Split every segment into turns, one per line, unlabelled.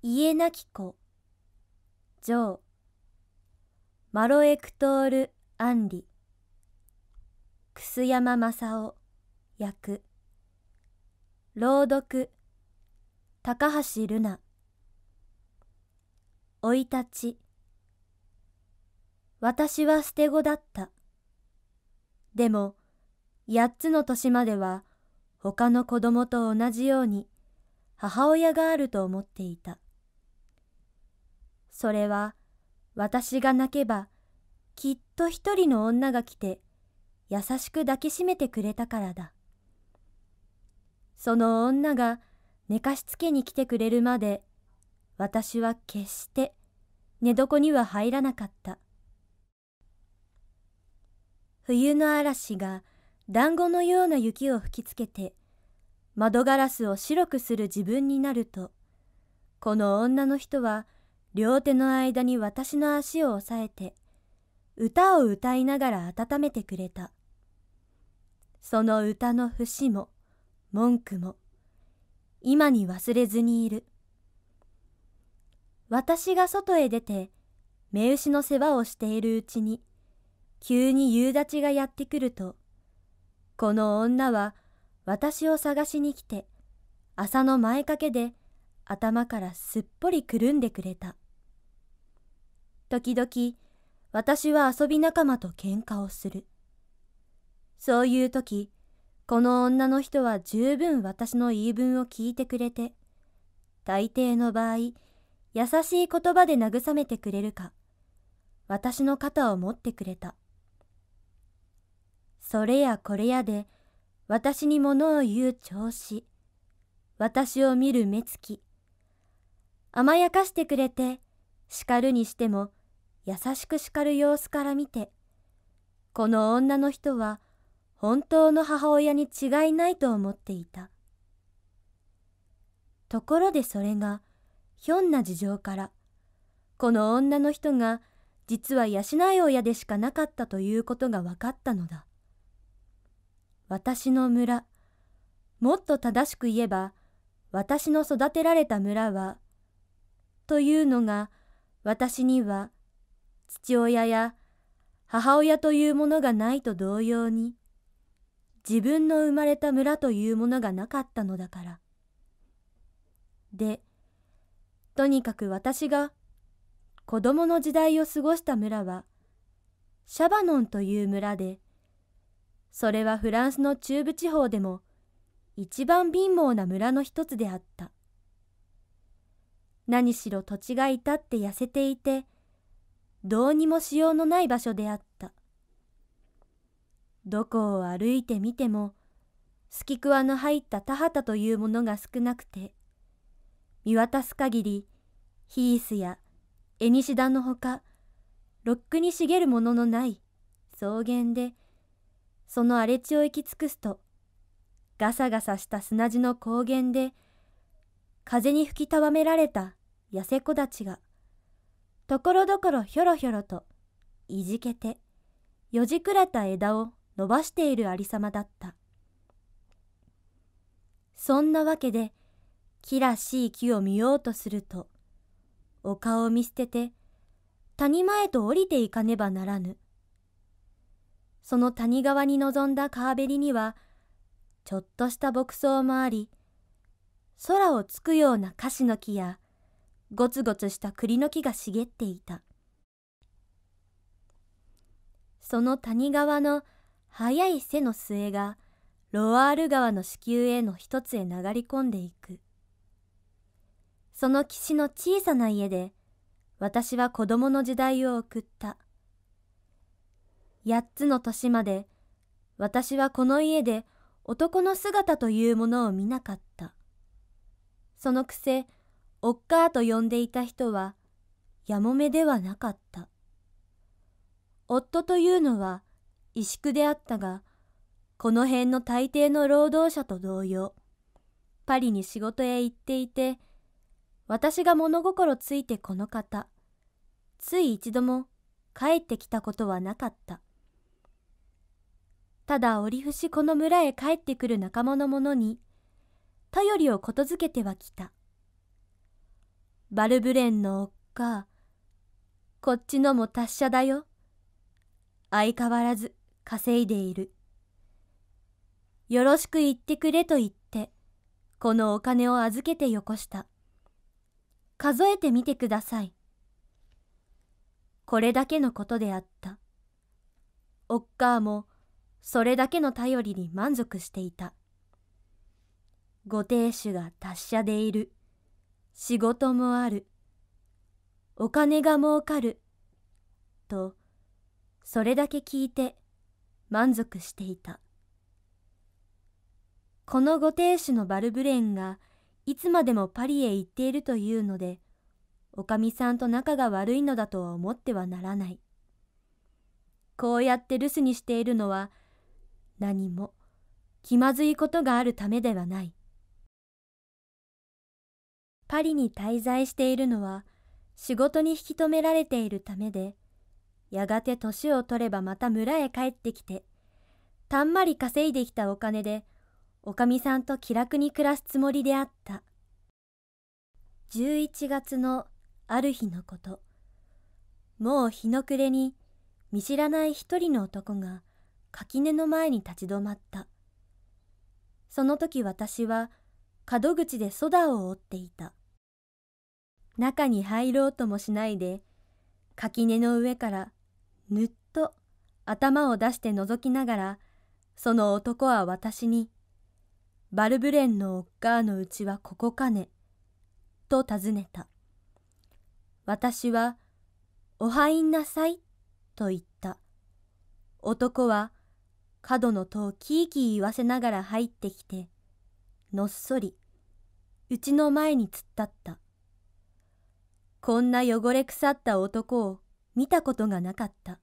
家なき子ジョーマロエクトール・アンリ楠山正夫役朗読高橋ルナ生い立ち私は捨て子だったでも8つの年までは他の子供と同じように母親があると思っていたそれは私が泣けばきっと一人の女が来て優しく抱きしめてくれたからだ。その女が寝かしつけに来てくれるまで私は決して寝床には入らなかった。冬の嵐が団子のような雪を吹きつけて窓ガラスを白くする自分になるとこの女の人は両手の間に私の足を押さえて、歌を歌いながら温めてくれた。その歌の節も、文句も、今に忘れずにいる。私が外へ出て、目牛の世話をしているうちに、急に夕立がやってくると、この女は私を探しに来て、朝の前掛けで頭からすっぽりくるんでくれた。時々、私は遊び仲間と喧嘩をする。そういう時、この女の人は十分私の言い分を聞いてくれて、大抵の場合、優しい言葉で慰めてくれるか、私の肩を持ってくれた。それやこれやで、私に物を言う調子、私を見る目つき、甘やかしてくれて、叱るにしても、優しく叱る様子から見て、この女の人は本当の母親に違いないと思っていた。ところでそれが、ひょんな事情から、この女の人が実は養い親でしかなかったということが分かったのだ。私の村、もっと正しく言えば、私の育てられた村はというのが私には父親や母親というものがないと同様に自分の生まれた村というものがなかったのだから。で、とにかく私が子供の時代を過ごした村はシャバノンという村で、それはフランスの中部地方でも一番貧乏な村の一つであった。何しろ土地が至って痩せていてどうにもしようのない場所であったどこを歩いてみてもすきくわの入った田畑というものが少なくて見渡す限りヒースやエニシダのほかロックに茂るもののない草原でその荒れ地を行き尽くすとガサガサした砂地の高原で風に吹きたわめられた痩せ子たちが、ところどころひょろひょろと、いじけて、よじくれた枝を伸ばしているありさまだった。そんなわけで、木らしい木を見ようとすると、丘を見捨てて、谷間へと降りていかねばならぬ。その谷側に臨んだ川べりには、ちょっとした牧草もあり、空をつくような樫の木や、ゴツゴツした栗の木が茂っていたその谷川の速い背の末がロワール川の子宮への一つへ流れ込んでいくその岸の小さな家で私は子供の時代を送った八つの年まで私はこの家で男の姿というものを見なかったそのくせおっかーと呼んでいた人は、やもめではなかった。夫というのは、萎縮であったが、この辺の大抵の労働者と同様、パリに仕事へ行っていて、私が物心ついてこの方、つい一度も帰ってきたことはなかった。ただ折伏この村へ帰ってくる仲間の者に、頼りをことづけてはきた。バルブレンのおっか。こっちのも達者だよ。相変わらず稼いでいる。よろしく言ってくれと言って、このお金を預けてよこした。数えてみてください。これだけのことであった。おっかーも、それだけの頼りに満足していた。ご亭主が達者でいる。仕事もある、お金が儲かる、と、それだけ聞いて満足していた。このご亭主のバルブレンがいつまでもパリへ行っているというので、おかみさんと仲が悪いのだとは思ってはならない。こうやって留守にしているのは、何も気まずいことがあるためではない。パリに滞在しているのは仕事に引き止められているためで、やがて年を取ればまた村へ帰ってきて、たんまり稼いできたお金で、おかみさんと気楽に暮らすつもりであった。11月のある日のこと、もう日の暮れに見知らない一人の男が垣根の前に立ち止まった。その時私は、門口でソダを追っていた。中に入ろうともしないで、垣根の上からぬっと頭を出して覗きながら、その男は私に、バルブレンのおっかーのうちはここかね、と尋ねた。私は、おはいんなさい、と言った。男は、角の戸をキーキー言わせながら入ってきて、のっそり、うちの前に突っ立った。こんな汚れ腐った男を見たことがなかった。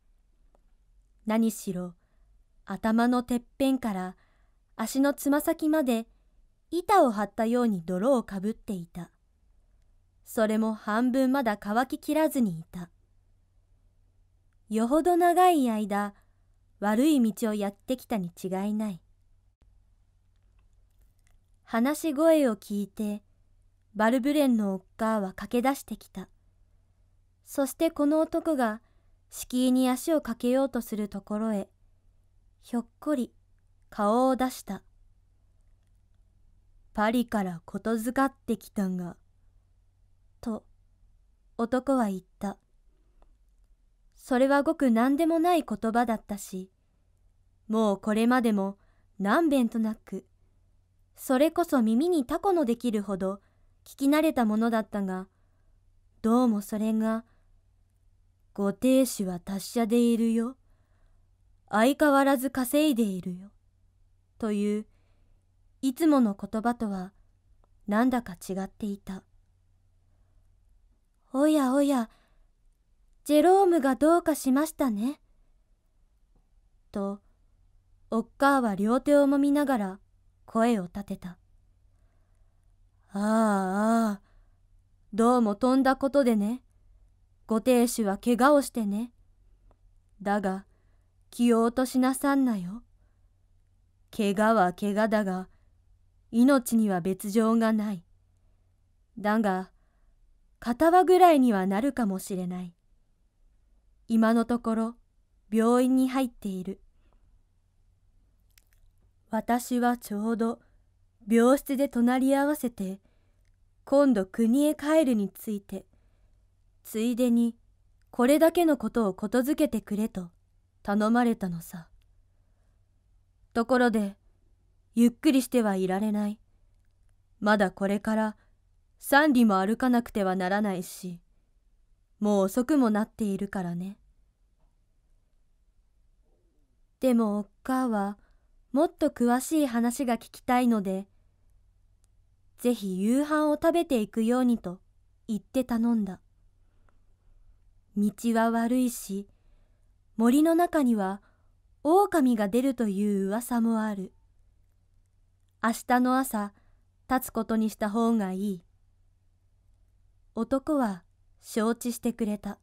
何しろ、頭のてっぺんから足のつま先まで板を張ったように泥をかぶっていた。それも半分まだ乾ききらずにいた。よほど長い間、悪い道をやってきたに違いない。話し声を聞いて、バルブレンのおっかは駆け出してきた。そしてこの男が敷居に足をかけようとするところへ、ひょっこり顔を出した。パリからことずかってきたが、と男は言った。それはごく何でもない言葉だったし、もうこれまでも何べんとなく、それこそ耳にタコのできるほど聞き慣れたものだったが、どうもそれが、ご亭主は達者でいるよ。相変わらず稼いでいるよ。という、いつもの言葉とは、なんだか違っていた。おやおや、ジェロームがどうかしましたね。と、おっかあは両手をもみながら声を立てた。ああ、どうも飛んだことでね、ご亭主は怪我をしてね。だが、気を落としなさんなよ。怪我は怪我だが、命には別状がない。だが、片輪ぐらいにはなるかもしれない。今のところ、病院に入っている。私はちょうど、病室で隣り合わせて、今度国へ帰るについてついでにこれだけのことをことづけてくれと頼まれたのさところでゆっくりしてはいられないまだこれから三里も歩かなくてはならないしもう遅くもなっているからねでもおっかあはもっと詳しい話が聞きたいのでぜひ夕飯を食べていくようにと言って頼んだ。道は悪いし、森の中には狼が出るという噂もある。明日の朝、立つことにした方がいい。男は承知してくれた。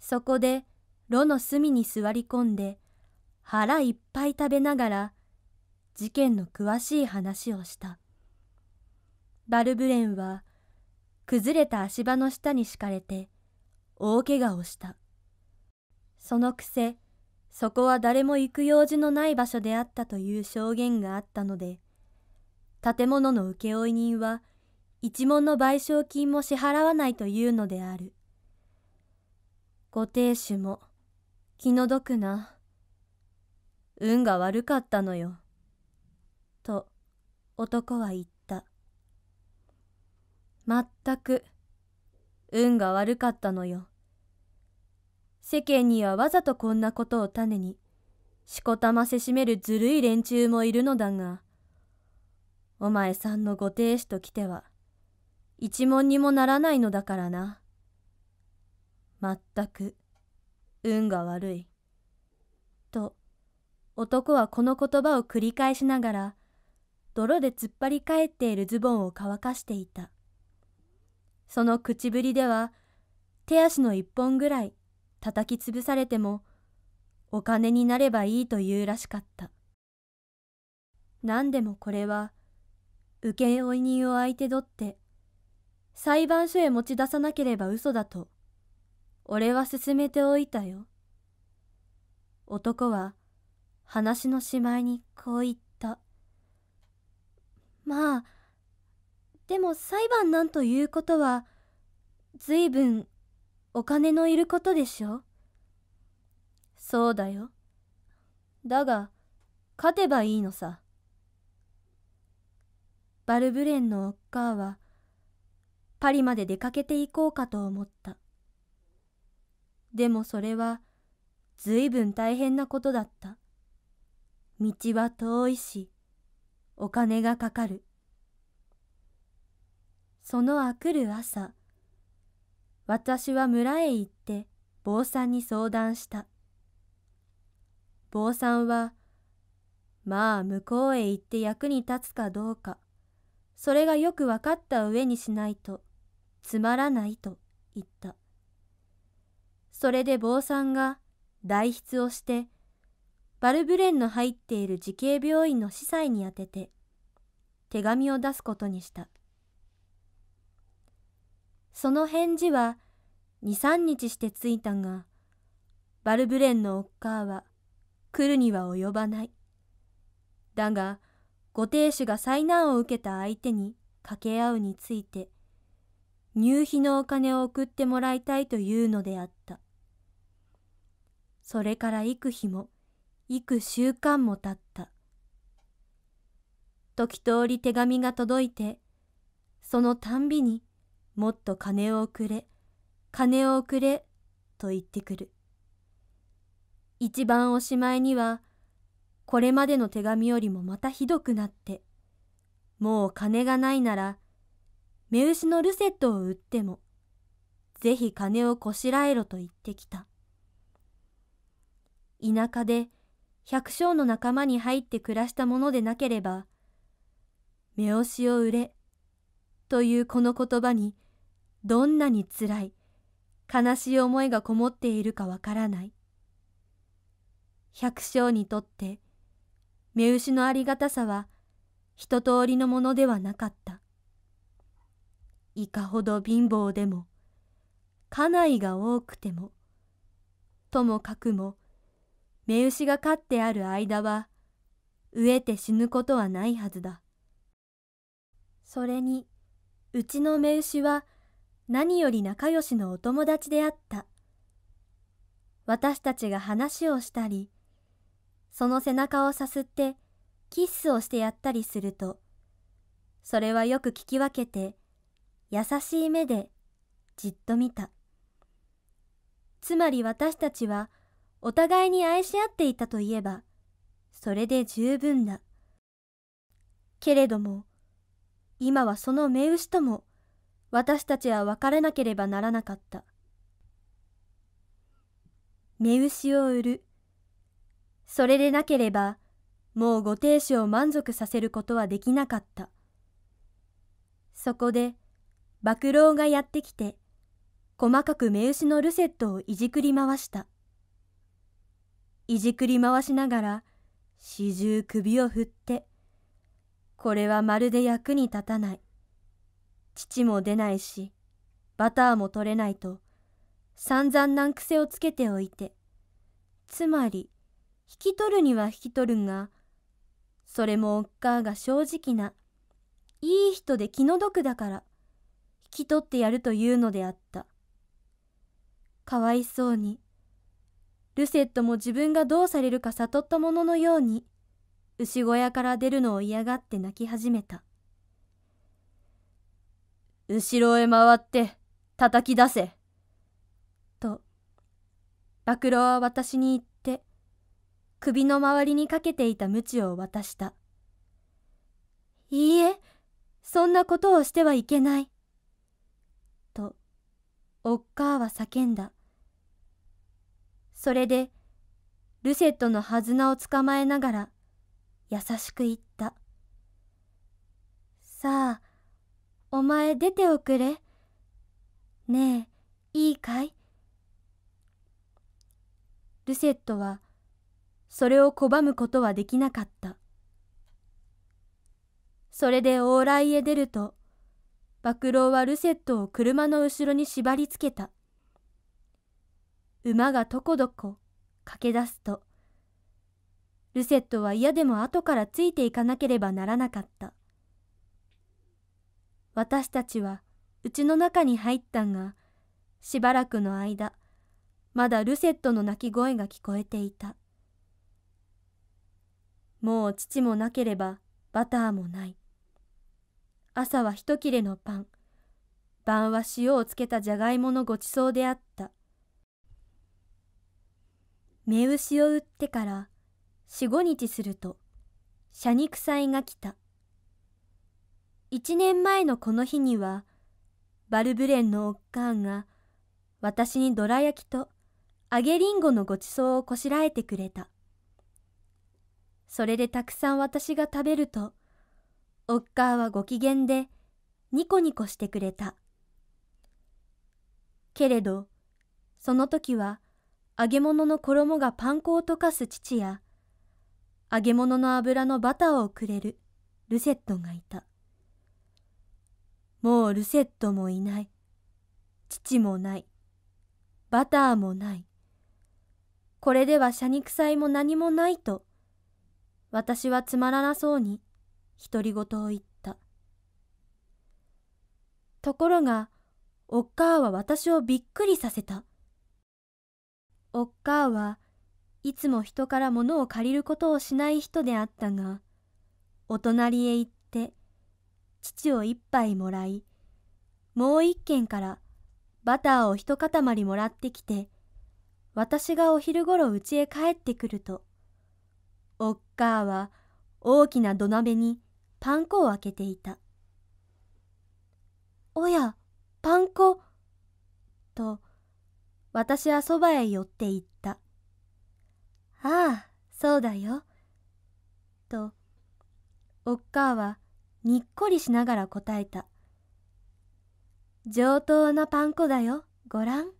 そこで、炉の隅に座り込んで、腹いっぱい食べながら、事件の詳しい話をした。バルブレンは崩れた足場の下に敷かれて大怪我をした。そのくせ、そこは誰も行く用事のない場所であったという証言があったので、建物の請負人は一文の賠償金も支払わないというのである。ご亭主も気の毒な。運が悪かったのよ。と男は言ったまったく、運が悪かったのよ。世間にはわざとこんなことを種に、しこたませしめるずるい連中もいるのだが、お前さんのご亭主と来ては、一文にもならないのだからな。まったく、運が悪い。と、男はこの言葉を繰り返しながら、泥で突っ張り返っているズボンを乾かしていた。その口ぶりでは、手足の一本ぐらい叩き潰されても、お金になればいいというらしかった。何でもこれは、請負人を相手取って、裁判所へ持ち出さなければ嘘だと、俺は勧めておいたよ。男は、話のしまいにこう言った。まあ、でも裁判なんということは、ずいぶんお金のいることでしょそうだよ。だが、勝てばいいのさ。バルブレンのおっかは、パリまで出かけていこうかと思った。でもそれは、ずいぶん大変なことだった。道は遠いし、お金がかかる。そのあくる朝、私は村へ行って坊さんに相談した。坊さんは、まあ向こうへ行って役に立つかどうか、それがよく分かった上にしないと、つまらないと言った。それで坊さんが代筆をして、バルブレンの入っている慈恵病院の司祭に宛てて、手紙を出すことにした。その返事は二三日してついたが、バルブレンのおっかは来るには及ばない。だが、ご亭主が災難を受けた相手に掛け合うについて、入費のお金を送ってもらいたいというのであった。それから幾日も、幾週間も経った。時通り手紙が届いて、そのたんびにもっと金をくれ、金をくれ、と言ってくる。一番おしまいには、これまでの手紙よりもまたひどくなって、もう金がないなら、目牛のルセットを売っても、ぜひ金をこしらえろと言ってきた。田舎で百姓の仲間に入って暮らしたものでなければ、目押しを売れ、というこの言葉にどんなにつらい、悲しい思いがこもっているかわからない。百姓にとって、目牛のありがたさは、一通りのものではなかった。いかほど貧乏でも、家内が多くても、ともかくも、目牛が飼ってある間は、飢えて死ぬことはないはずだ。それに、うちの目牛は、何より仲良しのお友達であった。私たちが話をしたり、その背中をさすってキッスをしてやったりすると、それはよく聞き分けて、優しい目でじっと見た。つまり私たちはお互いに愛し合っていたといえば、それで十分だ。けれども、今はその目牛とも私たちは別れなければならなかった。目牛を売る。それでなければ、もうご亭主を満足させることはできなかった。そこで、幕老がやってきて、細かく目牛のルセットをいじくり回した。いじくり回しながら、四十首を振って、これはまるで役に立たない。父も出ないし、バターも取れないと、散々難癖をつけておいて、つまり、引き取るには引き取るが、それもおっかあが正直な、いい人で気の毒だから、引き取ってやるというのであった。かわいそうに、ルセットも自分がどうされるか悟ったもののように、牛小屋から出るのを嫌がって泣き始めた。後ろへ回って叩き出せ。と、馬露は私に言って、首の周りにかけていた鞭を渡した。いいえ、そんなことをしてはいけない。と、おっかーは叫んだ。それで、ルセットのはずなを捕まえながら、優しく言った。さあ、お前出ておくれ。ねえ、いいかいルセットは、それを拒むことはできなかった。それで往来へ出ると、爆郎はルセットを車の後ろに縛りつけた。馬がとこどこ駆け出すと、ルセットは嫌でも後からついていかなければならなかった。私たちはうちの中に入ったんが、しばらくの間、まだルセットの鳴き声が聞こえていた。もう父もなければバターもない。朝は一切れのパン、晩は塩をつけたじゃがいものごちそうであった。目牛を売ってから四五日すると、シャニクサが来た。1年前のこの日には、バルブレンのおっかんが、私にどら焼きと揚げりんごのごちそうをこしらえてくれた。それでたくさん私が食べると、おっかーはご機嫌で、ニコニコしてくれた。けれど、その時は、揚げ物の衣がパン粉を溶かす父や、揚げ物の油のバターをくれるルセットがいた。もうルセットもいない。父もない。バターもない。これでは車肉祭も何もないと、私はつまらなそうに独り言を言った。ところが、おっかあは私をびっくりさせた。おっかあはいつも人から物を借りることをしない人であったが、お隣へ行っ乳を一杯もらい、もう一軒からバターを一塊もらってきて、私がお昼ごろ家へ帰ってくると、おっかあは大きな土鍋にパン粉を開けていた。おや、パン粉と、私はそばへ寄って行った。ああ、そうだよ。と、おっかあはにっこりしながら答えた。上等なパン粉だよ、ごらん。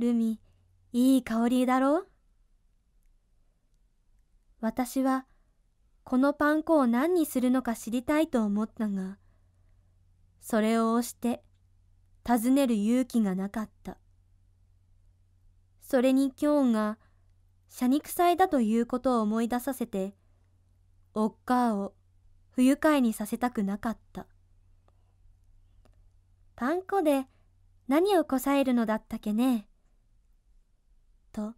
ルミ、いい香りだろう私は、このパン粉を何にするのか知りたいと思ったが、それを押して、尋ねる勇気がなかった。それに今日が、シ肉祭だということを思い出させて、おっかあを不愉快にさせたくなかった。パン粉で何をこさえるのだったけね。と、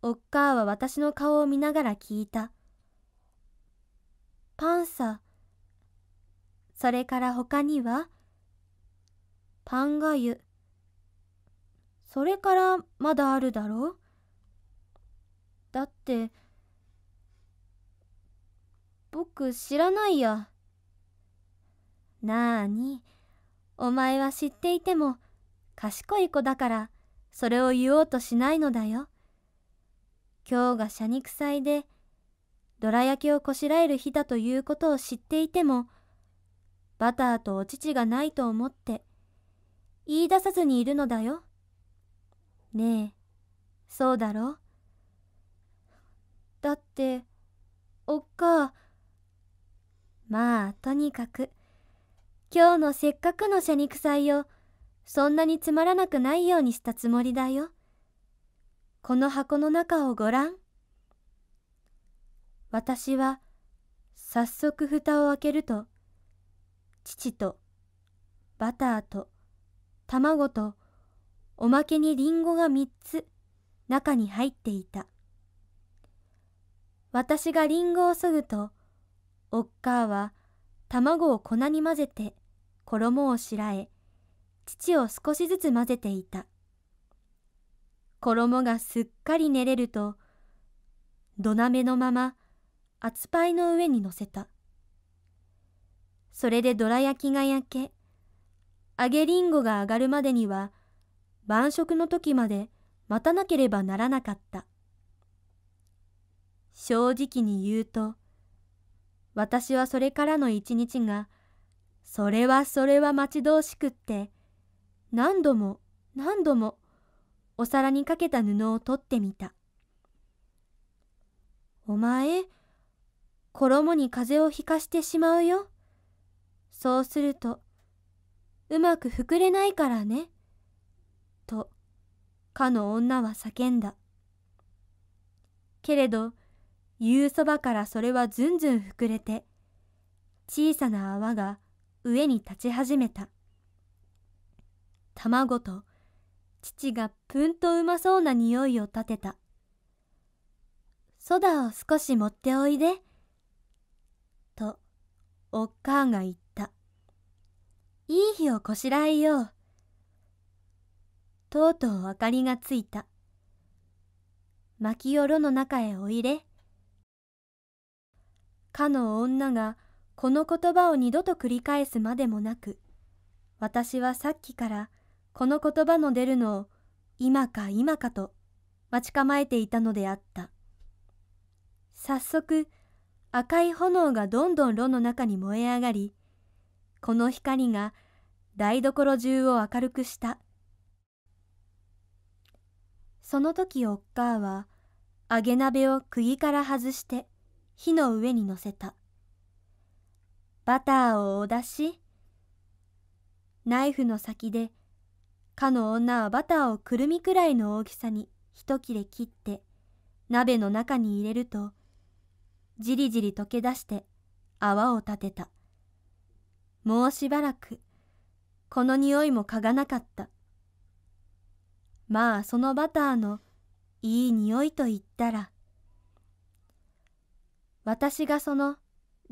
おっかあは私の顔を見ながら聞いた。パンサ。それから他には、パンがゆ。それからまだあるだろうだって、僕知らないや。なあに、お前は知っていても賢い子だからそれを言おうとしないのだよ。今日が謝肉祭で、どら焼きをこしらえる日だということを知っていても、バターとお乳がないと思って、言い出さずにいるのだよ。ねえ、そうだろだって、おっかあ、まあとにかく今日のせっかくの謝肉祭をそんなにつまらなくないようにしたつもりだよこの箱の中をごらん私は早速蓋を開けると父とバターと卵とおまけにリンゴが3つ中に入っていた私がリンゴをそぐとおっかあは卵を粉に混ぜて衣をしらえ、乳を少しずつ混ぜていた。衣がすっかり練れると、土鍋のまま厚パイの上に乗せた。それでどら焼きが焼け、揚げりんごが上がるまでには、晩食の時まで待たなければならなかった。正直に言うと、私はそれからの一日が、それはそれは待ち遠しくって、何度も何度もお皿にかけた布を取ってみた。お前、衣に風邪をひかしてしまうよ。そうすると、うまく膨れないからね。と、かの女は叫んだ。けれど、夕そばからそれはずんずん膨れて、小さな泡が上に立ち始めた。卵と父がぷんとうまそうな匂いを立てた。ソダを少し持っておいで。と、おっかあが言った。いい日をこしらえよう。とうとう明かりがついた。薪を炉の中へおいれ。かの女がこの言葉を二度と繰り返すまでもなく、私はさっきからこの言葉の出るのを今か今かと待ち構えていたのであった。早速、赤い炎がどんどん炉の中に燃え上がり、この光が台所中を明るくした。その時おっかあは、揚げ鍋を釘から外して、火の上に乗せた。バターをお出し。ナイフの先で、かの女はバターをくるみくらいの大きさに一切れ切って、鍋の中に入れると、じりじり溶け出して泡を立てた。もうしばらく、この匂いも嗅がなかった。まあそのバターのいい匂いと言ったら、私がその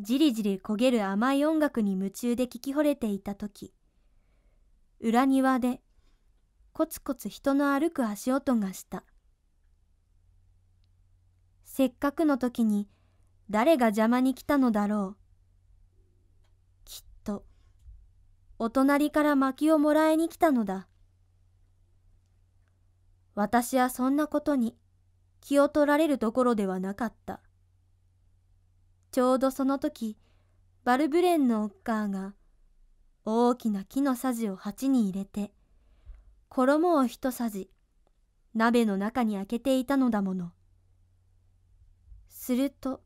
じりじり焦げる甘い音楽に夢中で聞き惚れていた時裏庭でコツコツ人の歩く足音がしたせっかくの時に誰が邪魔に来たのだろうきっとお隣から薪をもらいに来たのだ私はそんなことに気を取られるところではなかったちょうどその時、バルブレンのオッカーが大きな木のさじを鉢に入れて、衣を一さじ、鍋の中に開けていたのだもの。すると、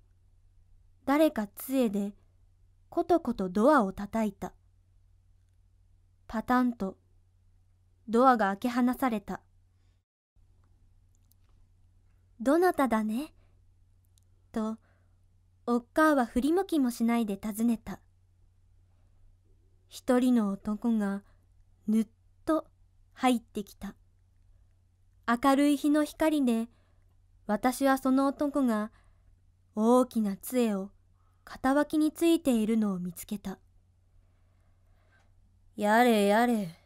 誰か杖で、ことことドアを叩いた。パタンと、ドアが開け放された。どなただねと、おっかあは振り向きもしないで尋ねた。一人の男がぬっと入ってきた。明るい日の光で私はその男が大きな杖を肩脇についているのを見つけた。やれやれ、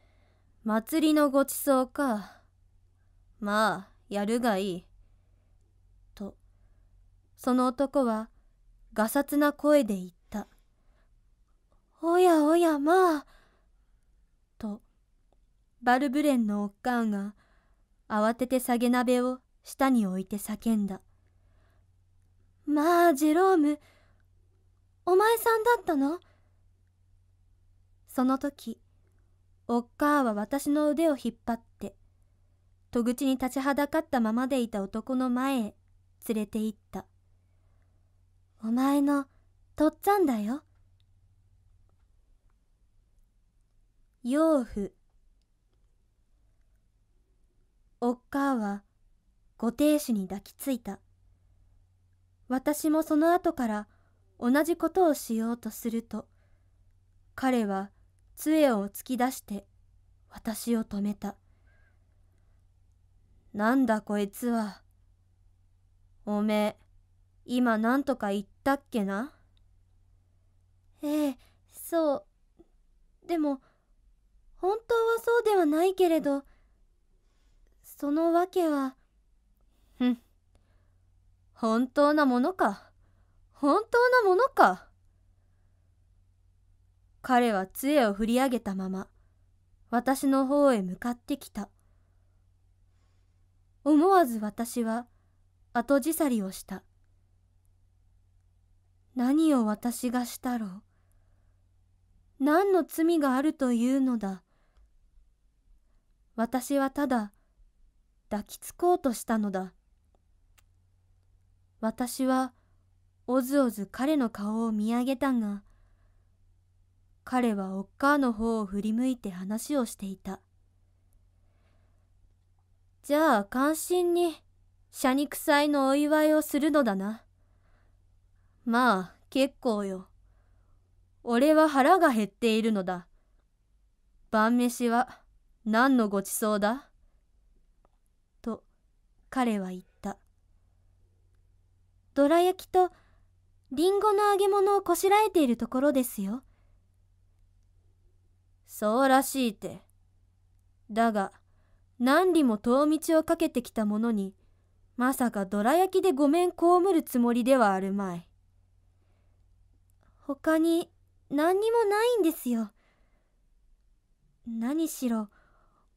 祭りのごちそうか。まあ、やるがいい。と、その男はがさつな声で言った。おやおやまあ。と、バルブレンのおっかんが慌てて下げ鍋を下に置いて叫んだ。まあ、ジェローム、お前さんだったのその時、おっかーは私の腕を引っ張って、戸口に立ちはだかったままでいた男の前へ連れて行った。お前のとっつぁんだよ。養父おっかあはご亭主に抱きついた。私もその後から同じことをしようとすると、彼は杖を突き出して私を止めた。なんだこいつは。おめえ、今何とか言ったっけなええそうでも本当はそうではないけれどそのわけはふん本当なものか本当なものか彼は杖を振り上げたまま私の方へ向かってきた思わず私は後じさりをした何を私がしたろう。何の罪があるというのだ。私はただ抱きつこうとしたのだ。私はおずおず彼の顔を見上げたが、彼はおっかーの方を振り向いて話をしていた。じゃあ関心に、謝肉祭のお祝いをするのだな。まあ結構よ。俺は腹が減っているのだ。晩飯は何のごちそうだと彼は言った。どら焼きとりんごの揚げ物をこしらえているところですよ。そうらしいて。だが、何里も遠道をかけてきた者に、まさかどら焼きでごめん被るつもりではあるまい。他に何にもないんですよ。何しろ、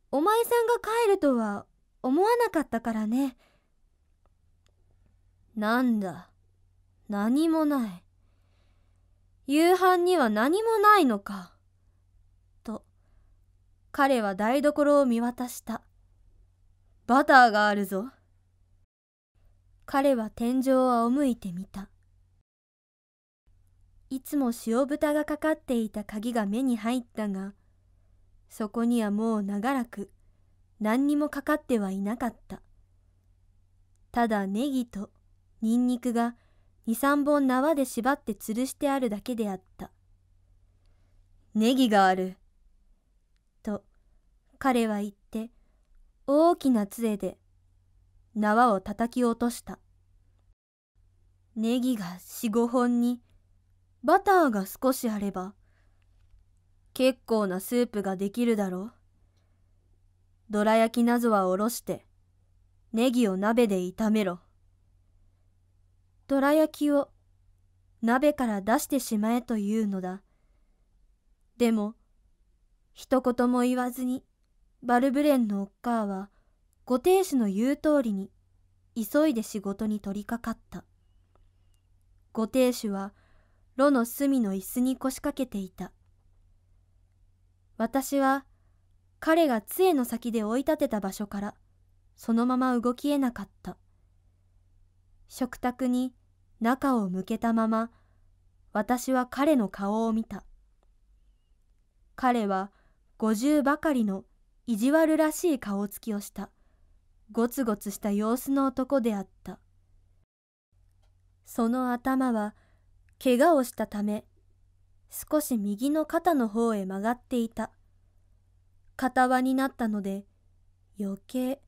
お前さんが帰るとは思わなかったからね。なんだ、何もない。夕飯には何もないのか。と、彼は台所を見渡した。バターがあるぞ。彼は天井を仰向いてみた。いつも塩豚がかかっていた鍵が目に入ったが、そこにはもう長らく何にもかかってはいなかった。ただネギとニンニクが二三本縄で縛って吊るしてあるだけであった。ネギがある。と彼は言って大きな杖で縄を叩き落とした。ネギが四五本にバターが少しあれば結構なスープができるだろう。どら焼きなぞはおろしてネギを鍋で炒めろ。どら焼きを鍋から出してしまえというのだ。でも一言も言わずにバルブレンのおっかあはご亭主の言う通りに急いで仕事に取りかかった。ご亭主は炉の隅の椅子に腰掛けていた。私は彼が杖の先で追い立てた場所からそのまま動きえなかった。食卓に中を向けたまま私は彼の顔を見た。彼は五十ばかりの意地悪らしい顔つきをしたゴツゴツした様子の男であった。その頭は怪我をしたため、少し右の肩の方へ曲がっていた。片輪になったので、余計、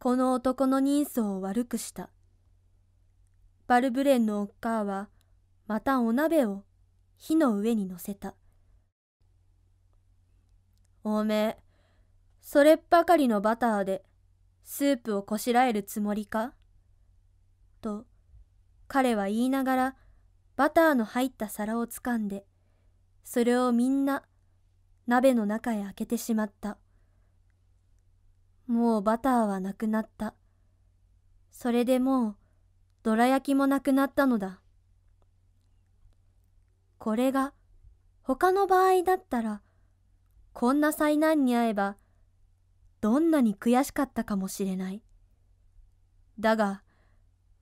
この男の人相を悪くした。バルブレンのおっかあは、またお鍋を火の上に乗せた。おめえ、それっばかりのバターで、スープをこしらえるつもりかと、彼は言いながら、バターの入った皿をつかんで、それをみんな鍋の中へ開けてしまった。もうバターはなくなった。それでもう、どら焼きもなくなったのだ。これが、他の場合だったら、こんな災難に遭えば、どんなに悔しかったかもしれない。だが、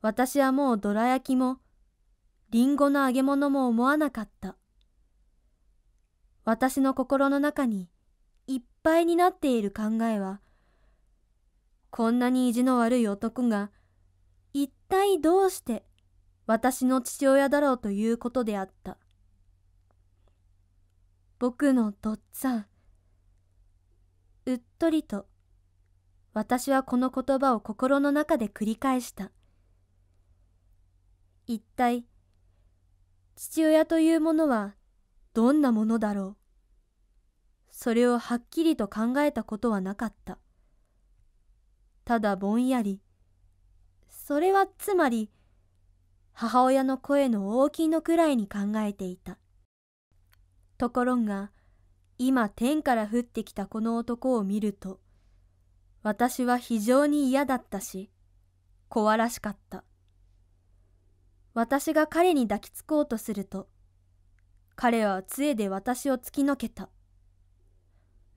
私はもうどら焼きも、リンゴの揚げ物も思わなかった。私の心の中にいっぱいになっている考えは、こんなに意地の悪い男が、一体どうして私の父親だろうということであった。僕のとっつぁん。うっとりと、私はこの言葉を心の中で繰り返した。一体、父親というものはどんなものだろう。それをはっきりと考えたことはなかった。ただぼんやり。それはつまり、母親の声の大きいのくらいに考えていた。ところが、今天から降ってきたこの男を見ると、私は非常に嫌だったし、怖らしかった。私が彼に抱きつこうとすると、彼は杖で私を突きのけた。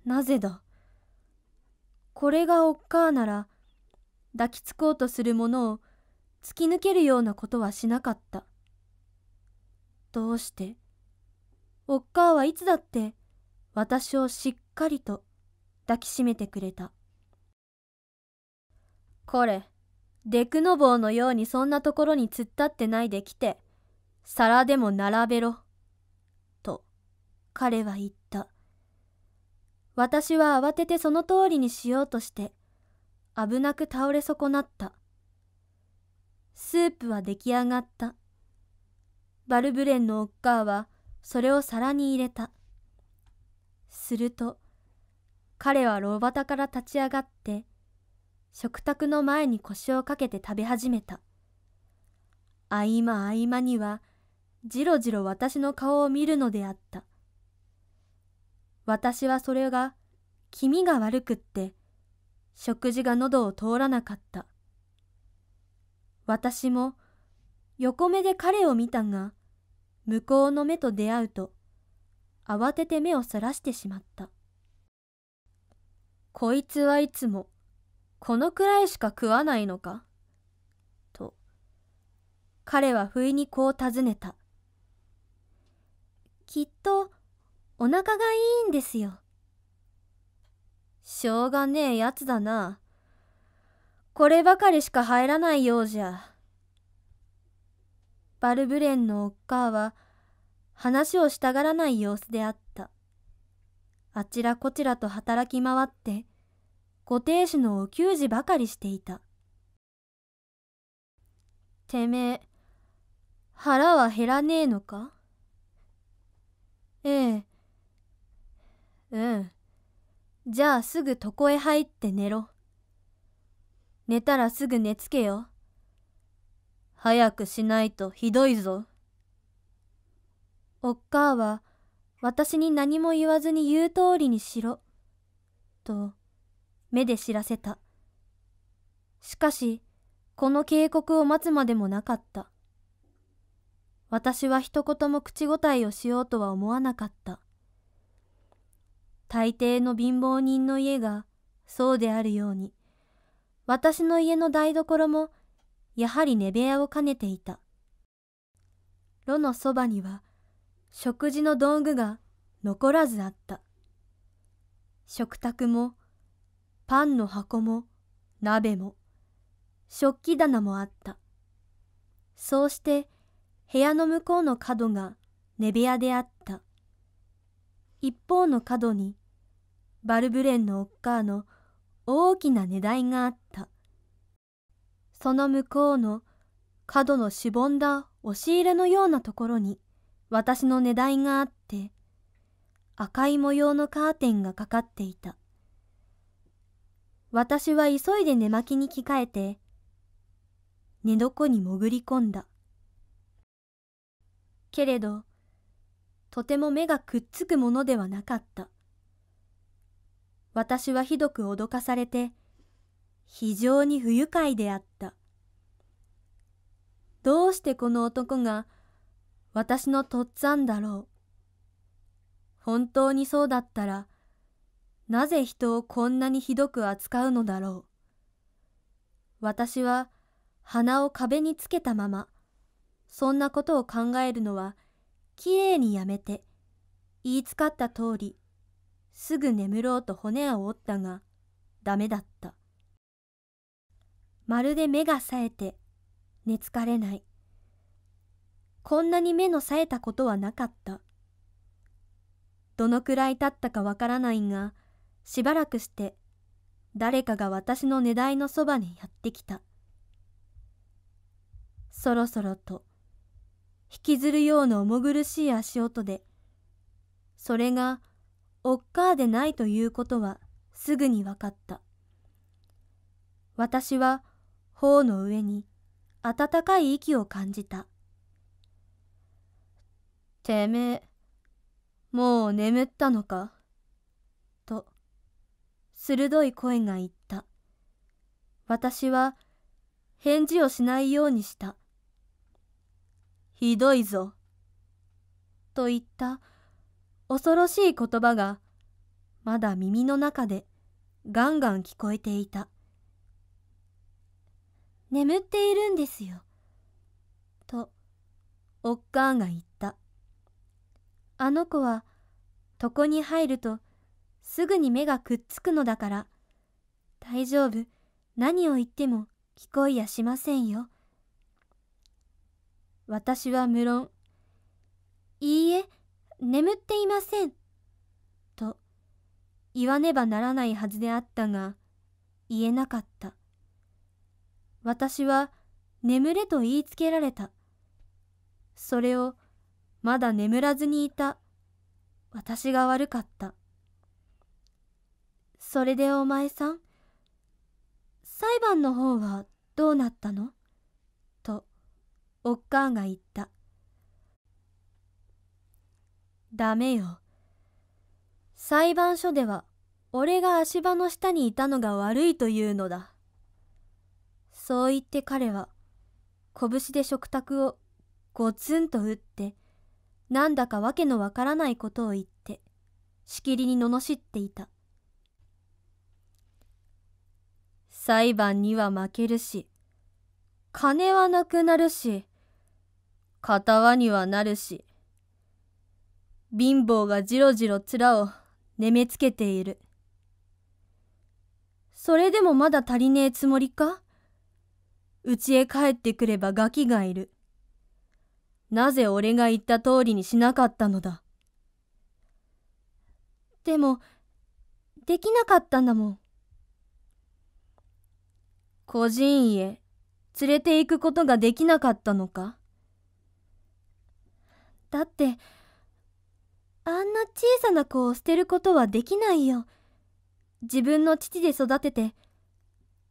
なぜだこれがおっかーなら、抱きつこうとするものを突き抜けるようなことはしなかった。どうして、おっかーはいつだって私をしっかりと抱きしめてくれた。これ、デクノボウのようにそんなところに突っ立ってないで来て、皿でも並べろ。と、彼は言った。私は慌ててその通りにしようとして、危なく倒れ損なった。スープは出来上がった。バルブレンのおっかあは、それを皿に入れた。すると、彼はバタから立ち上がって、食卓の前に腰をかけて食べ始めた。合間合間には、じろじろ私の顔を見るのであった。私はそれが、気味が悪くって、食事が喉を通らなかった。私も、横目で彼を見たが、向こうの目と出会うと、慌てて目をそらしてしまった。こいつはいつも、このくらいしか食わないのかと、彼は不意にこう尋ねた。きっと、お腹がいいんですよ。しょうがねえやつだな。こればかりしか入らないようじゃ。バルブレンのおっかは、話をしたがらない様子であった。あちらこちらと働き回って、ご亭主のお給仕ばかりしていた。てめえ、腹は減らねえのかええ。うん。じゃあすぐ床へ入って寝ろ。寝たらすぐ寝つけよ。早くしないとひどいぞ。おっかあは私に何も言わずに言う通りにしろ。と目で知らせた。しかし、この警告を待つまでもなかった。私は一言も口答えをしようとは思わなかった。大抵の貧乏人の家がそうであるように、私の家の台所もやはり寝部屋を兼ねていた。炉のそばには食事の道具が残らずあった。食卓もパンの箱も鍋も食器棚もあった。そうして部屋の向こうの角が寝部屋であった。一方の角にバルブレンのおっかーの大きな値台があった。その向こうの角のしぼんだ押し入れのようなところに私の値台があって赤い模様のカーテンがかかっていた。私は急いで寝巻きに着替えて、寝床に潜り込んだ。けれど、とても目がくっつくものではなかった。私はひどく脅かされて、非常に不愉快であった。どうしてこの男が私のとっつぁんだろう。本当にそうだったら、なぜ人をこんなにひどく扱うのだろう。私は鼻を壁につけたまま、そんなことを考えるのは、きれいにやめて、言いつかった通り、すぐ眠ろうと骨を折ったが、ダメだった。まるで目が冴えて、寝つかれない。こんなに目の冴えたことはなかった。どのくらい経ったかわからないが、しばらくして誰かが私の寝台のそばにやってきたそろそろと引きずるような重苦しい足音でそれがおっかーでないということはすぐに分かった私は頬の上に温かい息を感じたてめえもう眠ったのか鋭い声が言った。私は返事をしないようにした。ひどいぞ。と言った恐ろしい言葉がまだ耳の中でガンガン聞こえていた。眠っているんですよ。と、おっかーが言った。あの子は床に入るとすぐに目がくっつくのだから。大丈夫。何を言っても聞こえやしませんよ。私は無論、いいえ、眠っていません。と、言わねばならないはずであったが、言えなかった。私は、眠れと言いつけられた。それを、まだ眠らずにいた。私が悪かった。それでお前さん、裁判の方はどうなったのと、おっかんが言った。ダメよ。裁判所では、俺が足場の下にいたのが悪いというのだ。そう言って彼は、拳で食卓をゴツンと打って、なんだかわけのわからないことを言って、しきりに罵っていた。裁判には負けるし、金はなくなるし、片にはなるし、貧乏がじろじろ面をねめつけている。それでもまだ足りねえつもりか家へ帰ってくればガキがいる。なぜ俺が言った通りにしなかったのだ。でも、できなかったんだもん。孤児院へ連れて行くことができなかったのかだって、あんな小さな子を捨てることはできないよ。自分の父で育てて、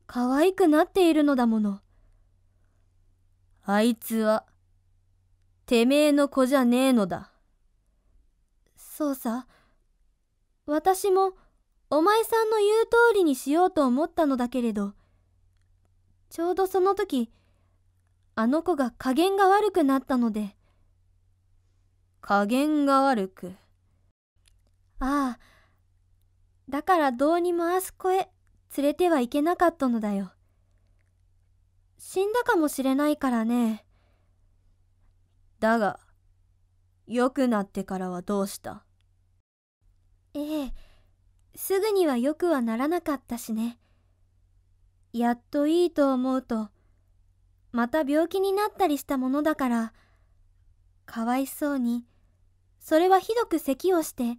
可愛くなっているのだもの。あいつは、てめえの子じゃねえのだ。そうさ、私も、お前さんの言う通りにしようと思ったのだけれど、ちょうどその時、あの子が加減が悪くなったので。加減が悪く。ああ、だからどうにもあすこへ連れてはいけなかったのだよ。死んだかもしれないからね。だが、良くなってからはどうしたええ、すぐには良くはならなかったしね。やっといいと思うと、また病気になったりしたものだから、かわいそうに、それはひどく咳をして、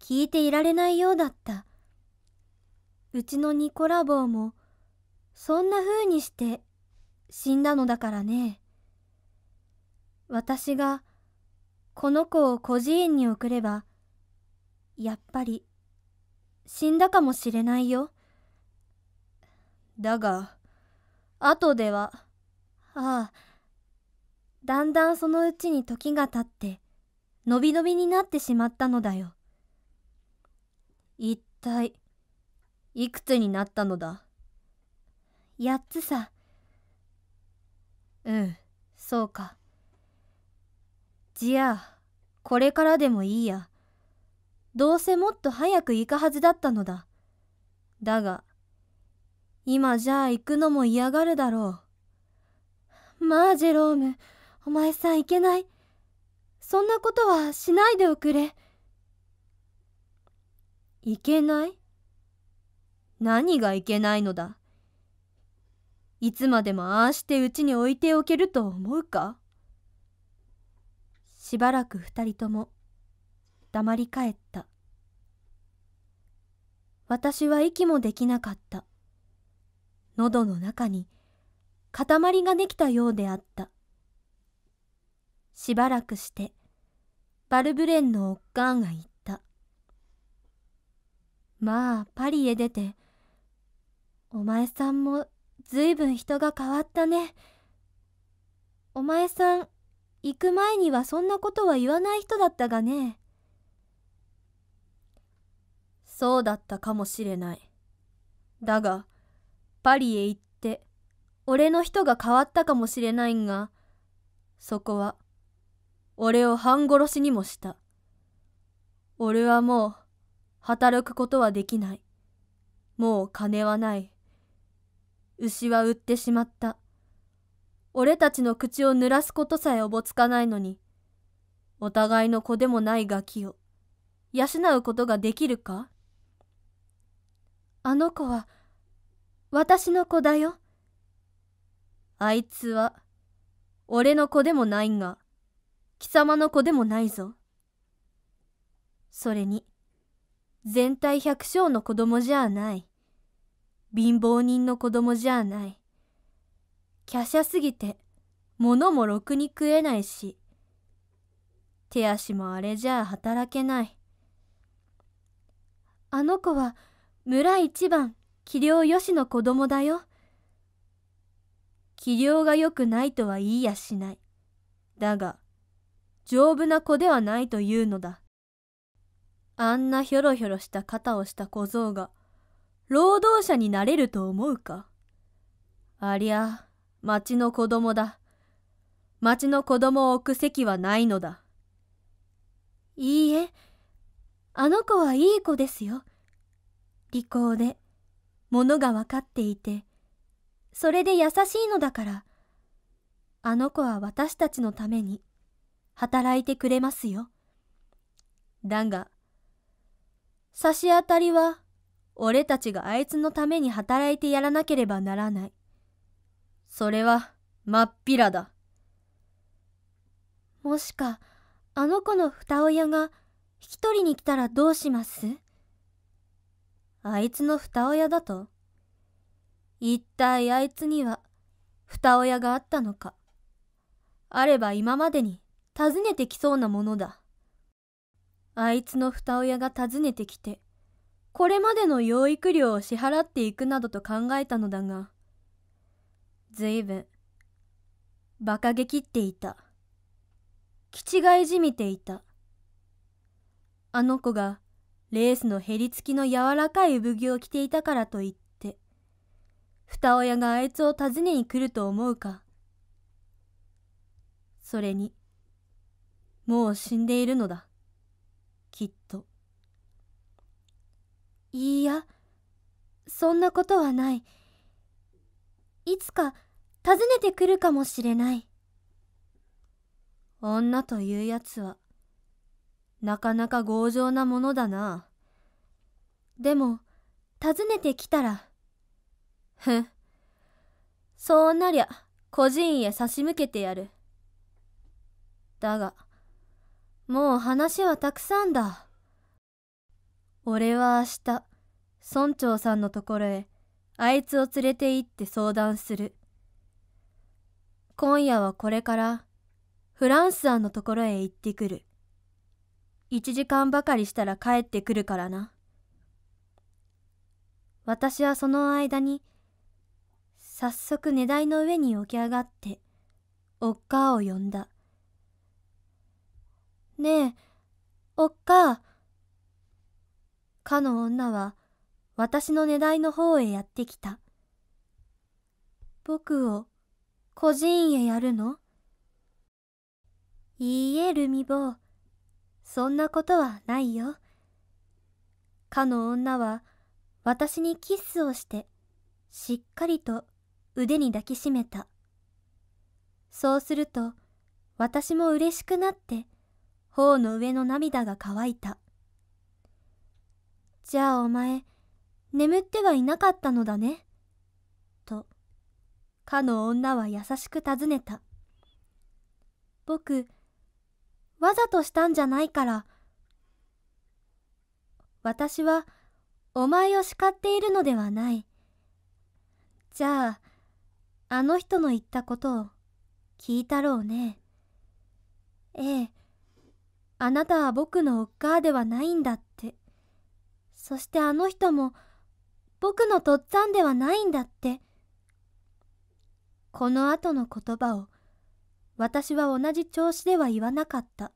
聞いていられないようだった。うちのニコラボーも、そんな風にして死んだのだからね。私が、この子を孤児院に送れば、やっぱり、死んだかもしれないよ。だが後ではああだんだんそのうちに時が経ってのびのびになってしまったのだよ一体いくつになったのだ八つさうんそうかじゃあこれからでもいいやどうせもっと早く行くはずだったのだだが今じゃあ行くのも嫌がるだろう。まあ、ジェローム、お前さん行けない。そんなことはしないでおくれ。いけない何がいけないのだいつまでもああしてうちに置いておけると思うかしばらく二人とも黙り帰った私は息もできなかった喉の中に塊ができたようであった。しばらくして、バルブレンのおっかんが言った。まあ、パリへ出て、お前さんもずいぶん人が変わったね。お前さん、行く前にはそんなことは言わない人だったがね。そうだったかもしれない。だが、パリへ行って、俺の人が変わったかもしれないんが、そこは、俺を半殺しにもした。俺はもう、働くことはできない。もう金はない。牛は売ってしまった。俺たちの口を濡らすことさえおぼつかないのに、お互いの子でもないガキを、養うことができるかあの子は、私の子だよ。あいつは、俺の子でもないが、貴様の子でもないぞ。それに、全体百姓の子供じゃない。貧乏人の子供じゃない。華奢すぎて、物もろくに食えないし、手足もあれじゃあ働けない。あの子は村一番器量よしの子供だよ。器量が良くないとは言いやしない。だが、丈夫な子ではないというのだ。あんなひょろひょろした肩をした小僧が、労働者になれると思うかありゃ、町の子供だ。町の子供を置く席はないのだ。いいえ、あの子はいい子ですよ。利口でものが分かっていて、それで優しいのだから、あの子は私たちのために働いてくれますよ。だが、差し当たりは俺たちがあいつのために働いてやらなければならない。それはまっぴらだ。もしか、あの子の二親が引き取りに来たらどうしますあいつの二親だと一体あいつには二親があったのかあれば今までに訪ねてきそうなものだあいつの二親が訪ねてきてこれまでの養育料を支払っていくなどと考えたのだが随分馬鹿げきっていた気違いじみていたあの子がレースのへりつきの柔らかい産着を着ていたからといって二親があいつを訪ねに来ると思うかそれにもう死んでいるのだきっといいやそんなことはないいつか訪ねてくるかもしれない女というやつはなかなか強情なものだな。でも、訪ねてきたら。ふん。そうなりゃ、孤児院へ差し向けてやる。だが、もう話はたくさんだ。俺は明日、村長さんのところへ、あいつを連れて行って相談する。今夜はこれから、フランスアンのところへ行ってくる。1時間ばかりしたら帰ってくるからな。私はその間に、早速寝台の上に起き上がって、おっかあを呼んだ。ねえ、おっかあ。かの女は、私の寝台の方へやってきた。僕を、孤児院へやるのいいえ、ルミ坊。そんなことはないよ。かの女は私にキスをしてしっかりと腕に抱きしめた。そうすると私も嬉しくなって頬の上の涙が乾いた。じゃあお前眠ってはいなかったのだね。と、かの女は優しく尋ねた。僕、わざとしたんじゃないから。私は、お前を叱っているのではない。じゃあ、あの人の言ったことを聞いたろうね。ええ、あなたは僕のおっかあではないんだって。そしてあの人も、僕のとっつぁんではないんだって。この後の言葉を私は同じ調子では言わなかった。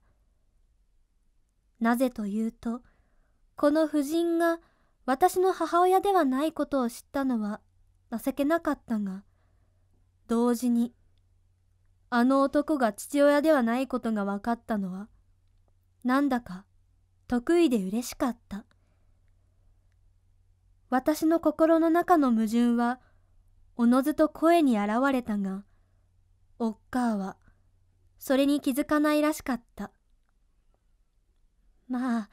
なぜというと、この夫人が私の母親ではないことを知ったのは情けなかったが、同時に、あの男が父親ではないことが分かったのは、なんだか得意で嬉しかった。私の心の中の矛盾は、おのずと声に現れたが、おっかあはそれに気づかないらしかった。まあ、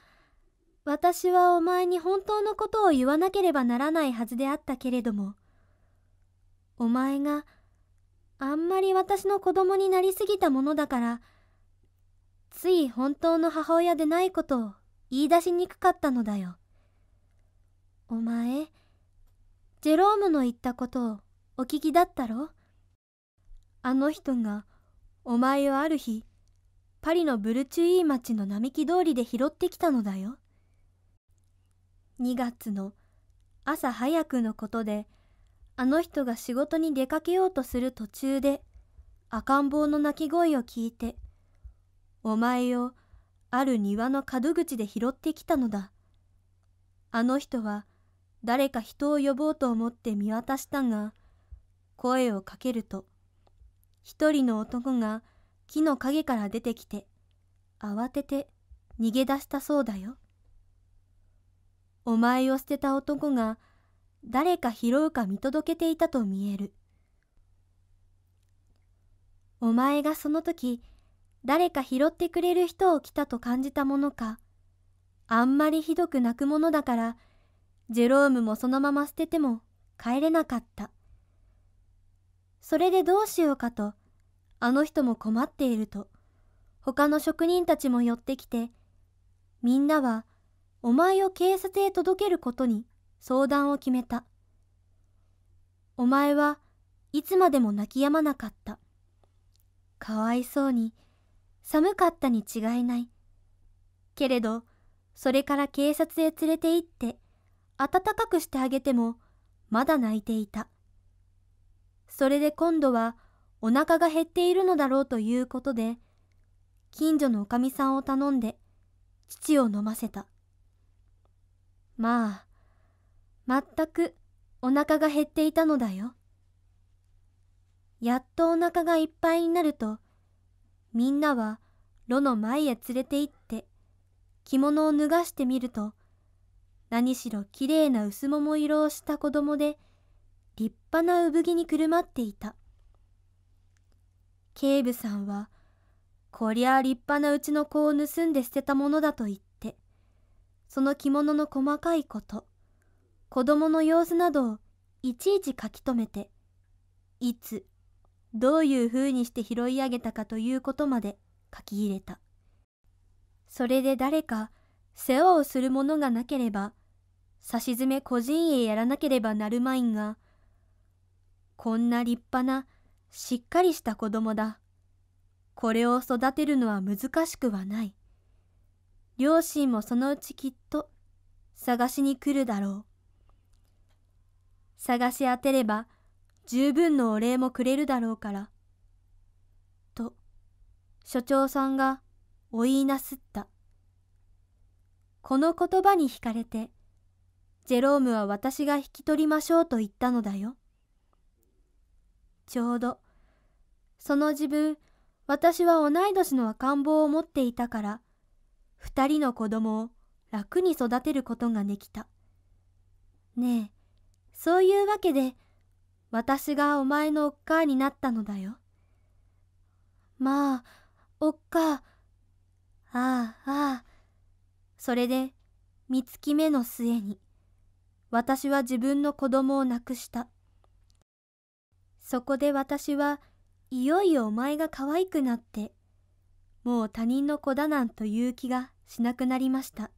私はお前に本当のことを言わなければならないはずであったけれども、お前があんまり私の子供になりすぎたものだから、つい本当の母親でないことを言い出しにくかったのだよ。お前、ジェロームの言ったことをお聞きだったろあの人がお前をある日、パリのブルチュイー町の並木通りで拾ってきたのだよ。2月の朝早くのことで、あの人が仕事に出かけようとする途中で、赤ん坊の泣き声を聞いて、お前をある庭の門口で拾ってきたのだ。あの人は誰か人を呼ぼうと思って見渡したが、声をかけると、一人の男が木の陰から出てきて慌てて逃げ出したそうだよ。お前を捨てた男が誰か拾うか見届けていたと見える。お前がその時誰か拾ってくれる人を来たと感じたものかあんまりひどく泣くものだからジェロームもそのまま捨てても帰れなかった。それでどうしようかと、あの人も困っていると、他の職人たちも寄ってきて、みんなは、お前を警察へ届けることに相談を決めた。お前はいつまでも泣き止まなかった。かわいそうに、寒かったに違いない。けれど、それから警察へ連れて行って、暖かくしてあげても、まだ泣いていた。それで今度はお腹が減っているのだろうということで、近所のおかみさんを頼んで、父を飲ませた。まあ、全くお腹が減っていたのだよ。やっとお腹がいっぱいになると、みんなは炉の前へ連れて行って、着物を脱がしてみると、何しろきれいな薄桃色をした子供で、立派な産着にくるまっていた警部さんはこりゃ立派なうちの子を盗んで捨てたものだと言ってその着物の細かいこと子供の様子などをいちいち書き留めていつどういうふうにして拾い上げたかということまで書き入れたそれで誰か世話をするものがなければさしずめ個人へやらなければなるまいがこんな立派な、しっかりした子供だ。これを育てるのは難しくはない。両親もそのうちきっと探しに来るだろう。探し当てれば十分のお礼もくれるだろうから。と、所長さんがお言いなすった。この言葉に惹かれて、ジェロームは私が引き取りましょうと言ったのだよ。ちょうど。その自分、私は同い年の赤ん坊を持っていたから、二人の子供を楽に育てることができた。ねえ、そういうわけで、私がお前のおっかあになったのだよ。まあ、おっかあ、ああ、ああ。それで、三月目の末に、私は自分の子供を亡くした。そこで私はいよいよお前が可愛くなって、もう他人の子だなんという気がしなくなりました。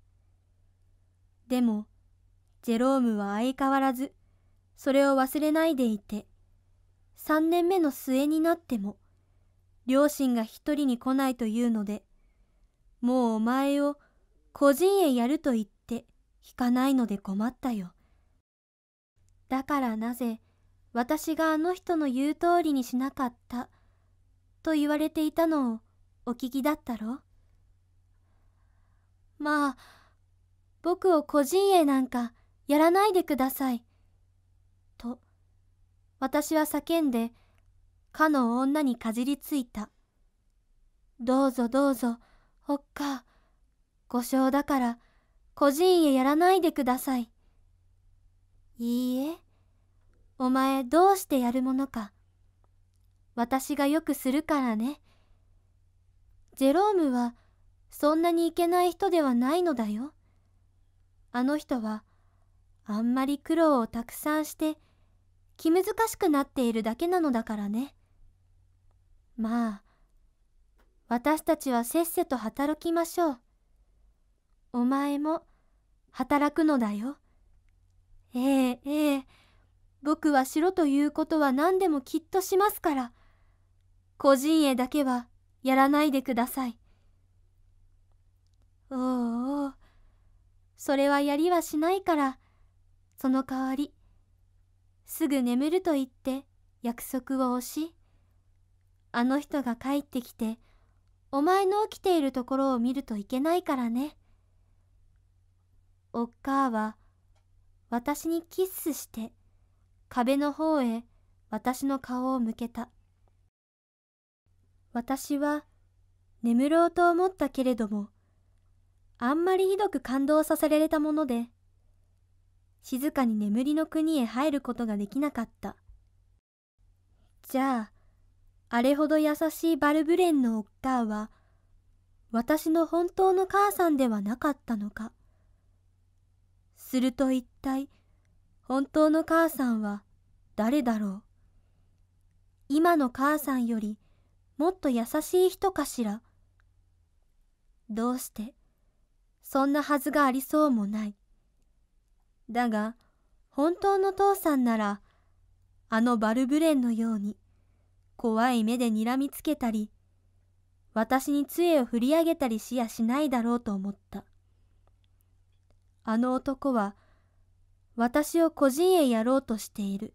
でも、ジェロームは相変わらず、それを忘れないでいて、3年目の末になっても、両親が一人に来ないというので、もうお前を個人へやると言って引かないので困ったよ。だからなぜ、私があの人の言う通りにしなかった、と言われていたのをお聞きだったろまあ、僕を個人営なんかやらないでください。と、私は叫んで、かの女にかじりついた。どうぞどうぞ、ほっか、故障だから、個人営やらないでください。いいえ。お前どうしてやるものか私がよくするからねジェロームはそんなにいけない人ではないのだよあの人はあんまり苦労をたくさんして気難しくなっているだけなのだからねまあ私たちはせっせと働きましょうお前も働くのだよええええ僕はしろということは何でもきっとしますから。個人へだけはやらないでください。おうおう、それはやりはしないから、その代わり、すぐ眠ると言って約束を押し、あの人が帰ってきて、お前の起きているところを見るといけないからね。おっかあは、私にキッスして壁の方へ私の顔を向けた。私は眠ろうと思ったけれども、あんまりひどく感動させられたもので、静かに眠りの国へ入ることができなかった。じゃあ、あれほど優しいバルブレンのおっかーは、私の本当の母さんではなかったのか。すると一体、本当の母さんは誰だろう今の母さんよりもっと優しい人かしらどうしてそんなはずがありそうもないだが本当の父さんならあのバルブレンのように怖い目でにらみつけたり私に杖を振り上げたりしやしないだろうと思ったあの男は私を孤児へやろうとしている。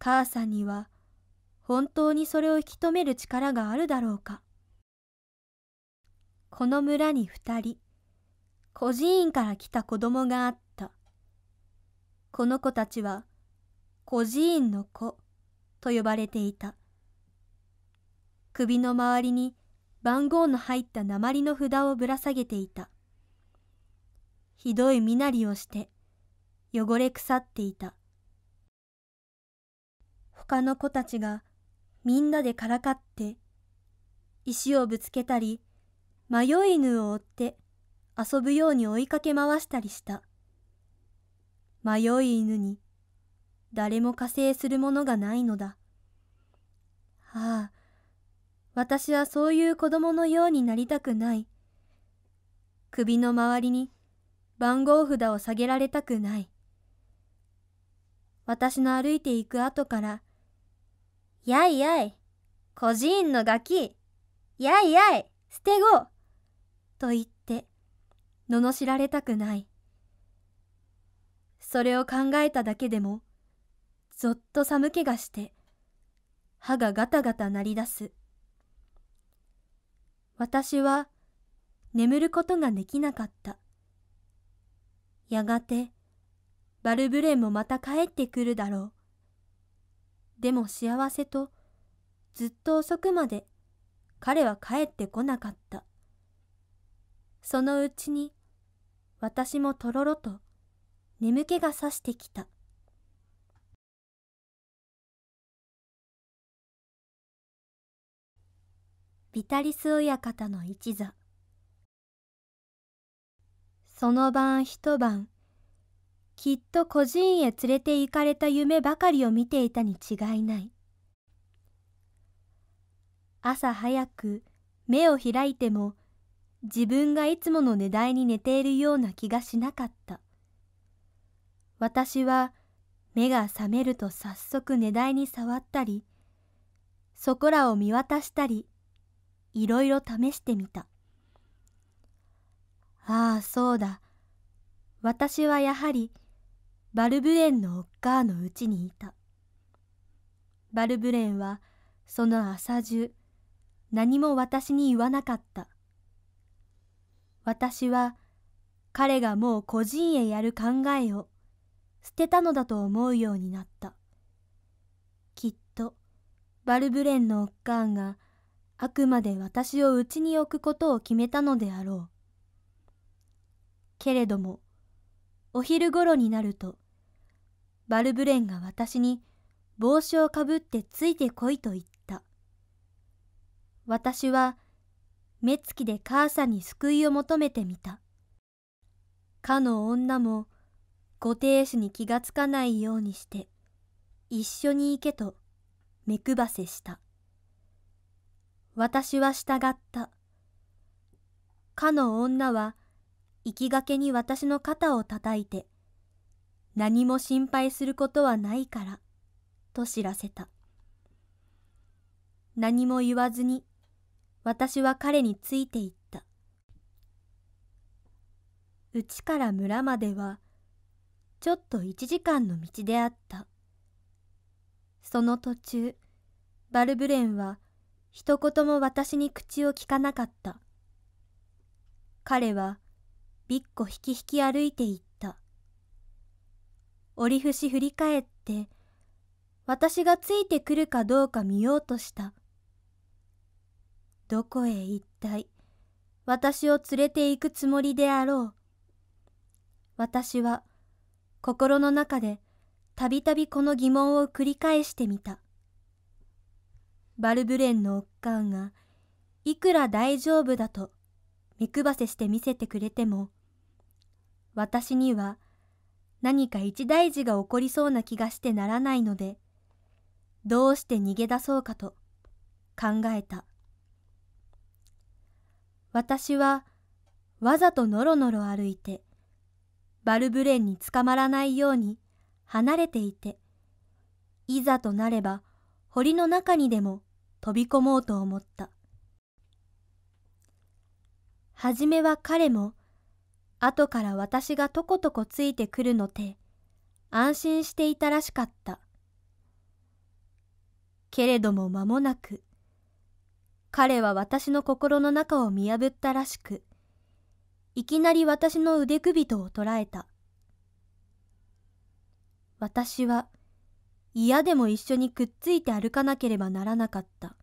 母さんには本当にそれを引き止める力があるだろうか。この村に二人、孤児院から来た子供があった。この子たちは、孤児院の子と呼ばれていた。首の周りに番号の入った鉛の札をぶら下げていた。ひどい身なりをして、汚れ腐っていた。他の子たちがみんなでからかって石をぶつけたり迷い犬を追って遊ぶように追いかけ回したりした迷い犬に誰も加勢するものがないのだああ私はそういう子供のようになりたくない首の周りに番号札を下げられたくない私の歩いていく後から、やいやい、孤児院のガキ、やいやい、捨て子と言って、罵られたくない。それを考えただけでも、ぞっと寒気がして、歯がガタガタ鳴り出す。私は、眠ることができなかった。やがて、バルブレンもまた帰ってくるだろう。でも幸せと、ずっと遅くまで彼は帰ってこなかった。そのうちに、私もとろろと眠気がさしてきた。ビタリス親方の一座その晩一晩きっと孤児院へ連れて行かれた夢ばかりを見ていたに違いない朝早く目を開いても自分がいつもの寝台に寝ているような気がしなかった私は目が覚めると早速寝台に触ったりそこらを見渡したりいろいろ試してみたああそうだ私はやはりバルブレンのおっかーのうちにいたバルブレンはその朝中何も私に言わなかった私は彼がもう個人へやる考えを捨てたのだと思うようになったきっとバルブレンのおっかんがあくまで私をうちに置くことを決めたのであろうけれどもお昼ごろになると、バルブレンが私に帽子をかぶってついてこいと言った。私は目つきで母さんに救いを求めてみた。かの女もご亭主に気がつかないようにして、一緒に行けと目配せした。私は従った。かの女は行きがけに私の肩を叩いて、何も心配することはないから、と知らせた。何も言わずに、私は彼についていった。うちから村までは、ちょっと1時間の道であった。その途中、バルブレンは一言も私に口をきかなかった。彼はびっこひきひき歩いていった。折り節振り返って、私がついてくるかどうか見ようとした。どこへ一体、私を連れて行くつもりであろう。私は、心の中で、たびたびこの疑問を繰り返してみた。バルブレンのおっかんが、いくら大丈夫だと、目配せして見せてくれても、私には何か一大事が起こりそうな気がしてならないので、どうして逃げ出そうかと考えた。私はわざとノロノロ歩いて、バルブレンにつかまらないように離れていて、いざとなれば堀の中にでも飛び込もうと思った。はじめは彼も後から私がとことこついてくるのて、安心していたらしかった。けれども間もなく、彼は私の心の中を見破ったらしく、いきなり私の腕首とを捉えた。私は嫌でも一緒にくっついて歩かなければならなかった。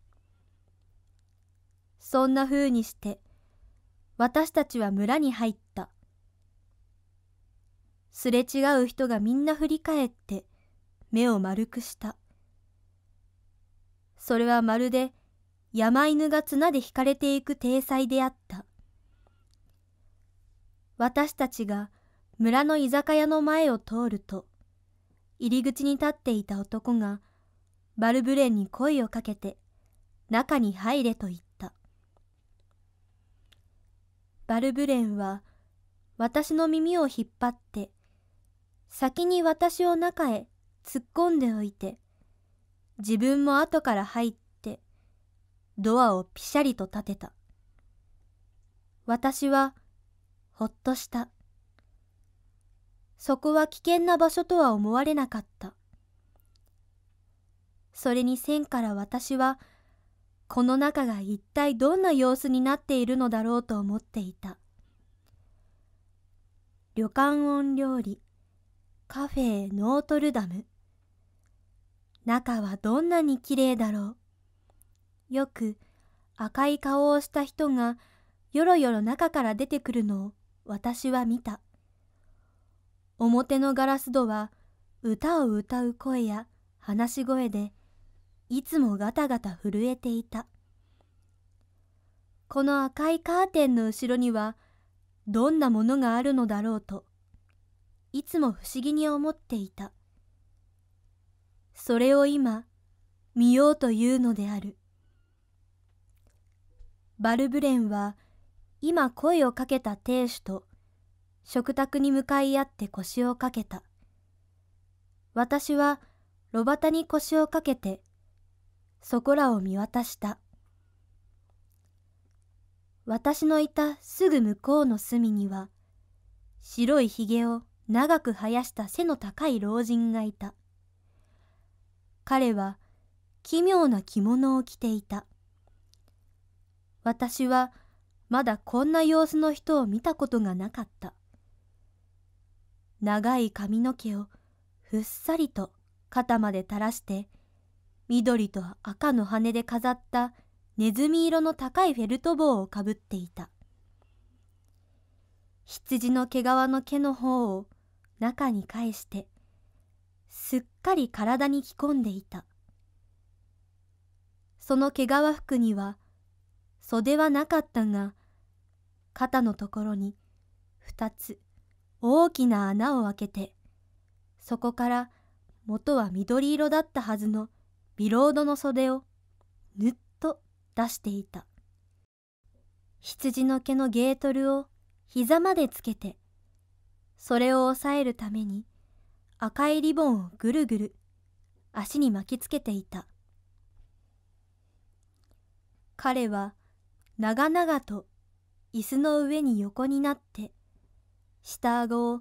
そんな風にして、私たちは村に入った。すれ違う人がみんな振り返って目を丸くしたそれはまるで山犬が綱で引かれていく体裁であった私たちが村の居酒屋の前を通ると入り口に立っていた男がバルブレンに声をかけて中に入れと言ったバルブレンは私の耳を引っ張って先に私を中へ突っ込んでおいて、自分も後から入って、ドアをピシャリと立てた。私は、ほっとした。そこは危険な場所とは思われなかった。それに線から私は、この中が一体どんな様子になっているのだろうと思っていた。旅館音料理。カフェノートルダム。中はどんなに綺麗だろう。よく赤い顔をした人がよろよろ中から出てくるのを私は見た。表のガラス戸は歌を歌う声や話し声でいつもガタガタ震えていた。この赤いカーテンの後ろにはどんなものがあるのだろうといつも不思議に思っていた。それを今、見ようというのである。バルブレンは、今声をかけた亭主と、食卓に向かい合って腰をかけた。私は、炉端に腰をかけて、そこらを見渡した。私のいたすぐ向こうの隅には、白いひげを長く生やした背の高い老人がいた。彼は奇妙な着物を着ていた。私はまだこんな様子の人を見たことがなかった。長い髪の毛をふっさりと肩まで垂らして、緑と赤の羽で飾ったネズミ色の高いフェルト帽をかぶっていた。羊の毛皮の毛の方を中に返してすっかり体に着込んでいたその毛皮服には袖はなかったが肩のところに2つ大きな穴を開けてそこから元は緑色だったはずのビロードの袖をぬっと出していた羊の毛のゲートルを膝までつけてそれを抑えるために赤いリボンをぐるぐる足に巻きつけていた彼は長々と椅子の上に横になって下顎を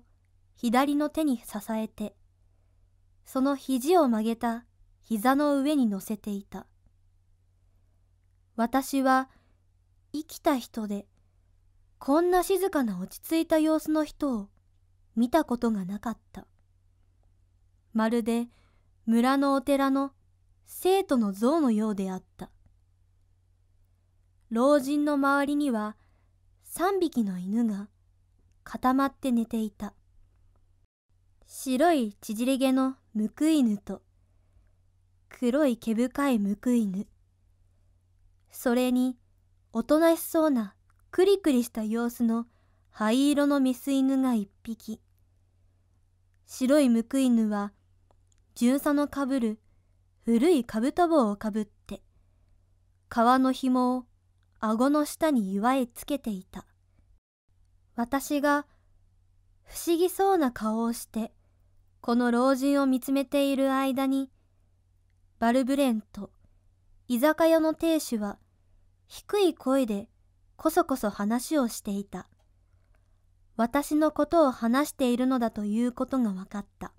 左の手に支えてその肘を曲げた膝の上に乗せていた私は生きた人でこんな静かな落ち着いた様子の人を見たことがなかった。まるで村のお寺の生徒の像のようであった。老人の周りには3匹の犬が固まって寝ていた。白い縮れ毛のムク犬と黒い毛深いムク犬。それにおとなしそうなクリクリした様子の灰色のメス犬が1匹。白い報い犬は、巡査のかぶる古いかぶと帽をかぶって、革の紐を顎の下に祝いつけていた。私が不思議そうな顔をして、この老人を見つめている間に、バルブレンと居酒屋の亭主は低い声でこそこそ話をしていた。私のことを話しているのだということが分かった。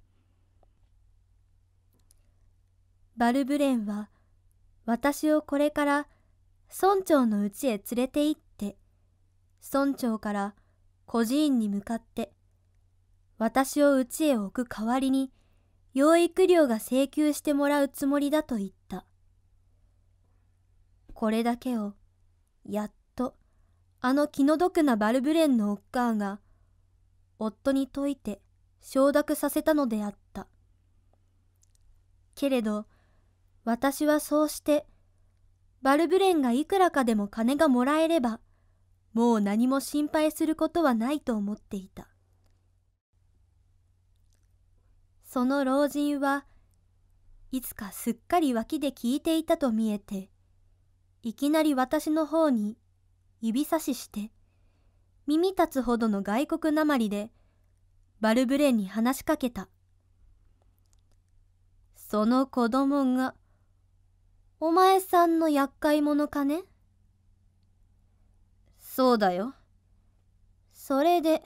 バルブレンは、私をこれから村長の家へ連れて行って、村長から孤児院に向かって、私を家へ置く代わりに、養育料が請求してもらうつもりだと言った。これだけを、やっと、あの気の毒なバルブレンのおっかあが、夫に説いて承諾させたのであった。けれど、私はそうして、バルブレンがいくらかでも金がもらえれば、もう何も心配することはないと思っていた。その老人はいつかすっかり脇で聞いていたと見えて、いきなり私の方に指差しして、耳立つほどの外国なまりで、バルブレンに話しかけた。その子供が、お前さんの厄介者かねそうだよ。それで、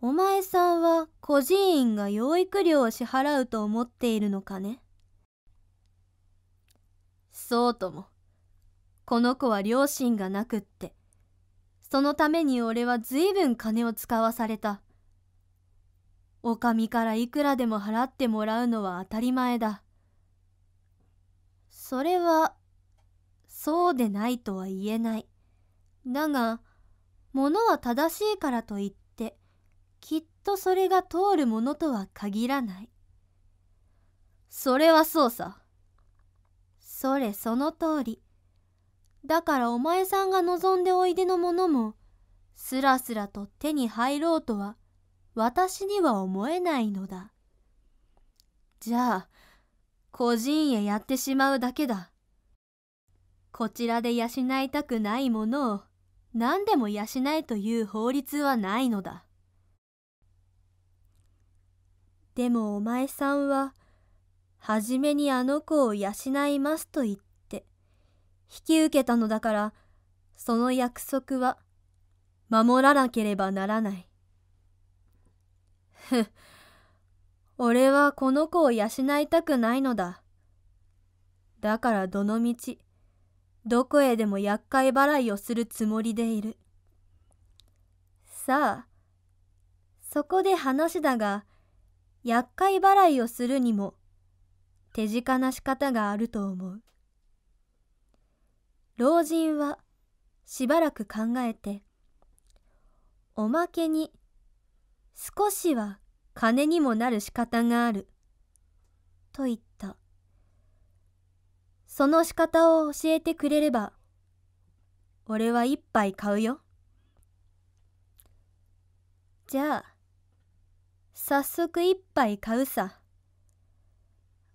お前さんは孤児院が養育料を支払うと思っているのかねそうとも、この子は両親がなくって、そのために俺は随分金を使わされた。おかみからいくらでも払ってもらうのは当たり前だ。それは、そうでないとは言えない。だが、物は正しいからといって、きっとそれが通るものとは限らない。それはそうさ。それその通り。だからお前さんが望んでおいでのものも、すらすらと手に入ろうとは、私には思えないのだ。じゃあ、個人へやってしまうだけだ。こちらで養いたくないものを、何でも養えという法律はないのだ。でもお前さんは、はじめにあの子を養いますと言っ引き受けたのだから、その約束は守らなければならない。ふ俺はこの子を養いたくないのだ。だからどのみち、どこへでも厄介払いをするつもりでいる。さあ、そこで話だが、厄介払いをするにも、手近な仕方があると思う。老人はしばらく考えて、おまけに少しは金にもなる仕方がある、と言った。その仕方を教えてくれれば、俺は一杯買うよ。じゃあ、早速一杯買うさ。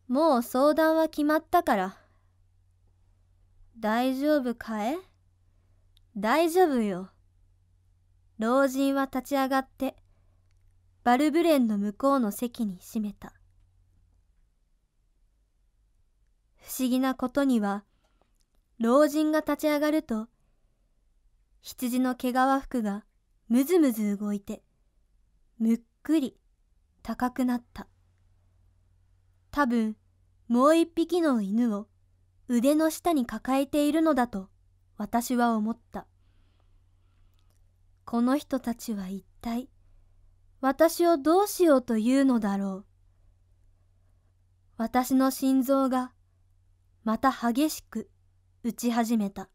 もう相談は決まったから。大丈夫かえ大丈夫よ。老人は立ち上がって、バルブレンの向こうの席に閉めた。不思議なことには、老人が立ち上がると、羊の毛皮服がむずむず動いて、むっくり高くなった。多分、もう一匹の犬を腕の下に抱えているのだと私は思った。この人たちは一体私をどうしようというのだろう。私の心臓がまた激しく打ち始めた。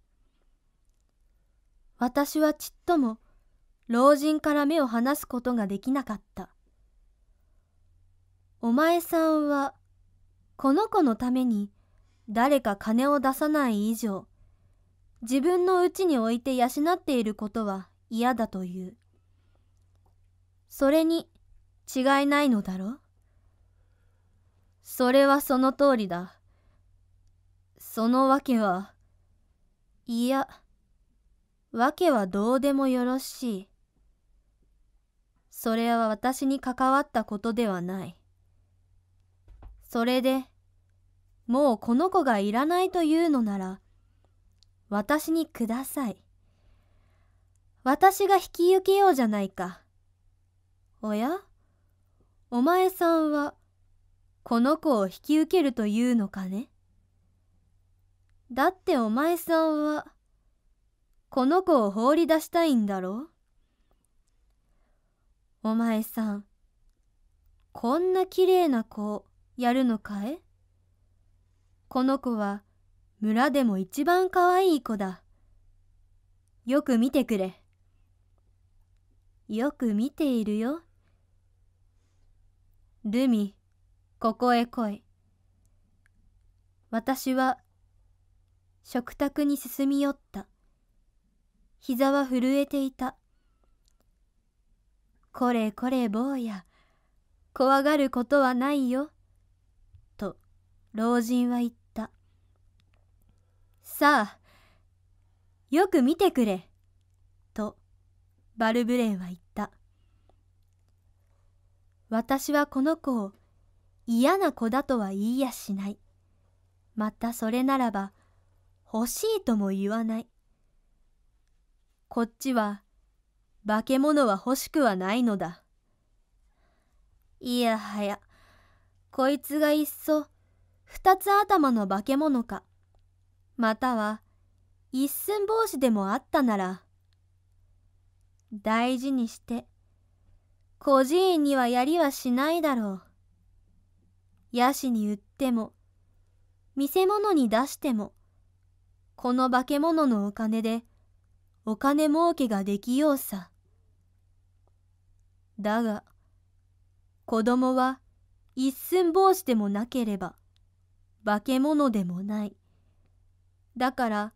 私はちっとも老人から目を離すことができなかった。お前さんはこの子のために誰か金を出さない以上、自分の家に置いて養っていることは嫌だという。それに違いないのだろうそれはその通りだ。そのわけは、いや、わけはどうでもよろしい。それは私に関わったことではない。それで、もうこの子がいらないというのなら、私にください。私が引き受けようじゃないか。おやお前さんは、この子を引き受けるというのかねだってお前さんは、この子を放り出したいんだろうお前さん、こんな綺麗な子、やるのかえこの子は村でも一番かわいい子だ。よく見てくれ。よく見ているよ。ルミ、ここへ来い。私は食卓に進み寄った。膝は震えていた。これこれ坊や、怖がることはないよ。と老人は言った。さあ、よく見てくれ。と、バルブレンは言った。私はこの子を嫌な子だとは言いやしない。またそれならば、欲しいとも言わない。こっちは、化け物は欲しくはないのだ。いやはや、こいつがいっそ、二つ頭の化け物か。または一寸法師でもあったなら大事にして孤児院にはやりはしないだろう。ヤシに売っても見せ物に出してもこの化け物のお金でお金儲けができようさ。だが子供は一寸法師でもなければ化け物でもない。だから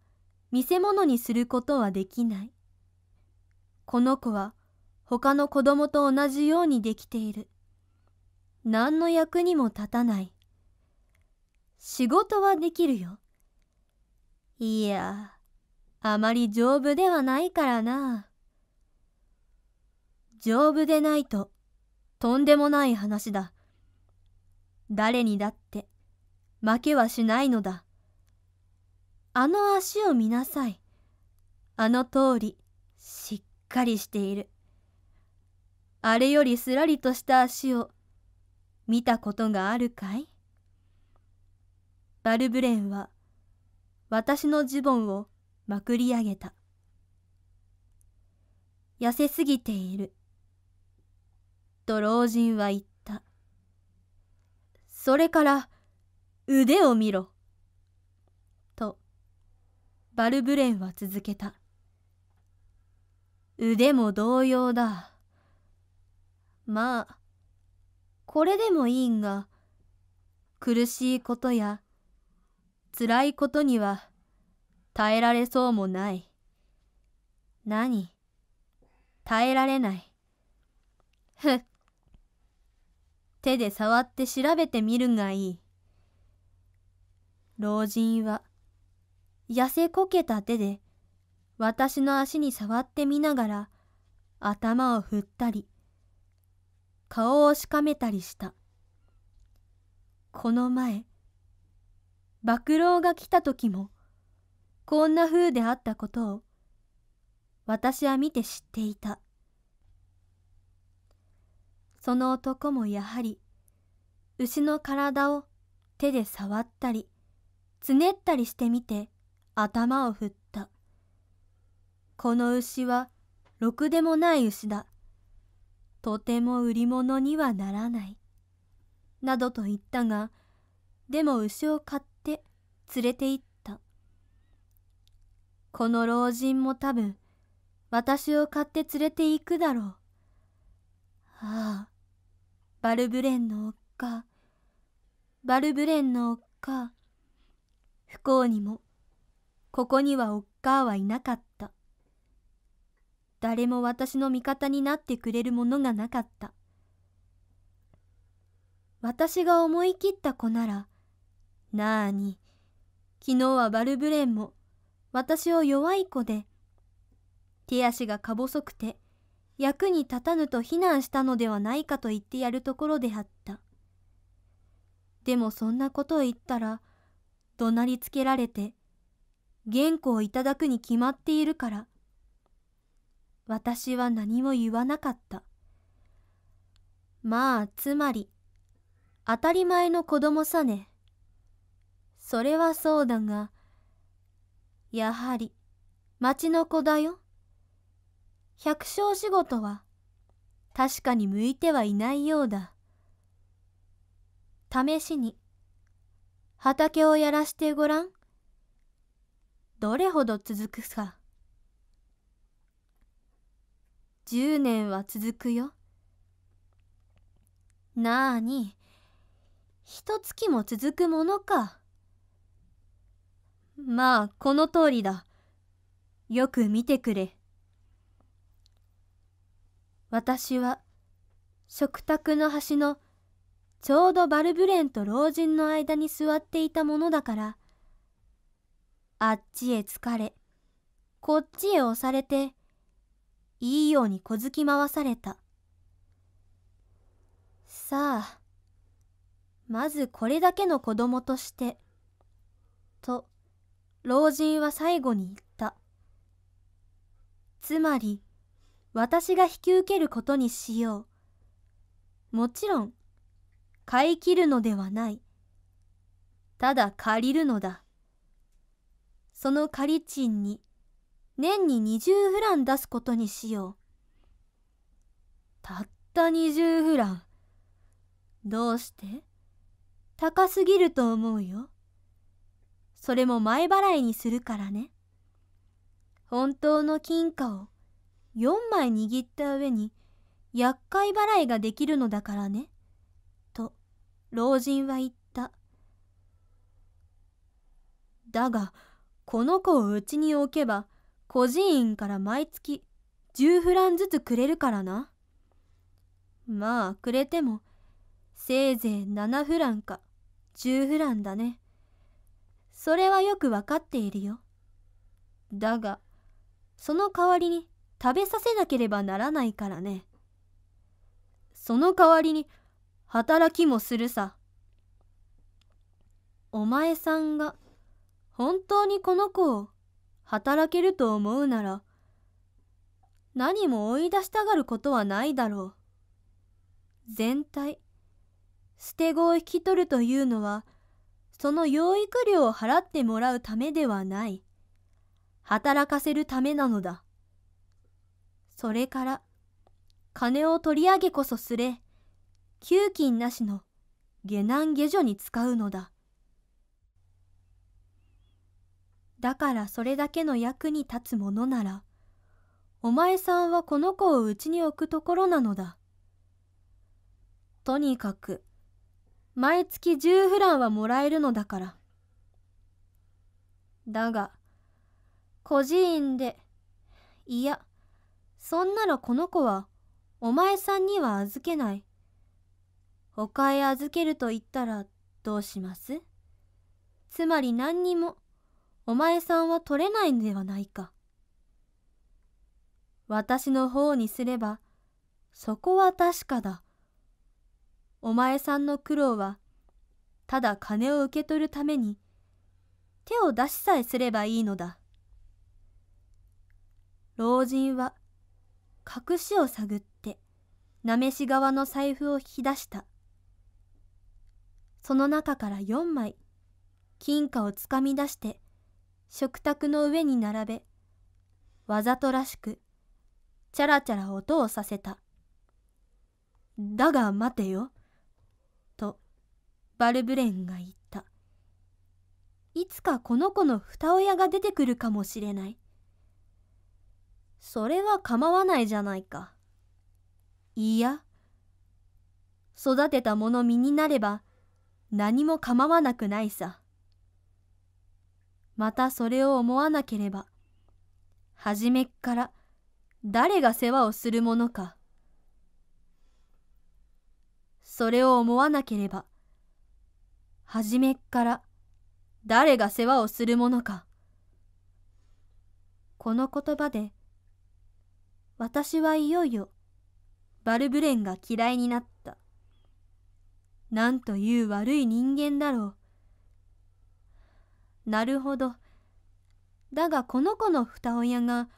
見せ物にすることはできない。この子は他の子供と同じようにできている。何の役にも立たない。仕事はできるよ。いや、あまり丈夫ではないからな。丈夫でないと、とんでもない話だ。誰にだって、負けはしないのだ。あの足を見なさい。あの通り、しっかりしている。あれよりすらりとした足を見たことがあるかいバルブレンは私のズボンをまくり上げた。痩せすぎている。と老人は言った。それから腕を見ろ。バルブレンは続けた。腕も同様だ。まあ、これでもいいんが、苦しいことや、辛いことには、耐えられそうもない。何耐えられない。ふっ。手で触って調べてみるがいい。老人は、痩せこけた手で私の足に触ってみながら頭を振ったり顔をしかめたりしたこの前爆老が来た時もこんな風であったことを私は見て知っていたその男もやはり牛の体を手で触ったりつねったりしてみて頭を振った。この牛はろくでもない牛だ。とても売り物にはならない。などと言ったが、でも牛を買って連れて行った。この老人も多分、私を買って連れて行くだろう。ああ、バルブレンのおっか、バルブレンのおっか、不幸にもここにはおっかあはいなかった。誰も私の味方になってくれるものがなかった。私が思い切った子なら、なあに、昨日はバルブレンも私を弱い子で、手足がか細くて、役に立たぬと非難したのではないかと言ってやるところであった。でもそんなことを言ったら、怒鳴りつけられて、原稿をいただくに決まっているから。私は何も言わなかった。まあ、つまり、当たり前の子供さね。それはそうだが、やはり、町の子だよ。百姓仕事は、確かに向いてはいないようだ。試しに、畑をやらしてごらん。どれほど続くか。10年は続くよ。なあに、一月も続くものか。まあ、この通りだ。よく見てくれ。私は、食卓の端の、ちょうどバルブレンと老人の間に座っていたものだから、あっちへ疲れ、こっちへ押されて、いいように小づき回された。さあ、まずこれだけの子供として、と、老人は最後に言った。つまり、私が引き受けることにしよう。もちろん、買い切るのではない。ただ借りるのだ。その借賃に年に20フラン出すことにしよう。たった20フラン。どうして高すぎると思うよ。それも前払いにするからね。本当の金貨を4枚握った上に厄介払いができるのだからね。と老人は言った。だが、この子をうちに置けば孤児院から毎月10フランずつくれるからな。まあくれてもせいぜい7フランか10フランだね。それはよくわかっているよ。だがその代わりに食べさせなければならないからね。その代わりに働きもするさ。お前さんが本当にこの子を働けると思うなら何も追い出したがることはないだろう。全体捨て子を引き取るというのはその養育料を払ってもらうためではない働かせるためなのだそれから金を取り上げこそすれ給金なしの下男下女に使うのだだからそれだけの役に立つものなら、お前さんはこの子をうちに置くところなのだ。とにかく、毎月10フランはもらえるのだから。だが、孤児院で、いや、そんならこの子は、お前さんには預けない。他へ預けると言ったらどうしますつまり何にもお前さんは取れないんではないか。私の方にすれば、そこは確かだ。お前さんの苦労は、ただ金を受け取るために、手を出しさえすればいいのだ。老人は、隠しを探って、なめし側の財布を引き出した。その中から4枚、金貨をつかみ出して、食卓の上に並べ、わざとらしく、チャラチャラ音をさせた。だが待てよ、と、バルブレンが言った。いつかこの子の二親が出てくるかもしれない。それは構わないじゃないか。いや、育てたもの身になれば何も構わなくないさ。またそれを思わなければ、初めっから誰が世話をするものか。それを思わなければ、初めっから誰が世話をするものか。この言葉で、私はいよいよバルブレンが嫌いになった。なんという悪い人間だろう。なるほど。だがこの子の二親が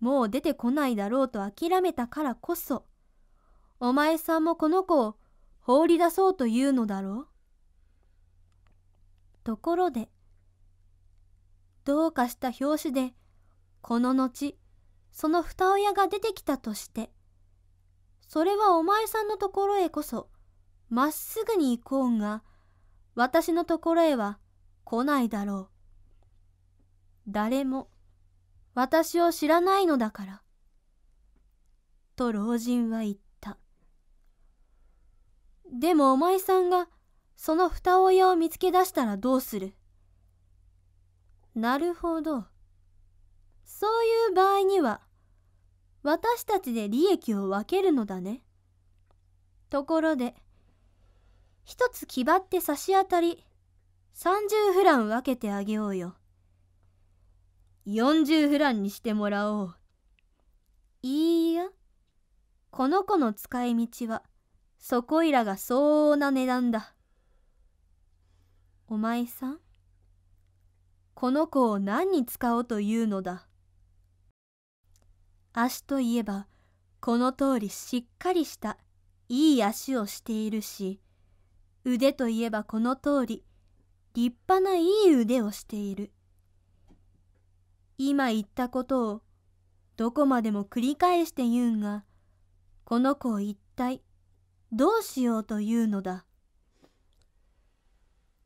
もう出てこないだろうと諦めたからこそ、お前さんもこの子を放り出そうというのだろうところで、どうかした拍子で、この後、その二親が出てきたとして、それはお前さんのところへこそ、まっすぐに行こうが、私のところへは来ないだろう。誰も私を知らないのだから。と老人は言った。でもお前さんがその二親を見つけ出したらどうするなるほど。そういう場合には私たちで利益を分けるのだね。ところで、一つ気張って差し当たり、30フラン分けてあげようよ。40フランにしてもらおう。いいや。この子の使い道は、そこいらが相応な値段だ。お前さん、この子を何に使おうというのだ。足といえば、この通りしっかりした、いい足をしているし、腕といえばこの通り、立派ないい腕をしている。今言ったことをどこまでも繰り返して言うんが、この子を一体どうしようというのだ。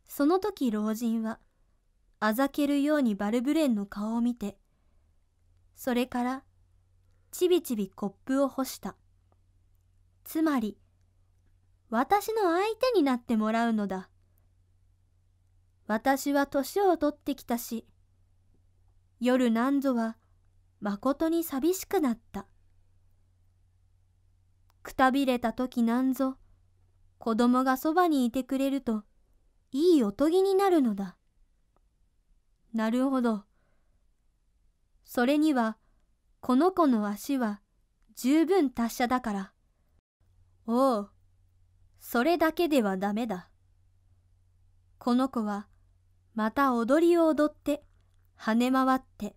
その時老人は、あざけるようにバルブレンの顔を見て、それから、ちびちびコップを干した。つまり、私の相手になってもらうのだ。私は年を取ってきたし、夜なんぞはまことに寂しくなった。くたびれた時なんぞ子供がそばにいてくれるといいおとぎになるのだ。なるほど。それにはこの子の足は十分達者だから。おう、それだけではダメだ。この子はまた踊りを踊って跳ね回って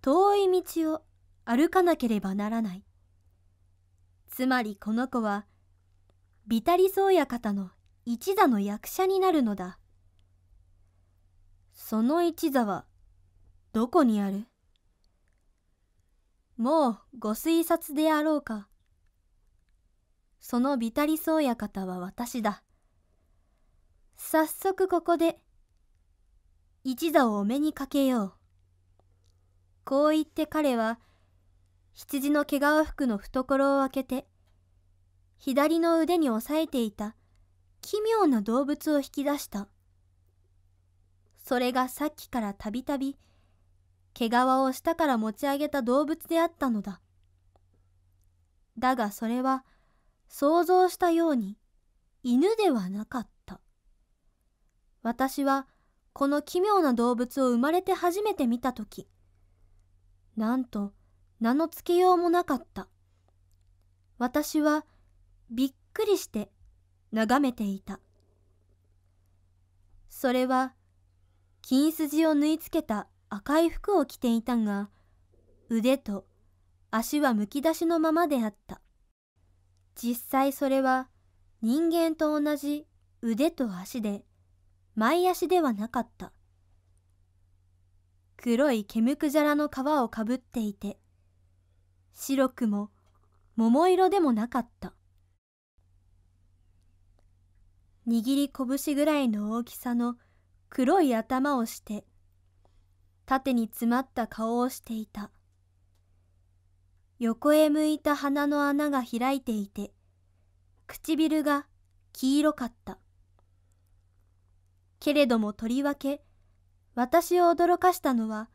遠い道を歩かなければならない。つまりこの子はビタリ宗谷方の一座の役者になるのだ。その一座はどこにあるもうご推察であろうか。そのビタリ宗谷方は私だ。早速ここで一座をお目にかけよう。こう言って彼は、羊の毛皮服の懐を開けて、左の腕に押さえていた奇妙な動物を引き出した。それがさっきからたびたび、毛皮を下から持ち上げた動物であったのだ。だがそれは、想像したように、犬ではなかった。私は、この奇妙な動物を生まれて初めて見た時なんと名の付けようもなかった私はびっくりして眺めていたそれは金筋を縫い付けた赤い服を着ていたが腕と足はむき出しのままであった実際それは人間と同じ腕と足で前足ではなかった。黒い毛むくじゃらの皮をかぶっていて、白くも桃色でもなかった。握り拳ぐらいの大きさの黒い頭をして、縦に詰まった顔をしていた。横へ向いた鼻の穴が開いていて、唇が黄色かった。けれどもとりわけ私を驚かしたのは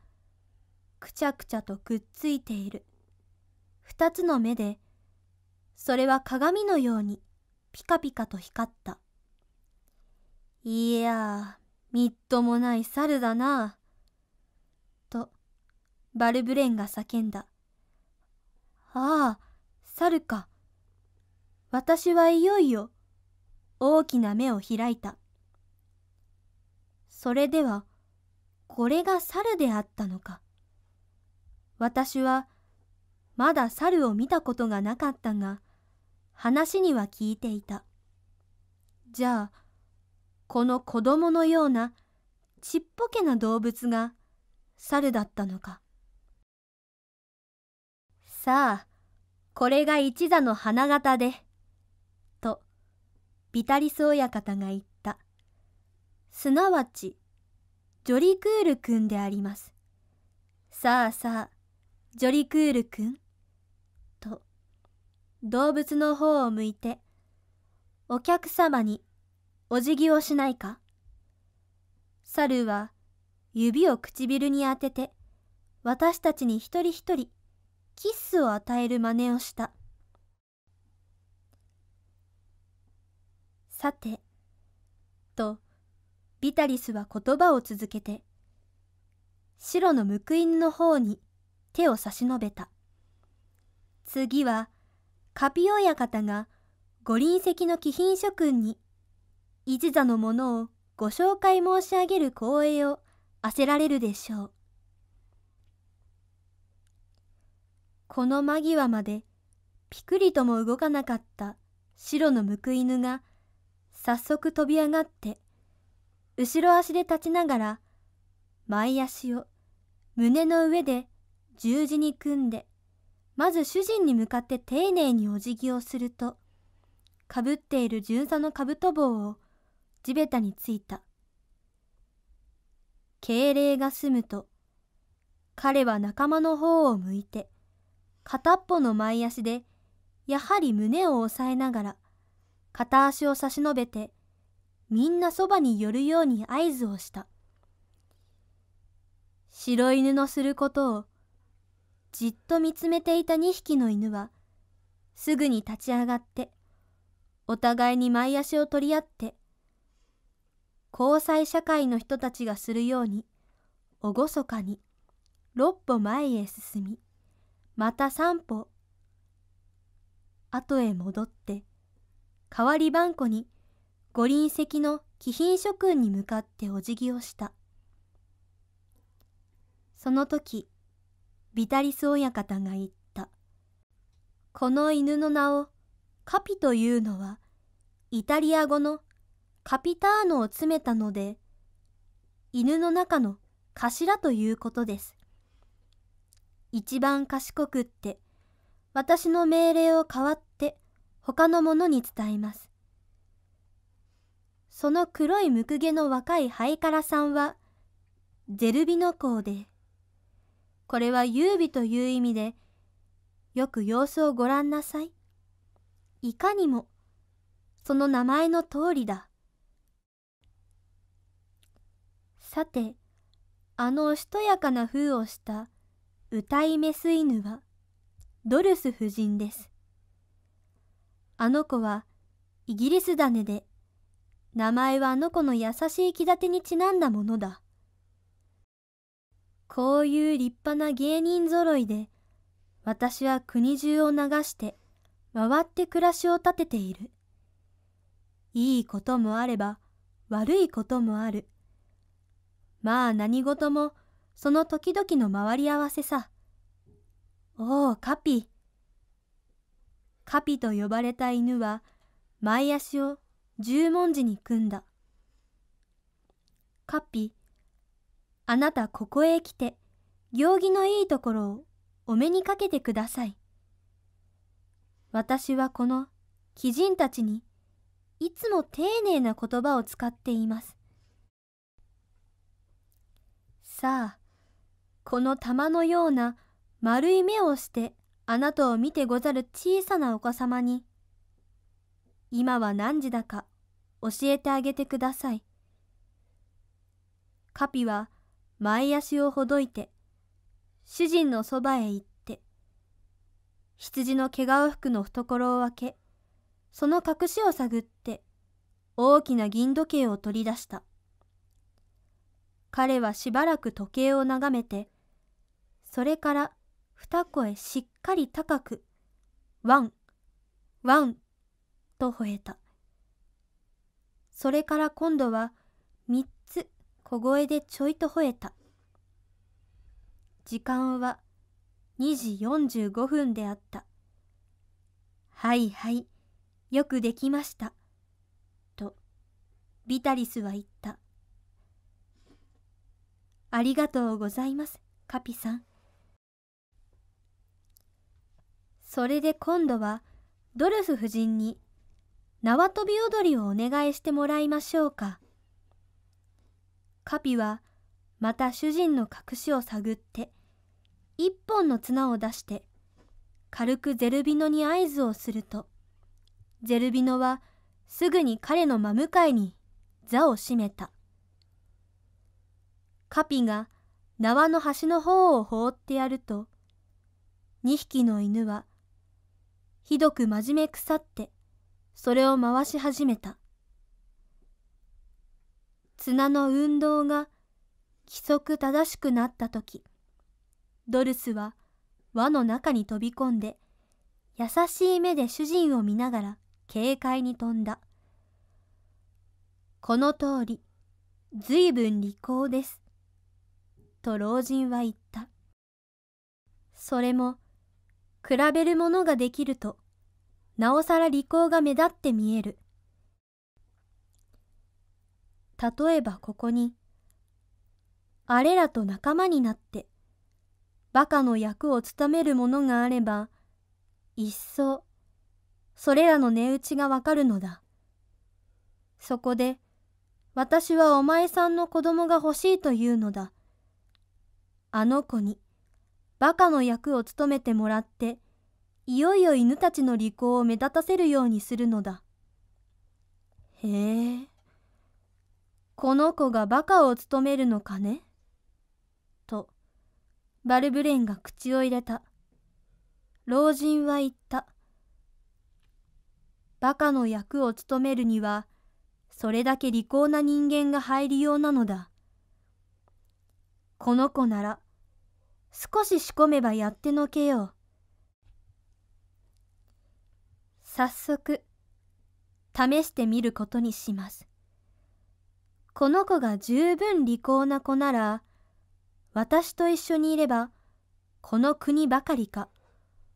くちゃくちゃとくっついている二つの目でそれは鏡のようにピカピカと光ったいやみっともない猿だなとバルブレンが叫んだああ猿か私はいよいよ大きな目を開いたそれでは、これが猿であったのか。私は、まだ猿を見たことがなかったが、話には聞いていた。じゃあ、この子供のようなちっぽけな動物が猿だったのか。さあ、これが一座の花形で、と、ビタリス親方が言った。すなわち、ジョリクールくんであります。さあさあ、ジョリクールくん。と、動物の方を向いて、お客様にお辞儀をしないか。猿は指を唇に当てて、私たちに一人一人、キッスを与える真似をした。さて、と、ビタリスは言葉を続けて、白の無印の方に手を差し伸べた。次は、カピオ館が五輪石の貴賓諸君に、一座のものをご紹介申し上げる光栄を焦られるでしょう。この間際までピクリとも動かなかった白のムク犬が早速飛び上がって後ろ足で立ちながら、前足を胸の上で十字に組んで、まず主人に向かって丁寧にお辞儀をすると、かぶっている巡査の兜帽を地べたについた。敬礼が済むと、彼は仲間の方を向いて、片っぽの前足で、やはり胸を押さえながら、片足を差し伸べて、みんなそばに寄るように合図をした。白犬のすることをじっと見つめていた2匹の犬はすぐに立ち上がってお互いに前足を取り合って交際社会の人たちがするように厳かに6歩前へ進みまた3歩後へ戻って代わり番こに五輪石の貴賓諸君に向かってお辞儀をした。その時、ビタリス親方が言った。この犬の名をカピというのは、イタリア語のカピターノを詰めたので、犬の中の頭ということです。一番賢くって、私の命令を代わって他の者に伝えます。その黒いムクゲの若いハイカラさんは、ゼルビノ公で、これは優美という意味で、よく様子をご覧なさい。いかにも、その名前の通りだ。さて、あのおしとやかな風をした歌いメス犬は、ドルス夫人です。あの子は、イギリス種で、名前はあの子の優しい気立てにちなんだものだ。こういう立派な芸人ぞろいで、私は国中を流して、回って暮らしを立てている。いいこともあれば、悪いこともある。まあ何事も、その時々の回り合わせさ。おお、カピ。カピと呼ばれた犬は、前足を十文字に組んだ。カッピ、あなたここへ来て、行儀のいいところをお目にかけてください。私はこの鬼人たちに、いつも丁寧な言葉を使っています。さあ、この玉のような丸い目をしてあなたを見てござる小さなお子様に、今は何時だか教えてあげてください。カピは前足をほどいて、主人のそばへ行って、羊の毛皮服の懐を開け、その隠しを探って、大きな銀時計を取り出した。彼はしばらく時計を眺めて、それから二声しっかり高く、ワン、ワン、と吠えた。それから今度は3つ小声でちょいと吠えた。時間は2時45分であった。はいはい、よくできました。と、ビタリスは言った。ありがとうございます、カピさん。それで今度は、ドルフ夫人に縄跳び踊りをお願いしてもらいましょうか。カピはまた主人の隠しを探って一本の綱を出して軽くゼルビノに合図をするとゼルビノはすぐに彼の真向かいに座を閉めたカピが縄の端の方を放ってやると2匹の犬はひどく真面目腐ってそれを回し始めた。綱の運動が規則正しくなった時、ドルスは輪の中に飛び込んで、優しい目で主人を見ながら軽快に飛んだ。この通り、ずいぶん利口です。と老人は言った。それも、比べるものができるとなおさら利口が目立って見える。例えばここに、あれらと仲間になって、バカの役を務めるものがあれば、一層、それらの値打ちがわかるのだ。そこで、私はお前さんの子供が欲しいというのだ。あの子に、バカの役を務めてもらって、いよいよ犬たちの利口を目立たせるようにするのだへえこの子がバカを務めるのかねとバルブレンが口を入れた老人は言ったバカの役を務めるにはそれだけ利口な人間が入りようなのだこの子なら少し仕込めばやってのけよう早速試してみることにしますこの子が十分利口な子なら私と一緒にいればこの国ばかりか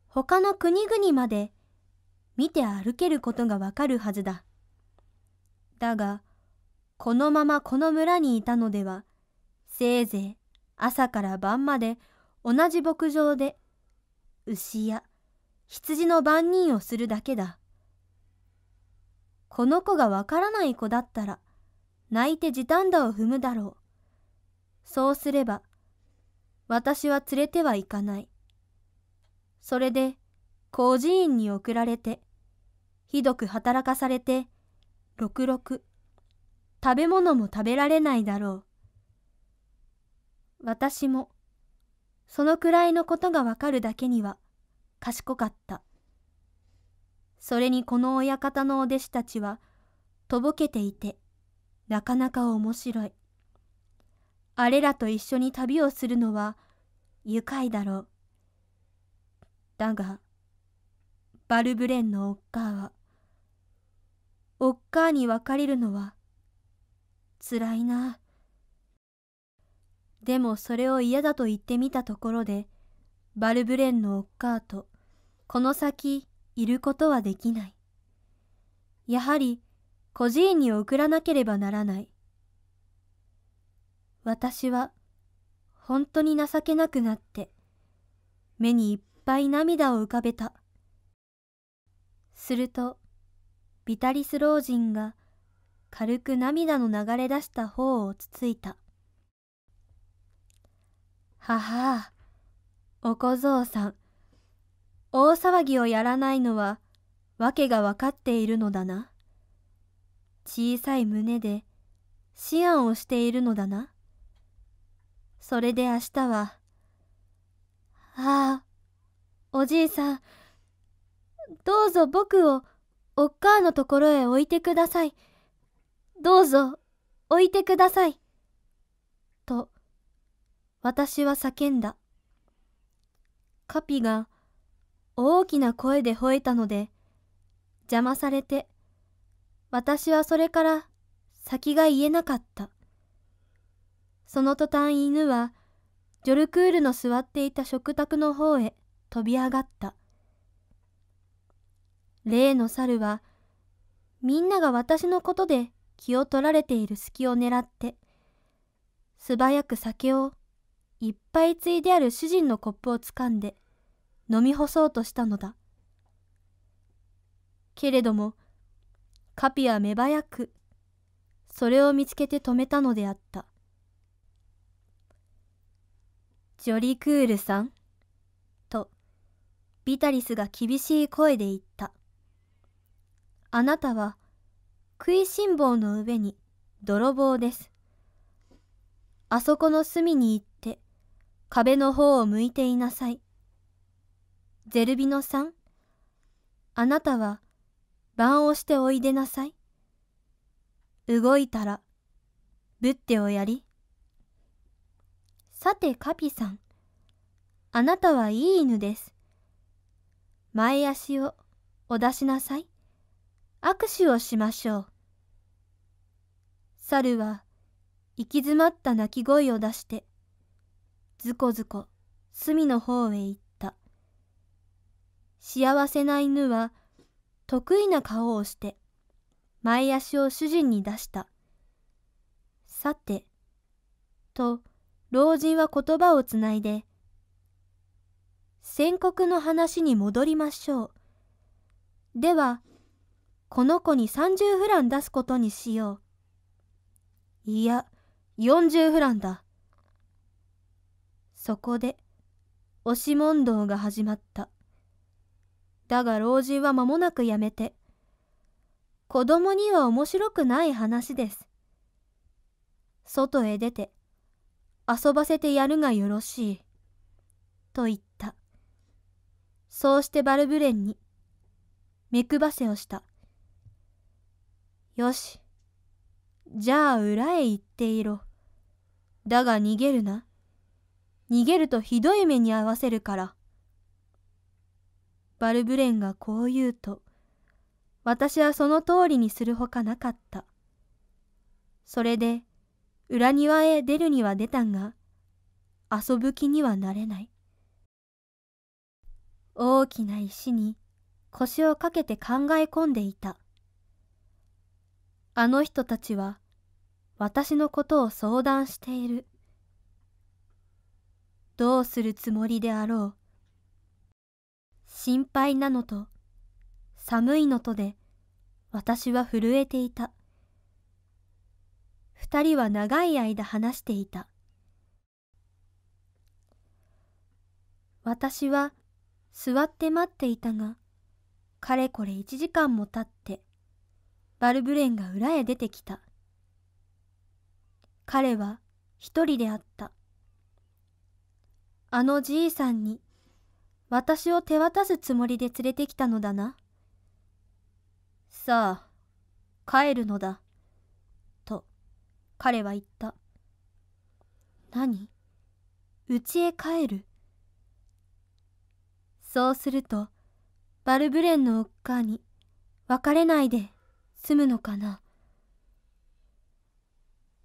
他の国々まで見て歩けることがわかるはずだだがこのままこの村にいたのではせいぜい朝から晩まで同じ牧場で牛や羊の番人をするだけだ。この子がわからない子だったら、泣いて時短だを踏むだろう。そうすれば、私は連れてはいかない。それで、工事院に送られて、ひどく働かされて、ろくろく、食べ物も食べられないだろう。私も、そのくらいのことがわかるだけには、賢かった。それにこの親方のお弟子たちは、とぼけていて、なかなか面白い。あれらと一緒に旅をするのは、愉快だろう。だが、バルブレンのおっかあは、おっかーに別れるのは、つらいな。でもそれを嫌だと言ってみたところで、バルブレンのおっかあとこの先いることはできない。やはり孤児院に送らなければならない。私は本当に情けなくなって目にいっぱい涙を浮かべた。するとビタリス老人が軽く涙の流れ出した方をつついた。ははお小僧さん、大騒ぎをやらないのは、わけが分かっているのだな。小さい胸で、思案をしているのだな。それで明日は、ああ、おじいさん、どうぞ僕をおっかあのところへ置いてください。どうぞ置いてください。と、私は叫んだ。カピが大きな声で吠えたので、邪魔されて、私はそれから先が言えなかった。その途端犬は、ジョルクールの座っていた食卓の方へ飛び上がった。例の猿は、みんなが私のことで気を取られている隙を狙って、素早く酒をいっぱいついである主人のコップをつかんで、飲み干そうとしたのだけれどもカピは目早くそれを見つけて止めたのであったジョリクールさんとビタリスが厳しい声で言ったあなたは食いしん坊の上に泥棒ですあそこの隅に行って壁の方を向いていなさいゼルビノさん、あなたは番をしておいでなさい。動いたら、ぶっておやり。さてカピさん、あなたはいい犬です。前足をお出しなさい。握手をしましょう。猿は行き詰まった鳴き声を出して、ずこずこ隅の方へ行っ幸せな犬は得意な顔をして前足を主人に出した。さて、と老人は言葉をつないで、宣告の話に戻りましょう。では、この子に30フラン出すことにしよう。いや、40フランだ。そこで、押し問答が始まった。だが老人は間もなくやめて。子供には面白くない話です。外へ出て、遊ばせてやるがよろしい。と言った。そうしてバルブレンに、目配せをした。よし。じゃあ裏へ行っていろ。だが逃げるな。逃げるとひどい目に遭わせるから。バルブレンがこう言うと、私はその通りにするほかなかった。それで、裏庭へ出るには出たが、遊ぶ気にはなれない。大きな石に腰をかけて考え込んでいた。あの人たちは、私のことを相談している。どうするつもりであろう。心配なのと、寒いのとで、私は震えていた。二人は長い間話していた。私は座って待っていたが、かれこれ一時間も経って、バルブレンが裏へ出てきた。彼は一人であった。あのじいさんに私を手渡すつもりで連れてきたのだな。さあ、帰るのだ。と、彼は言った。何家へ帰る。そうすると、バルブレンのおっかに、別れないで済むのかな。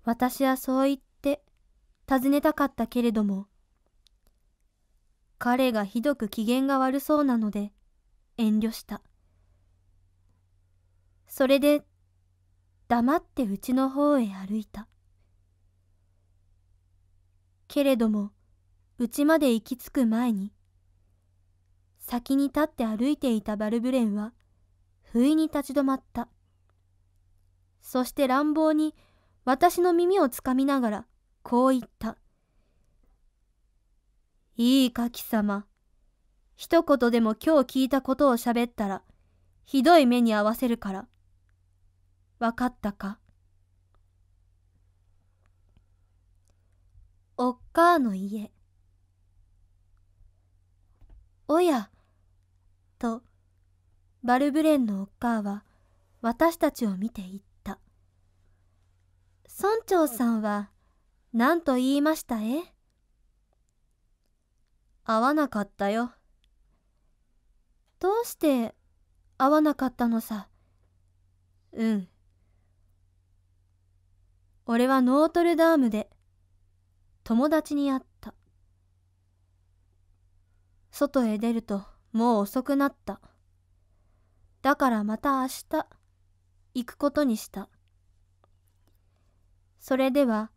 私はそう言って、尋ねたかったけれども、彼がひどく機嫌が悪そうなので遠慮した。それで黙ってうちの方へ歩いた。けれどもうちまで行き着く前に先に立って歩いていたバルブレンは不意に立ち止まった。そして乱暴に私の耳をつかみながらこう言った。いいか貴様。一言でも今日聞いたことを喋ったら、ひどい目に遭わせるから。わかったかおっかーの家。おや、と、バルブレンのおっかーは、私たちを見て言った。村長さんは、何と言いましたえ会わなかったよ。どうして会わなかったのさ。うん。俺はノートルダームで友達に会った。外へ出るともう遅くなった。だからまた明日行くことにした。それでは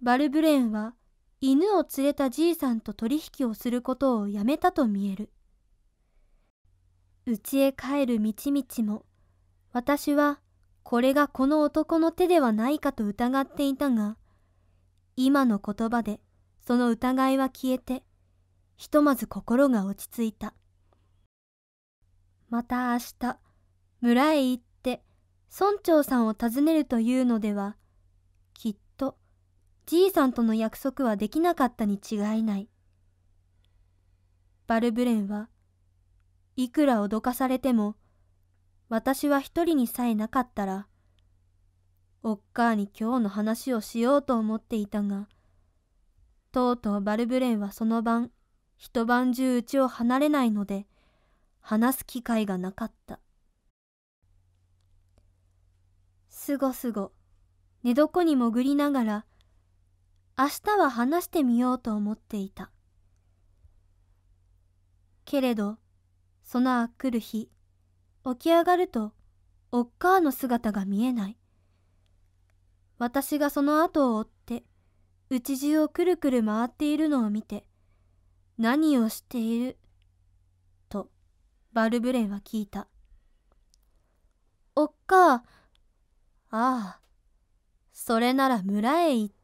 バルブレンは犬を連れたじいさんと取引をすることをやめたと見える。家へ帰る道々も、私はこれがこの男の手ではないかと疑っていたが、今の言葉でその疑いは消えて、ひとまず心が落ち着いた。また明日、村へ行って村長さんを訪ねるというのでは、じいさんとの約束はできなかったに違いないバルブレンはいくら脅かされても私は一人にさえなかったらおっかに今日の話をしようと思っていたがとうとうバルブレンはその晩一晩中うちを離れないので話す機会がなかったすごすご寝床に潜りながら明日は話してみようと思っていた。けれど、そのあくる日、起き上がると、おっかーの姿が見えない。私がその後を追って、内うをくるくる回っているのを見て、何をしている、と、バルブレンは聞いた。おっかー、ああ、それなら村へ行って、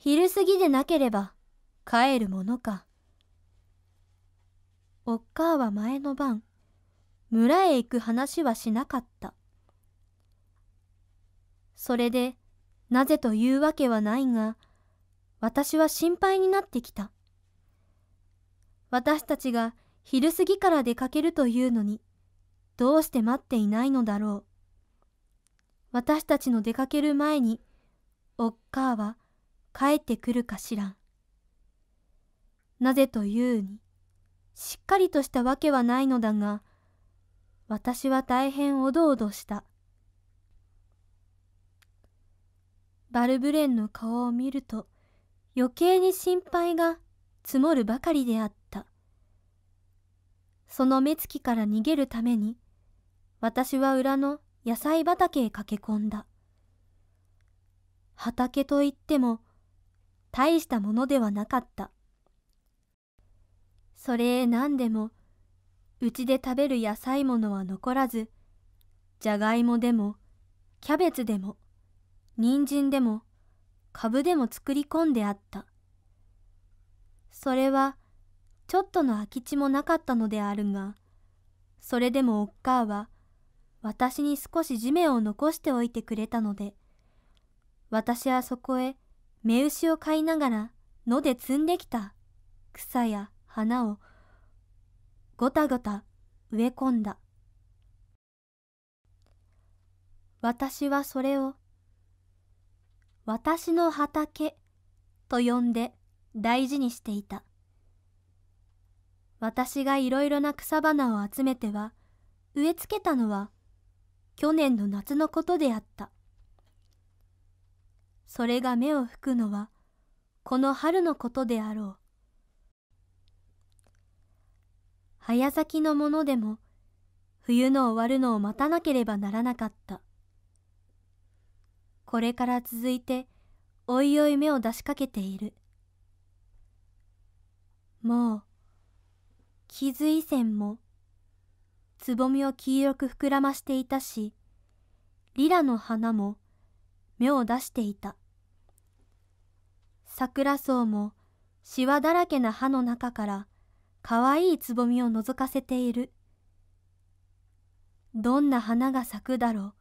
昼過ぎでなければ帰るものか。おっかあは前の晩、村へ行く話はしなかった。それで、なぜというわけはないが、私は心配になってきた。私たちが昼過ぎから出かけるというのに、どうして待っていないのだろう。私たちの出かける前に、おっかあは帰ってくるかしらん。なぜというに、しっかりとしたわけはないのだが、私は大変おどおどした。バルブレンの顔を見ると、余計に心配が積もるばかりであった。その目つきから逃げるために、私は裏の野菜畑へ駆け込んだ。畑といっても、大したものではなかった。それへ何でも、うちで食べる野菜ものは残らず、じゃがいもでも、キャベツでも、人参でも、かぶでも作り込んであった。それは、ちょっとの空き地もなかったのであるが、それでもおっかあは、私に少し地面を残しておいてくれたので、私はそこへ目牛を飼いながら野で摘んできた草や花をごたごた植え込んだ。私はそれを私の畑と呼んで大事にしていた。私がいろいろな草花を集めては植え付けたのは去年の夏のことであった。それが目を吹くのはこの春のことであろう早咲きのものでも冬の終わるのを待たなければならなかったこれから続いておいおい目を出しかけているもう傷以前もつぼみを黄色く膨らましていたしリラの花も芽を出していた。桜草もしわだらけな葉の中からかわいいつぼみを覗かせている。どんな花が咲くだろう。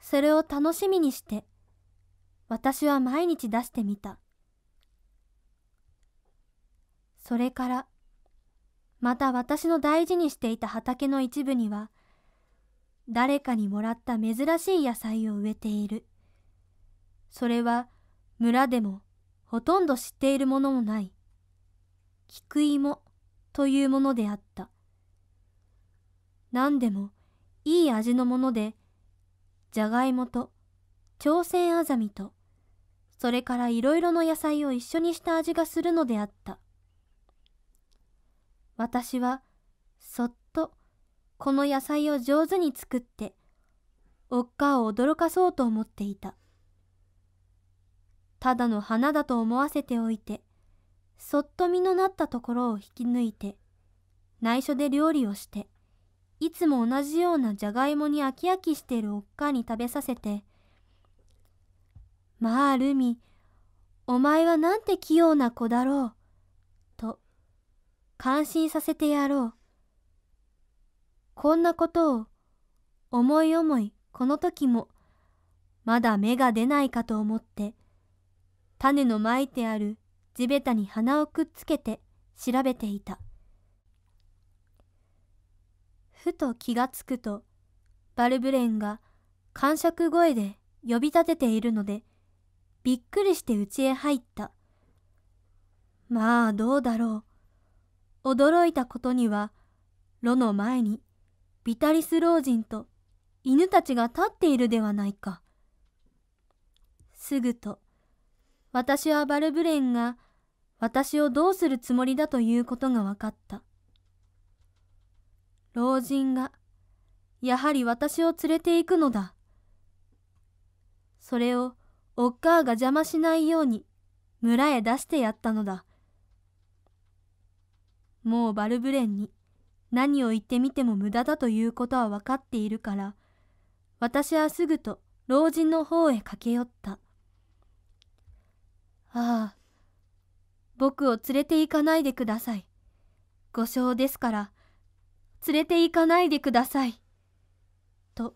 それを楽しみにして私は毎日出してみた。それからまた私の大事にしていた畑の一部には誰かにもらった珍しい野菜を植えている。それは村でもほとんど知っているものもない。菊芋というものであった。何でもいい味のもので、じゃがいもと、朝鮮あざみと、それからいろいろの野菜を一緒にした味がするのであった。私は、そっこの野菜を上手に作っておっかを驚かそうと思っていたただの花だと思わせておいてそっと実のなったところを引き抜いて内緒で料理をしていつも同じようなじゃがいもに飽き飽きしているおっかに食べさせて「まあルミお前はなんて器用な子だろう」と感心させてやろう。こんなことを、思い思いこの時も、まだ芽が出ないかと思って、種のまいてある地べたに鼻をくっつけて調べていた。ふと気がつくと、バルブレンが感触声で呼び立てているので、びっくりして家へ入った。まあどうだろう。驚いたことには、炉の前にビタリス老人と犬たちが立っているではないか。すぐと、私はバルブレンが私をどうするつもりだということが分かった。老人が、やはり私を連れて行くのだ。それを、おっかあが邪魔しないように、村へ出してやったのだ。もうバルブレンに何を言ってみても無駄だということは分かっているから、私はすぐと老人の方へ駆け寄った。ああ、僕を連れて行かないでください。誤傷ですから、連れて行かないでください。と、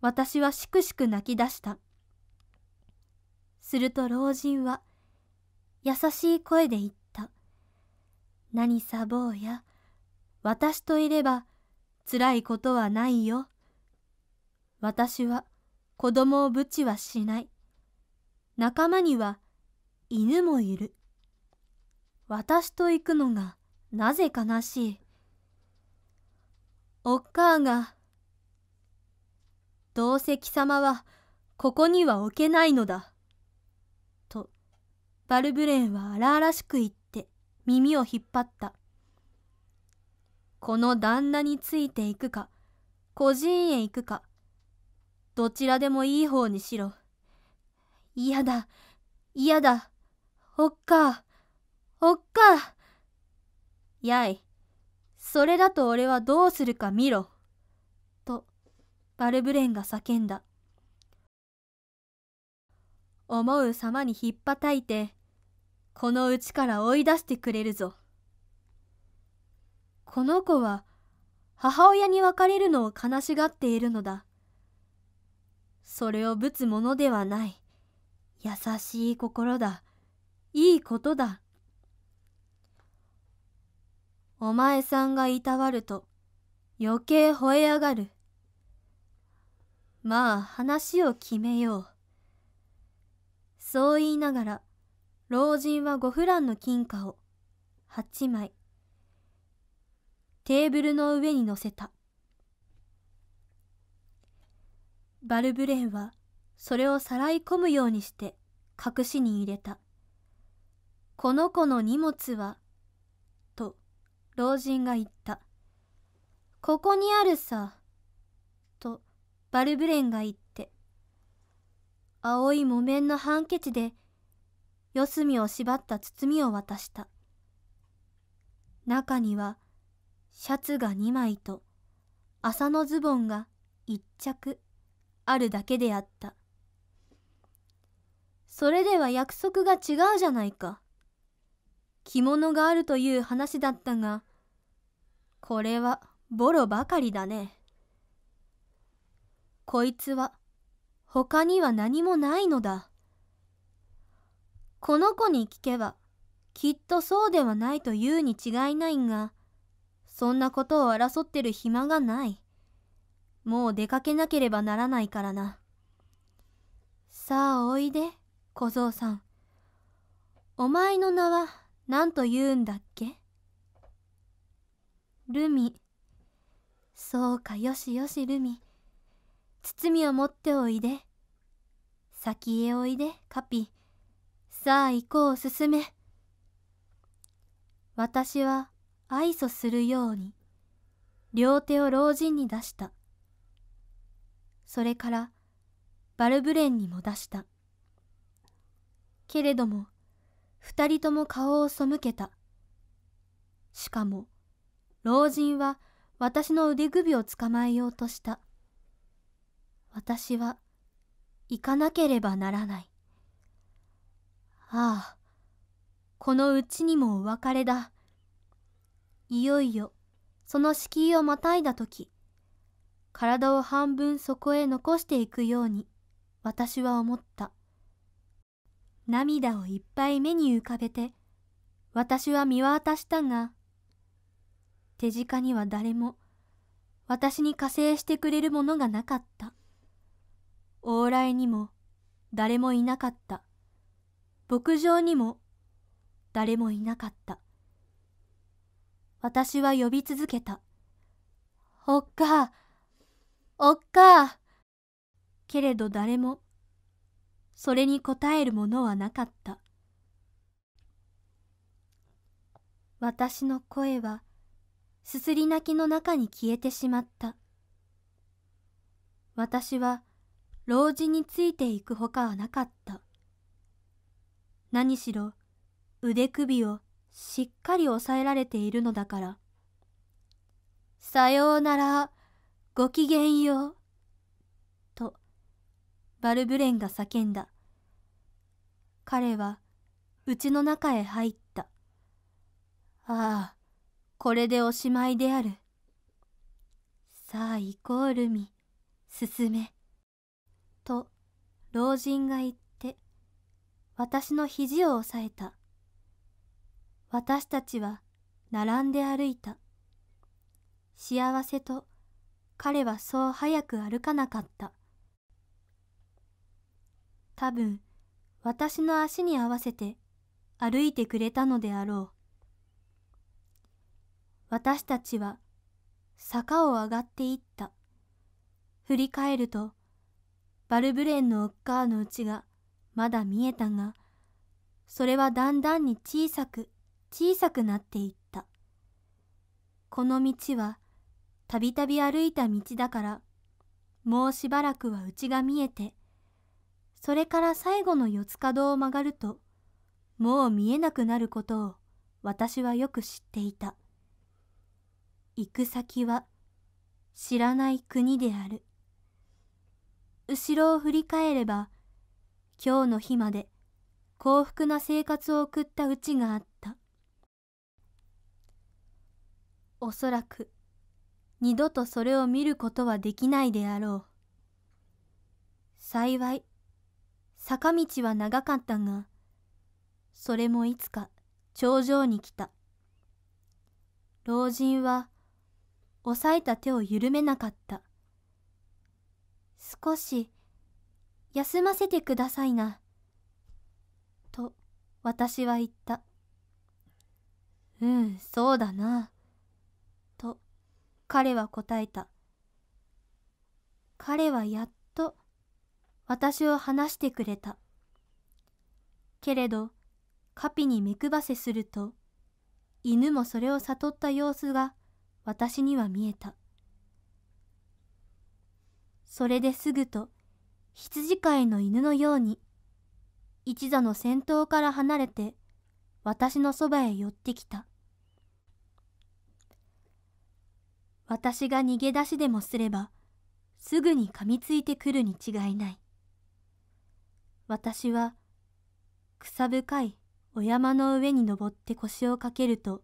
私はしくしく泣き出した。すると老人は、優しい声で言った。何さぼうや、私といれば辛いことはないよ。私は子供をぶちはしない。仲間には犬もいる。私と行くのがなぜ悲しい。おっかあが、どうせ貴様はここには置けないのだ。と、バルブレンは荒々しく言って耳を引っ張った。この旦那についていくか孤児院へ行くかどちらでもいい方にしろ嫌だ嫌だおっかおっかやいそれだと俺はどうするか見ろとバルブレンが叫んだ思う様にひっぱたいてこのうちから追い出してくれるぞ。この子は母親に別れるのを悲しがっているのだ。それをぶつものではない。優しい心だ。いいことだ。お前さんがいたわると余計吠え上がる。まあ話を決めよう。そう言いながら老人はごフランの金貨を8枚テーブルの上に乗せた。バルブレンはそれをさらい込むようにして隠しに入れた。この子の荷物は、と老人が言った。ここにあるさ、とバルブレンが言って、青い木綿のハンケチで四隅を縛った包みを渡した。中にはシャツが2枚と、麻のズボンが1着あるだけであった。それでは約束が違うじゃないか。着物があるという話だったが、これはボロばかりだね。こいつは他には何もないのだ。この子に聞けばきっとそうではないというに違いないが、そんなことを争ってる暇がない。もう出かけなければならないからな。さあおいで、小僧さん。お前の名は何と言うんだっけルミ。そうか、よしよし、ルミ。包みを持っておいで。先へおいで、カピ。さあ行こう、進め。私は愛想するように、両手を老人に出した。それから、バルブレンにも出した。けれども、二人とも顔を背けた。しかも、老人は私の腕首を捕まえようとした。私は、行かなければならない。ああ、このうちにもお別れだ。いよいよ、その敷居をまたいだ時、体を半分そこへ残していくように、私は思った。涙をいっぱい目に浮かべて、私は見渡したが、手近には誰も、私に加勢してくれるものがなかった。往来にも、誰もいなかった。牧場にも、誰もいなかった。私は呼び続けた。おっか、おっか。けれど誰も、それに答えるものはなかった。私の声は、すすり泣きの中に消えてしまった。私は、老人についていくほかはなかった。何しろ、腕首をしっかり抑えられているのだから。さようなら、ごきげんよう。と、バルブレンが叫んだ。彼は、うちの中へ入った。ああ、これでおしまいである。さあ行こう、ルミ、進め。と、老人が言って、私の肘を押さえた。私たちは並んで歩いた。幸せと彼はそう早く歩かなかった。多分私の足に合わせて歩いてくれたのであろう。私たちは坂を上がっていった。振り返ると、バルブレンのおっかーのうちがまだ見えたが、それはだんだんに小さく小さくなっていった。この道はたびたび歩いた道だから、もうしばらくはうちが見えて、それから最後の四つ角を曲がると、もう見えなくなることを私はよく知っていた。行く先は知らない国である。後ろを振り返れば、今日の日まで幸福な生活を送ったうちがあった。おそらく二度とそれを見ることはできないであろう。幸い、坂道は長かったが、それもいつか頂上に来た。老人は、押さえた手を緩めなかった。少し、休ませてくださいな。と、私は言った。うん、そうだな。彼は答えた。彼はやっと私を話してくれた。けれど、カピに目配せすると、犬もそれを悟った様子が私には見えた。それですぐと羊飼いの犬のように、一座の先頭から離れて私のそばへ寄ってきた。私が逃げ出しでもすれば、すぐに噛みついてくるに違いない。私は、草深いお山の上に登って腰をかけると、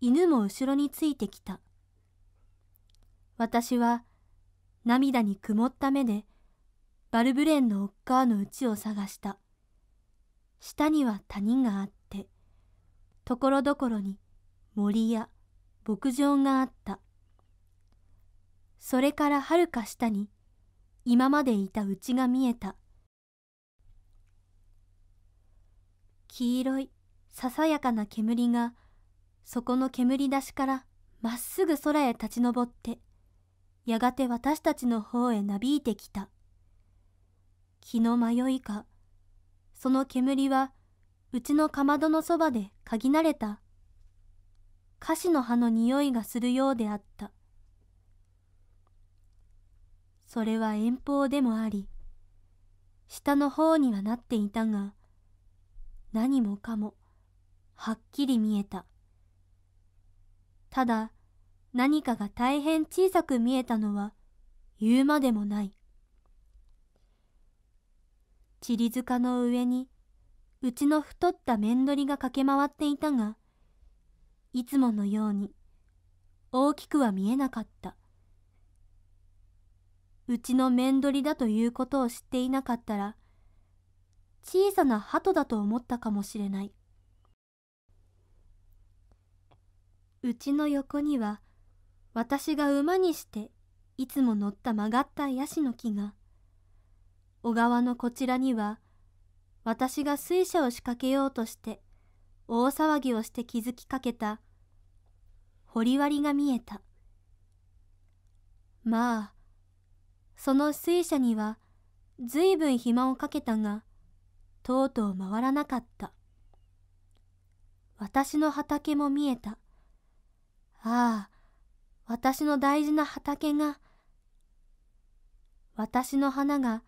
犬も後ろについてきた。私は、涙に曇った目で、バルブレンのおっかーのうちを探した。下には谷があって、ところどころに森や牧場があった。それからはるか下に今までいたうちが見えた。黄色いささやかな煙がそこの煙出しからまっすぐ空へ立ち上ってやがて私たちの方へなびいてきた。気の迷いかその煙はうちのかまどのそばで嗅ぎ慣れた菓子の葉の匂いがするようであった。それは遠方でもあり、下の方にはなっていたが、何もかも、はっきり見えた。ただ、何かが大変小さく見えたのは、言うまでもない。ちり塚の上に、うちの太った面取りが駆け回っていたが、いつものように大きくは見えなかったうちの面取りだということを知っていなかったら小さな鳩だと思ったかもしれないうちの横には私が馬にしていつも乗った曲がったヤシの木が小川のこちらには私が水車を仕掛けようとして大騒ぎをして気づきかけた。掘割が見えた。まあ、その水車には、ずいぶん暇をかけたが、とうとう回らなかった。私の畑も見えた。ああ、私の大事な畑が、私の花が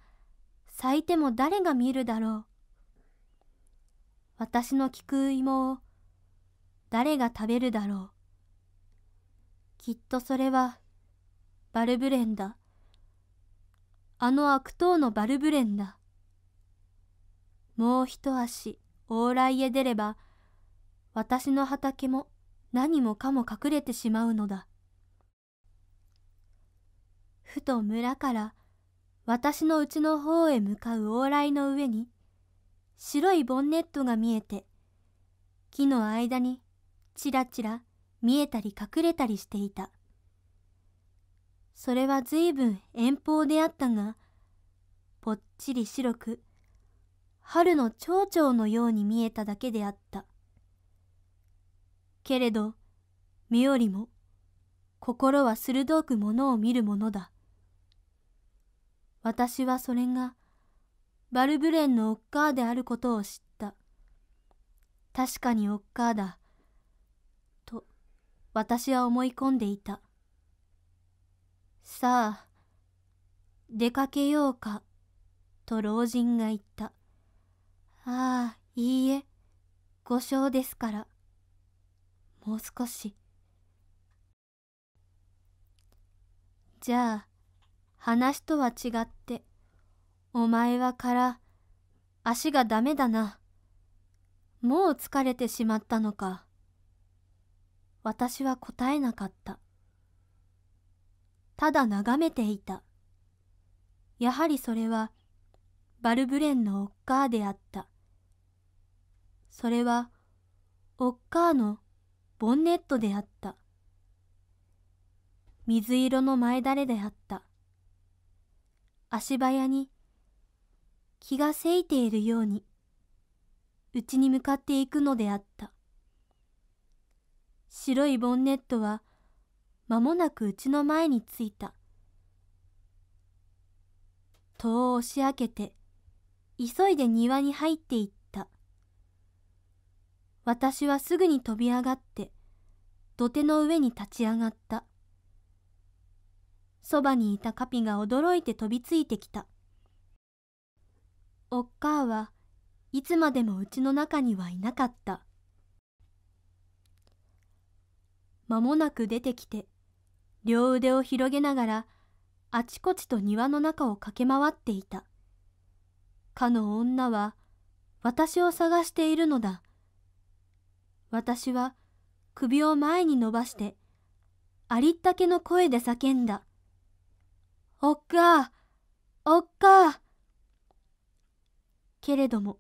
咲いても誰が見るだろう。私の菊芋を誰が食べるだろう。きっとそれはバルブレンだ。あの悪党のバルブレンだ。もう一足往来へ出れば私の畑も何もかも隠れてしまうのだ。ふと村から私のうちの方へ向かう往来の上に白いボンネットが見えて、木の間にちらちら見えたり隠れたりしていた。それはずいぶん遠方であったが、ぽっちり白く、春の蝶々のように見えただけであった。けれど、身よりも、心は鋭くものを見るものだ。私はそれが、バルブレンのおっかーであることを知った。確かにおっかーだ。と、私は思い込んでいた。さあ、出かけようか、と老人が言った。ああ、いいえ、故障ですから。もう少し。じゃあ、話とは違って、お前はから足がダメだな。もう疲れてしまったのか。私は答えなかった。ただ眺めていた。やはりそれはバルブレンのおっかーであった。それはおっかーのボンネットであった。水色の前だれであった。足早に気がせいているように、うちに向かっていくのであった。白いボンネットは、間もなくうちの前に着いた。戸を押し開けて、急いで庭に入っていった。私はすぐに飛び上がって、土手の上に立ち上がった。そばにいたカピが驚いて飛びついてきた。おっかあはいつまでもうちの中にはいなかった。間もなく出てきて、両腕を広げながら、あちこちと庭の中を駆け回っていた。かの女は、私を探しているのだ。私は、首を前に伸ばして、ありったけの声で叫んだ。おっかあ、おっかあ。けれども、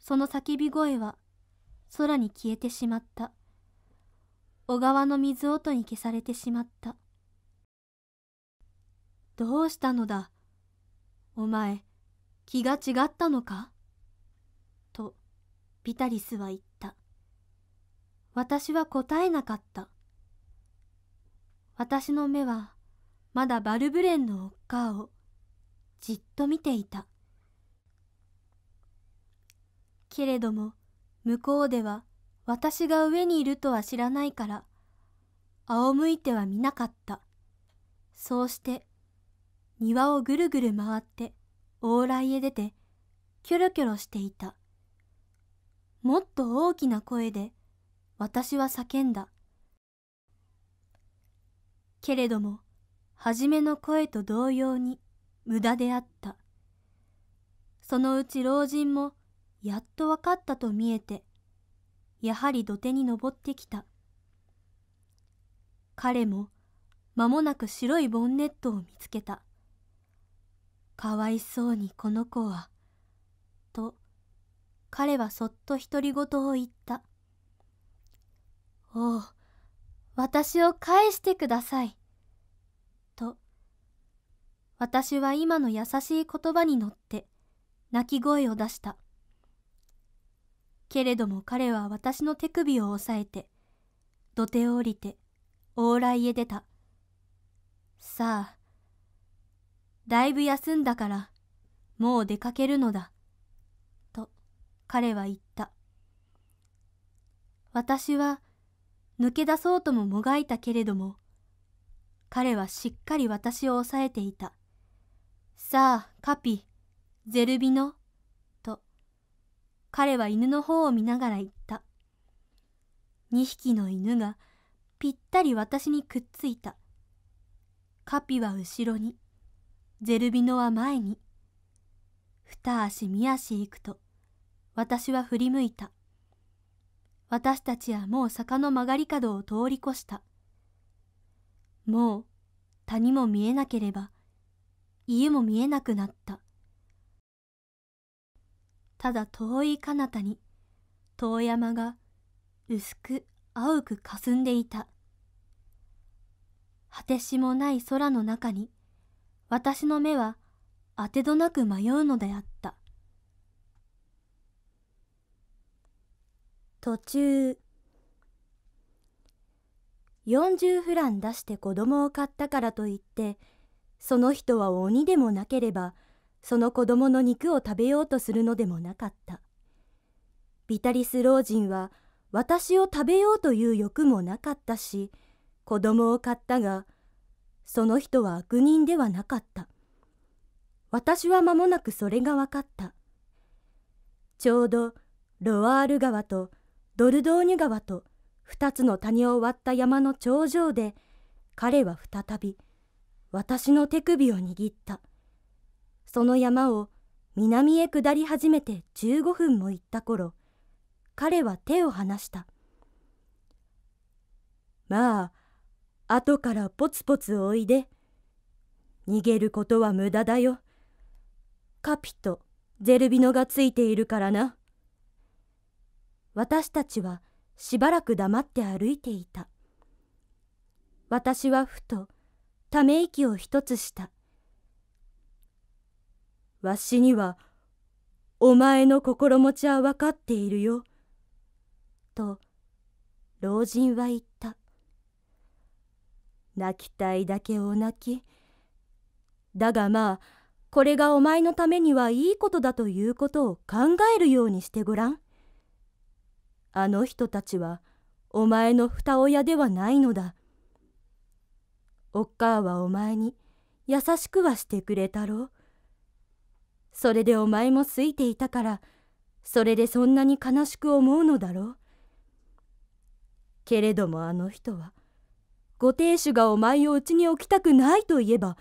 その叫び声は空に消えてしまった。小川の水音に消されてしまった。どうしたのだお前、気が違ったのかと、ピタリスは言った。私は答えなかった。私の目は、まだバルブレンのおっかを、じっと見ていた。けれども、向こうでは私が上にいるとは知らないから、仰向いては見なかった。そうして、庭をぐるぐる回って、往来へ出て、キョロキョロしていた。もっと大きな声で、私は叫んだ。けれども、初めの声と同様に無駄であった。そのうち老人もやっと分かったと見えて、やはり土手に登ってきた。彼も間もなく白いボンネットを見つけた。かわいそうにこの子は、と彼はそっと独り言を言った。おう、私を返してください。と、私は今の優しい言葉に乗って泣き声を出した。けれども彼は私の手首を押さえて、土手を降りて、往来へ出た。さあ、だいぶ休んだから、もう出かけるのだ。と、彼は言った。私は、抜け出そうとももがいたけれども、彼はしっかり私を抑えていた。さあ、カピ、ゼルビノ、彼は犬の方を見ながら言った。2匹の犬がぴったり私にくっついた。カピは後ろに、ゼルビノは前に。二足三足行くと、私は振り向いた。私たちはもう坂の曲がり角を通り越した。もう谷も見えなければ、家も見えなくなった。ただ遠い彼方に遠山が薄く青く霞んでいた果てしもない空の中に私の目はあてどなく迷うのであった途中40フラン出して子供を買ったからといってその人は鬼でもなければその子供の肉を食べようとするのでもなかったビタリス老人は私を食べようという欲もなかったし子供を買ったがその人は悪人ではなかった私は間もなくそれが分かったちょうどロワール川とドルドーニュ川と2つの谷を割った山の頂上で彼は再び私の手首を握った。その山を南へ下り始めて15分も行った頃彼は手を離したまあ後からポツポツおいで逃げることは無駄だよカピとゼルビノがついているからな私たちはしばらく黙って歩いていた私はふとため息を一つしたわしにはお前の心持ちは分かっているよ。と老人は言った。泣きたいだけお泣き。だがまあこれがお前のためにはいいことだということを考えるようにしてごらん。あの人たちはお前の二親ではないのだ。おっ母はお前に優しくはしてくれたろう。それでお前も好いていたからそれでそんなに悲しく思うのだろうけれどもあの人はご亭主がお前をうちに置きたくないと言えば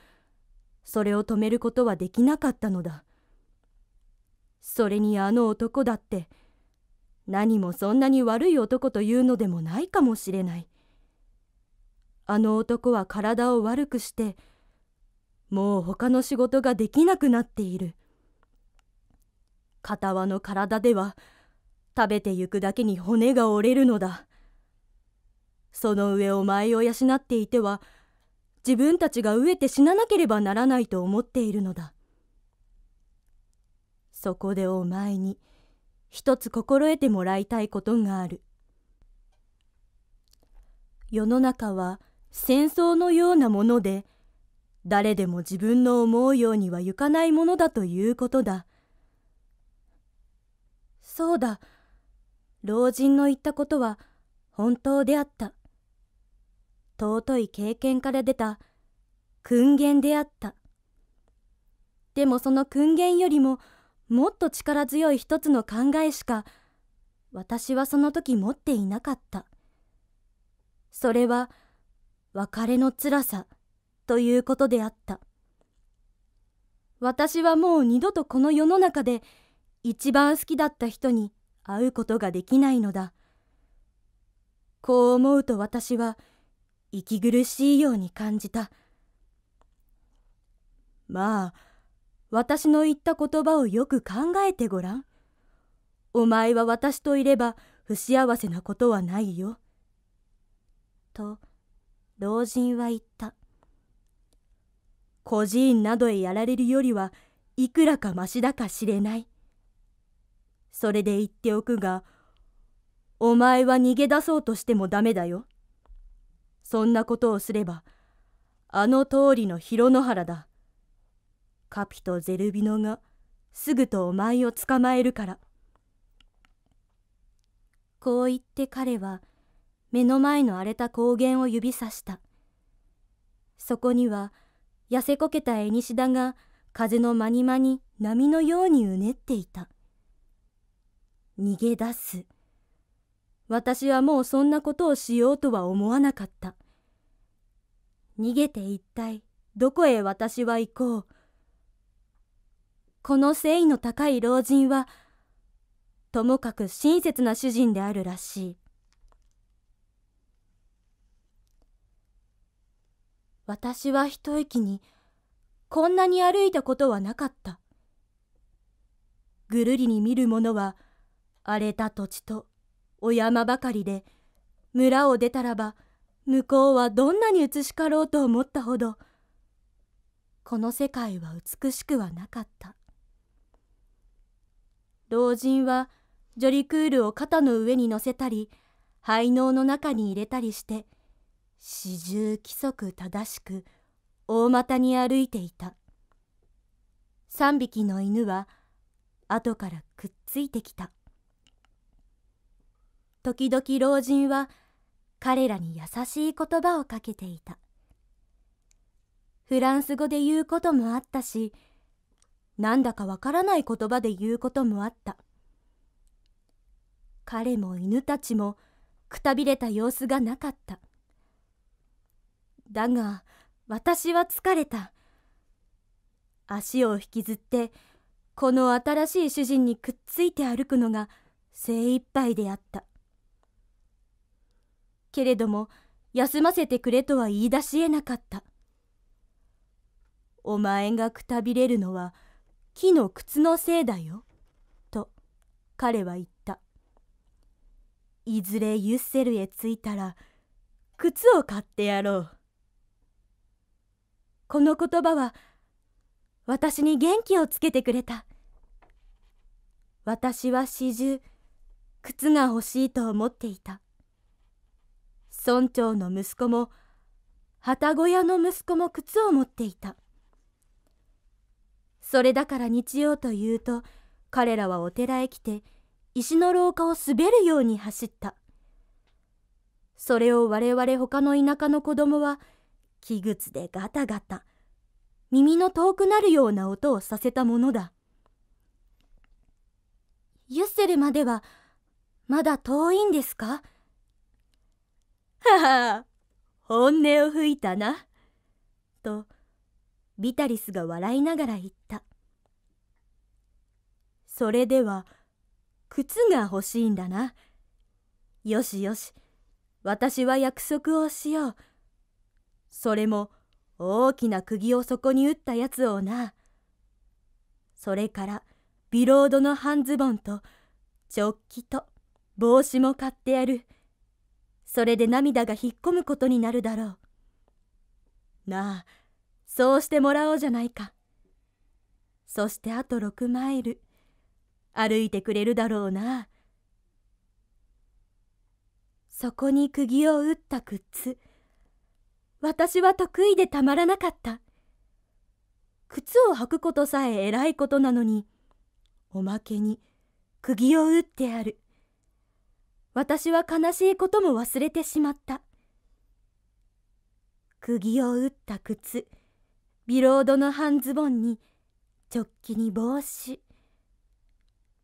それを止めることはできなかったのだそれにあの男だって何もそんなに悪い男というのでもないかもしれないあの男は体を悪くしてもう他の仕事ができなくなっている片輪の体では食べてゆくだけに骨が折れるのだその上お前を養っていては自分たちが飢えて死ななければならないと思っているのだそこでお前に一つ心得てもらいたいことがある世の中は戦争のようなもので誰でも自分の思うようにはゆかないものだということだそうだ老人の言ったことは本当であった尊い経験から出た訓言であったでもその訓言よりももっと力強い一つの考えしか私はその時持っていなかったそれは別れの辛さということであった私はもう二度とこの世の中で一番好きだった人に会うことができないのだ。こう思うと私は息苦しいように感じた。まあ、私の言った言葉をよく考えてごらん。お前は私といれば不幸せなことはないよ。と、老人は言った。孤児院などへやられるよりはいくらかましだか知れない。それで言っておくが、お前は逃げ出そうとしてもダメだよ。そんなことをすれば、あの通りの広野原だ。カピとゼルビノがすぐとお前を捕まえるから。こう言って彼は目の前の荒れた高原を指さした。そこには痩せこけた絵西田が風のまにまに波のようにうねっていた。逃げ出す。私はもうそんなことをしようとは思わなかった。逃げて一体どこへ私は行こう。この誠意の高い老人は、ともかく親切な主人であるらしい。私は一息にこんなに歩いたことはなかった。ぐるりに見るものは荒れた土地とお山ばかりで村を出たらば向こうはどんなに美しかろうと思ったほどこの世界は美しくはなかった老人はジョリクールを肩の上に乗せたり肺嚢の中に入れたりして四十規則正しく大股に歩いていた3匹の犬は後からくっついてきた。時々老人は彼らに優しい言葉をかけていたフランス語で言うこともあったしなんだかわからない言葉で言うこともあった彼も犬たちもくたびれた様子がなかっただが私は疲れた足を引きずってこの新しい主人にくっついて歩くのが精一杯であったけれども休ませてくれとは言い出しえなかったお前がくたびれるのは木の靴のせいだよと彼は言ったいずれユッセルへ着いたら靴を買ってやろうこの言葉は私に元気をつけてくれた私は始終靴が欲しいと思っていた村長の息子も旗小屋の息子も靴を持っていたそれだから日曜というと彼らはお寺へ来て石の廊下を滑るように走ったそれを我々他の田舎の子供は器靴でガタガタ耳の遠くなるような音をさせたものだユッセルまではまだ遠いんですかは は本音を吹いたな。と、ビタリスが笑いながら言った。それでは、靴が欲しいんだな。よしよし、私は約束をしよう。それも、大きな釘をそこに打ったやつをな。それから、ビロードの半ズボンと、チョッキと、帽子も買ってやる。それで涙が引っ込むことになるだろう。なあ、そうしてもらおうじゃないか。そしてあと6マイル、歩いてくれるだろうな。そこに釘を打った靴。私は得意でたまらなかった。靴を履くことさえ偉いことなのに、おまけに釘を打ってある。私は悲しいことも忘れてしまった。釘を打った靴、ビロードの半ズボンに、チョッキに帽子。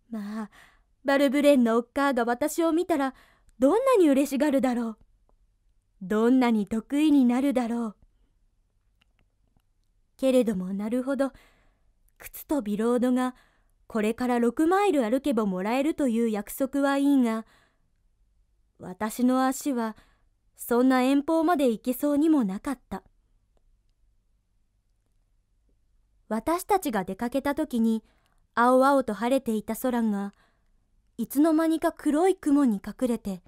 まあ、バルブレンのおっかーが私を見たら、どんなに嬉しがるだろう。どんなに得意になるだろう。けれどもなるほど、靴とビロードが、これから6マイル歩けばもらえるという約束はいいが、私の足はそんな遠方まで行けそうにもなかった。私たちが出かけた時に青々と晴れていた空がいつの間にか黒い雲に隠れて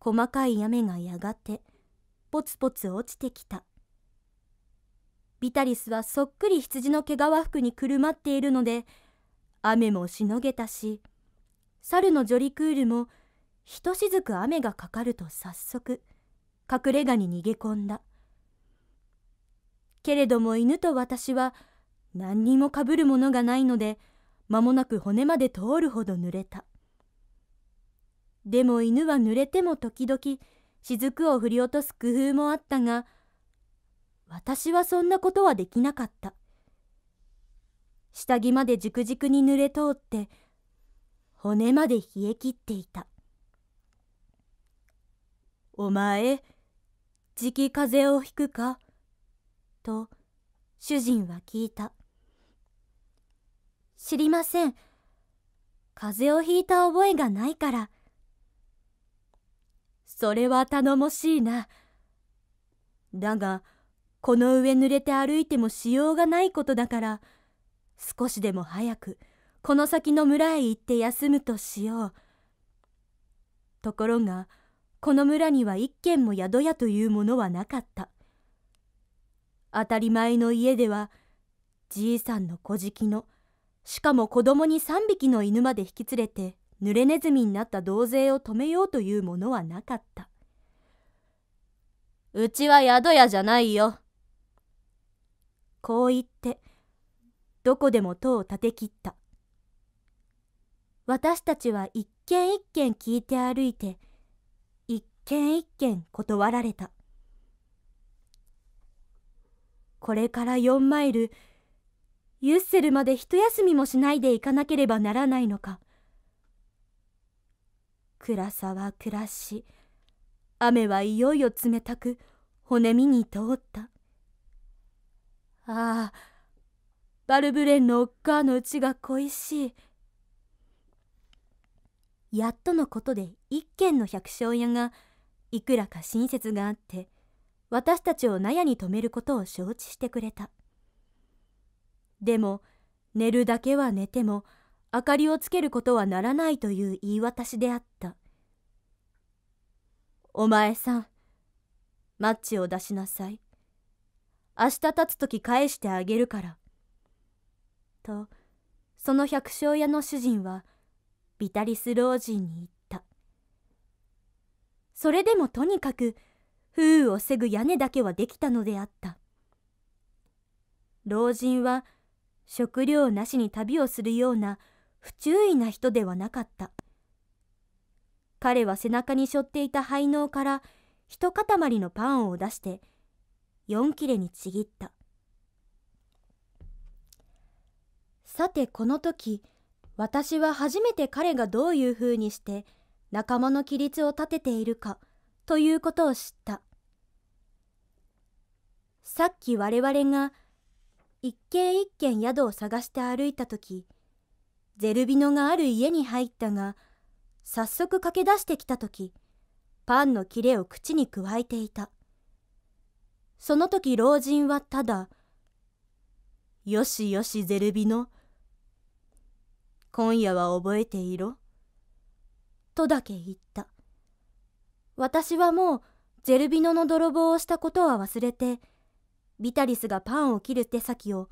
細かい雨がやがてポツポツ落ちてきた。ビタリスはそっくり羊の毛皮服にくるまっているので雨もしのげたし猿のジョリクールもひとしずく雨がかかると早速隠れ家に逃げ込んだけれども犬と私は何にもかぶるものがないので間もなく骨まで通るほど濡れたでも犬は濡れても時々雫を振り落とす工夫もあったが私はそんなことはできなかった下着までじくじくに濡れ通って骨まで冷え切っていたお前、じき風邪をひくかと、主人は聞いた。知りません。風邪をひいた覚えがないから。それは頼もしいな。だが、この上濡れて歩いてもしようがないことだから、少しでも早く、この先の村へ行って休むとしよう。ところが、この村には一軒も宿屋というものはなかった。当たり前の家では、じいさんの小じの、しかも子供に3匹の犬まで引き連れて、濡れネズミになった同勢を止めようというものはなかった。うちは宿屋じゃないよ。こう言って、どこでも戸を立て切った。私たちは一軒一軒聞いて歩いて、件一件断られたこれから4マイルユッセルまで一休みもしないで行かなければならないのか暗さは暮らし雨はいよいよ冷たく骨身に通ったああバルブレンのおっかあのうちが恋しいやっとのことで一軒の百姓屋がいくらか親切があって私たちを納屋に留めることを承知してくれたでも寝るだけは寝ても明かりをつけることはならないという言い渡しであったお前さんマッチを出しなさい明日立つ時返してあげるからとその百姓屋の主人はビタリス老人に言ったそれでもとにかく風雨を防ぐ屋根だけはできたのであった老人は食料なしに旅をするような不注意な人ではなかった彼は背中に背負っていた肺のから一塊のパンを出して4切れにちぎったさてこの時私は初めて彼がどういうふうにして仲間の規律を立てているかということを知った。さっき我々が一軒一軒宿を探して歩いた時ゼルビノがある家に入ったが早速駆け出してきた時パンの切れを口にくわえていたその時老人はただ「よしよしゼルビノ今夜は覚えていろとだけ言った。私はもうゼルビノの泥棒をしたことは忘れて、ビタリスがパンを切る手先を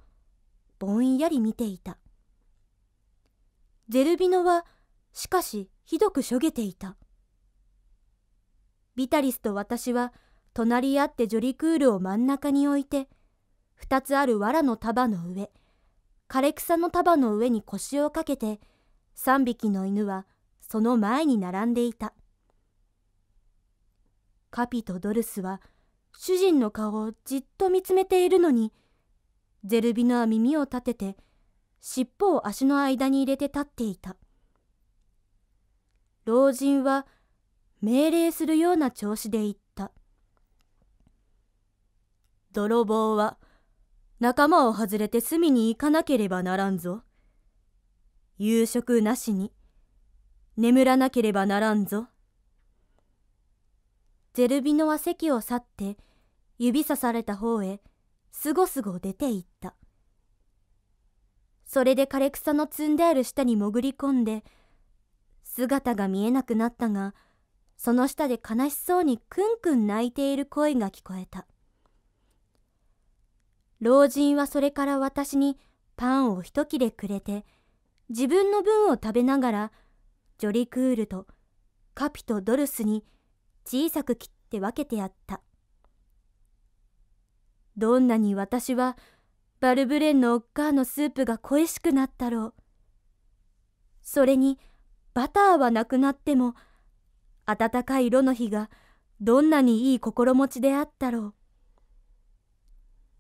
ぼんやり見ていた。ゼルビノはしかしひどくしょげていた。ビタリスと私は隣り合ってジョリクールを真ん中に置いて、二つある藁の束の上、枯れ草の束の上に腰をかけて、三匹の犬はその前に並んでいた。カピとドルスは主人の顔をじっと見つめているのに、ゼルビナは耳を立てて、尻尾を足の間に入れて立っていた。老人は命令するような調子で言った。泥棒は仲間を外れて隅に行かなければならんぞ。夕食なしに眠らなければならんぞ。ゼルビノは席を去って、指さされた方へ、すごすご出て行った。それで枯れ草の積んである下に潜り込んで、姿が見えなくなったが、その下で悲しそうにくんくん泣いている声が聞こえた。老人はそれから私にパンを一切れくれて、自分の分を食べながら、ジョリクールとカピとドルスに小さく切って分けてあった。どんなに私はバルブレンのおっかーのスープが恋しくなったろう。それにバターはなくなっても暖かい炉の日がどんなにいい心持ちであったろう。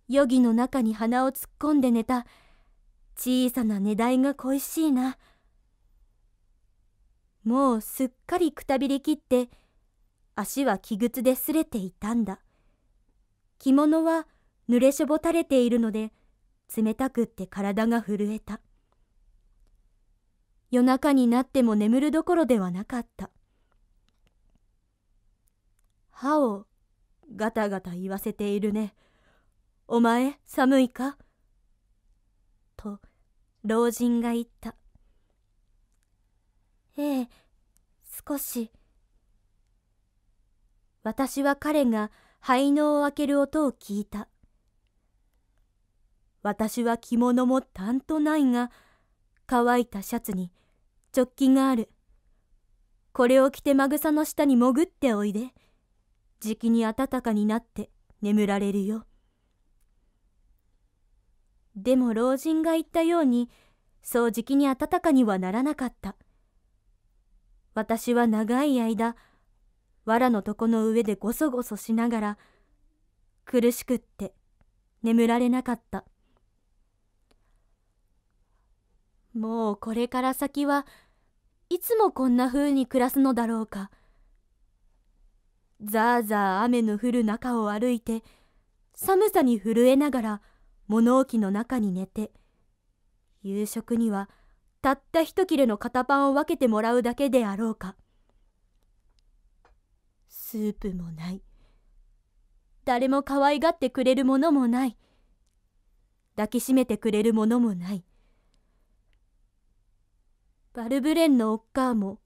余儀の中に鼻を突っ込んで寝た小さな寝台が恋しいな。もうすっかりくたびれきって足は木靴で擦れていたんだ着物は濡れしょぼたれているので冷たくって体が震えた夜中になっても眠るどころではなかった歯をガタガタ言わせているねお前寒いかと老人が言ったええ少し私は彼が肺のを開ける音を聞いた私は着物もたんとないが乾いたシャツに直帰があるこれを着てまぐさの下に潜っておいでじきに暖かになって眠られるよでも老人が言ったようにそうじきに暖かにはならなかった私は長い間、藁の床の上でごそごそしながら、苦しくって眠られなかった。もうこれから先はいつもこんな風に暮らすのだろうか。ザーザー雨の降る中を歩いて、寒さに震えながら物置の中に寝て、夕食にはたった一切れの片パンを分けてもらうだけであろうかスープもない誰も可愛がってくれるものもない抱きしめてくれるものもないバルブレンのおっかーも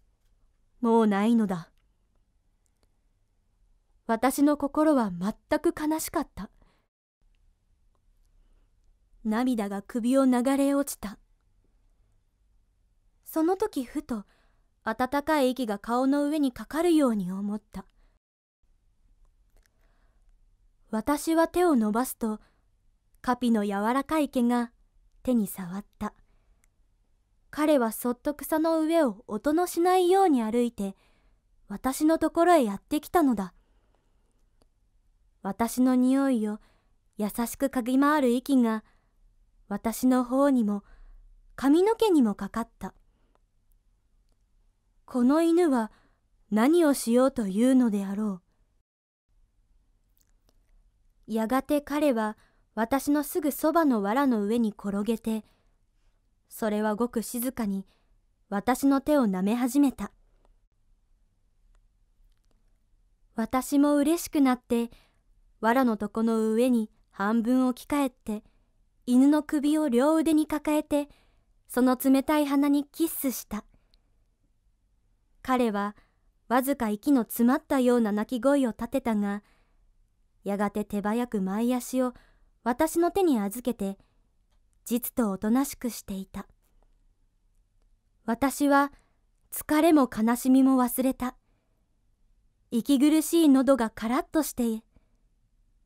もうないのだ私の心は全く悲しかった涙が首を流れ落ちたその時ふと暖かい息が顔の上にかかるように思った私は手を伸ばすとカピの柔らかい毛が手に触った彼はそっと草の上を音のしないように歩いて私のところへやってきたのだ私の匂いを優しく嗅ぎ回る息が私の方にも髪の毛にもかかったこの犬は何をしようというのであろう。やがて彼は私のすぐそばの藁の上に転げて、それはごく静かに私の手を舐め始めた。私も嬉しくなって、藁の床の上に半分置き換えて、犬の首を両腕に抱えて、その冷たい鼻にキッスした。彼はわずか息の詰まったような鳴き声を立てたが、やがて手早く前足を私の手に預けて、実とおとなしくしていた。私は疲れも悲しみも忘れた。息苦しい喉がカラッとして、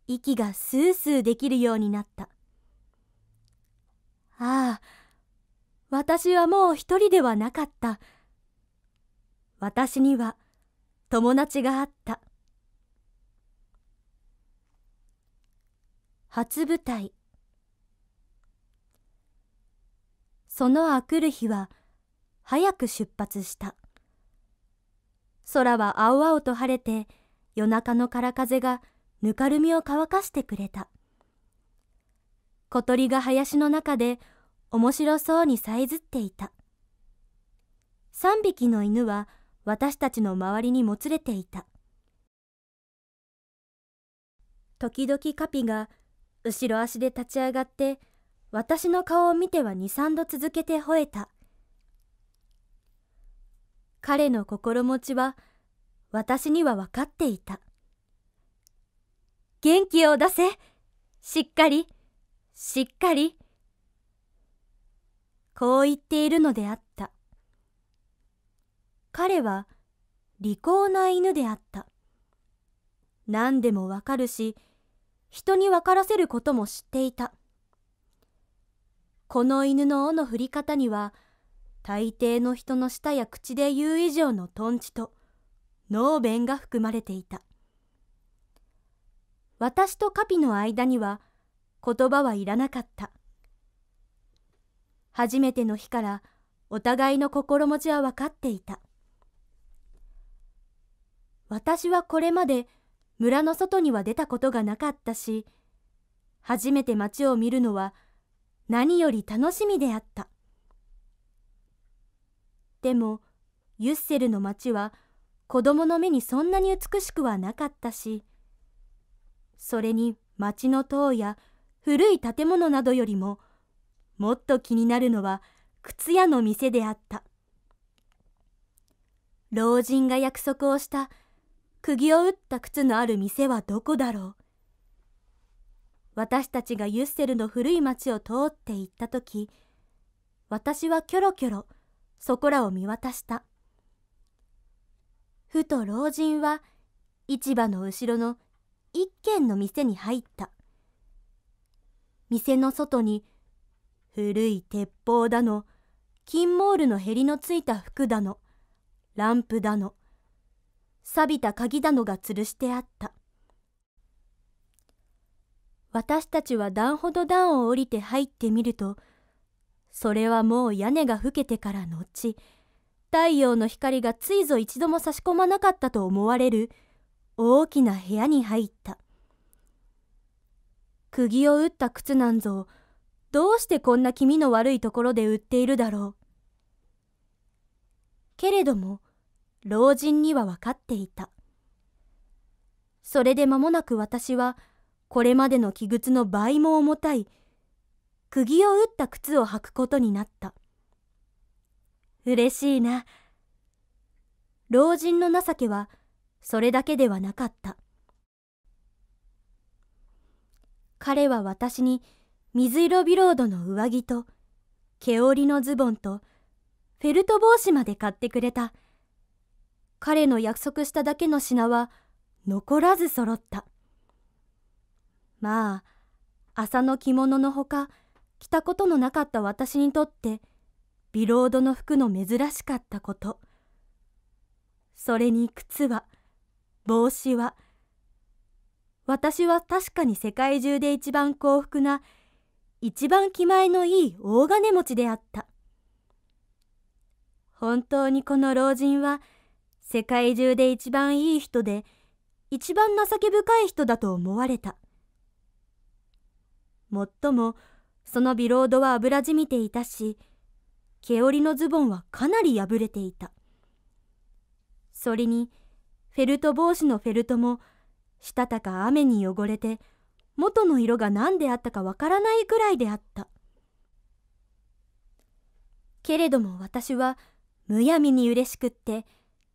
息がスースーできるようになった。ああ、私はもう一人ではなかった。私には友達があった初舞台そのあくる日は早く出発した空は青々と晴れて夜中の空風がぬかるみを乾かしてくれた小鳥が林の中で面白そうにさえずっていた3匹の犬は私たちの周りにもつれていた時々カピが後ろ足で立ち上がって私の顔を見ては23度続けて吠えた彼の心持ちは私には分かっていた元気を出せしっかりしっかりこう言っているのであった彼は利口な犬であった。何でもわかるし、人にわからせることも知っていた。この犬の尾の振り方には、大抵の人の舌や口で言う以上のトンチと、脳弁が含まれていた。私とカピの間には、言葉はいらなかった。初めての日から、お互いの心持ちは分かっていた。私はこれまで村の外には出たことがなかったし、初めて街を見るのは何より楽しみであった。でも、ユッセルの町は子供の目にそんなに美しくはなかったし、それに町の塔や古い建物などよりも、もっと気になるのは靴屋の店であった。老人が約束をした釘を打った靴のある店はどこだろう私たちがユッセルの古い町を通って行った時私はキョロキョロそこらを見渡したふと老人は市場の後ろの一軒の店に入った店の外に古い鉄砲だの金モールのへりのついた服だのランプだの錆びた鍵だのが吊るしてあった。私たちは段ほど段を降りて入ってみると、それはもう屋根が吹けてから後、太陽の光がついぞ一度も差し込まなかったと思われる大きな部屋に入った。釘を打った靴なんぞ、どうしてこんな気味の悪いところで売っているだろう。けれども、老人には分かっていた。それで間もなく私は、これまでの器靴の倍も重たい、釘を打った靴を履くことになった。嬉しいな。老人の情けは、それだけではなかった。彼は私に水色ビロードの上着と毛織のズボンとフェルト帽子まで買ってくれた。彼の約束しただけの品は残らず揃った。まあ、麻の着物のほか、着たことのなかった私にとって、ビロードの服の珍しかったこと。それに靴は、帽子は、私は確かに世界中で一番幸福な、一番気前のいい大金持ちであった。本当にこの老人は、世界中で一番いい人で一番情け深い人だと思われたもっともそのビロードは油じみていたし毛織のズボンはかなり破れていたそれにフェルト帽子のフェルトもしたたか雨に汚れて元の色が何であったかわからないくらいであったけれども私はむやみに嬉しくって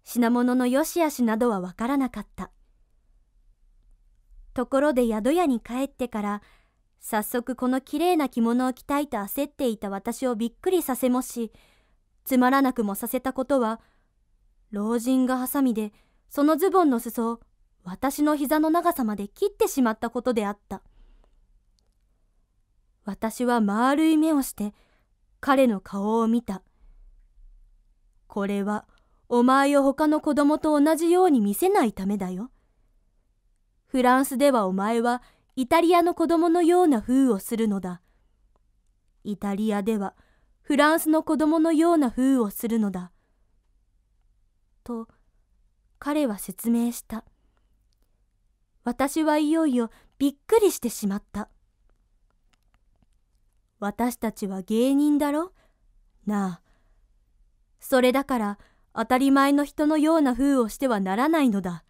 品物の良し悪しなどはわからなかった。ところで宿屋に帰ってから、早速この綺麗な着物を着たいと焦っていた私をびっくりさせもし、つまらなくもさせたことは、老人がハサミで、そのズボンの裾を私の膝の長さまで切ってしまったことであった。私は丸い目をして、彼の顔を見た。これは、お前を他の子供と同じように見せないためだよ。フランスではお前はイタリアの子供のような風をするのだ。イタリアではフランスの子供のような風をするのだ。と彼は説明した。私はいよいよびっくりしてしまった。私たちは芸人だろなあ。それだから、当たり前の人のような風をしてはならないのだ。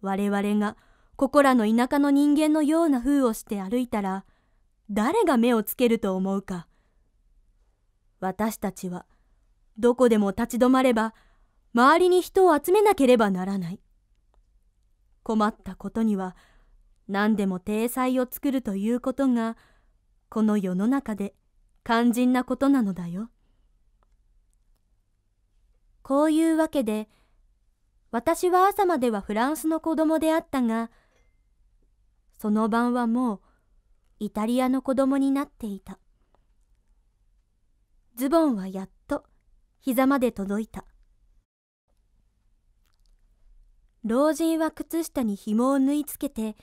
我々がここらの田舎の人間のような風をして歩いたら、誰が目をつけると思うか。私たちは、どこでも立ち止まれば、周りに人を集めなければならない。困ったことには、何でも体裁を作るということが、この世の中で肝心なことなのだよ。こういうわけで、私は朝まではフランスの子供であったが、その晩はもうイタリアの子供になっていた。ズボンはやっと膝まで届いた。老人は靴下に紐を縫い付けて、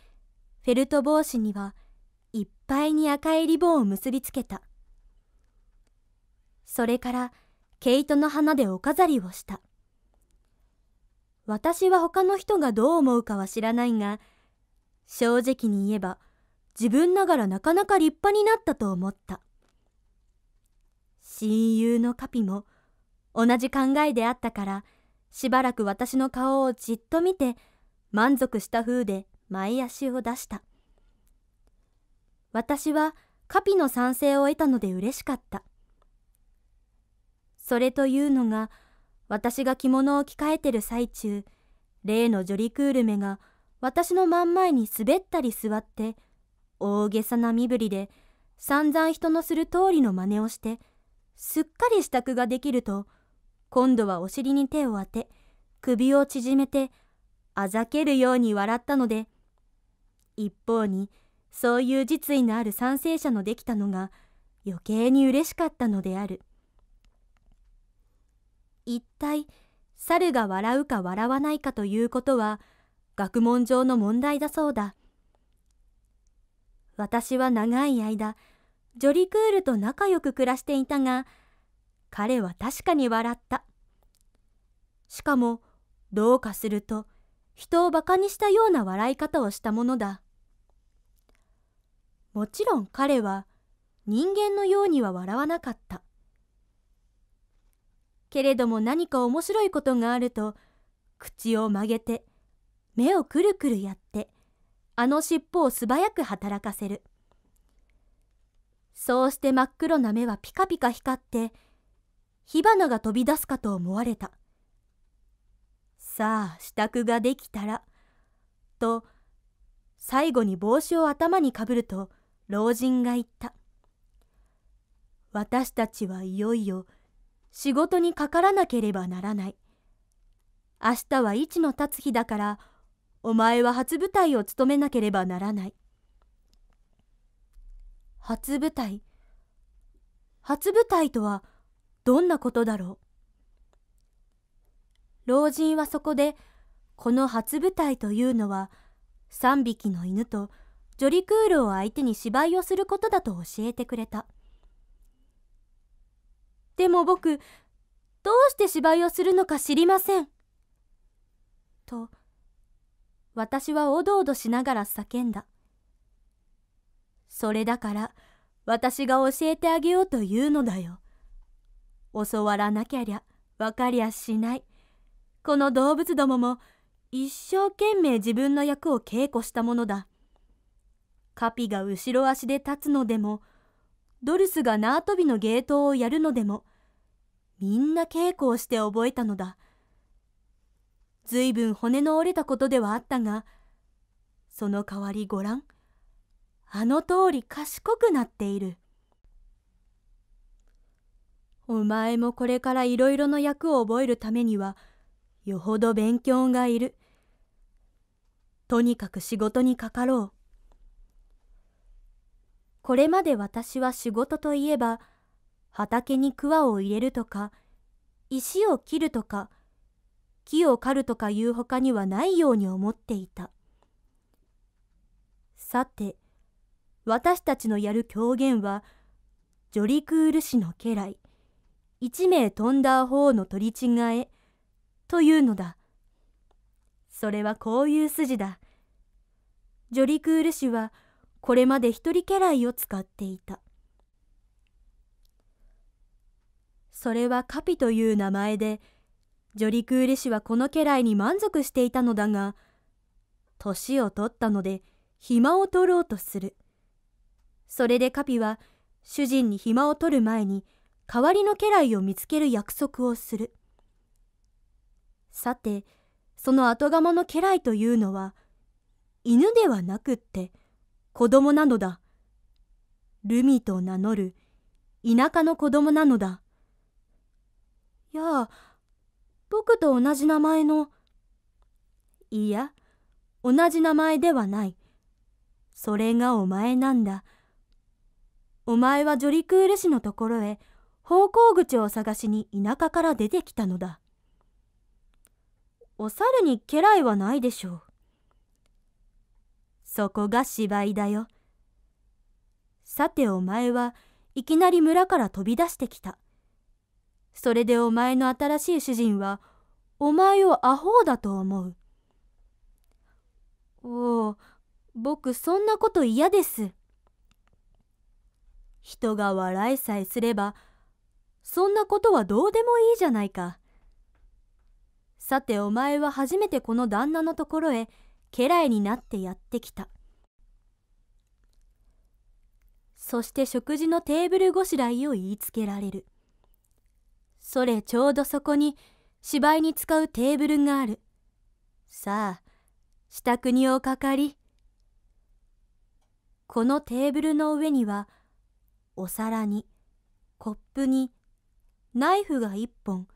フェルト帽子にはいっぱいに赤いリボンを結びつけた。それから毛糸の花でお飾りをした。私は他の人がどう思うかは知らないが、正直に言えば自分ながらなかなか立派になったと思った。親友のカピも同じ考えであったから、しばらく私の顔をじっと見て、満足した風で前足を出した。私はカピの賛成を得たので嬉しかった。それというのが、私が着物を着替えてる最中、例のジョリクールメが私の真ん前に滑ったり座って、大げさな身振りで、散々人のする通りの真似をして、すっかり支度ができると、今度はお尻に手を当て、首を縮めて、あざけるように笑ったので、一方に、そういう実意のある賛成者のできたのが、余計に嬉しかったのである。一体猿が笑うか笑わないかということは学問上の問題だそうだ私は長い間ジョリクールと仲良く暮らしていたが彼は確かに笑ったしかもどうかすると人をバカにしたような笑い方をしたものだもちろん彼は人間のようには笑わなかったけれども何か面白いことがあると口を曲げて目をくるくるやってあの尻尾を素早く働かせるそうして真っ黒な目はピカピカ光って火花が飛び出すかと思われたさあ支度ができたらと最後に帽子を頭にかぶると老人が言った私たちはいよいよ仕事にかからなければならない。明日は一の立つ日だから、お前は初舞台を務めなければならない。初舞台初舞台とはどんなことだろう老人はそこでこの初舞台というのは3匹の犬とジョリクールを相手に芝居をすることだと教えてくれたでも僕、どうして芝居をするのか知りません。と、私はおどおどしながら叫んだ。それだから、私が教えてあげようというのだよ。教わらなきゃりゃ、わかりゃしない。この動物どもも、一生懸命自分の役を稽古したものだ。カピが後ろ足で立つのでも、ドルスが縄跳びの芸当をやるのでもみんな稽古をして覚えたのだ随分骨の折れたことではあったがその代わりご覧あの通り賢くなっているお前もこれからいろいろの役を覚えるためにはよほど勉強がいるとにかく仕事にかかろうこれまで私は仕事といえば畑に桑を入れるとか石を切るとか木を刈るとかいうほかにはないように思っていたさて私たちのやる狂言はジョリクール氏の家来一名飛んだ方の取り違えというのだそれはこういう筋だジョリクール氏は「これまで一人家来を使っていたそれはカピという名前でジョリクーレ氏はこの家来に満足していたのだが年を取ったので暇を取ろうとするそれでカピは主人に暇を取る前に代わりの家来を見つける約束をするさてその後釜の家来というのは犬ではなくって「子供なのだ。ルミと名乗る田舎の子供なのだ。やあ、僕と同じ名前の。いや、同じ名前ではない。それがお前なんだ。お前はジョリクール市のところへ方向口を探しに田舎から出てきたのだ。お猿に家来はないでしょう。そこが芝居だよ。さてお前はいきなり村から飛び出してきた。それでお前の新しい主人はお前をアホだと思う。おお、僕そんなこと嫌です。人が笑いさえすれば、そんなことはどうでもいいじゃないか。さてお前は初めてこの旦那のところへ家来になってやってきたそして食事のテーブルごしらえを言いつけられるそれちょうどそこに芝居に使うテーブルがあるさあ支度におかかりこのテーブルの上にはお皿にコップにナイフが1本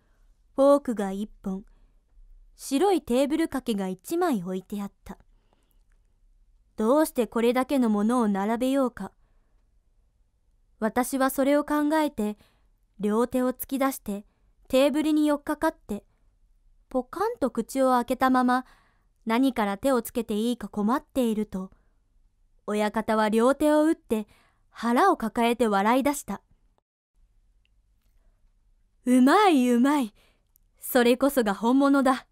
フォークが1本白いテーブル掛けが一枚置いてあった。どうしてこれだけのものを並べようか。私はそれを考えて、両手を突き出して、テーブルに寄っかかって、ポカンと口を開けたまま、何から手をつけていいか困っていると、親方は両手を打って、腹を抱えて笑い出した。うまいうまい。それこそが本物だ。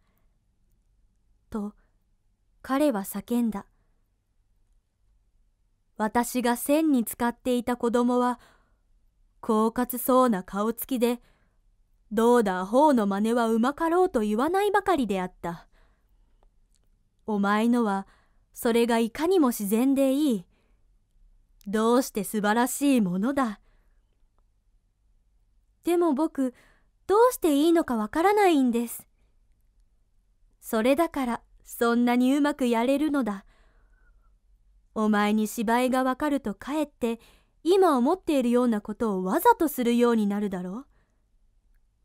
彼は叫んだ。私が線に使っていた子供は、狡猾そうな顔つきで、どうだアホの真似はうまかろうと言わないばかりであった。お前のは、それがいかにも自然でいい。どうして素晴らしいものだ。でも僕、どうしていいのかわからないんです。それだから、そんなにうまくやれるのだ。お前に芝居がわかるとかえって今思っているようなことをわざとするようになるだろう。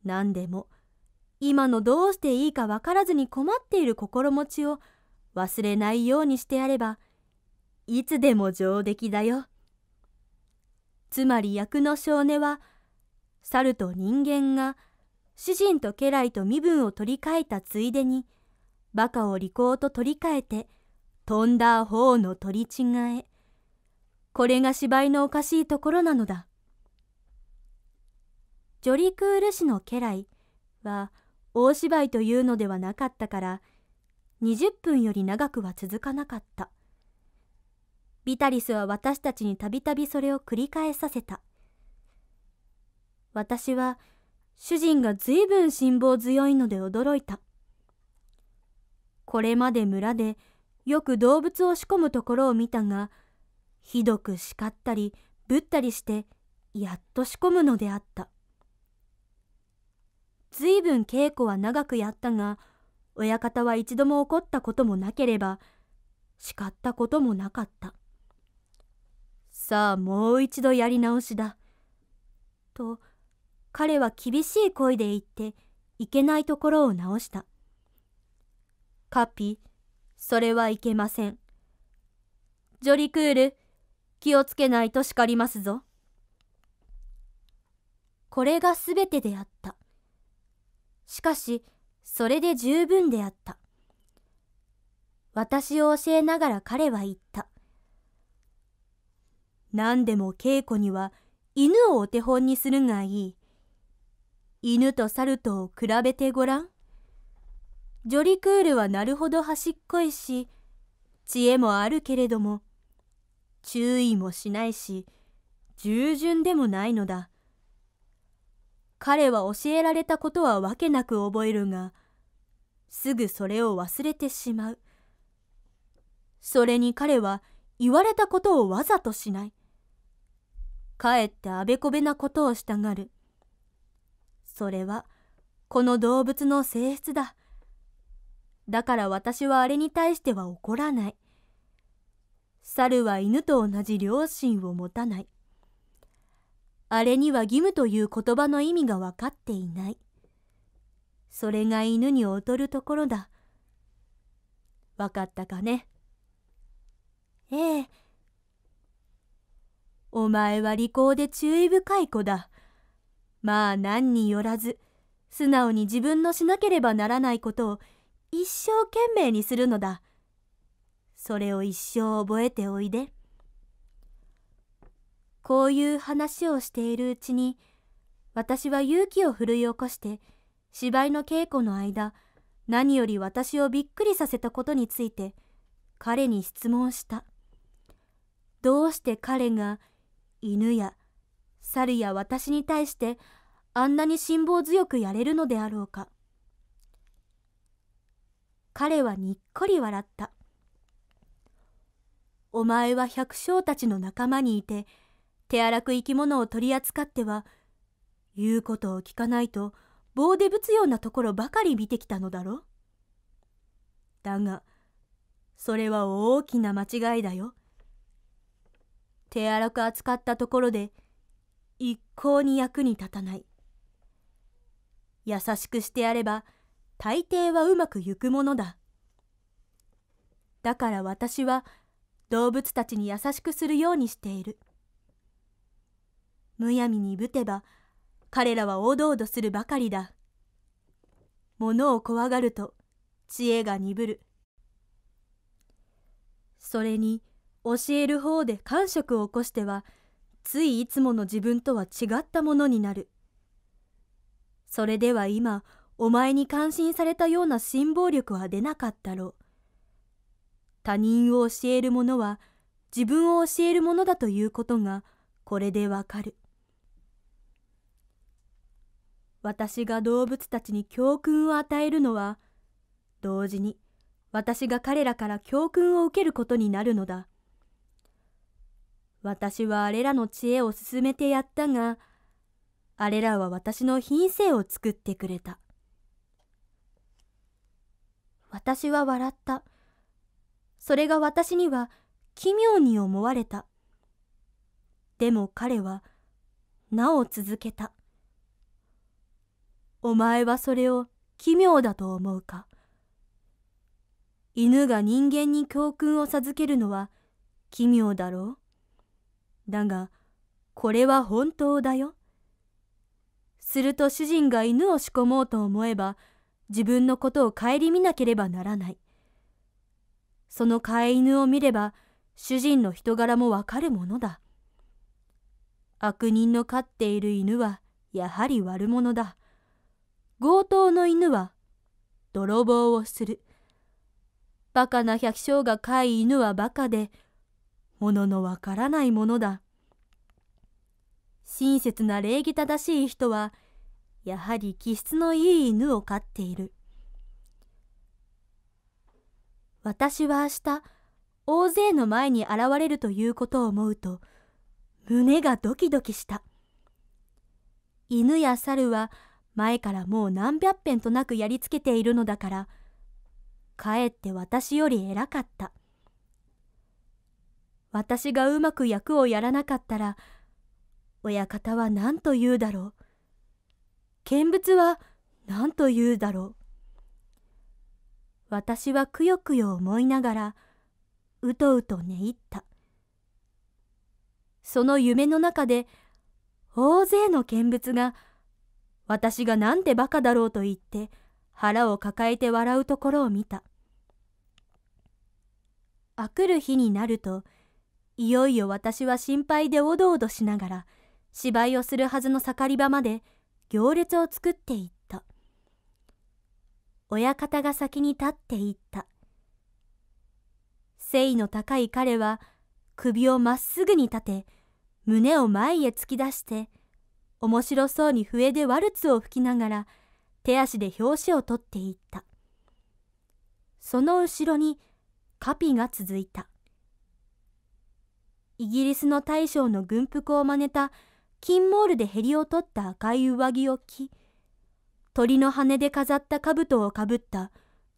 何でも今のどうしていいかわからずに困っている心持ちを忘れないようにしてやればいつでも上出来だよ。つまり役の性根は猿と人間が主人と家来と身分を取り替えたついでに「バカを利口と取り替えて、飛んだ方の取り違え。これが芝居のおかしいところなのだ。ジョリクール氏の家来は大芝居というのではなかったから20分より長くは続かなかったビタリスは私たちにたびたびそれを繰り返させた私は主人が随分辛抱強いので驚いたこれまで村でよく動物を仕込むところを見たが、ひどく叱ったり、ぶったりして、やっと仕込むのであった。ずいぶん稽古は長くやったが、親方は一度も怒ったこともなければ、叱ったこともなかった。さあ、もう一度やり直しだ。と、彼は厳しい声で言って、いけないところを直した。カピ、それはいけません。ジョリクール、気をつけないと叱りますぞ。これがすべてであった。しかし、それで十分であった。私を教えながら彼は言った。何でも稽古には犬をお手本にするがいい。犬と猿とを比べてごらん。ジョリクールはなるほど端っこいし、知恵もあるけれども、注意もしないし、従順でもないのだ。彼は教えられたことはわけなく覚えるが、すぐそれを忘れてしまう。それに彼は言われたことをわざとしない。かえってあべこべなことをしたがる。それはこの動物の性質だ。だから私はあれに対しては怒らない。猿は犬と同じ良心を持たない。あれには義務という言葉の意味が分かっていない。それが犬に劣るところだ。分かったかねええ。お前は利口で注意深い子だ。まあ何によらず、素直に自分のしなければならないことを一生懸命にするのだ。それを一生覚えておいで。こういう話をしているうちに、私は勇気を振るい起こして、芝居の稽古の間、何より私をびっくりさせたことについて、彼に質問した。どうして彼が犬や猿や私に対してあんなに辛抱強くやれるのであろうか。彼はにっこり笑った。お前は百姓たちの仲間にいて、手荒く生き物を取り扱っては、言うことを聞かないと棒でぶつようなところばかり見てきたのだろう。だが、それは大きな間違いだよ。手荒く扱ったところで、一向に役に立たない。優しくしてやれば、大抵はうまくゆくものだ。だから私は動物たちに優しくするようにしている。むやみにぶてば彼らはおどおどするばかりだ。物を怖がると知恵が鈍る。それに教える方で感触を起こしてはついいつもの自分とは違ったものになる。それでは今お前に感心されたような辛抱力は出なかったろう。他人を教える者は自分を教えるものだということがこれでわかる。私が動物たちに教訓を与えるのは、同時に私が彼らから教訓を受けることになるのだ。私はあれらの知恵を進めてやったが、あれらは私の品性を作ってくれた。私は笑った。それが私には奇妙に思われた。でも彼は、なお続けた。お前はそれを奇妙だと思うか。犬が人間に教訓を授けるのは奇妙だろう。だが、これは本当だよ。すると主人が犬を仕込もうと思えば、自分のことを顧みなければならない。その飼い犬を見れば主人の人柄もわかるものだ。悪人の飼っている犬はやはり悪者だ。強盗の犬は泥棒をする。バカな百姓が飼い犬はバカで、もののわからないものだ。親切な礼儀正しい人はやはり気質のいい犬を飼っている。私は明日、大勢の前に現れるということを思うと、胸がドキドキした。犬や猿は前からもう何百遍となくやりつけているのだから、かえって私より偉かった。私がうまく役をやらなかったら、親方は何と言うだろう。見物は何と言うだろう。私はくよくよ思いながら、うとうと寝入った。その夢の中で、大勢の見物が、私がなんてバカだろうと言って、腹を抱えて笑うところを見た。あくる日になると、いよいよ私は心配でおどおどしながら、芝居をするはずの盛り場まで行列を作っていった。親方が先に立っていった。背の高い彼は首をまっすぐに立て、胸を前へ突き出して、面白そうに笛でワルツを吹きながら、手足で表紙を取っていった。その後ろにカピが続いた。イギリスの大将の軍服を真似た金モールでへりを取った赤い上着を着、鳥の羽で飾った兜をかぶった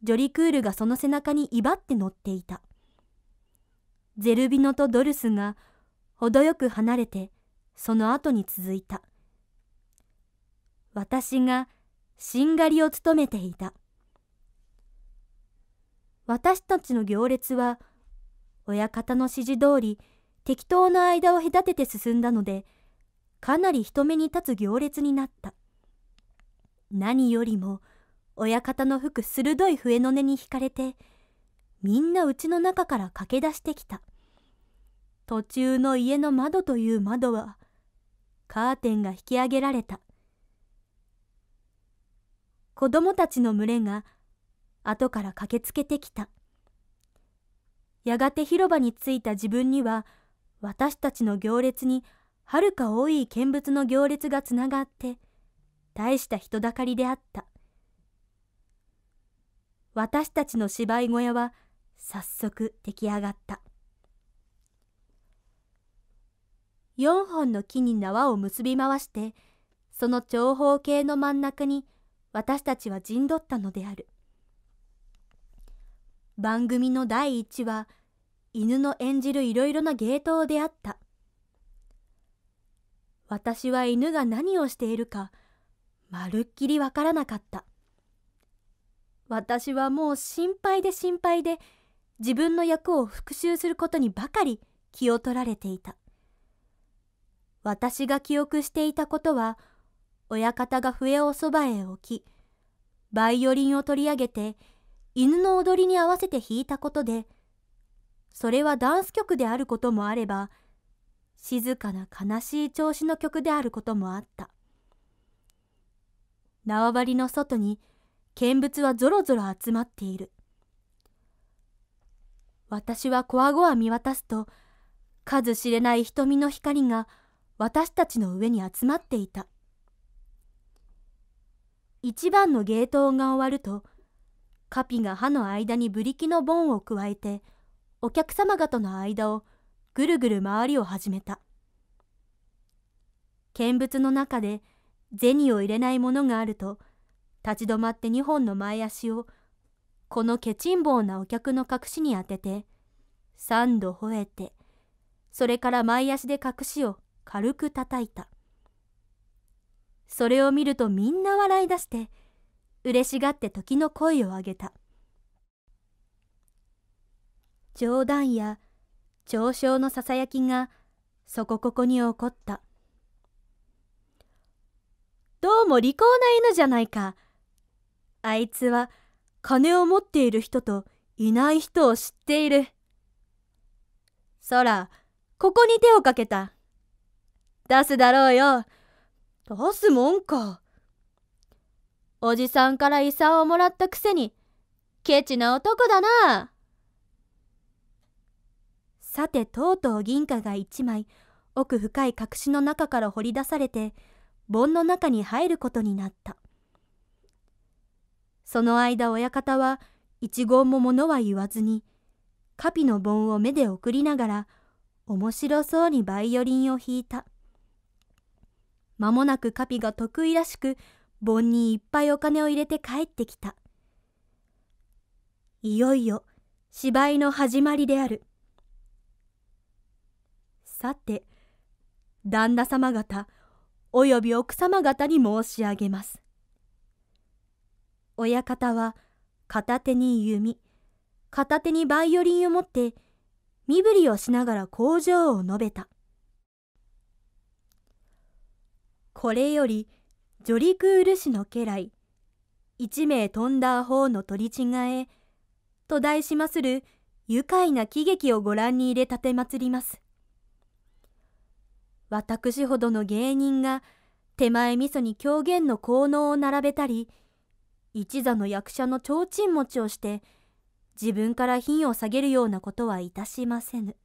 ジョリクールがその背中に威張って乗っていた。ゼルビノとドルスが程よく離れてその後に続いた。私がしんがりを務めていた。私たちの行列は親方の指示通り適当な間を隔てて進んだのでかなり人目に立つ行列になった何よりも親方の吹く鋭い笛の音に惹かれてみんな家の中から駆け出してきた途中の家の窓という窓はカーテンが引き上げられた子供たちの群れが後から駆けつけてきたやがて広場に着いた自分には私たちの行列にはるか多い見物の行列がつながって大した人だかりであった私たちの芝居小屋は早速出来上がった4本の木に縄を結び回してその長方形の真ん中に私たちは陣取ったのである番組の第1話犬の演じるいろいろな芸当であった私は犬が何をしているかまるっきりわからなかった私はもう心配で心配で自分の役を復習することにばかり気を取られていた私が記憶していたことは親方が笛をそばへ置きバイオリンを取り上げて犬の踊りに合わせて弾いたことでそれはダンス曲であることもあれば「静かな悲しい調子の曲であることもあった。縄張りの外に見物はぞろぞろ集まっている。私はこわごわ見渡すと、数知れない瞳の光が私たちの上に集まっていた。一番の芸当が終わると、カピが歯の間にブリキの盆を加えて、お客様方の間をぐるぐる回りを始めた見物の中で銭を入れないものがあると立ち止まって2本の前足をこのケチンボウなお客の隠しに当てて3度吠えてそれから前足で隠しを軽く叩いたそれを見るとみんな笑い出して嬉しがって時の声をあげた冗談や嘲笑のささやきがそこここに起こった。どうも利口な犬じゃないか。あいつは金を持っている人といない人を知っている。そら、ここに手をかけた。出すだろうよ。出すもんか。おじさんから遺産をもらったくせに、ケチな男だな。さてとうとう銀貨が一枚奥深い隠しの中から掘り出されて盆の中に入ることになったその間親方は一言も物は言わずにカピの盆を目で送りながら面白そうにバイオリンを弾いた間もなくカピが得意らしく盆にいっぱいお金を入れて帰ってきたいよいよ芝居の始まりである。さて旦那様方および奥様方に申し上げます。親方は片手に弓片手にバイオリンを持って身振りをしながら工場を述べた。これよりジョリクール氏の家来一名飛んだ方の取り違えと題しまする愉快な喜劇をご覧に入れ奉てまつります。私ほどの芸人が手前味噌に狂言の効能を並べたり一座の役者の提灯持ちをして自分から品を下げるようなことはいたしませぬ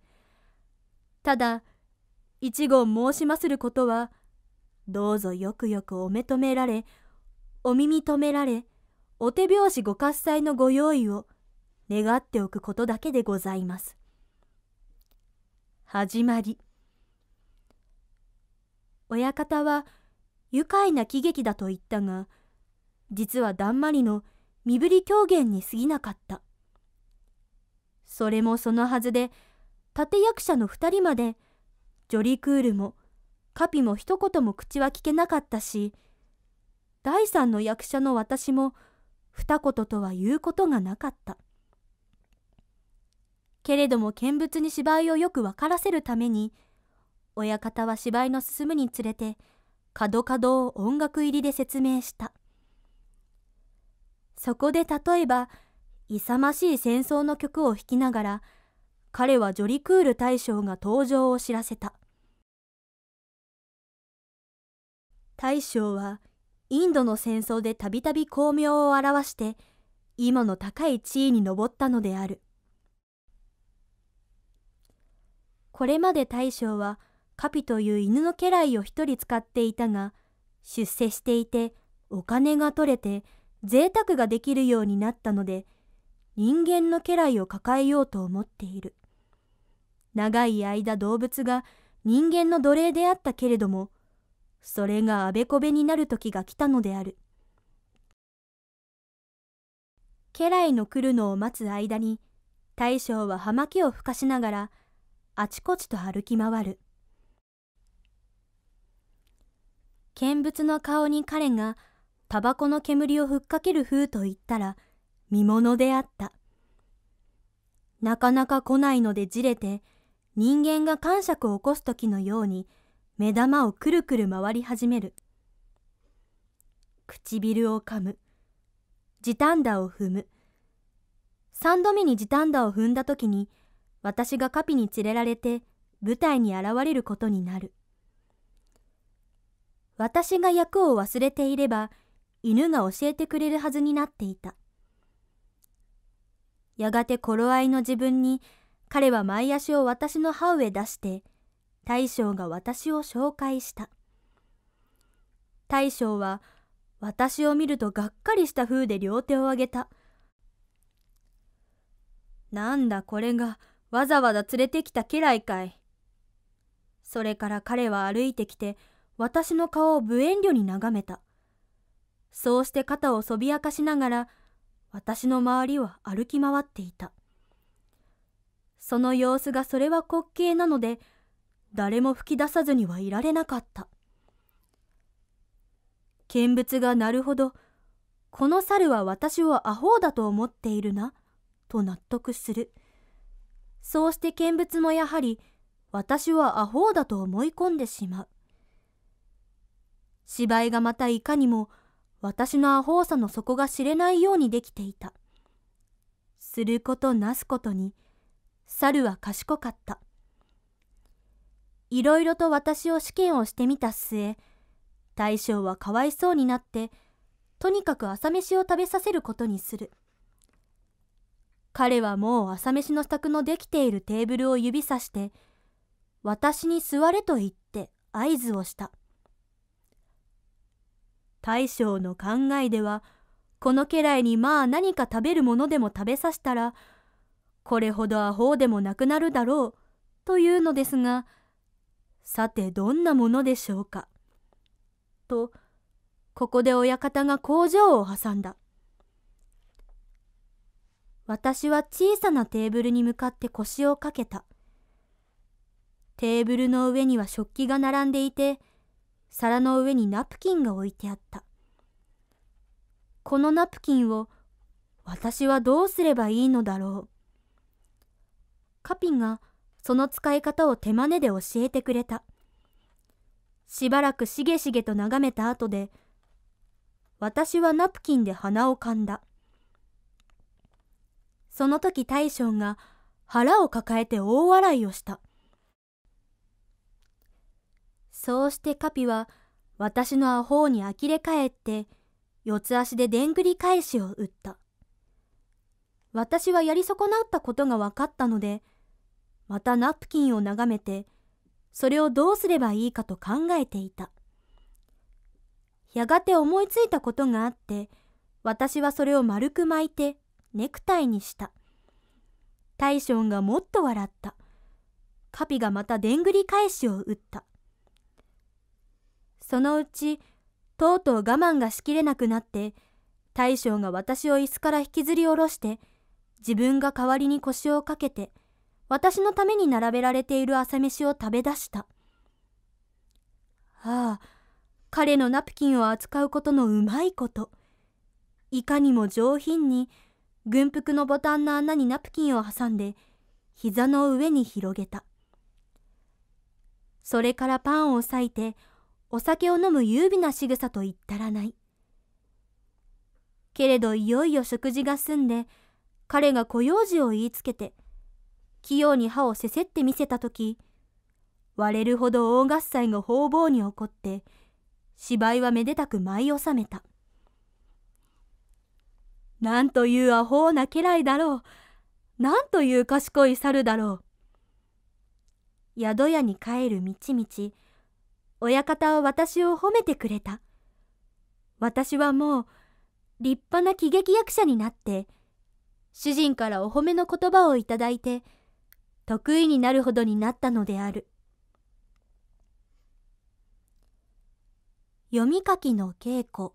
ただ一言申しますることはどうぞよくよくお目とめられお耳止められお手拍子ご喝采のご用意を願っておくことだけでございます。始まり親方は愉快な喜劇だと言ったが、実はだんまりの身振り狂言に過ぎなかった。それもそのはずで、立役者の2人まで、ジョリクールもカピも一言も口は聞けなかったし、第三の役者の私も二言とは言うことがなかった。けれども見物に芝居をよく分からせるために、親方は芝居の進むにつれて、角角を音楽入りで説明した。そこで例えば、勇ましい戦争の曲を弾きながら、彼はジョリクール大将が登場を知らせた。大将は、インドの戦争でたびたび光明を表して、今の高い地位に上ったのである。これまで大将はカピという犬の家来を一人使っていたが、出世していてお金が取れて贅沢ができるようになったので、人間の家来を抱えようと思っている。長い間動物が人間の奴隷であったけれども、それがあべこべになる時が来たのである。家来の来るのを待つ間に、大将は葉巻をふかしながら、あちこちと歩き回る。見物の顔に彼がタバコの煙をふっかける風と言ったら見物であった。なかなか来ないのでじれて人間が感触を起こす時のように目玉をくるくる回り始める。唇を噛む。時短打を踏む。三度目に時短打を踏んだ時に私がカピに連れられて舞台に現れることになる。私が役を忘れていれば犬が教えてくれるはずになっていた。やがて頃合いの自分に彼は前足を私の歯上出して大将が私を紹介した。大将は私を見るとがっかりした風で両手を上げた。なんだこれがわざわざ連れてきた家来かい。それから彼は歩いてきて私の顔を無遠慮に眺めた。そうして肩をそびやかしながら、私の周りは歩き回っていた。その様子がそれは滑稽なので、誰も吹き出さずにはいられなかった。見物がなるほど、この猿は私をアホだと思っているな、と納得する。そうして見物もやはり、私はアホだと思い込んでしまう。芝居がまたいかにも私のアホーさの底が知れないようにできていた。することなすことに、猿は賢かった。いろいろと私を試験をしてみた末、大将はかわいそうになって、とにかく朝飯を食べさせることにする。彼はもう朝飯の支度のできているテーブルを指さして、私に座れと言って合図をした。大将の考えではこの家来にまあ何か食べるものでも食べさせたらこれほどアホでもなくなるだろうというのですがさてどんなものでしょうか。とここで親方が工場を挟んだ。私は小さなテーブルに向かって腰をかけた。テーブルの上には食器が並んでいて、皿の上にナプキンが置いてあった。このナプキンを私はどうすればいいのだろう。カピがその使い方を手真似で教えてくれた。しばらくしげしげと眺めた後で、私はナプキンで鼻をかんだ。その時大将が腹を抱えて大笑いをした。そうしてカピは私のアホに呆れ返って四つ足ででんぐり返しを打った。私はやり損なったことが分かったので、またナプキンを眺めて、それをどうすればいいかと考えていた。やがて思いついたことがあって、私はそれを丸く巻いてネクタイにした。大将がもっと笑った。カピがまたでんぐり返しを打った。そのうちとうとう我慢がしきれなくなって大将が私を椅子から引きずり下ろして自分が代わりに腰をかけて私のために並べられている朝飯を食べ出したああ彼のナプキンを扱うことのうまいこといかにも上品に軍服のボタンの穴にナプキンを挟んで膝の上に広げたそれからパンを裂いてお酒を飲む優美な仕草と言ったらない。けれどいよいよ食事が済んで、彼が小用事を言いつけて、器用に歯をせせって見せた時割れるほど大合祭が方々に起こって芝居はめでたく舞い納めたなんというアホな家来だろうなんという賢い猿だろう宿屋に帰る道々、親方は私を褒めてくれた。私はもう立派な喜劇役者になって、主人からお褒めの言葉をいただいて、得意になるほどになったのである。読み書きの稽古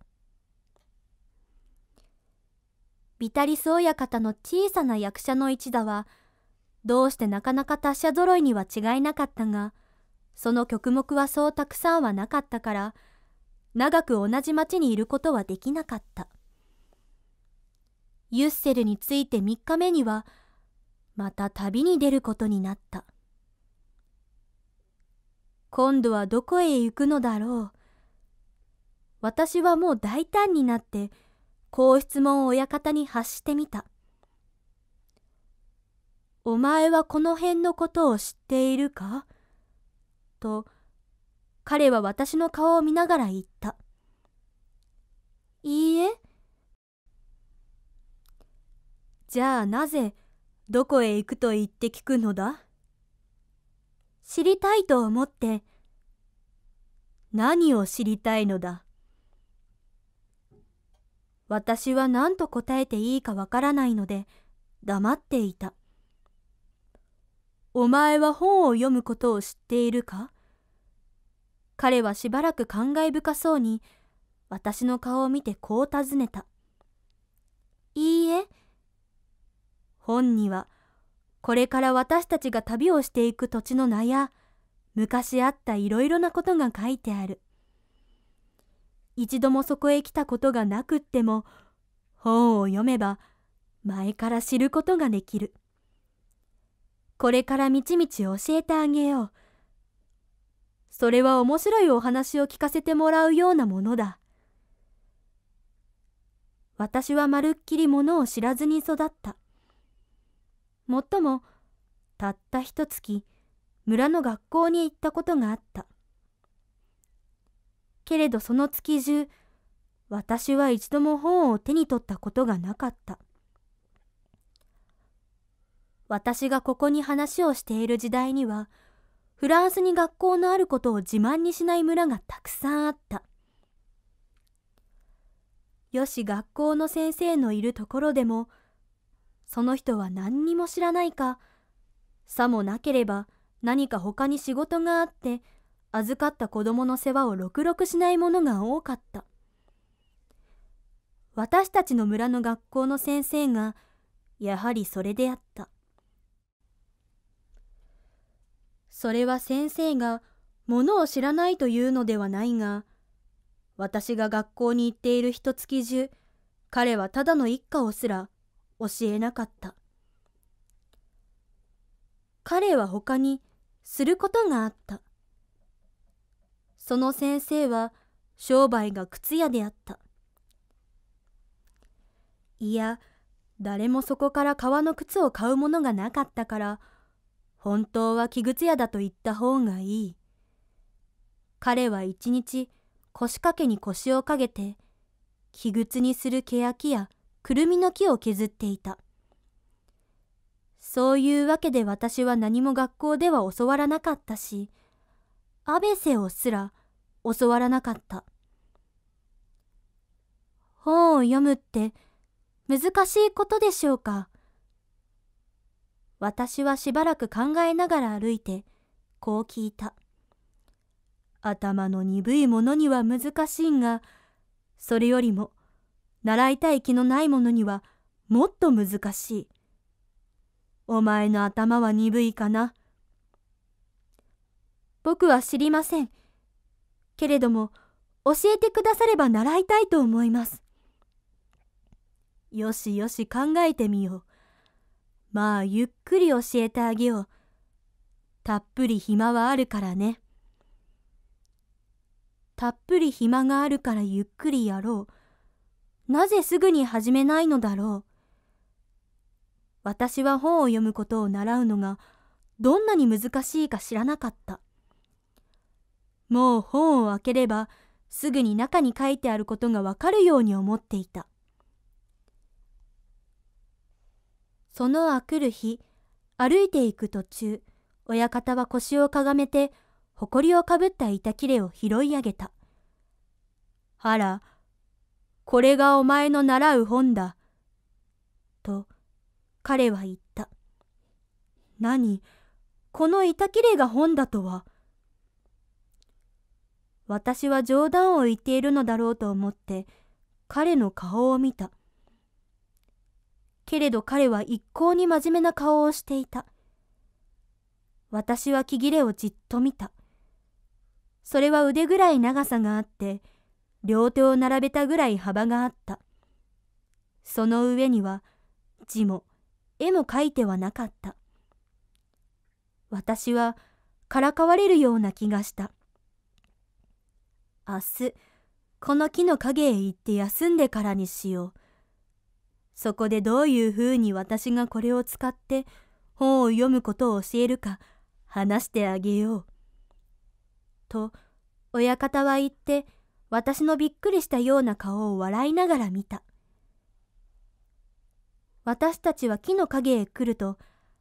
ビタリス親方の小さな役者の一打は、どうしてなかなか達者揃いには違いなかったが、その曲目はそうたくさんはなかったから長く同じ町にいることはできなかったユッセルについて3日目にはまた旅に出ることになった今度はどこへ行くのだろう私はもう大胆になってこう質問を親方に発してみた「お前はこの辺のことを知っているか?」と、彼は私の顔を見ながら言った。いいえ。じゃあなぜ、どこへ行くと言って聞くのだ知りたいと思って、何を知りたいのだ私は何と答えていいかわからないので、黙っていた。お前は本を読むことを知っているか彼はしばらく感慨深そうに、私の顔を見てこう尋ねた。いいえ。本には、これから私たちが旅をしていく土地の名や、昔あったいろいろなことが書いてある。一度もそこへ来たことがなくっても、本を読めば、前から知ることができる。これからみちみち教えてあげよう。それは面白いお話を聞かせてもらうようなものだ。私はまるっきりものを知らずに育った。もっとも、たった一月、村の学校に行ったことがあった。けれどその月中、私は一度も本を手に取ったことがなかった。私がここに話をしている時代には、フランスに学校のあることを自慢にしない村がたくさんあったよし学校の先生のいるところでもその人は何にも知らないかさもなければ何か他に仕事があって預かった子供の世話をろくろくしないものが多かった私たちの村の学校の先生がやはりそれであったそれは先生がものを知らないというのではないが、私が学校に行っている一月中、彼はただの一家をすら教えなかった。彼は他にすることがあった。その先生は商売が靴屋であった。いや、誰もそこから革の靴を買うものがなかったから、本当は器靴屋だと言った方がいい。彼は一日腰掛けに腰をかけて、器靴にする欅やくるみの木を削っていた。そういうわけで私は何も学校では教わらなかったし、阿部瀬をすら教わらなかった。本を読むって難しいことでしょうか私はしばらく考えながら歩いて、こう聞いた。頭の鈍いものには難しいが、それよりも、習いたい気のないものにはもっと難しい。お前の頭は鈍いかな。僕は知りません。けれども、教えてくだされば習いたいと思います。よしよし考えてみよう。まあゆっくり教えてあげよう。たっぷり暇はあるからね。たっぷり暇があるからゆっくりやろう。なぜすぐに始めないのだろう。私は本を読むことを習うのがどんなに難しいか知らなかった。もう本を開ければすぐに中に書いてあることがわかるように思っていた。そのあくる日、歩いていく途中、親方は腰をかがめて、埃をかぶった板切れを拾い上げた。あら、これがお前の習う本だ。と、彼は言った。何、この板切れが本だとは。私は冗談を言っているのだろうと思って、彼の顔を見た。けれど彼は一向に真面目な顔をしていた。私は木切れをじっと見た。それは腕ぐらい長さがあって、両手を並べたぐらい幅があった。その上には字も絵も書いてはなかった。私はからかわれるような気がした。明日、この木の陰へ行って休んでからにしよう。そこでどういうふうに私がこれを使って本を読むことを教えるか話してあげよう。と、親方は言って、私のびっくりしたような顔を笑いながら見た。私たちは木の陰へ来ると、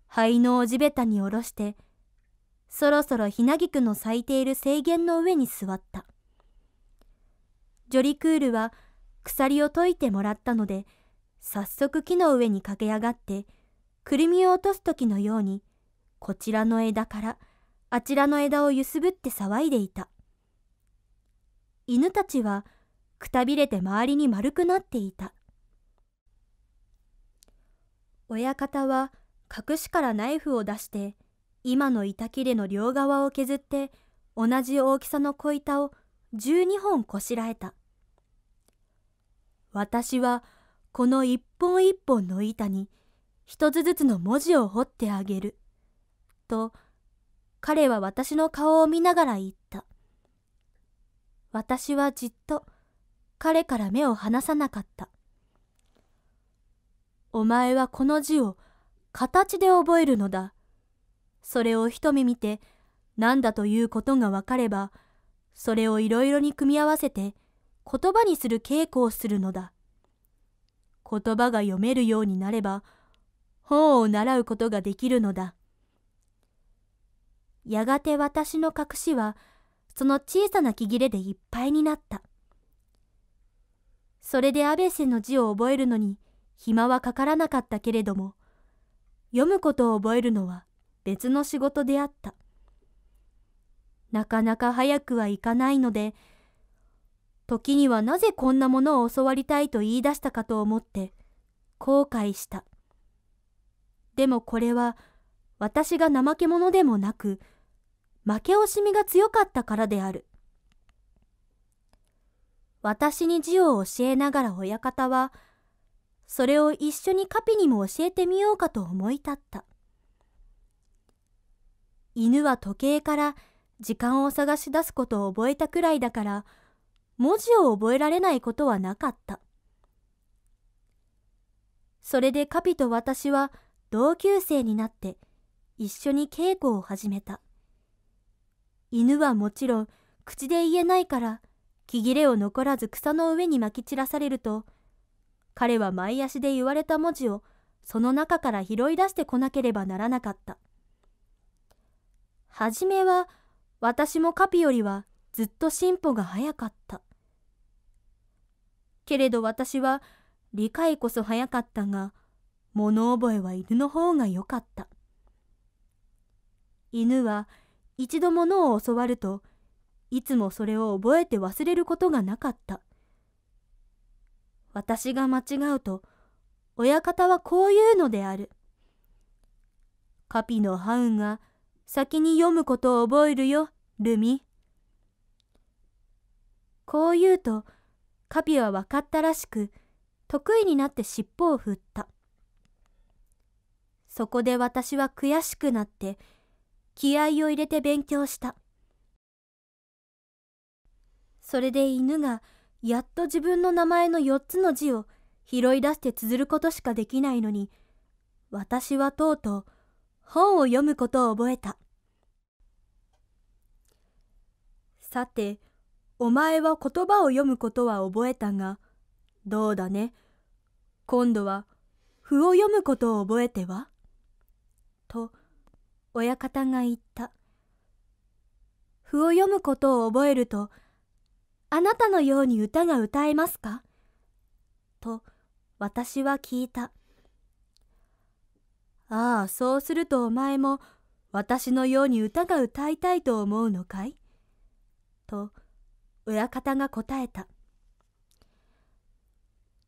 灰のを地べたに下ろして、そろそろひなぎくの咲いている制限の上に座った。ジョリクールは鎖を解いてもらったので、早速木の上に駆け上がってくるみを落とす時のようにこちらの枝からあちらの枝を揺すぶって騒いでいた犬たちはくたびれて周りに丸くなっていた親方は隠しからナイフを出して今の板切れの両側を削って同じ大きさの小板を12本こしらえた私はこの一本一本の板に一つずつの文字を彫ってあげる。と、彼は私の顔を見ながら言った。私はじっと彼から目を離さなかった。お前はこの字を形で覚えるのだ。それを一目見て何だということがわかれば、それをいろいろに組み合わせて言葉にする稽古をするのだ。言葉が読めるようになれば、本を習うことができるのだ。やがて私の隠しは、その小さな木切れでいっぱいになった。それで安倍瀬の字を覚えるのに、暇はかからなかったけれども、読むことを覚えるのは別の仕事であった。なかなか早くはいかないので、時にはなぜこんなものを教わりたいと言い出したかと思って後悔したでもこれは私が怠け者でもなく負け惜しみが強かったからである私に字を教えながら親方はそれを一緒にカピにも教えてみようかと思い立った犬は時計から時間を探し出すことを覚えたくらいだから文字を覚えられないことはなかった。それでカピと私は同級生になって一緒に稽古を始めた。犬はもちろん口で言えないから木切れを残らず草の上にまき散らされると彼は前足で言われた文字をその中から拾い出してこなければならなかった。はじめは私もカピよりはずっと進歩が早かった。けれど私は理解こそ早かったが、物覚えは犬の方が良かった。犬は一度物を教わると、いつもそれを覚えて忘れることがなかった。私が間違うと、親方はこういうのである。カピのハウンが先に読むことを覚えるよ、ルミ。こう言うとカピは分かったらしく得意になって尻尾を振ったそこで私は悔しくなって気合を入れて勉強したそれで犬がやっと自分の名前の4つの字を拾い出して綴ることしかできないのに私はとうとう本を読むことを覚えたさてお前は言葉を読むことは覚えたが、どうだね。今度は、符を読むことを覚えてはと、親方が言った。譜を読むことを覚えると、あなたのように歌が歌えますかと、私は聞いた。ああ、そうするとお前も、私のように歌が歌いたいと思うのかいと、親方が答えた。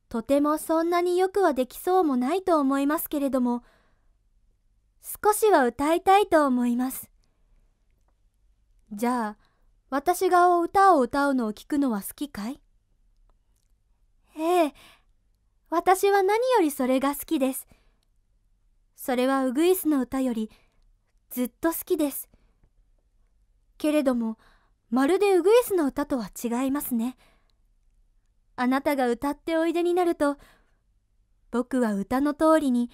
とてもそんなによくはできそうもないと思いますけれども、少しは歌いたいと思います。じゃあ、私が歌を歌うのを聞くのは好きかいええ、私は何よりそれが好きです。それはウグイスの歌よりずっと好きです。けれども、まるでウグイスの歌とは違いますねあなたが歌っておいでになると僕は歌の通りに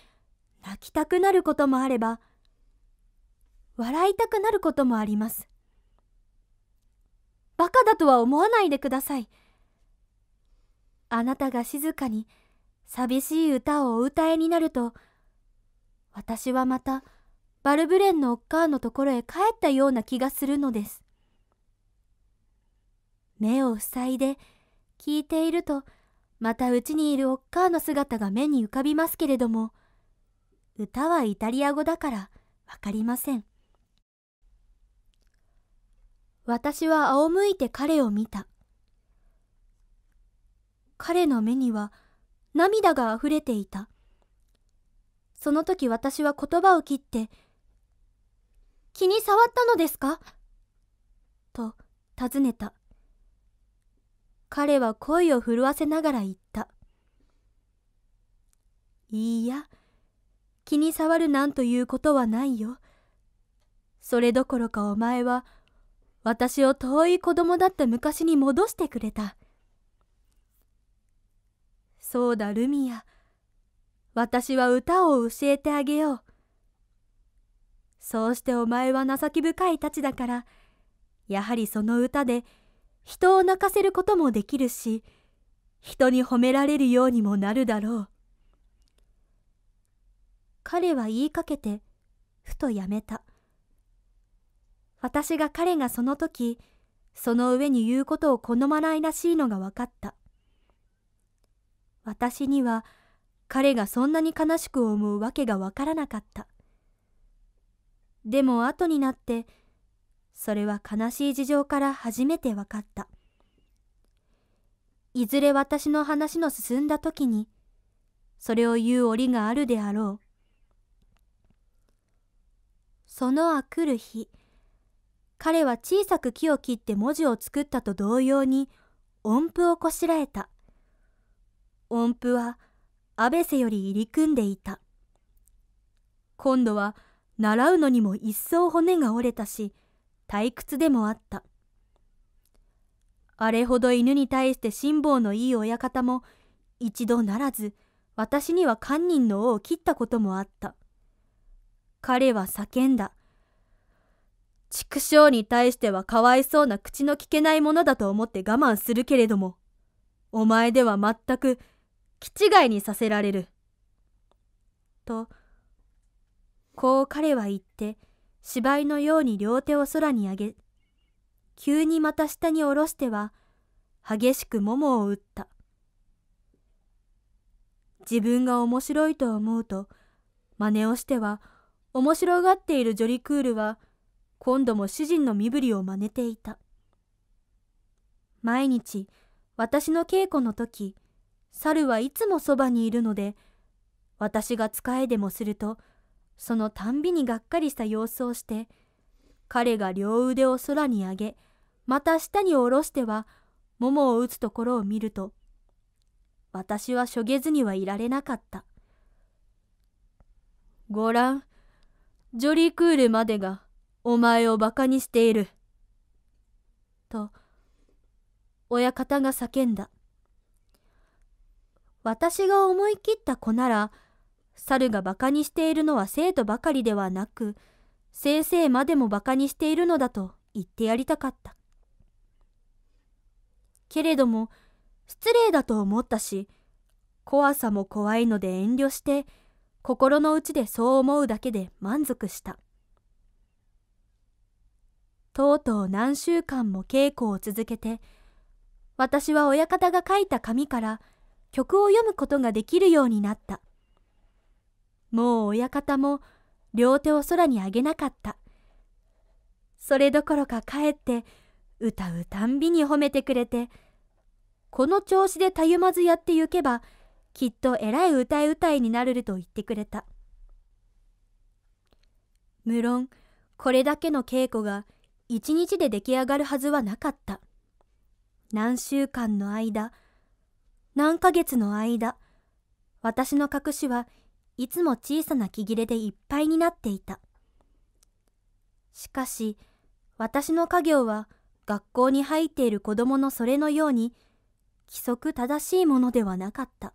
泣きたくなることもあれば笑いたくなることもありますバカだとは思わないでくださいあなたが静かに寂しい歌をお歌いになると私はまたバルブレンのおっかーのところへ帰ったような気がするのです目を塞いで聞いているとまたうちにいるおっかーの姿が目に浮かびますけれども歌はイタリア語だからわかりません私は仰向いて彼を見た彼の目には涙があふれていたその時私は言葉を切って「気に触ったのですか?」と尋ねた彼は声を震わせながら言った。いいや、気に障るなんということはないよ。それどころかお前は、私を遠い子供だった昔に戻してくれた。そうだ、ルミア。私は歌を教えてあげよう。そうしてお前は情け深いたちだから、やはりその歌で、人を泣かせることもできるし、人に褒められるようにもなるだろう。彼は言いかけて、ふとやめた。私が彼がその時、その上に言うことを好まないらしいのが分かった。私には彼がそんなに悲しく思うわけが分からなかった。でも後になって、それは悲しい事情から初めて分かった。いずれ私の話の進んだ時に、それを言う折があるであろう。そのあくる日、彼は小さく木を切って文字を作ったと同様に音符をこしらえた。音符は安倍瀬より入り組んでいた。今度は習うのにも一層骨が折れたし、退屈でもあった。あれほど犬に対して辛抱のいい親方も一度ならず私には堪忍の尾を切ったこともあった。彼は叫んだ。畜生に対してはかわいそうな口の利けないものだと思って我慢するけれども、お前では全く気違いにさせられる。と、こう彼は言って、芝居のように両手を空に上げ、急にまた下に下ろしては、激しくももを打った。自分が面白いと思うと、真似をしては、面白がっているジョリクールは、今度も主人の身振りを真似ていた。毎日、私の稽古の時、猿はいつもそばにいるので、私が使えでもすると、そのたんびにがっかりした様子をして、彼が両腕を空に上げ、また下に下ろしては、ももを打つところを見ると、私はしょげずにはいられなかった。ごらん、ジョリークールまでがお前を馬鹿にしている。と、親方が叫んだ。私が思い切った子なら、猿が馬鹿にしているのは生徒ばかりではなく、先生までも馬鹿にしているのだと言ってやりたかった。けれども、失礼だと思ったし、怖さも怖いので遠慮して、心の内でそう思うだけで満足した。とうとう何週間も稽古を続けて、私は親方が書いた紙から曲を読むことができるようになった。もう親方も両手を空に上げなかった。それどころか帰って歌うたんびに褒めてくれて、この調子でたゆまずやってゆけば、きっとえらい歌い歌いになれると言ってくれた。無論、これだけの稽古が一日で出来上がるはずはなかった。何週間の間、何ヶ月の間、私の隠しはいつも小さな木切れでいっぱいになっていた。しかし、私の家業は学校に入っている子供のそれのように規則正しいものではなかった。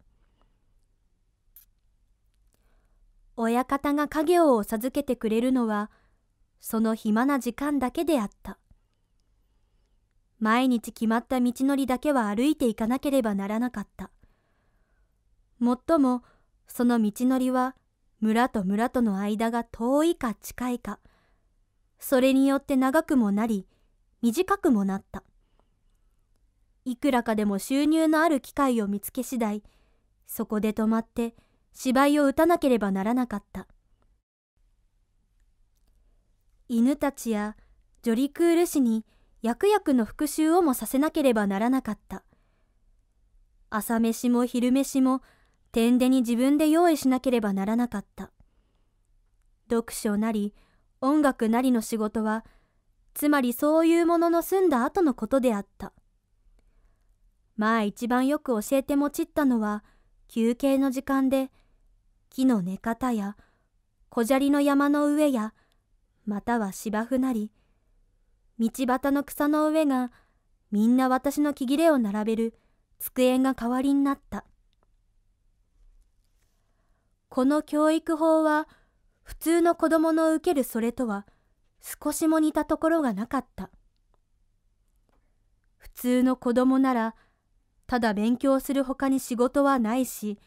親方が家業を授けてくれるのはその暇な時間だけであった。毎日決まった道のりだけは歩いていかなければならなかった。もっともその道のりは村と村との間が遠いか近いか、それによって長くもなり、短くもなった。いくらかでも収入のある機会を見つけ次第、そこで止まって芝居を打たなければならなかった。犬たちやジョリクール氏に役薬の復讐をもさせなければならなかった。朝飯も昼飯も天でに自分で用意しなければならなかった。読書なり音楽なりの仕事は、つまりそういうものの済んだ後のことであった。まあ一番よく教えて用いったのは、休憩の時間で、木の寝方や、小砂利の山の上や、または芝生なり、道端の草の上が、みんな私の木切れを並べる机が代わりになった。この教育法は普通の子供の受けるそれとは少しも似たところがなかった普通の子供ならただ勉強するほかに仕事はないし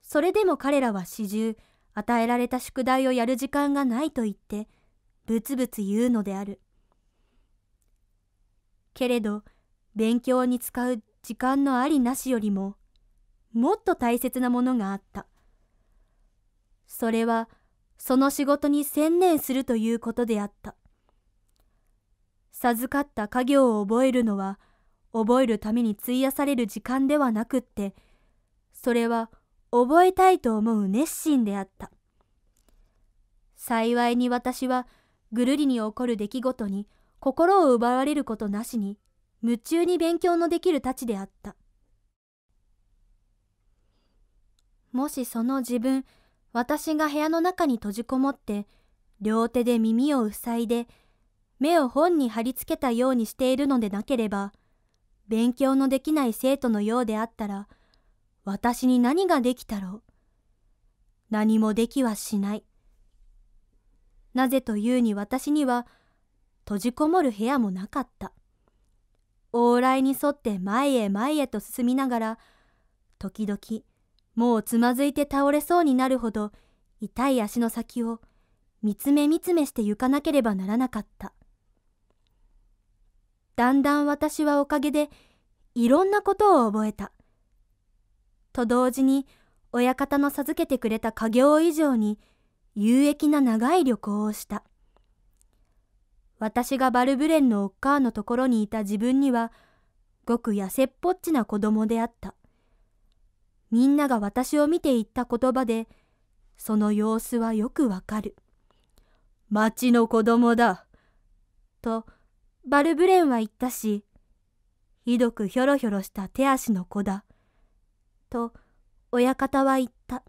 それでも彼らは始終与えられた宿題をやる時間がないと言ってぶつぶつ言うのであるけれど勉強に使う時間のありなしよりももっと大切なものがあったそれはその仕事に専念するということであった。授かった家業を覚えるのは覚えるために費やされる時間ではなくってそれは覚えたいと思う熱心であった幸いに私はぐるりに起こる出来事に心を奪われることなしに夢中に勉強のできるたちであったもしその自分私が部屋の中に閉じこもって両手で耳を塞いで目を本に貼り付けたようにしているのでなければ勉強のできない生徒のようであったら私に何ができたろう何もできはしないなぜというに私には閉じこもる部屋もなかった往来に沿って前へ前へと進みながら時々もうつまずいて倒れそうになるほど痛い足の先を見つめ見つめして行かなければならなかった。だんだん私はおかげでいろんなことを覚えた。と同時に親方の授けてくれた家業以上に有益な長い旅行をした。私がバルブレンのおっかーのところにいた自分にはごく痩せっぽっちな子供であった。みんなが私を見て言った言葉で、その様子はよくわかる。町の子供だ。と、バルブレンは言ったし、ひどくひょろひょろした手足の子だ。と、親方は言った。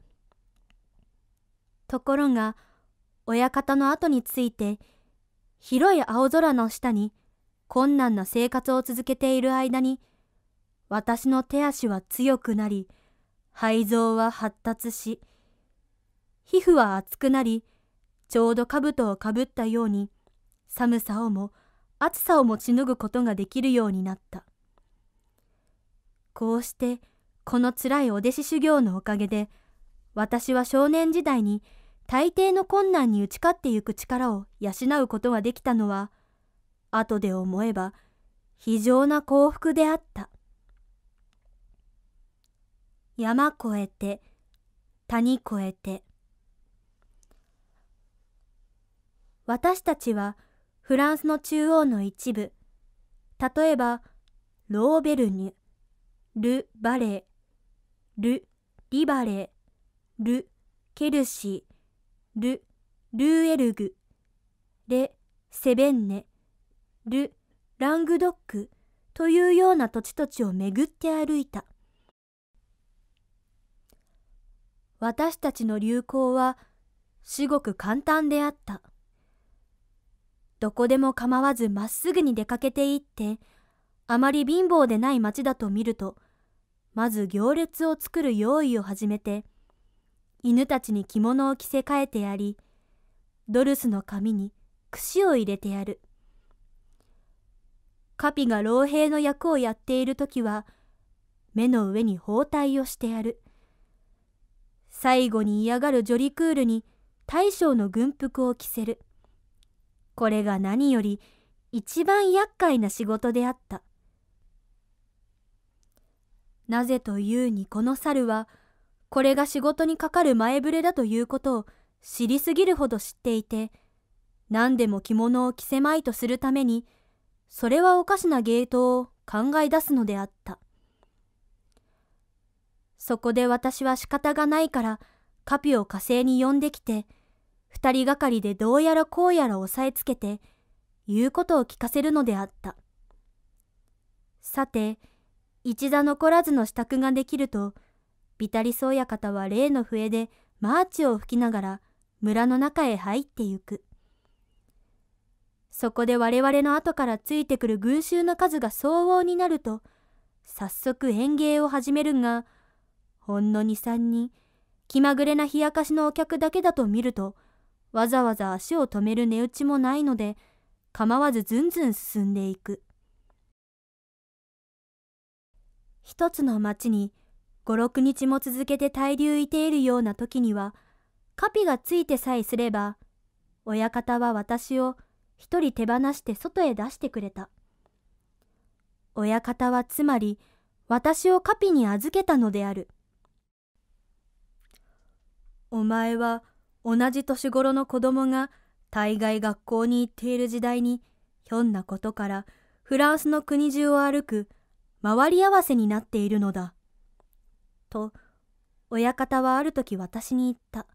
ところが、親方の後について、広い青空の下に、困難な生活を続けている間に、私の手足は強くなり、肺臓は発達し、皮膚は厚くなり、ちょうど兜をかぶったように、寒さをも暑さをもしのぐことができるようになった。こうして、このつらいお弟子修行のおかげで、私は少年時代に大抵の困難に打ち勝ってゆく力を養うことができたのは、後で思えば非常な幸福であった。山越えて谷越えて私たちはフランスの中央の一部例えばローベルニュル・バレール・リバレール・ケルシール・ルーエルグレ・セベンネル・ラングドックというような土地土地を巡って歩いた私たちの流行は至極簡単であった。どこでも構わずまっすぐに出かけていって、あまり貧乏でない町だと見ると、まず行列を作る用意を始めて、犬たちに着物を着せ替えてやり、ドルスの髪に櫛を入れてやる。カピが老兵の役をやっている時は、目の上に包帯をしてやる。最後に嫌がるジョリクールに大将の軍服を着せる。これが何より一番厄介な仕事であった。なぜというにこの猿は、これが仕事にかかる前触れだということを知りすぎるほど知っていて、何でも着物を着せまいとするために、それはおかしな芸当を考え出すのであった。そこで私は仕方がないからカピを火星に呼んできて、二人がかりでどうやらこうやら押さえつけて、言うことを聞かせるのであった。さて、一座残らずの支度ができると、ビタリソウ方は例の笛でマーチを吹きながら村の中へ入ってゆく。そこで我々の後からついてくる群衆の数が相応になると、早速園芸を始めるが、ほんの2、3人、気まぐれな冷やかしのお客だけだと見ると、わざわざ足を止める値打ちもないので、構わずずんずん進んでいく。一つの町に五六日も続けて滞留いているような時には、カピがついてさえすれば、親方は私を一人手放して外へ出してくれた。親方はつまり、私をカピに預けたのである。お前は同じ年頃の子供が大概学校に行っている時代にひょんなことからフランスの国中を歩く回り合わせになっているのだ。と親方はある時私に言った。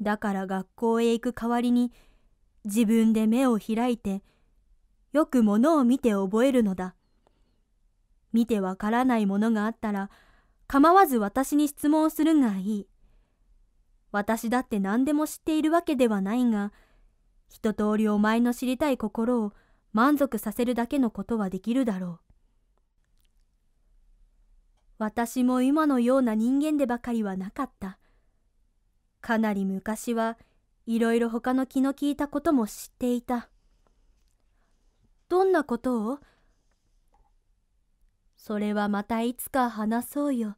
だから学校へ行く代わりに自分で目を開いてよくものを見て覚えるのだ。見てわからないものがあったら構わず私に質問するがいい。私だって何でも知っているわけではないが、一通りお前の知りたい心を満足させるだけのことはできるだろう。私も今のような人間でばかりはなかった。かなり昔はいろいろ他の気の利いたことも知っていた。どんなことをそれはまたいつか話そうよ。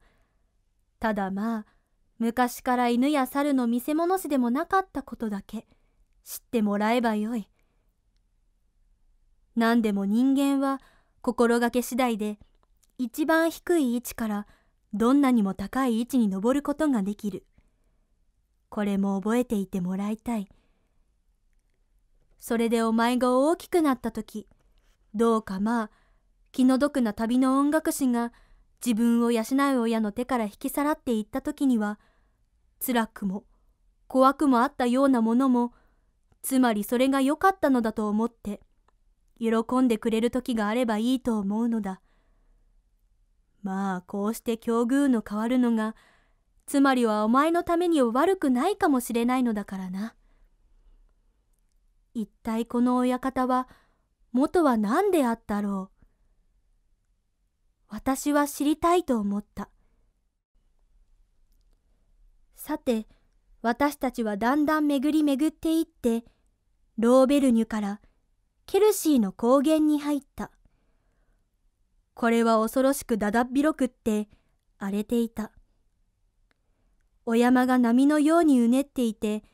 ただまあ、昔から犬や猿の見せ物師でもなかったことだけ知ってもらえばよい何でも人間は心がけ次第で一番低い位置からどんなにも高い位置に登ることができるこれも覚えていてもらいたいそれでお前が大きくなった時どうかまあ気の毒な旅の音楽師が自分を養う親の手から引きさらっていった時には辛くも怖くもあったようなものもつまりそれが良かったのだと思って喜んでくれる時があればいいと思うのだまあこうして境遇の変わるのがつまりはお前のために悪くないかもしれないのだからな一体この親方は元は何であったろう私は知りたいと思った。さて、私たちはだんだん巡り巡っていって、ローベルニュからケルシーの高原に入った。これは恐ろしくだだっ広くって荒れていた。お山が波のようにうねっていて、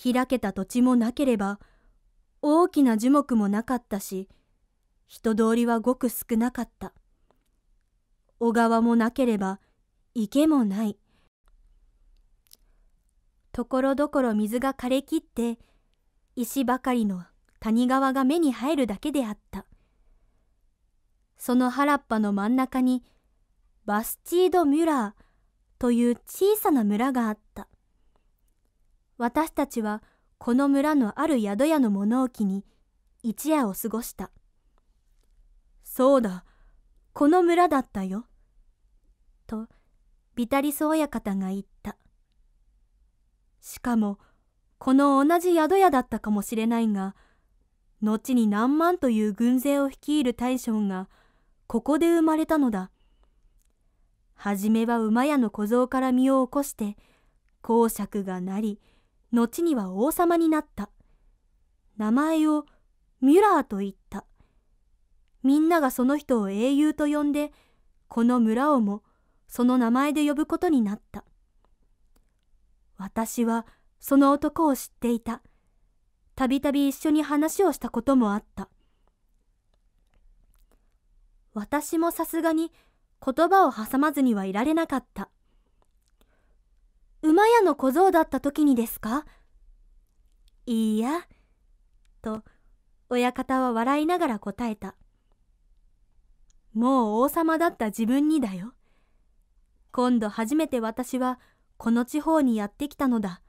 開けた土地もなければ、大きな樹木もなかったし、人通りはごく少なかった。小川もなければ池もない。ところどころ水が枯れきって石ばかりの谷川が目に入るだけであった。その原っぱの真ん中にバスチード・ミュラーという小さな村があった。私たちはこの村のある宿屋の物置に一夜を過ごした。そうだ、この村だったよ。と、ビタリス親方が言った。しかも、この同じ宿屋だったかもしれないが、後に何万という軍勢を率いる大将が、ここで生まれたのだ。はじめは馬屋の小僧から身を起こして、公爵がなり、後には王様になった。名前をミュラーと言った。みんながその人を英雄と呼んで、この村をもその名前で呼ぶことになった。私はその男を知っていた。たびたび一緒に話をしたこともあった。私もさすがに言葉を挟まずにはいられなかった。馬屋の小僧だった時にですかいいや、と親方は笑いながら答えた。もう王様だった自分にだよ。今度初めて私はこの地方にやってきたのだ。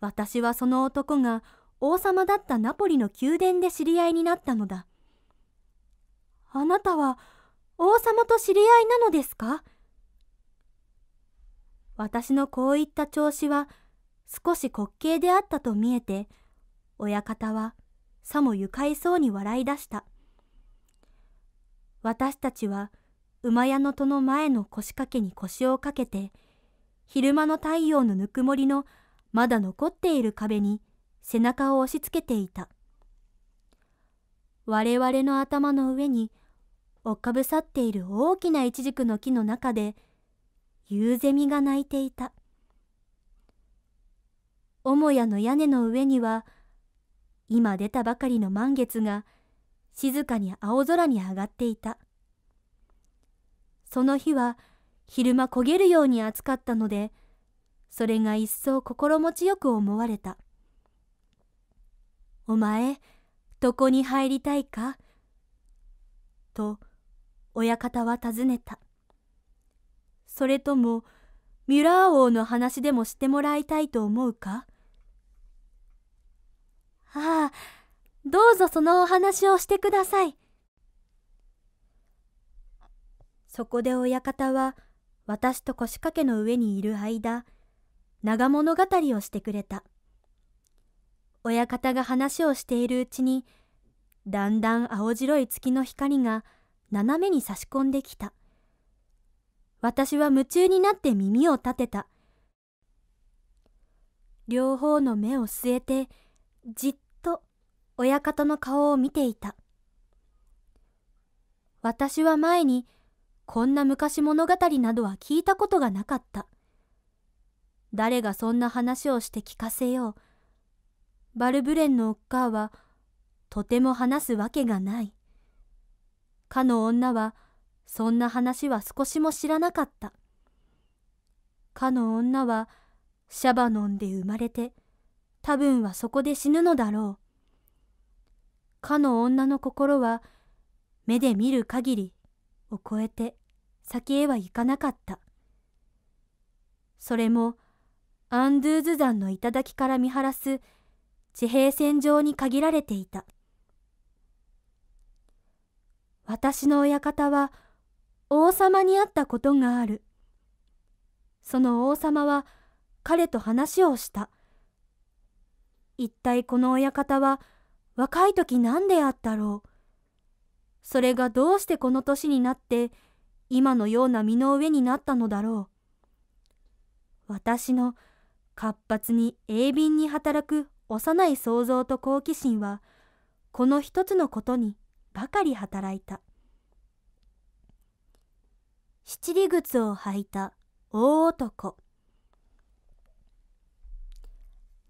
私はその男が王様だったナポリの宮殿で知り合いになったのだ。あなたは王様と知り合いなのですか私のこういった調子は少し滑稽であったと見えて、親方はさも愉快そうに笑い出した。私たちは馬屋の戸の前の腰掛けに腰をかけて、昼間の太陽のぬくもりのまだ残っている壁に背中を押し付けていた。我々の頭の上に、おかぶさっている大きなイチジクの木の中で、夕ゼミが鳴いていた。母屋の屋根の上には、今出たばかりの満月が、静かに青空に上がっていた。その日は昼間焦げるように暑かったので、それが一層心持ちよく思われた。お前、どこに入りたいかと、親方は尋ねた。それとも、ミュラー王の話でもしてもらいたいと思うかああ、どうぞそのお話をしてください。そこで親方は、私と腰掛けの上にいる間、長物語をしてくれた。親方が話をしているうちに、だんだん青白い月の光が斜めに差し込んできた。私は夢中になって耳を立てた。両方の目を据えて、じっと親方の顔を見ていた。私は前にこんな昔物語などは聞いたことがなかった。誰がそんな話をして聞かせよう。バルブレンのおっ母はとても話すわけがない。かの女はそんな話は少しも知らなかった。かの女はシャバノンで生まれて多分はそこで死ぬのだろう。かの女の心は目で見る限りを超えて先へは行かなかった。それもアンドゥーズ山の頂から見晴らす地平線上に限られていた。私の親方は王様に会ったことがある。その王様は彼と話をした。一体この親方は若い時何であったろう。それがどうしてこの年になって今のような身の上になったのだろう。私の活発に鋭敏に働く幼い想像と好奇心はこの一つのことにばかり働いた。七里靴を履いた大男。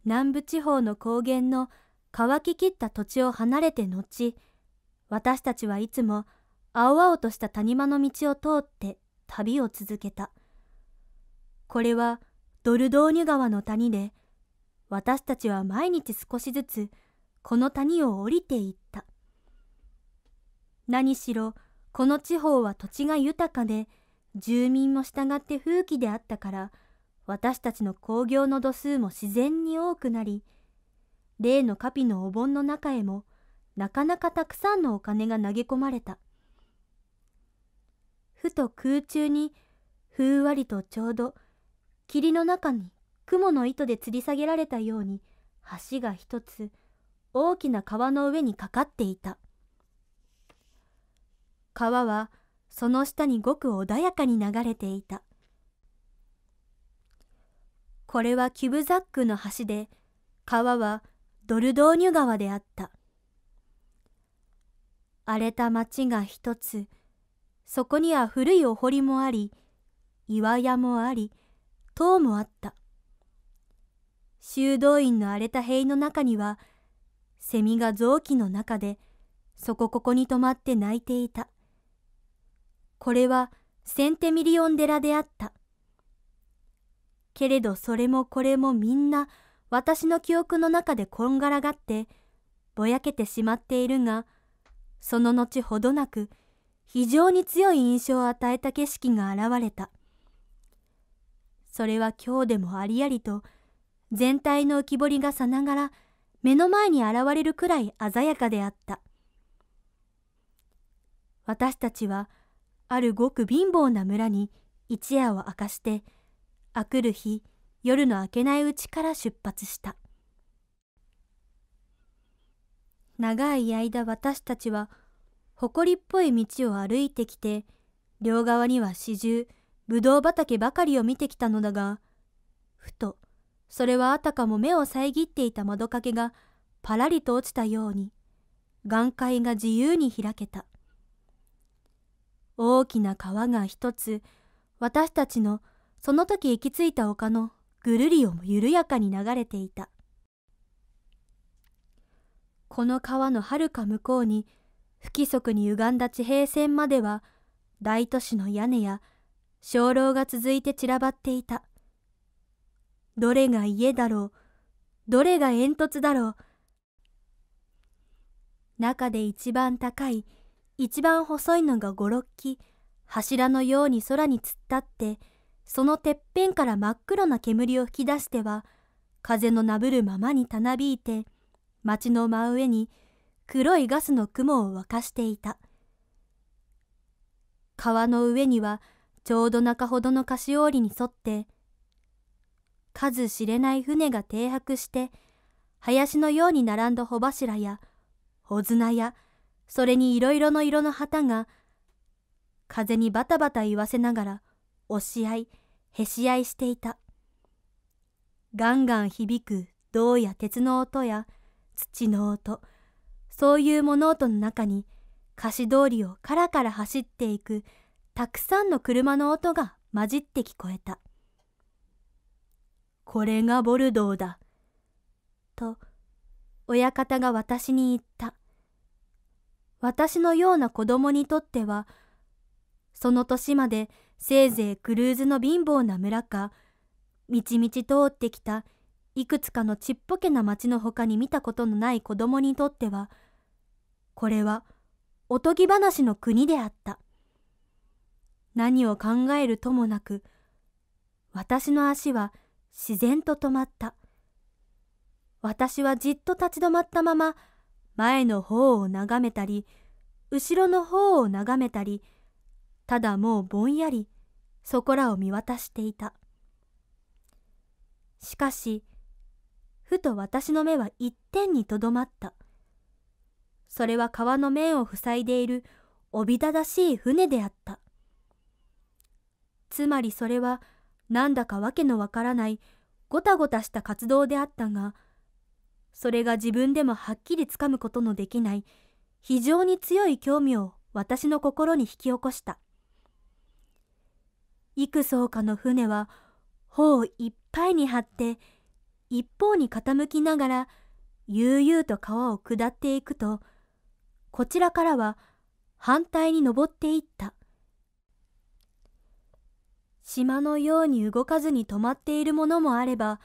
南部地方の高原の乾ききった土地を離れて後私たちはいつも青々とした谷間の道を通って旅を続けたこれはドルドーニュ川の谷で私たちは毎日少しずつこの谷を降りていった何しろこの地方は土地が豊かで住民も従って風紀であったから私たちの興行の度数も自然に多くなり例のカピのお盆の中へもなかなかたくさんのお金が投げ込まれたふと空中にふんわりとちょうど霧の中に雲の糸で吊り下げられたように橋が一つ大きな川の上にかかっていた川はその下にごく穏やかに流れていたこれはキュブザックの橋で川はドルドーニュ川であった。荒れた町が一つ、そこには古いお堀もあり、岩屋もあり、塔もあった。修道院の荒れた塀の中には、セミが臓器の中で、そこここに泊まって泣いていた。これはセンテミリオン寺であった。けれどそれもこれもみんな私の記憶の中でこんがらがってぼやけてしまっているがその後ほどなく非常に強い印象を与えた景色が現れたそれは今日でもありありと全体の浮き彫りがさながら目の前に現れるくらい鮮やかであった私たちはあるごく貧乏な村に一夜を明かしてあくる日夜の明けないうちから出発した長い間私たちは埃っぽい道を歩いてきて両側には四十ぶどう畑ばかりを見てきたのだがふとそれはあたかも目を遮っていた窓掛けがパラリと落ちたように眼界が自由に開けた大きな川が一つ私たちのその時行き着いた丘のぐるりをも緩やかに流れていたこの川のはるか向こうに不規則に歪んだ地平線までは大都市の屋根や鐘楼が続いて散らばっていたどれが家だろうどれが煙突だろう中で一番高い一番細いのが56基柱のように空に突っ立ってそのてっぺんから真っ黒な煙を吹き出しては風のなぶるままにたなびいて町の真上に黒いガスの雲を沸かしていた川の上にはちょうど中ほどの菓子折に沿って数知れない船が停泊して林のように並んだ穂柱や穂綱やそれにいろいろの色の旗が風にバタバタ言わせながら押し合いへし合いしていた。ガンガン響く銅や鉄の音や土の音、そういう物音の中に菓子通りをカラカラ走っていくたくさんの車の音が混じって聞こえた。これがボルドーだ。と、親方が私に言った。私のような子供にとっては、その年までせいぜいクルーズの貧乏な村かみちみち通ってきたいくつかのちっぽけな町のほかに見たことのない子供にとってはこれはおとぎ話の国であった何を考えるともなく私の足は自然と止まった私はじっと立ち止まったまま前の方を眺めたり後ろの方を眺めたりただもうぼんやりそこらを見渡していたしかしふと私の目は一点にとどまったそれは川の面を塞いでいるおびただしい船であったつまりそれはなんだかわけのわからないごたごたした活動であったがそれが自分でもはっきりつかむことのできない非常に強い興味を私の心に引き起こした幾層かの船は頬をいっぱいに張って一方に傾きながら悠々と川を下っていくとこちらからは反対に登っていった島のように動かずに止まっているものもあれば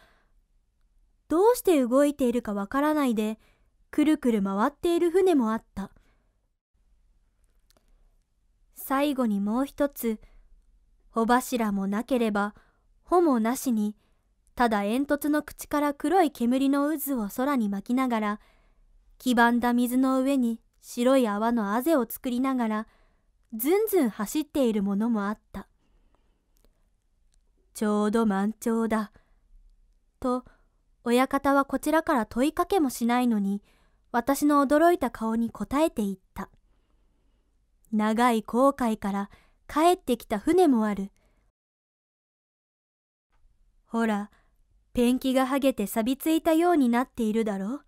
どうして動いているかわからないでくるくる回っている船もあった最後にもう一つお柱もなければ、穂もなしに、ただ煙突の口から黒い煙の渦を空に巻きながら、黄ばんだ水の上に白い泡のあぜを作りながら、ずんずん走っているものもあった。ちょうど満潮だ。と、親方はこちらから問いかけもしないのに、私の驚いた顔に答えていった。長い後悔から、帰ってきた船もある。ほら、ペンキが剥げて錆びついたようになっているだろう。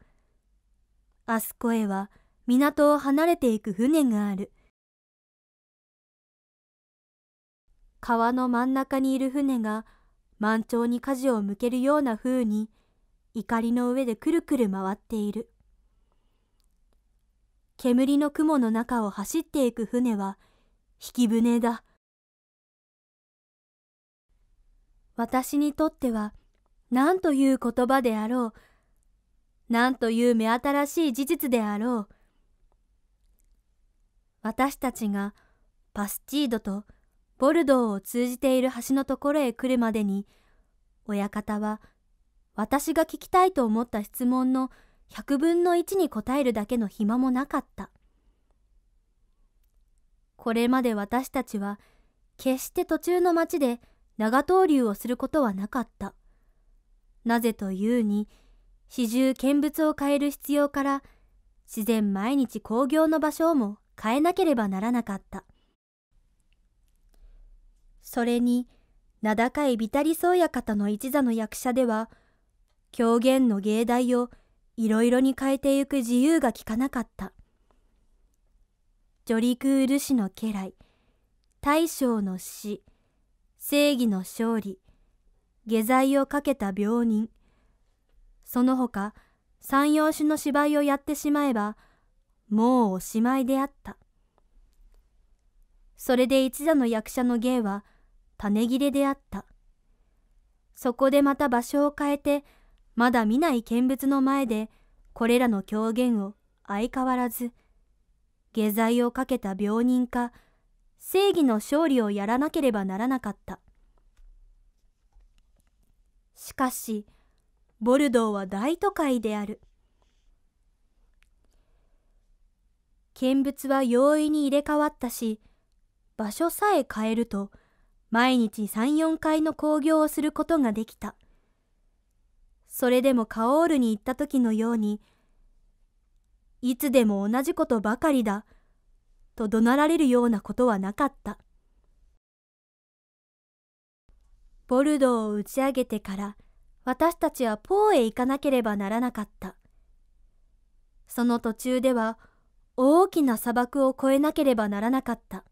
あすこへは港を離れていく船がある。川の真ん中にいる船が満潮に舵を向けるような風に怒りの上でくるくる回っている。煙の雲の中を走っていく船は引き舟だ私にとっては何という言葉であろう何という目新しい事実であろう私たちがパスチードとボルドーを通じている橋のところへ来るまでに親方は私が聞きたいと思った質問の100分の1に答えるだけの暇もなかった。これまで私たちは決して途中の町で長刀流をすることはなかった。なぜというに始終見物を変える必要から自然毎日興行の場所をも変えなければならなかった。それに名高いビタリ宗谷方の一座の役者では狂言の芸大をいろいろに変えてゆく自由がきかなかった。ジョリクール氏の家来、大将の死、正義の勝利、下剤をかけた病人、その他、三葉種の芝居をやってしまえば、もうおしまいであった。それで一座の役者の芸は、種切れであった。そこでまた場所を変えて、まだ見ない見物の前で、これらの狂言を相変わらず、下剤をかけた病人か正義の勝利をやらなければならなかったしかしボルドーは大都会である見物は容易に入れ替わったし場所さえ変えると毎日34回の興行をすることができたそれでもカオールに行った時のように「いつでも同じことばかりだ、と怒鳴られるようなことはなかった。ボルドーを打ち上げてから私たちはポーへ行かなければならなかった。その途中では大きな砂漠を越えなければならなかった。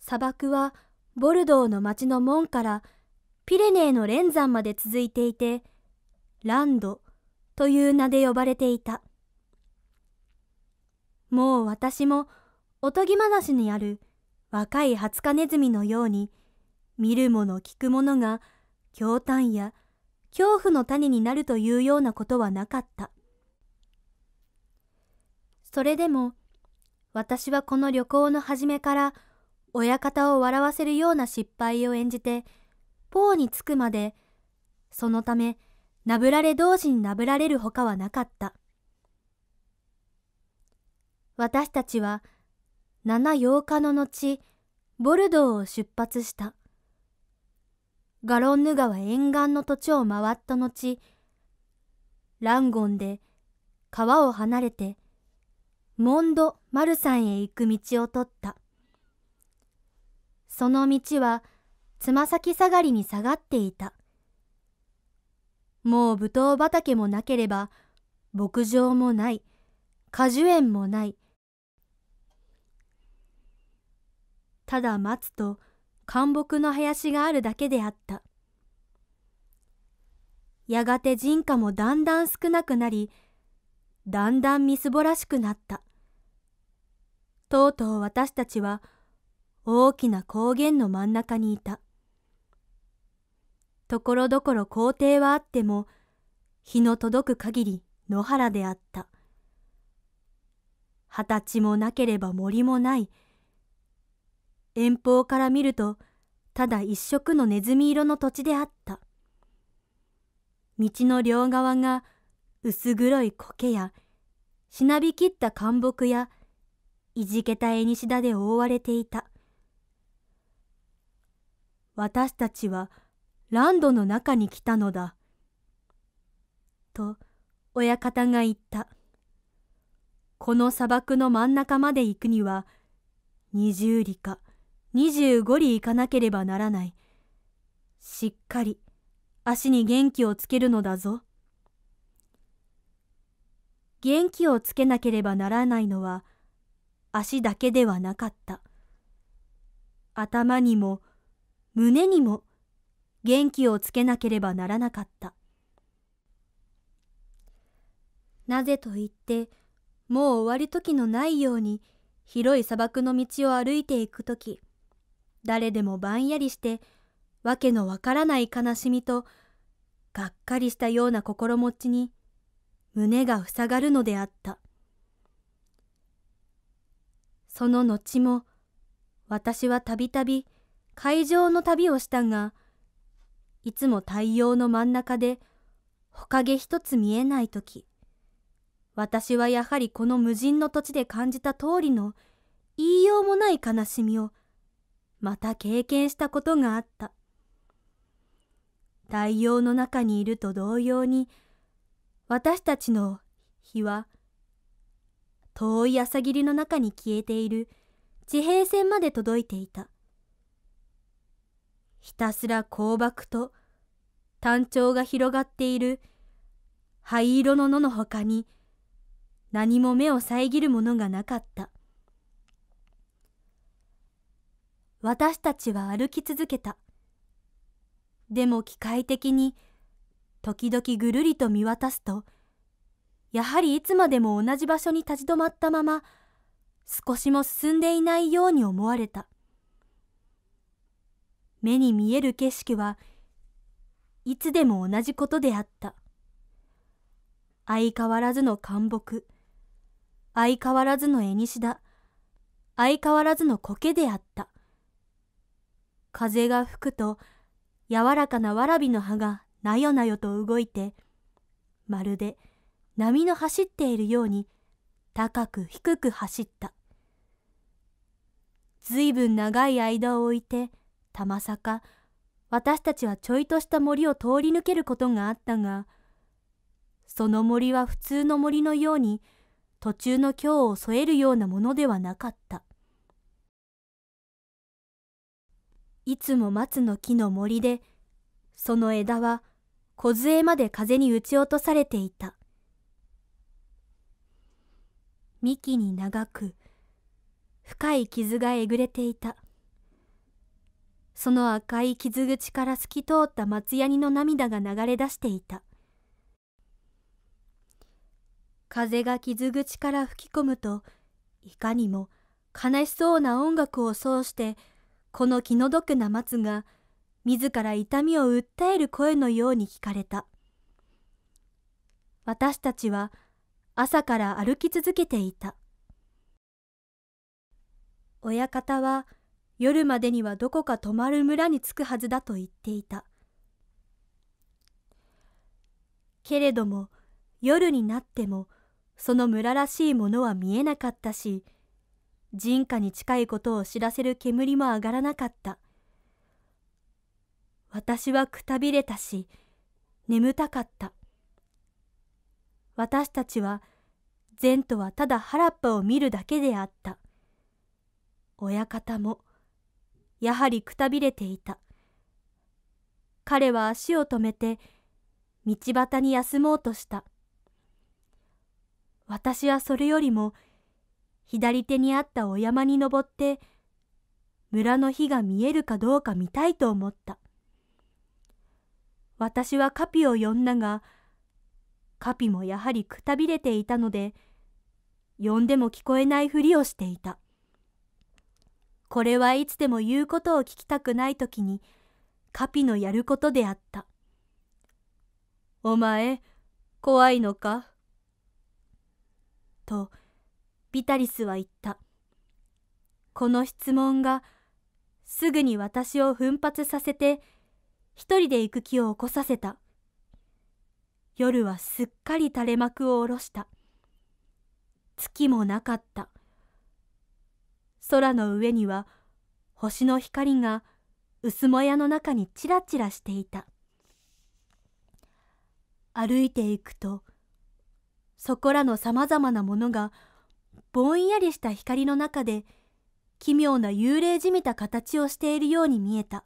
砂漠はボルドーの町の門からピレネーの連山まで続いていて、ランド、という名で呼ばれていた。もう私もおとぎ話にある若いハツカネズミのように、見るもの聞くものが驚嘆や恐怖の種になるというようなことはなかった。それでも、私はこの旅行の初めから親方を笑わせるような失敗を演じてポーに着くまでそのためなぶられ同時になぶられるほかはなかった。私たちは、7、8日の後、ボルドーを出発した。ガロンヌ川沿岸の土地を回った後、ランゴンで川を離れて、モンド・マルサンへ行く道を取った。その道は、つま先下がりに下がっていた。もう舞踏畑もなければ、牧場もない、果樹園もない。ただ松と灌木の林があるだけであった。やがて人家もだんだん少なくなり、だんだんみすぼらしくなった。とうとう私たちは大きな高原の真ん中にいた。ところどころ校庭はあっても、日の届く限り野原であった。二十歳もなければ森もない。遠方から見ると、ただ一色のネズミ色の土地であった。道の両側が薄黒い苔や、しなびきった灌木や、いじけた絵だで覆われていた。私たちは、ランドの中に来たのだ。と親方が言った。この砂漠の真ん中まで行くには20里か25里行かなければならない。しっかり足に元気をつけるのだぞ。元気をつけなければならないのは足だけではなかった。頭にも胸にも元気をつけなければならなかった。なぜと言って、もう終わる時のないように、広い砂漠の道を歩いていく時、誰でもばんやりして、わけのわからない悲しみと、がっかりしたような心持ちに、胸が塞がるのであった。その後も、私はたびたび、会場の旅をしたが、いつも太陽の真ん中で、ほかげ一つ見えないとき、私はやはりこの無人の土地で感じた通りの言いようもない悲しみをまた経験したことがあった。太陽の中にいると同様に私たちの日は遠い朝霧の中に消えている地平線まで届いていた。ひたすら香爆と単調が広がっている灰色の野の他に何も目を遮るものがなかった。私たちは歩き続けた。でも機械的に時々ぐるりと見渡すと、やはりいつまでも同じ場所に立ち止まったまま少しも進んでいないように思われた。目に見える景色はいつでも同じことであった。相変わらずの干木、相変わらずの絵西だ、相変わらずの苔であった。風が吹くと柔らかなわらびの葉がなよなよと動いて、まるで波の走っているように高く低く走った。ずいぶん長い間を置いて、たまさか私たちはちょいとした森を通り抜けることがあったがその森は普通の森のように途中の京を添えるようなものではなかったいつも松の木の森でその枝は梢まで風に打ち落とされていた幹に長く深い傷がえぐれていたその赤い傷口から透き通った松ヤニの涙が流れ出していた。風が傷口から吹き込むと、いかにも悲しそうな音楽を奏して、この気の毒な松が、自ら痛みを訴える声のように聞かれた。私たちは朝から歩き続けていた。親方は、夜までにはどこか泊まる村に着くはずだと言っていたけれども夜になってもその村らしいものは見えなかったし人家に近いことを知らせる煙も上がらなかった私はくたびれたし眠たかった私たちは前途はただ原っぱを見るだけであった親方もやはりくたびれていた。彼は足を止めて、道端に休もうとした。私はそれよりも、左手にあったお山に登って、村の火が見えるかどうか見たいと思った。私はカピを呼んだが、カピもやはりくたびれていたので、呼んでも聞こえないふりをしていた。これはいつでも言うことを聞きたくない時にカピのやることであった。お前、怖いのかと、ビタリスは言った。この質問が、すぐに私を奮発させて、一人で行く気を起こさせた。夜はすっかり垂れ幕を下ろした。月もなかった。空の上には星の光が薄もやの中にちらちらしていた歩いていくとそこらのさまざまなものがぼんやりした光の中で奇妙な幽霊じみた形をしているように見えた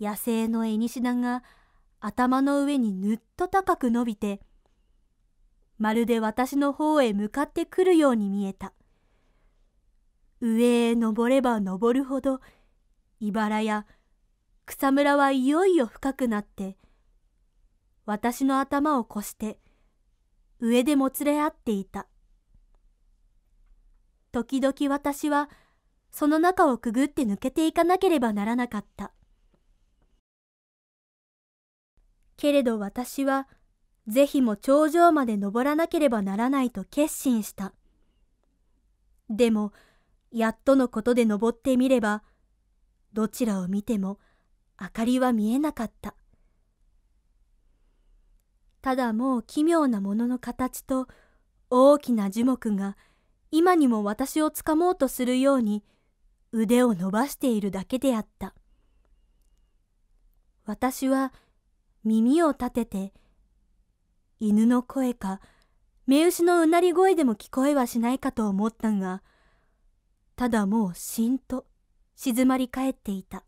野生のエニシダが頭の上にぬっと高く伸びてまるで私の方へ向かってくるように見えた上へ登れば登るほど、茨や草むらはいよいよ深くなって、私の頭を越して、上でもつれ合っていた。時々私は、その中をくぐって抜けていかなければならなかった。けれど私は、是非も頂上まで登らなければならないと決心した。でも、やっとのことで登ってみれば、どちらを見ても明かりは見えなかった。ただもう奇妙なものの形と大きな樹木が今にも私をつかもうとするように腕を伸ばしているだけであった。私は耳を立てて犬の声か目牛のうなり声でも聞こえはしないかと思ったが、ただもうしんと静まり返っていた。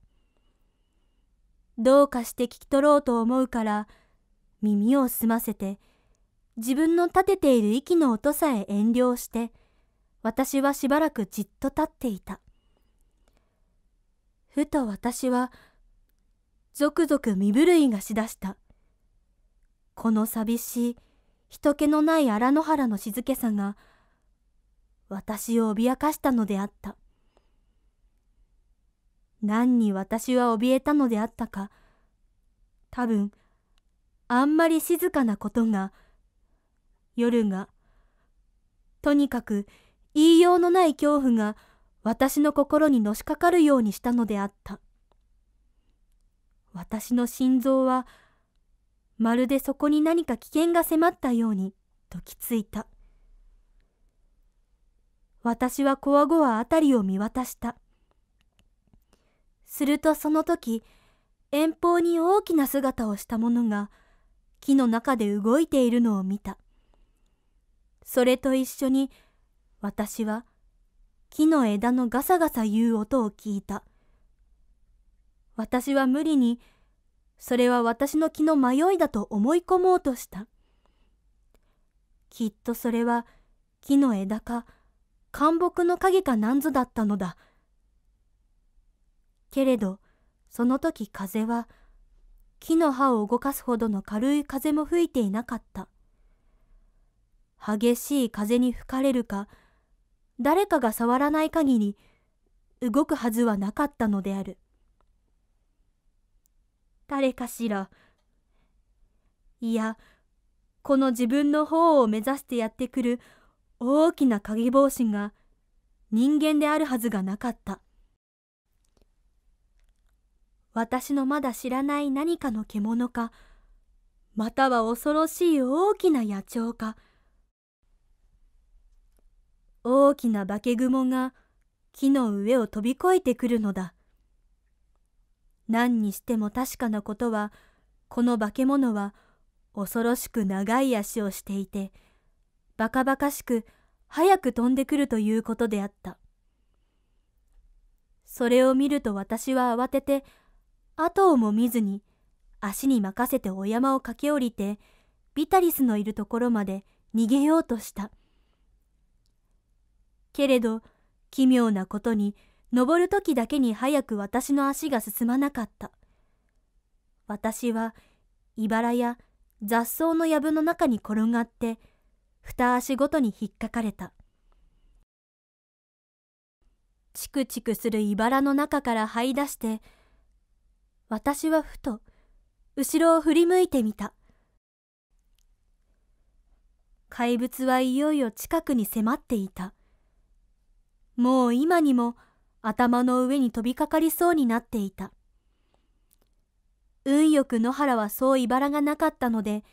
どうかして聞き取ろうと思うから耳を澄ませて自分の立てている息の音さえ遠慮して私はしばらくじっと立っていた。ふと私はぞくぞく身震いがしだした。この寂しい人気のない荒野原の静けさが私を脅かしたのであった。何に私は怯えたのであったか、多分、あんまり静かなことが、夜が、とにかく言いようのない恐怖が私の心にのしかかるようにしたのであった。私の心臓は、まるでそこに何か危険が迫ったように、ときついた。私はこわごわ辺りを見渡した。するとその時、遠方に大きな姿をしたものが、木の中で動いているのを見た。それと一緒に、私は木の枝のガサガサ言う音を聞いた。私は無理に、それは私の気の迷いだと思い込もうとした。きっとそれは木の枝か、寒木の影かなんぞだったのだ。けれど、その時風は、木の葉を動かすほどの軽い風も吹いていなかった。激しい風に吹かれるか、誰かが触らない限り、動くはずはなかったのである。誰かしら。いや、この自分の方を目指してやってくる大きな鍵帽子が人間であるはずがなかった。私のまだ知らない何かの獣か、または恐ろしい大きな野鳥か、大きな化け雲が木の上を飛び越えてくるのだ。何にしても確かなことは、この化け物は恐ろしく長い足をしていて、バカバカしく早く飛んでくるということであった。それを見ると私は慌てて、後をも見ずに、足に任せてお山を駆け下りて、ビタリスのいるところまで逃げようとした。けれど、奇妙なことに、登る時だけに早く私の足が進まなかった。私は、茨や雑草の藪の中に転がって、二足ごとに引っかかれた。チクチクするいばらの中から這い出して、私はふと、後ろを振り向いてみた。怪物はいよいよ近くに迫っていた。もう今にも頭の上に飛びかかりそうになっていた。運よく野原はそういばらがなかったので、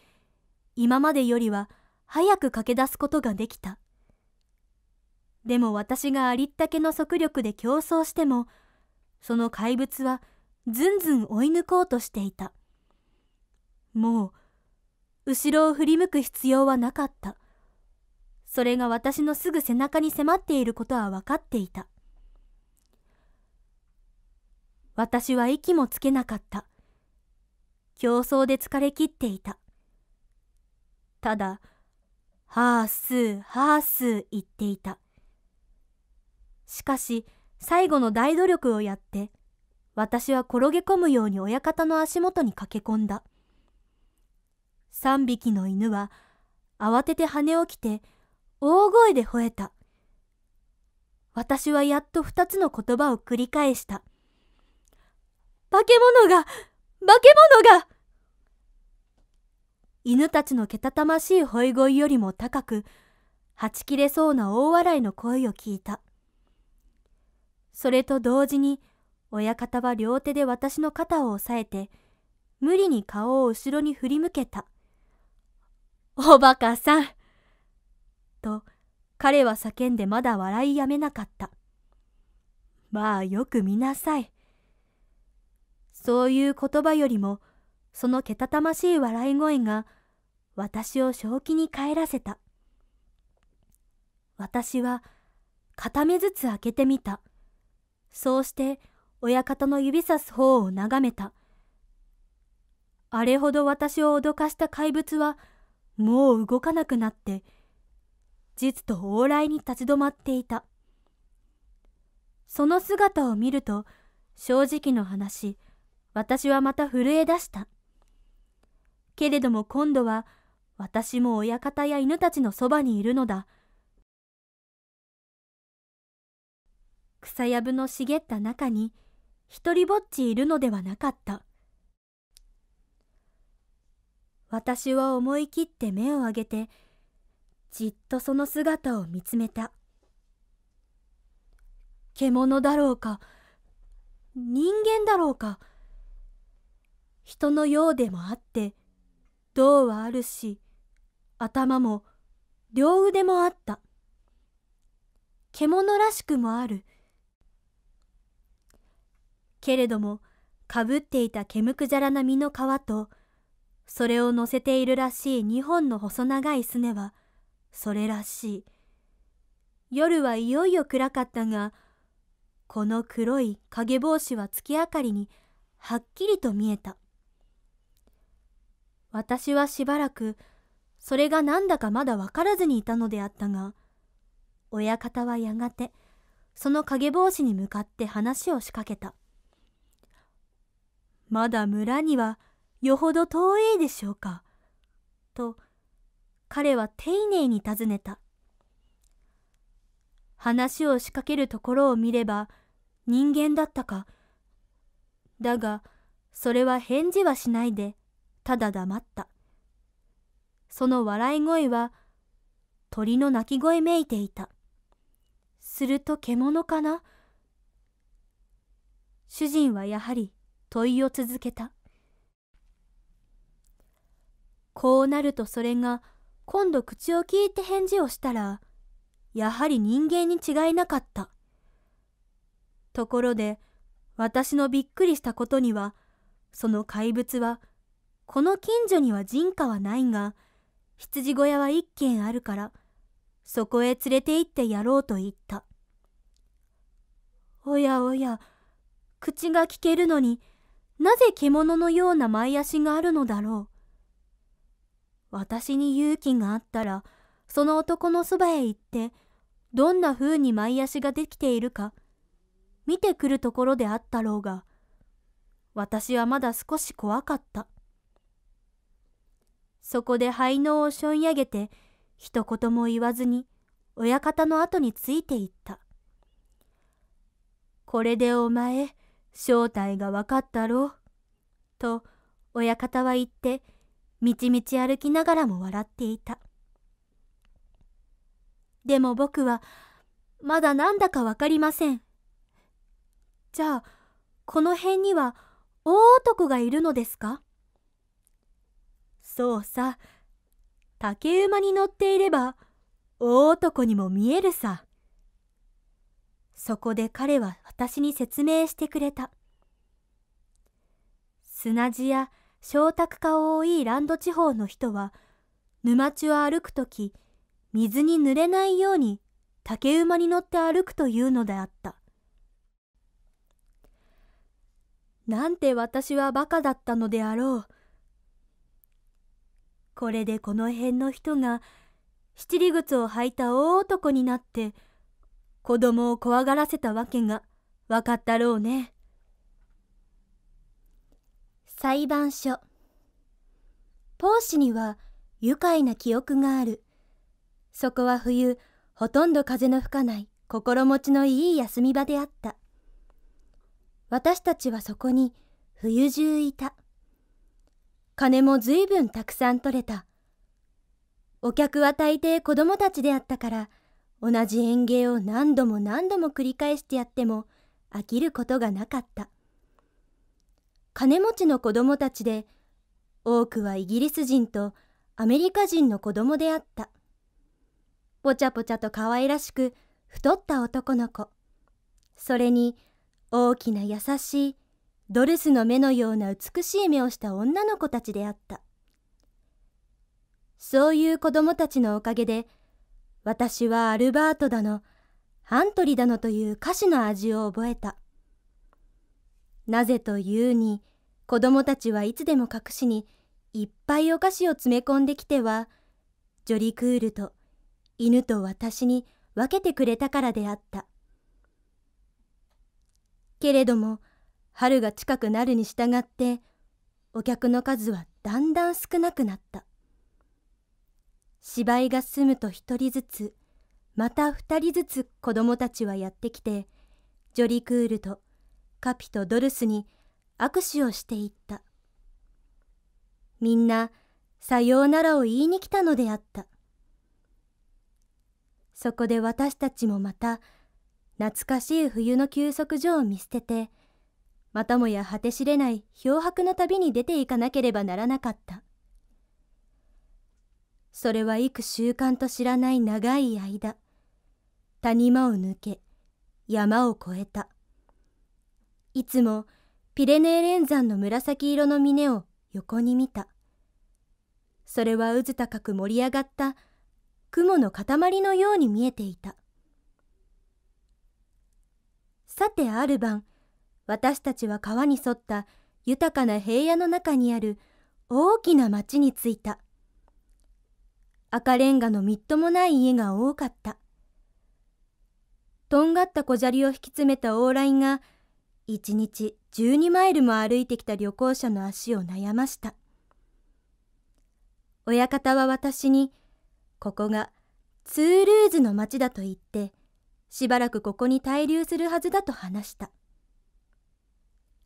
今までよりは早く駆け出すことができた。でも私がありったけの速力で競争しても、その怪物はずんずん追い抜こうとしていた。もう、後ろを振り向く必要はなかった。それが私のすぐ背中に迫っていることは分かっていた。私は息もつけなかった。競争で疲れ切っていた。ただ、はあすーはあすー言っていた。しかし最後の大努力をやって私は転げ込むように親方の足元に駆け込んだ。3匹の犬は慌てて羽を着て大声で吠えた。私はやっと2つの言葉を繰り返した。化け物が化け物が犬たちのけたたましい吠え声よりも高く、はち切れそうな大笑いの声を聞いた。それと同時に、親方は両手で私の肩を押さえて、無理に顔を後ろに振り向けた。おバカさんと、彼は叫んでまだ笑いやめなかった。まあよく見なさい。そういう言葉よりも、そのけたたましい笑い声が私を正気に帰らせた。私は片目ずつ開けてみた。そうして親方の指さす方を眺めた。あれほど私を脅かした怪物はもう動かなくなって、実と往来に立ち止まっていた。その姿を見ると、正直の話、私はまた震え出した。けれども今度は私も親方や犬たちのそばにいるのだ。草やぶの茂った中に、一りぼっちいるのではなかった。私は思い切って目を上げて、じっとその姿を見つめた。獣だろうか、人間だろうか、人のようでもあって、銅はあるし、頭も両腕もあった。獣らしくもある。けれども、かぶっていた毛むくじゃらな身の皮と、それを乗せているらしい2本の細長いすねは、それらしい。夜はいよいよ暗かったが、この黒い影帽子は月明かりにはっきりと見えた。私はしばらく、それがなんだかまだ分からずにいたのであったが親方はやがてその影帽子に向かって話を仕掛けた「まだ村にはよほど遠いでしょうか」と彼は丁寧に尋ねた話を仕掛けるところを見れば人間だったかだがそれは返事はしないでただ黙ったその笑い声は鳥の鳴き声めいていた。すると獣かな主人はやはり問いを続けた。こうなるとそれが今度口を聞いて返事をしたら、やはり人間に違いなかった。ところで、私のびっくりしたことには、その怪物は、この近所には人家はないが、羊小屋は一軒あるから、そこへ連れて行ってやろうと言った。おやおや、口が聞けるのになぜ獣のような前足があるのだろう。私に勇気があったら、その男のそばへ行って、どんな風に前足ができているか、見てくるところであったろうが、私はまだ少し怖かった。そこで灰能をしょんやげて、一言も言わずに、親方の後についていった。これでお前、正体が分かったろう。と、親方は言って、みちみち歩きながらも笑っていた。でも僕は、まだなんだかわかりません。じゃあ、この辺には、大男がいるのですかそうさ竹馬に乗っていれば大男にも見えるさそこで彼は私に説明してくれた砂地や小宅化を多いランド地方の人は沼地を歩く時水に濡れないように竹馬に乗って歩くというのであったなんて私はバカだったのであろうこれでこの辺の人が七里靴を履いた大男になって子供を怖がらせたわけが分かったろうね。裁判所ポー氏には愉快な記憶がある。そこは冬、ほとんど風の吹かない心持ちのいい休み場であった。私たちはそこに冬中いた。金もずいぶんたくさん取れた。お客は大抵子供たちであったから、同じ園芸を何度も何度も繰り返してやっても飽きることがなかった。金持ちの子供たちで、多くはイギリス人とアメリカ人の子供であった。ぽちゃぽちゃと可愛らしく太った男の子。それに大きな優しいドレスの目のような美しい目をした女の子たちであった。そういう子供たちのおかげで、私はアルバートだの、ハントリだのという歌詞の味を覚えた。なぜというに、子供たちはいつでも隠しに、いっぱいお菓子を詰め込んできては、ジョリクールと犬と私に分けてくれたからであった。けれども、春が近くなるに従ってお客の数はだんだん少なくなった芝居が済むと一人ずつまた二人ずつ子供たちはやってきてジョリクールとカピとドルスに握手をしていったみんなさようならを言いに来たのであったそこで私たちもまた懐かしい冬の休息所を見捨ててまたもや果てしれない漂白の旅に出ていかなければならなかったそれは幾習慣と知らない長い間谷間を抜け山を越えたいつもピレネー連山の紫色の峰を横に見たそれは渦高く盛り上がった雲の塊のように見えていたさてある晩私たちは川に沿った豊かな平野の中にある大きな町に着いた。赤レンガのみっともない家が多かった。とんがった小砂利を引き詰めた往来が、一日12マイルも歩いてきた旅行者の足を悩ました。親方は私に、ここがツールーズの町だと言って、しばらくここに滞留するはずだと話した。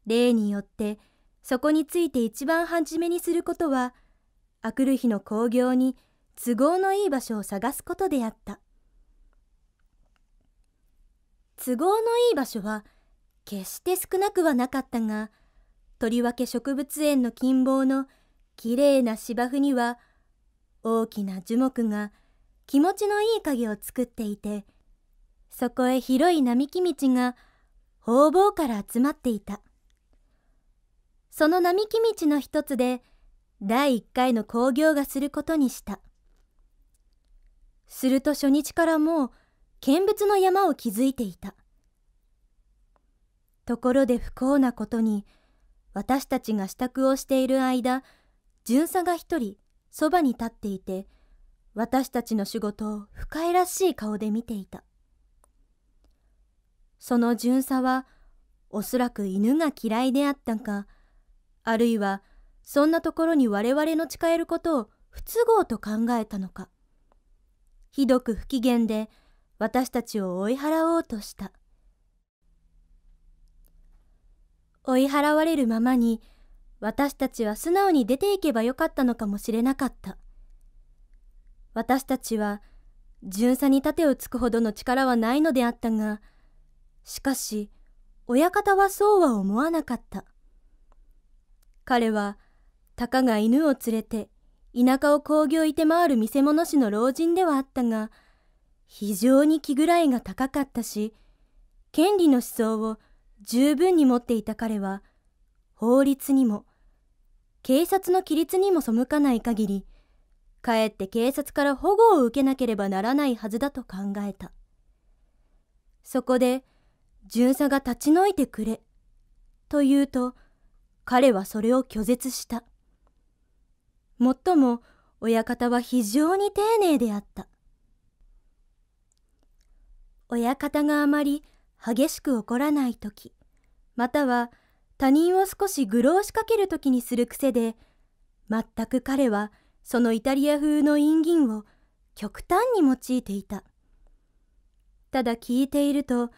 例によってそこについて一番初めにすることはあくる日の興行に都合のいい場所を探すことであった都合のいい場所は決して少なくはなかったがとりわけ植物園の近傍のきれいな芝生には大きな樹木が気持ちのいい影を作っていてそこへ広い並木道が方々から集まっていた。その並木道の一つで第1回の興行がすることにしたすると初日からもう見物の山を築いていたところで不幸なことに私たちが支度をしている間巡査が一人そばに立っていて私たちの仕事を不快らしい顔で見ていたその巡査はおそらく犬が嫌いであったかあるいはそんなところに我々の誓えることを不都合と考えたのかひどく不機嫌で私たちを追い払おうとした追い払われるままに私たちは素直に出ていけばよかったのかもしれなかった私たちは巡査に盾をつくほどの力はないのであったがしかし親方はそうは思わなかった彼は、たかが犬を連れて、田舎を工業いて回る見せ物師の老人ではあったが、非常に気ぐらいが高かったし、権利の思想を十分に持っていた彼は、法律にも、警察の規律にも背かない限り、かえって警察から保護を受けなければならないはずだと考えた。そこで、巡査が立ち退いてくれ、と言うと、彼はそれを拒絶した。もっとも親方は非常に丁寧であった。親方があまり激しく怒らない時または他人を少し愚弄しかける時にする癖で全く彼はそのイタリア風の陰銀を極端に用いていたただ聞いていると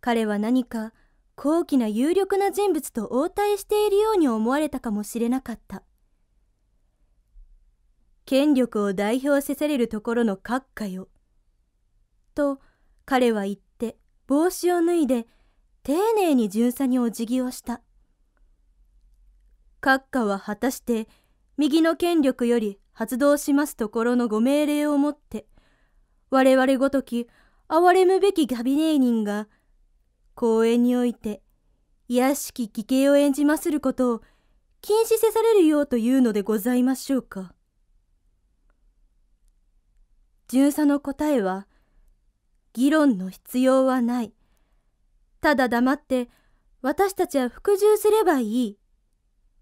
彼は何か高貴な有力な人物と応対しているように思われたかもしれなかった権力を代表せされるところの閣下よと彼は言って帽子を脱いで丁寧に巡査にお辞儀をした閣下は果たして右の権力より発動しますところのご命令をもって我々ごとき憐れむべきガビネー人が公演において、卑しき義兄を演じますることを禁止せされるようというのでございましょうか。巡査の答えは、議論の必要はない。ただ黙って私たちは服従すればいい。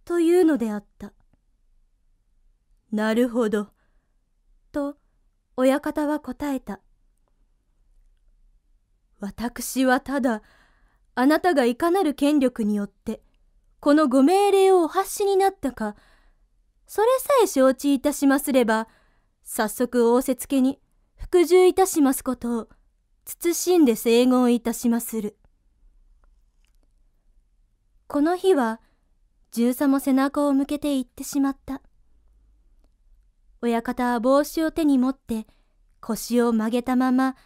というのであった。なるほど。と、親方は答えた。私はただ、あなたがいかなる権力によってこのご命令をお発しになったかそれさえ承知いたしますれば早速仰せつけに服従いたしますことを慎んで整合いたしまするこの日は重さも背中を向けて行ってしまった親方は帽子を手に持って腰を曲げたまま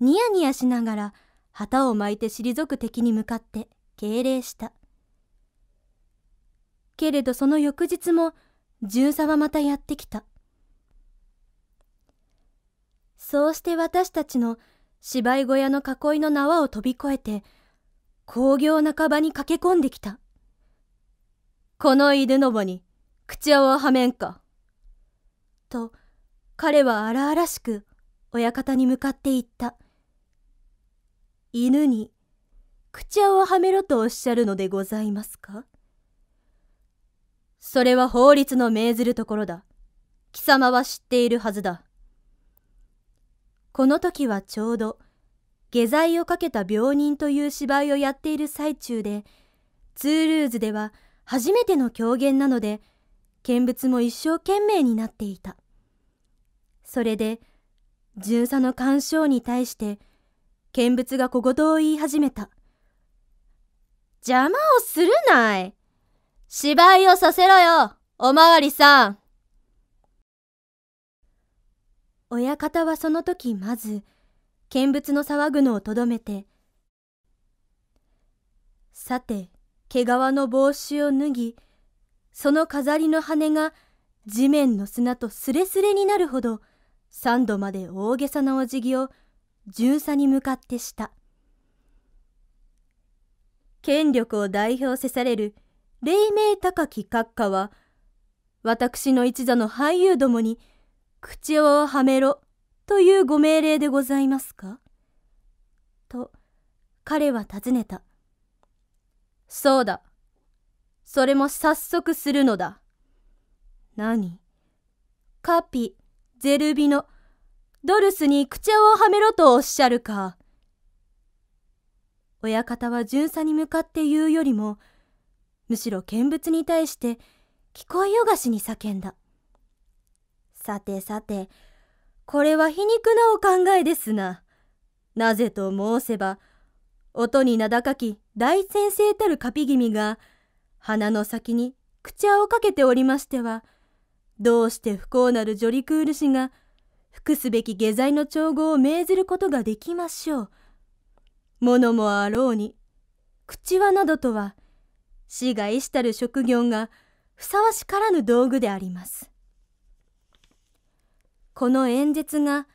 ニヤニヤしながら旗を巻いて退く敵に向かって敬礼した。けれどその翌日も巡査はまたやってきた。そうして私たちの芝居小屋の囲いの縄を飛び越えて、工業半ばに駆け込んできた。この犬のぼに、口輪をはめんか。と、彼は荒々しく、親方に向かって言った。犬に口をはめろとおっしゃるのでございますかそれは法律の命ずるところだ。貴様は知っているはずだ。この時はちょうど、下剤をかけた病人という芝居をやっている最中で、ツールーズでは初めての狂言なので、見物も一生懸命になっていた。それで、巡査の干渉に対して、見物が小言を言い始めた。邪魔をするない。芝居をさせろよ、おまわりさん。親方はその時まず、見物の騒ぐのをとどめて、さて、毛皮の帽子を脱ぎ、その飾りの羽が地面の砂とすれすれになるほど、三度まで大げさなお辞儀を巡査に向かってした権力を代表せされる黎明高き閣下は私の一座の俳優どもに口をはめろというご命令でございますかと彼は尋ねたそうだそれも早速するのだ何カピゼルビノドルスに口をはめろとおっしゃるか。親方は巡査に向かって言うよりも、むしろ見物に対して聞こえよがしに叫んだ。さてさて、これは皮肉なお考えですな。なぜと申せば、音に名高き大先生たるカピ君が、鼻の先に口輪をかけておりましては、どうして不幸なるジョリクール氏が服すべき下剤の調合を命ずることができましょう。物もあろうに、口輪などとは、死が意したる職業がふさわしからぬ道具であります。この演説が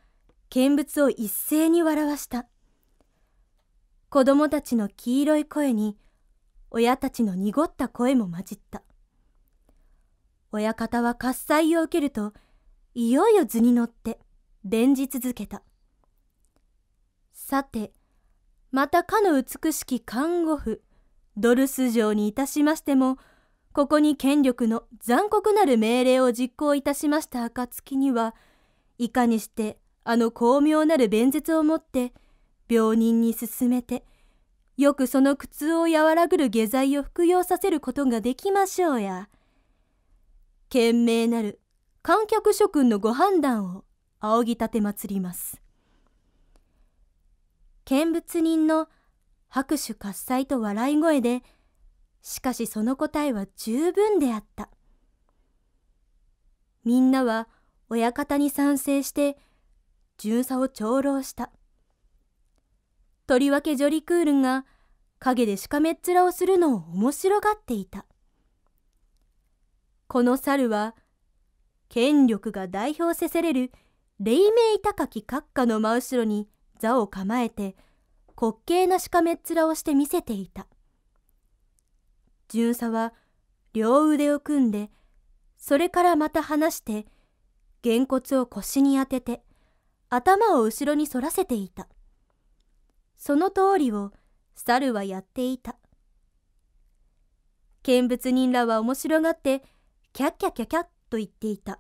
見物を一斉に笑わした。子供たちの黄色い声に、親たちの濁った声も混じった。親方は喝采を受けると、いよいよ図に乗って、伝じ続けたさてまたかの美しき看護婦ドルス城にいたしましてもここに権力の残酷なる命令を実行いたしました暁にはいかにしてあの巧妙なる弁舌をもって病人に勧めてよくその苦痛を和らぐる下剤を服用させることができましょうや賢明なる観客諸君のご判断を仰ぎ立て祭ります。見物人の拍手喝采と笑い声で、しかしその答えは十分であった。みんなは親方に賛成して、巡査を長老した。とりわけジョリクールが陰でしかめっ面をするのを面白がっていた。この猿は権力が代表せせれる黎明高き閣下の真後ろに座を構えて滑稽なしかめっ面をして見せていた巡査は両腕を組んでそれからまた離してげんこつを腰に当てて頭を後ろに反らせていたその通りを猿はやっていた見物人らは面白がってキャッキャキャキャッと言っていた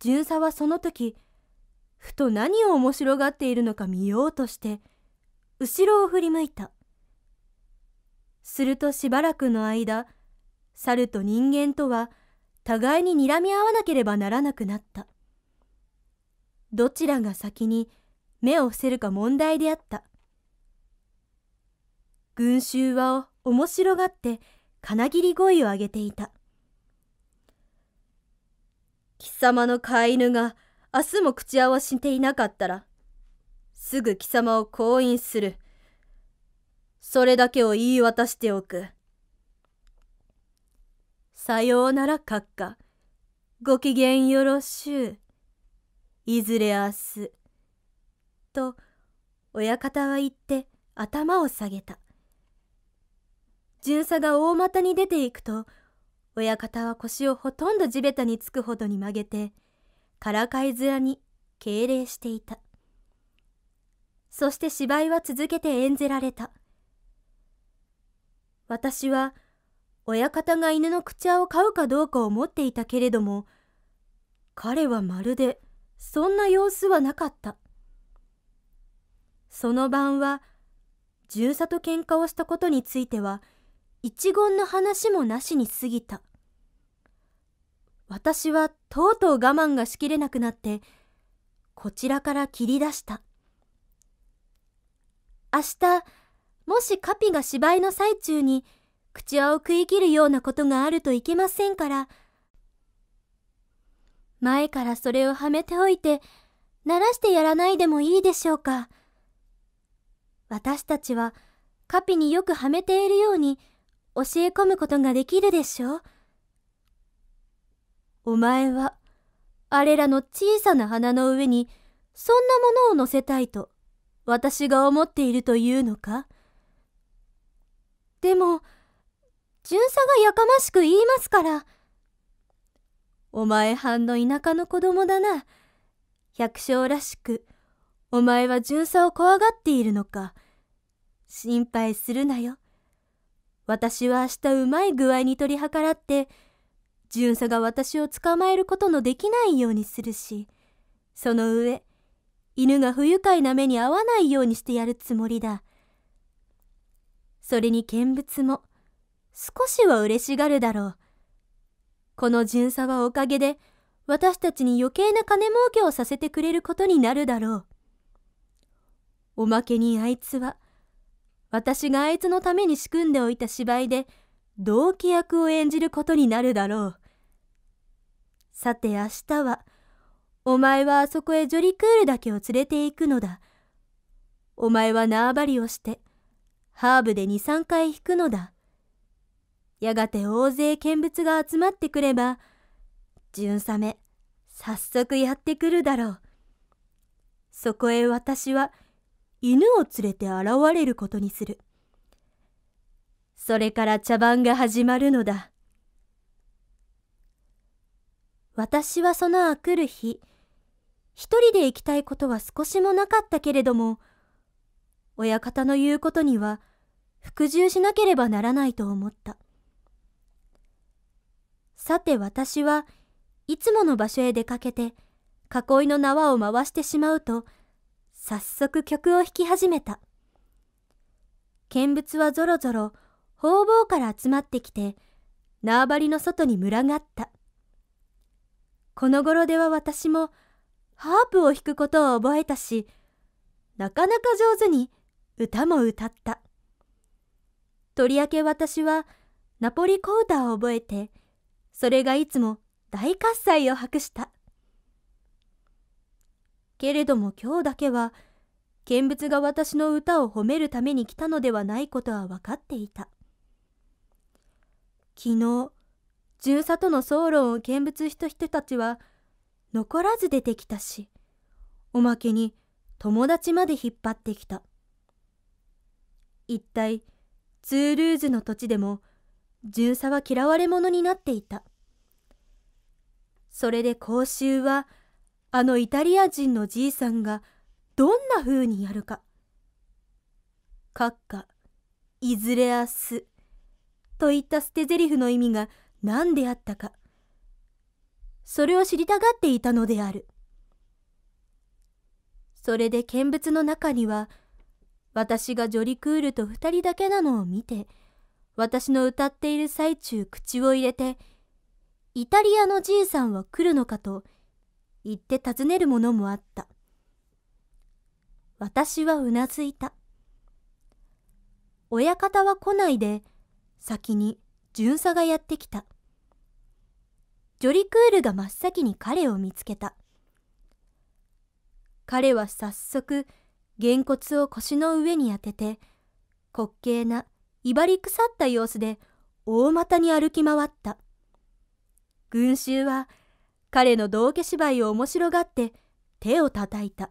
巡査はその時ふと何を面白がっているのか見ようとして後ろを振り向いたするとしばらくの間猿と人間とは互いににらみ合わなければならなくなったどちらが先に目を伏せるか問題であった群衆は面白がって金切り声を上げていた貴様の飼い犬が明日も口合わしていなかったら、すぐ貴様を降姻する。それだけを言い渡しておく。さようなら閣下。ご機嫌よろしゅう。いずれ明日。と、親方は言って頭を下げた。巡査が大股に出ていくと、親方は腰をほとんど地べたにつくほどに曲げてからかい面に敬礼していたそして芝居は続けて演ぜられた私は親方が犬の口輪を飼うかどうかを思っていたけれども彼はまるでそんな様子はなかったその晩は巡査と喧嘩をしたことについては一言の話もなしに過ぎた私はとうとう我慢がしきれなくなって、こちらから切り出した。明日、もしカピが芝居の最中に、口輪を食い切るようなことがあるといけませんから、前からそれをはめておいて、鳴らしてやらないでもいいでしょうか。私たちは、カピによくはめているように、教え込むことができるでしょう。お前は、あれらの小さな花の上に、そんなものを乗せたいと、私が思っているというのかでも、巡査がやかましく言いますから。お前半の田舎の子供だな。百姓らしく、お前は巡査を怖がっているのか。心配するなよ。私は明日うまい具合に取り計らって、巡査が私を捕まえることのできないようにするし、その上、犬が不愉快な目に遭わないようにしてやるつもりだ。それに見物も、少しは嬉しがるだろう。この巡査はおかげで、私たちに余計な金儲けをさせてくれることになるだろう。おまけにあいつは、私があいつのために仕組んでおいた芝居で、同期役を演じることになるだろう。さて明日は、お前はあそこへジョリクールだけを連れて行くのだ。お前は縄張りをして、ハーブで2、3回引くのだ。やがて大勢見物が集まってくれば、巡査め、早速やってくるだろう。そこへ私は、犬を連れて現れることにする。それから茶番が始まるのだ。私はそのあくる日、一人で行きたいことは少しもなかったけれども、親方の言うことには服従しなければならないと思った。さて私はいつもの場所へ出かけて、囲いの縄を回してしまうと、早速曲を弾き始めた。見物はぞろぞろ方々から集まってきて、縄張りの外に群がった。この頃では私も、ハープを弾くことを覚えたし、なかなか上手に歌も歌った。とりわけ私は、ナポリコータを覚えて、それがいつも大喝采を博した。けれども今日だけは、見物が私の歌を褒めるために来たのではないことは分かっていた。昨日巡査との総論を見物した人たちは残らず出てきたしおまけに友達まで引っ張ってきた一体ツールーズの土地でも巡査は嫌われ者になっていたそれで講習はあのイタリア人のじいさんがどんな風にやるか閣下いずれ明日といった捨て台詞の意味が何であったか。それを知りたがっていたのである。それで見物の中には、私がジョリクールと二人だけなのを見て、私の歌っている最中口を入れて、イタリアのじいさんは来るのかと言って尋ねるものもあった。私はうなずいた。親方は来ないで、先に巡査がやってきた。ジョリクールが真っ先に彼を見つけた。彼は早速、げんこつを腰の上に当てて、滑稽な、威張り腐った様子で、大股に歩き回った。群衆は、彼の道化芝居を面白がって、手を叩いた。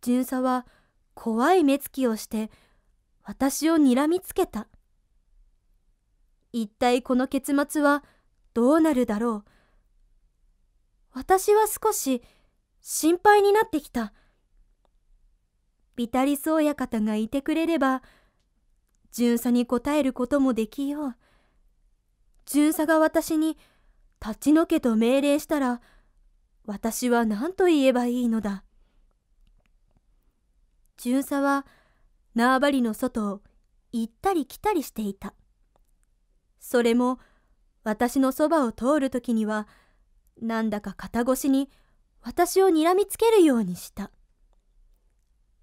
巡査は、怖い目つきをして、私をにらみつけた。一体この結末はどうなるだろう。私は少し心配になってきた。ビタリス親方がいてくれれば、巡査に答えることもできよう。巡査が私に立ち退けと命令したら、私は何と言えばいいのだ。巡査は縄張りの外を行ったり来たりしていた。それも私のそばを通る時にはなんだか肩越しに私をにらみつけるようにした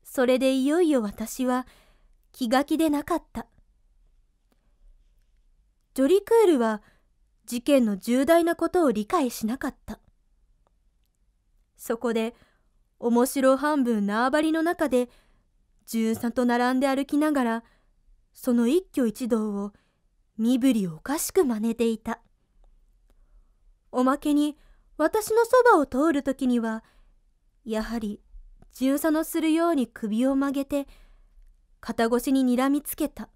それでいよいよ私は気が気でなかったジョリクールは事件の重大なことを理解しなかったそこで面白半分縄張りの中で13と並んで歩きながらその一挙一動を身振りおかしく真似ていたおまけに私のそばを通る時にはやはり重さのするように首を曲げて肩越しににらみつけた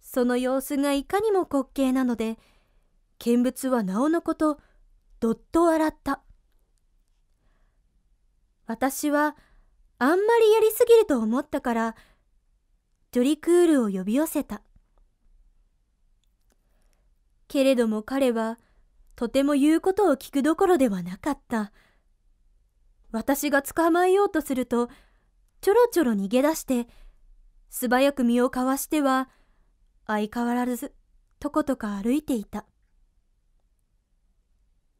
その様子がいかにも滑稽なので見物はなおのことどっと笑った私はあんまりやりすぎると思ったからジョリクールを呼び寄せた「けれども彼は、とても言うことを聞くどころではなかった。私が捕まえようとすると、ちょろちょろ逃げ出して、素早く身をかわしては、相変わらず、とことか歩いていた。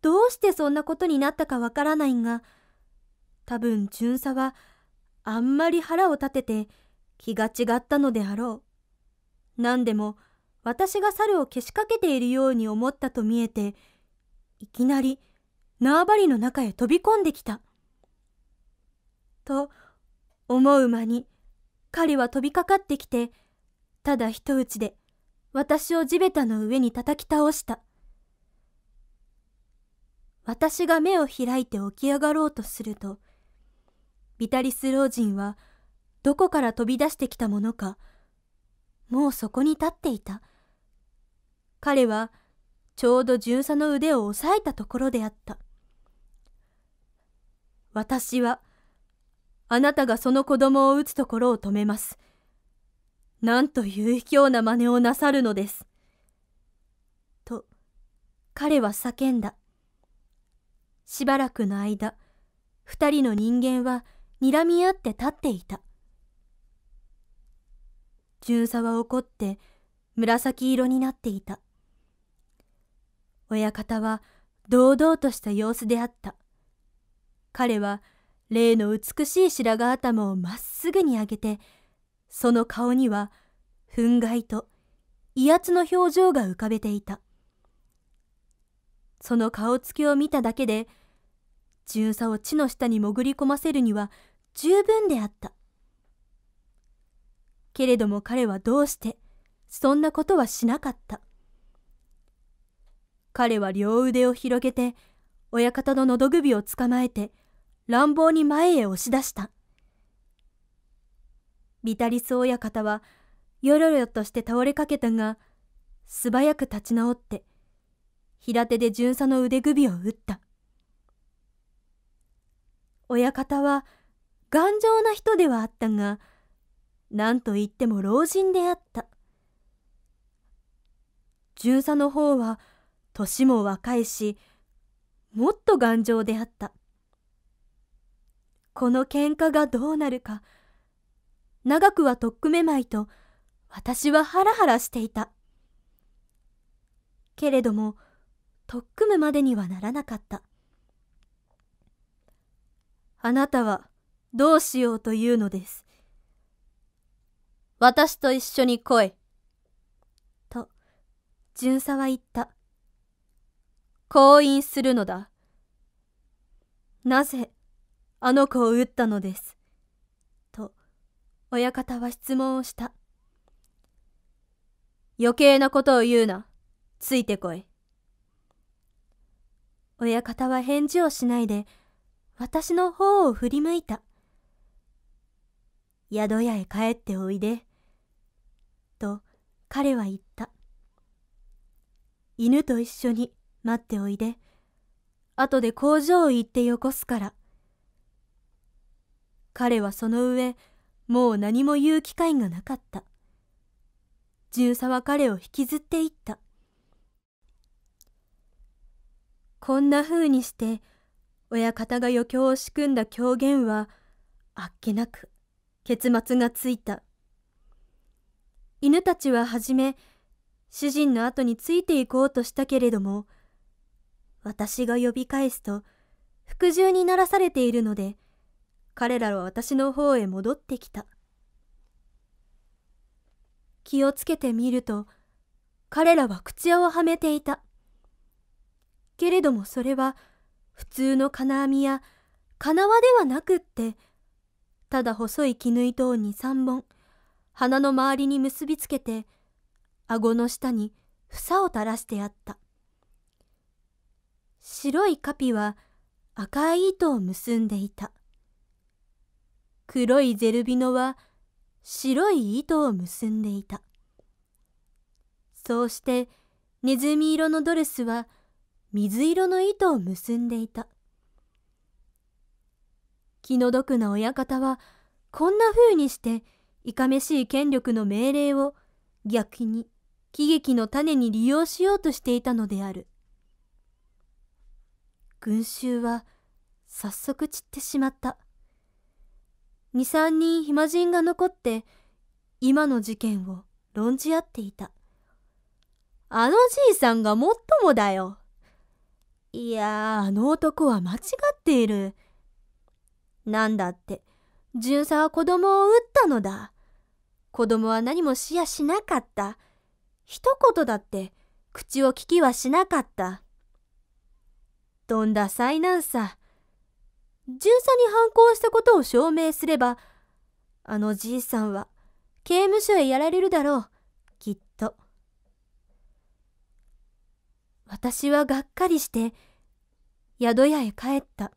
どうしてそんなことになったかわからないが、多分巡査は、あんまり腹を立てて、気が違ったのであろう。何でも、私が猿をけしかけているように思ったと見えて、いきなり縄張りの中へ飛び込んできた。と思う間に彼は飛びかかってきて、ただ一打ちで私を地べたの上に叩き倒した。私が目を開いて起き上がろうとすると、ビタリス老人はどこから飛び出してきたものか、もうそこに立っていた。彼はちょうど巡査の腕を押さえたところであった。私は、あなたがその子供を撃つところを止めます。なんという卑怯な真似をなさるのです。と、彼は叫んだ。しばらくの間、二人の人間は睨み合って立っていた。巡査は怒って紫色になっていた。親方は堂々とした様子であった。彼は例の美しい白髪頭をまっすぐに上げて、その顔には憤慨と威圧の表情が浮かべていた。その顔つきを見ただけで、巡査を地の下に潜り込ませるには十分であった。けれども彼はどうしてそんなことはしなかった。彼は両腕を広げて、親方の喉首をつかまえて、乱暴に前へ押し出した。ビタリス親方は、よろよとして倒れかけたが、素早く立ち直って、平手で巡査の腕首を打った。親方は、頑丈な人ではあったが、何と言っても老人であった。巡査の方は、年も若いし、もっと頑丈であった。この喧嘩がどうなるか、長くはとっくめまいと、私はハラハラしていた。けれども、とっくむまでにはならなかった。あなたはどうしようというのです。私と一緒に来い。と、巡査は言った。婚姻するのだ。なぜ、あの子を撃ったのです。と、親方は質問をした。余計なことを言うな。ついてこい。親方は返事をしないで、私の方を振り向いた。宿屋へ帰っておいで。と、彼は言った。犬と一緒に待っておいで。後で工場行ってよこすから。彼はその上、もう何も言う機会がなかった。巡査は彼を引きずっていった。こんな風にして、親方が余興を仕組んだ狂言は、あっけなく、結末がついた。犬たちは初め、主人の後についていこうとしたけれども、私が呼び返すと、服従にならされているので、彼らは私の方へ戻ってきた。気をつけてみると、彼らは口をはめていた。けれどもそれは、普通の金網や金輪ではなくって、ただ細い絹糸を2、3本、鼻の周りに結びつけて、顎の下に房を垂らしてあった。白いカピは赤い糸を結んでいた。黒いゼルビノは白い糸を結んでいた。そうしてネズミ色のドレスは水色の糸を結んでいた。気の毒な親方はこんな風にしていかめしい権力の命令を逆に喜劇の種に利用しようとしていたのである。群衆は早速散ってしまった。二三人暇人が残って今の事件を論じ合っていた。あのじいさんがもっともだよ。いやあの男は間違っている。なんだって、巡査は子供を撃ったのだ。子供は何もしやしなかった。一言だって口を聞きはしなかった。とんだ災難さ。巡査に反抗したことを証明すれば、あのじいさんは刑務所へやられるだろう、きっと。私はがっかりして宿屋へ帰った。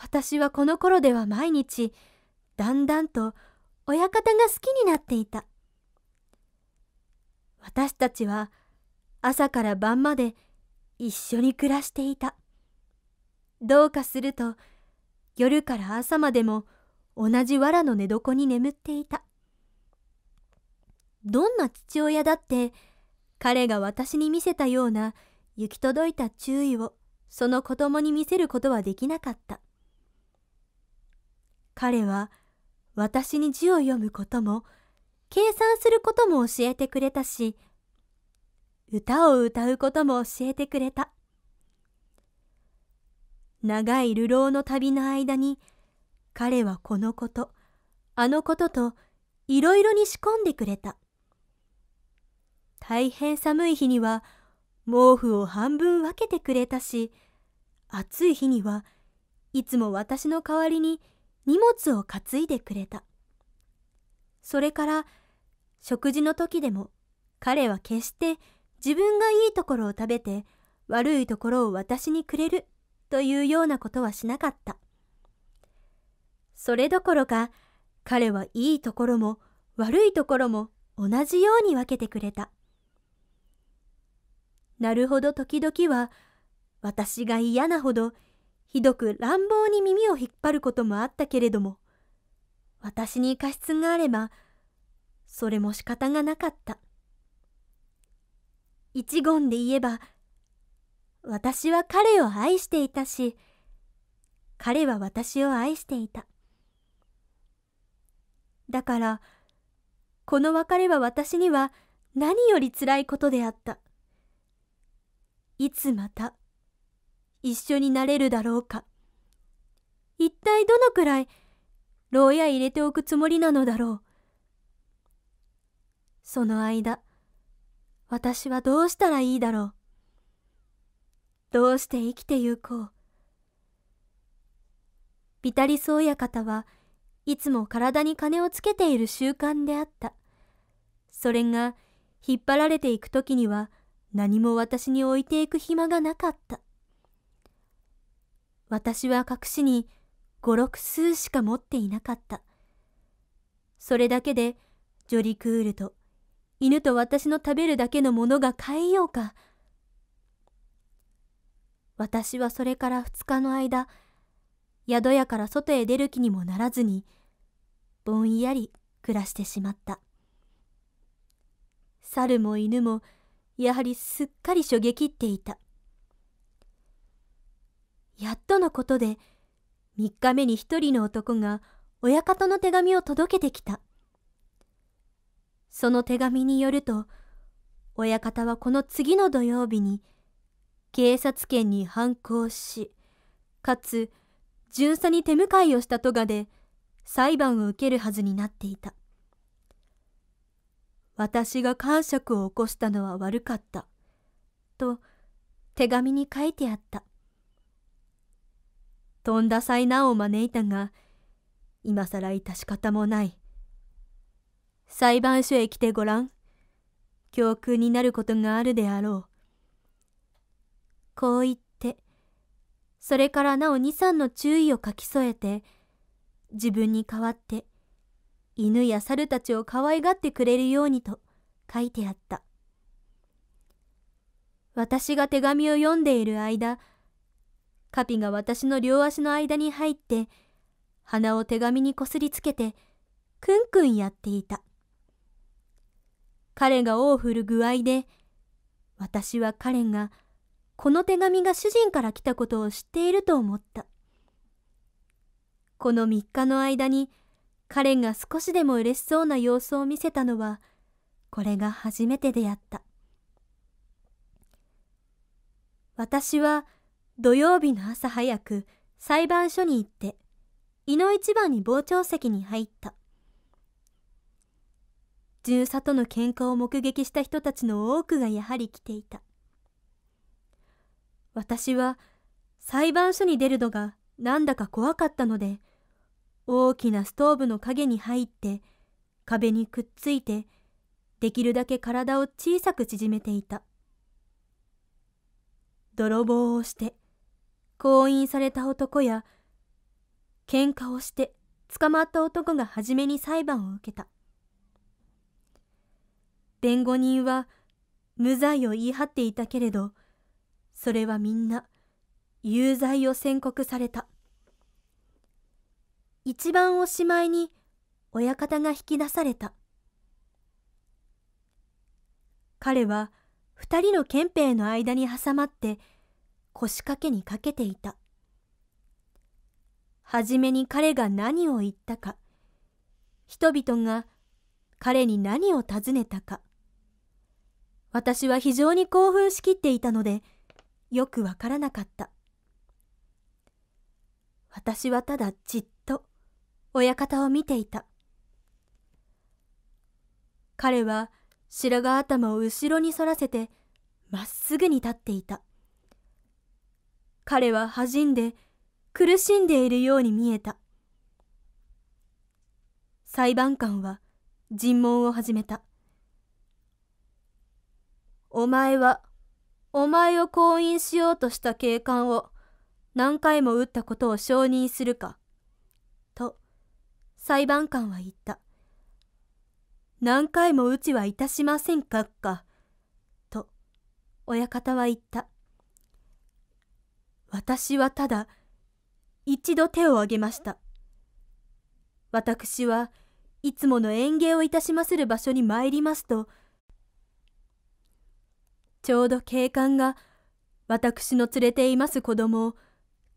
私はこの頃では毎日だんだんと親方が好きになっていた私たちは朝から晩まで一緒に暮らしていたどうかすると夜から朝までも同じ藁の寝床に眠っていたどんな父親だって彼が私に見せたような行き届いた注意をその子供に見せることはできなかった彼は私に字を読むことも計算することも教えてくれたし歌を歌うことも教えてくれた。長い流浪の旅の間に、彼はこのこと、あのことと、いろいろに仕込んでくれた。大変寒い日には、毛布を半分分けてくれたし、暑い日にはいつも私の代わりに荷物を担いでくれた。それから食事の時でも彼は決して自分がいいところを食べて悪いところを私にくれるというようなことはしなかった。それどころか彼はいいところも悪いところも同じように分けてくれた。なるほど時々は私が嫌なほどひどく乱暴に耳を引っ張ることもあったけれども私に過失があればそれも仕方がなかった。一言で言えば、私は彼を愛していたし、彼は私を愛していた。だから、この別れは私には何より辛いことであった。いつまた、一緒になれるだろうか。一体どのくらい、牢屋入れておくつもりなのだろう。その間、私はどうしたらいいだろう。どうして生きてゆこう。ビタリス親方はいつも体に金をつけている習慣であった。それが引っ張られていく時には何も私に置いていく暇がなかった。私は隠しに五六数しか持っていなかった。それだけでジョリクールと犬と私の食べるだけのものが買えようか。私はそれから2日の間、宿屋から外へ出る気にもならずに、ぼんやり暮らしてしまった。猿も犬も、やはりすっかりしょげきっていた。やっとのことで、3日目に一人の男が、親方の手紙を届けてきた。その手紙によると、親方はこの次の土曜日に、警察犬に反抗し、かつ、巡査に手向かいをしたトガで、裁判を受けるはずになっていた。私が感触を起こしたのは悪かった。と、手紙に書いてあった。とんだ災難を招いたが、今更致し方もない。裁判所へ来てごらん。教訓になることがあるであろう。こう言って、それからなお二三の注意を書き添えて、自分に代わって、犬や猿たちを可愛がってくれるようにと書いてあった。私が手紙を読んでいる間、カピが私の両足の間に入って、鼻を手紙にこすりつけて、くんくんやっていた。彼が尾を振る具合で、私は彼が、この手紙が主人から来たことを知っていると思った。この3日の間に、彼が少しでも嬉しそうな様子を見せたのは、これが初めてであった。私は土曜日の朝早く裁判所に行って、井の一番に傍聴席に入った。巡査との喧嘩を目撃した人たちの多くがやはり来ていた私は裁判所に出るのがなんだか怖かったので大きなストーブの陰に入って壁にくっついてできるだけ体を小さく縮めていた泥棒をして婚引された男や喧嘩をして捕まった男が初めに裁判を受けた弁護人は無罪を言い張っていたけれど、それはみんな有罪を宣告された。一番おしまいに親方が引き出された。彼は二人の憲兵の間に挟まって腰掛けにかけていた。はじめに彼が何を言ったか、人々が彼に何を尋ねたか、私は非常に興奮しきっていたので、よくわからなかった。私はただじっと、親方を見ていた。彼は白髪頭を後ろに反らせて、まっすぐに立っていた。彼は恥じんで、苦しんでいるように見えた。裁判官は尋問を始めた。お前は、お前を婚姻しようとした警官を何回も撃ったことを承認するか。と、裁判官は言った。何回も撃ちはいたしませんかか。と、親方は言った。私はただ、一度手を挙げました。私はいつもの園芸をいたしまする場所に参りますと、ちょうど警官が私の連れています子供を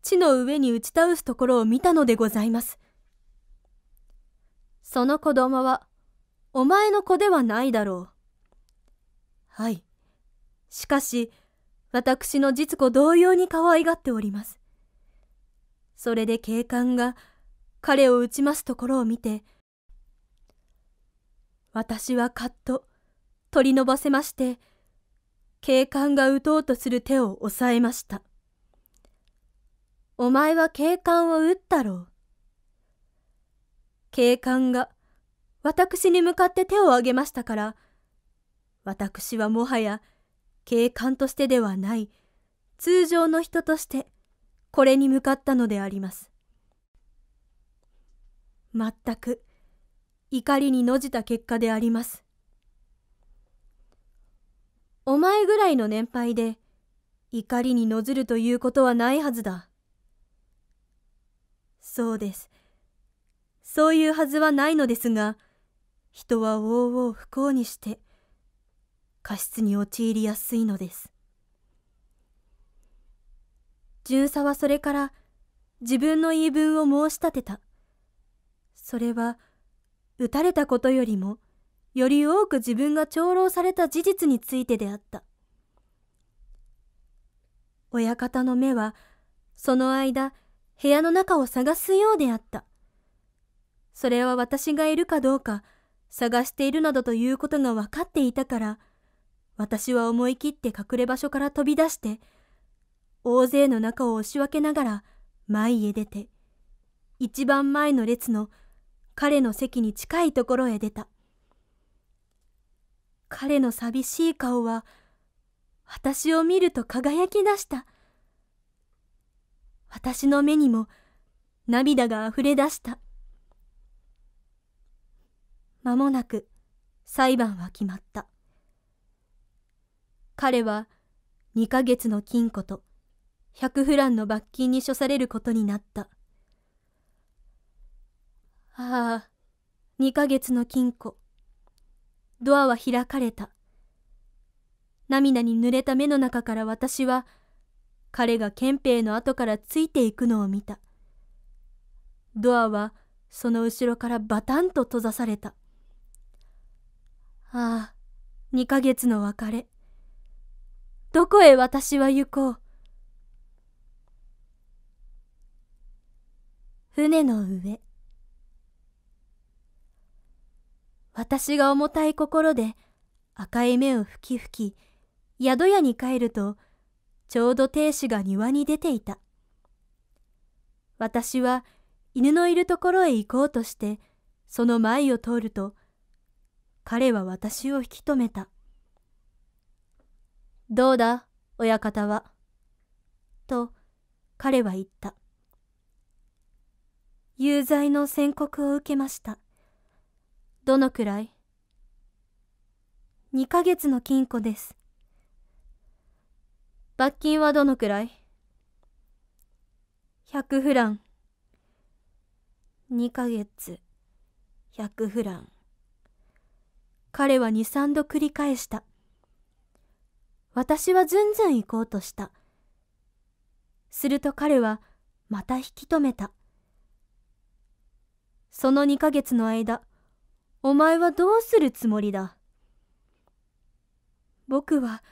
地の上に打ち倒すところを見たのでございます。その子供はお前の子ではないだろう。はい。しかし、私の実子同様に可愛がっております。それで警官が彼を打ちますところを見て、私はカッと取り伸ばせまして、警官が打とうとする手を押さえました。お前は警官を撃ったろう。警官が私に向かって手を挙げましたから、私はもはや警官としてではない、通常の人としてこれに向かったのであります。全く怒りにのじた結果であります。お前ぐらいの年配で怒りにのずるということはないはずだ。そうです。そういうはずはないのですが、人は往々不幸にして過失に陥りやすいのです。巡査はそれから自分の言い分を申し立てた。それは、打たれたことよりも、より多く自分が長老された事実についてであった親方の目はその間部屋の中を探すようであったそれは私がいるかどうか探しているなどということが分かっていたから私は思い切って隠れ場所から飛び出して大勢の中を押し分けながら前へ出て一番前の列の彼の席に近いところへ出た彼の寂しい顔は私を見ると輝き出した私の目にも涙があふれ出した間もなく裁判は決まった彼は2ヶ月の金庫と100フランの罰金に処されることになったああ2ヶ月の金庫ドアは開かれた。涙に濡れた目の中から私は、彼が憲兵の後からついていくのを見た。ドアはその後ろからバタンと閉ざされた。ああ、二ヶ月の別れ。どこへ私は行こう。船の上。私が重たい心で赤い目をふきふき、宿屋に帰ると、ちょうど亭主が庭に出ていた。私は犬のいるところへ行こうとして、その前を通ると、彼は私を引き止めた。どうだ、親方は。と、彼は言った。有罪の宣告を受けました。どのくらい ?2 ヶ月の金庫です。罰金はどのくらい ?100 フラン。2ヶ月、100フラン。彼は2、3度繰り返した。私はずんずん行こうとした。すると彼はまた引き止めた。その2ヶ月の間、お前はどうするつもりだ僕は、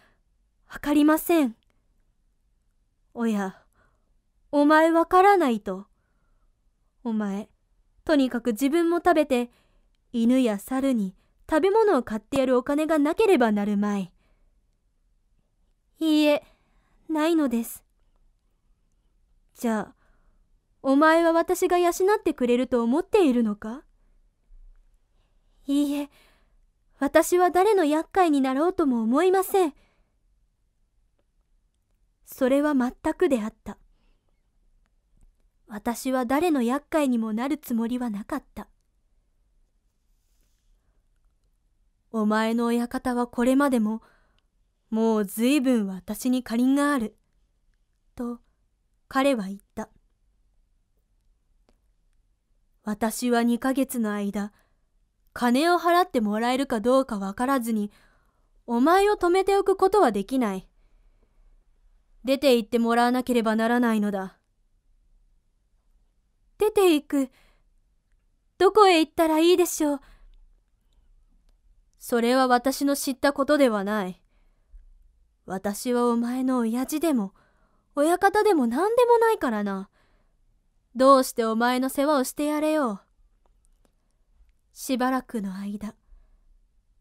わかりません。おや、お前わからないと。お前、とにかく自分も食べて、犬や猿に食べ物を買ってやるお金がなければなるまい。いいえ、ないのです。じゃあ、お前は私が養ってくれると思っているのかいいえ、私は誰の厄介になろうとも思いません。それは全くであった。私は誰の厄介にもなるつもりはなかった。お前の親方はこれまでも、もう随分私に借りがある。と、彼は言った。私は二ヶ月の間、金を払ってもらえるかどうかわからずに、お前を止めておくことはできない。出て行ってもらわなければならないのだ。出て行く。どこへ行ったらいいでしょう。それは私の知ったことではない。私はお前の親父でも、親方でも何でもないからな。どうしてお前の世話をしてやれよう。しばらくの間、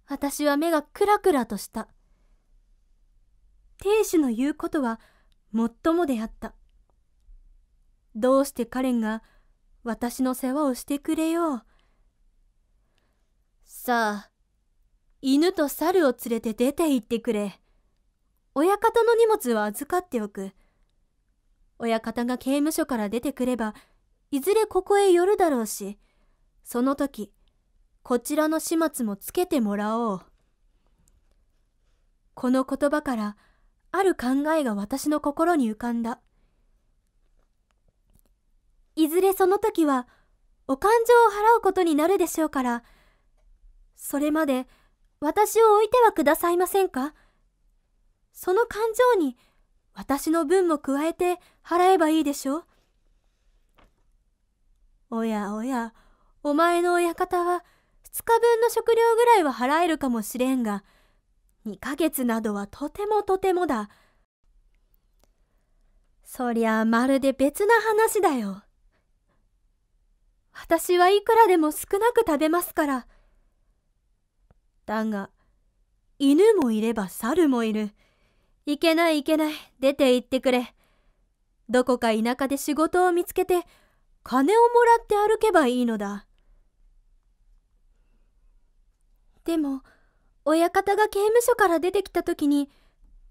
私は目がクラクラとした。亭主の言うことは、もっともであった。どうしてカレンが、私の世話をしてくれよう。さあ、犬と猿を連れて出て行ってくれ。親方の荷物は預かっておく。親方が刑務所から出てくれば、いずれここへ寄るだろうし、その時、こちらの始末もつけてもらおう。この言葉から、ある考えが私の心に浮かんだ。いずれその時は、お勘定を払うことになるでしょうから、それまで私を置いてはくださいませんかその勘定に私の分も加えて払えばいいでしょうおやおや、お前の親方は2日分の食料ぐらいは払えるかもしれんが、2ヶ月などはとてもとてもだ。そりゃまるで別な話だよ。私はいくらでも少なく食べますから。だが、犬もいれば猿もいる。いけないいけない、出て行ってくれ。どこか田舎で仕事を見つけて、金をもらって歩けばいいのだ。でも親方が刑務所から出てきた時に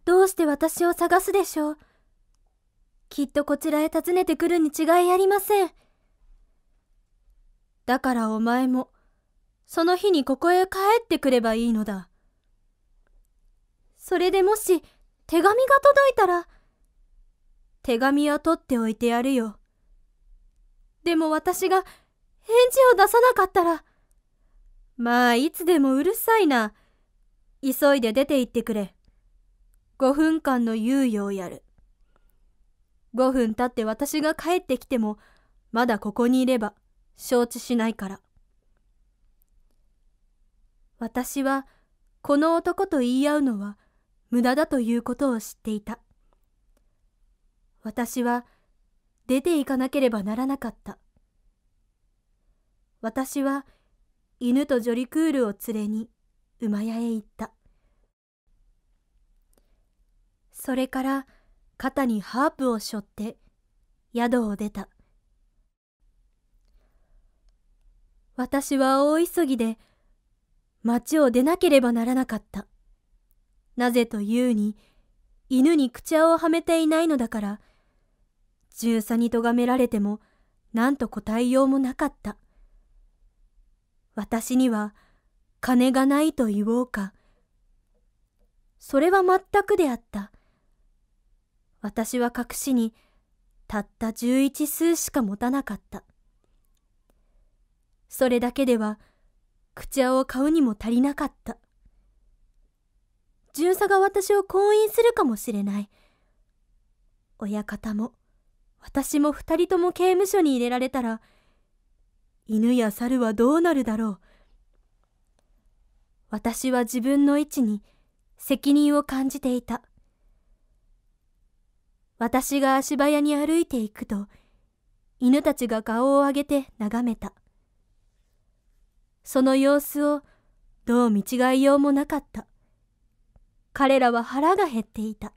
どうして私を探すでしょうきっとこちらへ訪ねてくるに違いありませんだからお前もその日にここへ帰ってくればいいのだそれでもし手紙が届いたら手紙は取っておいてやるよでも私が返事を出さなかったらまあ、いつでもうるさいな。急いで出て行ってくれ。5分間の猶予をやる。5分経って私が帰ってきても、まだここにいれば承知しないから。私はこの男と言い合うのは無駄だということを知っていた。私は出て行かなければならなかった。私は犬とジョリクールを連れに馬屋へ行ったそれから肩にハープを背負って宿を出た私は大急ぎで町を出なければならなかったなぜというに犬に口輪をはめていないのだから、重さに咎められても、何と答えようもなかった。私には金がないと言おうか。それは全くであった。私は隠しにたった十一数しか持たなかった。それだけでは口茶を買うにも足りなかった。巡査が私を婚姻するかもしれない。親方も私も二人とも刑務所に入れられたら、犬や猿はどうなるだろう。私は自分の位置に責任を感じていた。私が足早に歩いていくと、犬たちが顔を上げて眺めた。その様子をどう見違えようもなかった。彼らは腹が減っていた。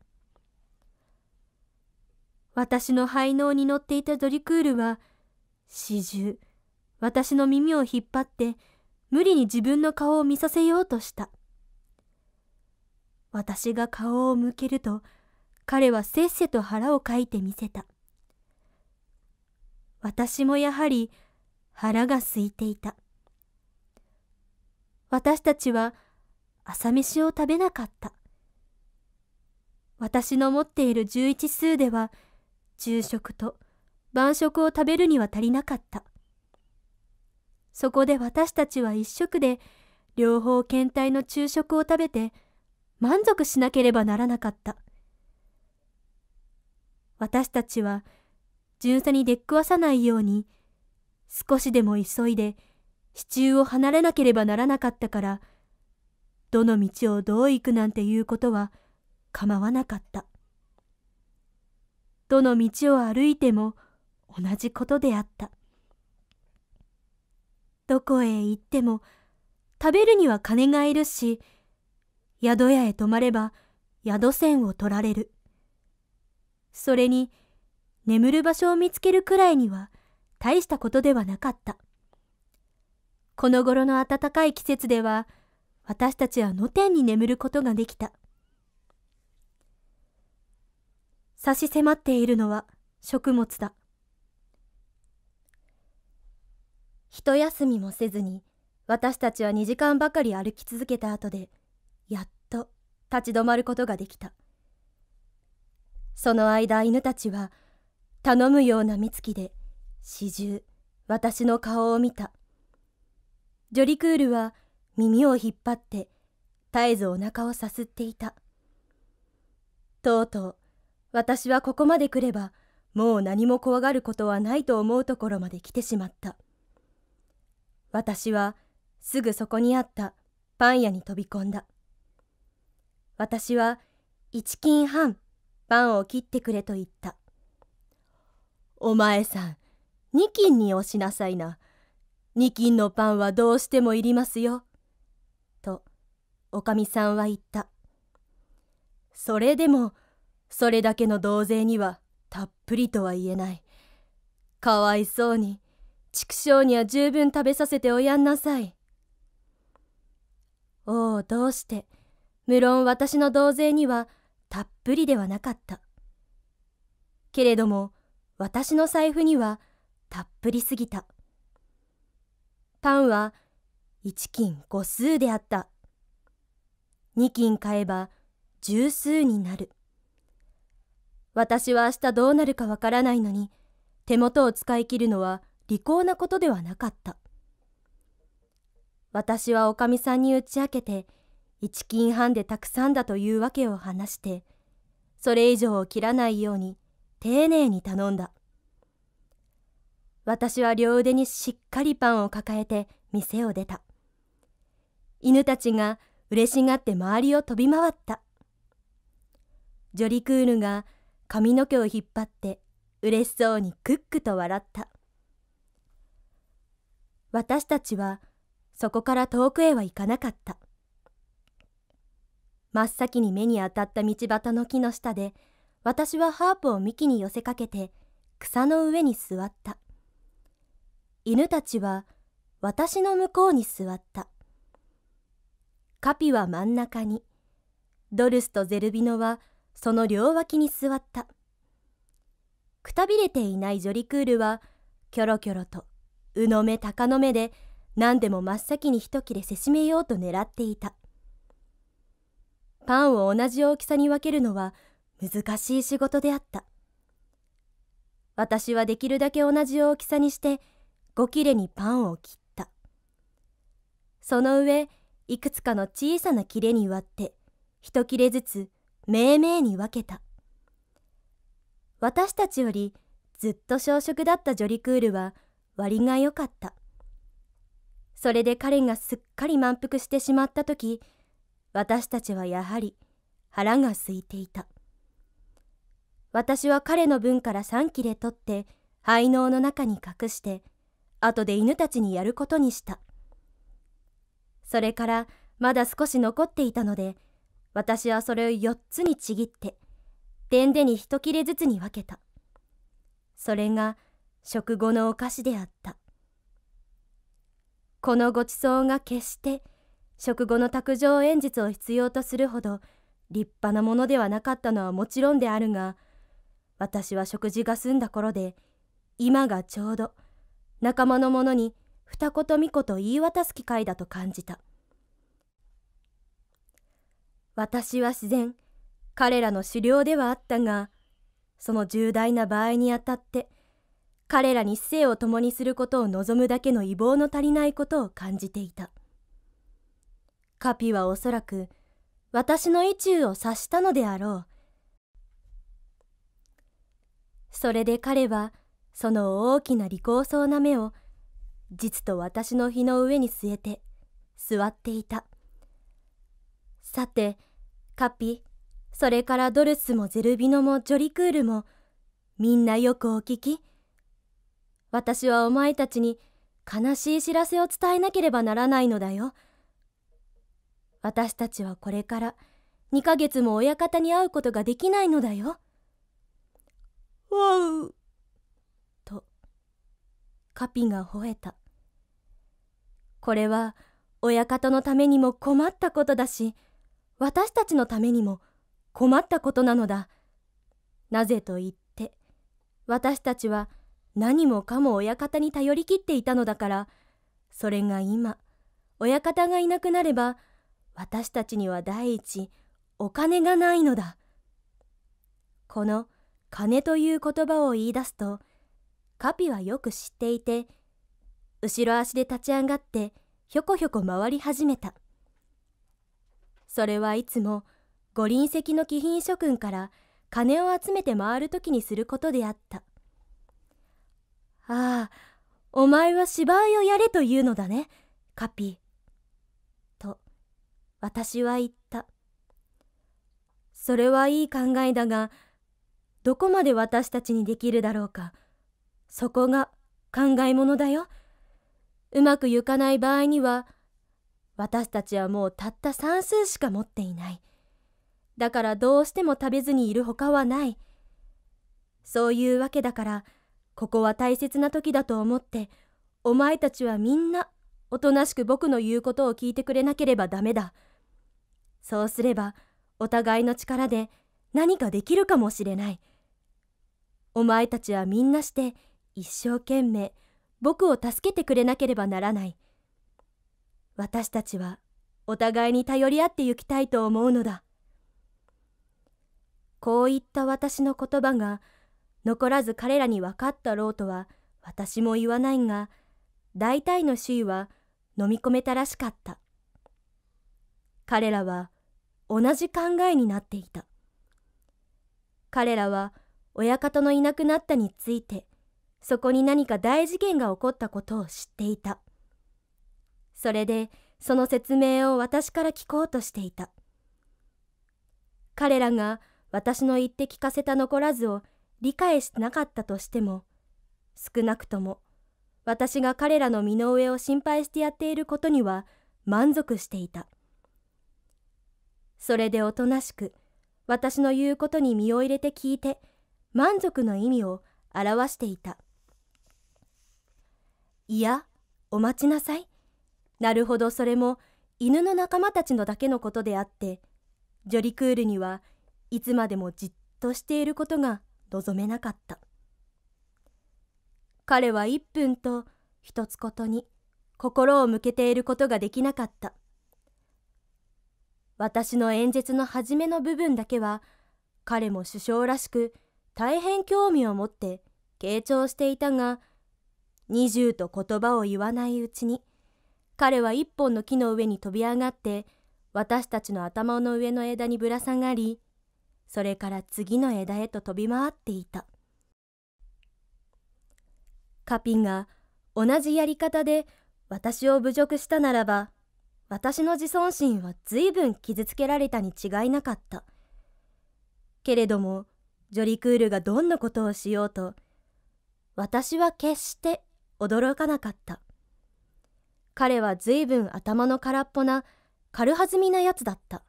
私の肺脳に乗っていたドリクールは、死中、私の耳を引っ張って無理に自分の顔を見させようとした私が顔を向けると彼はせっせと腹をかいてみせた私もやはり腹が空いていた私たちは朝飯を食べなかった私の持っている十一数では昼食と晩食を食べるには足りなかったそこで私たちは一食で両方検体の昼食を食べて満足しなければならなかった。私たちは巡査に出っ食わさないように少しでも急いで支柱を離れなければならなかったからどの道をどう行くなんていうことは構わなかった。どの道を歩いても同じことであった。どこへ行っても食べるには金がいるし宿屋へ泊まれば宿船を取られるそれに眠る場所を見つけるくらいには大したことではなかったこの頃の暖かい季節では私たちは野天に眠ることができた差し迫っているのは食物だ一休みもせずに私たちは2時間ばかり歩き続けた後でやっと立ち止まることができたその間犬たちは頼むような目つきで始終私の顔を見たジョリクールは耳を引っ張って絶えずお腹をさすっていたとうとう私はここまで来ればもう何も怖がることはないと思うところまで来てしまった。私はすぐそこにあったパン屋に飛び込んだ。私は一斤半パンを切ってくれと言った。お前さん、二金に押しなさいな。二金のパンはどうしてもいりますよ。と、おかみさんは言った。それでも、それだけの同税にはたっぷりとは言えない。かわいそうに、畜生には十分食べさせておやんなさい。おお、どうして、無論私の同税にはたっぷりではなかった。けれども、私の財布にはたっぷりすぎた。パンは一斤五数であった。二金買えば十数になる。私は明日どうなるかわからないのに、手元を使い切るのは利口なことではなかった私はおかみさんに打ち明けて1金半でたくさんだというわけを話してそれ以上を切らないように丁寧に頼んだ私は両腕にしっかりパンを抱えて店を出た犬たちが嬉しがって周りを飛び回ったジョリクールが髪の毛を引っ張って嬉しそうにクックと笑った私たちはそこから遠くへは行かなかった真っ先に目に当たった道端の木の下で私はハープを幹に寄せかけて草の上に座った犬たちは私の向こうに座ったカピは真ん中にドルスとゼルビノはその両脇に座ったくたびれていないジョリクールはキョロキョロと鵜の目鷹の目で何でも真っ先に一切れせしめようと狙っていたパンを同じ大きさに分けるのは難しい仕事であった私はできるだけ同じ大きさにして5切れにパンを切ったその上いくつかの小さな切れに割って1切れずつめいめいに分けた私たちよりずっと小食だったジョリクールは割が良かった。それで彼がすっかり満腹してしまった時、私たちはやはり腹が空いていた。私は彼の分から3切れ取って肺嚢の中に隠して後で犬たちにやることにしたそれからまだ少し残っていたので私はそれを4つにちぎってでんでに1切れずつに分けたそれが食後のお菓子であったこのごちそうが決して食後の卓上演説を必要とするほど立派なものではなかったのはもちろんであるが私は食事が済んだ頃で今がちょうど仲間の者に二言三言言い渡す機会だと感じた私は自然彼らの狩猟ではあったがその重大な場合にあたって「彼らに生を共にすることを望むだけの異謀の足りないことを感じていたカピはおそらく私の意中を察したのであろうそれで彼はその大きな利口そうな目を実と私の日の上に据えて座っていたさてカピそれからドルスもゼルビノもジョリクールもみんなよくお聞き私はお前たちに悲しい知らせを伝えなければならないのだよ。私たちはこれから2ヶ月も親方に会うことができないのだよ。わうと、カピが吠えた。これは親方のためにも困ったことだし、私たちのためにも困ったことなのだ。なぜと言って、私たちは何もかも親方に頼りきっていたのだからそれが今親方がいなくなれば私たちには第一お金がないのだこの「金」という言葉を言い出すとカピはよく知っていて後ろ足で立ち上がってひょこひょこ回り始めたそれはいつも五輪石の貴賓諸君から金を集めて回る時にすることであったああ、お前は芝居をやれというのだね、カピー。と、私は言った。それはいい考えだが、どこまで私たちにできるだろうか。そこが考えものだよ。うまくいかない場合には、私たちはもうたった算数しか持っていない。だからどうしても食べずにいる他はない。そういうわけだから、ここは大切な時だと思ってお前たちはみんなおとなしく僕の言うことを聞いてくれなければダメだそうすればお互いの力で何かできるかもしれないお前たちはみんなして一生懸命僕を助けてくれなければならない私たちはお互いに頼り合ってゆきたいと思うのだこういった私の言葉が残らず彼らに分かったろうとは私も言わないが、大体の周囲は飲み込めたらしかった。彼らは同じ考えになっていた。彼らは親方のいなくなったについて、そこに何か大事件が起こったことを知っていた。それで、その説明を私から聞こうとしていた。彼らが私の言って聞かせた残らずを理解してなかったとしても少なくとも私が彼らの身の上を心配してやっていることには満足していたそれでおとなしく私の言うことに身を入れて聞いて満足の意味を表していたいやお待ちなさいなるほどそれも犬の仲間たちのだけのことであってジョリクールにはいつまでもじっとしていることが望めなかった彼は1分と一つことに心を向けていることができなかった私の演説の初めの部分だけは彼も首相らしく大変興味を持って傾聴していたが20と言葉を言わないうちに彼は一本の木の上に飛び上がって私たちの頭の上の枝にぶら下がりそれから次の枝へと飛び回っていたカピンが同じやり方で私を侮辱したならば私の自尊心は随分傷つけられたに違いなかったけれどもジョリクールがどんなことをしようと私は決して驚かなかった彼は随分頭の空っぽな軽はずみなやつだった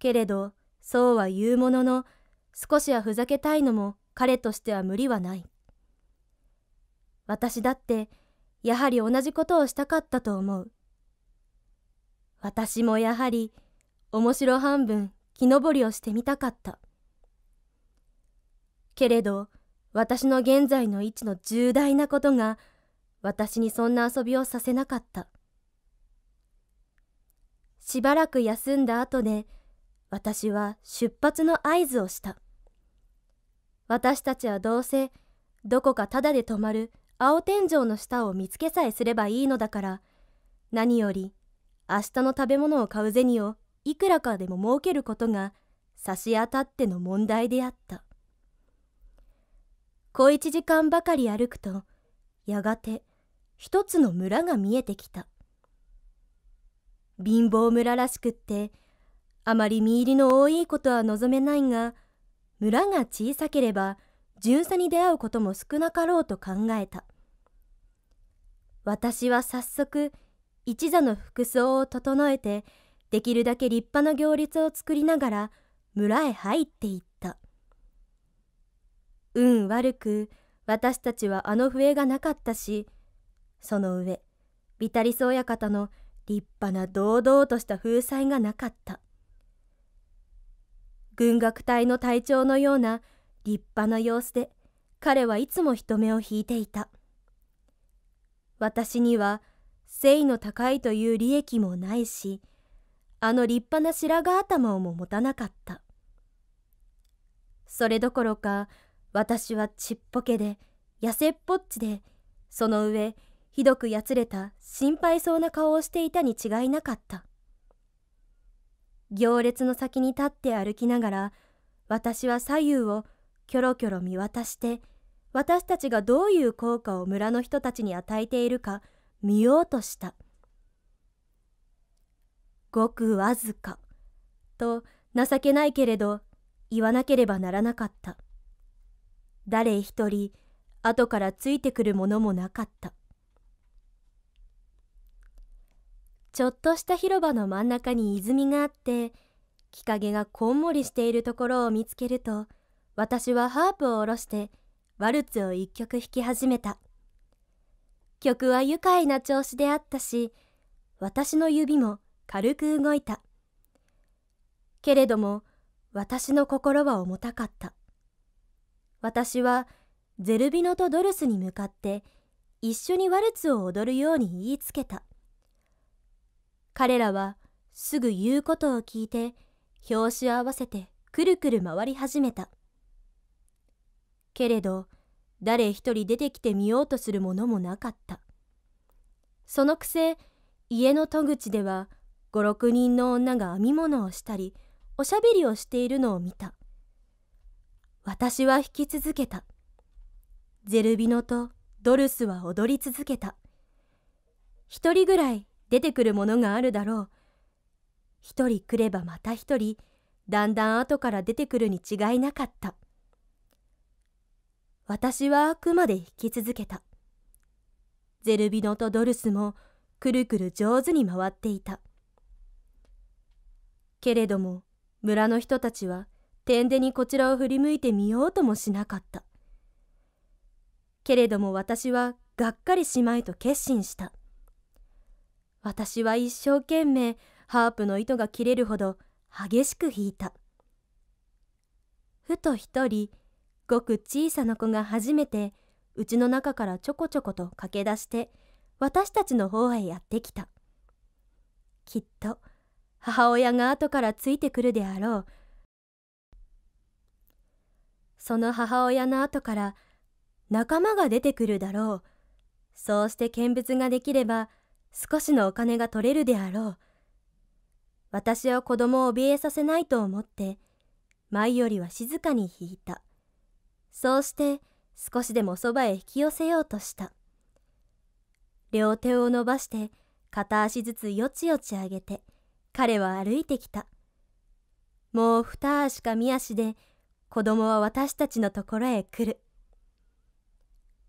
けれどそうは言うものの少しはふざけたいのも彼としては無理はない私だってやはり同じことをしたかったと思う私もやはり面白半分木登りをしてみたかったけれど私の現在の位置の重大なことが私にそんな遊びをさせなかったしばらく休んだ後で私は出発の合図をした。私たちはどうせ、どこかただで泊まる青天井の下を見つけさえすればいいのだから、何より明日の食べ物を買う銭をいくらかでも儲けることが差し当たっての問題であった。小一時間ばかり歩くと、やがて一つの村が見えてきた。貧乏村らしくって、あまり身入りの多いことは望めないが村が小さければ巡査に出会うことも少なかろうと考えた私は早速一座の服装を整えてできるだけ立派な行列を作りながら村へ入っていった運悪く私たちはあの笛がなかったしその上ビタリス親方の立派な堂々とした風采がなかった軍楽隊の隊長のような立派な様子で彼はいつも人目を引いていた私には意の高いという利益もないしあの立派な白髪頭をも持たなかったそれどころか私はちっぽけで痩せっぽっちでその上ひどくやつれた心配そうな顔をしていたに違いなかった行列の先に立って歩きながら私は左右をキョロキョロ見渡して私たちがどういう効果を村の人たちに与えているか見ようとしたごくわずかと情けないけれど言わなければならなかった誰一人後からついてくるものもなかったちょっとした広場の真ん中に泉があって木陰がこんもりしているところを見つけると私はハープを下ろしてワルツを一曲弾き始めた曲は愉快な調子であったし私の指も軽く動いたけれども私の心は重たかった私はゼルビノとドルスに向かって一緒にワルツを踊るように言いつけた「彼らはすぐ言うことを聞いて表紙を合わせてくるくる回り始めたけれど誰一人出てきてみようとするものもなかったそのくせ家の戸口では56人の女が編み物をしたりおしゃべりをしているのを見た私は弾き続けたゼルビノとドルスは踊り続けた一人ぐらい出てくるものがあるだろう。一人来ればまた一人、だんだん後から出てくるに違いなかった。私はあくまで引き続けた。ゼルビノとドルスもくるくる上手に回っていた。けれども村の人たちは天でにこちらを振り向いてみようともしなかった。けれども私はがっかりしまいと決心した。私は一生懸命ハープの糸が切れるほど激しく弾いた。ふと一人、ごく小さな子が初めて、うちの中からちょこちょこと駆け出して、私たちの方へやってきた。きっと、母親が後からついてくるであろう。その母親の後から、仲間が出てくるだろう。そうして見物ができれば、少しのお金が取れるであろう。私は子供を怯えさせないと思って、前よりは静かに引いた。そうして少しでもそばへ引き寄せようとした。両手を伸ばして片足ずつよちよち上げて彼は歩いてきた。もう二足か三足で子供は私たちのところへ来る。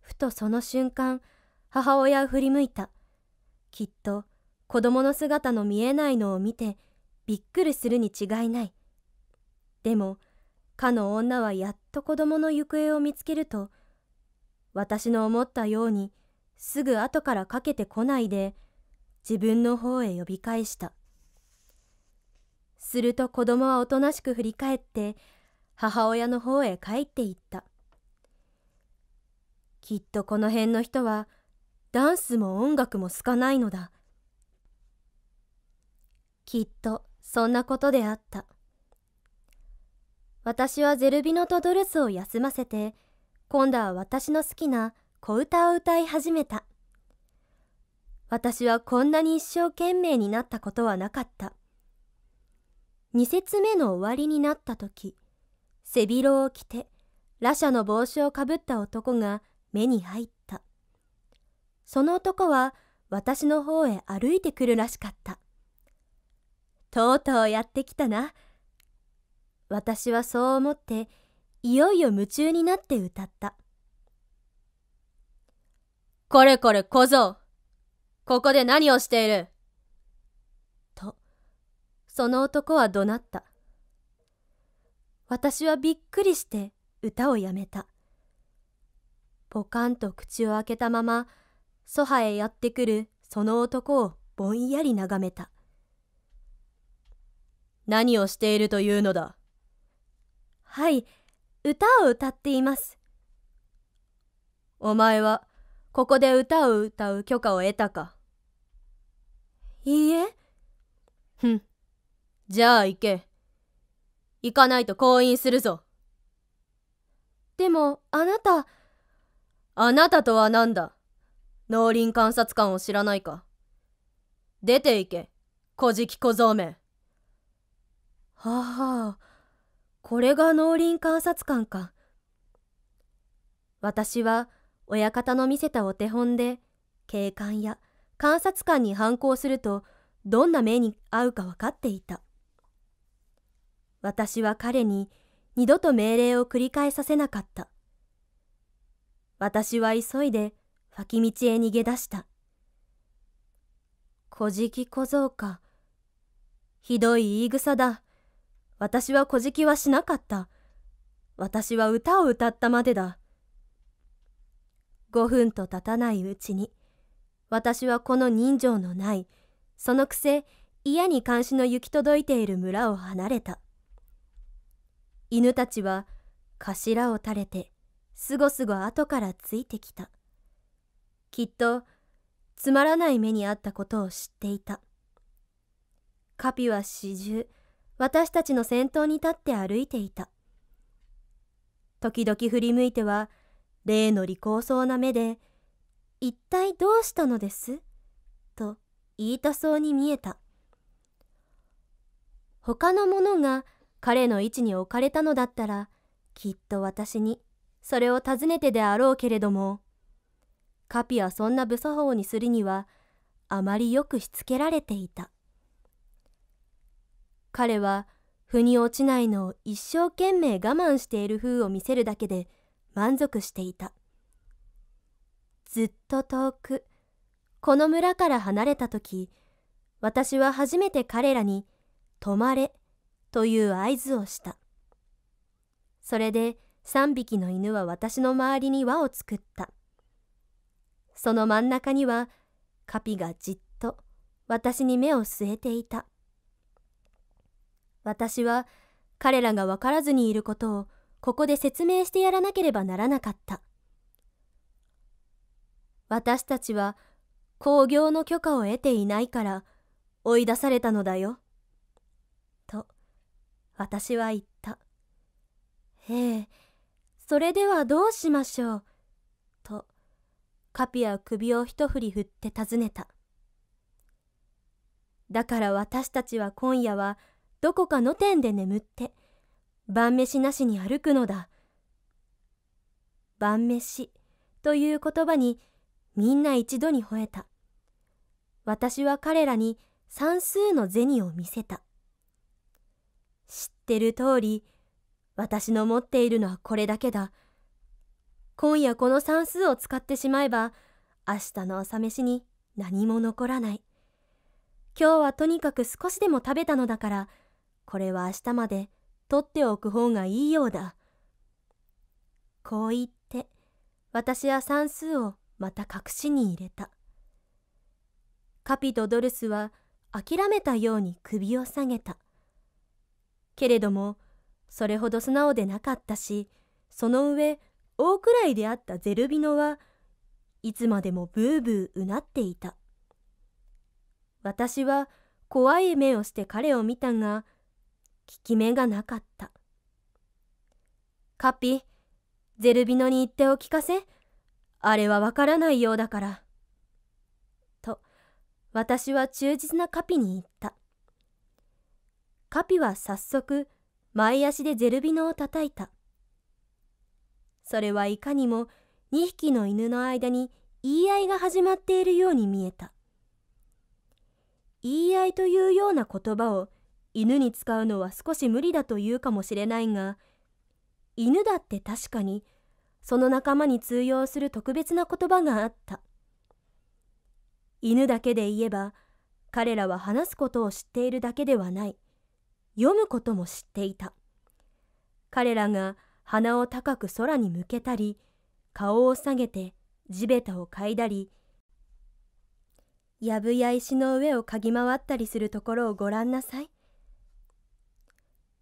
ふとその瞬間母親を振り向いた。きっと子供の姿の見えないのを見てびっくりするに違いないでもかの女はやっと子供の行方を見つけると私の思ったようにすぐ後からかけてこないで自分の方へ呼び返したすると子供はおとなしく振り返って母親の方へ帰っていったきっとこの辺の人はダンスも音楽も好かないのだきっとそんなことであった私はゼルビノとドルスを休ませて今度は私の好きな小歌を歌い始めた私はこんなに一生懸命になったことはなかった2節目の終わりになった時背広を着てラシャの帽子をかぶった男が目に入ったその男は私の方へ歩いてくるらしかった。とうとうやってきたな。私はそう思って、いよいよ夢中になって歌った。これこれ小僧、ここで何をしていると、その男は怒鳴った。私はびっくりして歌をやめた。ポカンと口を開けたまま、ソハへやってくるその男をぼんやり眺めた。何をしているというのだはい、歌を歌っています。お前は、ここで歌を歌う許可を得たかいいえ。ふん。じゃあ行け。行かないと婚姻するぞ。でも、あなた。あなたとは何だ農林観察官を知らないか出て行け小じき小僧めはあこれが農林観察官か私は親方の見せたお手本で警官や観察官に反抗するとどんな目に遭うか分かっていた私は彼に二度と命令を繰り返させなかった私は急いで脇道へ逃げ出した。小じき小僧か。ひどい言い草だ。私は小じきはしなかった。私は歌を歌ったまでだ。5分と経たないうちに、私はこの人情のない、そのくせ嫌に監視の行き届いている村を離れた。犬たちは頭を垂れて、すごすご後からついてきた。きっとつまらない目にあったことを知っていたカピは始終私たちの先頭に立って歩いていた時々振り向いては例の利口そうな目で「一体どうしたのです?」と言いたそうに見えた他の者が彼の位置に置かれたのだったらきっと私にそれを尋ねてであろうけれどもカピはそんな無作法にするにはあまりよくしつけられていた彼は腑に落ちないのを一生懸命我慢している風を見せるだけで満足していたずっと遠くこの村から離れた時私は初めて彼らに「止まれ」という合図をしたそれで3匹の犬は私の周りに輪を作ったその真ん中にはカピがじっと私に目を据えていた。私は彼らが分からずにいることをここで説明してやらなければならなかった。私たちは興行の許可を得ていないから追い出されたのだよ。と私は言った。ええ、それではどうしましょう。カピアは首を一振り振って尋ねた。だから私たちは今夜はどこかの天で眠って、晩飯なしに歩くのだ。晩飯という言葉にみんな一度に吠えた。私は彼らに算数の銭を見せた。知ってる通り、私の持っているのはこれだけだ。今夜この算数を使ってしまえば明日の朝飯に何も残らない今日はとにかく少しでも食べたのだからこれは明日まで取っておく方がいいようだこう言って私は算数をまた隠しに入れたカピとドルスは諦めたように首を下げたけれどもそれほど素直でなかったしその上大くらいであったゼルビノはいつまでもブーブーうなっていた私は怖い目をして彼を見たが効き目がなかったカピゼルビノに言ってお聞かせあれはわからないようだからと私は忠実なカピに言ったカピは早速前足でゼルビノを叩いたそれはいかにも2匹の犬の間に言い合いが始まっているように見えた。言い合いというような言葉を犬に使うのは少し無理だというかもしれないが、犬だって確かにその仲間に通用する特別な言葉があった。犬だけで言えば、彼らは話すことを知っているだけではない。読むことも知っていた。彼らが鼻を高く空に向けたり顔を下げて地べたを嗅いだりやぶや石の上を嗅ぎ回ったりするところをご覧なさい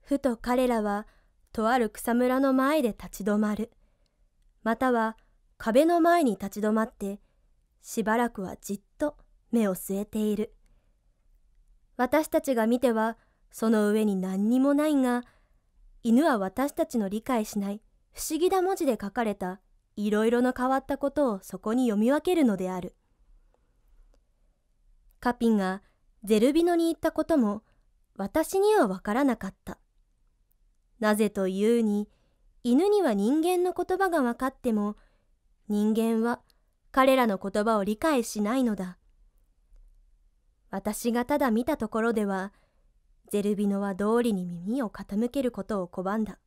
ふと彼らはとある草むらの前で立ち止まるまたは壁の前に立ち止まってしばらくはじっと目を据えている私たちが見てはその上に何にもないが犬は私たちの理解しない不思議な文字で書かれたいろいろな変わったことをそこに読み分けるのである。カピンがゼルビノに行ったことも私にはわからなかった。なぜというに犬には人間の言葉が分かっても人間は彼らの言葉を理解しないのだ。私がただ見たところではゼルビノは道理に耳を傾けることを拒んだ。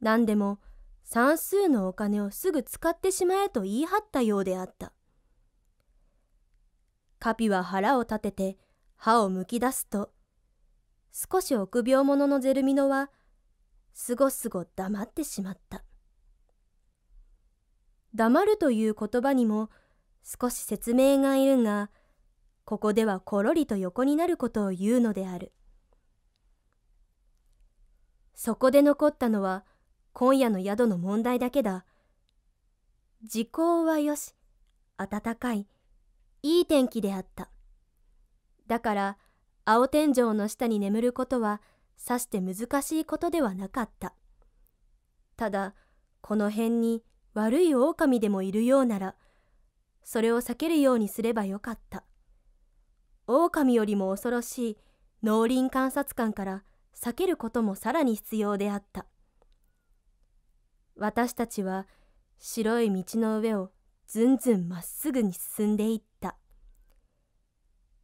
何でも算数のお金をすぐ使ってしまえと言い張ったようであった。カピは腹を立てて歯をむき出すと、少し臆病者のゼルミノは、すごすご黙ってしまった。黙るという言葉にも少し説明がいるが、ここではころりと横になることを言うのであるそこで残ったのは今夜の宿の問題だけだ時効はよし暖かいいい天気であっただから青天井の下に眠ることはさして難しいことではなかったただこの辺に悪い狼でもいるようならそれを避けるようにすればよかった狼よりも恐ろしい農林観察官から避けることもさらに必要であった私たちは白い道の上をずんずんまっすぐに進んでいった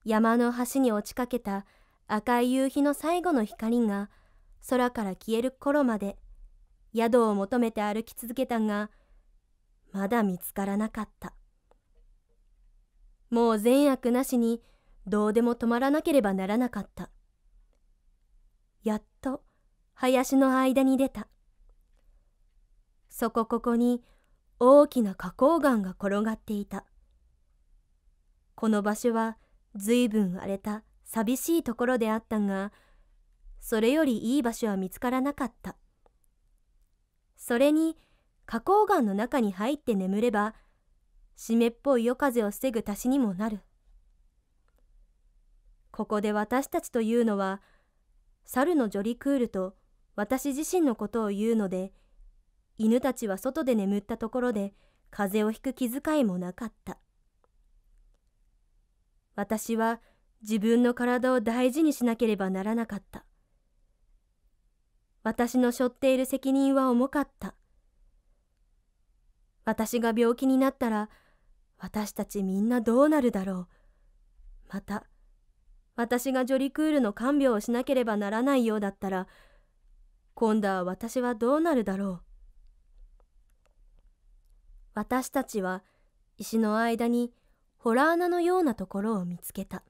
山の端に落ちかけた赤い夕日の最後の光が空から消える頃まで宿を求めて歩き続けたがまだ見つからなかったもう善悪なしにどうでも止まらなければならなかったやっと林の間に出たそこここに大きな花崗岩が転がっていたこの場所は随分荒れた寂しいところであったがそれよりいい場所は見つからなかったそれに花崗岩の中に入って眠れば湿っぽい夜風を防ぐ足しにもなるここで私たちというのは、猿のジョリクールと私自身のことを言うので、犬たちは外で眠ったところで風邪をひく気遣いもなかった。私は自分の体を大事にしなければならなかった。私の背負っている責任は重かった。私が病気になったら、私たちみんなどうなるだろう。また、私がジョリクールの看病をしなければならないようだったら今度は私はどうなるだろう私たちは石の間にホラー穴のようなところを見つけた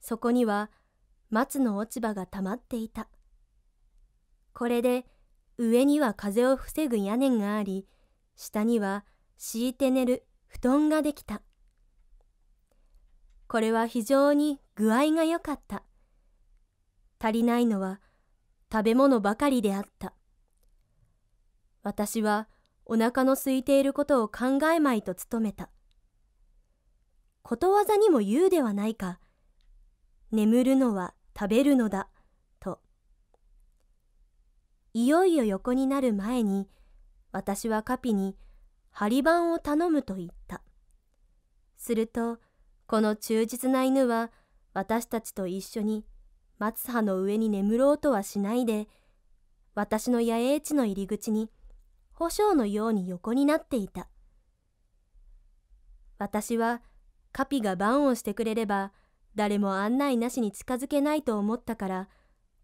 そこには松の落ち葉がたまっていたこれで上には風を防ぐ屋根があり下には敷いて寝る布団ができたこれは非常に具合が良かった。足りないのは食べ物ばかりであった。私はお腹の空いていることを考えまいと努めた。ことわざにも言うではないか。眠るのは食べるのだ、と。いよいよ横になる前に、私はカピに張り板を頼むと言った。すると、この忠実な犬は私たちと一緒に松葉の上に眠ろうとはしないで私の野営地の入り口に保証のように横になっていた私はカピが番をしてくれれば誰も案内なしに近づけないと思ったから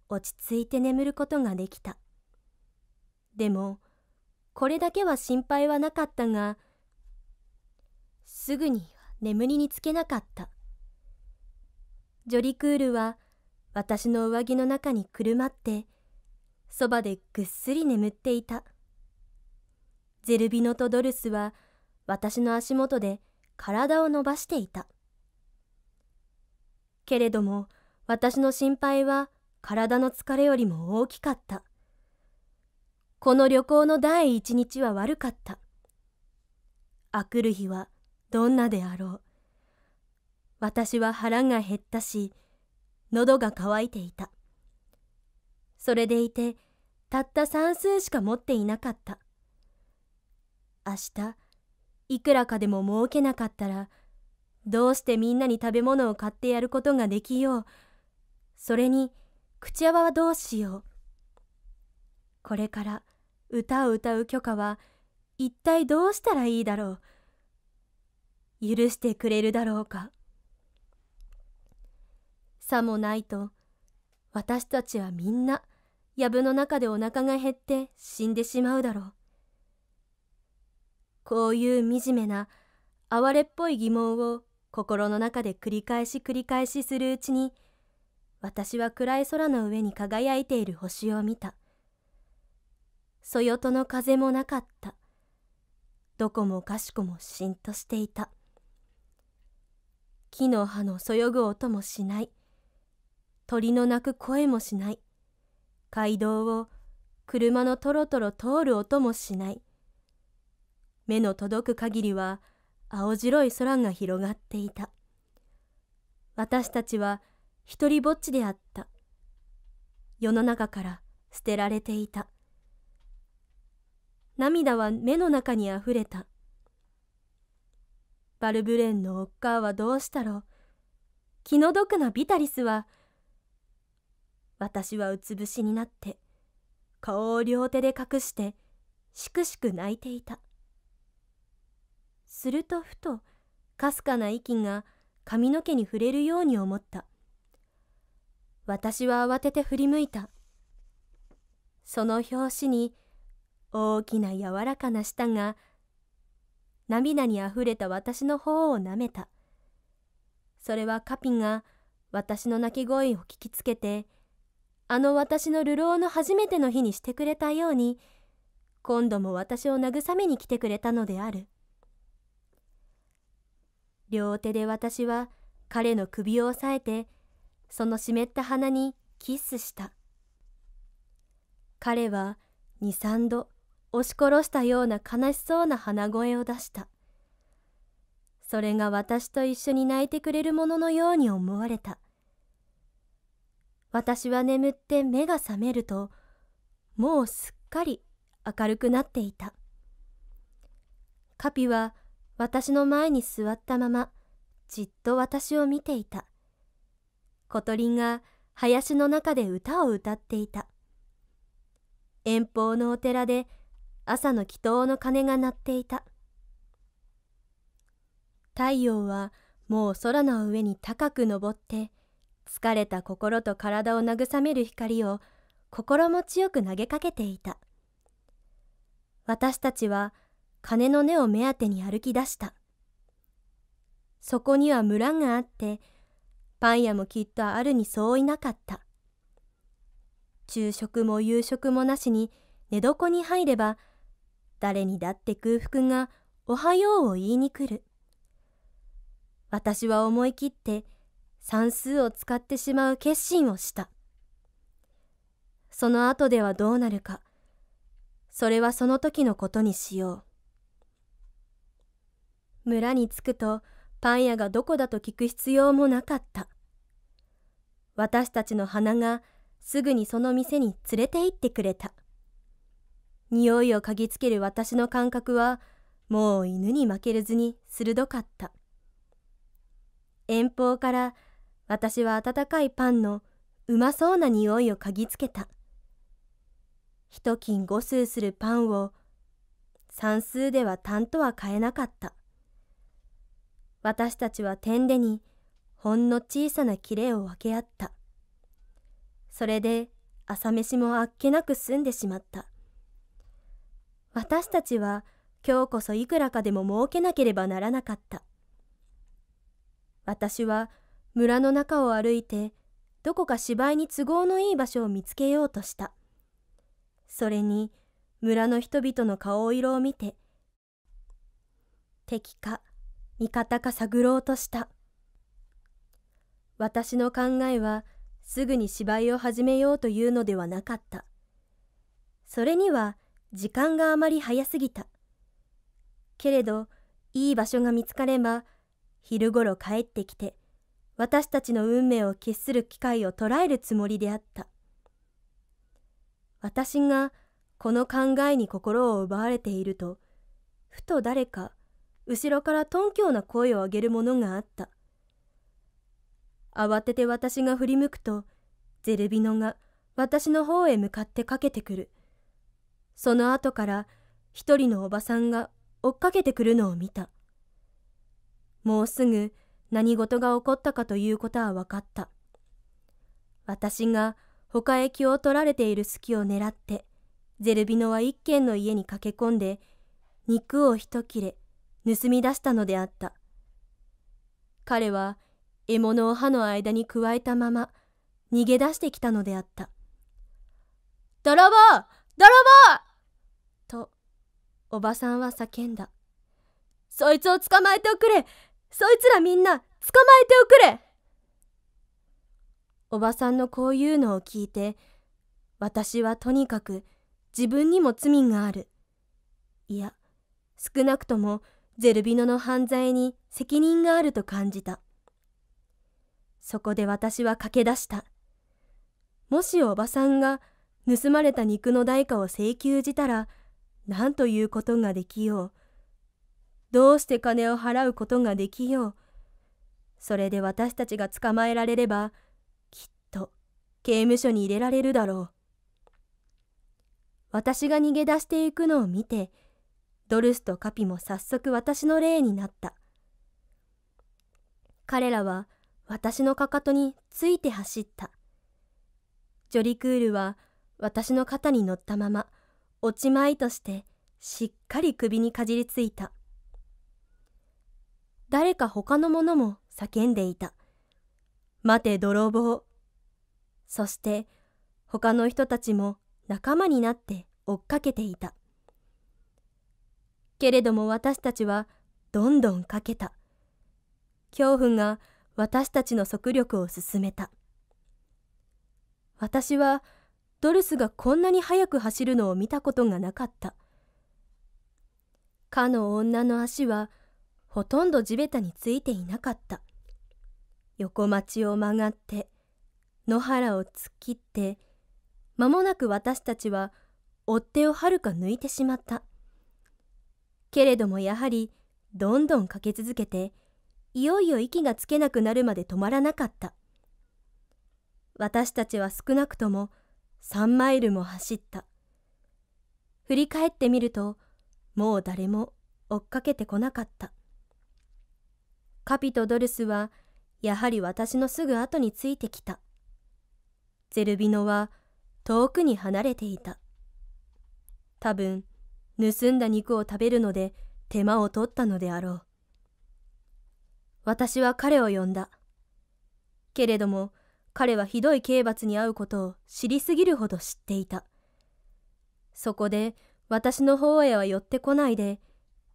落ち着いて眠ることができたでもこれだけは心配はなかったがすぐに眠りにつけなかった。ジョリクールは私の上着の中にくるまって、そばでぐっすり眠っていた。ゼルビノとドルスは私の足元で体を伸ばしていた。けれども私の心配は体の疲れよりも大きかった。この旅行の第一日は悪かった。あくる日はどんなであろう。私は腹が減ったし、喉が渇いていた。それでいて、たった算数しか持っていなかった。明日、いくらかでも儲けなかったら、どうしてみんなに食べ物を買ってやることができよう。それに、口輪はどうしよう。これから歌を歌う許可は、一体どうしたらいいだろう。許してくれるだろうか。さもないと、私たちはみんな、藪の中でお腹が減って死んでしまうだろう。こういう惨めな、哀れっぽい疑問を心の中で繰り返し繰り返しするうちに、私は暗い空の上に輝いている星を見た。そよとの風もなかった。どこもかしこもしんとしていた。木の葉のそよぐ音もしない。鳥の鳴く声もしない。街道を車のとろとろ通る音もしない。目の届く限りは青白い空が広がっていた。私たちは一りぼっちであった。世の中から捨てられていた。涙は目の中にあふれた。バルブレンのおっかはどうしたろう。気の毒なビタリスは、私はうつぶしになって、顔を両手で隠して、しくしく泣いていた。するとふと、かすかな息が髪の毛に触れるように思った。私は慌てて振り向いた。その拍子に、大きな柔らかな舌が、涙にあふれた私の頬を舐めた。それはカピが私の泣き声を聞きつけて、あの私の流浪の初めての日にしてくれたように、今度も私を慰めに来てくれたのである。両手で私は彼の首を押さえて、その湿った鼻にキスした。彼は二三度押し殺したような悲しそうな鼻声を出した。それが私と一緒に泣いてくれるもののように思われた。私は眠って目が覚めると、もうすっかり明るくなっていた。カピは私の前に座ったまま、じっと私を見ていた。小鳥が林の中で歌を歌っていた。遠方のお寺で朝の祈祷の鐘が鳴っていた太陽はもう空の上に高く昇って疲れた心と体を慰める光を心持ちよく投げかけていた私たちは鐘の根を目当てに歩き出したそこには村があってパン屋もきっとあるにそういなかった昼食も夕食もなしに寝床に入れば誰にだって空腹がおはようを言いに来る。私は思い切って算数を使ってしまう決心をした。その後ではどうなるか。それはその時のことにしよう。村に着くとパン屋がどこだと聞く必要もなかった。私たちの花がすぐにその店に連れて行ってくれた。匂いを嗅ぎつける私の感覚はもう犬に負けるずに鋭かった遠方から私は温かいパンのうまそうな匂いを嗅ぎつけた一斤五数するパンを算数では単とは買えなかった私たちは点でにほんの小さな切れを分け合ったそれで朝飯もあっけなく済んでしまった私たちは今日こそいくらかでも儲けなければならなかった。私は村の中を歩いてどこか芝居に都合のいい場所を見つけようとした。それに村の人々の顔色を見て敵か味方か探ろうとした私の考えはすぐに芝居を始めようというのではなかったそれには時間があまり早すぎた。けれど、いい場所が見つかれば、昼ごろ帰ってきて、私たちの運命を決する機会を捉えるつもりであった。私がこの考えに心を奪われていると、ふと誰か、後ろから頓胸な声を上げるものがあった。慌てて私が振り向くと、ゼルビノが私の方へ向かってかけてくる。その後から一人のおばさんが追っかけてくるのを見た。もうすぐ何事が起こったかということは分かった。私が他へ気を取られている隙を狙って、ゼルビノは一軒の家に駆け込んで、肉を一切れ盗み出したのであった。彼は獲物を歯の間にくわえたまま逃げ出してきたのであった。泥棒泥棒と、おばさんは叫んだ。そいつを捕まえておくれそいつらみんな、捕まえておくれおばさんのこういうのを聞いて、私はとにかく自分にも罪がある。いや、少なくともゼルビノの犯罪に責任があると感じた。そこで私は駆け出した。もしおばさんが盗まれた肉の代価を請求したら何ということができようどうして金を払うことができようそれで私たちが捕まえられればきっと刑務所に入れられるだろう私が逃げ出していくのを見てドルスとカピも早速私の霊になった彼らは私のかかとについて走ったジョリクールは私の肩に乗ったまま落ちまいとしてしっかり首にかじりついた誰か他の者も叫んでいた「待て泥棒」そして他の人たちも仲間になって追っかけていたけれども私たちはどんどんかけた恐怖が私たちの速力を進めた私はドルスがこんなに速く走るのを見たことがなかったかの女の足はほとんど地べたについていなかった横町を曲がって野原を突っ切って間もなく私たちは追手をはるか抜いてしまったけれどもやはりどんどんかけ続けていよいよ息がつけなくなるまで止まらなかった私たちは少なくとも3マイルも走った。振り返ってみると、もう誰も追っかけてこなかった。カピとドルスは、やはり私のすぐ後についてきた。ゼルビノは、遠くに離れていた。多分、盗んだ肉を食べるので、手間を取ったのであろう。私は彼を呼んだ。けれども、彼はひどい刑罰に遭うことを知りすぎるほど知っていた。そこで私の方へは寄ってこないで、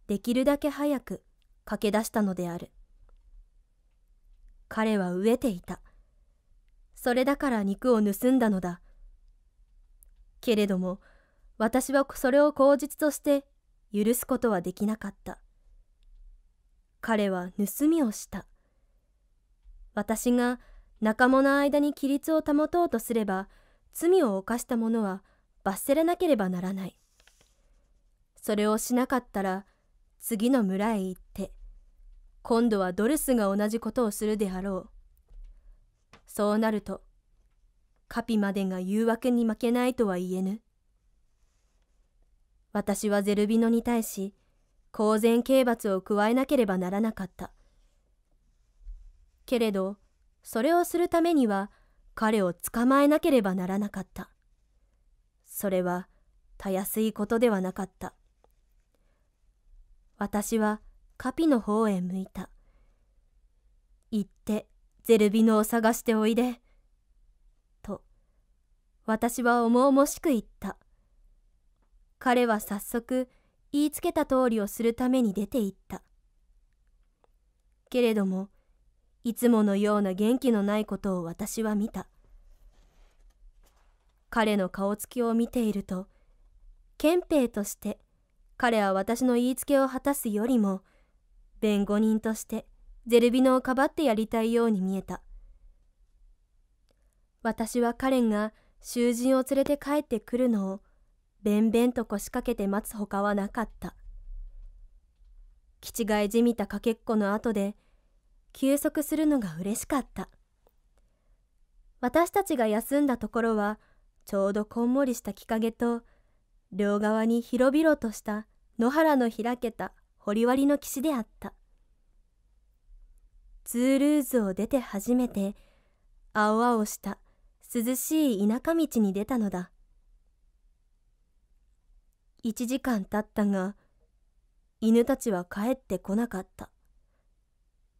できるだけ早く駆け出したのである。彼は飢えていた。それだから肉を盗んだのだ。けれども、私はそれを口実として許すことはできなかった。彼は盗みをした。私が仲間の間に規律を保とうとすれば罪を犯した者は罰せらなければならないそれをしなかったら次の村へ行って今度はドルスが同じことをするであろうそうなるとカピまでが誘惑に負けないとは言えぬ私はゼルビノに対し公然刑罰を加えなければならなかったけれどそれをするためには彼を捕まえなければならなかった。それはたやすいことではなかった。私はカピの方へ向いた。行ってゼルビノを探しておいで。と、私は重々しく言った。彼は早速言いつけた通りをするために出て行った。けれども、いつものような元気のないことを私は見た。彼の顔つきを見ていると、憲兵として彼は私の言いつけを果たすよりも、弁護人としてゼルビノをかばってやりたいように見えた。私は彼が囚人を連れて帰ってくるのを、べんべんと腰掛けて待つほかはなかった。気違いじみたかけっこの後で、休息するのが嬉しかった私たちが休んだところはちょうどこんもりした木陰と両側に広々とした野原の開けた掘割の岸であったツールーズを出て初めて青々した涼しい田舎道に出たのだ1時間経ったが犬たちは帰ってこなかった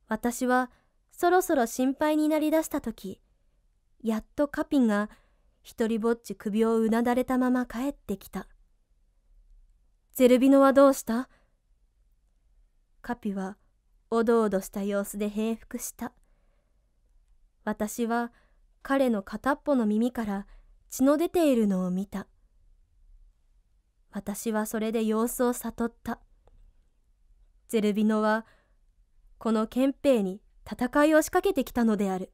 私はそろそろ心配になりだした時、やっとカピが一りぼっち首をうなだれたまま帰ってきた。ゼルビノはどうしたカピはおどおどした様子で平服した。私は彼の片っぽの耳から血の出ているのを見た。私はそれで様子を悟った。ゼルビノはこの憲兵に戦いを仕掛けてきたのである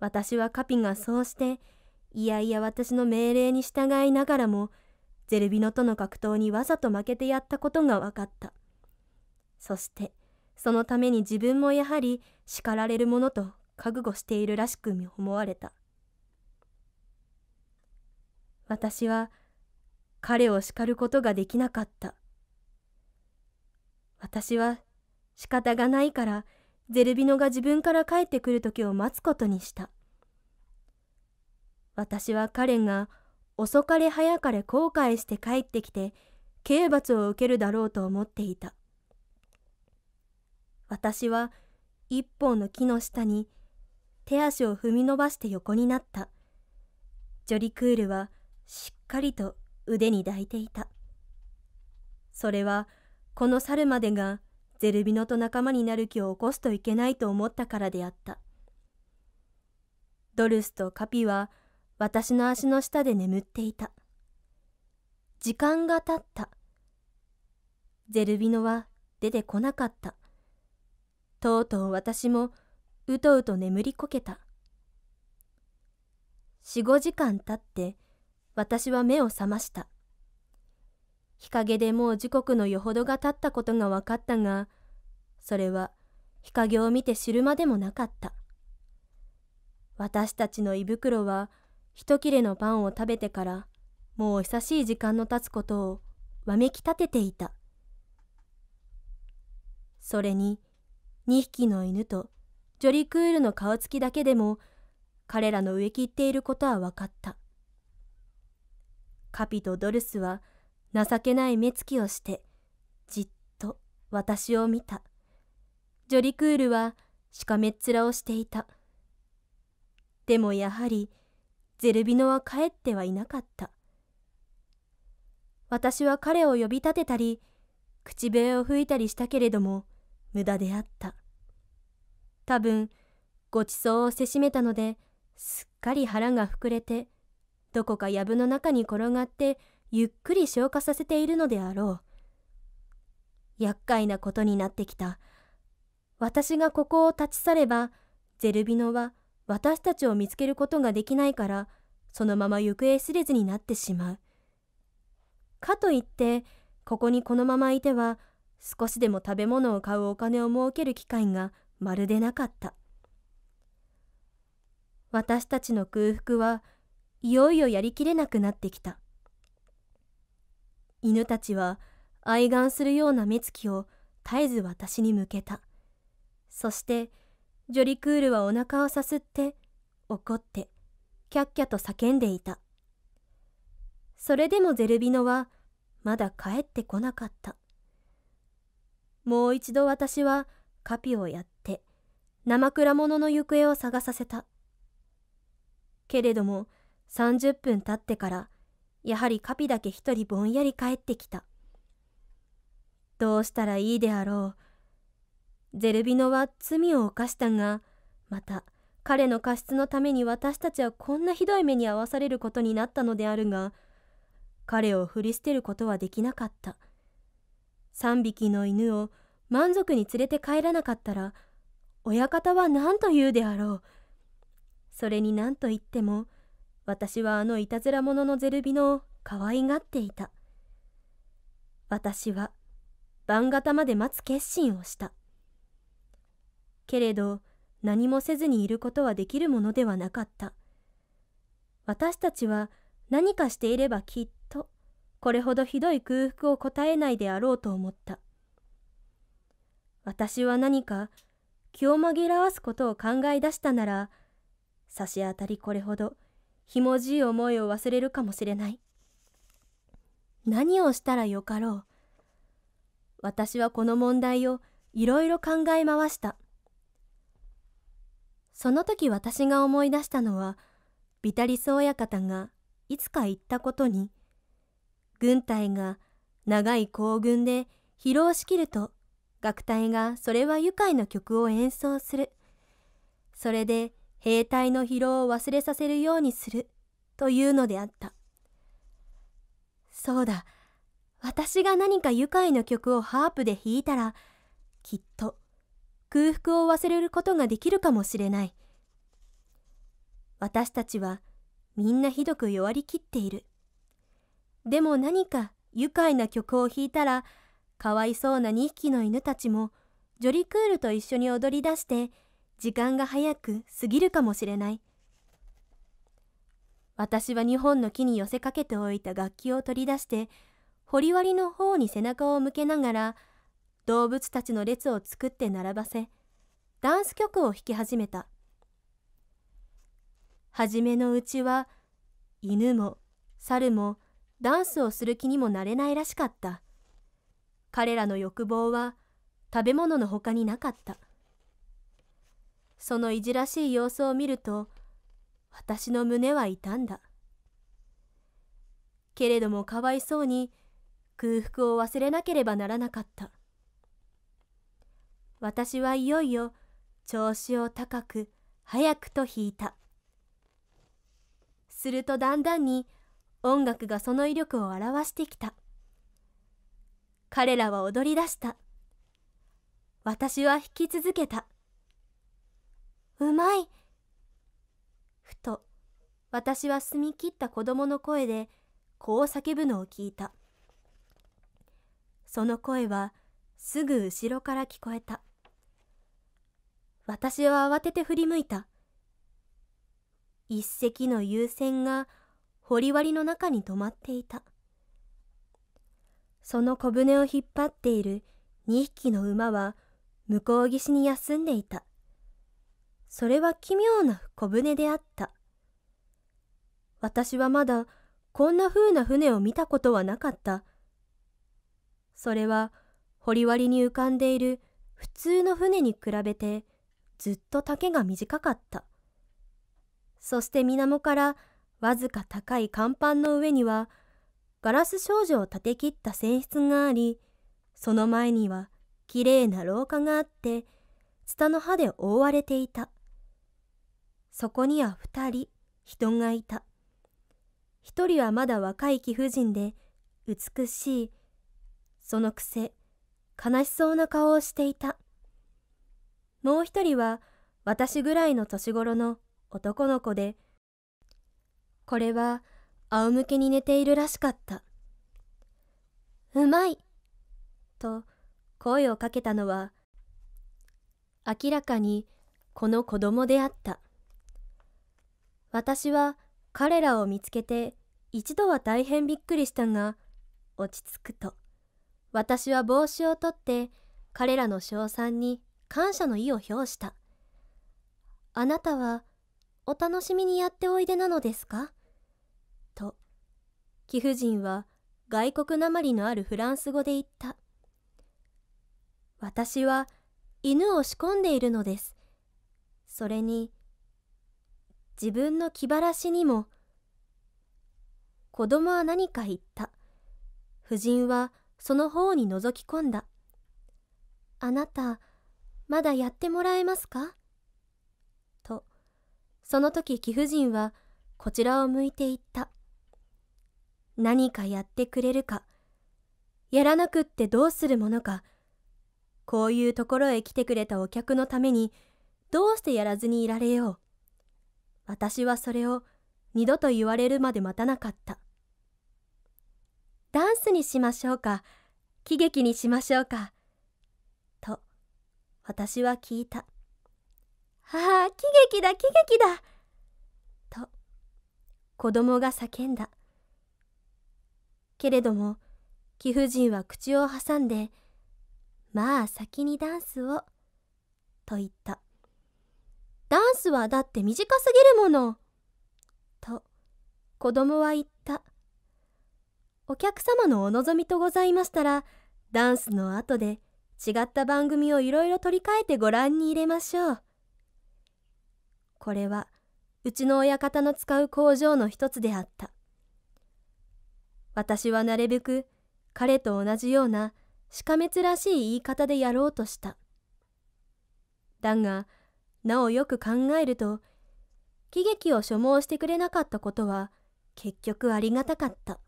私はカピがそうしていやいや私の命令に従いながらもゼルビノとの格闘にわざと負けてやったことが分かったそしてそのために自分もやはり叱られるものと覚悟しているらしく思われた私は彼を叱ることができなかった私は仕方がないからゼルビノが自分から帰ってくる時を待つことにした私は彼が遅かれ早かれ後悔して帰ってきて刑罰を受けるだろうと思っていた私は一本の木の下に手足を踏み伸ばして横になったジョリクールはしっかりと腕に抱いていたそれはこの猿までがゼルビノと仲間になる気を起こすといけないと思ったからであった。ドルスとカピは私の足の下で眠っていた。時間が経った。ゼルビノは出てこなかった。とうとう私もうとうと眠りこけた。四五時間経って私は目を覚ました。日陰でもう時刻のよほどが経ったことが分かったが、それは日陰を見て知るまでもなかった。私たちの胃袋は一切れのパンを食べてからもう久しい時間の経つことをわめき立てていた。それに2匹の犬とジョリクールの顔つきだけでも彼らの植え切っていることは分かった。カピとドルスは情けない目つきをしてじっと私を見たジョリクールはしかめっ面をしていたでもやはりゼルビノは帰ってはいなかった私は彼を呼び立てたり口笛を吹いたりしたけれども無駄であった多分ごちそうをせしめたのですっかり腹が膨れてどこか藪の中に転がってゆっくり消化させているのであろう厄介なことになってきた私がここを立ち去ればゼルビノは私たちを見つけることができないからそのまま行方知れずになってしまうかといってここにこのままいては少しでも食べ物を買うお金を儲ける機会がまるでなかった私たちの空腹はいよいよやりきれなくなってきた犬たちは愛玩するような目つきを絶えず私に向けた。そして、ジョリクールはお腹をさすって、怒って、キャッキャと叫んでいた。それでもゼルビノは、まだ帰ってこなかった。もう一度私はカピをやって、生倉物の行方を探させた。けれども、30分経ってから、やはりカピだけ一人ぼんやり帰ってきた。どうしたらいいであろう。ゼルビノは罪を犯したが、また彼の過失のために私たちはこんなひどい目に遭わされることになったのであるが、彼を振り捨てることはできなかった。3匹の犬を満足に連れて帰らなかったら、親方は何と言うであろう。それに何と言っても、私はあのいたずら者のゼルビノを可愛がっていた。私は番型まで待つ決心をした。けれど何もせずにいることはできるものではなかった。私たちは何かしていればきっとこれほどひどい空腹を答えないであろうと思った。私は何か気を紛らわすことを考え出したなら、差し当たりこれほどひもじい思いを忘れるかもしれない何をしたらよかろう私はこの問題をいろいろ考え回したその時私が思い出したのはビタリス親方がいつか言ったことに軍隊が長い行軍で疲労しきると楽隊がそれは愉快な曲を演奏するそれで兵隊の疲労を忘れさせるようにするというのであったそうだ私が何か愉快な曲をハープで弾いたらきっと空腹を忘れることができるかもしれない私たちはみんなひどく弱りきっているでも何か愉快な曲を弾いたらかわいそうな2匹の犬たちもジョリクールと一緒に踊り出して時間が早く過ぎるかもしれない。私は2本の木に寄せかけておいた楽器を取り出して、掘割の方に背中を向けながら、動物たちの列を作って並ばせ、ダンス曲を弾き始めた。初めのうちは、犬も猿もダンスをする気にもなれないらしかった。彼らの欲望は食べ物の他になかった。そのいじらしい様子を見ると私の胸は痛んだけれどもかわいそうに空腹を忘れなければならなかった私はいよいよ調子を高く早くと弾いたするとだんだんに音楽がその威力を表してきた彼らは踊り出した私は弾き続けたうまい。ふと、私は澄み切った子供の声で、こう叫ぶのを聞いた。その声は、すぐ後ろから聞こえた。私は慌てて振り向いた。一隻の優先が掘割の中に止まっていた。その小舟を引っ張っている2匹の馬は向こう岸に休んでいた。それは奇妙な小舟であった。私はまだこんな風な船を見たことはなかった。それは掘割に浮かんでいる普通の船に比べてずっと丈が短かった。そして水面からわずか高い甲板の上にはガラス少女を立て切った船室があり、その前にはきれいな廊下があって、ツタの葉で覆われていた。そこには2人人がいた1人はまだ若い貴婦人で美しいそのくせ悲しそうな顔をしていたもう1人は私ぐらいの年頃の男の子でこれは仰向けに寝ているらしかったうまいと声をかけたのは明らかにこの子供であった私は彼らを見つけて一度は大変びっくりしたが落ち着くと私は帽子を取って彼らの称賛に感謝の意を表したあなたはお楽しみにやっておいでなのですかと貴婦人は外国なまりのあるフランス語で言った私は犬を仕込んでいるのですそれに自分の気晴らしにも子供は何か言った夫人はその方に覗き込んだあなたまだやってもらえますかとその時貴婦人はこちらを向いていった何かやってくれるかやらなくってどうするものかこういうところへ来てくれたお客のためにどうしてやらずにいられよう私はそれを二度と言われるまで待たなかった。ダンスにしましょうか、喜劇にしましょうか、と私は聞いた。ああ、喜劇だ、喜劇だ、と子供が叫んだ。けれども、貴婦人は口を挟んで、まあ先にダンスを、と言った。ダンスはだって短すぎるもの。と、子供は言った。お客様のお望みとございましたら、ダンスの後で違った番組をいろいろ取り替えてご覧に入れましょう。これは、うちの親方の使う工場の一つであった。私はなるべく彼と同じようなしかめつらしい言い方でやろうとした。だが、なおよく考えると喜劇を所望してくれなかったことは結局ありがたかった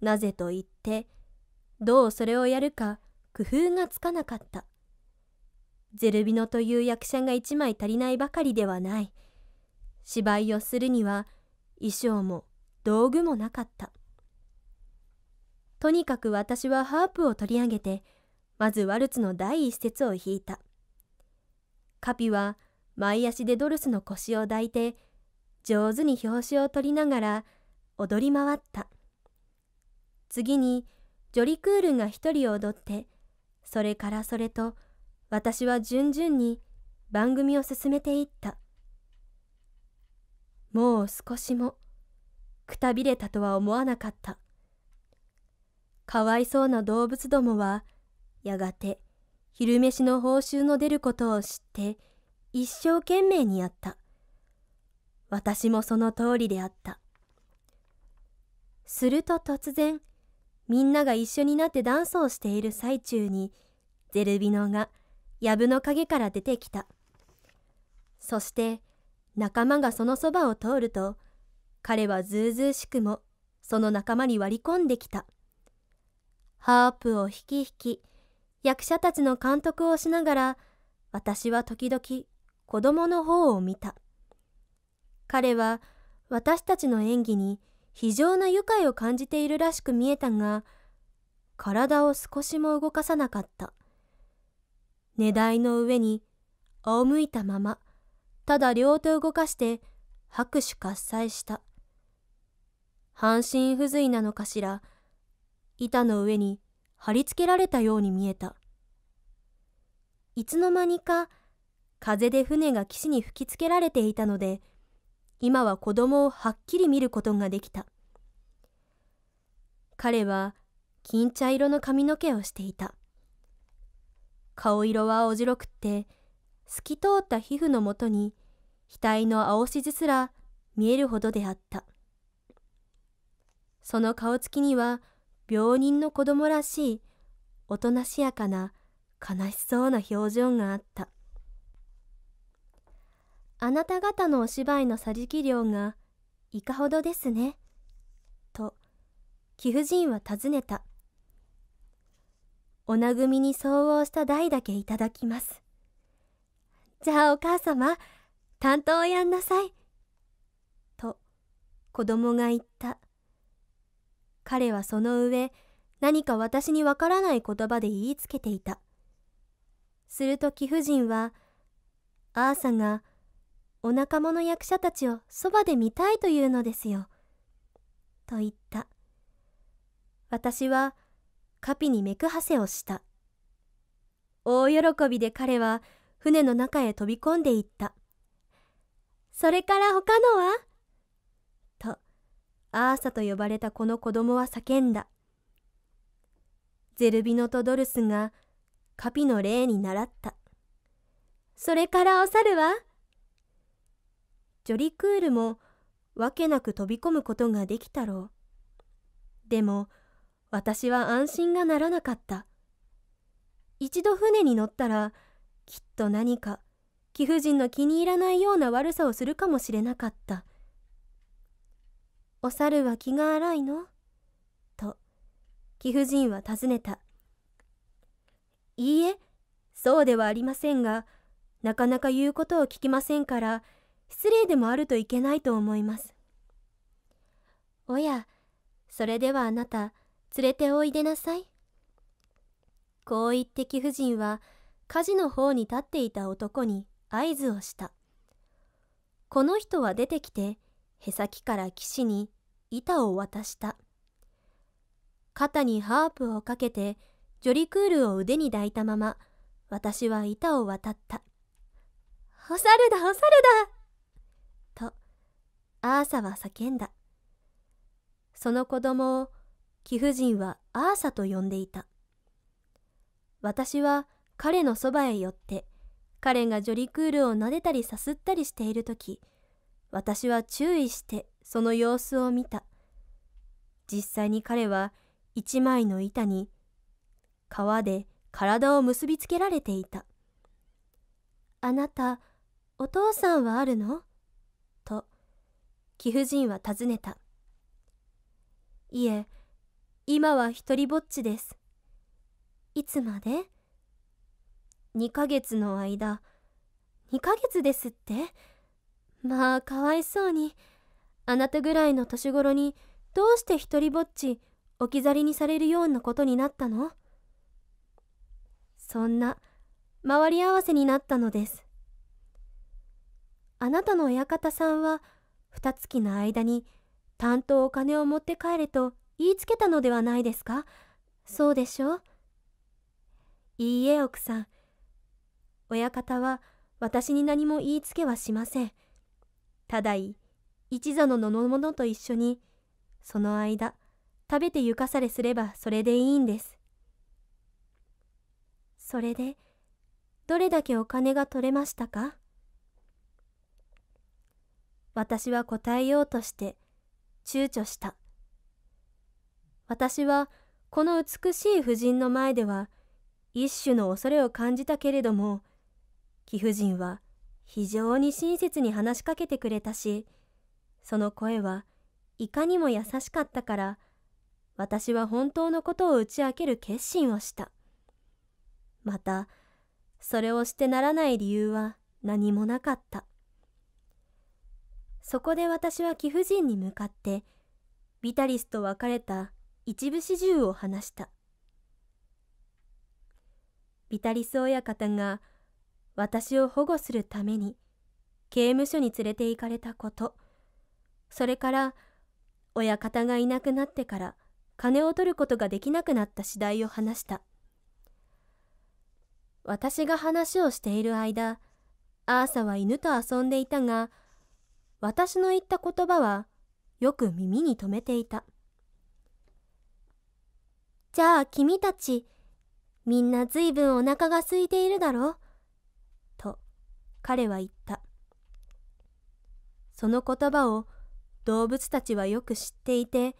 なぜと言ってどうそれをやるか工夫がつかなかったゼルビノという役者が一枚足りないばかりではない芝居をするには衣装も道具もなかったとにかく私はハープを取り上げてまずワルツの第一節を弾いたカピは前足でドルスの腰を抱いて上手に拍子を取りながら踊り回った次にジョリクールが一人踊ってそれからそれと私は順々に番組を進めていったもう少しもくたびれたとは思わなかったかわいそうな動物どもはやがて昼飯の報酬の出ることを知って一生懸命にやった私もその通りであったすると突然みんなが一緒になってダンスをしている最中にゼルビノが藪の陰から出てきたそして仲間がそのそばを通ると彼はずうずうしくもその仲間に割り込んできたハープをひきひき役者たちの監督をしながら、私は時々子供の方を見た。彼は私たちの演技に非常な愉快を感じているらしく見えたが、体を少しも動かさなかった。寝台の上に仰向いたまま、ただ両手を動かして拍手喝采した。半身不随なのかしら、板の上に貼り付けられたように見えた。いつの間にか風で船が岸に吹きつけられていたので、今は子供をはっきり見ることができた。彼は金茶色の髪の毛をしていた。顔色はおじろくって、透き通った皮膚のもとに額の青しずすら見えるほどであった。その顔つきには病人の子供らしいおとなしやかな悲しそうな表情があったあなた方のお芝居の桟敷量がいかほどですねと貴婦人は尋ねたおなぐみに相応した代だけいただきますじゃあお母様担当やんなさいと子供が言った彼はその上、何か私にわからない言葉で言いつけていた。すると貴婦人は、アーサが、お仲間の役者たちをそばで見たいというのですよ。と言った。私は、カピに目くはせをした。大喜びで彼は、船の中へ飛び込んでいった。それから他のはアーサと呼ばれたこの子供は叫んだ。ゼルビノとドルスがカピの霊に習った。それからお猿はジョリクールもわけなく飛び込むことができたろう。でも私は安心がならなかった。一度船に乗ったらきっと何か貴婦人の気に入らないような悪さをするかもしれなかった。お猿は気が荒いのと、貴婦人は尋ねた。いいえ、そうではありませんが、なかなか言うことを聞きませんから、失礼でもあるといけないと思います。おや、それではあなた、連れておいでなさい。こう言って貴婦人は、火事の方に立っていた男に合図をした。この人は出てきて、へさきから岸に板を渡した。肩にハープをかけて、ジョリクールを腕に抱いたまま、私は板を渡った。お猿だ、お猿だと、アーサは叫んだ。その子供を、貴婦人はアーサと呼んでいた。私は彼のそばへ寄って、彼がジョリクールを撫でたりさすったりしている時、私は注意してその様子を見た。実際に彼は一枚の板に皮で体を結びつけられていた。あなた、お父さんはあるのと、貴婦人は尋ねた。いえ、今は一りぼっちです。いつまで二ヶ月の間、二ヶ月ですってまあ、かわいそうに。あなたぐらいの年頃にどうして一人ぼっち置き去りにされるようなことになったのそんな回り合わせになったのですあなたの親方さんは二月の間に担当お金を持って帰れと言いつけたのではないですかそうでしょういいえ奥さん親方は私に何も言いつけはしませんただい一座の野の者と一緒に、その間、食べて床されすればそれでいいんです。それで、どれだけお金が取れましたか私は答えようとして躊躇した。私はこの美しい夫人の前では一種の恐れを感じたけれども、貴婦人は非常に親切に話しかけてくれたし、その声はいかにも優しかったから、私は本当のことを打ち明ける決心をした。また、それをしてならない理由は何もなかった。そこで私は貴婦人に向かって、ビタリスと別れた一部始終を話した。ビタリス親方が私を保護するために刑務所に連れて行かれたこと、それから親方がいなくなってから金を取ることができなくなった次第を話した私が話をしている間アーサは犬と遊んでいたが私の言った言葉はよく耳に留めていたじゃあ君たちみんなずいぶんお腹が空いているだろうと彼は言ったその言葉を動物たちはよく知っていて、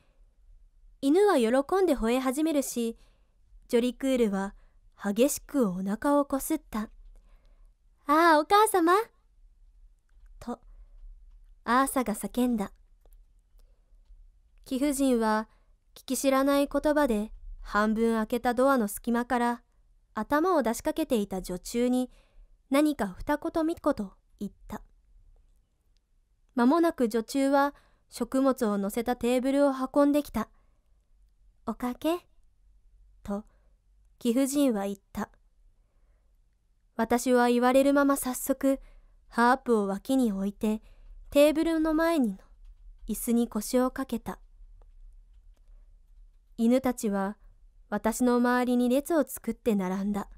犬は喜んで吠え始めるし、ジョリクールは激しくお腹をこすった。ああ、お母様と、アーサが叫んだ。貴婦人は聞き知らない言葉で半分開けたドアの隙間から頭を出しかけていた女中に何か二言三言言った。間もなく女中は食物を乗せたテーブルを運んできた。おかけと、貴婦人は言った。私は言われるまま早速、ハープを脇に置いて、テーブルの前にの椅子に腰をかけた。犬たちは私の周りに列を作って並んだ。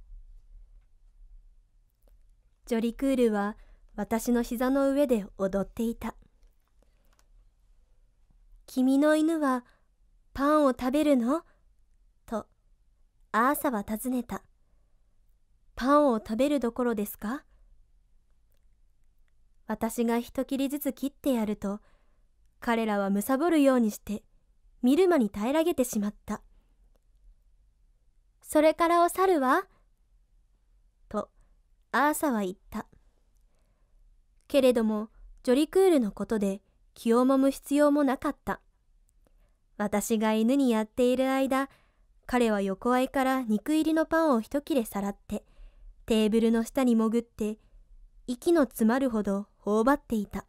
ジョリクールは私の膝の上で踊っていた。君の犬はパンを食べるのと、アーサは尋ねた。パンを食べるどころですか私が一切りずつ切ってやると、彼らはむさぼるようにして、見る間に平らげてしまった。それからお猿はと、アーサは言った。けれども、ジョリクールのことで、気をもむ必要もなかった。私が犬にやっている間、彼は横合いから肉入りのパンを一切れさらって、テーブルの下に潜って、息の詰まるほど頬張っていた。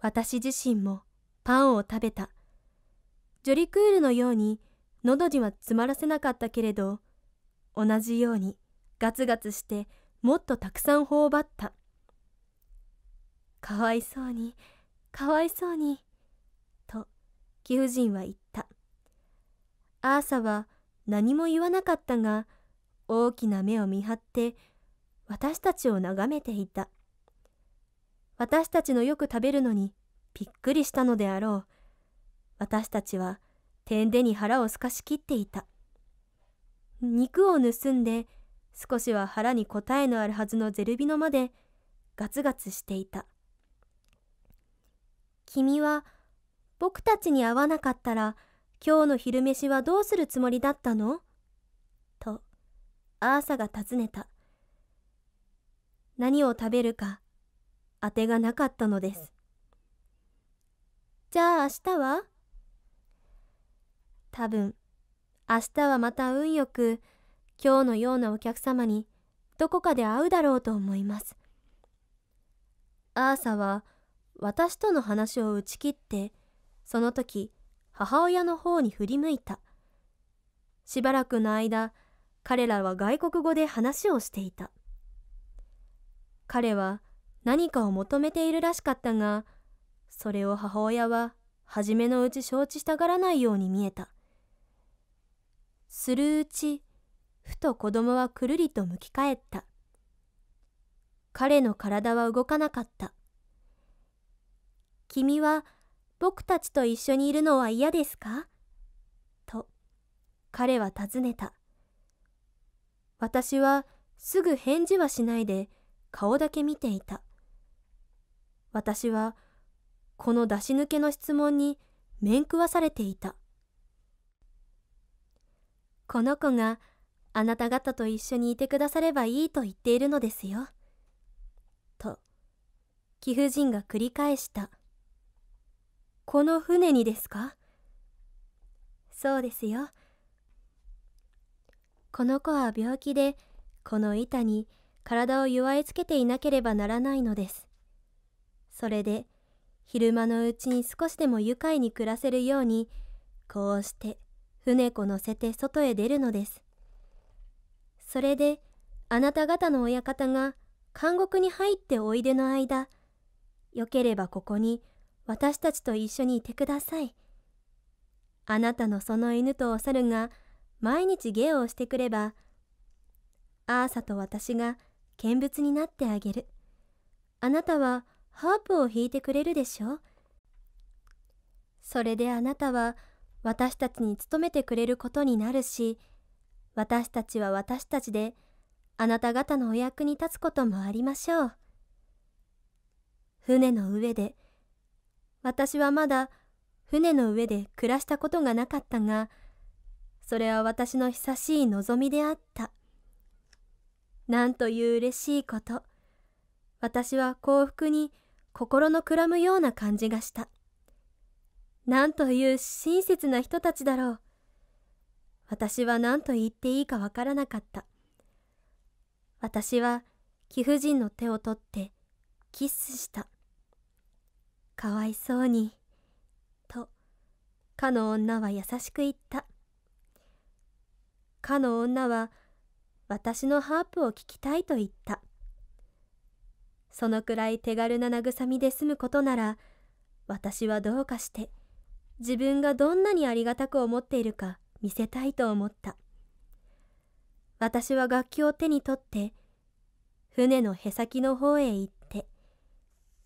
私自身もパンを食べた。ジョリクールのように喉には詰まらせなかったけれど、同じようにガツガツしてもっとたくさん頬張った。かわいそうに、かわいそうに。と、貴婦人は言った。アーサは何も言わなかったが、大きな目を見張って、私たちを眺めていた。私たちのよく食べるのにびっくりしたのであろう。私たちは天でに腹をすかしきっていた。肉を盗んで少しは腹に答えのあるはずのゼルビノまでガツガツしていた。君は僕たちに会わなかったら今日の昼飯はどうするつもりだったのとアーサが尋ねた何を食べるか当てがなかったのですじゃあ明日は多分明日はまた運よく今日のようなお客様にどこかで会うだろうと思いますアーサは私との話を打ち切って、その時、母親の方に振り向いた。しばらくの間、彼らは外国語で話をしていた。彼は何かを求めているらしかったが、それを母親は初めのうち承知したがらないように見えた。するうち、ふと子供はくるりと向き返った。彼の体は動かなかった。君は僕たちと一緒にいるのは嫌ですかと彼は尋ねた私はすぐ返事はしないで顔だけ見ていた私はこの出し抜けの質問に面食わされていたこの子があなた方と一緒にいてくださればいいと言っているのですよ。と貴婦人が繰り返した。この船にですかそうですよ。この子は病気で、この板に体を弱いつけていなければならないのです。それで、昼間のうちに少しでも愉快に暮らせるように、こうして船子乗せて外へ出るのです。それで、あなた方の親方が監獄に入っておいでの間、よければここに私たちと一緒にいてください。あなたのその犬とお猿が毎日芸をしてくれば、アーサと私が見物になってあげる。あなたはハープを弾いてくれるでしょう。それであなたは私たちに勤めてくれることになるし、私たちは私たちであなた方のお役に立つこともありましょう。船の上で私はまだ船の上で暮らしたことがなかったが、それは私の久しい望みであった。なんという嬉しいこと。私は幸福に心のくらむような感じがした。なんという親切な人たちだろう。私は何と言っていいかわからなかった。私は貴婦人の手を取ってキスした。かわいそうに。と、かの女は優しく言った。かの女は、私のハープを聞きたいと言った。そのくらい手軽な慰みで済むことなら、私はどうかして、自分がどんなにありがたく思っているか見せたいと思った。私は楽器を手に取って、船のへさきの方へ行っ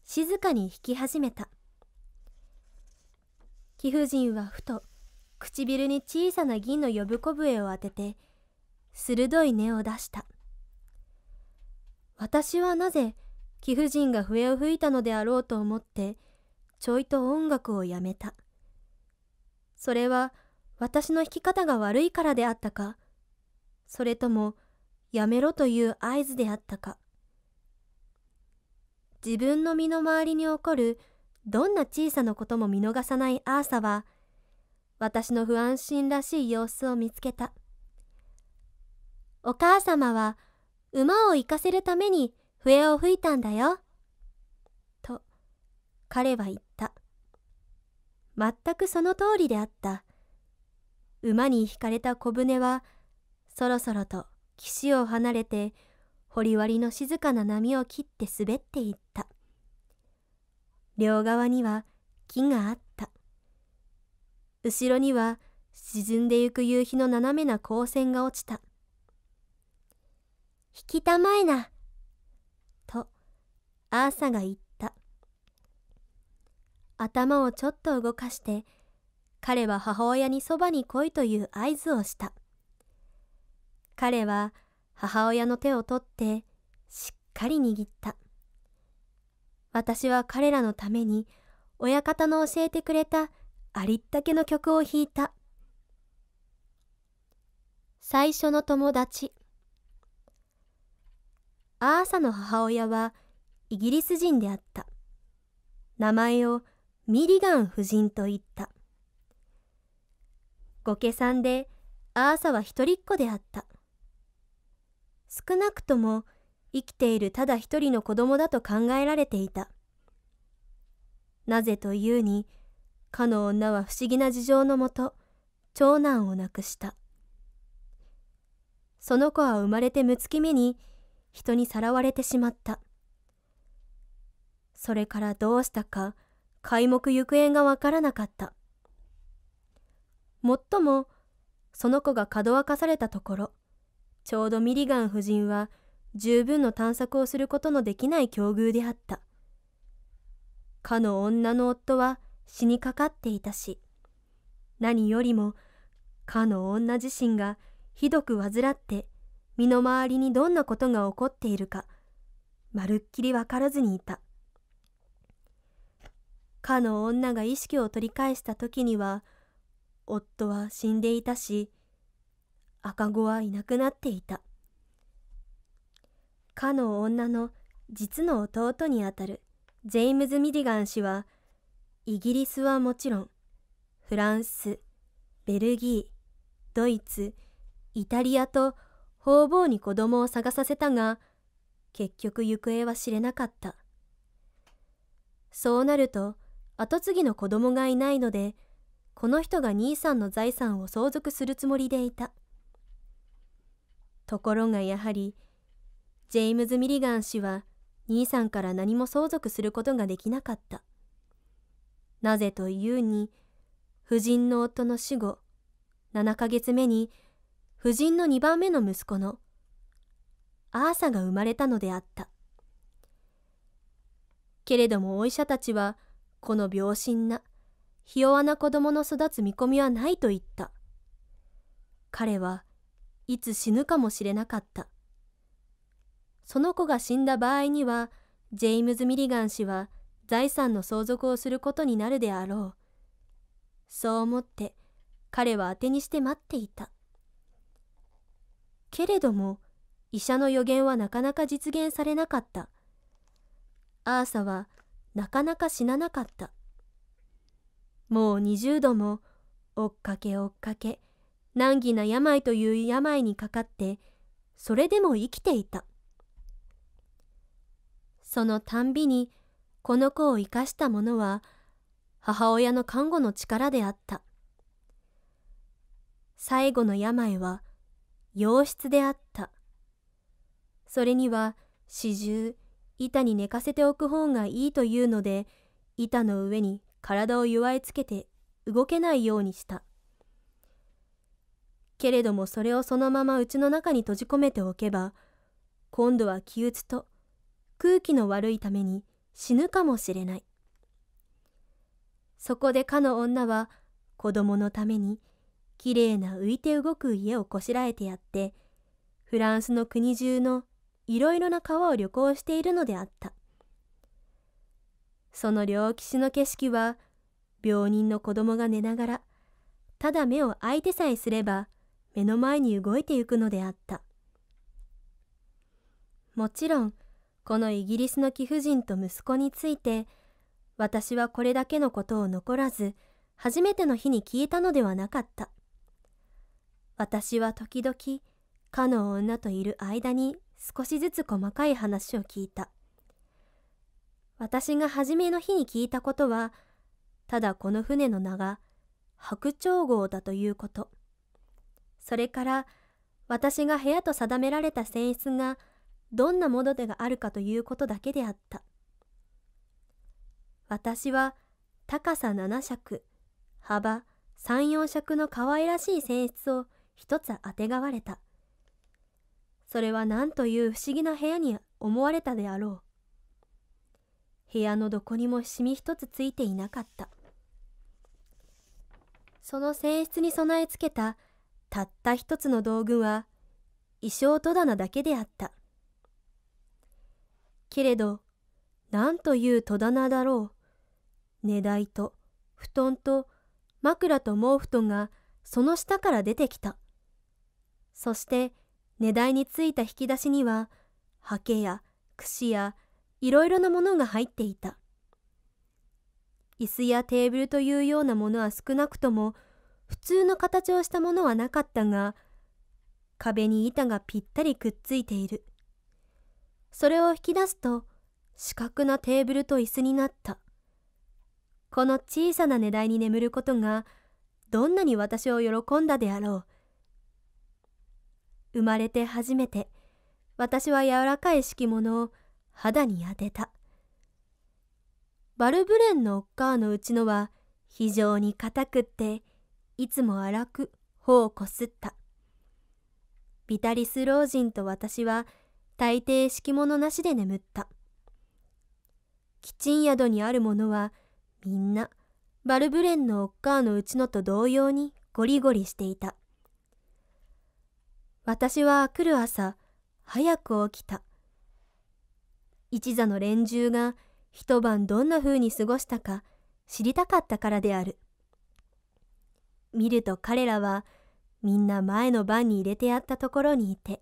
静かに弾き始めた貴婦人はふと唇に小さな銀の呼ぶ小笛を当てて鋭い音を出した私はなぜ貴婦人が笛を吹いたのであろうと思ってちょいと音楽をやめたそれは私の弾き方が悪いからであったかそれともやめろという合図であったか自分の身の回りに起こるどんな小さなことも見逃さないアーサは、私の不安心らしい様子を見つけた。お母様は、馬を行かせるために笛を吹いたんだよ。と、彼は言った。全くその通りであった。馬に引かれた小舟は、そろそろと岸を離れて、り割の静かな波を切って滑っていった。両側には木があった。後ろには沈んでゆく夕日の斜めな光線が落ちた。引きたまえな。と、アーサが言った。頭をちょっと動かして、彼は母親にそばに来いという合図をした。彼は母親の手を取ってしっかり握った。私は彼らのために親方の教えてくれたありったけの曲を弾いた。最初の友達アーサの母親はイギリス人であった。名前をミリガン夫人と言った。ご家さんでアーサは一人っ子であった。少なくとも生きているただ一人の子供だと考えられていた。なぜというに、かの女は不思議な事情のもと、長男を亡くした。その子は生まれて六月目に人にさらわれてしまった。それからどうしたか、皆目行方がわからなかった。もっとも、その子がかどわかされたところ、ちょうどミリガン夫人は十分の探索をすることのできない境遇であった。かの女の夫は死にかかっていたし、何よりもかの女自身がひどく患って身の回りにどんなことが起こっているか、まるっきりわからずにいた。かの女が意識を取り返した時には、夫は死んでいたし、赤子はいなくなっていた。かの女の実の弟にあたるジェイムズ・ミディガン氏は、イギリスはもちろん、フランス、ベルギー、ドイツ、イタリアと方々に子供を探させたが、結局行方は知れなかった。そうなると、後継ぎの子供がいないので、この人が兄さんの財産を相続するつもりでいた。ところがやはりジェームズ・ミリガン氏は兄さんから何も相続することができなかった。なぜというに、夫人の夫の死後、7ヶ月目に、夫人の2番目の息子の、アーサが生まれたのであった。けれどもお医者たちは、この病心な、ひ弱な子供の育つ見込みはないと言った。彼は、いつ死ぬかもしれなかった。その子が死んだ場合には、ジェイムズ・ミリガン氏は財産の相続をすることになるであろう。そう思って彼は当てにして待っていた。けれども、医者の予言はなかなか実現されなかった。アーサはなかなか死ななかった。もう20度も追っかけ追っかけ難儀な病という病にかかってそれでも生きていたそのたんびにこの子を生かしたものは母親の看護の力であった最後の病は洋室であったそれには始終板に寝かせておく方がいいというので板の上に体を祝いつけて動けないようにした。けれどもそれをそのままうちの中に閉じ込めておけば今度は気鬱と空気の悪いために死ぬかもしれないそこでかの女は子供のためにきれいな浮いて動く家をこしらえてやってフランスの国中のいろいろな川を旅行しているのであったその両岸の景色は病人の子供が寝ながらただ目を開いてさえすれば目の前に動いてゆくのであった。もちろん、このイギリスの貴婦人と息子について、私はこれだけのことを残らず、初めての日に聞いたのではなかった。私は時々、かの女といる間に少しずつ細かい話を聞いた。私が初めの日に聞いたことは、ただこの船の名が白鳥号だということ。それから私が部屋と定められた泉質がどんなものでがあるかということだけであった。私は高さ7尺、幅3、4尺の可愛らしい泉質を一つあてがわれた。それは何という不思議な部屋に思われたであろう。部屋のどこにもシミ一つついていなかった。その泉質に備え付けたたった一つの道具は衣装戸棚だけであった。けれど、なんという戸棚だろう。寝台と布団と枕と毛布とがその下から出てきた。そして値台についた引き出しには、はけや櫛やいろいろなものが入っていた。椅子やテーブルというようなものは少なくとも普通の形をしたものはなかったが壁に板がぴったりくっついているそれを引き出すと四角なテーブルと椅子になったこの小さな値台に眠ることがどんなに私を喜んだであろう生まれて初めて私は柔らかい敷物を肌に当てたバルブレンのオッカーのうちのは非常に硬くっていつも荒く頬をこすった。ビタリス老人と私は大抵敷物なしで眠った。キチン宿にあるものはみんなバルブレンのおっかーのうちのと同様にゴリゴリしていた。私は来る朝早く起きた。一座の連中が一晩どんな風に過ごしたか知りたかったからである。見ると彼らはみんな前の晩に入れてあったところにいて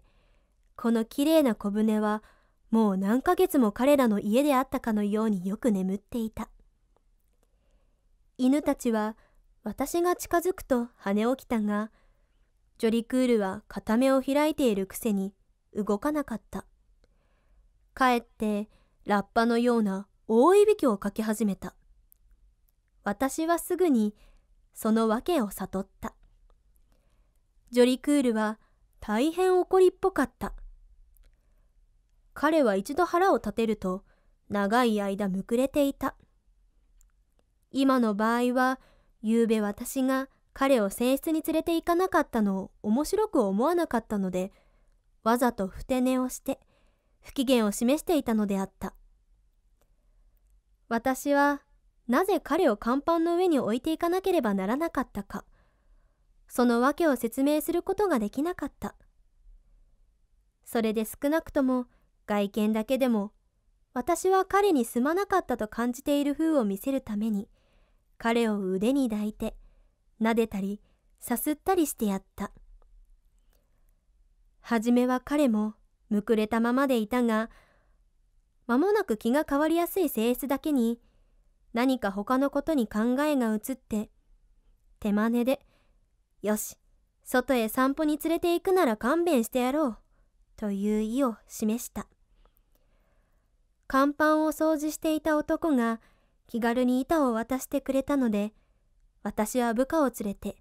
このきれいな小舟はもう何ヶ月も彼らの家であったかのようによく眠っていた犬たちは私が近づくと跳ね起きたがジョリクールは片目を開いているくせに動かなかったかえってラッパのような大いびきをかき始めた私はすぐにその訳を悟った。ジョリクールは大変怒りっぽかった。彼は一度腹を立てると長い間むくれていた。今の場合は、ゆうべ私が彼を寝室に連れて行かなかったのを面白く思わなかったので、わざとふて寝をして不機嫌を示していたのであった。私はなぜ彼を甲板の上に置いていかなければならなかったかその訳を説明することができなかったそれで少なくとも外見だけでも私は彼にすまなかったと感じている風を見せるために彼を腕に抱いて撫でたりさすったりしてやった初めは彼もむくれたままでいたが間もなく気が変わりやすい性質だけに何か他のことに考えが移って手真似で「よし外へ散歩に連れて行くなら勘弁してやろう」という意を示した甲板を掃除していた男が気軽に板を渡してくれたので私は部下を連れて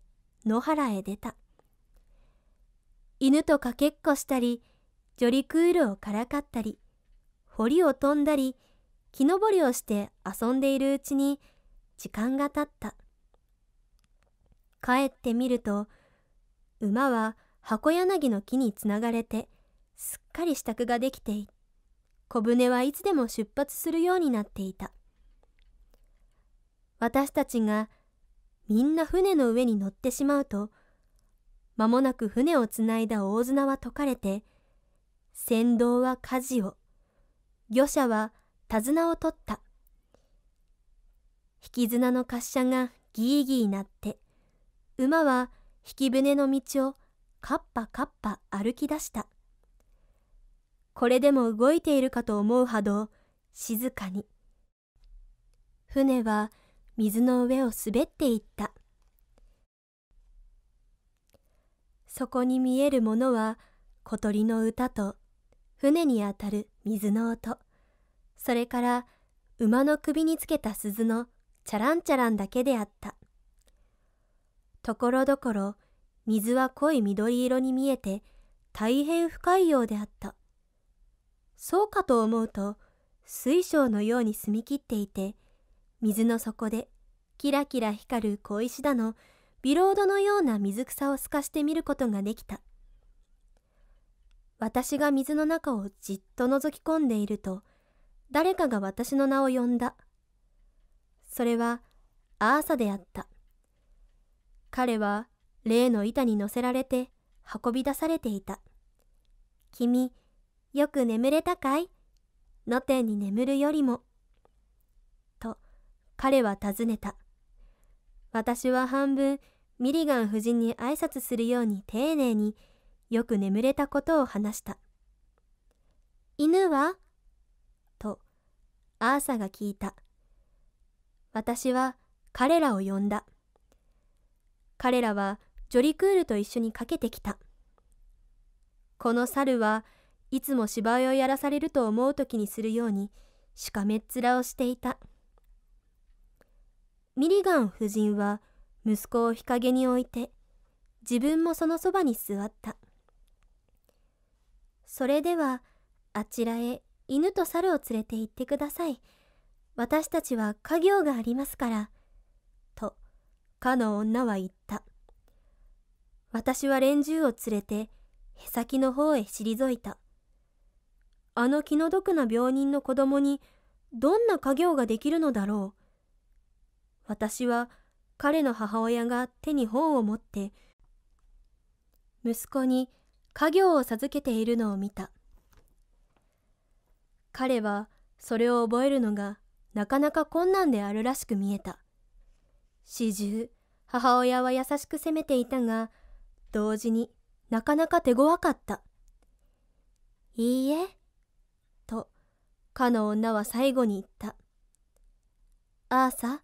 野原へ出た犬とかけっこしたりジョリクールをからかったり堀を飛んだり木登りをして遊んでいるうちに時間が経った。帰ってみると、馬は箱柳の木につながれて、すっかり支度ができてい、小舟はいつでも出発するようになっていた。私たちがみんな船の上に乗ってしまうと、間もなく船をつないだ大綱は解かれて、船頭は舵を、漁者は手綱を取った。引き綱の滑車がギーギー鳴って、馬は引き船の道をカッパカッパ歩き出した。これでも動いているかと思うほど静かに。船は水の上を滑っていった。そこに見えるものは小鳥の歌と船にあたる水の音。それから馬の首につけた鈴のチャランチャランだけであった。ところどころ水は濃い緑色に見えて大変深いようであった。そうかと思うと水晶のように澄み切っていて水の底でキラキラ光る小石だのビロードのような水草を透かして見ることができた。私が水の中をじっと覗き込んでいると誰かが私の名を呼んだ。それはアーサであった。彼は例の板に乗せられて運び出されていた。君、よく眠れたかい野天に眠るよりも。と、彼は尋ねた。私は半分、ミリガン夫人に挨拶するように丁寧によく眠れたことを話した。犬はアーサが聞いた。私は彼らを呼んだ。彼らはジョリクールと一緒にかけてきた。この猿はいつも芝居をやらされると思う時にするようにしかめっ面をしていた。ミリガン夫人は息子を日陰に置いて自分もそのそばに座った。それではあちらへ犬と猿を連れて行ってください。私たちは家業がありますから。と、かの女は言った。私は連中を連れて、へさきの方へ退いた。あの気の毒な病人の子供に、どんな家業ができるのだろう。私は、彼の母親が手に本を持って、息子に家業を授けているのを見た。彼はそれを覚えるのがなかなか困難であるらしく見えた。始終、母親は優しく責めていたが、同時になかなか手強かった。いいえ、と、かの女は最後に言った。アーサ、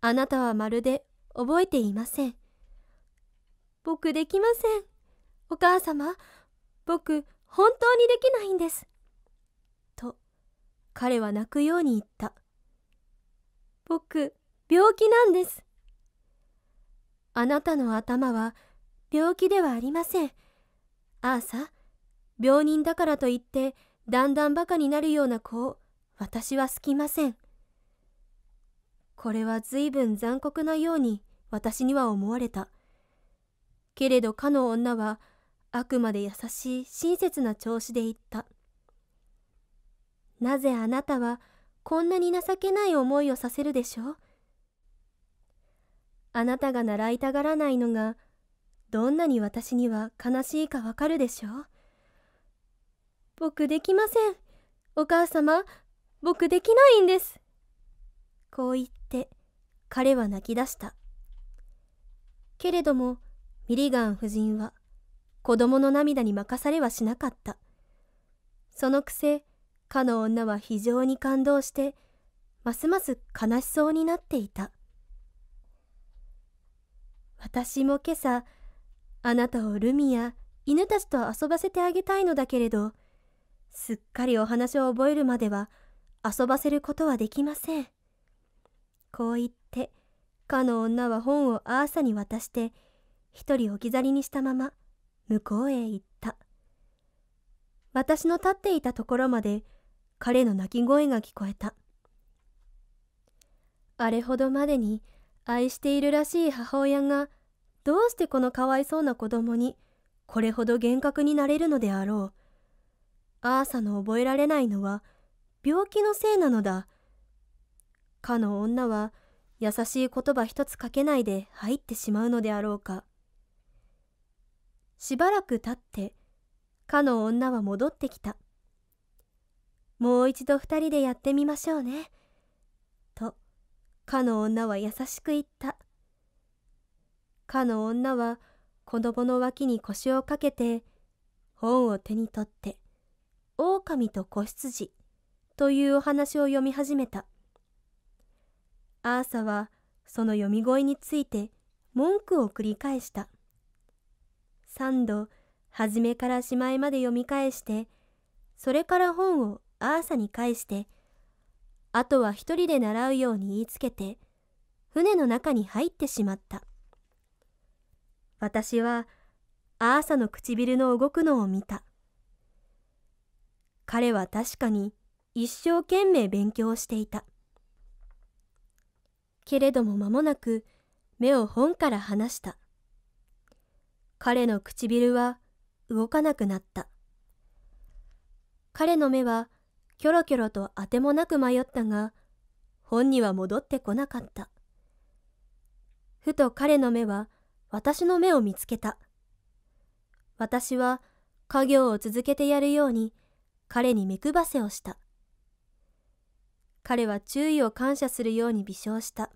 あなたはまるで覚えていません。僕できません。お母様、僕、本当にできないんです。彼は泣くように言った。僕、病気なんです。あなたの頭は病気ではありません。アーサ、病人だからといって、だんだんバカになるような子を私は好きません。これは随分残酷なように私には思われた。けれどかの女はあくまで優しい親切な調子で言った。なぜあなたはこんなに情けない思いをさせるでしょうあなたが習いたがらないのがどんなに私には悲しいかわかるでしょう僕できませんお母様僕できないんですこう言って彼は泣き出したけれどもミリガン夫人は子供の涙に任されはしなかったそのくせかの女は非常に感動して、ますます悲しそうになっていた。私も今朝、あなたをルミや犬たちと遊ばせてあげたいのだけれど、すっかりお話を覚えるまでは遊ばせることはできません。こう言って、かの女は本をアーサに渡して、一人置き去りにしたまま、向こうへ行った。私の立っていたところまで彼の泣き声が聞こえた。あれほどまでに愛しているらしい母親がどうしてこのかわいそうな子供にこれほど厳格になれるのであろう。アーサの覚えられないのは病気のせいなのだ。かの女は優しい言葉一つかけないで入ってしまうのであろうか。しばらく経って、かの女は戻ってきた。もう一度二人でやってみましょうね。と、かの女は優しく言った。かの女は子供の脇に腰をかけて、本を手に取って、狼と子羊というお話を読み始めた。アーサはその読み声について文句を繰り返した。三度、初めからしまいまで読み返して、それから本をアーサに返して、あとは一人で習うように言いつけて、船の中に入ってしまった。私は、アーサの唇の動くのを見た。彼は確かに一生懸命勉強していた。けれども間もなく目を本から離した。彼の唇は動かなくなった。彼の目はキョロキョロとあてもなく迷ったが、本には戻ってこなかった。ふと彼の目は私の目を見つけた。私は家業を続けてやるように彼に目配せをした。彼は注意を感謝するように微笑した。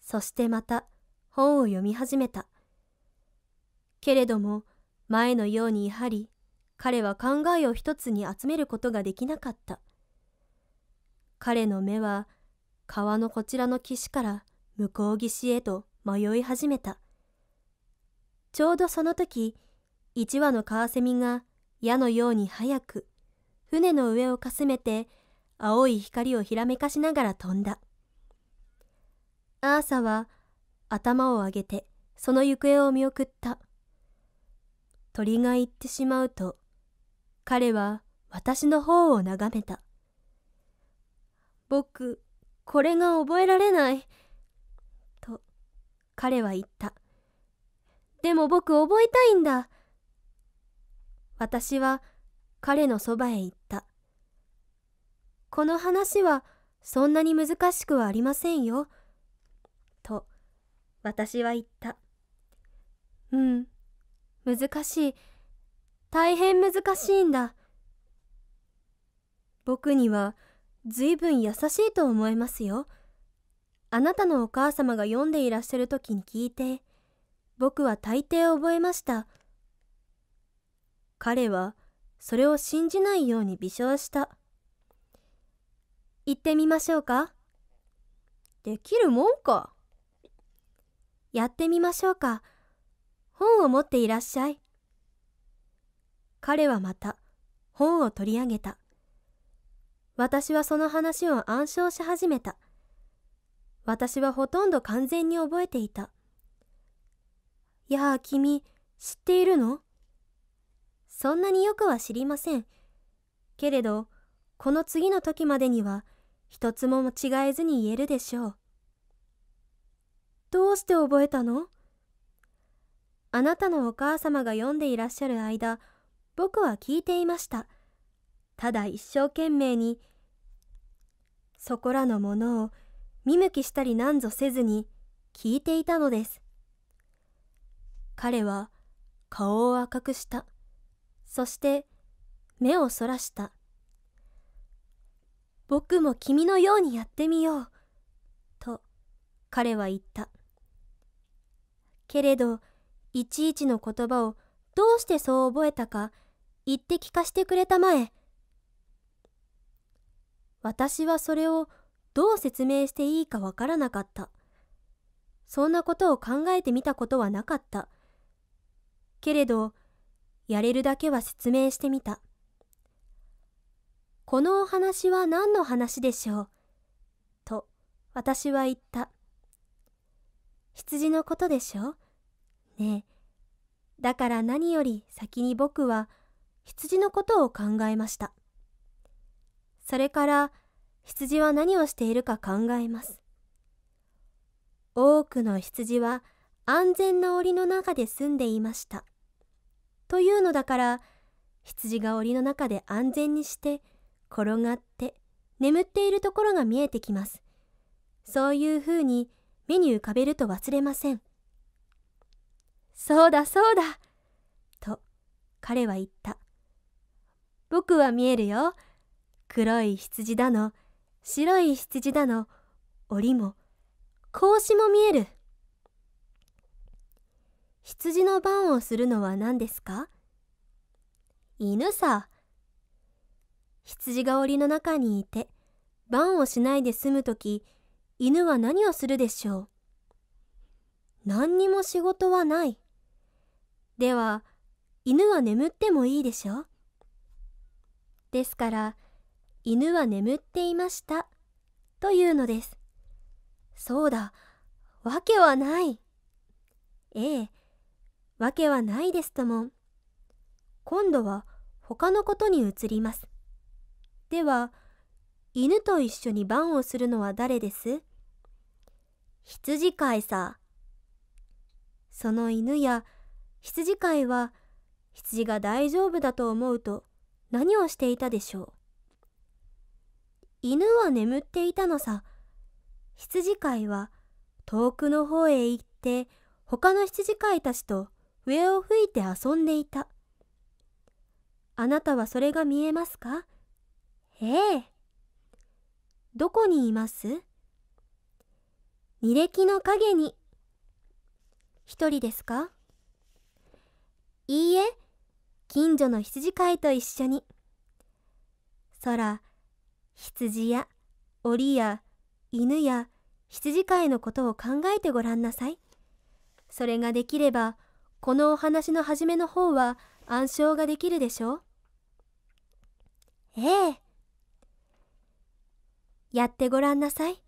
そしてまた本を読み始めた。けれども前のようにやはり彼は考えを一つに集めることができなかった。彼の目は川のこちらの岸から向こう岸へと迷い始めた。ちょうどその時、一羽のカワセミが矢のように早く船の上をかすめて青い光をひらめかしながら飛んだ。アーサは頭を上げてその行方を見送った。鳥が行ってしまうと彼は私の方を眺めた。僕、これが覚えられない。と、彼は言った。でも僕覚えたいんだ。私は彼のそばへ行った。この話はそんなに難しくはありませんよ。と、私は言った。うん、難しい。大変難しいんだ。僕にはぶん優しいと思いますよ。あなたのお母様が読んでいらっしゃる時に聞いて、僕は大抵覚えました。彼はそれを信じないように微笑した。行ってみましょうか。できるもんか。やってみましょうか。本を持っていらっしゃい。彼はまた本を取り上げた。私はその話を暗唱し始めた。私はほとんど完全に覚えていた。やあ、君、知っているのそんなによくは知りません。けれど、この次の時までには、一つも間違えずに言えるでしょう。どうして覚えたのあなたのお母様が読んでいらっしゃる間、僕は聞いていました。ただ一生懸命に、そこらのものを見向きしたりなんぞせずに聞いていたのです。彼は顔を赤くした。そして目をそらした。僕も君のようにやってみよう。と彼は言った。けれど、いちいちの言葉をどうしてそう覚えたか言って聞かしてくれたまえ。私はそれをどう説明していいかわからなかった。そんなことを考えてみたことはなかった。けれど、やれるだけは説明してみた。このお話は何の話でしょうと私は言った。羊のことでしょねえ。だから何より先に僕は羊のことを考えましたそれから羊は何をしているか考えます多くの羊は安全な檻の中で住んでいましたというのだから羊が檻の中で安全にして転がって眠っているところが見えてきますそういうふうに目に浮かべると忘れませんそうだそうだと彼は言った僕は見えるよ。黒い羊だの、白い羊だの、檻も、格子も見える。羊の番をするのは何ですか犬さ。羊が檻の中にいて、番をしないで済む時、犬は何をするでしょう何にも仕事はない。では、犬は眠ってもいいでしょうですから、犬は眠っていました、というのです。そうだ、わけはない。ええ、わけはないですとも。今度は他のことに移ります。では、犬と一緒に番をするのは誰です羊飼いさ。その犬や羊飼いは羊が大丈夫だと思うと何をしていたでしょう犬は眠っていたのさ羊飼いは遠くの方へ行って他の羊飼いたちと笛を吹いて遊んでいたあなたはそれが見えますかええどこにいます履歴の陰に一人ですかいいえ近所の羊飼いと一緒に空羊や檻や犬や羊飼いのことを考えてごらんなさいそれができればこのお話の初めの方は暗唱ができるでしょうええやってごらんなさい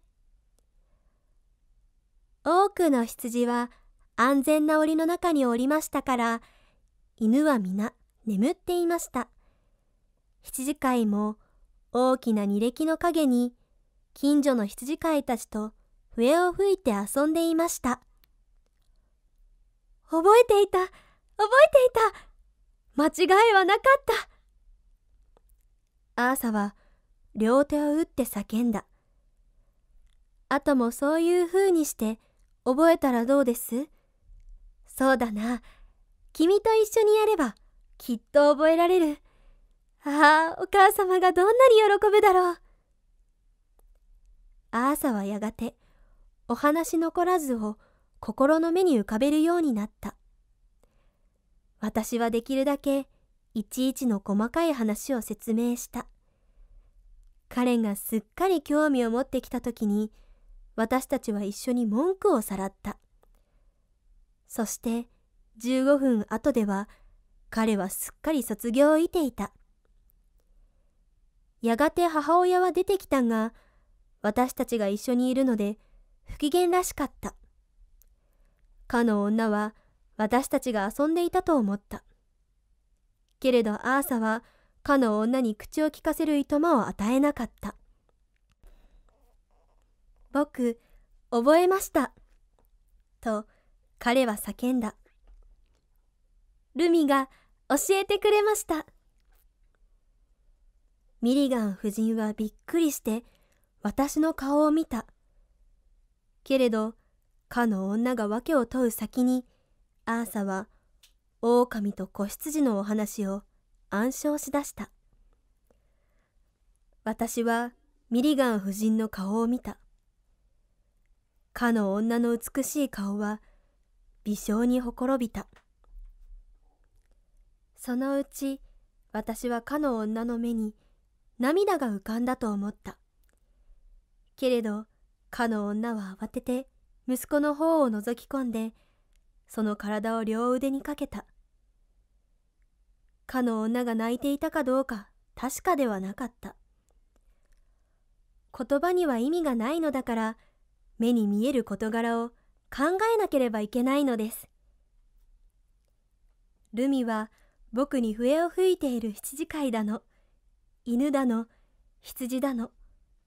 多くの羊は安全な檻の中におりましたから犬は皆眠っていました。羊飼いも大きな履歴の陰に近所の羊飼いたちと笛を吹いて遊んでいました。覚えていた覚えていた間違いはなかったアーサは両手を打って叫んだ。あともそういう風にして覚えたらどうですそうだな。君と一緒にやればきっと覚えられる。ああ、お母様がどんなに喜ぶだろう。アーサはやがて、お話残らずを心の目に浮かべるようになった。私はできるだけ、いちいちの細かい話を説明した。彼がすっかり興味を持ってきた時に、私たちは一緒に文句をさらった。そして、15分後では、彼はすっかり卒業をいていた。やがて母親は出てきたが、私たちが一緒にいるので、不機嫌らしかった。かの女は私たちが遊んでいたと思った。けれどアーサはかの女に口を利かせるいとまを与えなかった。僕、覚えました。と、彼は叫んだ。ルミが教えてくれました。ミリガン夫人はびっくりして私の顔を見た。けれど、かの女が訳を問う先に、アーサは狼と子羊のお話を暗唱しだした。私はミリガン夫人の顔を見た。かの女の美しい顔は微笑にほころびた。そのうち私はかの女の目に涙が浮かんだと思った。けれど、かの女は慌てて息子の方を覗き込んで、その体を両腕にかけた。かの女が泣いていたかどうか確かではなかった。言葉には意味がないのだから、目に見える事柄を考えなければいけないのです。ルミは僕に笛を吹いている羊飼いだの犬だの羊だの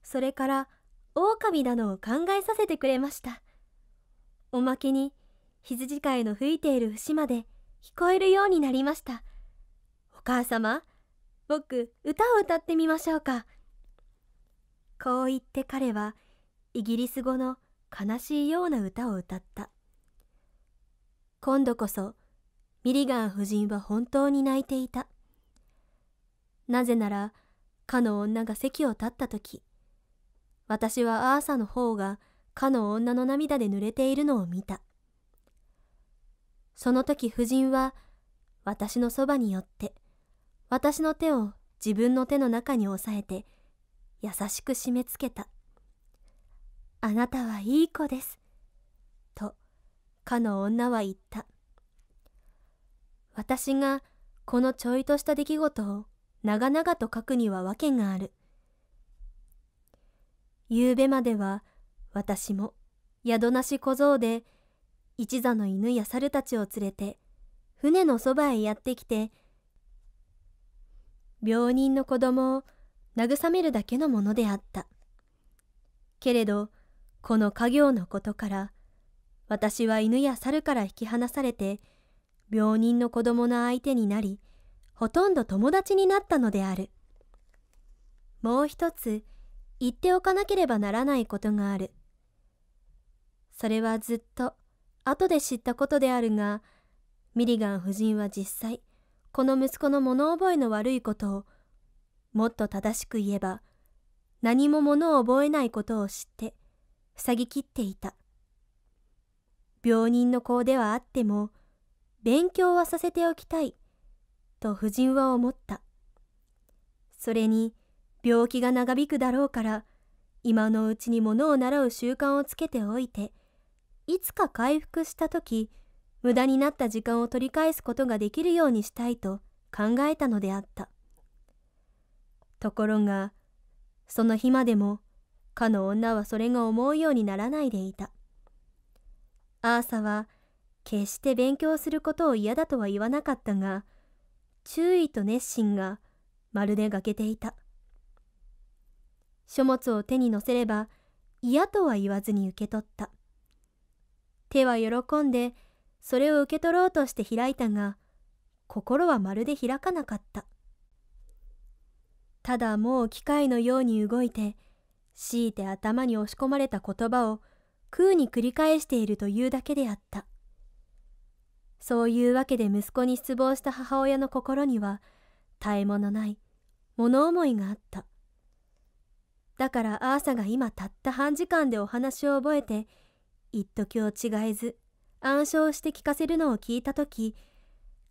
それから狼だのを考えさせてくれましたおまけに羊飼いの吹いている節まで聞こえるようになりましたお母様僕歌を歌ってみましょうかこう言って彼はイギリス語の悲しいような歌を歌った今度こそミリガン夫人は本当に泣いていた。なぜなら、かの女が席を立った時、私はアーサの方がかの女の涙で濡れているのを見た。その時夫人は、私のそばに寄って、私の手を自分の手の中に押さえて、優しく締め付けた。あなたはいい子です。と、かの女は言った。私がこのちょいとした出来事を長々と書くには訳がある。夕べまでは私も宿なし小僧で一座の犬や猿たちを連れて船のそばへやってきて病人の子供を慰めるだけのものであった。けれどこの家業のことから私は犬や猿から引き離されて病人の子供の相手になり、ほとんど友達になったのである。もう一つ、言っておかなければならないことがある。それはずっと、後で知ったことであるが、ミリガン夫人は実際、この息子の物覚えの悪いことを、もっと正しく言えば、何も物を覚えないことを知って、塞ぎきっていた。病人の子ではあっても、勉強はさせておきたい、と夫人は思った。それに、病気が長引くだろうから、今のうちに物を習う習慣をつけておいて、いつか回復した時、無駄になった時間を取り返すことができるようにしたいと考えたのであった。ところが、その日までも、かの女はそれが思うようにならないでいた。アーサは、決して勉強することを嫌だとは言わなかったが、注意と熱心がまるで欠けていた。書物を手に乗せれば嫌とは言わずに受け取った。手は喜んでそれを受け取ろうとして開いたが、心はまるで開かなかった。ただもう機械のように動いて、強いて頭に押し込まれた言葉を空に繰り返しているというだけであった。そういうわけで息子に失望した母親の心には絶え間のない物思いがあっただからアーサが今たった半時間でお話を覚えて一時を違えず暗唱して聞かせるのを聞いた時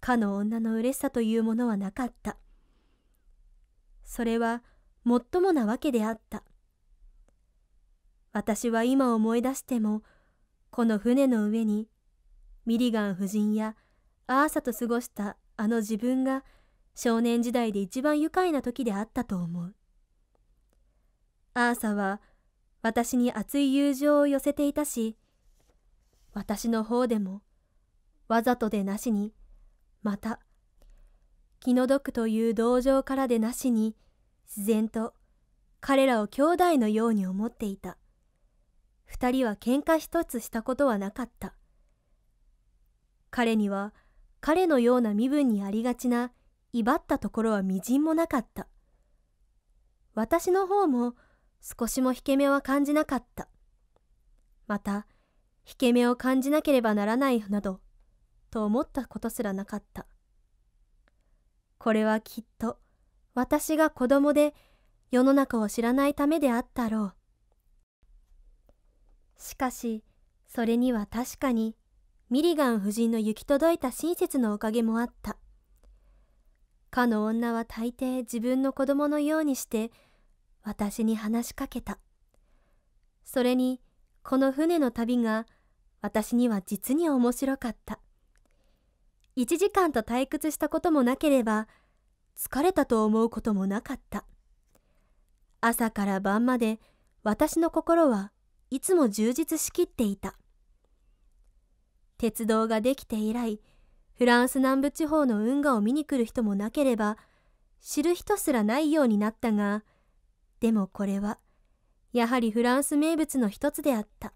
かの女の嬉しさというものはなかったそれはもっともなわけであった私は今思い出してもこの船の上にミリガン夫人やアーサと過ごしたあの自分が少年時代で一番愉快な時であったと思う。アーサは私に熱い友情を寄せていたし、私の方でもわざとでなしに、また気の毒という同情からでなしに、自然と彼らを兄弟のように思っていた。二人は喧嘩一つしたことはなかった。彼には彼のような身分にありがちな威張ったところはみじんもなかった。私の方も少しも引け目は感じなかった。また、引け目を感じなければならないなど、と思ったことすらなかった。これはきっと私が子供で世の中を知らないためであったろう。しかし、それには確かにミリガン夫人の行き届いた親切のおかげもあった。かの女は大抵自分の子供のようにして私に話しかけた。それにこの船の旅が私には実に面白かった。1時間と退屈したこともなければ疲れたと思うこともなかった。朝から晩まで私の心はいつも充実しきっていた。鉄道ができて以来フランス南部地方の運河を見に来る人もなければ知る人すらないようになったがでもこれはやはりフランス名物の一つであった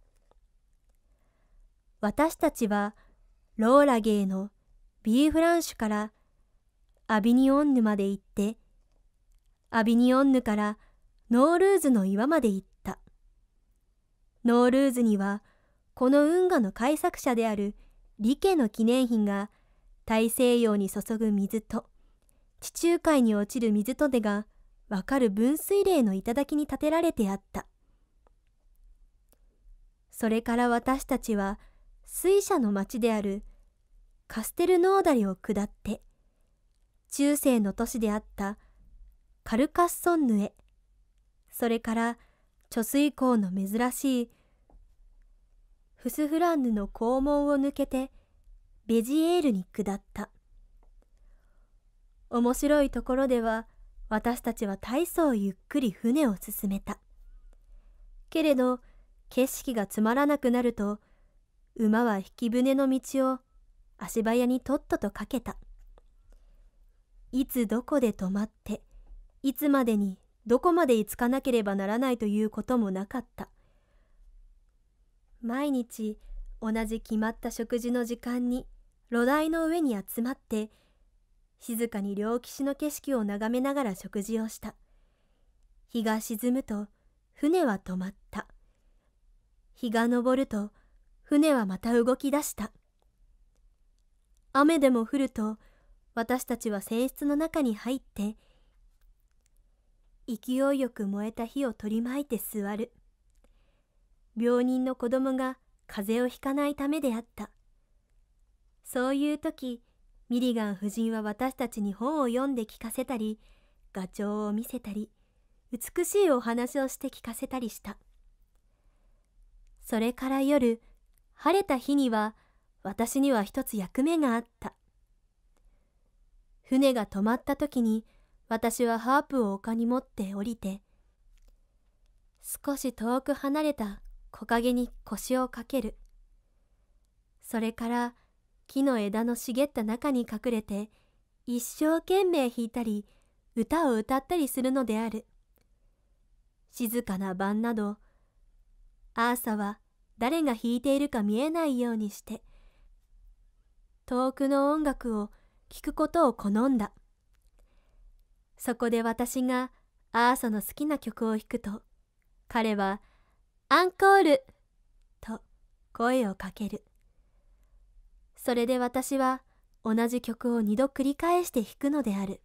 私たちはローラゲーのビーフランシュからアビニオンヌまで行ってアビニオンヌからノールーズの岩まで行ったノールーズにはこの運河の開作者である李家の記念碑が大西洋に注ぐ水と地中海に落ちる水とでがわかる分水嶺の頂に建てられてあったそれから私たちは水車の町であるカステルノーダリを下って中世の都市であったカルカッソンヌへそれから貯水港の珍しいフスフランヌの校門を抜けてベジエールに下った面白いところでは私たちは大層ゆっくり船を進めたけれど景色がつまらなくなると馬は引き船の道を足早にとっととかけたいつどこで止まっていつまでにどこまで行かなければならないということもなかった毎日同じ決まった食事の時間に炉台の上に集まって静かに両岸の景色を眺めながら食事をした日が沈むと船は止まった日が昇ると船はまた動き出した雨でも降ると私たちは船室の中に入って勢いよく燃えた火を取り巻いて座る。病人の子供が風邪をひかないためであった。そういう時、ミリガン夫人は私たちに本を読んで聞かせたり、ガチョウを見せたり、美しいお話をして聞かせたりした。それから夜、晴れた日には、私には一つ役目があった。船が止まった時に、私はハープを丘に持って降りて、少し遠く離れた木陰に腰をかける。それから木の枝の茂った中に隠れて一生懸命弾いたり歌を歌ったりするのである。静かな晩など、アーサは誰が弾いているか見えないようにして、遠くの音楽を聴くことを好んだ。そこで私がアーサの好きな曲を弾くと、彼はアンコールと声をかける。それで私は同じ曲を2度繰り返して弾くのである。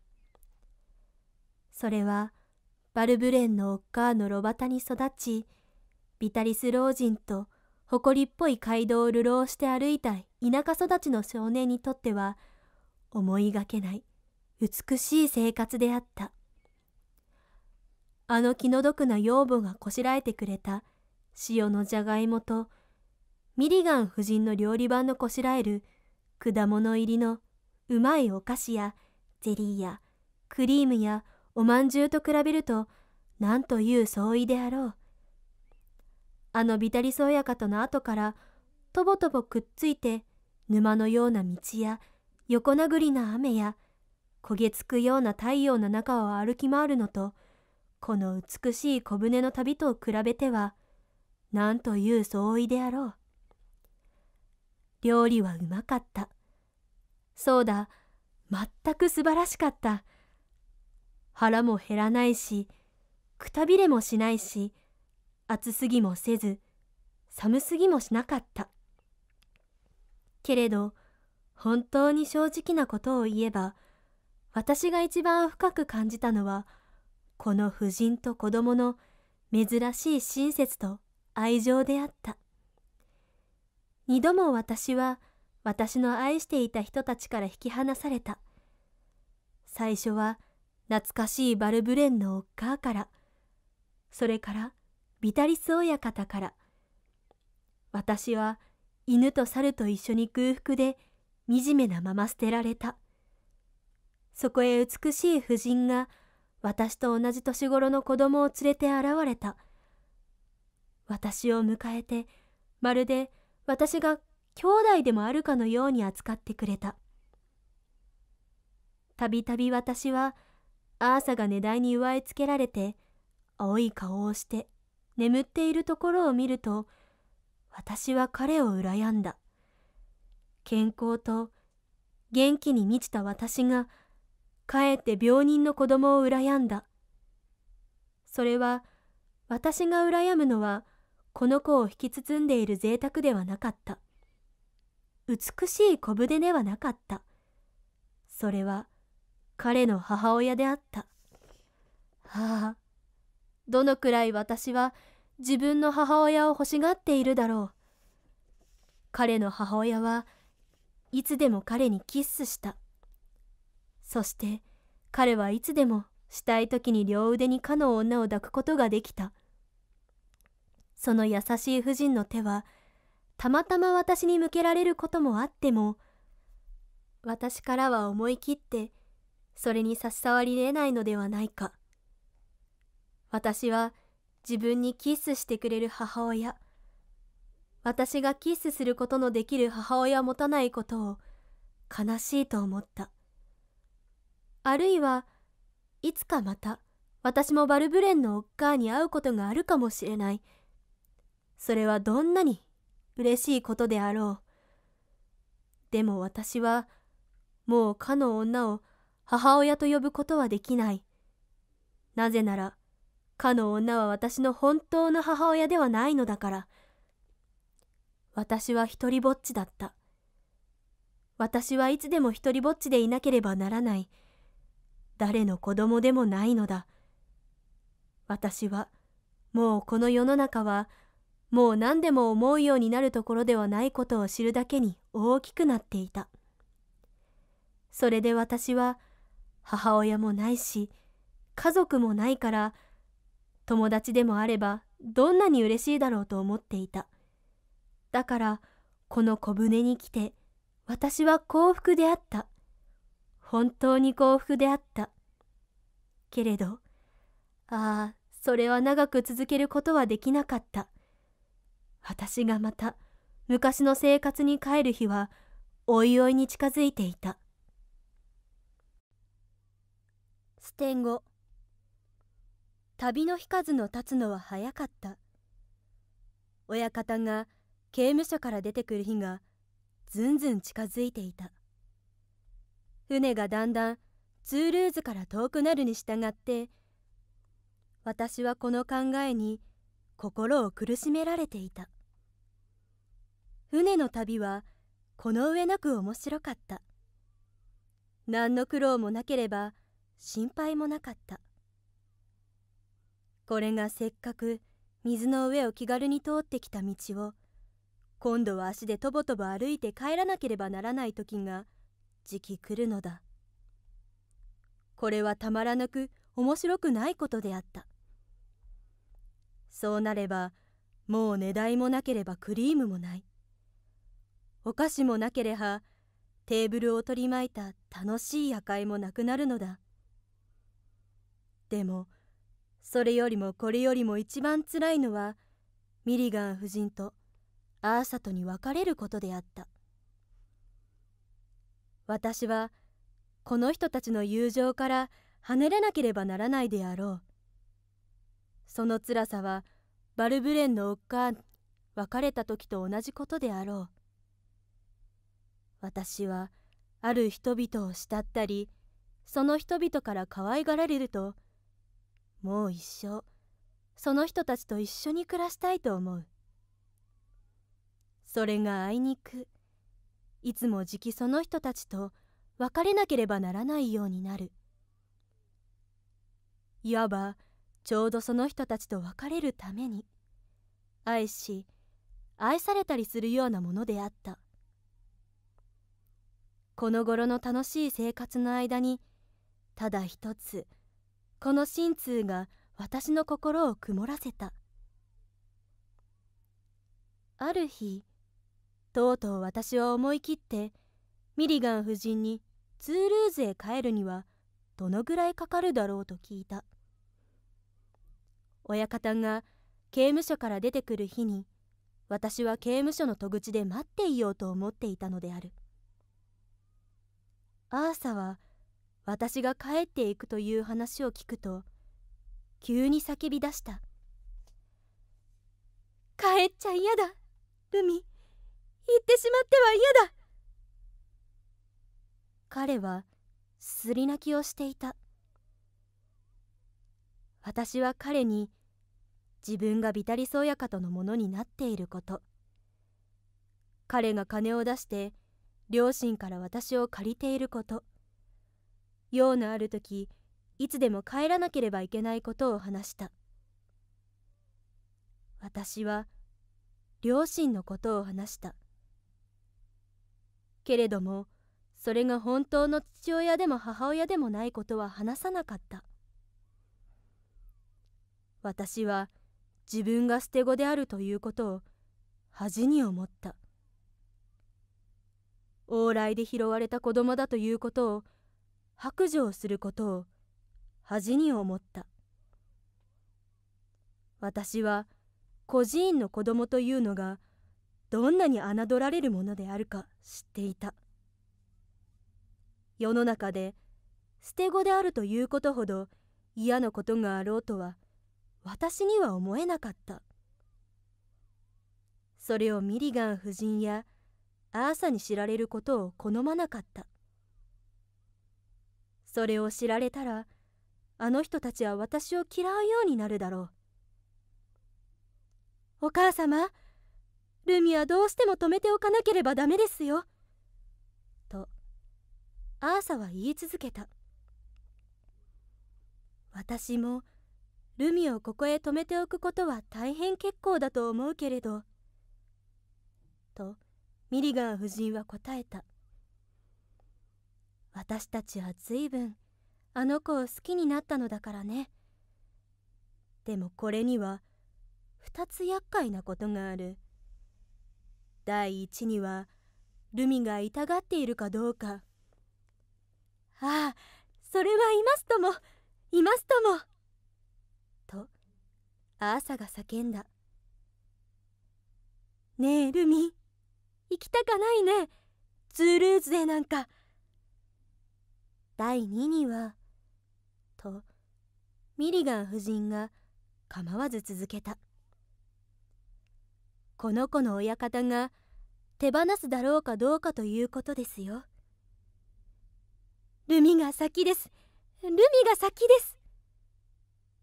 それはバルブレンのオッカーの炉端に育ち、ビタリス老人と誇りっぽい街道を流浪して歩いた田舎育ちの少年にとっては思いがけない美しい生活であった。あの気の毒な養母がこしらえてくれた塩のじゃがいもと、ミリガン夫人の料理番のこしらえる、果物入りのうまいお菓子や、ゼリーや、クリームや、おまんじゅうと比べると、なんという相違であろう。あのビタリソカとの後から、とぼとぼくっついて、沼のような道や、横殴りな雨や、焦げつくような太陽の中を歩き回るのと、この美しい小舟の旅と比べては、なんという相違であろう。料理はうまかった。そうだ、全く素晴らしかった。腹も減らないし、くたびれもしないし、暑すぎもせず、寒すぎもしなかった。けれど、本当に正直なことを言えば、私が一番深く感じたのは、この夫人と子供の珍しい親切と愛情であった。二度も私は私の愛していた人たちから引き離された。最初は懐かしいバルブレンのおっかから、それからビタリス親方から、私は犬と猿と一緒に空腹で惨めなまま捨てられた。そこへ美しい婦人が私と同じ年頃の子供を連れて現れた。私を迎えてまるで私が兄弟でもあるかのように扱ってくれたたびたび私はアーサが寝台に植えつけられて青い顔をして眠っているところを見ると私は彼を羨んだ健康と元気に満ちた私がかえって病人の子供を羨んだそれは私が羨むのはこの子を引き包んでいる贅沢ではなかった。美しい小筆ではなかった。それは彼の母親であった。はあ、どのくらい私は自分の母親を欲しがっているだろう。彼の母親はいつでも彼にキッスした。そして彼はいつでもしたい時に両腕にかの女を抱くことができた。その優しい夫人の手は、たまたま私に向けられることもあっても、私からは思い切って、それに差し障り得ないのではないか。私は自分にキスしてくれる母親、私がキスすることのできる母親を持たないことを悲しいと思った。あるいはいつかまた私もバルブレンのおっかーに会うことがあるかもしれない。それはどんなに嬉しいことであろう。でも私は、もうかの女を母親と呼ぶことはできない。なぜなら、かの女は私の本当の母親ではないのだから。私は一りぼっちだった。私はいつでも一りぼっちでいなければならない。誰の子供でもないのだ。私は、もうこの世の中はもう何でも思うようになるところではないことを知るだけに大きくなっていた。それで私は母親もないし家族もないから友達でもあればどんなに嬉しいだろうと思っていた。だからこの小舟に来て私は幸福であった。本当に幸福であった。けれど、ああ、それは長く続けることはできなかった。私がまた昔の生活に帰る日はおいおいに近づいていたステン後旅の日数の経つのは早かった親方が刑務所から出てくる日がずんずん近づいていた船がだんだんツールーズから遠くなるに従って私はこの考えに心を苦しめられていた船の旅はこの上なく面白かった何の苦労もなければ心配もなかったこれがせっかく水の上を気軽に通ってきた道を今度は足でとぼとぼ歩いて帰らなければならない時が時期来るのだこれはたまらなく面白くないことであったそうなればもう値代もなければクリームもないお菓子もなければテーブルを取り巻いた楽しい夜会もなくなるのだでもそれよりもこれよりも一番つらいのはミリガン夫人とアーサとに別れることであった私はこの人たちの友情から離れなければならないであろうその辛さはバルブレンのおっか別れた時と同じことであろう私はある人々を慕ったりその人々から可愛がられるともう一生その人たちと一緒に暮らしたいと思うそれがあいにくいつもじきその人たちと別れなければならないようになるいわばちょうどその人たちと別れるために愛し愛されたりするようなものであったこの頃の楽しい生活の間にただ一つこの心痛が私の心を曇らせたある日とうとう私は思い切ってミリガン夫人にツールーズへ帰るにはどのぐらいかかるだろうと聞いた。親方が刑務所から出てくる日に私は刑務所の戸口で待っていようと思っていたのであるアーサは私が帰っていくという話を聞くと急に叫び出した「帰っちゃ嫌だルミ行ってしまっては嫌だ!」彼はすり泣きをしていた私は彼に自分がビタリソーヤカとのものになっていること彼が金を出して両親から私を借りていること用のある時いつでも帰らなければいけないことを話した私は両親のことを話したけれどもそれが本当の父親でも母親でもないことは話さなかった私は自分が捨て子であるということを恥に思った往来で拾われた子供だということを白状することを恥に思った私は孤児院の子供というのがどんなに侮られるものであるか知っていた世の中で捨て子であるということほど嫌なことがあろうとは私には思えなかったそれをミリガン夫人やアーサに知られることを好まなかったそれを知られたらあの人たちは私を嫌うようになるだろうお母様ルミはどうしても止めておかなければダメですよとアーサは言い続けた私も「ルミをここへ泊めておくことは大変結構だと思うけれど。とミリガン夫人は答えた。私たちは随分あの子を好きになったのだからね。でもこれには2つ厄介なことがある。第一にはルミが痛がっているかどうか。ああ、それはいますとも、いますとも。アーサが叫んだねえルミ行きたかないねツールーズでなんか第2にはとミリガン夫人が構わず続けたこの子の親方が手放すだろうかどうかということですよルミが先ですルミが先です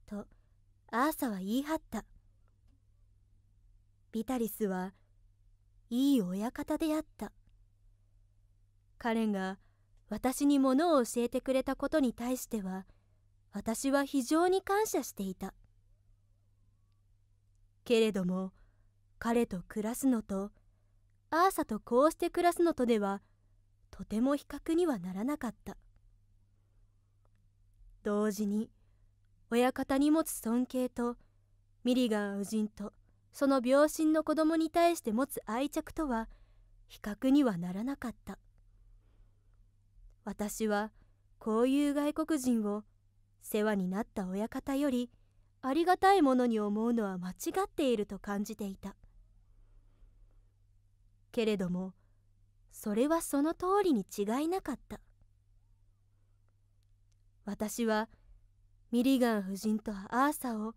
とアーサは言い張ったビタリスはいい親方であった彼が私に物を教えてくれたことに対しては私は非常に感謝していたけれども彼と暮らすのとアーサとこうして暮らすのとではとても比較にはならなかった同時に親方に持つ尊敬とミリガン夫人とその病身の子供に対して持つ愛着とは比較にはならなかった私はこういう外国人を世話になった親方よりありがたいものに思うのは間違っていると感じていたけれどもそれはその通りに違いなかった私はミリガン夫人とアーサを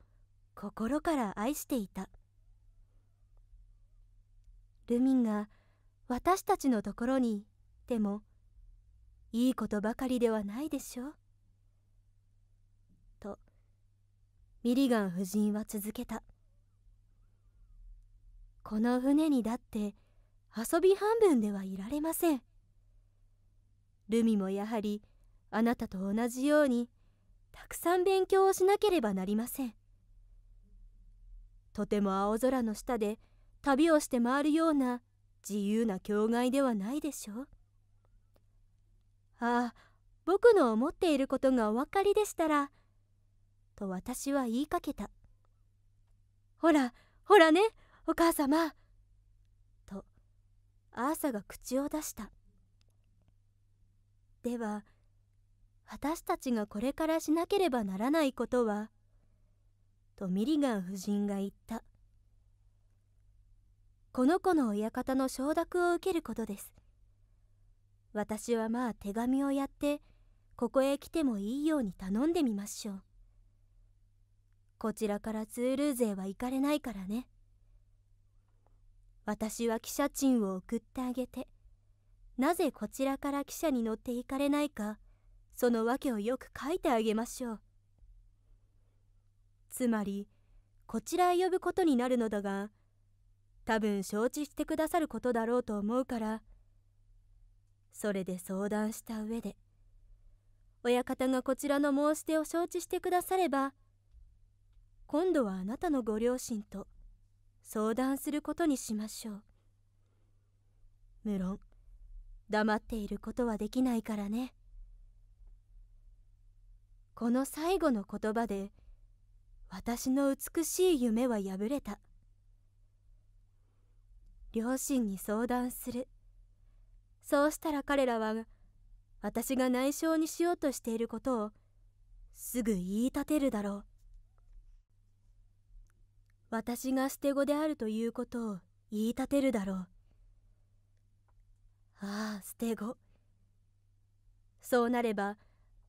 心から愛していたルミンが私たちのところにでもいいことばかりではないでしょうとミリガン夫人は続けたこの船にだって遊び半分ではいられませんルミもやはりあなたと同じようにたくさん勉強をしなければなりませんとても青空の下で旅をして回るような自由な境外ではないでしょうああ僕の思っていることがお分かりでしたらと私は言いかけたほらほらねお母様とアーサが口を出したでは私たちがこれからしなければならないことは、とミリガン夫人が言った。この子の親方の承諾を受けることです。私はまあ手紙をやって、ここへ来てもいいように頼んでみましょう。こちらからツールー勢は行かれないからね。私は汽車賃を送ってあげて、なぜこちらから汽車に乗って行かれないか、その訳をよく書いてあげましょうつまりこちらへ呼ぶことになるのだが多分承知してくださることだろうと思うからそれで相談した上で親方がこちらの申し出を承知してくだされば今度はあなたのご両親と相談することにしましょう無論黙っていることはできないからねこの最後の言葉で私の美しい夢は破れた両親に相談するそうしたら彼らは私が内緒にしようとしていることをすぐ言い立てるだろう私が捨て子であるということを言い立てるだろうああ捨て子そうなれば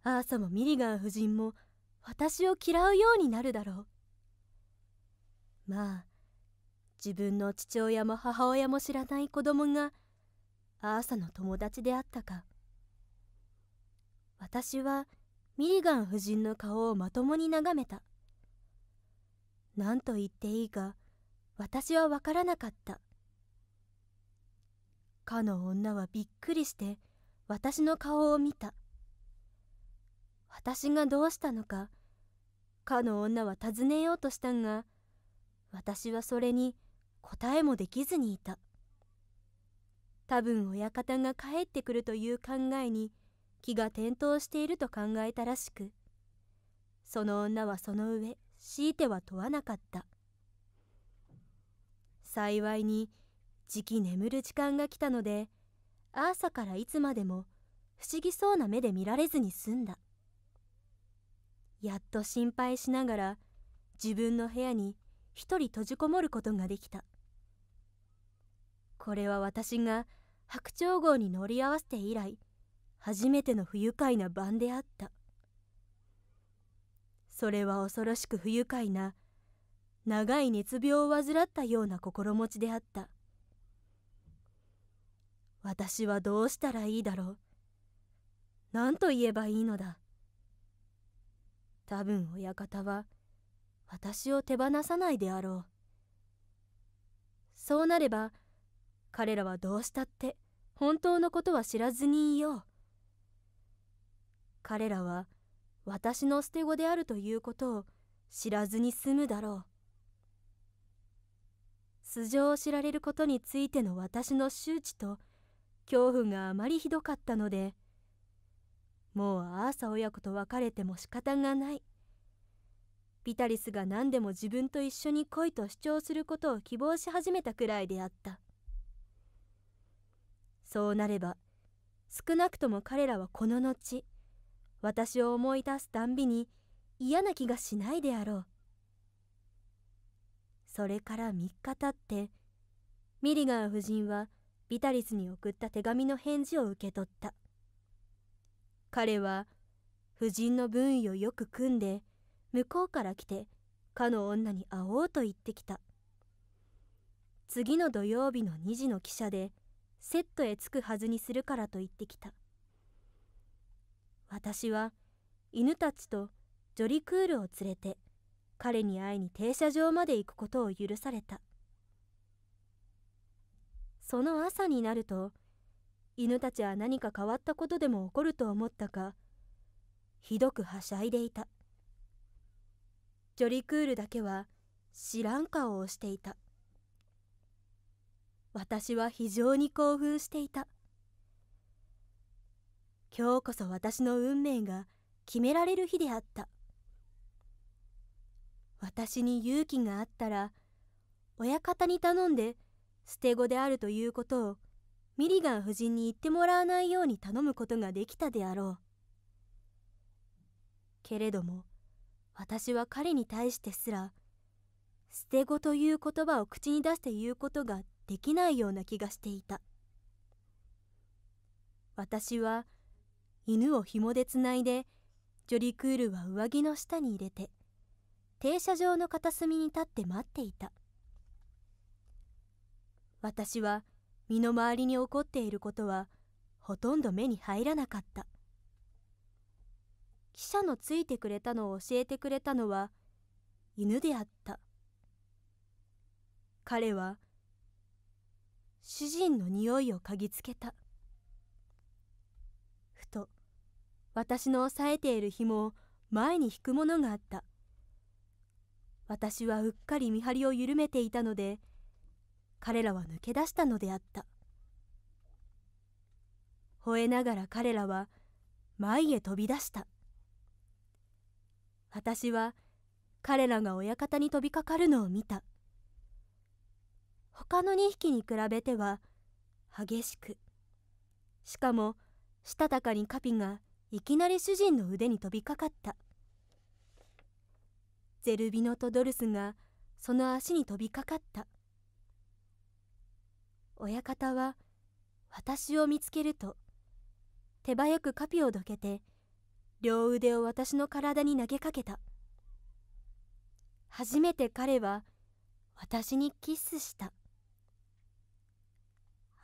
アーサもミリガン夫人も私を嫌うようになるだろうまあ自分の父親も母親も知らない子供がアーサの友達であったか私はミリガン夫人の顔をまともに眺めた何と言っていいか私は分からなかったかの女はびっくりして私の顔を見た私がどうしたのかかの女は尋ねようとしたが私はそれに答えもできずにいた多分親方が帰ってくるという考えに気が転倒していると考えたらしくその女はその上強いては問わなかった幸いにじき眠る時間が来たので朝からいつまでも不思議そうな目で見られずに済んだやっと心配しながら自分の部屋に一人閉じこもることができたこれは私が白鳥号に乗り合わせて以来初めての不愉快な晩であったそれは恐ろしく不愉快な長い熱病を患ったような心持ちであった私はどうしたらいいだろう何と言えばいいのだ多分親方は私を手放さないであろうそうなれば彼らはどうしたって本当のことは知らずにいよう彼らは私の捨て子であるということを知らずに済むだろう素性を知られることについての私の周知と恐怖があまりひどかったのでもうアーサ親子と別れても仕方がないビタリスが何でも自分と一緒に来いと主張することを希望し始めたくらいであったそうなれば少なくとも彼らはこの後私を思い出すたんびに嫌な気がしないであろうそれから3日経ってミリガン夫人はビタリスに送った手紙の返事を受け取った「彼は夫人の分位をよく組んで向こうから来てかの女に会おうと言ってきた次の土曜日の2時の汽車でセットへ着くはずにするからと言ってきた私は犬たちとジョリクールを連れて彼に会いに停車場まで行くことを許されたその朝になると犬たちは何か変わったことでも起こると思ったかひどくはしゃいでいたジョリクールだけは知らん顔をしていた私は非常に興奮していた今日こそ私の運命が決められる日であった私に勇気があったら親方に頼んで捨て子であるということをミリガン夫人に言ってもらわないように頼むことができたであろうけれども私は彼に対してすら捨て子という言葉を口に出して言うことができないような気がしていた私は犬を紐でつないでジョリクールは上着の下に入れて停車場の片隅に立って待っていた私は身の回りに起こっていることはほとんど目に入らなかった記者のついてくれたのを教えてくれたのは犬であった彼は主人の匂いを嗅ぎつけたふと私の押さえている紐を前に引くものがあった私はうっかり見張りを緩めていたので彼らは抜け出したのであった吠えながら彼らは前へ飛び出した私は彼らが親方に飛びかかるのを見た他の2匹に比べては激しくしかもしたたかにカピがいきなり主人の腕に飛びかかったゼルビノとドルスがその足に飛びかかった親方は私を見つけると手早くカピをどけて両腕を私の体に投げかけた初めて彼は私にキスした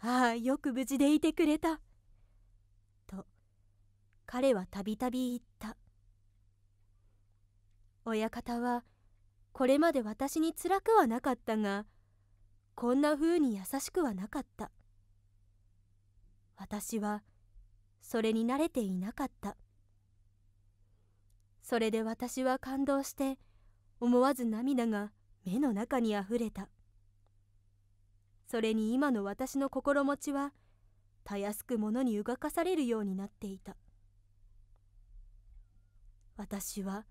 ああよく無事でいてくれたと彼はたびたび言った親方はこれまで私に辛くはなかったがこんな風に優しくはなかった私はそれに慣れていなかったそれで私は感動して思わず涙が目の中にあふれたそれに今の私の心持ちはたやすくものにうがかされるようになっていた私は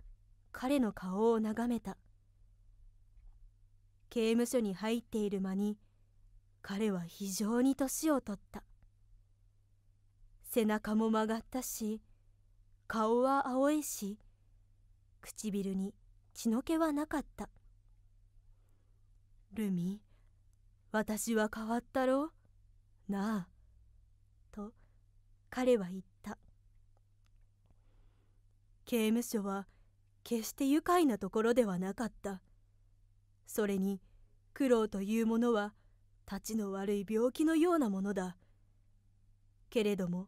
彼の顔を眺めた刑務所に入っている間に彼は非常に年を取った背中も曲がったし顔は青いし唇に血の気はなかったルミ私は変わったろうなあと彼は言った刑務所は決して愉快なところではなかったそれに苦労というものはたちの悪い病気のようなものだけれども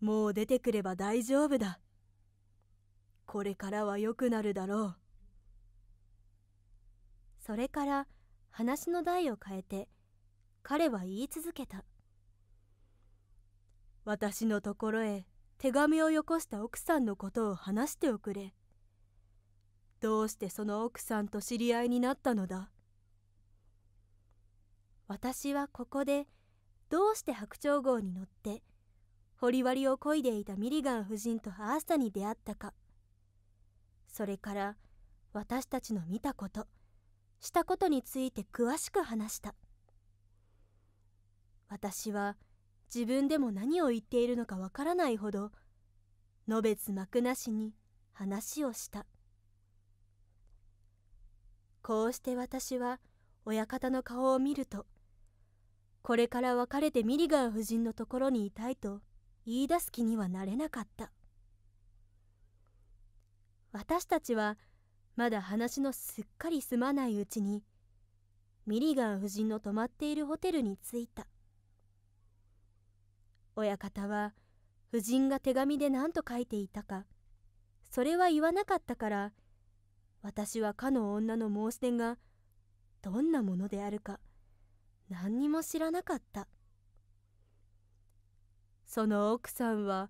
もう出てくれば大丈夫だこれからは良くなるだろうそれから話の題を変えて彼は言い続けた私のところへ手紙をよこした奥さんのことを話しておくれどうしてその奥さんと知り合いになったのだ私はここでどうして白鳥号に乗って掘割を漕いでいたミリガン夫人とアーサに出会ったかそれから私たちの見たことしたことについて詳しく話した私は自分でも何を言っているのかわからないほどのべつ幕なしに話をしたこうして私は親方の顔を見るとこれから別れてミリガン夫人のところにいたいと言い出す気にはなれなかった私たちはまだ話のすっかり済まないうちにミリガン夫人の泊まっているホテルに着いた親方は夫人が手紙で何と書いていたかそれは言わなかったから私はかの女の申し出がどんなものであるか何にも知らなかったその奥さんは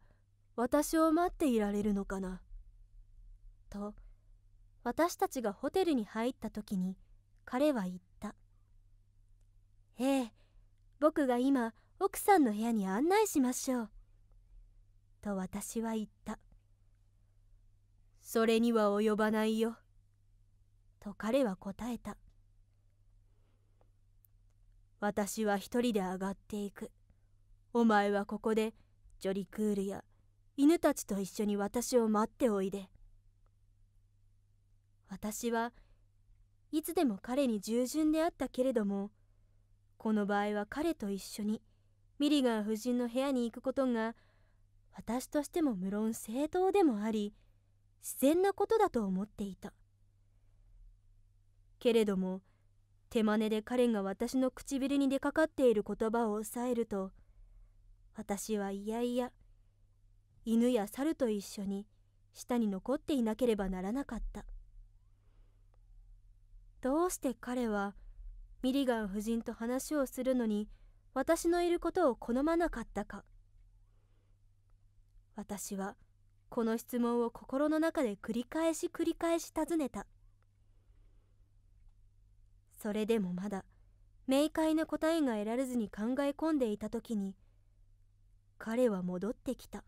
私を待っていられるのかなと私たちがホテルに入った時に彼は言った「ええ僕が今奥さんの部屋に案内しましょう」と私は言った「それには及ばないよ」と彼は答えた。私は一人で上がっていく。お前はここでジョリクールや犬たちと一緒に私を待っておいで。私はいつでも彼に従順であったけれども、この場合は彼と一緒にミリガン夫人の部屋に行くことが私としても無論正当でもあり自然なことだと思っていたけれども手真似で彼が私の唇に出かかっている言葉を抑えると私はいやいや犬や猿と一緒に下に残っていなければならなかったどうして彼はミリガン夫人と話をするのに私のいることを好まなかったか私はこの質問を心の中で繰り返し繰り返し尋ねたそれでもまだ明快な答えが得られずに考え込んでいた時に彼は戻ってきた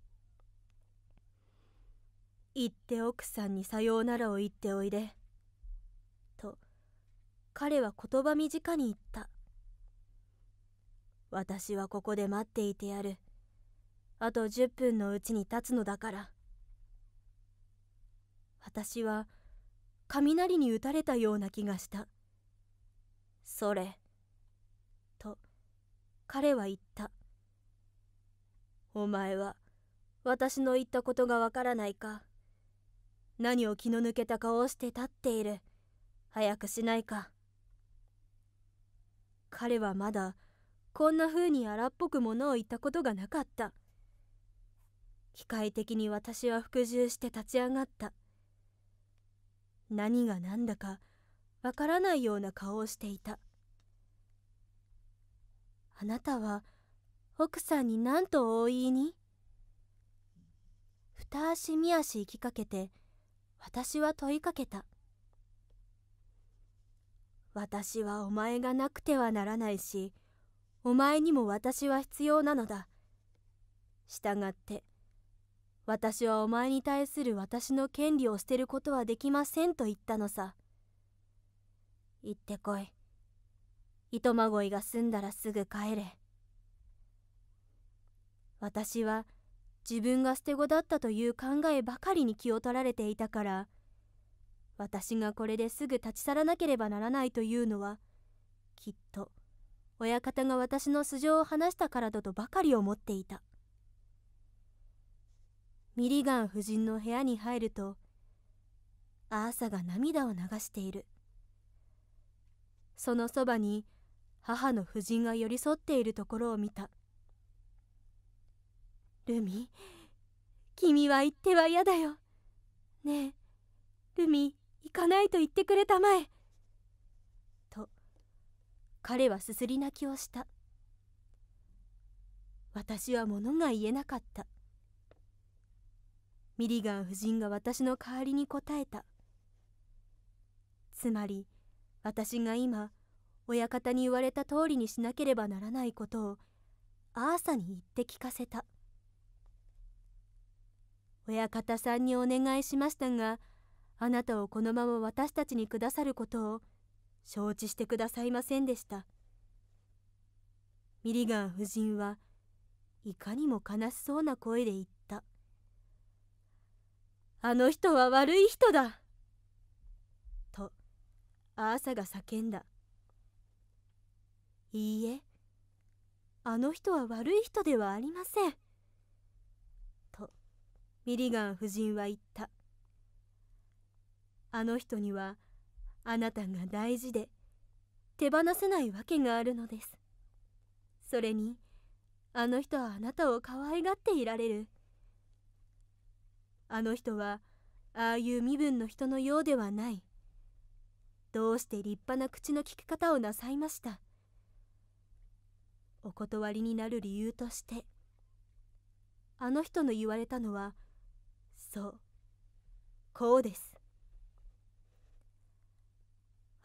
「行って奥さんにさようならを言っておいで」と彼は言葉短に言った「私はここで待っていてやるあと10分のうちに立つのだから」私は雷に打たれたような気がしたそれ。と、彼は言った。お前は、私の言ったことがわからないか。何を気の抜けた顔をして立っている。早くしないか。彼はまだ、こんな風に荒っぽくものを言ったことがなかった。機械的に私は服従して立ち上がった。何が何だか、わからないような顔をしていたあなたは奥さんになんとお言いに二足三足行きかけて私は問いかけた私はお前がなくてはならないしお前にも私は必要なのだ従って私はお前に対する私の権利を捨てることはできませんと言ったのさ行ってこい糸まごいが済んだらすぐ帰れ私は自分が捨て子だったという考えばかりに気を取られていたから私がこれですぐ立ち去らなければならないというのはきっと親方が私の素性を話したからだとばかり思っていたミリガン夫人の部屋に入るとアーサが涙を流しているそのそばに母の夫人が寄り添っているところを見たルミ君は行っては嫌だよねえルミ行かないと言ってくれたまえと彼はすすり泣きをした私は物が言えなかったミリガン夫人が私の代わりに答えたつまり私が今親方に言われた通りにしなければならないことをアーサに言って聞かせた親方さんにお願いしましたがあなたをこのまま私たちにくださることを承知してくださいませんでしたミリガン夫人はいかにも悲しそうな声で言ったあの人は悪い人だアーサが叫んだ。いいえ、あの人は悪い人ではありません。と、ミリガン夫人は言った。あの人には、あなたが大事で、手放せないわけがあるのです。それに、あの人はあなたを可愛がっていられる。あの人は、ああいう身分の人のようではない。どうして立派な口の利き方をなさいましたお断りになる理由としてあの人の言われたのはそうこうです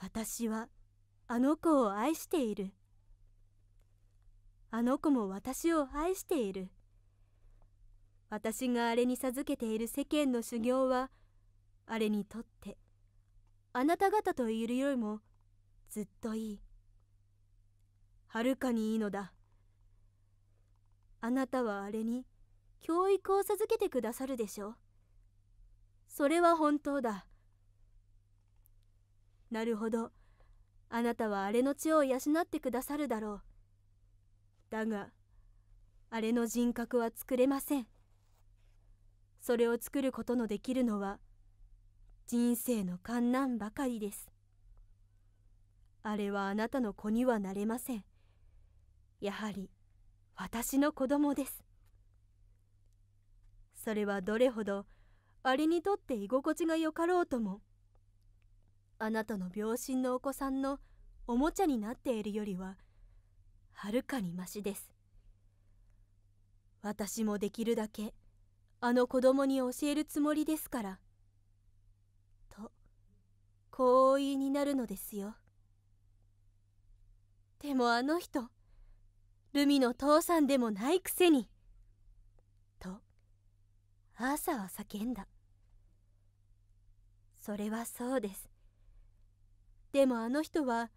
私はあの子を愛しているあの子も私を愛している私があれに授けている世間の修行はあれにとってあなた方といるよりもずっといいはるかにいいのだあなたはあれに教育を授けてくださるでしょうそれは本当だなるほどあなたはあれの血を養ってくださるだろうだがあれの人格は作れませんそれを作ることのできるのは人生の観難ばかりです。あれはあなたの子にはなれません。やはり私の子供です。それはどれほどあれにとって居心地がよかろうともあなたの病身のお子さんのおもちゃになっているよりははるかにましです私もできるだけあの子供に教えるつもりですから後位になるのですよでもあの人ルミの父さんでもないくせにとアーサーは叫んだそれはそうですでもあの人は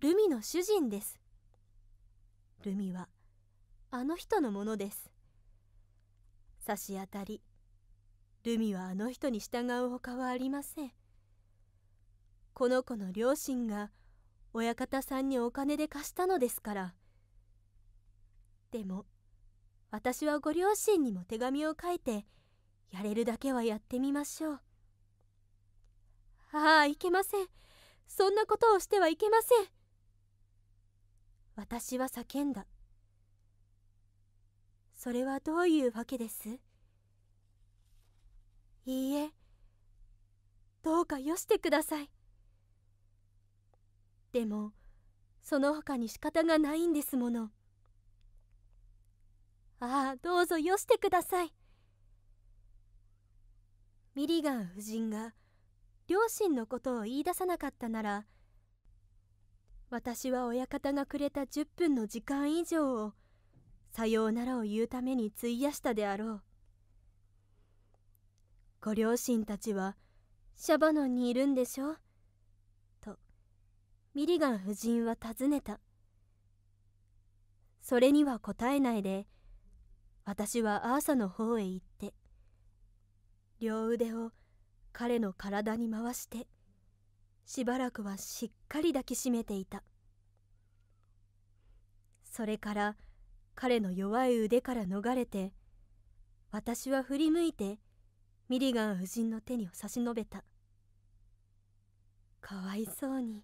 ルミの主人ですルミはあの人のものです差し当たりルミはあの人に従うほかはありませんこの子の両親が親方さんにお金で貸したのですからでも私はご両親にも手紙を書いてやれるだけはやってみましょうああいけませんそんなことをしてはいけません私は叫んだそれはどういうわけですいいえどうかよしてくださいでもその他に仕方がないんですものああどうぞよしてくださいミリガン夫人が両親のことを言い出さなかったなら私は親方がくれた10分の時間以上をさようならを言うために費やしたであろうご両親たちはシャバノンにいるんでしょうミリガン夫人は尋ねた。それには答えないで、私はアーサの方へ行って、両腕を彼の体に回して、しばらくはしっかり抱きしめていた。それから彼の弱い腕から逃れて、私は振り向いて、ミリガン夫人の手に差し伸べた。かわいそうに。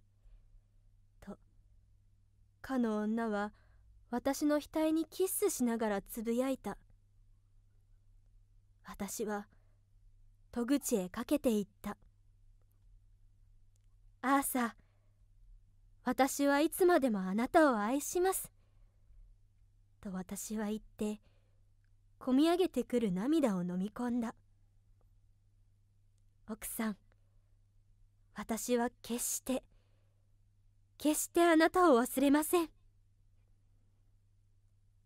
かの女は私の額にキッスしながらつぶやいた私は戸口へかけていったアーサー私はいつまでもあなたを愛しますと私は言ってこみ上げてくる涙を飲み込んだ奥さん私は決して決してあなたを忘れません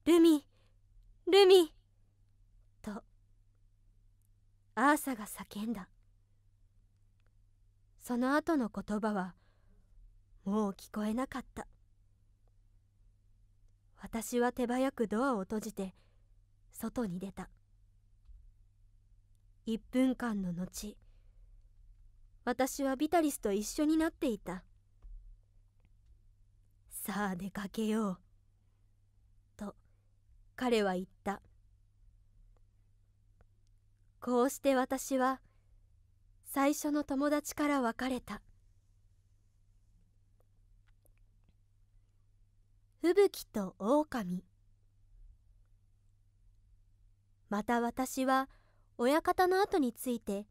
ルミルミとアーサが叫んだその後の言葉はもう聞こえなかった私は手早くドアを閉じて外に出た1分間の後私はビタリスと一緒になっていたさあ出かけよう。と彼は言った。こうして私は最初の友達から別れた。吹雪と狼また私は親方の後について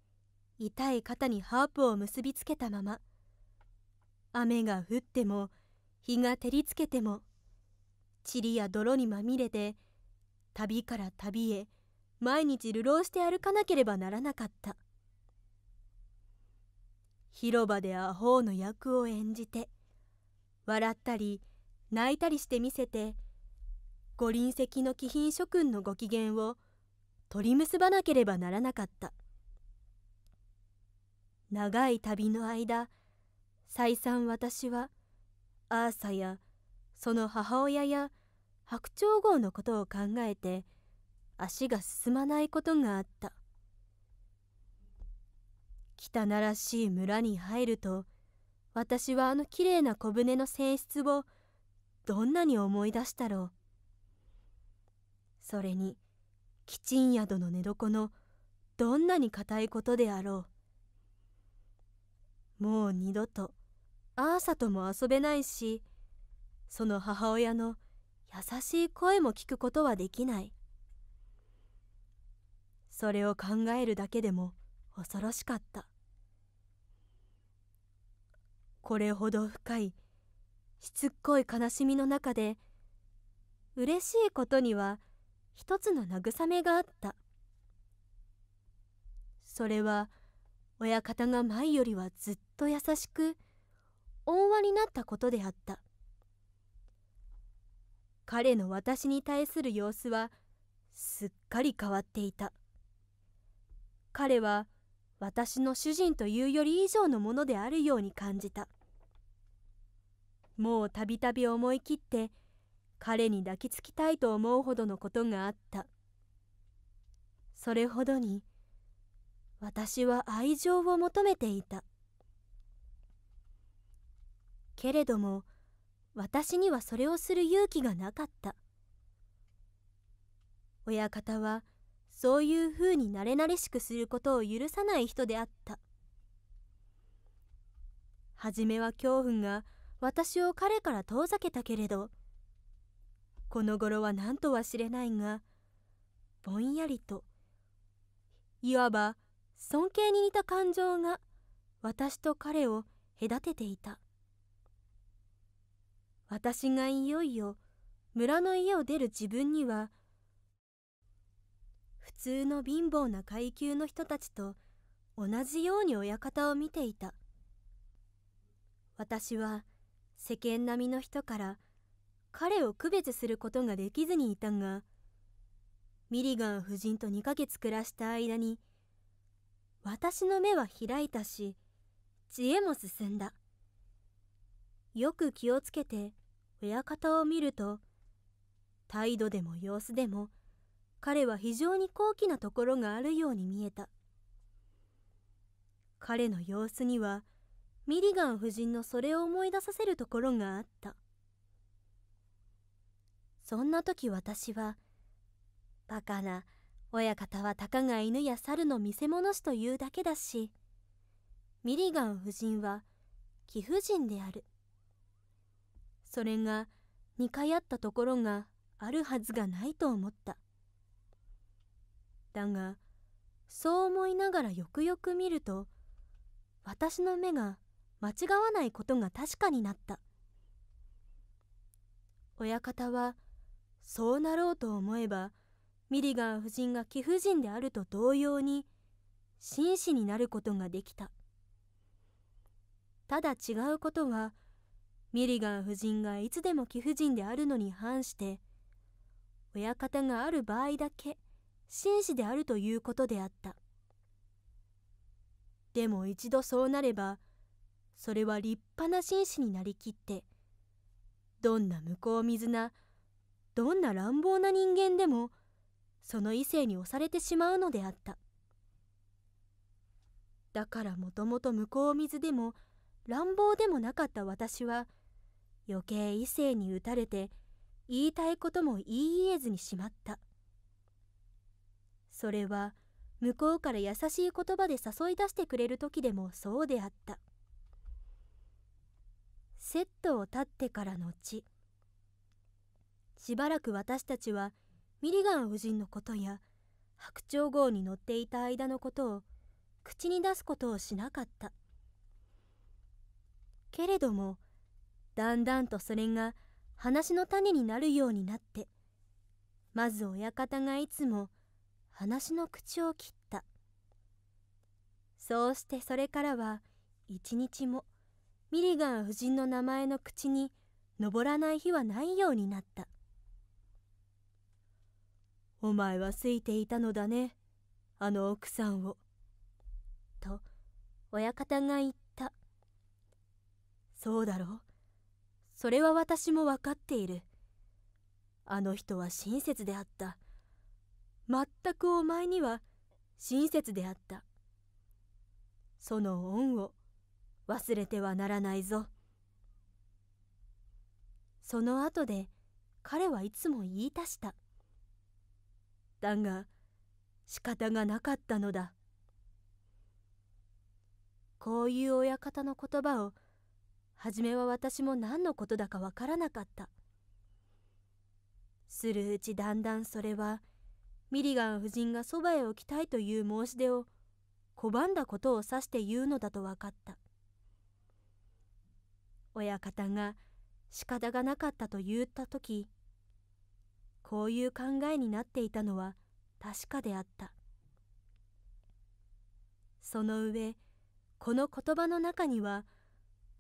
痛い肩にハープを結びつけたまま雨が降っても日が照りつけても塵や泥にまみれて旅から旅へ毎日流浪して歩かなければならなかった広場でアホーの役を演じて笑ったり泣いたりしてみせて五輪石の貴賓諸君のご機嫌を取り結ばなければならなかった長い旅の間再三私はアーサやその母親や白鳥号のことを考えて足が進まないことがあった汚らしい村に入ると私はあのきれいな小舟の性質をどんなに思い出したろうそれにきちん宿の寝床のどんなに固いことであろうもう二度とアーサとも遊べないしその母親の優しい声も聞くことはできないそれを考えるだけでも恐ろしかったこれほど深いしつっこい悲しみの中で嬉しいことには一つの慰めがあったそれは親方が前よりはずっと優しく温和になったことであった彼の私に対する様子はすっかり変わっていた彼は私の主人というより以上のものであるように感じたもうたびたび思い切って彼に抱きつきたいと思うほどのことがあったそれほどに私は愛情を求めていたけれども私にはそれをする勇気がなかった親方はそういうふうになれなれしくすることを許さない人であった初めは恐怖が私を彼から遠ざけたけれどこの頃は何とは知れないがぼんやりといわば尊敬に似た感情が私と彼を隔てていた私がいよいよ村の家を出る自分には普通の貧乏な階級の人たちと同じように親方を見ていた私は世間並みの人から彼を区別することができずにいたがミリガン夫人と2ヶ月暮らした間に私の目は開いたし知恵も進んだよく気をつけて親方を見ると態度でも様子でも彼は非常に高貴なところがあるように見えた彼の様子にはミリガン夫人のそれを思い出させるところがあったそんな時私はバカな親方はたかが犬や猿の見せ物師というだけだしミリガン夫人は貴婦人であるそれが似通ったところがあるはずがないと思っただがそう思いながらよくよく見ると私の目が間違わないことが確かになった親方はそうなろうと思えばミリガン夫人が貴婦人であると同様に紳士になることができたただ違うことはミリガン夫人がいつでも貴婦人であるのに反して親方がある場合だけ紳士であるということであったでも一度そうなればそれは立派な紳士になりきってどんな向こう水などんな乱暴な人間でもその異性に押されてしまうのであっただからもともと向こう水でも乱暴でもなかった私は余計異性に打たれて言いたいことも言い言えずにしまったそれは向こうから優しい言葉で誘い出してくれる時でもそうであったセットを立ってからのちしばらく私たちはミリガン夫人のことや白鳥号に乗っていた間のことを口に出すことをしなかったけれどもだんだんとそれが話の種になるようになってまず親方がいつも話の口を切ったそうしてそれからは一日もミリガン夫人の名前の口に登らない日はないようになったお前は好いていたのだねあの奥さんをと親方が言ったそうだろうそれは私も分かっているあの人は親切であった全くお前には親切であったその恩を忘れてはならないぞその後で彼はいつも言い足しただが仕方がなかったのだこういう親方の言葉を初めは私も何のことだかわからなかった。するうちだんだんそれは、ミリガン夫人がそばへ置きたいという申し出を拒んだことを指して言うのだと分かった。親方が仕方がなかったと言った時、こういう考えになっていたのは確かであった。その上、この言葉の中には、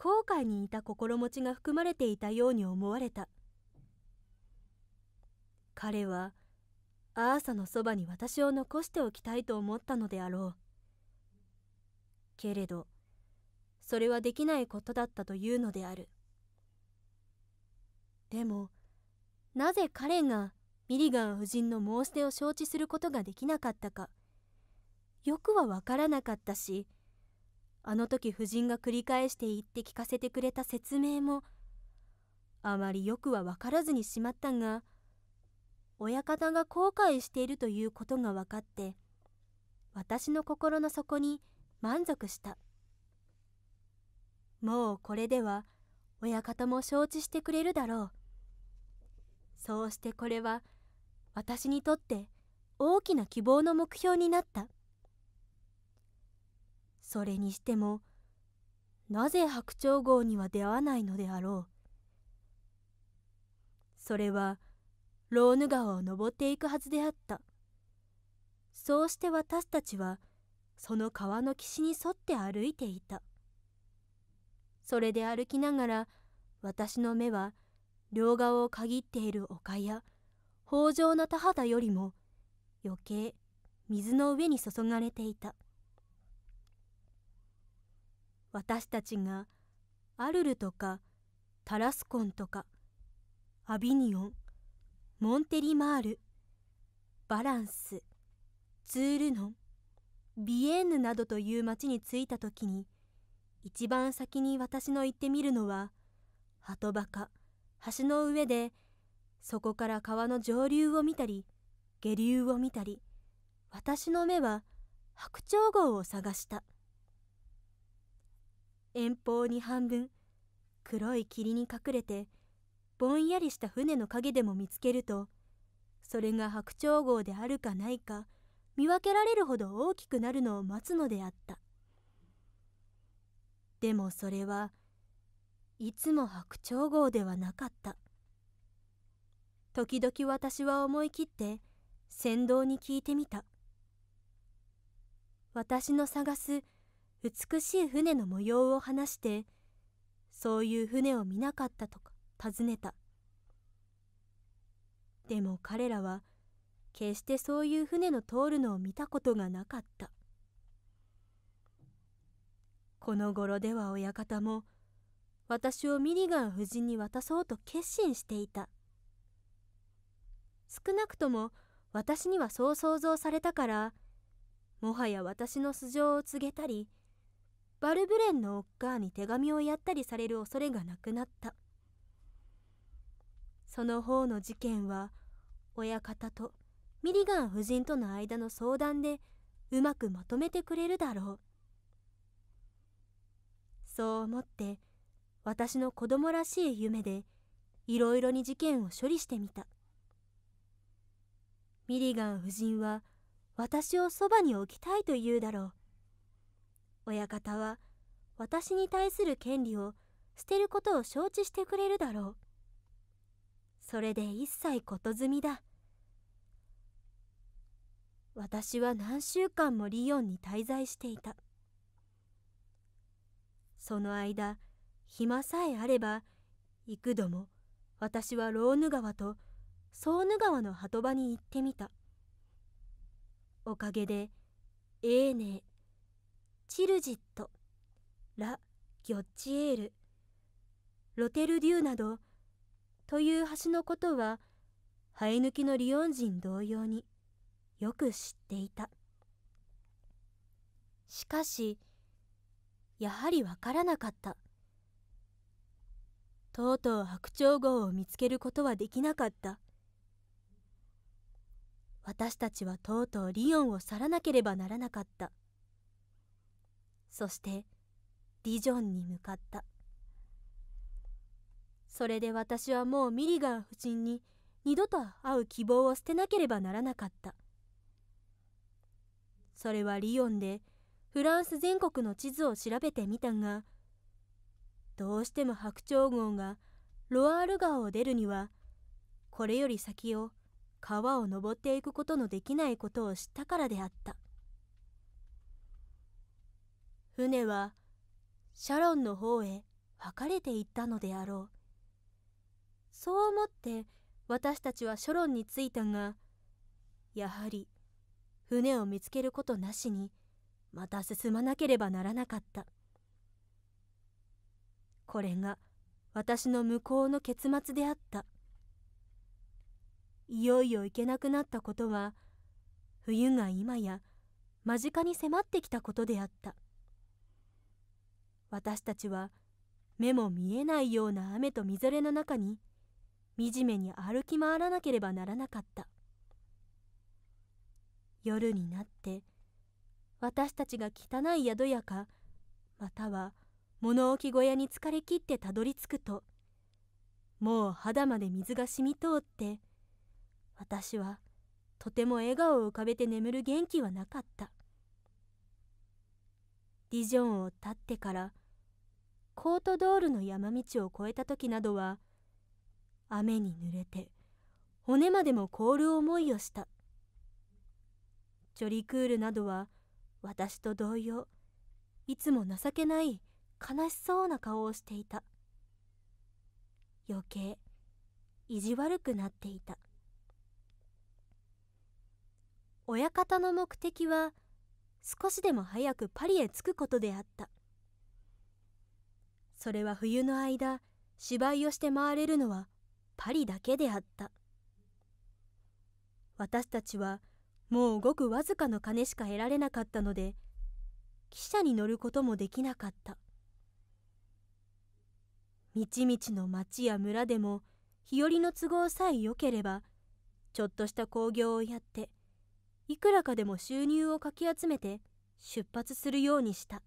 後悔に似た心持ちが含まれていたように思われた彼はアーサのそばに私を残しておきたいと思ったのであろうけれどそれはできないことだったというのであるでもなぜ彼がミリガン夫人の申し出を承知することができなかったかよくは分からなかったしあの時夫人が繰り返して言って聞かせてくれた説明もあまりよくは分からずにしまったが親方が後悔しているということが分かって私の心の底に満足したもうこれでは親方も承知してくれるだろうそうしてこれは私にとって大きな希望の目標になった。それにしてもなぜ白鳥号には出会わないのであろうそれはローヌ川を登っていくはずであったそうして私たちはその川の岸に沿って歩いていたそれで歩きながら私の目は両側を限っている丘や豊穣の田畑よりも余計水の上に注がれていた私たちがアルルとかタラスコンとかアビニオンモンテリマールバランスツールノンビエンヌなどという町に着いた時に一番先に私の行ってみるのは鳩バカ橋の上でそこから川の上流を見たり下流を見たり私の目は白鳥号を探した遠方に半分黒い霧に隠れてぼんやりした船の影でも見つけるとそれが白鳥号であるかないか見分けられるほど大きくなるのを待つのであったでもそれはいつも白鳥号ではなかった時々私は思い切って船頭に聞いてみた私の探す美しい船の模様を話して、そういう船を見なかったとか尋ねた。でも彼らは、決してそういう船の通るのを見たことがなかった。この頃では親方も、私をミリガン夫人に渡そうと決心していた。少なくとも私にはそう想像されたから、もはや私の素性を告げたり、バルブレンのおっかーに手紙をやったりされる恐れがなくなったその方の事件は親方とミリガン夫人との間の相談でうまくまとめてくれるだろうそう思って私の子供らしい夢でいろいろに事件を処理してみたミリガン夫人は私をそばに置きたいと言うだろう親方は私に対する権利を捨てることを承知してくれるだろう。それで一切ことみだ。私は何週間もリヨンに滞在していた。その間、暇さえあれば、幾度も私はローヌ川とソーヌ川の波止場に行ってみた。おかげで、エーネチルジットラ・ギョッチエールロテルデューなどという橋のことは生え抜きのリヨン人同様によく知っていたしかしやはりわからなかったとうとう白鳥号を見つけることはできなかった私たちはとうとうリヨンを去らなければならなかったそしてディジョンに向かったそれで私はもうミリガン夫人に二度と会う希望を捨てなければならなかったそれはリヨンでフランス全国の地図を調べてみたがどうしても白鳥号がロアール川を出るにはこれより先を川を登っていくことのできないことを知ったからであった船はシャロンの方へ分かれていったのであろう。そう思って私たちはシャロンに着いたが、やはり船を見つけることなしにまた進まなければならなかった。これが私の向こうの結末であった。いよいよ行けなくなったことは、冬が今や間近に迫ってきたことであった。私たちは目も見えないような雨とみぞれの中に惨めに歩き回らなければならなかった夜になって私たちが汚い宿屋かまたは物置小屋に疲れきってたどり着くともう肌まで水が染み通って私はとても笑顔を浮かべて眠る元気はなかったディジョンを立ってからコートドールの山道を越えた時などは雨に濡れて骨までも凍る思いをしたジョリクールなどは私と同様いつも情けない悲しそうな顔をしていた余計意地悪くなっていた親方の目的は少しでも早くパリへ着くことであったそれは冬の間芝居をして回れるのはパリだけであった私たちはもうごくわずかの金しか得られなかったので汽車に乗ることもできなかった道々の町や村でも日和の都合さえ良ければちょっとした興行をやっていくらかでも収入をかき集めて出発するようにした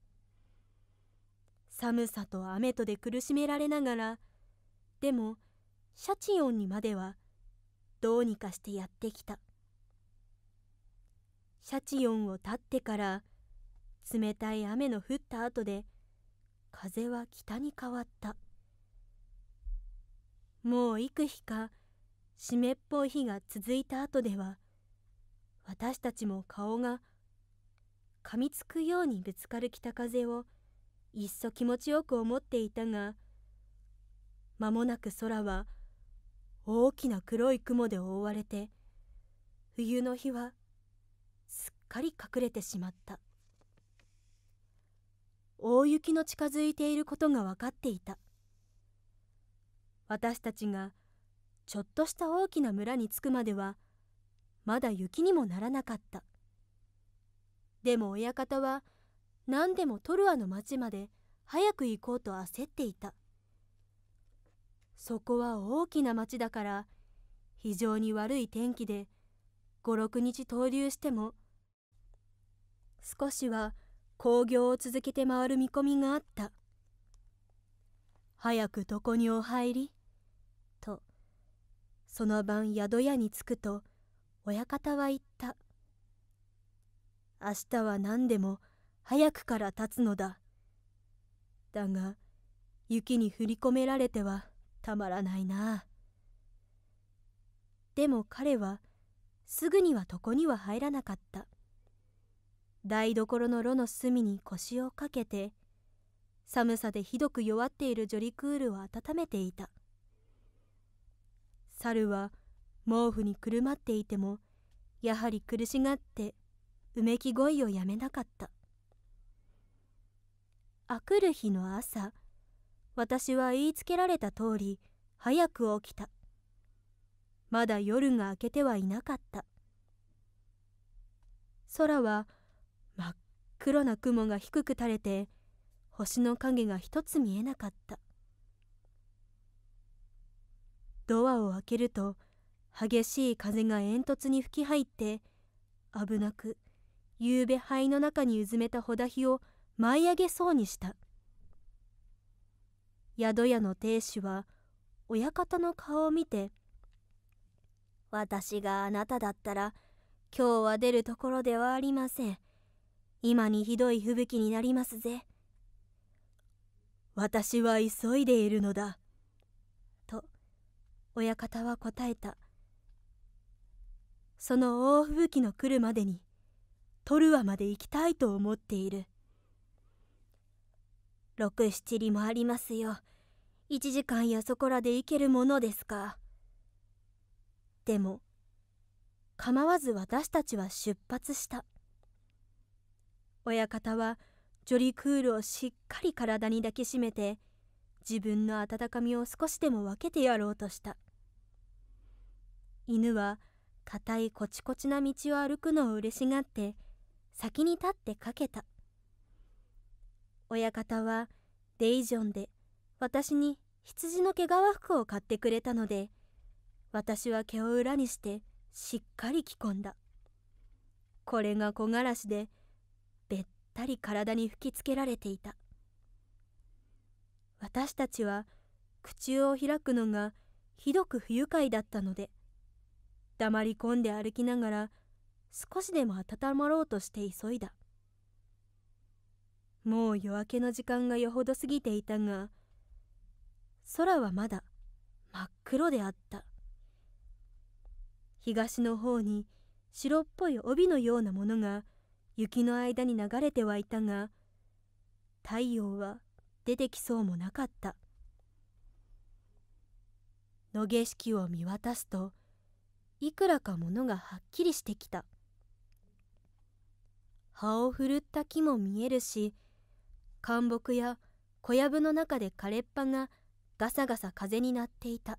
寒さと雨とで苦しめられながらでもシャチヨンにまではどうにかしてやってきたシャチヨンを立ってから冷たい雨の降った後で風は北に変わったもう幾日か湿っぽい日が続いた後では私たちも顔が噛みつくようにぶつかる北風をいっそ気持ちよく思っていたが間もなく空は大きな黒い雲で覆われて冬の日はすっかり隠れてしまった大雪の近づいていることが分かっていた私たちがちょっとした大きな村に着くまではまだ雪にもならなかったでも親方は何でもトルアの町まで早く行こうと焦っていたそこは大きな町だから非常に悪い天気で56日逗留しても少しは興行を続けて回る見込みがあった早く床にお入りとその晩宿屋に着くと親方は言った明日は何でも早くから立つのだだが雪に振り込められてはたまらないなでも彼はすぐには床には入らなかった台所の炉の隅に腰をかけて寒さでひどく弱っているジョリクールを温めていた猿は毛布にくるまっていてもやはり苦しがってうめき声をやめなかったあくる日の朝私は言いつけられた通り早く起きたまだ夜が明けてはいなかった空は真っ黒な雲が低く垂れて星の影が一つ見えなかったドアを開けると激しい風が煙突に吹き入って危なく夕べ灰の中にうずめたほだひを舞い上げそうにした宿屋の亭主は親方の顔を見て「私があなただったら今日は出るところではありません今にひどい吹雪になりますぜ私は急いでいるのだ」と親方は答えたその大吹雪の来るまでにトルワまで行きたいと思っている六七里もありますよ。一時間やそこらで行けるものですか。でも、構わず私たちは出発した。親方は、ジョリクールをしっかり体に抱きしめて、自分の温かみを少しでも分けてやろうとした。犬は、硬いコチコチな道を歩くのを嬉しがって、先に立ってかけた。親方はデイジョンで私に羊の毛皮服を買ってくれたので私は毛を裏にしてしっかり着込んだこれが木枯らしでべったり体に吹きつけられていた私たちは口を開くのがひどく不愉快だったので黙り込んで歩きながら少しでも温まろうとして急いだもう夜明けの時間がよほど過ぎていたが空はまだ真っ黒であった東の方に白っぽい帯のようなものが雪の間に流れてはいたが太陽は出てきそうもなかった野毛式を見渡すといくらかものがはっきりしてきた葉をふるった木も見えるし灌木や小藪の中で枯れっ葉がガサガサ風になっていた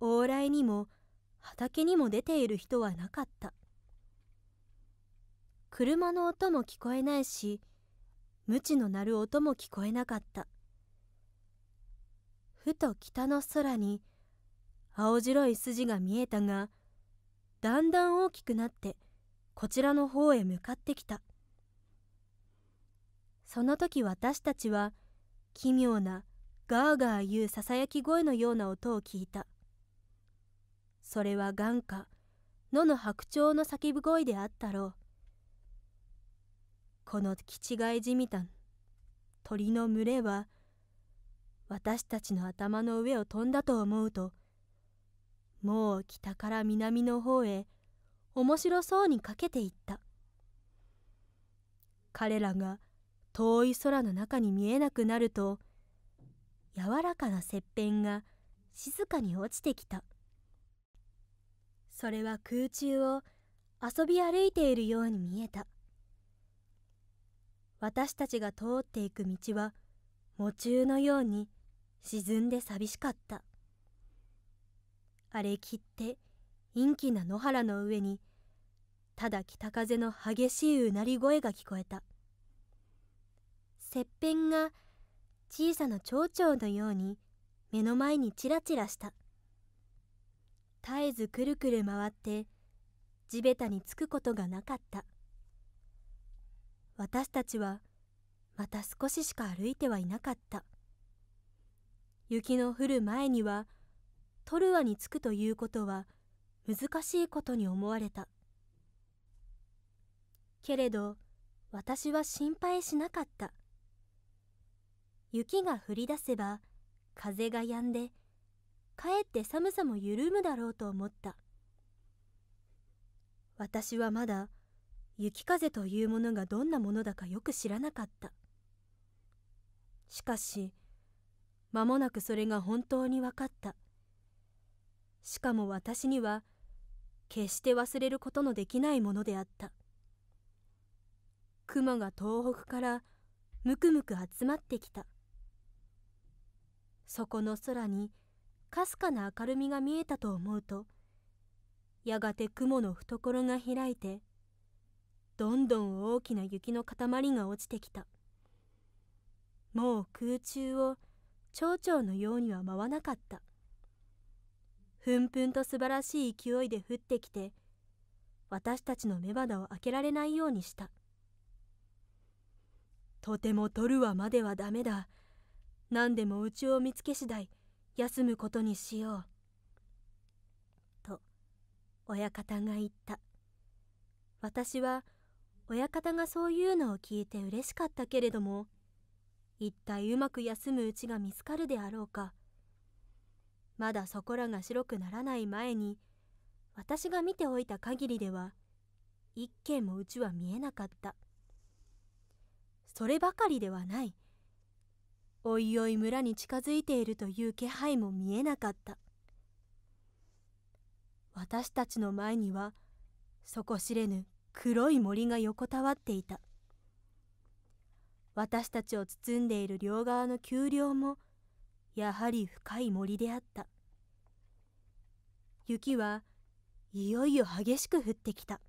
往来にも畑にも出ている人はなかった車の音も聞こえないし無知の鳴る音も聞こえなかったふと北の空に青白い筋が見えたがだんだん大きくなってこちらの方へ向かってきたその時私たちは奇妙なガーガー言うささやき声のような音を聞いたそれは眼下野の白鳥の叫ぶ声であったろうこの気違いじみた鳥の群れは私たちの頭の上を飛んだと思うともう北から南の方へ面白そうにかけていった彼らが遠い空の中に見えなくなると柔らかな切片が静かに落ちてきたそれは空中を遊び歩いているように見えた私たちが通っていく道は喪中のように沈んで寂しかった荒れきって陰気な野原の上にただ北風の激しいうなり声が聞こえた切片が小さな蝶々のように目の前にちらちらした絶えずくるくる回って地べたにつくことがなかった私たちはまた少ししか歩いてはいなかった雪の降る前にはトルアに着くということは難しいことに思われたけれど私は心配しなかった雪が降り出せば風が止んでかえって寒さも緩むだろうと思った私はまだ雪風というものがどんなものだかよく知らなかったしかし間もなくそれが本当に分かったしかも私には決して忘れることのできないものであった熊が東北からむくむく集まってきたそこの空にかすかな明るみが見えたと思うとやがて雲の懐が開いてどんどん大きな雪の塊が落ちてきたもう空中を蝶々のようには舞わなかったふんふんと素晴らしい勢いで降ってきて私たちの目肌を開けられないようにしたとても取るはまではダメだ何でもうちを見つけ次第休むことにしよう」と親方が言った私は親方がそういうのを聞いて嬉しかったけれども一体うまく休むうちが見つかるであろうかまだそこらが白くならない前に私が見ておいた限りでは一軒もうちは見えなかったそればかりではない「おいおい村に近づいているという気配も見えなかった私たちの前には底知れぬ黒い森が横たわっていた私たちを包んでいる両側の丘陵もやはり深い森であった雪はいよいよ激しく降ってきた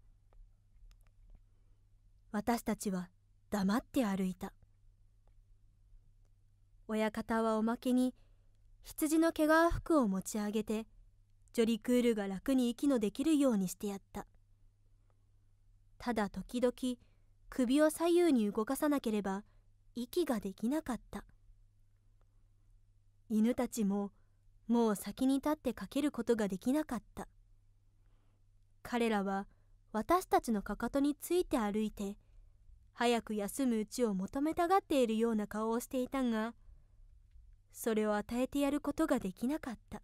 私たちは黙って歩いた親方はおまけに羊の毛皮服を持ち上げてジョリクールが楽に息のできるようにしてやったただ時々首を左右に動かさなければ息ができなかった犬たちももう先に立ってかけることができなかった彼らは私たちのかかとについて歩いて早く休むうちを求めたがっているような顔をしていたがそれを与えてやることができなかった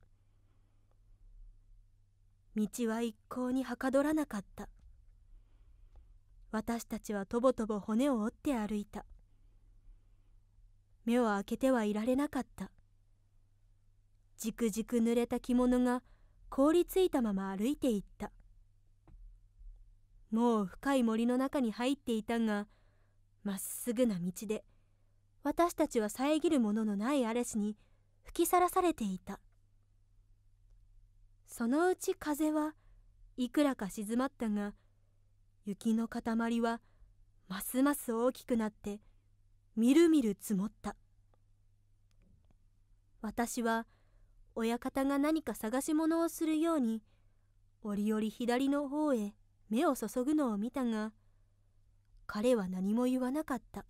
道は一向にはかどらなかった私たちはとぼとぼ骨を折って歩いた目を開けてはいられなかったじくじく濡れた着物が凍りついたまま歩いていったもう深い森の中に入っていたがまっすぐな道で私たちは遮るもののない嵐に吹きさらされていたそのうち風はいくらか静まったが雪の塊はますます大きくなってみるみる積もった私は親方が何か探し物をするように折々左の方へ目を注ぐのを見たが彼は何も言わなかった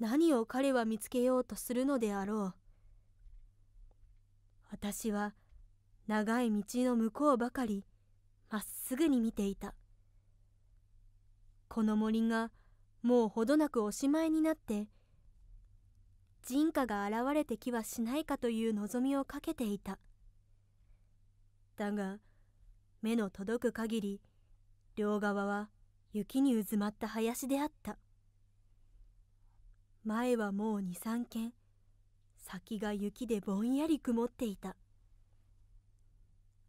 何を彼は見つけようとするのであろう。私は長い道の向こうばかりまっすぐに見ていた。この森がもうほどなくおしまいになって人家が現れてきはしないかという望みをかけていただが目の届く限り両側は雪にうずまった林であった前はもう二三軒先が雪でぼんやり曇っていた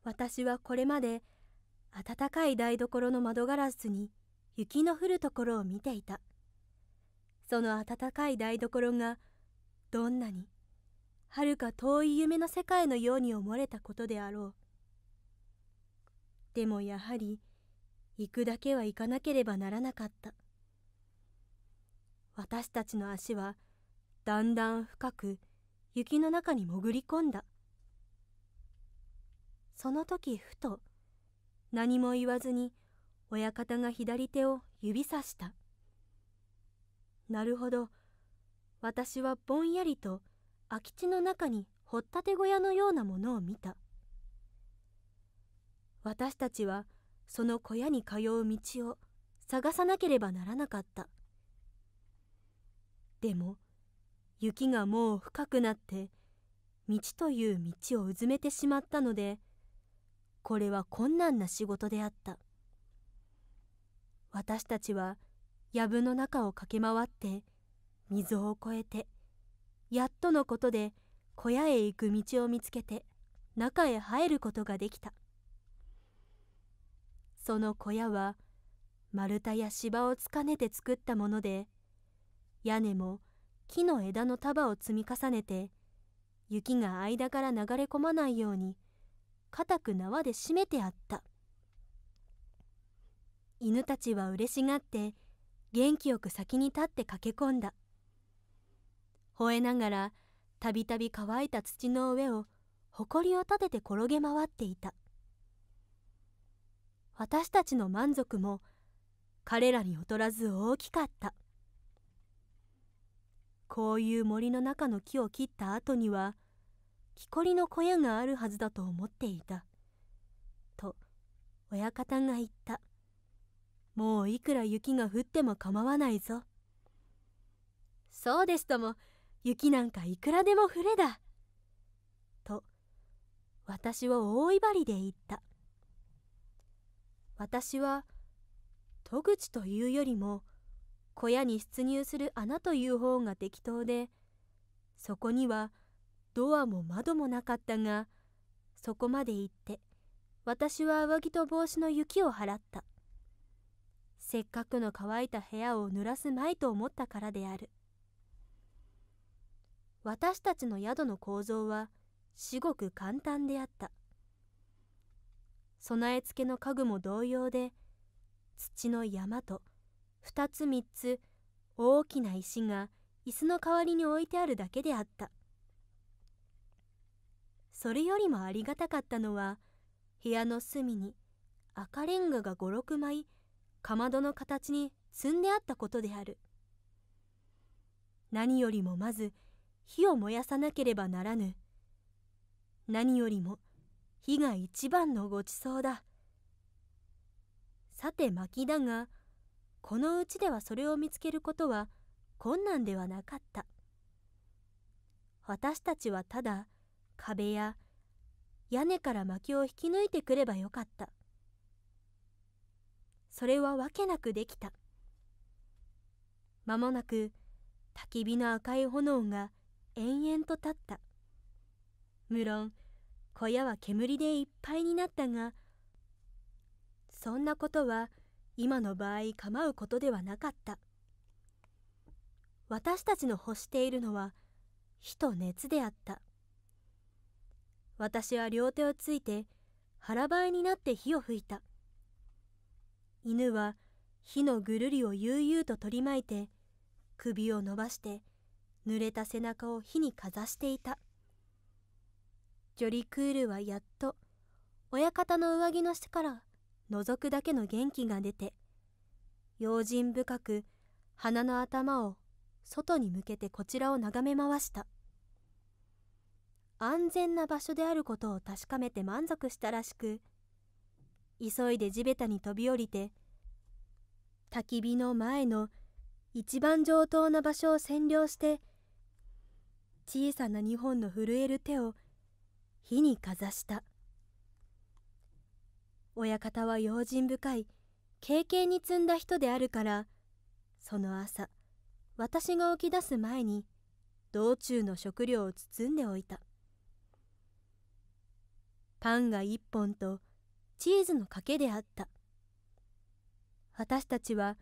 私はこれまで暖かい台所の窓ガラスに雪の降るところを見ていたその暖かい台所がどんなにはるか遠い夢の世界のように思れたことであろうでもやはり行くだけは行かなければならなかった私たちの足はだんだん深く雪の中に潜り込んだその時ふと何も言わずに親方が左手を指さしたなるほど私はぼんやりと空き地の中に掘ったて小屋のようなものを見た私たちはその小屋に通う道を探さなければならなかったでも雪がもう深くなって道という道をうずめてしまったのでこれは困難な仕事であった私たちは藪の中を駆け回って溝を越えてやっとのことで小屋へ行く道を見つけて中へ入ることができたその小屋は丸太や芝をつかねて作ったもので屋根も木の枝の束を積み重ねて雪が間から流れ込まないように固く縄で締めてあった犬たちは嬉しがって元気よく先に立って駆け込んだ吠えながらたびたび乾いた土の上を埃を立てて転げ回っていた私たちの満足も彼らに劣らず大きかったこういう森の中の木を切った後には木こりの小屋があるはずだと思っていた。と親方が言った。もういくら雪が降っても構わないぞ。そうですとも雪なんかいくらでも降れだ。と私を大威張りで言った。私は戸口というよりも小屋に出入する穴という方が適当で、そこにはドアも窓もなかったが、そこまで行って、私は上着と帽子の雪を払った。せっかくの乾いた部屋を濡らすまいと思ったからである。私たちの宿の構造は、至極簡単であった。備え付けの家具も同様で、土の山と、二つ三つ大きな石が椅子の代わりに置いてあるだけであったそれよりもありがたかったのは部屋の隅に赤レンガが56枚かまどの形に積んであったことである何よりもまず火を燃やさなければならぬ何よりも火が一番のごちそうださて薪だがこのうちではそれを見つけることは困難ではなかった私たちはただ壁や屋根から薪を引き抜いてくればよかったそれはわけなくできた間もなく焚き火の赤い炎が延々と立った無論小屋は煙でいっぱいになったがそんなことは今の場合構うことではなかった私たちの欲しているのは火と熱であった私は両手をついて腹ばいになって火を吹いた犬は火のぐるりを悠々と取り巻いて首を伸ばして濡れた背中を火にかざしていたジョリクールはやっと親方の上着の下から覗くだけの元気が出て、用心深く鼻の頭を外に向けてこちらを眺め回した。安全な場所であることを確かめて満足したらしく、急いで地べたに飛び降りて、焚き火の前の一番上等な場所を占領して、小さな2本の震える手を火にかざした。親方は用心深い経験に積んだ人であるからその朝私が起き出す前に道中の食料を包んでおいたパンが1本とチーズの賭けであった私たちは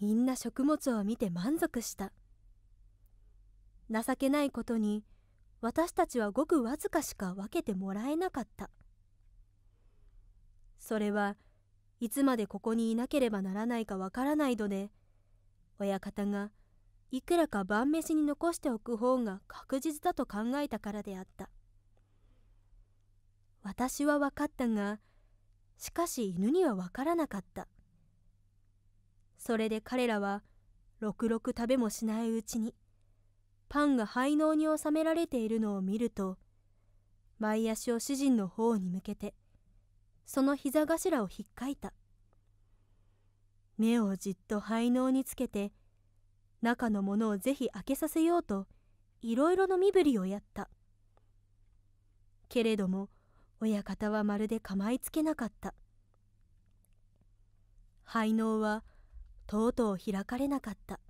みんな食物を見て満足した情けないことに私たちはごくわずかしか分けてもらえなかったそれはいつまでここにいなければならないかわからないので親方がいくらか晩飯に残しておく方が確実だと考えたからであった私は分かったがしかし犬には分からなかったそれで彼らはろくろく食べもしないうちにパンが肺脳に収められているのを見ると前足を主人の方に向けてその膝頭をひっかいた目をじっと肺脳につけて中のものをぜひ開けさせようといろいろの身振りをやったけれども親方はまるで構いつけなかった肺脳はとうとう開かれなかった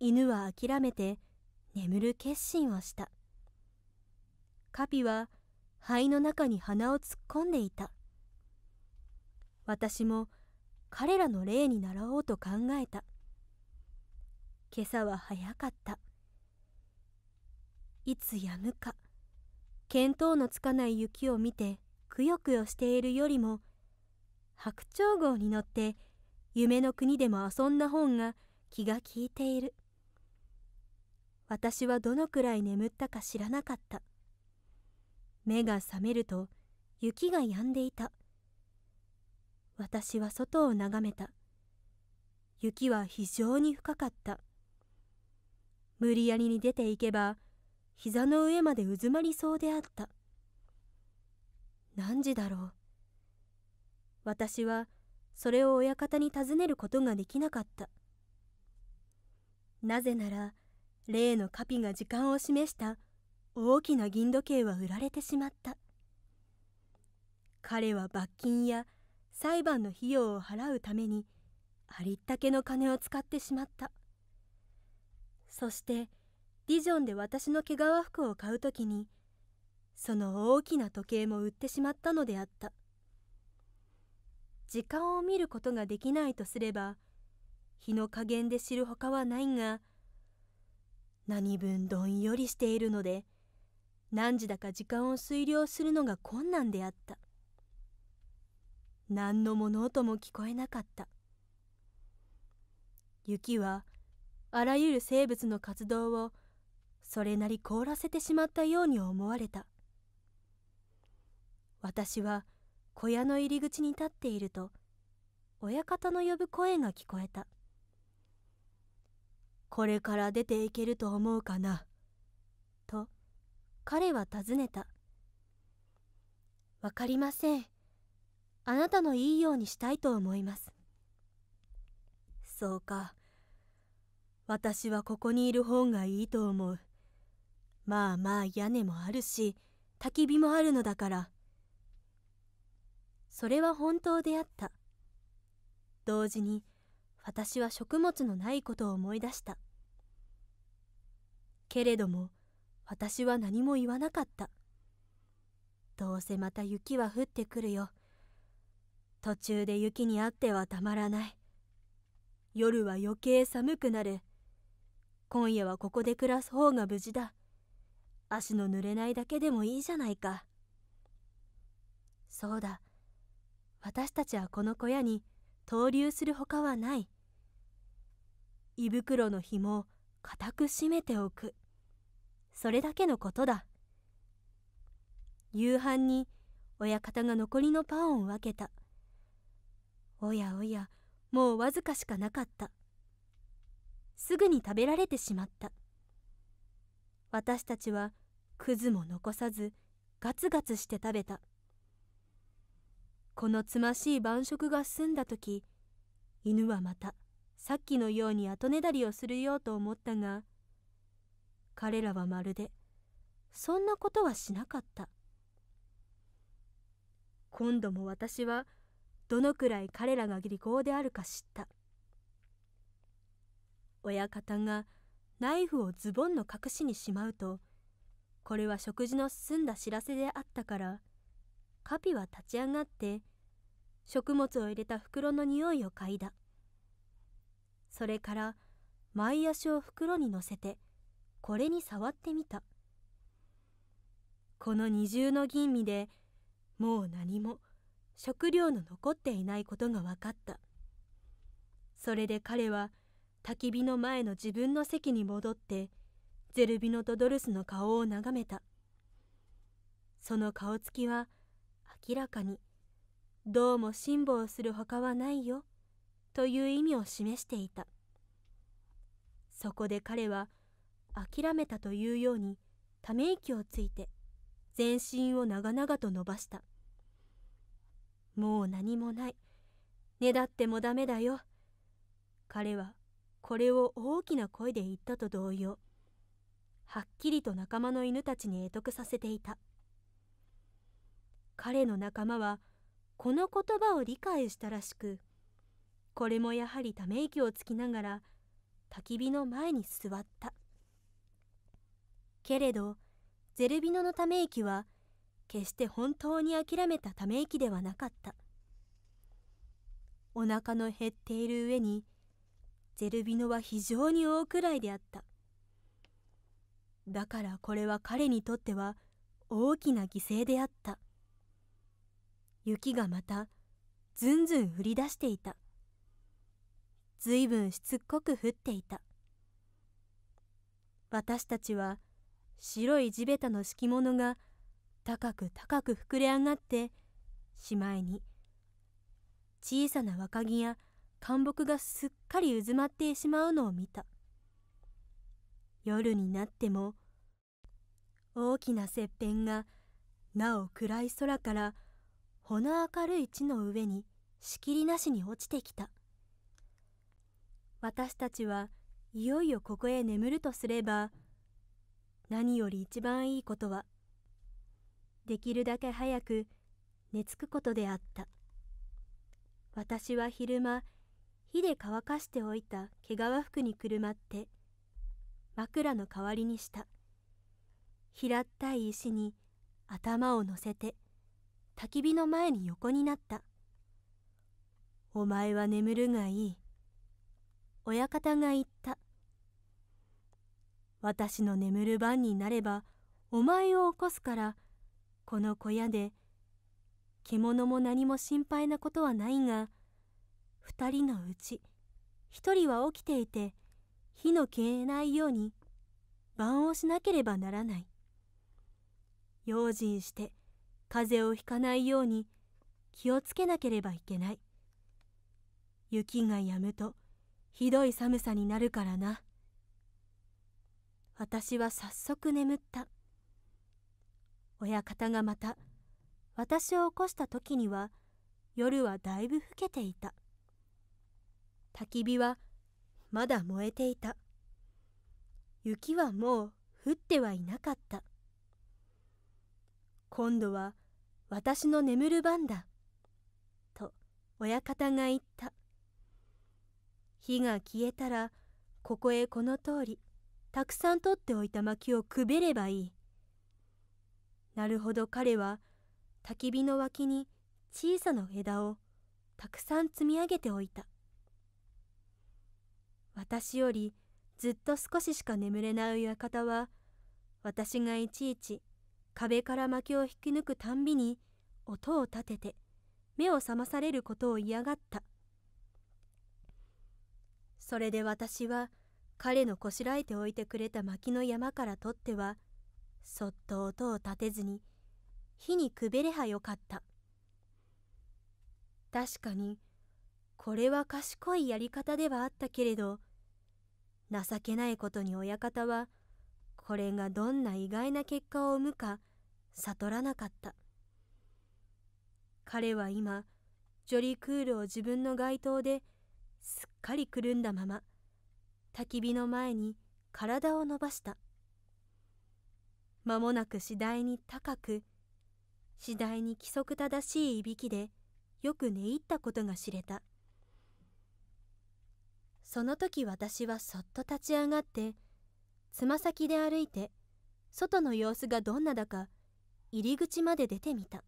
犬は諦めて眠る決心をしたカピは肺の中に鼻を突っ込んでいた私も彼らの霊になおうと考えた今朝は早かったいつやむか見当のつかない雪を見てくよくよしているよりも白鳥号に乗って夢の国でも遊んだ方が気が利いている私はどのくらい眠ったか知らなかった目が覚めると雪が止んでいた。私は外を眺めた。雪は非常に深かった。無理やりに出ていけば、膝の上までうずまりそうであった。何時だろう。私はそれを親方に尋ねることができなかった。なぜなら、例のカピが時間を示した大きな銀時計は売られてしまった彼は罰金や裁判の費用を払うためにありったけの金を使ってしまったそしてディジョンで私の毛皮服を買う時にその大きな時計も売ってしまったのであった時間を見ることができないとすれば日の加減で知るほかはないが何分どんよりしているので何時だか時間を推量するのが困難であった何の物音も聞こえなかった雪はあらゆる生物の活動をそれなり凍らせてしまったように思われた私は小屋の入り口に立っていると親方の呼ぶ声が聞こえた「これから出ていけると思うかな」彼は尋ねた。わかりません。あなたのいいようにしたいと思います。そうか。私はここにいる方がいいと思う。まあまあ屋根もあるし、焚き火もあるのだから。それは本当であった。同時に、私は食物のないことを思い出した。けれども、私は何も言わなかった。どうせまた雪は降ってくるよ。途中で雪にあってはたまらない。夜は余計寒くなる。今夜はここで暮らす方が無事だ。足の濡れないだけでもいいじゃないか。そうだ。私たちはこの小屋に投留するほかはない。胃袋の紐を固く締めておく。それだけのことだ。夕飯に親方が残りのパンを分けた。おやおや、もうわずかしかなかった。すぐに食べられてしまった。私たちはクズも残さずガツガツして食べた。このつましい晩食が済んだ時、犬はまたさっきのように後ねだりをするようと思ったが、彼らはまるでそんなことはしなかった今度も私はどのくらい彼らが利口であるか知った親方がナイフをズボンの隠しにしまうとこれは食事の澄んだ知らせであったからカピは立ち上がって食物を入れた袋の匂いを嗅いだそれから前足を袋に乗せてこれに触ってみたこの二重の吟味でもう何も食料の残っていないことが分かったそれで彼は焚き火の前の自分の席に戻ってゼルビノとドルスの顔を眺めたその顔つきは明らかにどうも辛抱する他はないよという意味を示していたそこで彼は諦めたというようにため息をついて全身を長々と伸ばした。もう何もない。ねだってもダメだよ。彼はこれを大きな声で言ったと同様、はっきりと仲間の犬たちに得得させていた。彼の仲間はこの言葉を理解したらしく、これもやはりため息をつきながら焚き火の前に座った。けれどゼルビノのため息は決して本当に諦めたため息ではなかったお腹の減っている上にゼルビノは非常に大くらいであっただからこれは彼にとっては大きな犠牲であった雪がまたずんずん降り出していたずいぶんしつこく降っていた私たちは白い地べたの敷物が高く高く膨れ上がってしまいに小さな若木や干木がすっかり渦まってしまうのを見た夜になっても大きな雪片がなお暗い空からほの明るい地の上にしきりなしに落ちてきた私たちはいよいよここへ眠るとすれば何より一番いいことは、できるだけ早く寝つくことであった。私は昼間、火で乾かしておいた毛皮服にくるまって、枕の代わりにした。平ったい石に頭を乗せて、焚き火の前に横になった。お前は眠るがいい。親方が言った。私の眠る晩になればお前を起こすからこの小屋で獣も何も心配なことはないが二人のうち一人は起きていて火の消えないように晩をしなければならない用心して風邪をひかないように気をつけなければいけない雪が止むとひどい寒さになるからな。私は早速眠った。親方がまた、私を起こした時には、夜はだいぶ更けていた。焚き火は、まだ燃えていた。雪はもう降ってはいなかった。今度は、私の眠る番だ。と、親方が言った。火が消えたら、ここへこの通り、たくさん取っておいた薪をくべればいい。なるほど彼は焚き火の脇に小さな枝をたくさん積み上げておいた。私よりずっと少ししか眠れない館は私がいちいち壁から薪を引き抜くたんびに音を立てて目を覚まされることを嫌がった。それで私は彼のこしらえておいてくれた薪の山から取ってはそっと音を立てずに火にくべれはよかった確かにこれは賢いやり方ではあったけれど情けないことに親方はこれがどんな意外な結果を生むか悟らなかった彼は今ジョリクールを自分の街灯ですっかりくるんだまま焚き火の前に体を伸ばした。間もなく次第に高く、次第に規則正しいいびきで、よく寝入ったことが知れた。その時私はそっと立ち上がって、つま先で歩いて、外の様子がどんなだか、入り口まで出てみた。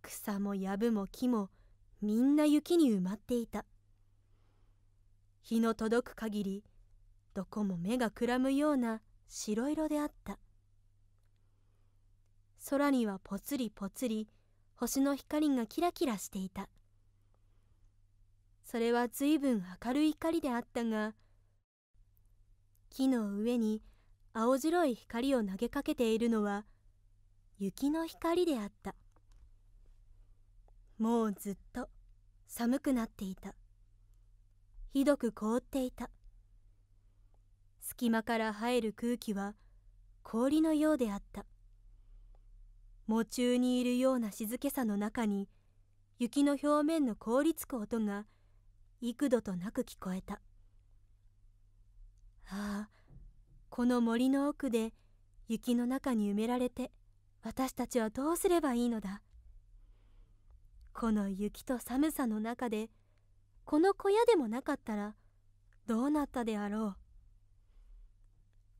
草も藪も木も、みんな雪に埋まっていた。日の届く限りどこも目がくらむような白色であった空にはぽつりぽつり星の光がキラキラしていたそれはずいぶん明るい光であったが木の上に青白い光を投げかけているのは雪の光であったもうずっと寒くなっていたひどく凍っていた隙間から入る空気は氷のようであった夢中にいるような静けさの中に雪の表面の凍りつく音が幾度となく聞こえたああこの森の奥で雪の中に埋められて私たちはどうすればいいのだこの雪と寒さの中でこの小屋でもなかったらどうなったであろう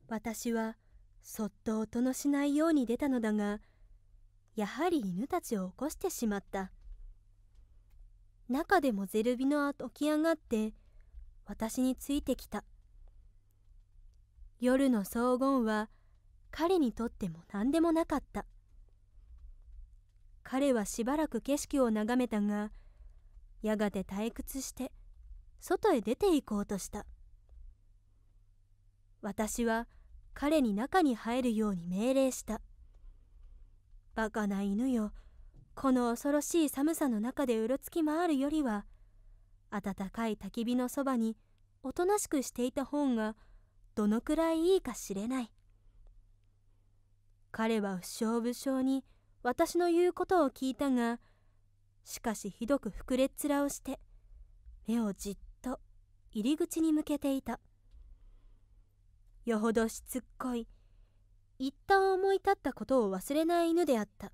私はそっと音のしないように出たのだがやはり犬たちを起こしてしまった中でもゼルビノは起き上がって私についてきた夜の荘厳は彼にとっても何でもなかった彼はしばらく景色を眺めたがやがて退屈して外へ出て行こうとした私は彼に中に入るように命令したバカな犬よこの恐ろしい寒さの中でうろつき回るよりは暖かい焚き火のそばにおとなしくしていた方がどのくらいいいか知れない彼は不傷不傷に私の言うことを聞いたがしかしひどく膨れっ面をして目をじっと入り口に向けていたよほどしつっこい一旦思い立ったことを忘れない犬であった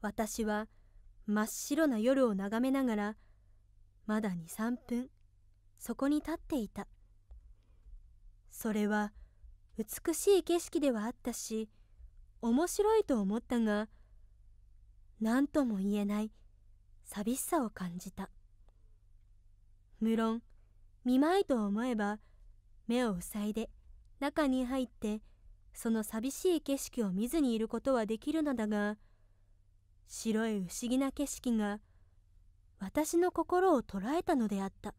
私は真っ白な夜を眺めながらまだ23分そこに立っていたそれは美しい景色ではあったし面白いと思ったが何とも言えない寂しさを感じた無論見舞いと思えば目を塞いで中に入ってその寂しい景色を見ずにいることはできるのだが白い不思議な景色が私の心を捉えたのであった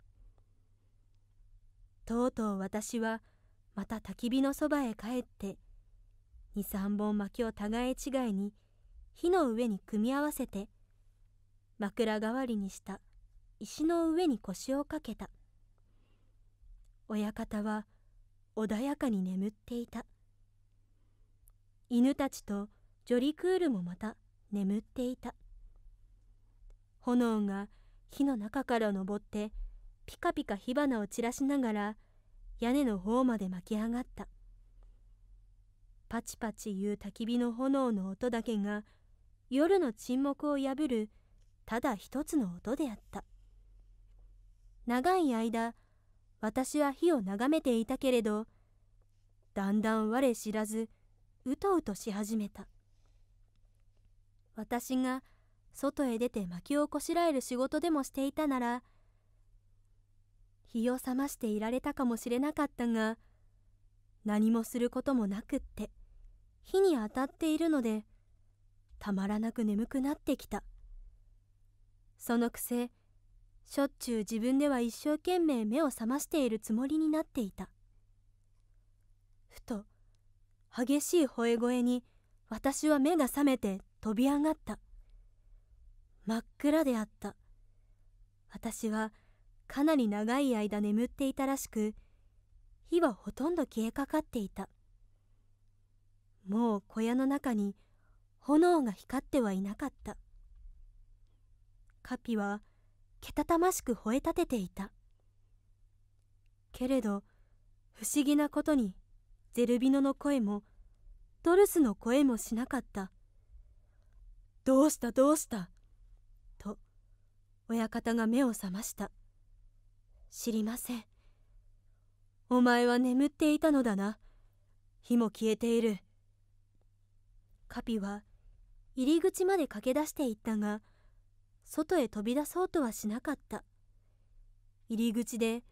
とうとう私はまた焚き火のそばへ帰って23本薪を互い違いに火の上に組み合わせて枕代わりにした石の上に腰をかけた親方は穏やかに眠っていた犬たちとジョリクールもまた眠っていた炎が火の中から昇ってピカピカ火花を散らしながら屋根の方まで巻き上がったパチパチいう焚き火の炎の音だけが夜の沈黙を破るただ一つの音であった長い間私は火を眺めていたけれどだんだん我知らずうとうとし始めた私が外へ出て薪をこしらえる仕事でもしていたなら火を覚ましていられたかもしれなかったが何もすることもなくって火に当たっているのでたまらなく眠くなってきたそのくせしょっちゅう自分では一生懸命目を覚ましているつもりになっていたふと激しい吠え声に私は目が覚めて飛び上がった真っ暗であった私はかなり長い間眠っていたらしく火はほとんど消えかかっていたもう小屋の中に炎が光ってはいなかったカピはけたたましく吠え立てていたけれど不思議なことにゼルビノの声もドルスの声もしなかった「どうしたどうした」と親方が目を覚ました知りませんお前は眠っていたのだな火も消えているカピは入り口まで駆け出していったが、外へ飛び出そうとはしなかった。入り口で、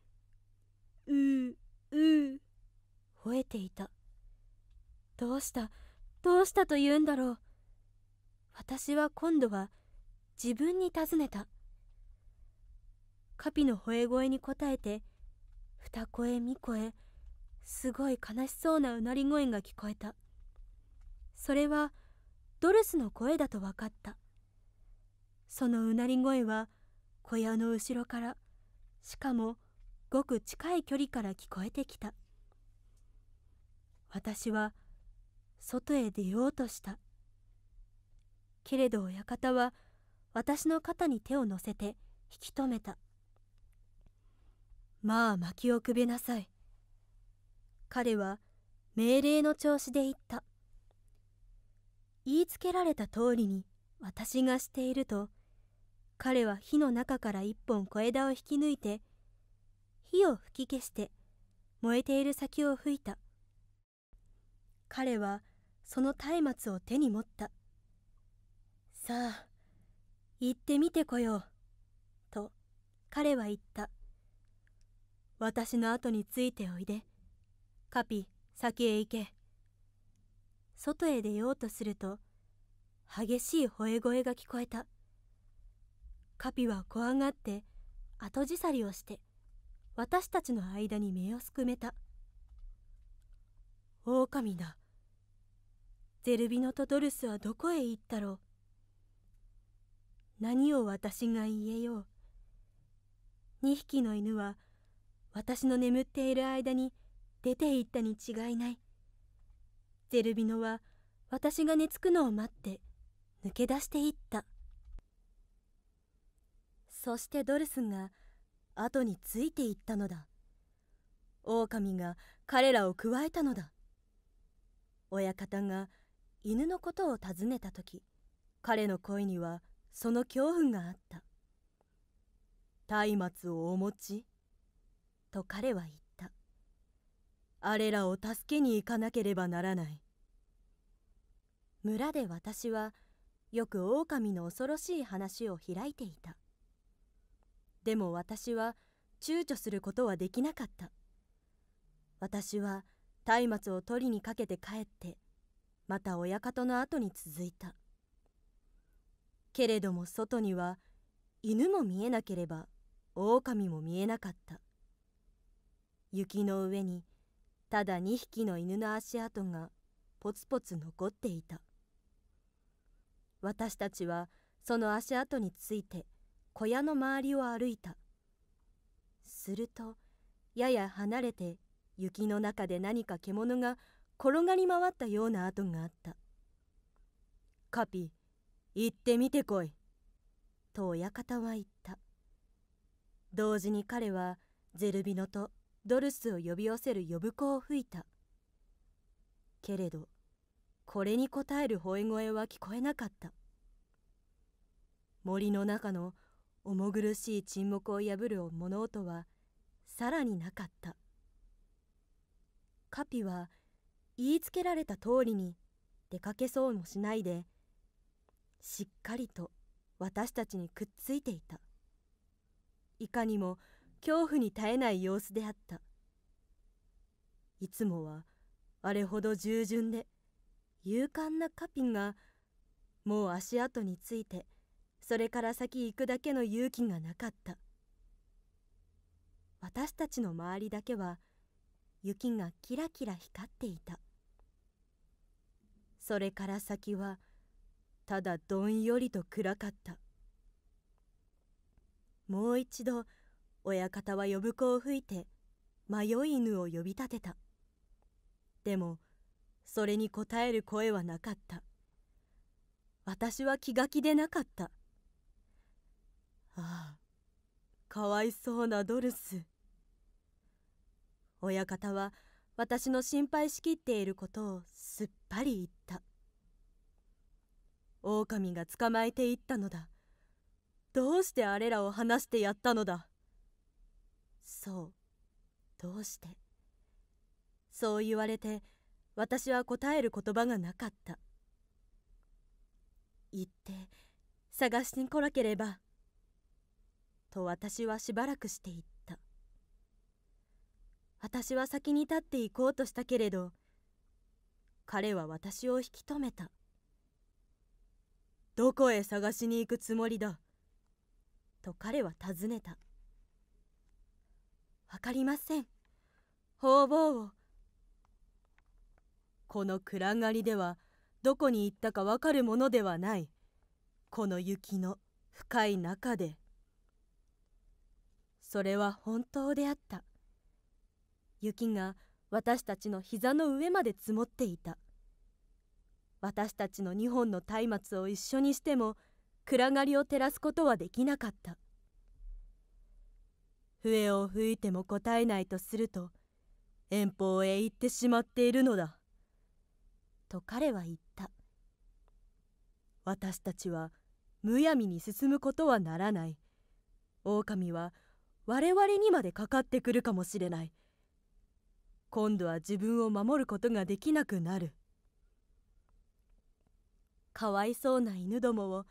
うー、うー、吠えていた。どうした、どうしたと言うんだろう。私は今度は自分に尋ねた。カピの吠え声に応えて、二声三声、すごい悲しそうなうなり声が聞こえた。それは、ドレスの声だと分かったそのうなり声は小屋の後ろからしかもごく近い距離から聞こえてきた私は外へ出ようとしたけれど親方は私の肩に手を乗せて引き止めたまあ薪をくべなさい彼は命令の調子で言った言いつけられた通りに私がしていると彼は火の中から一本小枝を引き抜いて火を吹き消して燃えている先を吹いた彼はその松明を手に持ったさあ行ってみてこようと彼は言った私の後についておいでカピ先へ行け外へ出ようとすると激しい吠え声が聞こえたカピは怖がって後じさりをして私たちの間に目をすくめた狼だゼルビノとドルスはどこへ行ったろう何を私が言えよう2匹の犬は私の眠っている間に出て行ったに違いないゼルビノは私が寝つくのを待って抜け出していったそしてドルスが後についていったのだ狼が彼らをくわえたのだ親方が犬のことを尋ねた時彼の声にはその恐怖があった「松明をお持ち」と彼は言っあれらを助けに行かなければならない村で私はよく狼の恐ろしい話を開いていたでも私は躊躇することはできなかった私は松明を取りにかけて帰ってまた親方の後に続いたけれども外には犬も見えなければ狼も見えなかった雪の上にただ2匹の犬の足跡がポツポツ残っていた私たちはその足跡について小屋の周りを歩いたするとやや離れて雪の中で何か獣が転がり回ったような跡があったカピ行ってみてこいと親方は言った同時に彼はゼルビノとドルスを呼び寄せる呼ぶ子を吹いたけれどこれに応える吠え声は聞こえなかった森の中の重苦しい沈黙を破る物音はさらになかったカピは言いつけられた通りに出かけそうもしないでしっかりと私たちにくっついていたいかにも恐怖に耐えない様子であったいつもはあれほど従順で勇敢なカピンがもう足跡についてそれから先行くだけの勇気がなかった私たちの周りだけは雪がキラキラ光っていたそれから先はただどんよりと暗かったもう一度親方は呼ぶ子を吹いて迷い犬を呼び立てたでもそれに応える声はなかった私は気が気でなかったああかわいそうなドルス親方は私の心配しきっていることをすっぱり言った狼が捕まえていったのだどうしてあれらを話してやったのだそうどうしてそう言われて私は答える言葉がなかった行って探しに来なければと私はしばらくして言った私は先に立って行こうとしたけれど彼は私を引き止めたどこへ探しに行くつもりだと彼は尋ねたわかりません方々をこの暗がりではどこに行ったかわかるものではないこの雪の深い中でそれは本当であった雪が私たちの膝の上まで積もっていた私たちの2本の松明を一緒にしても暗がりを照らすことはできなかった笛を吹いても答えないとすると遠方へ行ってしまっているのだ」と彼は言った私たちはむやみに進むことはならない狼は我々にまでかかってくるかもしれない今度は自分を守ることができなくなるかわいそうな犬どもを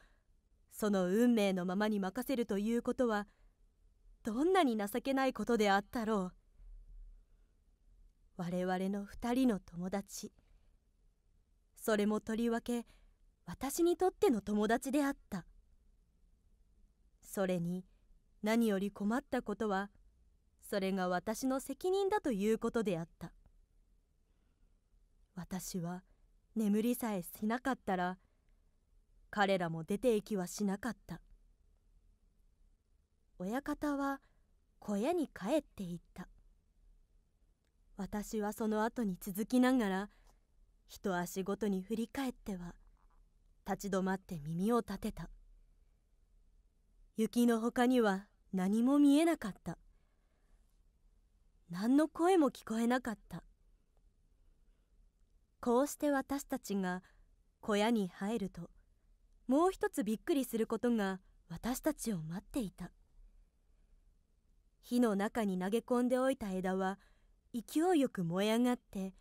その運命のままに任せるということはどんなに情けないことであったろう我々の2人の友達それもとりわけ私にとっての友達であったそれに何より困ったことはそれが私の責任だということであった私は眠りさえしなかったら彼らも出て行きはしなかった親方は小屋に帰っていった私はその後に続きながら一足ごとに振り返っては立ち止まって耳を立てた雪の他には何も見えなかった何の声も聞こえなかったこうして私たちが小屋に入るともう一つびっくりすることが私たちを待っていた火の中に投げ込んでおいた枝は勢いよく燃え上がって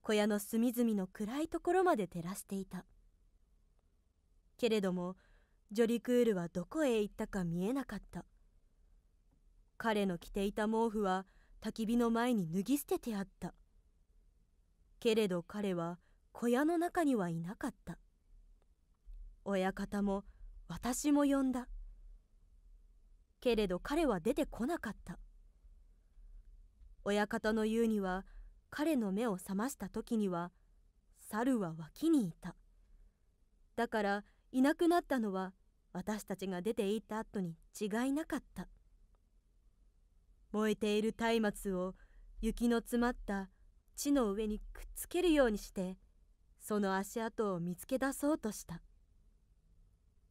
小屋の隅々の暗いところまで照らしていたけれどもジョリクールはどこへ行ったか見えなかった彼の着ていた毛布は焚き火の前に脱ぎ捨ててあったけれど彼は小屋の中にはいなかった親方も私も呼んだけれど彼は出てこなかった親方の言うには彼の目を覚ました時には猿は脇にいただからいなくなったのは私たちが出て行った後に違いなかった燃えている松明を雪の詰まった地の上にくっつけるようにしてその足跡を見つけ出そうとした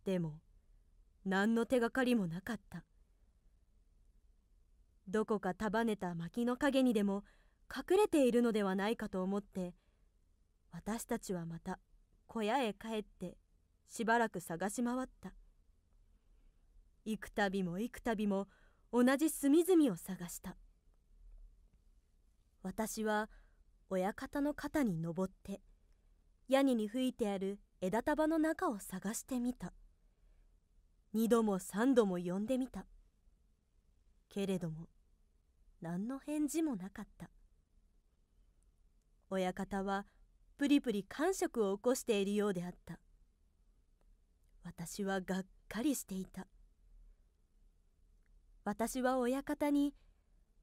でも何の手がかりもなかったどこか束ねた薪の陰にでも隠れているのではないかと思って私たちはまた小屋へ帰ってしばらく探し回った幾度も幾度も同じ隅々を探した私は親方の肩に登って屋根に吹いてある枝束の中を探してみた二度も三度も呼んでみたけれども何の返事もなかった親方はプリプリ感触を起こしているようであった私はがっかりしていた私は親方に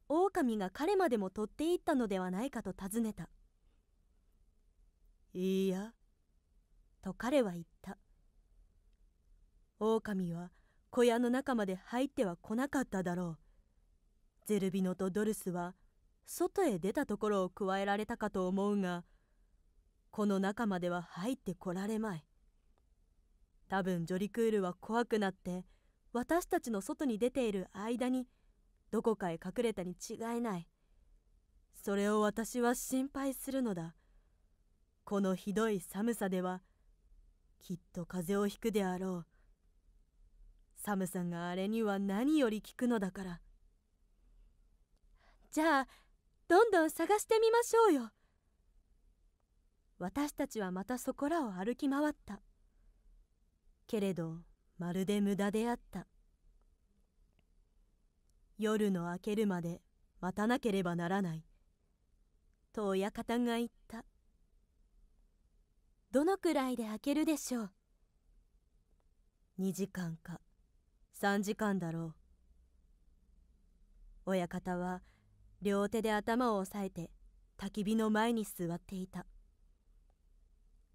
狼が彼までも取っていったのではないかと尋ねたいいやと彼は言った狼は小屋の中まで入ってはこなかっただろうゼルビノとドルスは外へ出たところを加えられたかと思うがこの中までは入ってこられまい多分ジョリクールは怖くなって私たちの外に出ている間にどこかへ隠れたに違いないそれを私は心配するのだこのひどい寒さではきっと風邪をひくであろう寒さがあれには何より効くのだからじゃあどんどん探してみましょうよ私たちはまたそこらを歩き回ったけれどまるで無駄であった夜の明けるまで待たなければならないと親方が言ったどのくらいで明けるでしょう2時間か3時間だろう親方は「両手で頭を押さえて焚き火の前に座っていた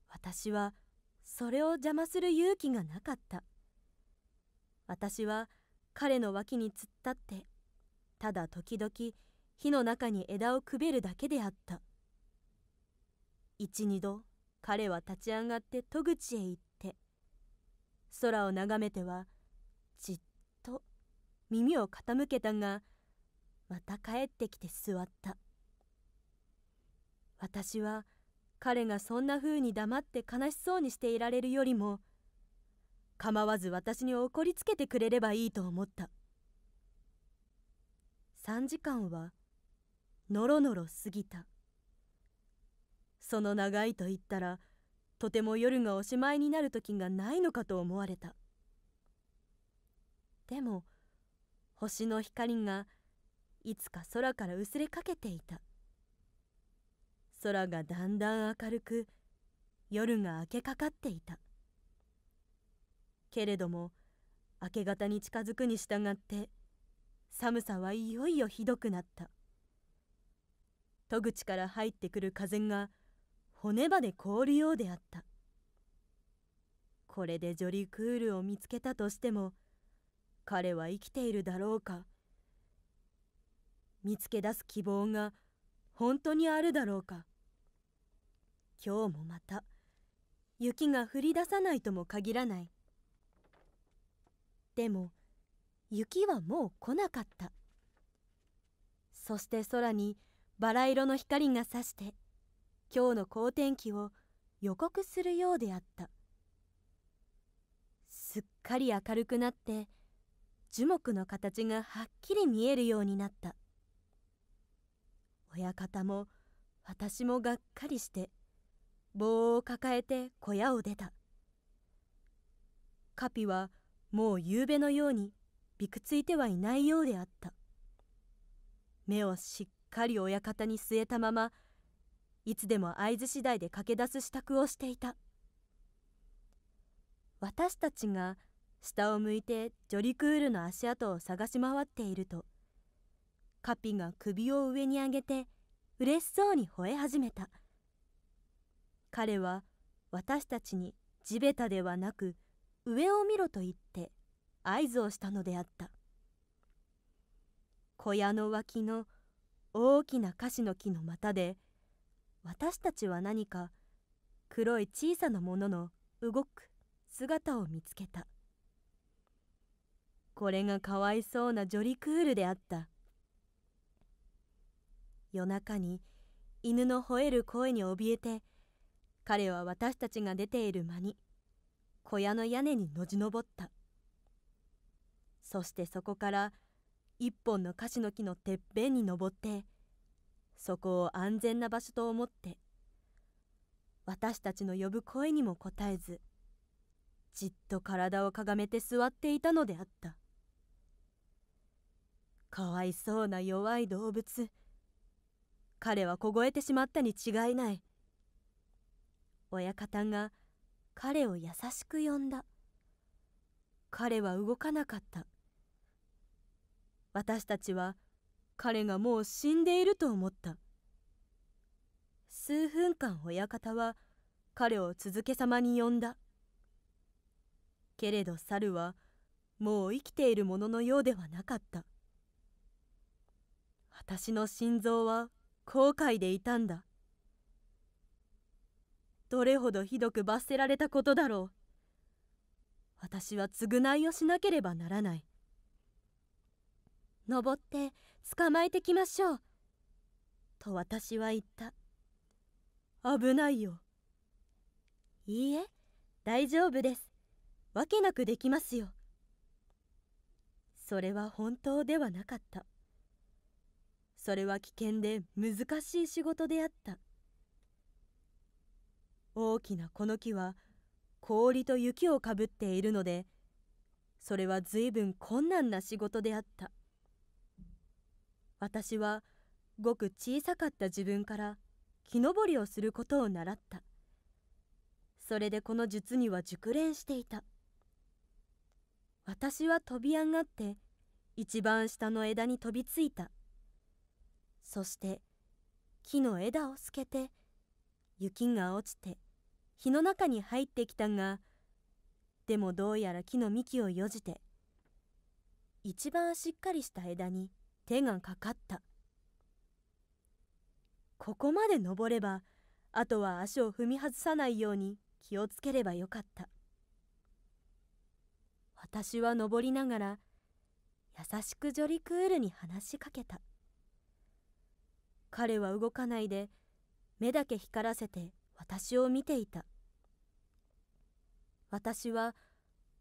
私はそれを邪魔する勇気がなかった私は彼の脇に突っ立ってただ時々火の中に枝をくべるだけであった一二度彼は立ち上がって戸口へ行って空を眺めてはじっと耳を傾けたがまた帰ってきて座った私は彼がそんな風に黙って悲しそうにしていられるよりも構わず私に怒りつけてくれればいいと思った3時間はのろのろ過ぎたその長いと言ったらとても夜がおしまいになる時がないのかと思われたでも星の光がいつか空から薄れかけていた空がだんだん明るく夜が明けかかっていたけれども明け方に近づくに従って寒さはいよいよひどくなった戸口から入ってくる風が骨まで凍るようであったこれでジョリクールを見つけたとしても彼は生きているだろうか見つけ出す希望が本当にあるだろうか今日もまた雪が降り出さないとも限らないでも雪はもう来なかったそして空にバラ色の光がさして今日の好天気を予告するようであったすっかり明るくなって樹木の形がはっきり見えるようになった親方も私もがっかりして棒を抱えて小屋を出たカピはもう夕べのようにびくついてはいないようであった目をしっかり親方に据えたままいつでも会津次第で駆け出す支度をしていた私たちが下を向いてジョリクールの足跡を探し回っているとカピが首を上に上げて嬉しそうに吠え始めた彼は私たちに地べたではなく上を見ろと言って合図をしたのであった小屋の脇の大きなカシの木の股で私たちは何か黒い小さなものの動く姿を見つけたこれがかわいそうなジョリクールであった夜中に犬の吠える声に怯えて彼は私たちが出ている間に小屋の屋根にのじ登ったそしてそこから一本のカシの木のてっぺんに登ってそこを安全な場所と思って私たちの呼ぶ声にも応えずじっと体をかがめて座っていたのであったかわいそうな弱い動物彼は凍えてしまったに違いない親方が彼を優しく呼んだ彼は動かなかった私たちは彼がもう死んでいると思った数分間親方は彼を続けさまに呼んだけれど猿はもう生きているもののようではなかった私の心臓は後悔でいたんだどれほどひどく罰せられたことだろう私は償いをしなければならない登って捕まえてきましょうと私は言った危ないよいいえ大丈夫ですわけなくできますよそれは本当ではなかったそれは危険で難しい仕事であった大きなこの木は氷と雪をかぶっているのでそれは随分困難な仕事であった私はごく小さかった自分から木登りをすることを習ったそれでこの術には熟練していた私は飛び上がって一番下の枝に飛びついたそして木の枝を透けて雪が落ちて火の中に入ってきたがでもどうやら木の幹をよじて一番しっかりした枝に手がかかったここまで登ればあとは足を踏み外さないように気をつければよかった私は登りながら優しくジョリクールに話しかけた「彼は動かないで目だけ光らせて私を見ていた私は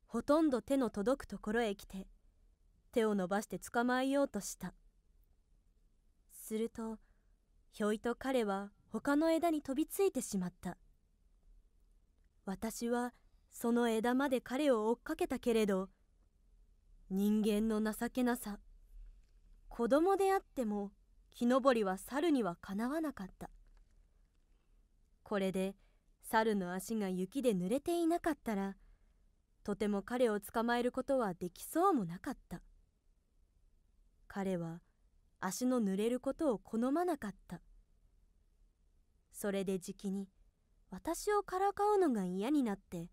ほとんど手の届くところへ来て手を伸ばして捕まえようとしたするとひょいと彼は他の枝に飛びついてしまった私はその枝まで彼を追っかけたけれど人間の情けなさ子供であっても木登りは猿にはかなわなかったこれで猿の足が雪で濡れていなかったらとても彼を捕まえることはできそうもなかった彼は足の濡れることを好まなかったそれでじきに私をからかうのが嫌になって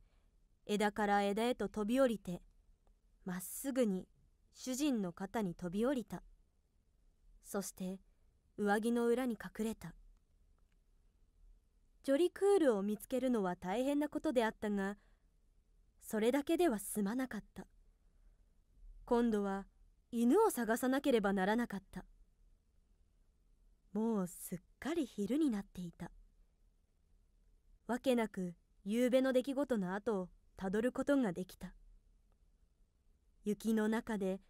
枝から枝へと飛び降りてまっすぐに主人の肩に飛び降りたそして上着の裏に隠れたジョリクールを見つけるのは大変なことであったがそれだけでは済まなかった今度は犬を探さなければならなかったもうすっかり昼になっていたわけなく夕べの出来事の後をたどることができた雪の中で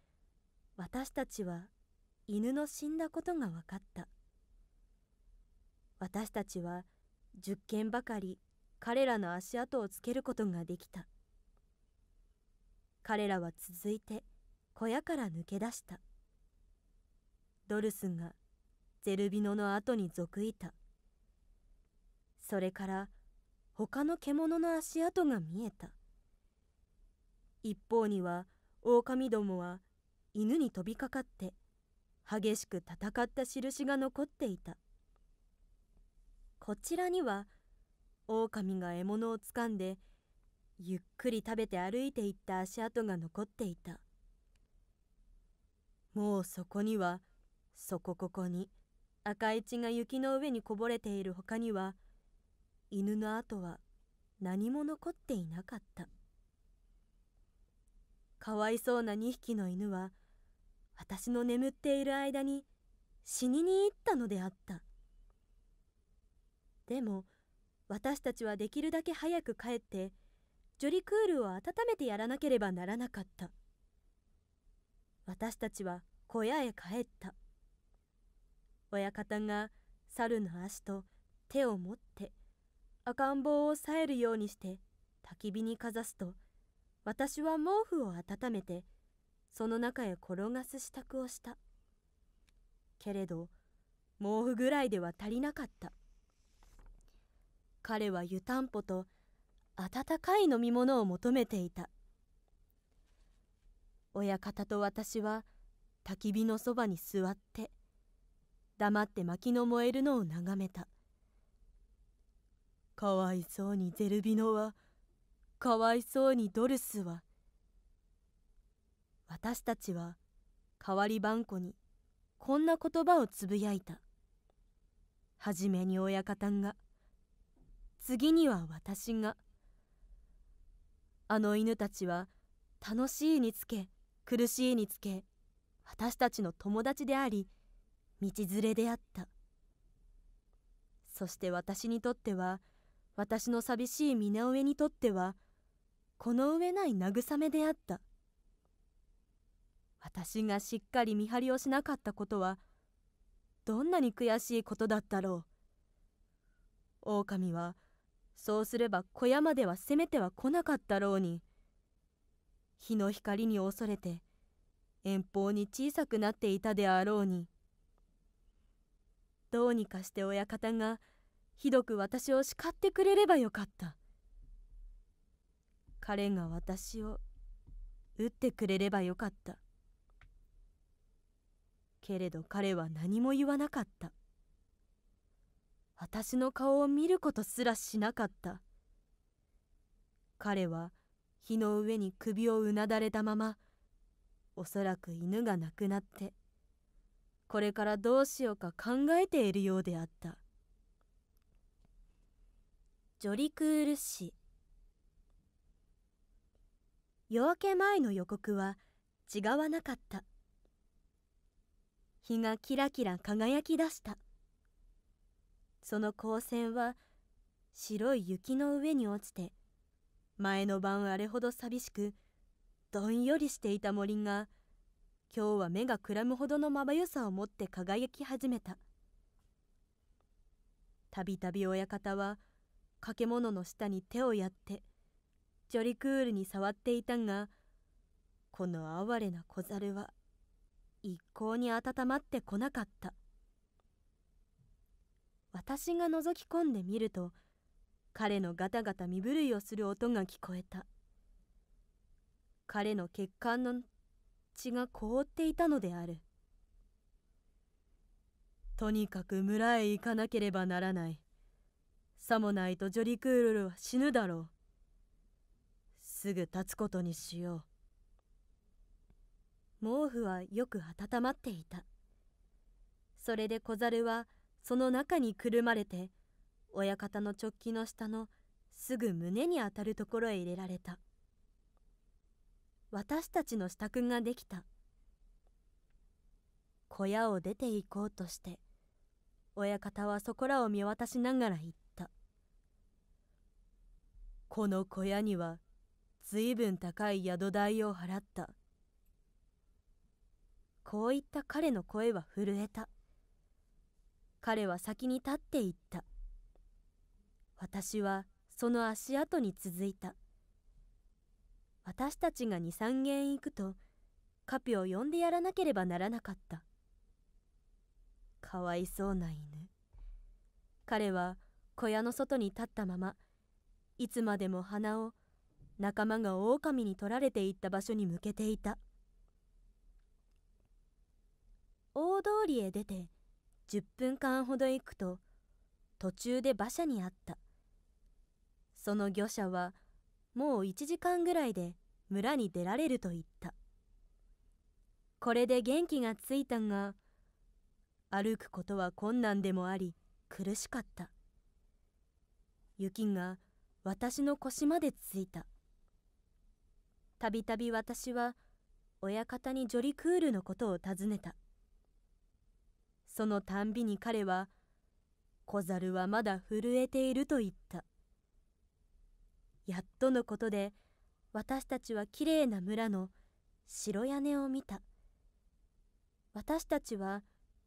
私たちは犬の死んだことが分かった私たちは10件ばかり彼らの足跡をつけることができた彼らは続いて小屋から抜け出したドルスがゼルビノの後に続いたそれから他の獣の足跡が見えた一方には狼どもは犬に飛びかかって激しく戦った印が残っていたこちらには狼が獲物をつかんでゆっくり食べて歩いていった足跡が残っていたもうそこにはそこここに赤い血が雪の上にこぼれている他には犬の跡は何も残っていなかったかわいそうな2匹の犬は私の眠っている間に死にに行ったのであったでも私たちはできるだけ早く帰ってジョリクールを温めてやらなければならなかった私たちは小屋へ帰った親方が猿の足と手を持って赤ん坊をさえるようにして焚き火にかざすと私は毛布を温めてその中へ転がす支度をしたけれど毛布ぐらいでは足りなかった彼は湯たんぽと温かい飲み物を求めていた親方と私は焚き火のそばに座って黙って薪の燃えるのを眺めたかわいそうにゼルビノはかわいそうにドルスは私たちは代わりばんこにこんな言葉をつぶやいたはじめに親方が次には私があの犬たちは楽しいにつけ苦しいにつけ私たちの友達であり道連れであったそして私にとっては私の寂しい身の上にとってはこの上ない慰めであった私がしっかり見張りをしなかったことはどんなに悔しいことだったろう狼はそうすれば小屋までは攻めては来なかったろうに日の光に恐れて遠方に小さくなっていたであろうにどうにかして親方がひどく私を叱ってくれればよかった彼が私を打ってくれればよかったけれど彼は何も言わなかった私の顔を見ることすらしなかった彼は火の上に首をうなだれたままおそらく犬が亡くなってこれからどうしようか考えているようであったジョリクール氏夜明け前の予告は違わなかった日がキラキラ輝き出したその光線は白い雪の上に落ちて前の晩あれほど寂しくどんよりしていた森が今日は目がくらむほどのまばゆさを持って輝き始めたたびたび親方は掛物の下に手をやってジョリクールに触っていたがこの哀れな小猿は一向に温まってこなかった私が覗き込んでみると彼のガタガタ身震いをする音が聞こえた彼の血管の血が凍っていたのであるとにかく村へ行かなければならないさもないとジョリクールは死ぬだろうすぐ立つことにしよう毛布はよく温まっていたそれで小猿はその中にくるまれて親方の直帰の下のすぐ胸にあたるところへ入れられた私たちの支度ができた小屋を出て行こうとして親方はそこらを見渡しながら言った「この小屋には随分高い宿代を払ったこういった彼の声は震えた彼は先に立っていった私はその足跡に続いた私たちが23軒行くとカピを呼んでやらなければならなかったかわいそうな犬彼は小屋の外に立ったままいつまでも鼻を仲間が狼に取られていった場所に向けていた。大通りへ出て10分間ほど行くと途中で馬車にあったその御者はもう1時間ぐらいで村に出られると言ったこれで元気がついたが歩くことは困難でもあり苦しかった雪が私の腰までついたたびたび私は親方にジョリクールのことを尋ねたそのたんびに彼は、小猿はまだ震えていると言った。やっとのことで、私たちはきれいな村の白屋根を見た。私たちは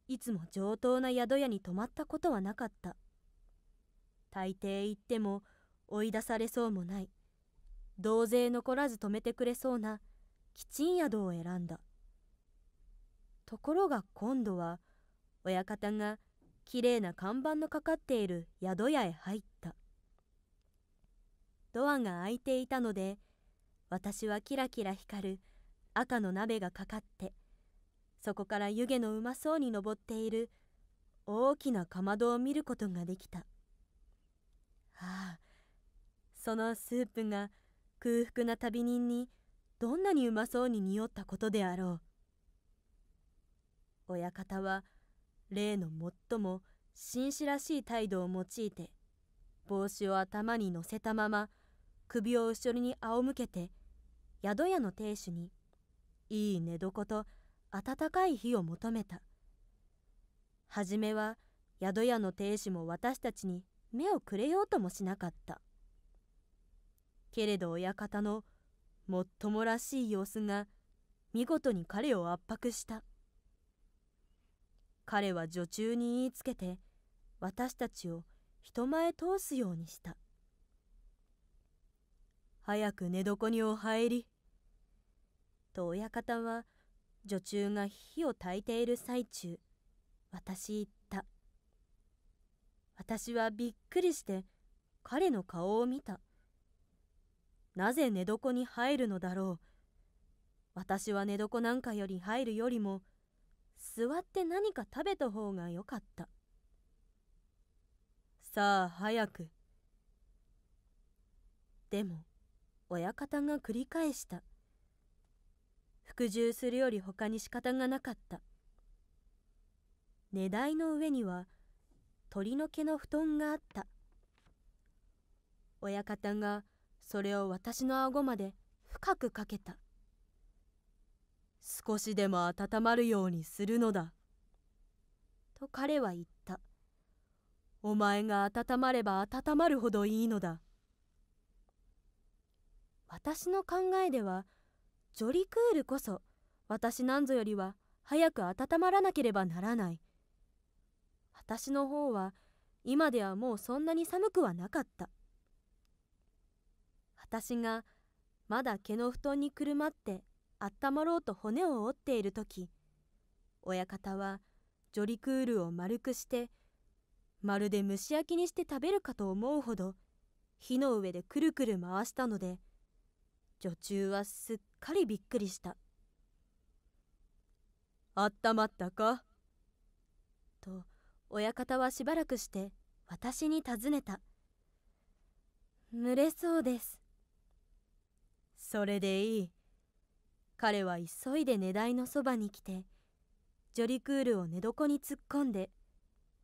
いつも上等な宿屋に泊まったことはなかった。大抵行っても追い出されそうもない。同勢残らず泊めてくれそうな、きちん宿を選んだ。ところが今度は、親方がきれいな看板のかかっている宿屋へ入った。ドアが開いていたので、私はキラキラ光る赤の鍋がかかって、そこから湯気のうまそうに登っている大きなかまどを見ることができた。ああ、そのスープが空腹な旅人にどんなにうまそうに匂ったことであろう。親方は例の最も紳士らしい態度を用いて帽子を頭に乗せたまま首を後ろに仰向けて宿屋の亭主にいい寝床と暖かい日を求めた初めは宿屋の亭主も私たちに目をくれようともしなかったけれど親方のもっともらしい様子が見事に彼を圧迫した彼は女中に言いつけて私たちを人前通すようにした早く寝床にお入りと親方は女中が火を焚いている最中私言った私はびっくりして彼の顔を見たなぜ寝床に入るのだろう私は寝床なんかより入るよりも座って何か食べた方がよかったさあ早くでも親方が繰り返した服従するより他に仕方がなかった寝台の上には鳥の毛の布団があった親方がそれを私の顎まで深くかけた少しでも温まるようにするのだ。と彼は言った。お前が温まれば温まるほどいいのだ。私の考えでは、ジョリクールこそ私なんぞよりは早く温まらなければならない。私の方は今ではもうそんなに寒くはなかった。私がまだ毛の布団にくるまって温まろうと骨を折っている時親方はジョリクールを丸くしてまるで蒸し焼きにして食べるかと思うほど火の上でくるくる回したので女中はすっかりびっくりした「あったまったか?」と親方はしばらくして私に尋ねた「蒸れそうです」それでいい。彼は急いで寝台のそばに来てジョリクールを寝床に突っ込んで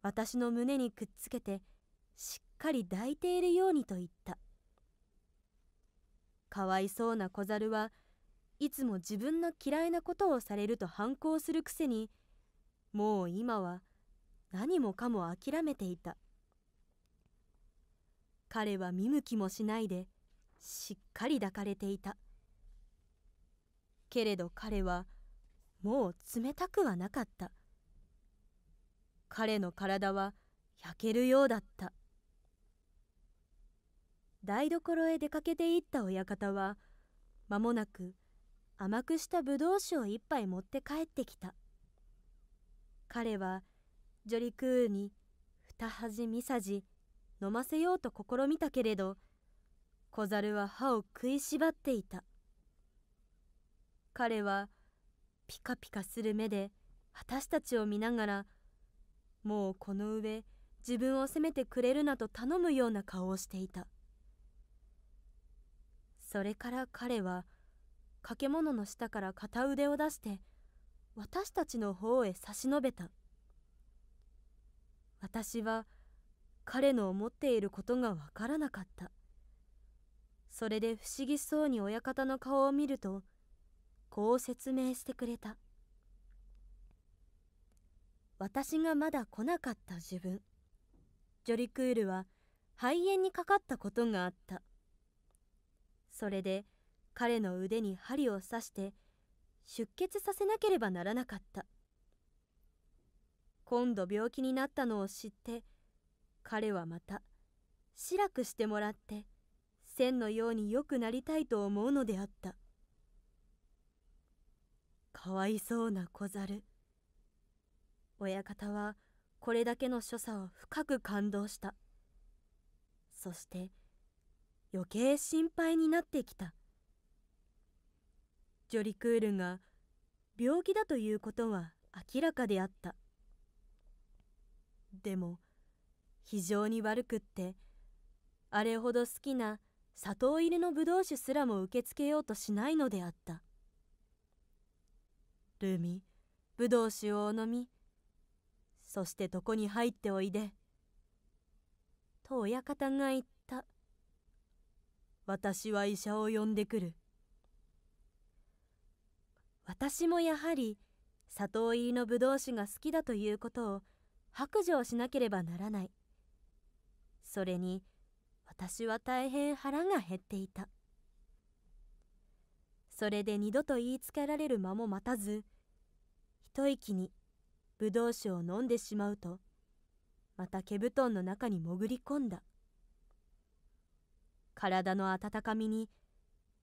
私の胸にくっつけてしっかり抱いているようにと言ったかわいそうな小猿はいつも自分の嫌いなことをされると反抗するくせにもう今は何もかも諦めていた彼は見向きもしないでしっかり抱かれていた。けれど彼はもう冷たくはなかった彼の体は焼けるようだった台所へ出かけていった親方は間もなく甘くしたぶどう酒を一杯持って帰ってきた彼はジョリクーに二端みさじ飲ませようと試みたけれど小猿は歯を食いしばっていた彼はピカピカする目で私たちを見ながらもうこの上自分を責めてくれるなと頼むような顔をしていたそれから彼は掛物の下から片腕を出して私たちの方へ差し伸べた私は彼の思っていることがわからなかったそれで不思議そうに親方の顔を見るとこう説明してくれた私がまだ来なかった自分ジョリクールは肺炎にかかったことがあったそれで彼の腕に針を刺して出血させなければならなかった今度病気になったのを知って彼はまた白くしてもらって線のように良くなりたいと思うのであったかわいそうな子猿親方はこれだけの所作を深く感動したそして余計心配になってきたジョリクールが病気だということは明らかであったでも非常に悪くってあれほど好きな砂糖入りのぶどう酒すらも受け付けようとしないのであったルミぶどう酒をお飲みそして床に入っておいで」と親方が言った「私は医者を呼んでくる」私もやはり里糖入りのぶどう酒が好きだということを白状しなければならないそれに私は大変腹が減っていた。それで二度と言いつけられる間も待たず一息にブドウ酒を飲んでしまうとまた毛布団の中に潜り込んだ体の温かみに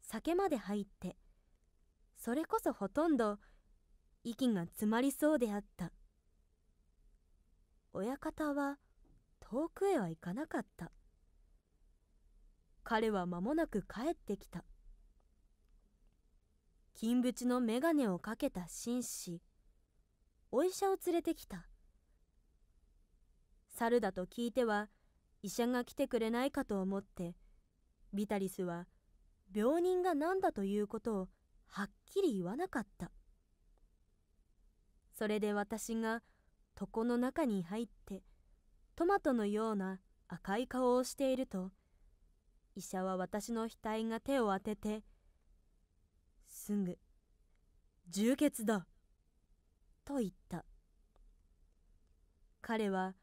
酒まで入ってそれこそほとんど息が詰まりそうであった親方は遠くへは行かなかった彼は間もなく帰ってきた金縁の眼鏡をかけた紳士お医者を連れてきた猿だと聞いては医者が来てくれないかと思ってビタリスは病人が何だということをはっきり言わなかったそれで私が床の中に入ってトマトのような赤い顔をしていると医者は私の額が手を当てて「すぐ「充血だ!」と言った彼は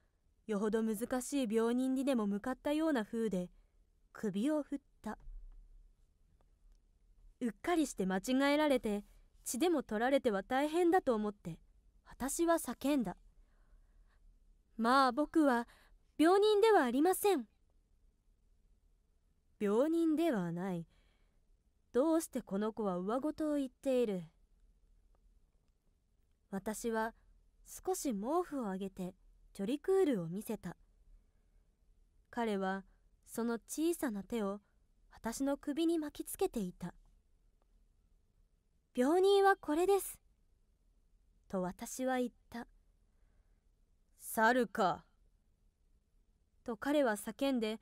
よほど難しい病人にでも向かったような風で首を振ったうっかりして間違えられて血でも取られては大変だと思って私は叫んだまあ僕は病人ではありません病人ではないどうしてこの子は上ごとを言っている私は少し毛布をあげてジョリクールを見せた彼はその小さな手を私の首に巻きつけていた病人はこれですと私は言った猿かと彼は叫んで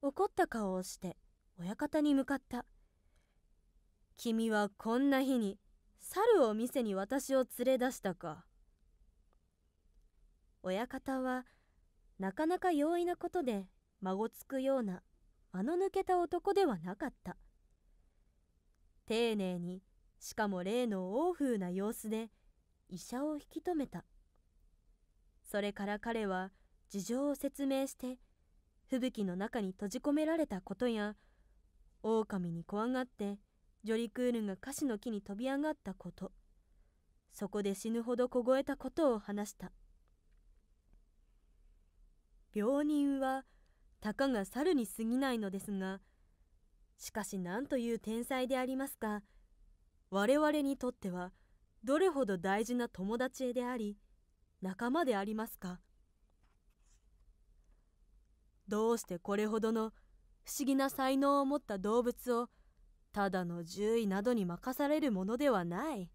怒った顔をして親方に向かった君はこんな日に猿を店に私を連れ出したか親方はなかなか容易なことで孫つくような間の抜けた男ではなかった丁寧にしかも例の欧風な様子で医者を引き止めたそれから彼は事情を説明して吹雪の中に閉じ込められたことや狼に怖がってジョリクールが歌詞の木に飛び上がったことそこで死ぬほど凍えたことを話した病人はたかが猿に過ぎないのですがしかし何という天才でありますか我々にとってはどれほど大事な友達であり仲間でありますかどうしてこれほどの不思議な才能を持った動物をただの獣医などに任されるものではない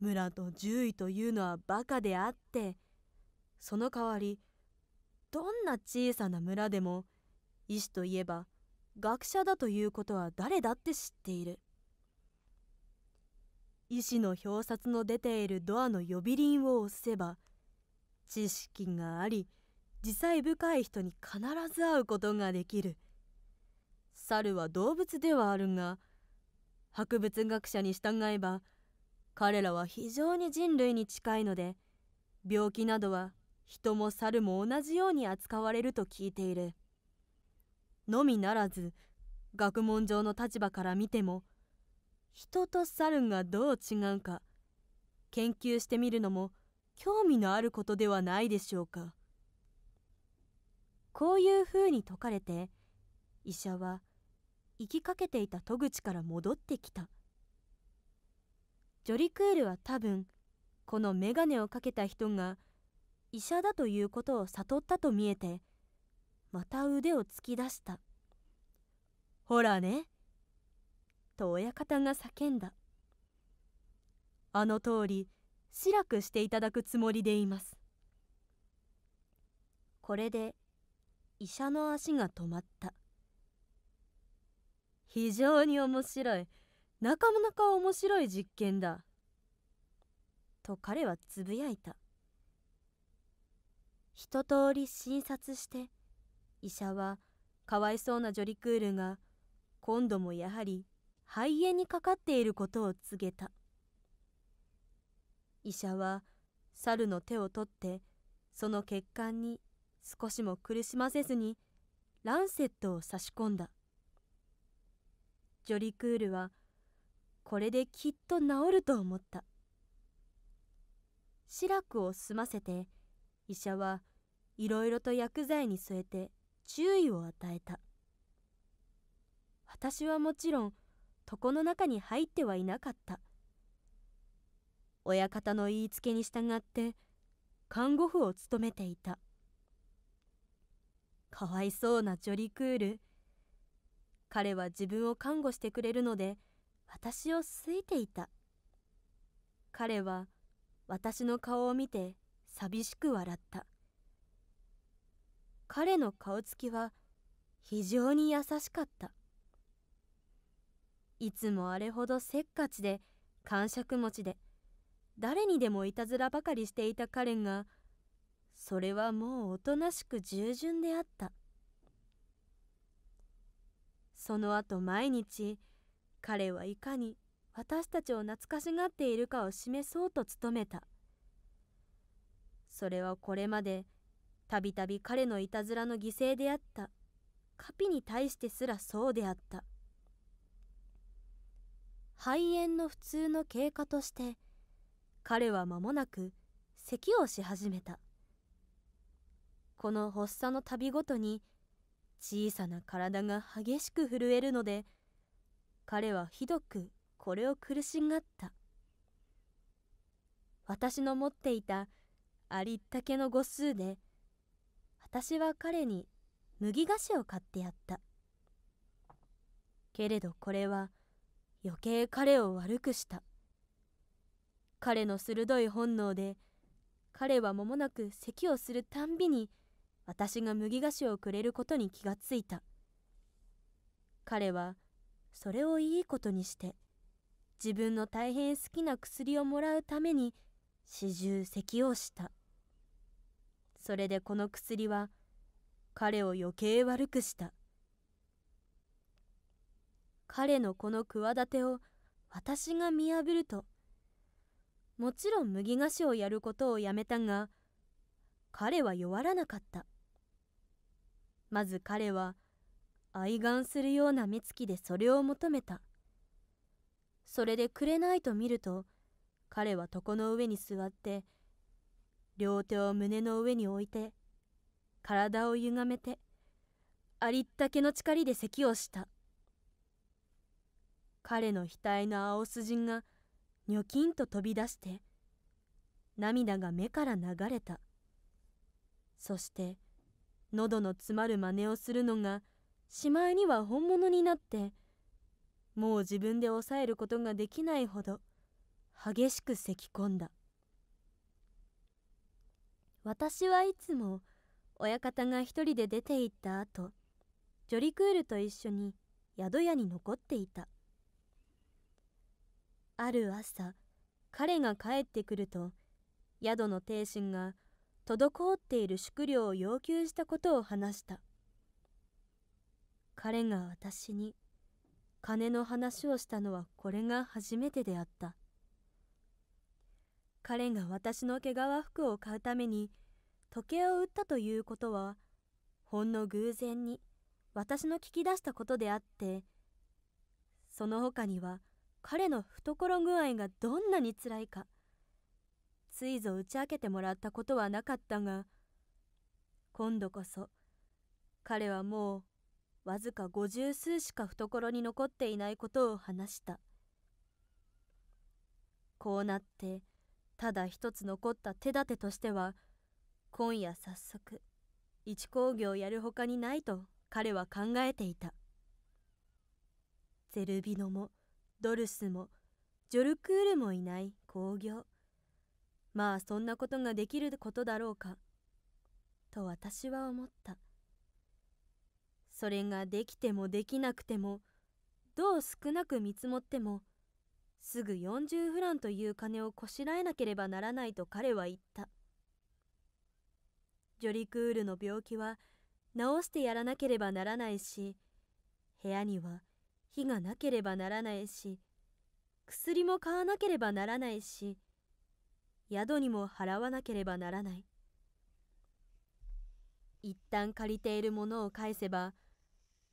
村の獣医というのはバカであってその代わりどんな小さな村でも医師といえば学者だということは誰だって知っている医師の表札の出ているドアの呼び鈴を押せば知識があり自細深い人に必ず会うことができる猿は動物ではあるが博物学者に従えば彼らは非常に人類に近いので病気などは人も猿も同じように扱われると聞いている。のみならず学問上の立場から見ても人と猿がどう違うか研究してみるのも興味のあることではないでしょうか。こういうふうに説かれて医者は行きかけていた戸口から戻ってきたジョリクールは多分この眼鏡をかけた人が医者だということを悟ったと見えてまた腕を突き出した「ほらね」と親方が叫んだあの通りしらくしていただくつもりでいますこれで医者の足が止まった非常に面白いなかなか面白い実験だと彼はつぶやいた一通り診察して医者はかわいそうなジョリクールが今度もやはり肺炎にかかっていることを告げた医者は猿の手を取ってその血管に少しも苦しませずにランセットを差し込んだジョリクールはこれできっと治ると思ったシラクを済ませて医者はいろいろと薬剤に添えて注意を与えた私はもちろん床の中に入ってはいなかった親方の言いつけに従って看護婦を務めていたかわいそうなジョリクール彼は自分を看護してくれるので、私を好いていた。彼は私の顔を見て寂しく笑った。彼の顔つきは非常に優しかった。いつもあれほどせっかちで、感触持ちで、誰にでもいたずらばかりしていたカレンが、それはもうおとなしく従順であった。その後毎日彼はいかに私たちを懐かしがっているかを示そうと努めたそれはこれまでたびたび彼のいたずらの犠牲であったカピに対してすらそうであった肺炎の普通の経過として彼は間もなく咳をし始めたこの発作の度ごとに小さな体が激しく震えるので彼はひどくこれを苦しがった私の持っていたありったけの語数で私は彼に麦菓子を買ってやったけれどこれは余計彼を悪くした彼の鋭い本能で彼は間もなく咳をするたんびに「私が麦菓子をくれることに気がついた彼はそれをいいことにして自分の大変好きな薬をもらうために四十咳をしたそれでこの薬は彼を余計悪くした彼のこの企てを私が見破るともちろん麦菓子をやることをやめたが彼は弱らなかったまず彼は愛願するような目つきでそれを求めたそれでくれないと見ると彼は床の上に座って両手を胸の上に置いて体をゆがめてありったけの力で咳をした彼の額の青筋がにょきんと飛び出して涙が目から流れたそして喉の詰まる真似をするのがしまいには本物になってもう自分で抑えることができないほど激しく咳き込んだ私はいつも親方が一人で出て行った後ジョリクールと一緒に宿屋に残っていたある朝彼が帰ってくると宿の亭主が滞っている食料を要求したことを話した彼が私に金の話をしたのはこれが初めてであった彼が私の毛皮服を買うために時計を売ったということはほんの偶然に私の聞き出したことであってその他には彼の懐具合がどんなにつらいかついぞ打ち明けてもらったことはなかったが今度こそ彼はもうわずか五十数しか懐に残っていないことを話したこうなってただ一つ残った手立てとしては今夜早速一工業をやるほかにないと彼は考えていたゼルビノもドルスもジョルクールもいない工業まあそんなことができることだろうかと私は思ったそれができてもできなくてもどう少なく見積もってもすぐ40フランという金をこしらえなければならないと彼は言ったジョリクールの病気は治してやらなければならないし部屋には火がなければならないし薬も買わなければならないし宿にも払わなければならない。一旦借りているものを返せば、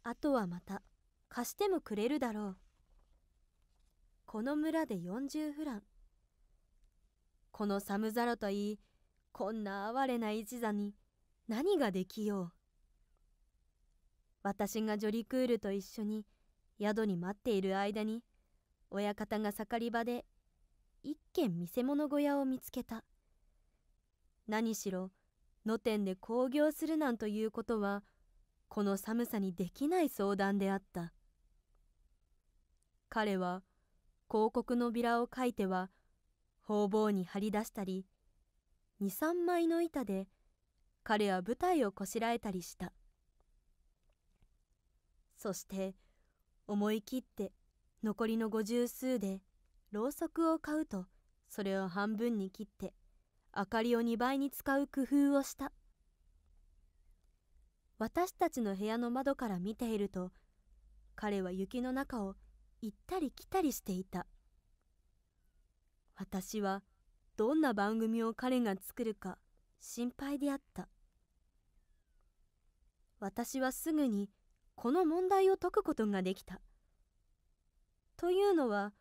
あとはまた貸してもくれるだろう。この村で40フラン。この寒らといい、こんな哀れな一座に何ができよう。私がジョリクールと一緒に宿に待っている間に、親方が盛り場で一軒見せ物小屋を見つけた何しろ野店で興行するなんということはこの寒さにできない相談であった彼は広告のビラを書いては方々に張り出したり23枚の板で彼は舞台をこしらえたりしたそして思い切って残りの五十数でろうそくを買うとそれを半分に切って明かりを2倍に使う工夫をした私たちの部屋の窓から見ていると彼は雪の中を行ったり来たりしていた私はどんな番組を彼が作るか心配であった私はすぐにこの問題を解くことができたというのは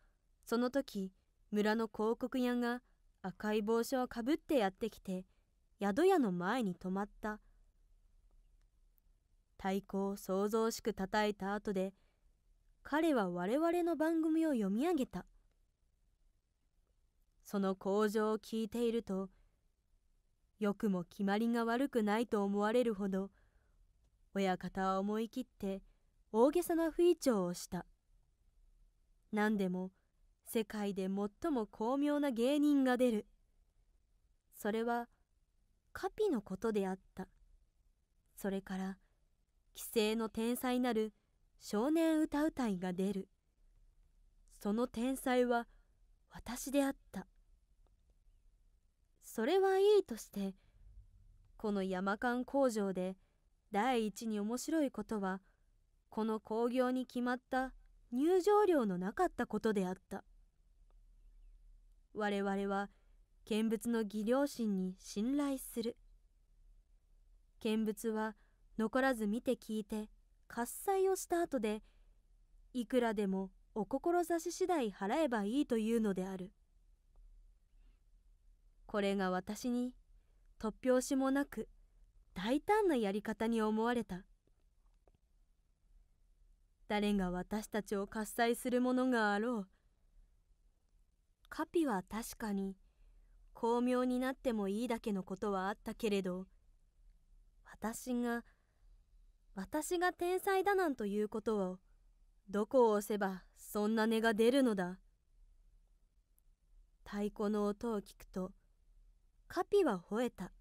その時村の広告屋が赤い帽子をかぶってやってきて宿屋の前に泊まった太鼓を騒々しく叩いた後で彼は我々の番組を読み上げたその口上を聞いているとよくも決まりが悪くないと思われるほど親方は思い切って大げさな不意調をした何でも世界で最も巧妙な芸人が出るそれはカピのことであったそれから既成の天才なる少年歌うたいが出るその天才は私であったそれはいいとしてこの山間工場で第一に面白いことはこの興行に決まった入場料のなかったことであった。我々は見物の技量心に信頼する見物は残らず見て聞いて喝采をした後でいくらでもお志次第払えばいいというのであるこれが私に突拍子もなく大胆なやり方に思われた誰が私たちを喝采するものがあろうカピは確かに巧妙になってもいいだけのことはあったけれど私が私が天才だなんということをどこを押せばそんな根が出るのだ太鼓の音を聞くとカピは吠えた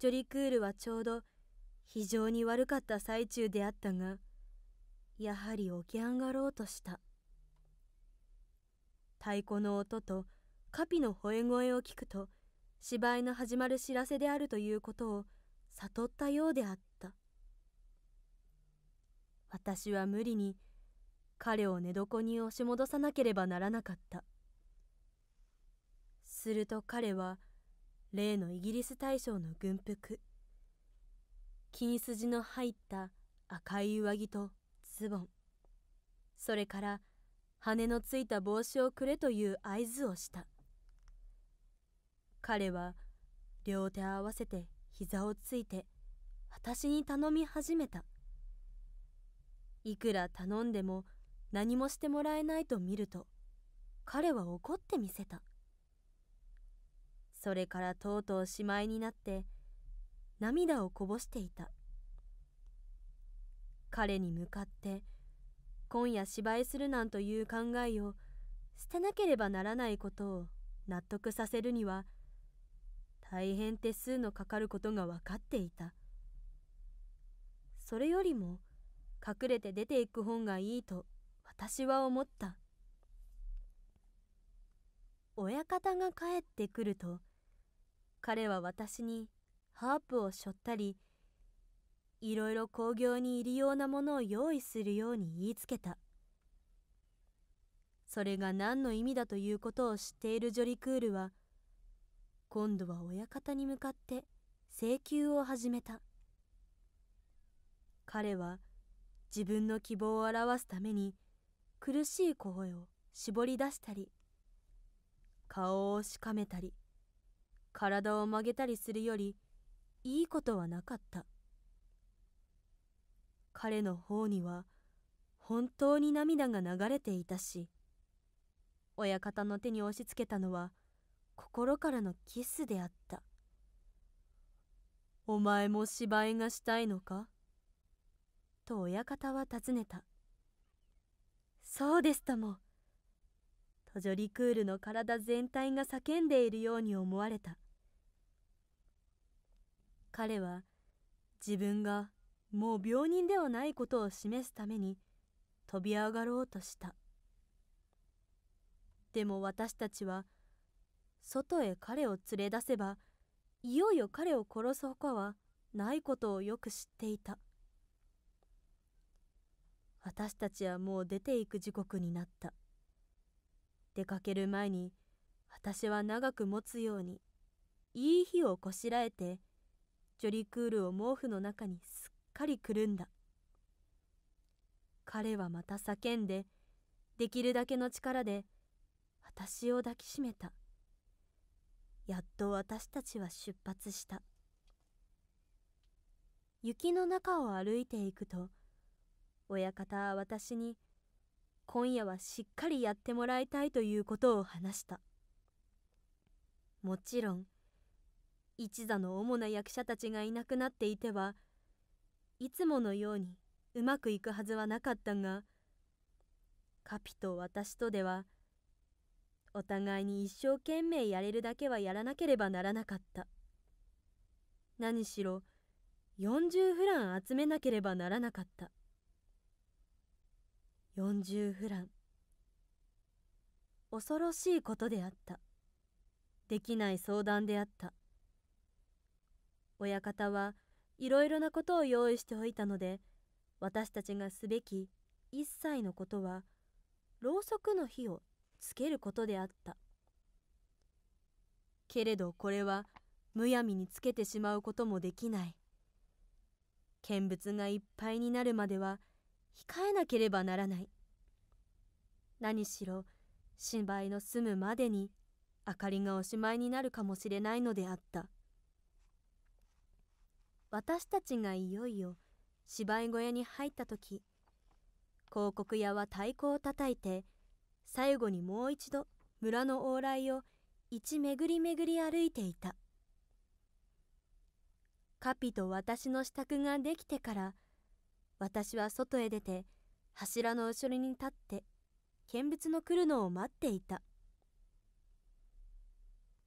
ジョリクールはちょうど非常に悪かった最中であったがやはり起き上がろうとした。太鼓の音とカピの吠え声を聞くと芝居の始まる知らせであるということを悟ったようであった私は無理に彼を寝床に押し戻さなければならなかったすると彼は例のイギリス大将の軍服金筋の入った赤い上着とズボンそれから羽のついた帽子をくれという合図をした彼は両手合わせて膝をついて私に頼み始めたいくら頼んでも何もしてもらえないと見ると彼は怒ってみせたそれからとうとうしまいになって涙をこぼしていた彼に向かって今夜芝居するなんという考えを捨てなければならないことを納得させるには大変手数のかかることが分かっていたそれよりも隠れて出ていく本がいいと私は思った親方が帰ってくると彼は私にハープをしょったりいろいろ工業に入りうなものを用意するように言いつけた。それが何の意味だということを知っているジョリクールは、今度は親方に向かって請求を始めた。彼は自分の希望を表すために苦しい声を絞り出したり、顔をしかめたり、体を曲げたりするよりいいことはなかった。彼の方には本当に涙が流れていたし親方の手に押しつけたのは心からのキスであった「お前も芝居がしたいのか?」と親方は尋ねた「そうですとも」とジョリクールの体全体が叫んでいるように思われた彼は自分がもう病人ではないことを示すために飛び上がろうとしたでも私たちは外へ彼を連れ出せばいよいよ彼を殺すほかはないことをよく知っていた私たちはもう出ていく時刻になった出かける前に私は長く持つようにいい日をこしらえてジョリクールを毛布の中にすっかりくるんだ彼はまた叫んでできるだけの力で私を抱きしめたやっと私たちは出発した雪の中を歩いていくと親方は私に今夜はしっかりやってもらいたいということを話したもちろん一座の主な役者たちがいなくなっていてはいつものようにうまくいくはずはなかったがカピと私とではお互いに一生懸命やれるだけはやらなければならなかった何しろ40フラン集めなければならなかった40フラン恐ろしいことであったできない相談であった親方はいろいろなことを用意しておいたので私たちがすべき一切のことはろうそくの火をつけることであったけれどこれはむやみにつけてしまうこともできない見物がいっぱいになるまでは控えなければならない何しろ芝居の住むまでに明かりがおしまいになるかもしれないのであった私たちがいよいよ芝居小屋に入った時広告屋は太鼓を叩いて最後にもう一度村の往来を一巡り巡り歩いていたカピと私の支度ができてから私は外へ出て柱の後ろに立って見物の来るのを待っていた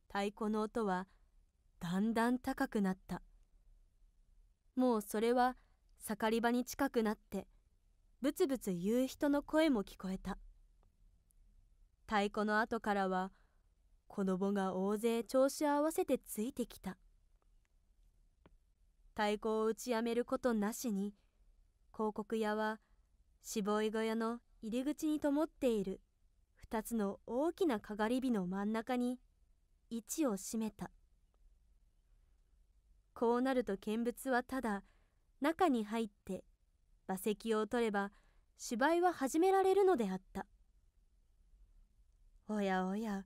太鼓の音はだんだん高くなった。もうそれは盛り場に近くなってブツブツ言う人の声も聞こえた太鼓の後からは子もが大勢調子合わせてついてきた太鼓を打ちやめることなしに広告屋はぼい小屋の入り口に灯っている2つの大きなかがり火の真ん中に位置を占めたこうなると見物はただ中に入って馬籍を取れば芝居は始められるのであったおやおや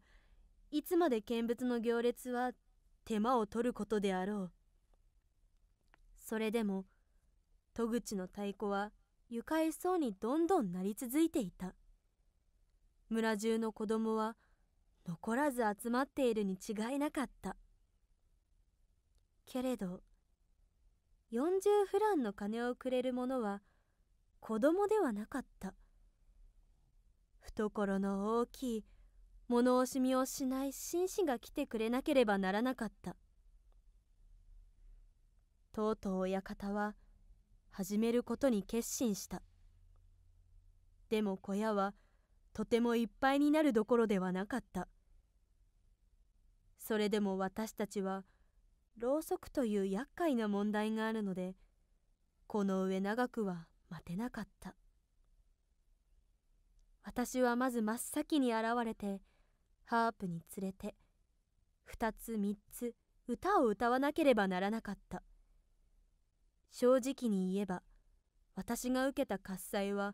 いつまで見物の行列は手間を取ることであろうそれでも戸口の太鼓は愉快そうにどんどん鳴り続いていた村中の子供は残らず集まっているに違いなかった。けれど40フランの金をくれる者は子供ではなかった懐の大きい物惜しみをしない紳士が来てくれなければならなかったとうとう親方は始めることに決心したでも小屋はとてもいっぱいになるどころではなかったそれでも私たちはろうそくという厄介な問題があるのでこの上長くは待てなかった私はまず真っ先に現れてハープに連れて2つ3つ歌を歌わなければならなかった正直に言えば私が受けた喝采は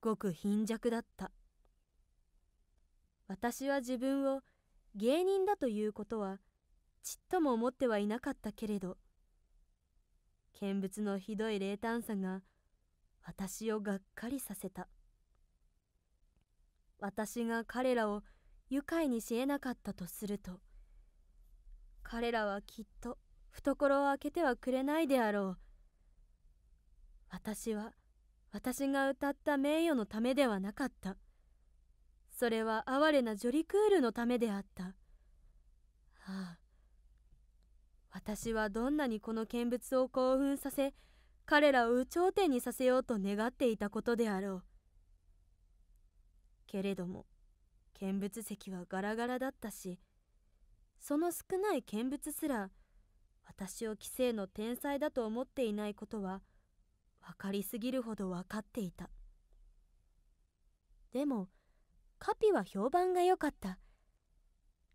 ごく貧弱だった私は自分を芸人だということはちっとも思ってはいなかったけれど見物のひどい冷淡さが私をがっかりさせた私が彼らを愉快にしえなかったとすると彼らはきっと懐を開けてはくれないであろう私は私が歌った名誉のためではなかったそれは哀れなジョリクールのためであったああ私はどんなにこの見物を興奮させ彼らを頂点にさせようと願っていたことであろうけれども見物席はガラガラだったしその少ない見物すら私を棋聖の天才だと思っていないことは分かりすぎるほど分かっていたでもカピは評判が良かった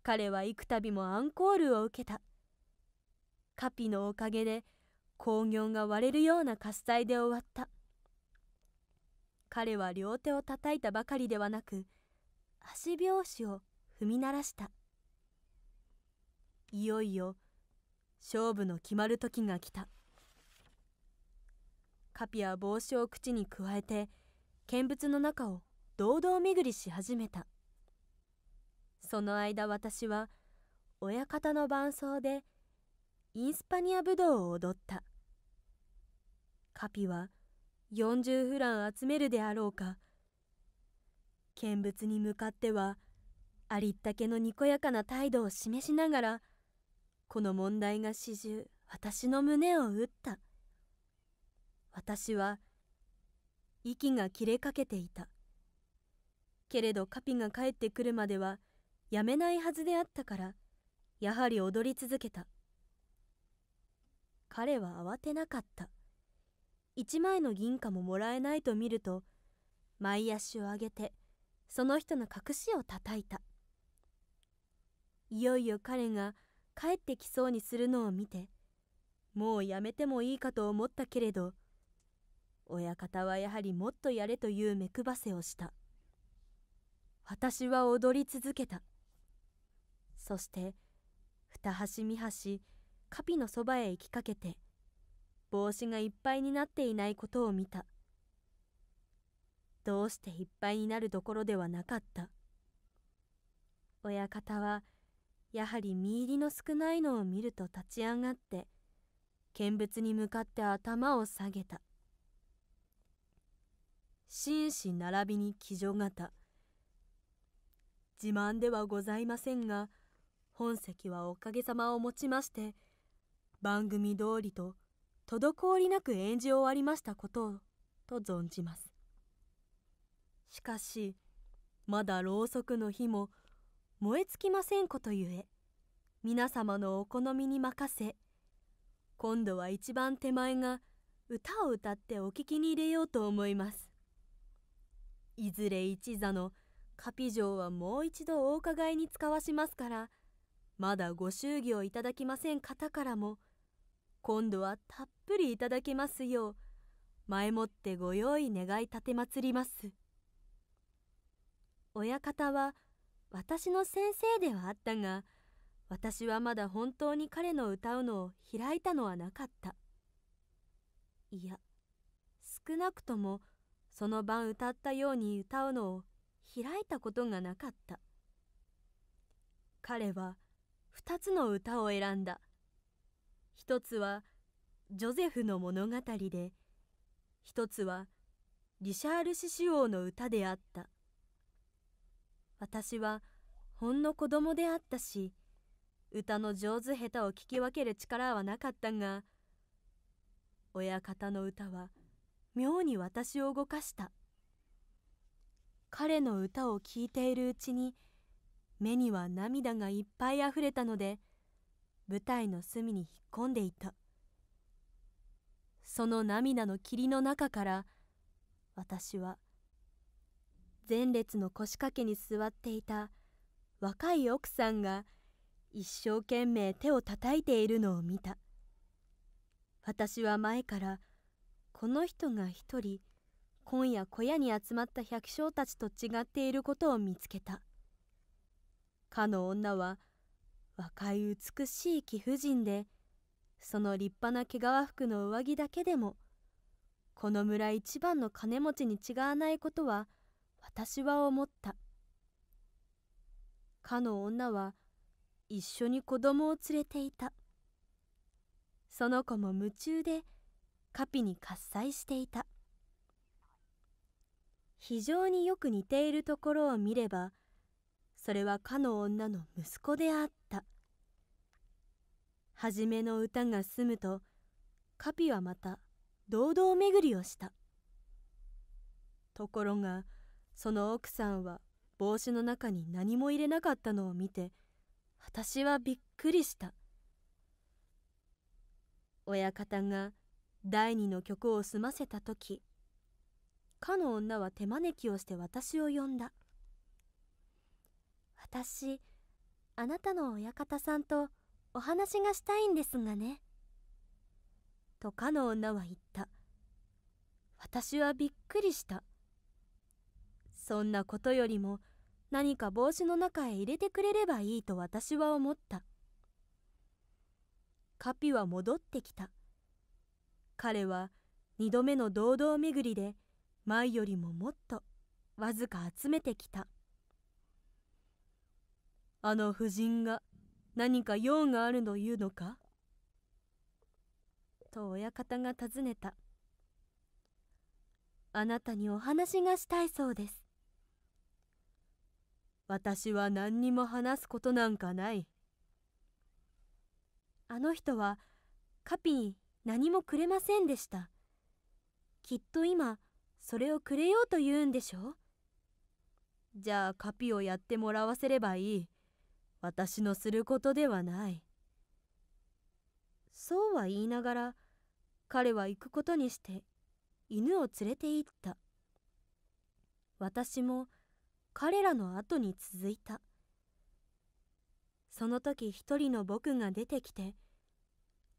彼は幾度もアンコールを受けたカピのおかげで工業が割れるような喝采で終わった彼は両手を叩いたばかりではなく足拍子を踏み鳴らしたいよいよ勝負の決まる時が来たカピは帽子を口にくわえて見物の中を堂々巡りし始めたその間私は親方の伴奏でインスパニア武道を踊ったカピは40フラン集めるであろうか見物に向かってはありったけのにこやかな態度を示しながらこの問題が始終私の胸を打った私は息が切れかけていたけれどカピが帰ってくるまではやめないはずであったからやはり踊り続けた彼は慌てなかった。一枚の銀貨ももらえないと見ると、前足を上げて、その人の隠しを叩いた。いよいよ彼が帰ってきそうにするのを見て、もうやめてもいいかと思ったけれど、親方はやはりもっとやれという目配せをした。私は踊り続けた。そして、二橋三橋、カピのそばへ行きかけて、帽子がいっぱいになっていないことを見た。どうしていっぱいになるところではなかった。親方は、やはり身入りの少ないのを見ると立ち上がって、見物に向かって頭を下げた。紳士並びに騎乗型。自慢ではございませんが、本席はおかげさまをもちまして、番組通りと滞りなく演じ終わりましたことをと存じますしかしまだろうそくの火も燃え尽きませんことゆえ皆様のお好みに任せ今度は一番手前が歌を歌ってお聞きに入れようと思いますいずれ一座のカピ城はもう一度お伺いに使わしますからまだご祝儀をいただきません方からも「今度はたっぷりいただけますよう前もってご用意願い立てまつります親方は私の先生ではあったが私はまだ本当に彼の歌うのを開いたのはなかったいや少なくともその晩歌ったように歌うのを開いたことがなかった彼は2つの歌を選んだ「一つはジョゼフの物語で一つはリシャール・シシオーの歌であった私はほんの子供であったし歌の上手下手を聞き分ける力はなかったが親方の歌は妙に私を動かした彼の歌を聴いているうちに目には涙がいっぱいあふれたので「舞台の隅に引っ込んでいたその涙の霧の中から私は前列の腰掛けに座っていた若い奥さんが一生懸命手を叩いているのを見た私は前からこの人が一人今夜小屋に集まった百姓たちと違っていることを見つけたかの女は若い美しい貴婦人でその立派な毛皮服の上着だけでもこの村一番の金持ちに違わないことは私は思ったかの女は一緒に子供を連れていたその子も夢中でカピに喝采していた非常によく似ているところを見ればそれはかの女の息子であった初めの歌が済むとカピはまた堂々巡りをしたところがその奥さんは帽子の中に何も入れなかったのを見て私はびっくりした親方が第二の曲を済ませた時かの女は手招きをして私を呼んだ私あなたの親方さんとお話がしたいんですがね」とかの女は言った私はびっくりしたそんなことよりも何か帽子の中へ入れてくれればいいと私は思ったカピは戻ってきた彼は2度目の堂々巡りで前よりももっとわずか集めてきた。あの夫人が何か用があるのいうのかと親方が尋ねたあなたにお話がしたいそうです私は何にも話すことなんかないあの人はカピに何もくれませんでしたきっと今それをくれようと言うんでしょうじゃあカピをやってもらわせればいい私のすることではない。そうは言いながら彼は行くことにして犬を連れて行った。私も彼らの後に続いた。その時一人の僕が出てきて、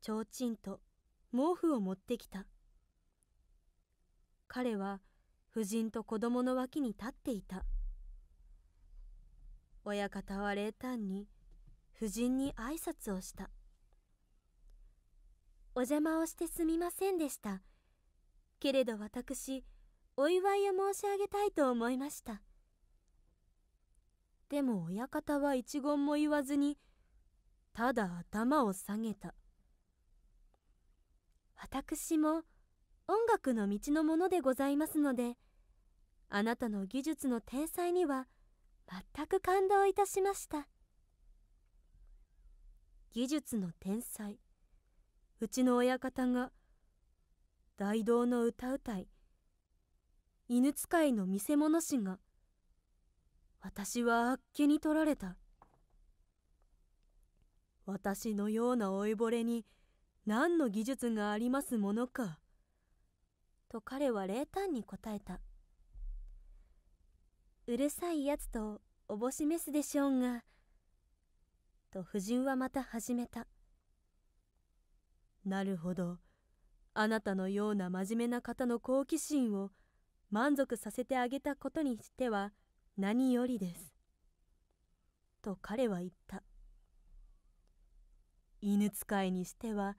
ちょうちんと毛布を持ってきた。彼は夫人と子供の脇に立っていた。親方は冷淡に夫人に挨拶をしたお邪魔をしてすみませんでしたけれど私お祝いを申し上げたいと思いましたでも親方は一言も言わずにただ頭を下げた私も音楽の道のものでございますのであなたの技術の天才には全く感動いたしました技術の天才うちの親方が大道の歌うたい犬使いの見せ物師が私はあっけに取られた私のような老いぼれに何の技術がありますものかと彼は冷淡に答えた。うるさいやつとおぼしめすでしょうが。と夫人はまた始めた。なるほど。あなたのような真面目な方の好奇心を満足させてあげたことにしては何よりです。と彼は言った。犬使いにしては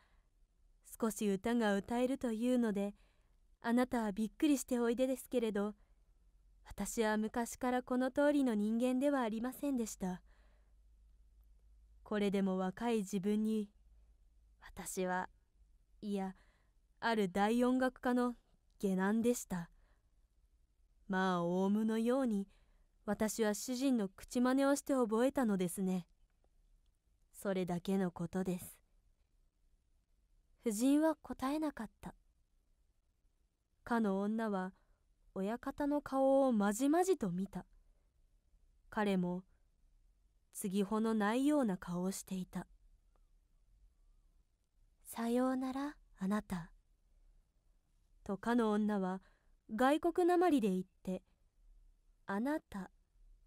少し歌が歌えるというのであなたはびっくりしておいでですけれど私は昔からこの通りの人間ではありませんでした。これでも若い自分に、私は、いや、ある大音楽家の下男でした。まあ、オウムのように、私は主人の口真似をして覚えたのですね。それだけのことです。夫人は答えなかった。かの女は、親方の顔をまじまじと見た。彼も、継ぎほのないような顔をしていた。さようなら、あなた。とかの女は外国なまりで言って、あなた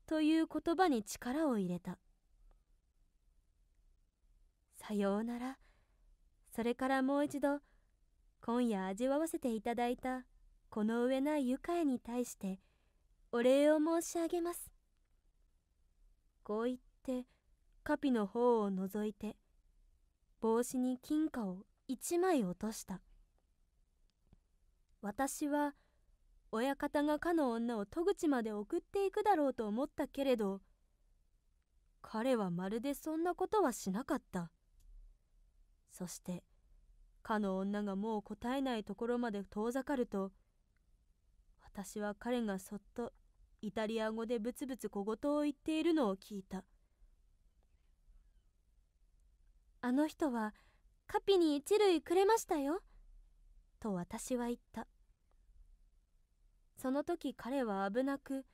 という言葉に力を入れた。さようなら、それからもう一度、今夜味わわせていただいたこの上ない愉快に対してお礼を申し上げます。こう言ってカピの方を覗いて帽子に金貨を一枚落とした。私は親方がかの女を戸口まで送っていくだろうと思ったけれど彼はまるでそんなことはしなかったそしてかの女がもう答えないところまで遠ざかると私は彼がそっとイタリア語でブツブツ小言を言っているのを聞いたあの人はカピに一塁くれましたよと私は言ったその時彼は危なく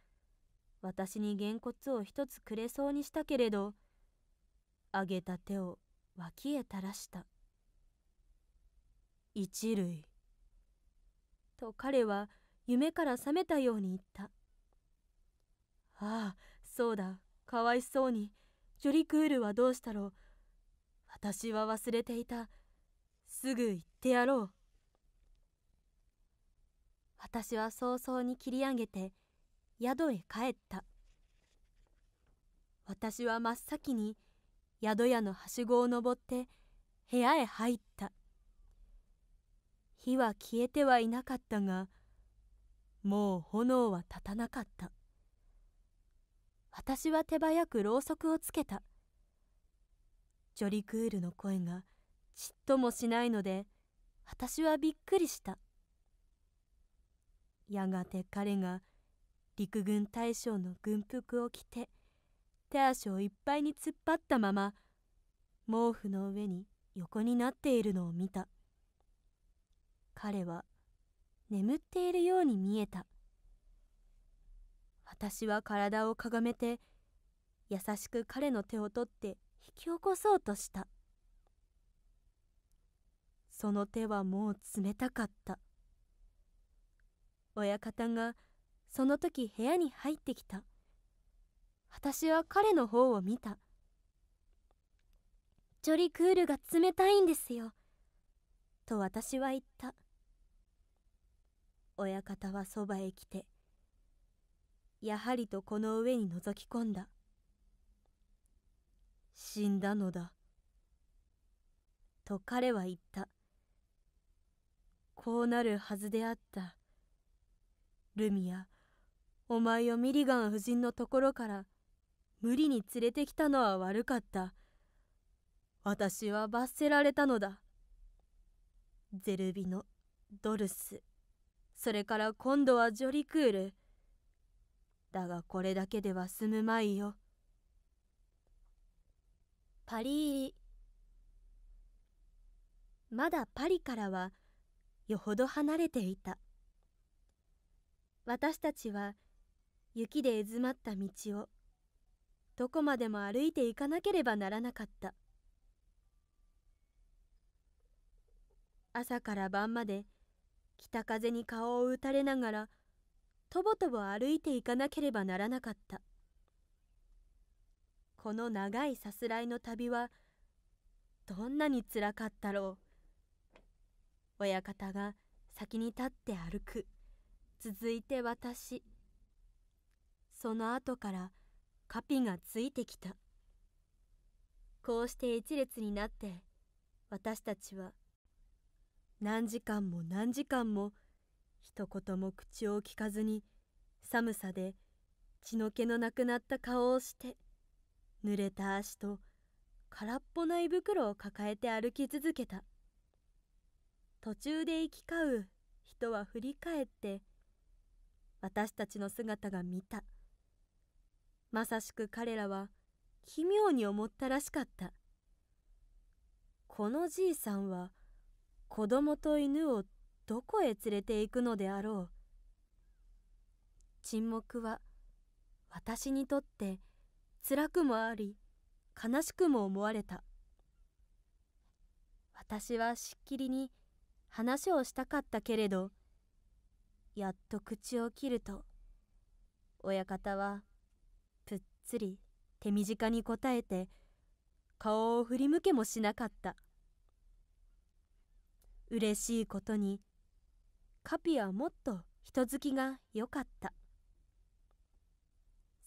私にげんこつを一つくれそうにしたけれど上げた手を脇へ垂らした一塁と彼は夢から覚めたように言った。ああ、そうだ、かわいそうに。ジョリクールはどうしたろう。私は忘れていた。すぐ行ってやろう。私は早々に切り上げて、宿へ帰った。私は真っ先に宿屋のはしごを登って部屋へ入った。火は消えてはいなかったが、もう炎は立たなかった私は手早くろうそくをつけたジョリクールの声がちっともしないので私はびっくりしたやがて彼が陸軍大将の軍服を着て手足をいっぱいに突っ張ったまま毛布の上に横になっているのを見た彼は眠っているように見えた私は体をかがめて優しく彼の手を取って引き起こそうとしたその手はもう冷たかった親方がその時部屋に入ってきた私は彼の方を見たジョリクールが冷たいんですよと私は言った親方はそばへ来て、やはりとこの上に覗き込んだ。死んだのだ。と彼は言った。こうなるはずであった。ルミア、お前をミリガン夫人のところから無理に連れてきたのは悪かった。私は罰せられたのだ。ゼルビノ、ドルス。それから今度はジョリクール。だがこれだけでは済むまいよ。パリ入り。まだパリからはよほど離れていた。私たちは雪でえずまった道をどこまでも歩いていかなければならなかった朝から晩まで北風に顔を打たれながらとぼとぼ歩いていかなければならなかったこの長いさすらいの旅はどんなにつらかったろう親方が先に立って歩く続いて私その後からカピがついてきたこうして一列になって私たちは何時間も何時間も一言も口を聞かずに寒さで血の気のなくなった顔をして濡れた足と空っぽな胃袋を抱えて歩き続けた途中で行き交う人は振り返って私たちの姿が見たまさしく彼らは奇妙に思ったらしかったこのじいさんは子供と犬をどこへ連れて行くのであろう沈黙は私にとって辛くもあり悲しくも思われた私はしっきりに話をしたかったけれどやっと口を切ると親方はぷっつり手短に答えて顔を振り向けもしなかった嬉しいことにカピはもっと人好きが良かった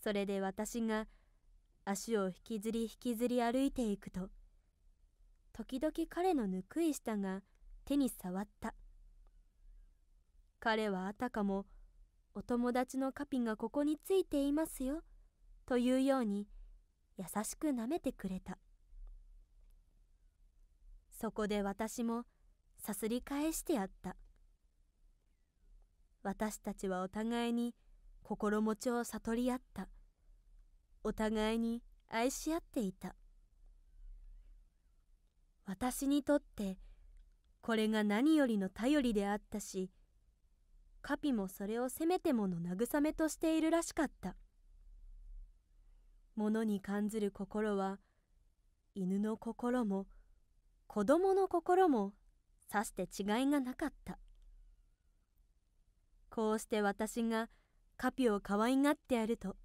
それで私が足を引きずり引きずり歩いていくと時々彼のぬくい舌が手に触った彼はあたかもお友達のカピがここについていますよというように優しくなめてくれたそこで私もさすり返してやった。私たちはお互いに心持ちを悟り合った。お互いに愛し合っていた。私にとってこれが何よりの頼りであったし、カピもそれをせめてもの慰めとしているらしかった。ものに感ずる心は、犬の心も、子供の心もさして違いがなかったこうして私がカピを可愛がってやると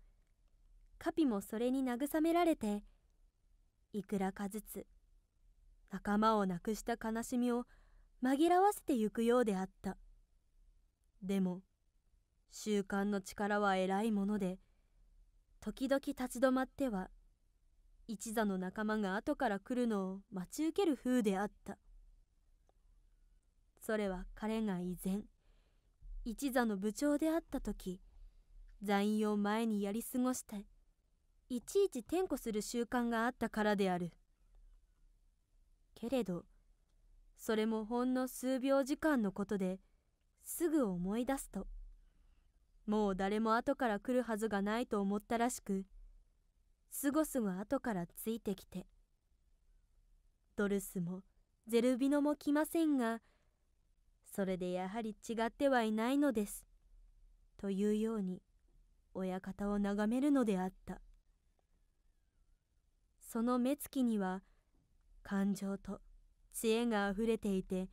カピもそれに慰められていくらかずつ仲間を亡くした悲しみを紛らわせてゆくようであったでも習慣の力は偉いもので時々立ち止まっては一座の仲間が後から来るのを待ち受ける風であった。それは彼が依然一座の部長であった時座員を前にやり過ごしていちいち転校する習慣があったからであるけれどそれもほんの数秒時間のことですぐ思い出すともう誰も後から来るはずがないと思ったらしくすごすご後からついてきてドルスもゼルビノも来ませんがそれでやはり違ってはいないのです。というように親方を眺めるのであった。その目つきには感情と知恵があふれていて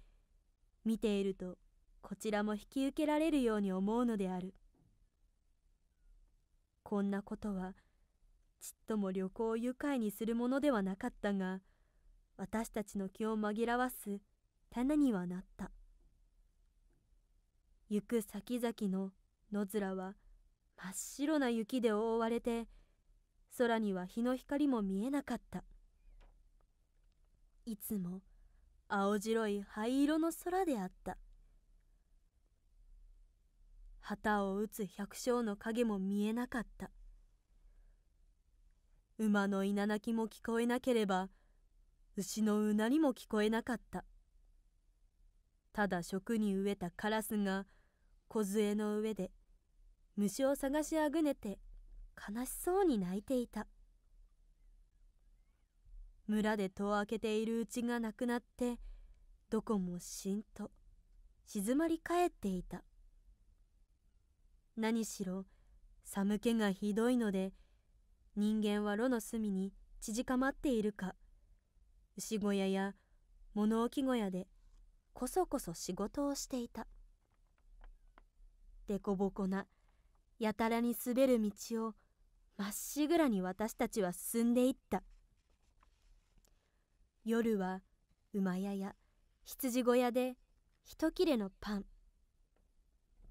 見ているとこちらも引き受けられるように思うのである。こんなことはちっとも旅行を愉快にするものではなかったが私たちの気を紛らわす種にはなった。行く先々の野面は真っ白な雪で覆われて空には日の光も見えなかったいつも青白い灰色の空であった旗を打つ百姓の影も見えなかった馬の稲鳴きも聞こえなければ牛のうなりも聞こえなかったただ食に飢えたカラスが梢の上で虫を探しあぐねて悲しそうに泣いていた村で戸を開けているうちがなくなってどこもしんと静まり返っていた何しろ寒気がひどいので人間は炉の隅に縮かまっているか牛小屋や物置小屋でこそこそ仕事をしていた。でこぼこなやたらに滑る道をまっしぐらに私たちは進んでいった夜は馬屋や羊小屋で一切れのパン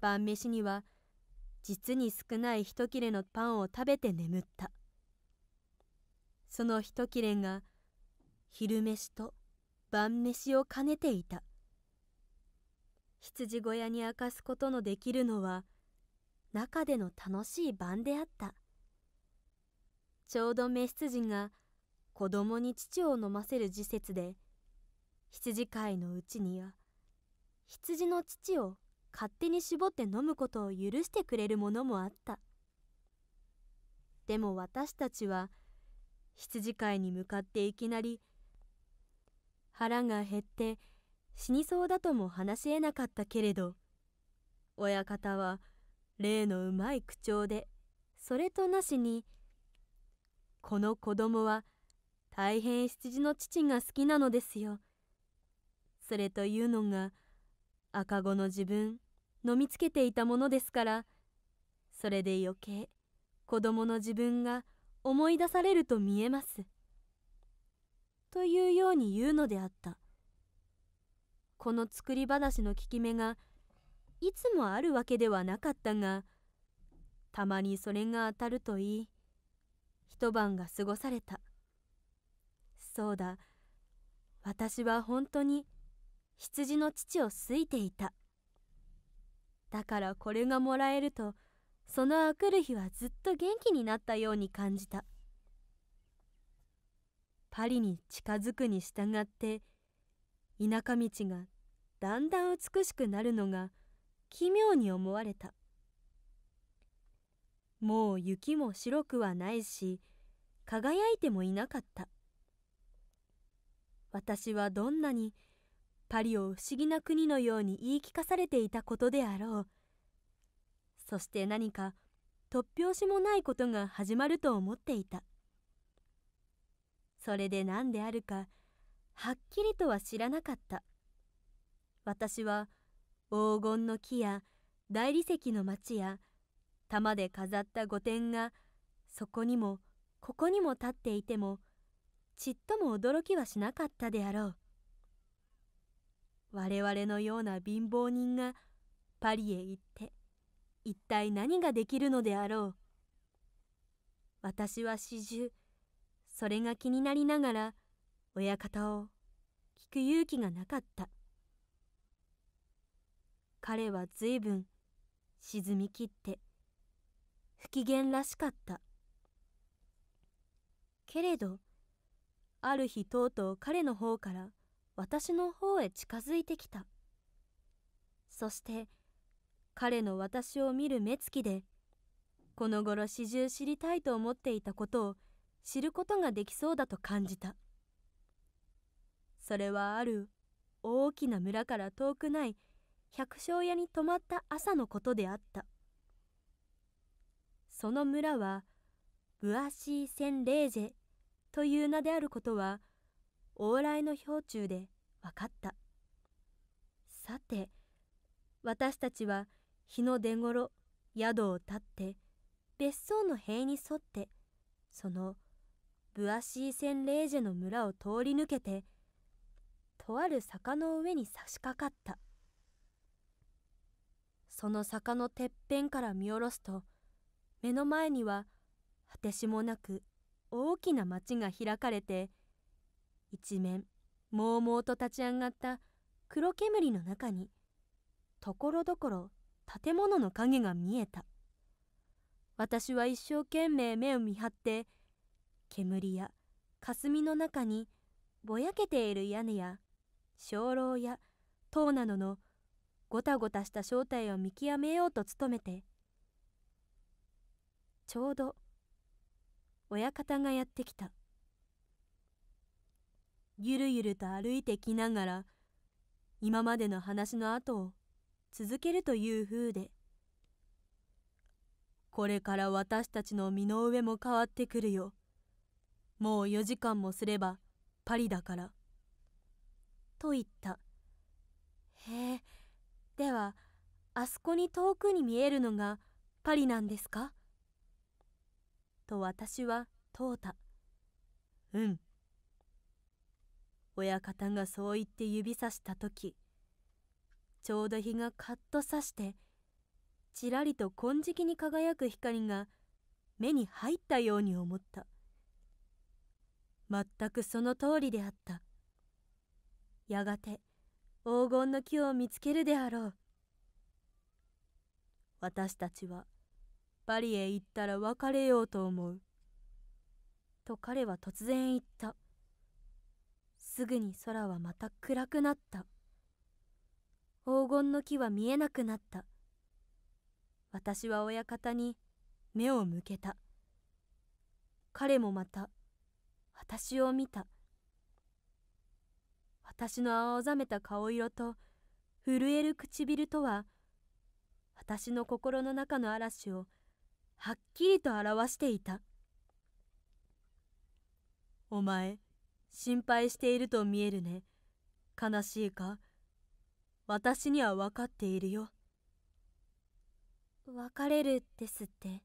晩飯には実に少ない一切れのパンを食べて眠ったその一切れが昼飯と晩飯を兼ねていた羊小屋に明かすことのできるのは中での楽しい晩であったちょうど召羊が子供に乳を飲ませる時節で羊飼いのうちには羊の乳を勝手に絞って飲むことを許してくれるものもあったでも私たちは羊飼いに向かっていきなり腹が減って死にそうだとも話し得なかったけれど親方は例のうまい口調でそれとなしに「この子供は大変羊の父が好きなのですよ」それというのが赤子の自分飲みつけていたものですからそれで余計子供の自分が思い出されると見えます。というように言うのであった。この作り話の効き目がいつもあるわけではなかったがたまにそれが当たるといい一晩が過ごされたそうだ私は本当に羊の乳を好いていただからこれがもらえるとそのあくる日はずっと元気になったように感じたパリに近づくに従って田舎道がだんだん美しくなるのが奇妙に思われたもう雪も白くはないし輝いてもいなかった私はどんなにパリを不思議な国のように言い聞かされていたことであろうそして何か突拍子もないことが始まると思っていたそれで何であるかはっきりとは知らなかった。私は黄金の木や大理石の町や玉で飾った御殿がそこにもここにも立っていてもちっとも驚きはしなかったであろう。我々のような貧乏人がパリへ行って一体何ができるのであろう私は始終それが気になりながら親方を聞く勇気がなかった彼は随分沈みきって不機嫌らしかったけれどある日とうとう彼の方から私の方へ近づいてきたそして彼の私を見る目つきでこの頃始終知りたいと思っていたことを知ることができそうだと感じた。それはある大きな村から遠くない百姓屋に泊まった朝のことであったその村はブアシー・セン・レージェという名であることは往来の氷柱で分かったさて私たちは日の出ごろ宿を立って別荘の塀に沿ってそのブアシー・セン・レージェの村を通り抜けてとある坂の上に差し掛かったその坂のてっぺんから見下ろすと目の前には果てしもなく大きな町が開かれて一面もうもうと立ち上がった黒煙の中にところどころ建物の影が見えた私は一生懸命目を見張って煙や霞の中にぼやけている屋根や鐘楼や塔などのごたごたした正体を見極めようと努めてちょうど親方がやってきたゆるゆると歩いてきながら今までの話の後を続けるという風でこれから私たちの身の上も変わってくるよもう4時間もすればパリだからと言った。へえ、では、あそこに遠くに見えるのがパリなんですかと私は問うた。うん。親方がそう言って指さした時ちょうど日がカッとさしてちらりと金色に輝く光が目に入ったように思った全くその通りであったやがて黄金の木を見つけるであろう私たちはパリへ行ったら別れようと思うと彼は突然言ったすぐに空はまた暗くなった黄金の木は見えなくなった私は親方に目を向けた彼もまた私を見た私の青ざめた顔色と震える唇とは私の心の中の嵐をはっきりと表していた「お前心配していると見えるね悲しいか私には分かっているよ」別れるですって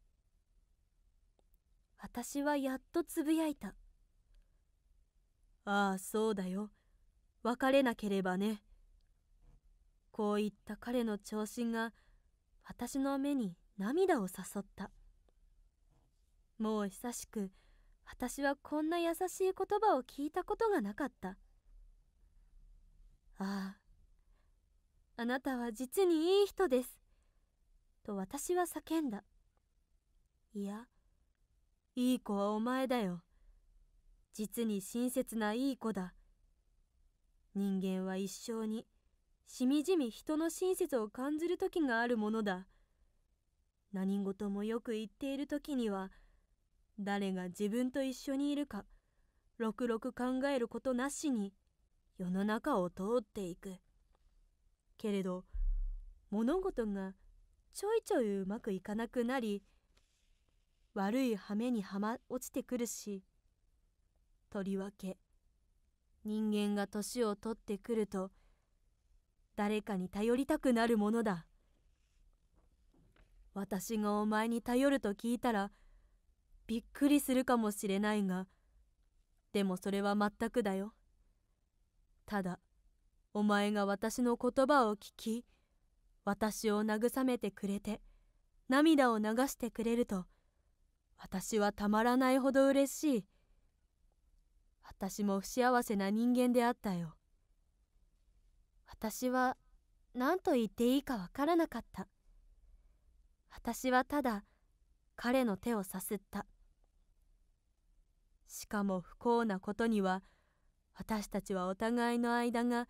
私はやっとつぶやいた「ああそうだよ」別れなければね。こういった彼の長身が私の目に涙を誘った。もう久しく私はこんな優しい言葉を聞いたことがなかった。ああ、あなたは実にいい人です。と私は叫んだ。いや、いい子はお前だよ。実に親切ないい子だ。人間は一生にしみじみ人の親切を感じる時があるものだ何事もよく言っている時には誰が自分と一緒にいるかろくろく考えることなしに世の中を通っていくけれど物事がちょいちょいうまくいかなくなり悪い羽目にはま落ちてくるしとりわけ人間が年を取ってくると誰かに頼りたくなるものだ私がお前に頼ると聞いたらびっくりするかもしれないがでもそれは全くだよただお前が私の言葉を聞き私を慰めてくれて涙を流してくれると私はたまらないほど嬉しい私も不幸せな人間であったよ。私は何と言っていいかわからなかった。私はただ彼の手をさすった。しかも不幸なことには私たちはお互いの間が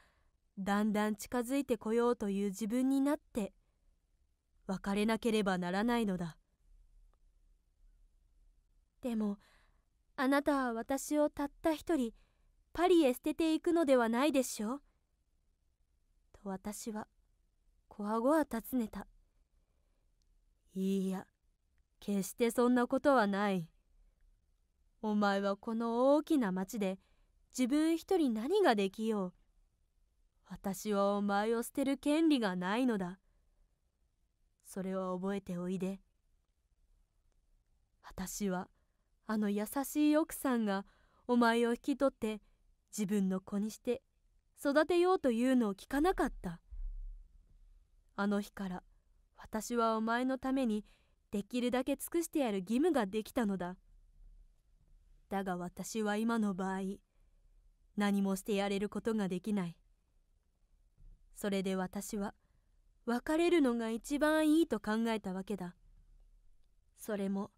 だんだん近づいてこようという自分になって別れなければならないのだ。でもあなたは私をたった一人パリへ捨てていくのではないでしょうと私はこわごわ尋ねたいいや決してそんなことはないお前はこの大きな町で自分一人何ができよう私はお前を捨てる権利がないのだそれは覚えておいで私はあの優しい奥さんがお前を引き取って自分の子にして育てようというのを聞かなかったあの日から私はお前のためにできるだけ尽くしてやる義務ができたのだだが私は今の場合何もしてやれることができないそれで私は別れるのが一番いいと考えたわけだそれも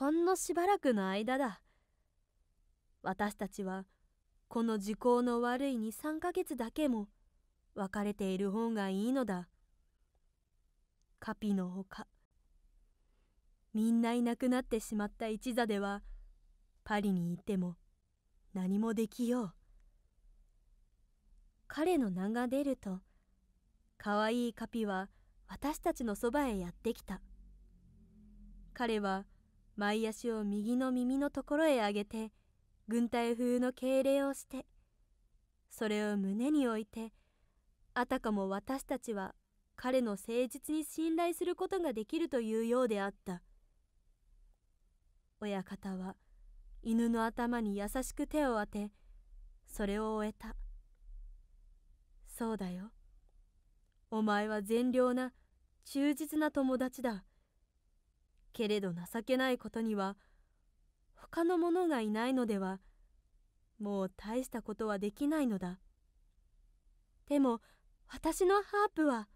ほんのしばらくの間だ私たちはこの時効の悪い23ヶ月だけも別れている方がいいのだカピのほかみんないなくなってしまった一座ではパリに行っても何もできよう彼の名が出るとかわいいカピは私たちのそばへやってきた彼は「前足を右の耳のところへ上げて軍隊風の敬礼をしてそれを胸に置いてあたかも私たちは彼の誠実に信頼することができるというようであった親方は犬の頭に優しく手を当てそれを終えたそうだよお前は善良な忠実な友達だけれど情けないことには他の者がいないのではもう大したことはできないのだでも私のハープは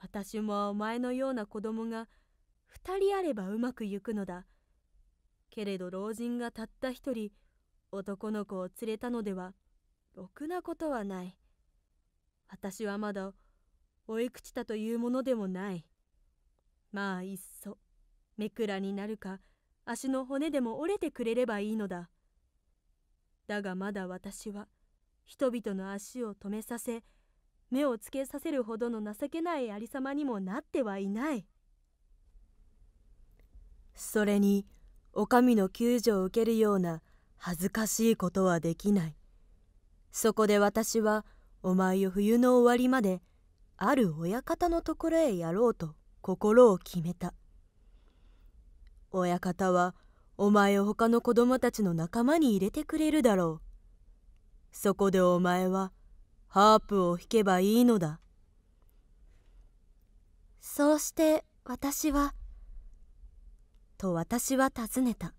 私もお前のような子供が2人あればうまくゆくのだけれど老人がたった一人男の子を連れたのではろくなことはない私はまだおいくちたというものでもないまあいっそ目くらになるか足の骨でも折れてくれればいいのだだがまだ私は人々の足を止めさせ目をつけさせるほどの情けないありさまにもなってはいないそれにお上の救助を受けるような恥ずかしいことはできないそこで私はお前を冬の終わりまである親方のところへやろうと心を決めた親方はお前を他の子供たちの仲間に入れてくれるだろうそこでお前はハープを弾けばいいのだそうして私はと私は尋ねた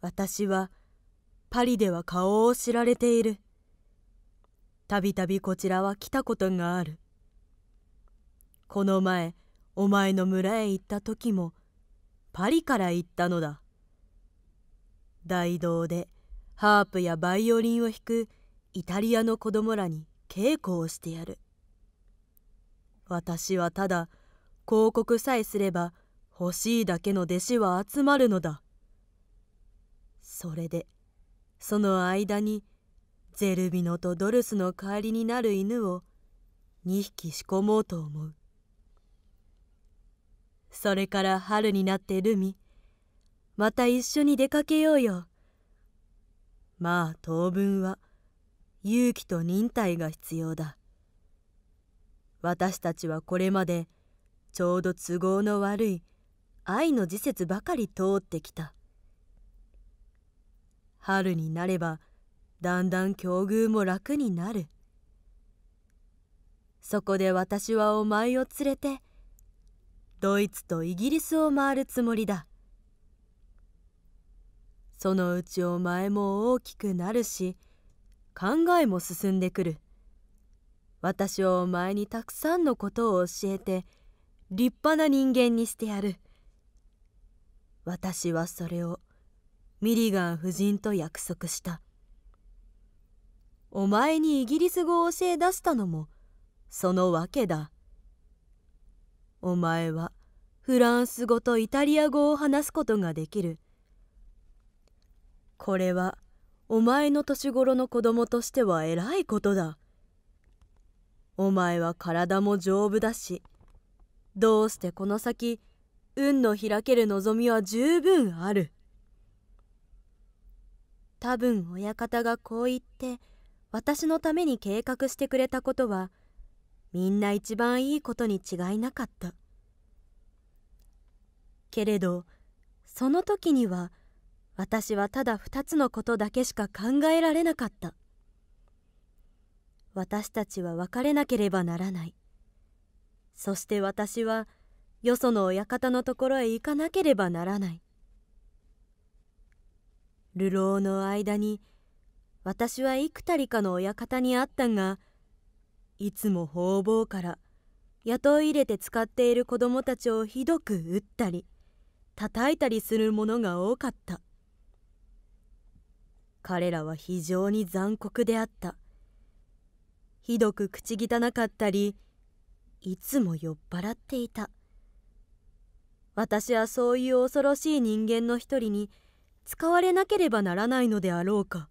私はパリでは顔を知られているたびたびこちらは来たことがあるこの前お前の村へ行った時もパリから行ったのだ大道でハープやバイオリンを弾くイタリアの子供らに稽古をしてやる私はただ広告さえすれば欲しいだけの弟子は集まるのだそれでその間にゼルビノとドルスの代わりになる犬を2匹仕込もうと思うそれから春になってルミまた一緒に出かけようよまあ当分は勇気と忍耐が必要だ私たちはこれまでちょうど都合の悪い愛の時節ばかり通ってきた春になればだんだん境遇も楽になるそこで私はお前を連れてドイツとイギリスを回るつもりだそのうちお前も大きくなるし考えも進んでくる私はお前にたくさんのことを教えて立派な人間にしてやる私はそれをミリガン夫人と約束したお前にイギリス語を教え出したのもそのわけだお前はフランス語とイタリア語を話すことができる。これはお前の年頃の子供としてはえらいことだ。お前は体も丈夫だし、どうしてこの先、運の開ける望みは十分ある。多分親方がこう言って、私のために計画してくれたことは、みんな一番いいことに違いなかったけれどその時には私はただ二つのことだけしか考えられなかった私たちは別れなければならないそして私はよその親方のところへ行かなければならない流浪の間に私は幾たりかの親方に会ったがいつも方々から雇い入れて使っている子供たちをひどく打ったり叩いたりするものが多かった彼らは非常に残酷であったひどく口汚かったりいつも酔っ払っていた私はそういう恐ろしい人間の一人に使われなければならないのであろうか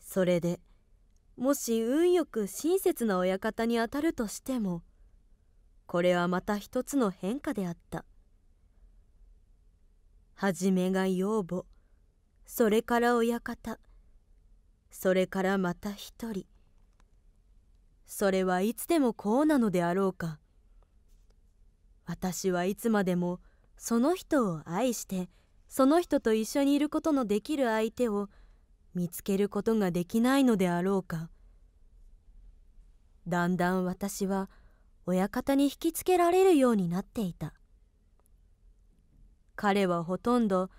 それでもし運よく親切な親方にあたるとしてもこれはまた一つの変化であった初めが養母それから親方それからまた一人それはいつでもこうなのであろうか私はいつまでもその人を愛してその人と一緒にいることのできる相手を見つけることができないのであろうかだんだん私は親方に引きつけられるようになっていた彼はほとんど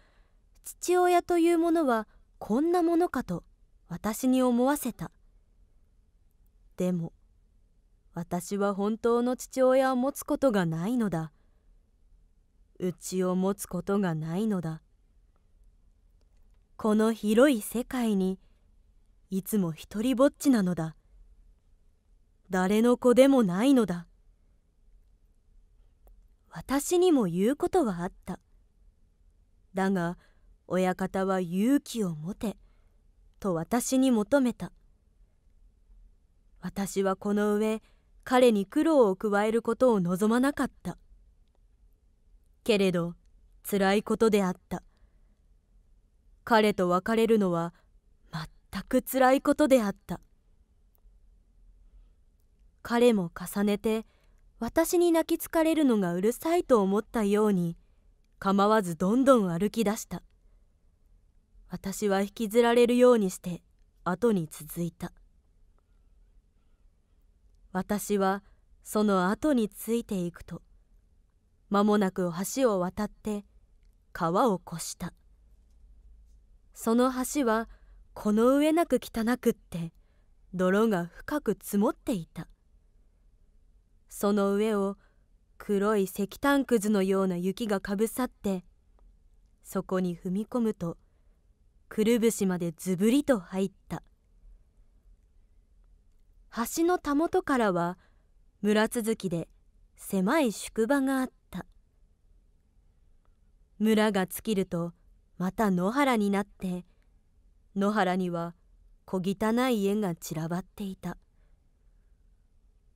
父親というものはこんなものかと私に思わせたでも私は本当の父親を持つことがないのだうちを持つことがないのだこの広い世界にいつも一りぼっちなのだ誰の子でもないのだ私にも言うことはあっただが親方は勇気を持てと私に求めた私はこの上彼に苦労を加えることを望まなかったけれど辛いことであった彼と別れるのは全く辛いことであった彼も重ねて私に泣きつかれるのがうるさいと思ったように構わずどんどん歩き出した私は引きずられるようにして後に続いた私はその後についていくと間もなく橋を渡って川を越したその橋はこの上なく汚くって泥が深く積もっていたその上を黒い石炭くずのような雪がかぶさってそこに踏み込むとくるぶしまでずぶりと入った橋のたもとからは村続きで狭い宿場があった村が尽きるとまた野原になって野原には小汚い家が散らばっていた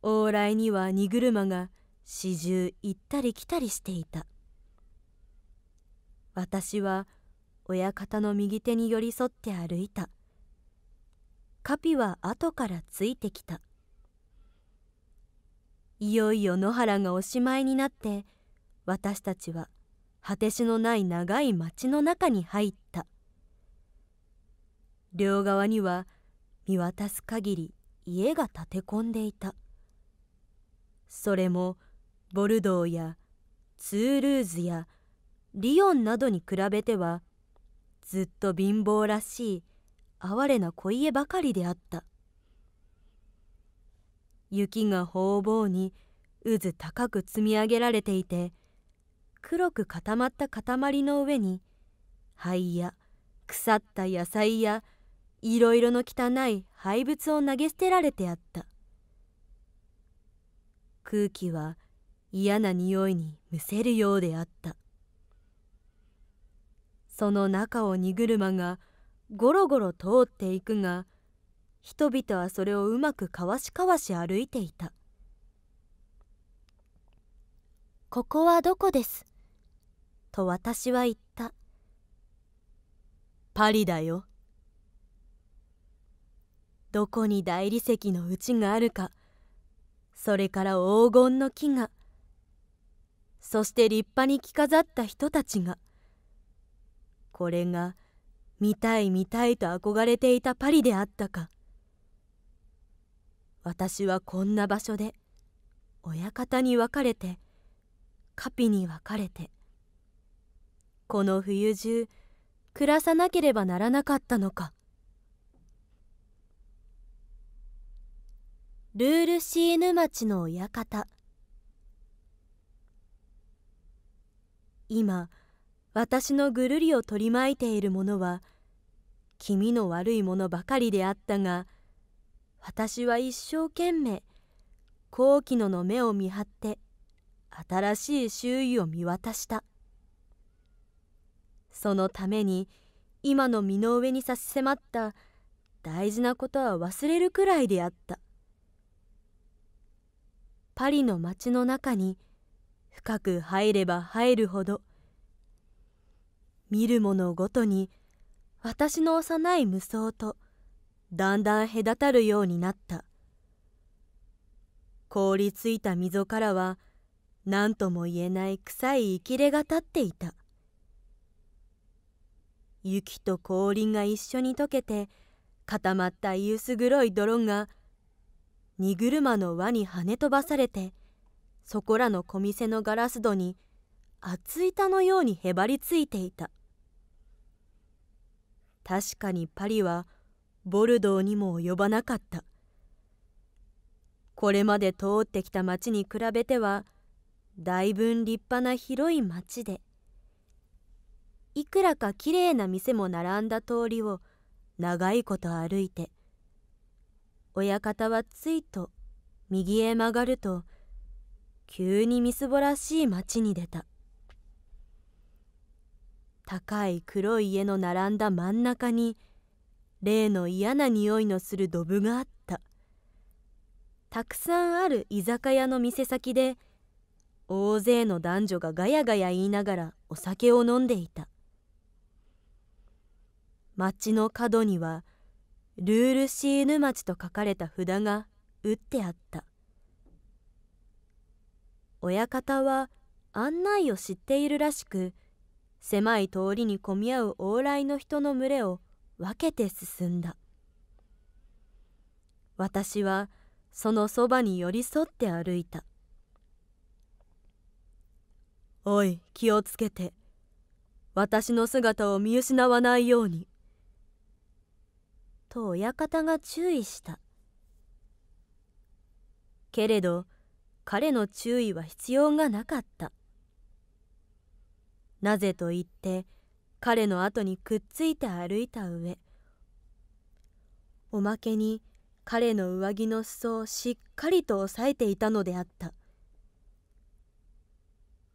往来には荷車が始終行ったり来たりしていた私は親方の右手に寄り添って歩いたカピは後からついてきたいよいよ野原がおしまいになって私たちは果てしのない長い町の中に入った両側には見渡す限り家が建て込んでいたそれもボルドーやツールーズやリヨンなどに比べてはずっと貧乏らしい哀れな小家ばかりであった雪が方々に渦高く積み上げられていて黒く固まった塊の上に灰や腐った野菜やいろいろの汚い廃物を投げ捨てられてあった空気は嫌な匂いにむせるようであったその中を荷車がゴロゴロ通っていくが人々はそれをうまくかわしかわし歩いていたここはどこですと私は言った。パリだよ。どこに大理石のうちがあるか、それから黄金の木が、そして立派に着飾った人たちが、これが見たい見たいと憧れていたパリであったか。私はこんな場所で、親方に分かれて、カピに分かれて、この冬中暮らさなければならなかったのかルールシーヌ町の親方今私のぐるりを取り巻いているものは気味の悪いものばかりであったが私は一生懸命高貴野の目を見張って新しい周囲を見渡した。そのために今の身の上に差し迫った大事なことは忘れるくらいであったパリの街の中に深く入れば入るほど見るものごとに私の幼い無双とだんだん隔たるようになった凍りついた溝からは何とも言えない臭い生きれが立っていた。雪と氷が一緒に溶けて固まった薄黒い泥が荷車の輪に跳ね飛ばされてそこらの小店のガラス戸に厚板のようにへばりついていた確かにパリはボルドーにも及ばなかったこれまで通ってきた町に比べてはだいぶ立派な広い町でいくらかきれいな店も並んだ通りを長いこと歩いて親方はついと右へ曲がると急にみすぼらしい町に出た高い黒い家の並んだ真ん中に例の嫌な匂いのするドブがあったたくさんある居酒屋の店先で大勢の男女がガヤガヤ言いながらお酒を飲んでいた町の角には「ルールシーヌ町」と書かれた札が打ってあった親方は案内を知っているらしく狭い通りに混み合う往来の人の群れを分けて進んだ私はそのそばに寄り添って歩いた「おい気をつけて私の姿を見失わないように」と親方が注意したけれど彼の注意は必要がなかったなぜと言って彼の後にくっついて歩いた上おまけに彼の上着の裾をしっかりと押さえていたのであった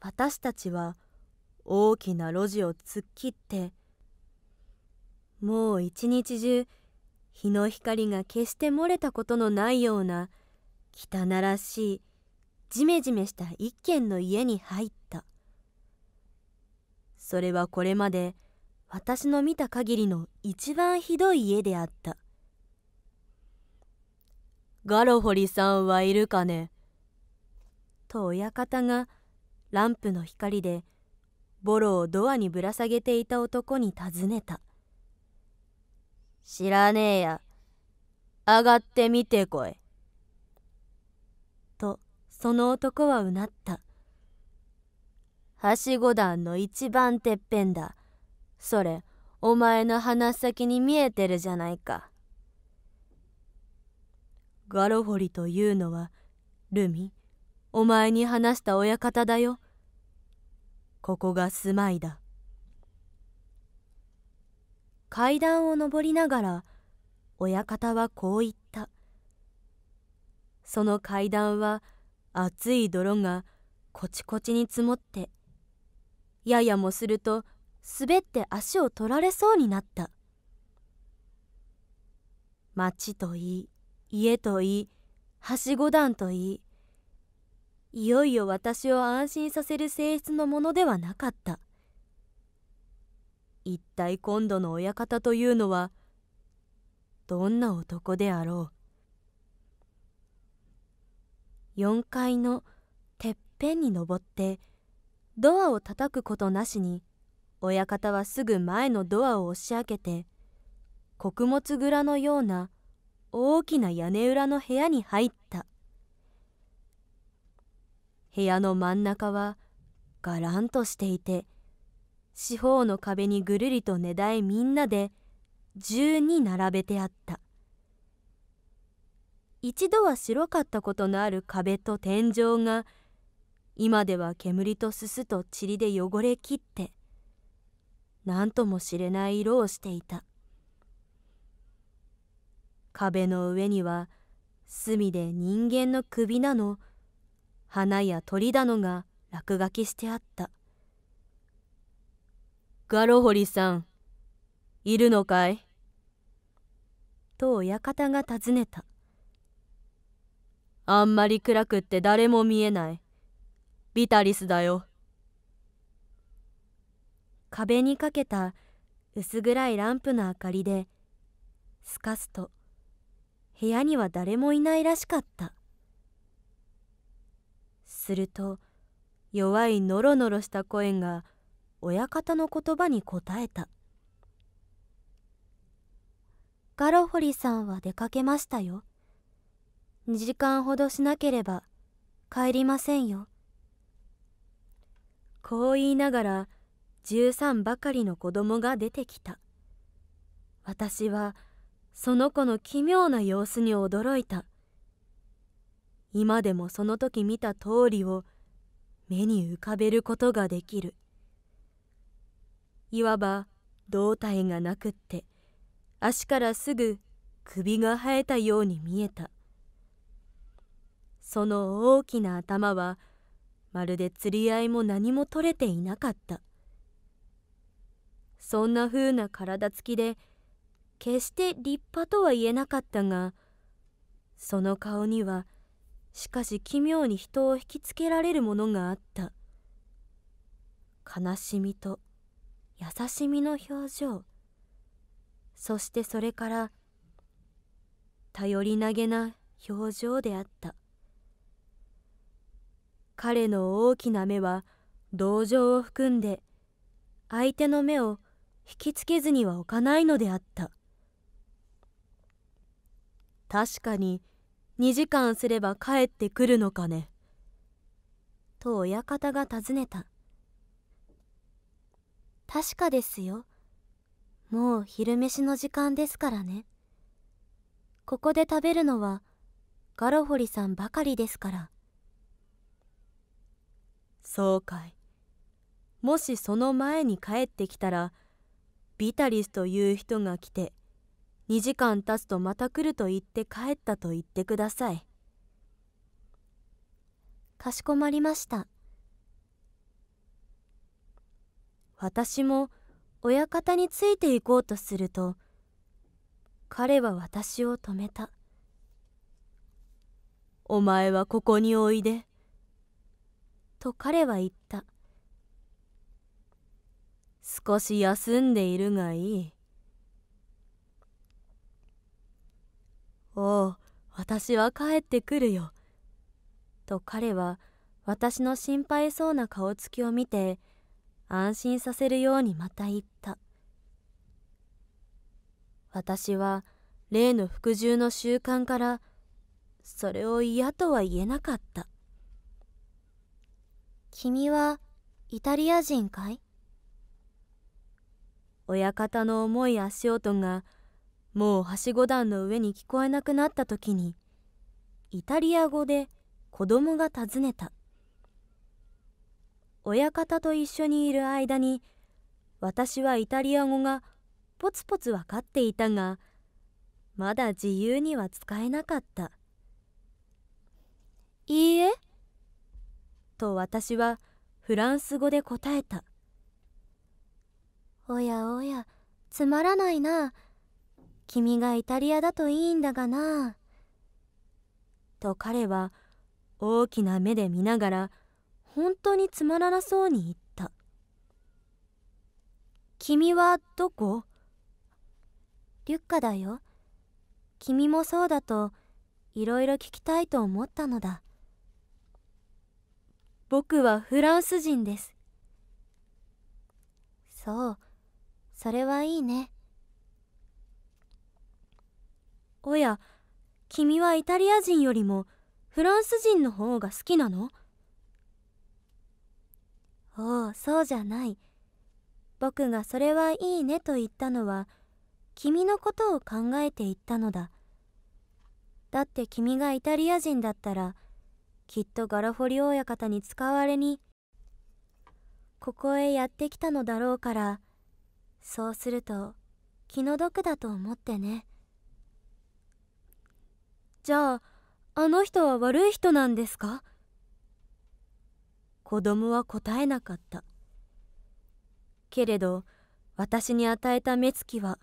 私たちは大きな路地を突っ切ってもう一日中日の光が決して漏れたことのないような汚らしいジメジメした一軒の家に入ったそれはこれまで私の見た限りの一番ひどい家であったガロホリさんはいるかねと親方がランプの光でボロをドアにぶら下げていた男に尋ねた。知らねえや。上がってみてこい。と、その男はうなった。はしご団の一番てっぺんだ。それ、お前の鼻先に見えてるじゃないか。ガロホリというのは、ルミ、お前に話した親方だよ。ここが住まいだ。階段を上りながら親方はこう言ったその階段は熱い泥がこちこちに積もってややもすると滑って足を取られそうになった町といい家といいはしご段といいいよいよ私を安心させる性質のものではなかった。一体今度の親方というのはどんな男であろう4階のてっぺんに登ってドアを叩くことなしに親方はすぐ前のドアを押し開けて穀物蔵のような大きな屋根裏の部屋に入った部屋の真ん中はがらんとしていて四方の壁にぐるりと寝台みんなで十に並べてあった一度は白かったことのある壁と天井が今では煙とすすと塵で汚れきって何とも知れない色をしていた壁の上には隅で人間の首なの花や鳥だのが落書きしてあったガロホリさん、いるのかいと親方が尋ねた。あんまり暗くって誰も見えない。ビタリスだよ。壁にかけた薄暗いランプの明かりで、すかすと、部屋には誰もいないらしかった。すると、弱いノロノロした声が、親方の言葉に答えたガロホリさんは出かけましたよ2時間ほどしなければ帰りませんよこう言いながら13ばかりの子供が出てきた私はその子の奇妙な様子に驚いた今でもその時見た通りを目に浮かべることができるいわば胴体がなくって足からすぐ首が生えたように見えたその大きな頭はまるで釣り合いも何も取れていなかったそんな風な体つきで決して立派とは言えなかったがその顔にはしかし奇妙に人を引きつけられるものがあった悲しみと優しみの表情そしてそれから頼りなげな表情であった彼の大きな目は同情を含んで相手の目を引きつけずには置かないのであった確かに2時間すれば帰ってくるのかねと親方が尋ねた確かですよ。もう昼飯の時間ですからね。ここで食べるのはガロホリさんばかりですから。そうかい。もしその前に帰ってきたら、ビタリスという人が来て、2時間経つとまた来ると言って帰ったと言ってください。かしこまりました。私も親方について行こうとすると彼は私を止めた「お前はここにおいで」と彼は言った「少し休んでいるがいい」「おう私は帰ってくるよ」と彼は私の心配そうな顔つきを見て安心させるようにまた言った。私は例の服従の習慣からそれを嫌とは言えなかった。君はイタリア人かい親方の重い足音がもうはしご段の上に聞こえなくなった時にイタリア語で子供が訪ねた。親方と一緒にいる間に私はイタリア語がポツポツ分かっていたがまだ自由には使えなかった「いいえ」と私はフランス語で答えた「おやおやつまらないな君がイタリアだといいんだがな」と彼は大きな目で見ながら本当につまらなそうに言った。君はどこリュッカだよ。君もそうだと、いろいろ聞きたいと思ったのだ。僕はフランス人です。そう、それはいいね。おや、君はイタリア人よりもフランス人の方が好きなのおおそうじゃない僕がそれはいいねと言ったのは君のことを考えて言ったのだだって君がイタリア人だったらきっとガラフォリ親方に使われにここへやってきたのだろうからそうすると気の毒だと思ってねじゃああの人は悪い人なんですか子供は答えなかった。けれど、私に与えた目つきは、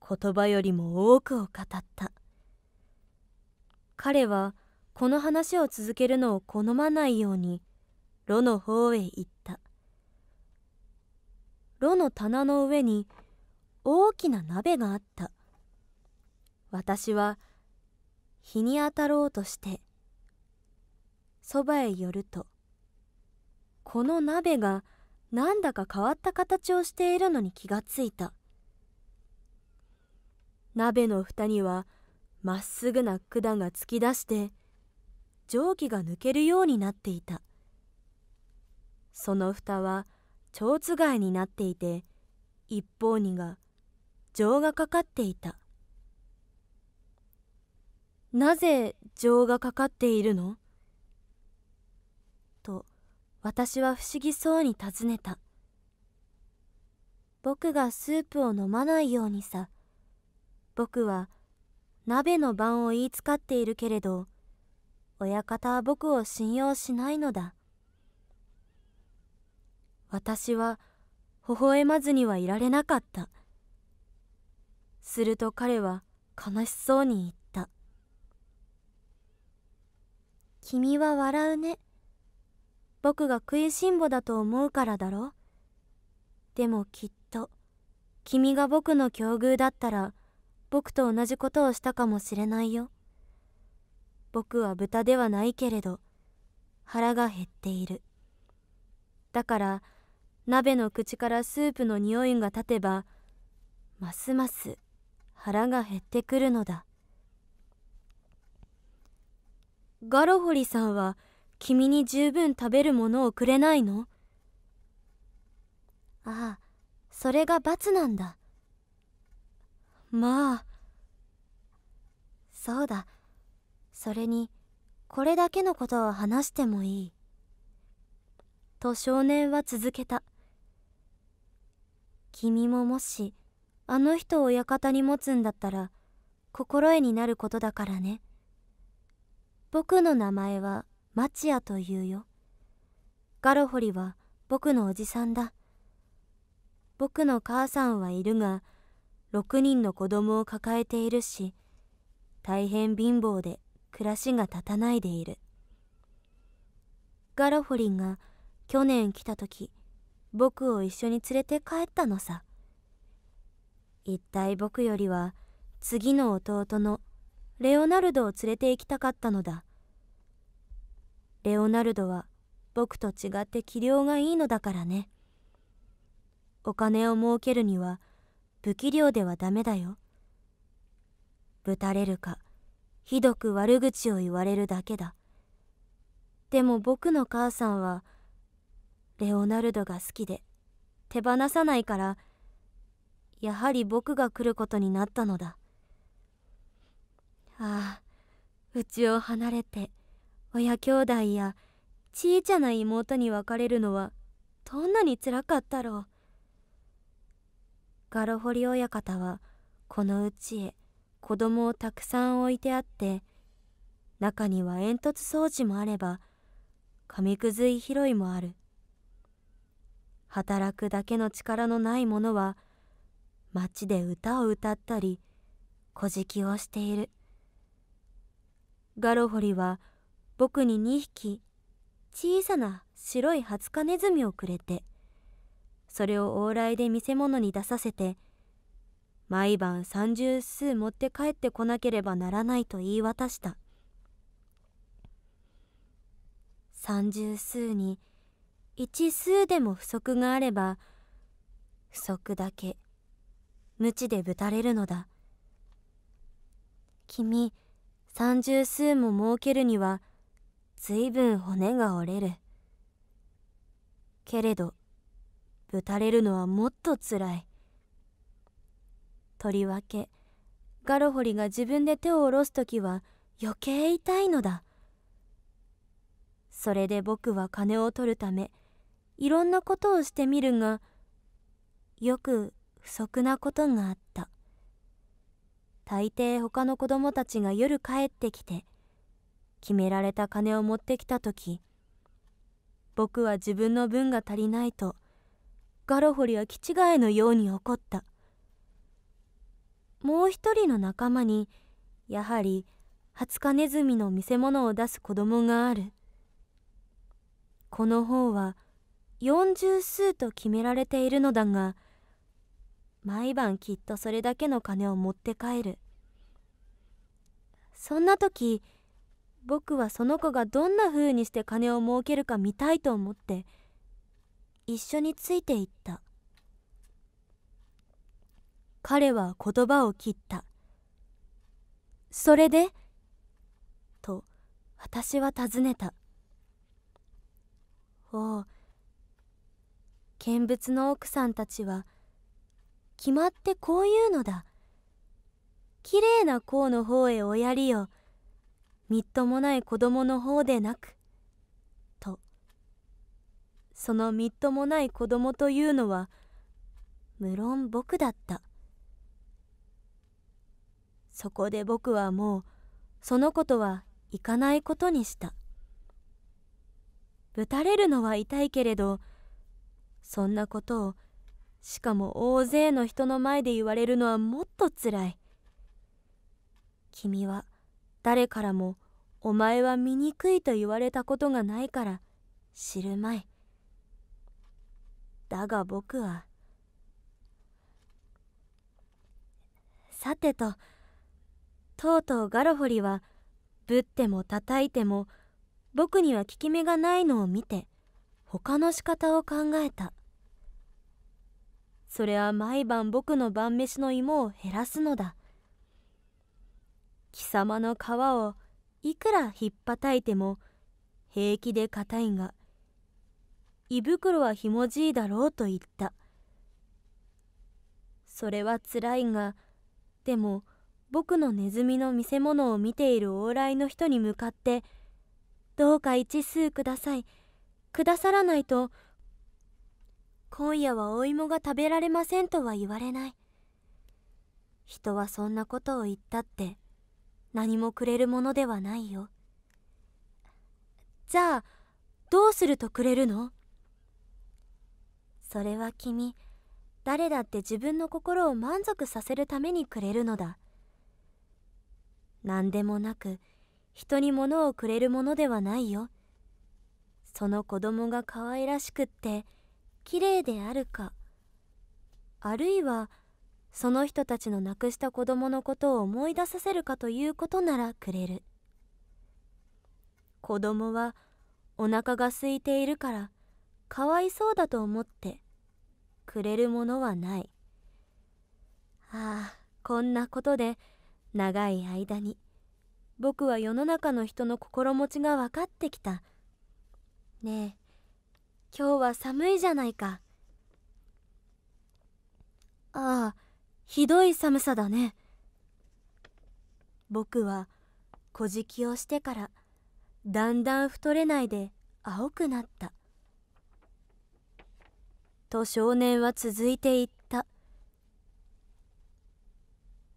言葉よりも多くを語った。彼は、この話を続けるのを好まないように、炉の方へ行った。炉の棚の上に、大きな鍋があった。私は、日に当たろうとして、そばへ寄ると、この鍋がなんだか変わった形をしているのに気がついた鍋の蓋にはまっすぐな管が突き出して蒸気が抜けるようになっていたその蓋は蝶番になっていて一方にが情がかかっていたなぜ情がかかっているの私は不思議そうに尋ねた。僕がスープを飲まないようにさ。僕は鍋の番を言い使っているけれど、親方は僕を信用しないのだ。私は微笑まずにはいられなかった。すると彼は悲しそうに言った。君は笑うね。僕が食いしん坊だと思うからだろでもきっと君が僕の境遇だったら僕と同じことをしたかもしれないよ僕は豚ではないけれど腹が減っているだから鍋の口からスープの匂いが立てばますます腹が減ってくるのだガロホリさんは君に十分食べるものをくれないのああ、それが罰なんだ。まあ。そうだ。それに、これだけのことを話してもいい。と少年は続けた。君ももし、あの人を館に持つんだったら、心得になることだからね。僕の名前はマチアというよ。ガロホリは僕のおじさんだ。僕の母さんはいるが、6人の子供を抱えているし、大変貧乏で暮らしが立たないでいる。ガロホリが去年来た時、僕を一緒に連れて帰ったのさ。一体僕よりは次の弟のレオナルドを連れて行きたかったのだ。レオナルドは僕と違って器量がいいのだからね。お金を儲けるには不器量ではダメだよ。ぶたれるか、ひどく悪口を言われるだけだ。でも僕の母さんは、レオナルドが好きで、手放さないから、やはり僕が来ることになったのだ。ああ、うちを離れて。親兄弟やちいちゃな妹に別れるのはどんなにつらかったろうガロホリ親方はこのうちへ子供をたくさん置いてあって中には煙突掃除もあれば紙くずい拾いもある働くだけの力のない者は町で歌を歌ったり小じきをしているガロホリは「僕に2匹小さな白いハツカネズミをくれてそれを往来で見せ物に出させて毎晩三十数持って帰ってこなければならないと言い渡した三十数に一数でも不足があれば不足だけ無知でぶたれるのだ君三十数も儲けるにはぶん骨が折れる。けれど、ぶたれるのはもっとつらい。とりわけ、ガロホリが自分で手を下ろす時は余計痛いのだ。それで僕は金を取るため、いろんなことをしてみるが、よく不足なことがあった。大抵他の子供たちが夜帰ってきて、決められた金を持ってきた時僕は自分の分が足りないとガロホリは気違いのように怒ったもう一人の仲間にやはり20日ネズミの見せ物を出す子供があるこの方は40数と決められているのだが毎晩きっとそれだけの金を持って帰るそんな時僕はその子がどんな風にして金を儲けるか見たいと思って一緒についていった彼は言葉を切ったそれでと私は尋ねたおう見物の奥さんたちは決まってこういうのだきれいな甲の方へおやりよみっともない子供の方でなく、と。そのみっともない子供というのは、無論僕だった。そこで僕はもう、そのことは行かないことにした。ぶたれるのは痛いけれど、そんなことを、しかも大勢の人の前で言われるのはもっとつらい。君は、誰からもお前は醜いと言われたことがないから知るまい。だが僕は。さてと、とうとうガロホリは、ぶっても叩いても、僕には効き目がないのを見て、他の仕方を考えた。それは毎晩僕の晩飯の芋を減らすのだ。貴様の皮をいくらひっぱたいても平気で硬いが胃袋はひもじいだろうと言ったそれはつらいがでも僕のネズミの見せ物を見ている往来の人に向かって「どうか一数くださいくださらないと今夜はお芋が食べられません」とは言われない人はそんなことを言ったって何もくれるものではないよじゃあどうするとくれるのそれは君誰だって自分の心を満足させるためにくれるのだ何でもなく人に物をくれるものではないよその子供が可愛らしくって綺麗であるかあるいはその人たちの亡くした子供のことを思い出させるかということならくれる子供はお腹が空いているからかわいそうだと思ってくれるものはないああこんなことで長い間に僕は世の中の人の心持ちが分かってきたねえ今日は寒いじゃないかああひどい寒さだね僕は小じきをしてからだんだん太れないで青くなったと少年は続いていった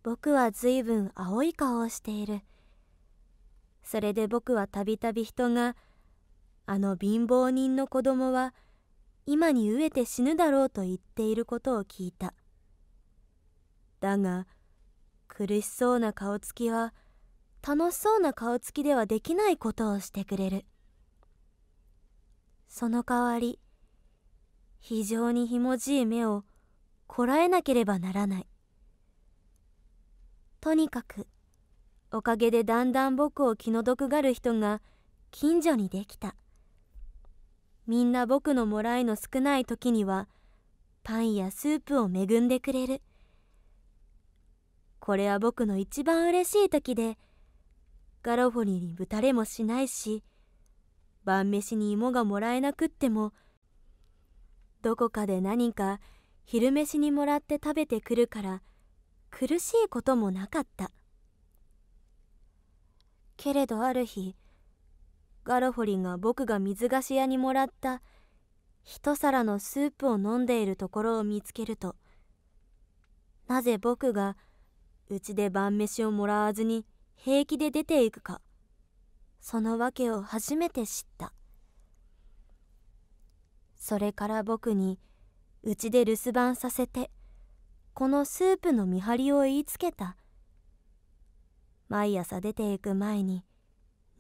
僕はずいぶん青い顔をしているそれで僕はたびたび人があの貧乏人の子供は今に飢えて死ぬだろうと言っていることを聞いた。だが苦しそうな顔つきは楽しそうな顔つきではできないことをしてくれるその代わり非常にひもじい目をこらえなければならないとにかくおかげでだんだん僕を気の毒がる人が近所にできたみんな僕のもらいの少ない時にはパンやスープを恵んでくれるこれは僕の一番嬉しい時で、ガロフォニにぶたれもしないし、晩飯に芋がもらえなくっても、どこかで何か昼飯にもらって食べてくるから、苦しいこともなかった。けれどある日、ガロフォリが僕が水菓子屋にもらった一皿のスープを飲んでいるところを見つけると、なぜ僕がうちで晩飯をもらわずに平気で出ていくかその訳を初めて知ったそれから僕にうちで留守番させてこのスープの見張りを言いつけた毎朝出ていく前に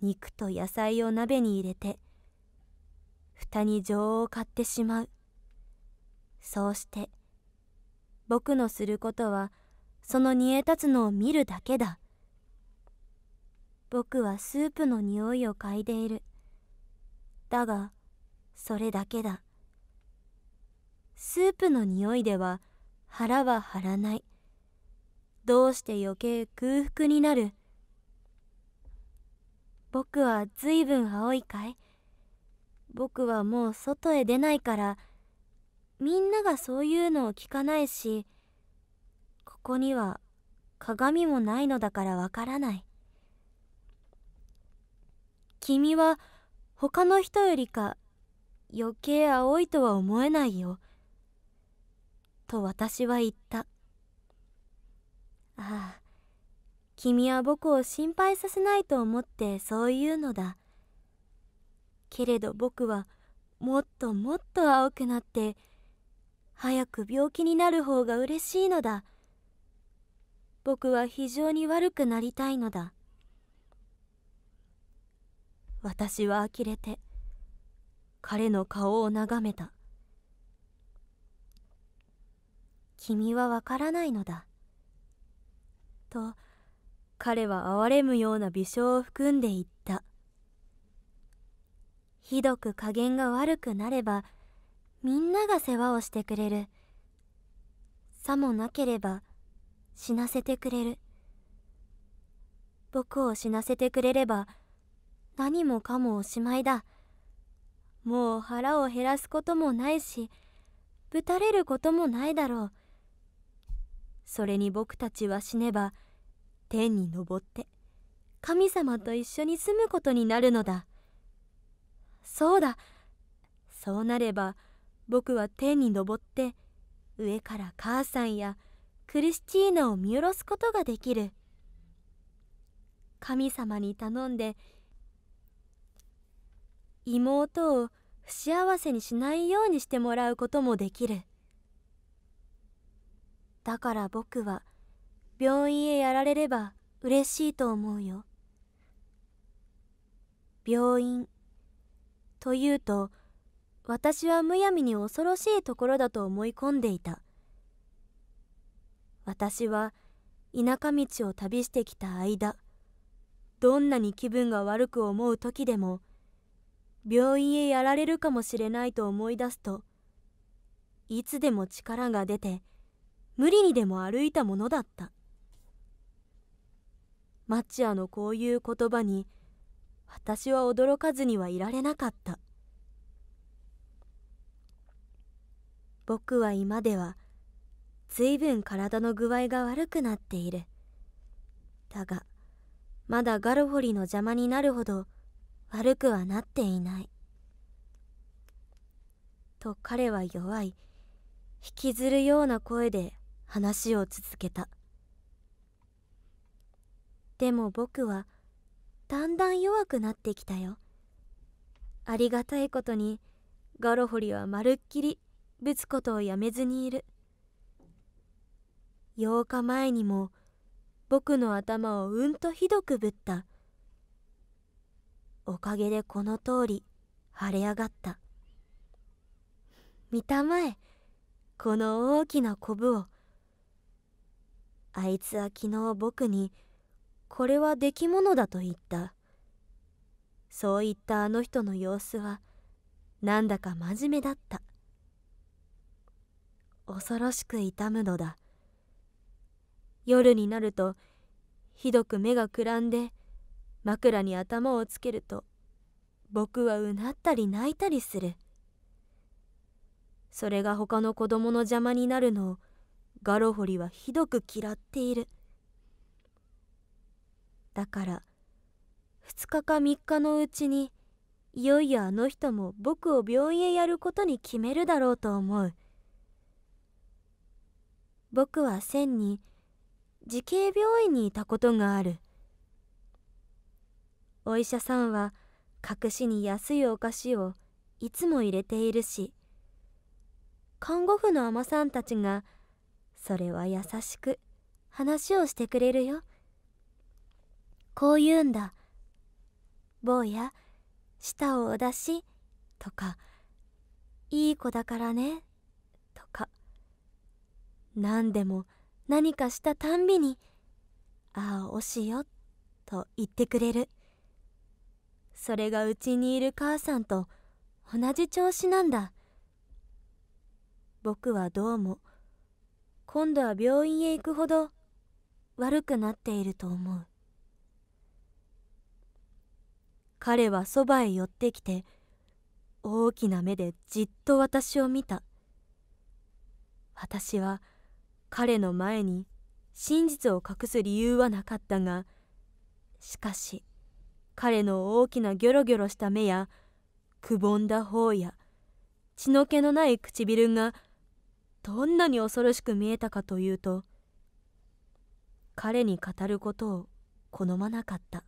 肉と野菜を鍋に入れて蓋に情を買ってしまうそうして僕のすることはその煮え立つのを見るだけだ僕はスープの匂いを嗅いでいるだがそれだけだスープの匂いでは腹は張らないどうして余計空腹になる僕は随分青いかい僕はもう外へ出ないからみんながそういうのを聞かないしこには鏡もないのだからわからない。君は他の人よりか余計青いとは思えないよ。と私は言った。ああ、君は僕を心配させないと思ってそう言うのだ。けれど僕はもっともっと青くなって、早く病気になる方が嬉しいのだ。僕は非常に悪くなりたいのだ。私は呆れて、彼の顔を眺めた。君はわからないのだ。と、彼は哀れむような微笑を含んでいった。ひどく加減が悪くなれば、みんなが世話をしてくれる。さもなければ、死なせてくれる僕を死なせてくれれば何もかもおしまいだもう腹を減らすこともないしぶたれることもないだろうそれに僕たちは死ねば天に昇って神様と一緒に住むことになるのだそうだそうなれば僕は天に昇って上から母さんやクリスチーナを見下ろすことができる神様に頼んで妹を不幸せにしないようにしてもらうこともできるだから僕は病院へやられれば嬉しいと思うよ病院というと私はむやみに恐ろしいところだと思い込んでいた私は田舎道を旅してきた間どんなに気分が悪く思う時でも病院へやられるかもしれないと思い出すといつでも力が出て無理にでも歩いたものだったマッチアのこういう言葉に私は驚かずにはいられなかった僕は今ではずいぶん体の具合が悪くなっている。だが、まだガロホリの邪魔になるほど悪くはなっていない。と彼は弱い、引きずるような声で話を続けた。でも僕は、だんだん弱くなってきたよ。ありがたいことに、ガロホリはまるっきりぶつことをやめずにいる。8日前にも僕の頭をうんとひどくぶった。おかげでこの通り腫れ上がった。見たまえ、この大きなコブを。あいつは昨日僕に、これは出来物だと言った。そう言ったあの人の様子は、なんだか真面目だった。恐ろしく痛むのだ。夜になるとひどく目がくらんで枕に頭をつけると僕はうなったり泣いたりするそれが他の子供の邪魔になるのをガロホリはひどく嫌っているだから2日か3日のうちにいよいよあの人も僕を病院へやることに決めるだろうと思う僕は千人慈恵病院にいたことがあるお医者さんは隠しに安いお菓子をいつも入れているし看護婦の海女さんたちがそれは優しく話をしてくれるよこう言うんだ坊や舌をお出しとかいい子だからねとか何でも何かしたたんびに「ああおしよ」と言ってくれるそれがうちにいる母さんと同じ調子なんだ僕はどうも今度は病院へ行くほど悪くなっていると思う彼はそばへ寄ってきて大きな目でじっと私を見た私は「彼の前に真実を隠す理由はなかったがしかし彼の大きなギョロギョロした目やくぼんだ方や血の気のない唇がどんなに恐ろしく見えたかというと彼に語ることを好まなかった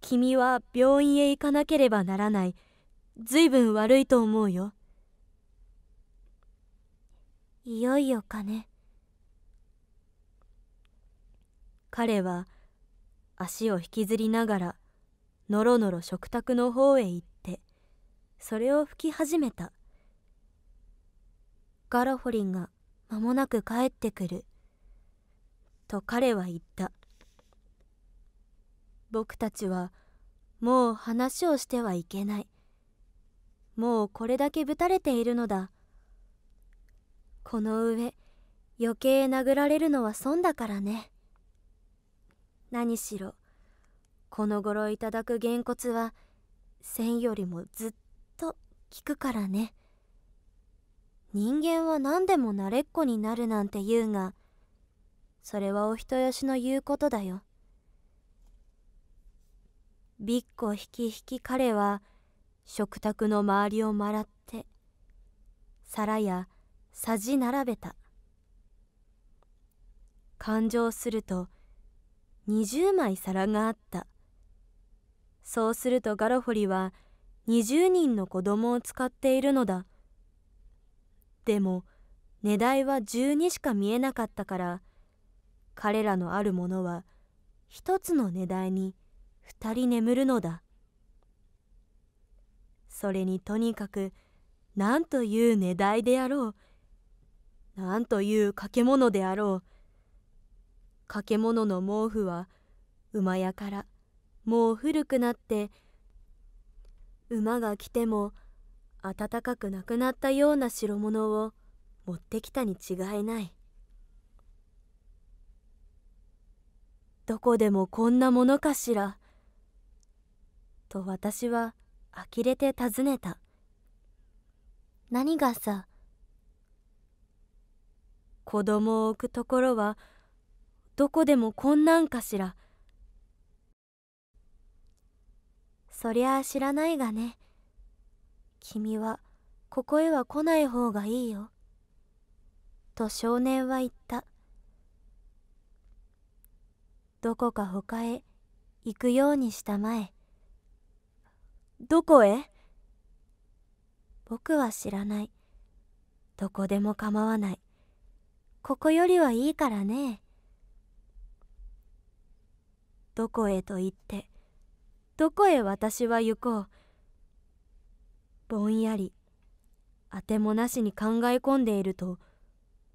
君は病院へ行かなければならない随分悪いと思うよいよいよ金彼は足を引きずりながらのろのろ食卓の方へ行ってそれを吹き始めたガラフォリンが間もなく帰ってくると彼は言った僕たちはもう話をしてはいけないもうこれだけぶたれているのだこの上余計殴られるのは損だからね何しろこの頃いただくげんこつは線よりもずっと効くからね人間は何でも慣れっこになるなんて言うがそれはお人よしの言うことだよびっこひきひき彼は食卓の周りをらって皿やさじ並べた勘定すると20枚皿があったそうするとガロフォリは20人の子供を使っているのだでも値代は12しか見えなかったから彼らのあるものは一つの値代に2人眠るのだそれにとにかく何という値代であろうなんという化け物であろう。化け物の毛布は馬屋からもう古くなって馬が来ても暖かくなくなったような代物を持ってきたに違いない。どこでもこんなものかしら。と私は呆れて尋ねた。何がさ子供を置くところはどこでもこんなんかしらそりゃあ知らないがね君はここへは来ない方がいいよと少年は言ったどこか他へ行くようにしたまえどこへ僕は知らないどこでも構わないここよりはいいからねどこへと行ってどこへ私は行こうぼんやりあてもなしに考え込んでいると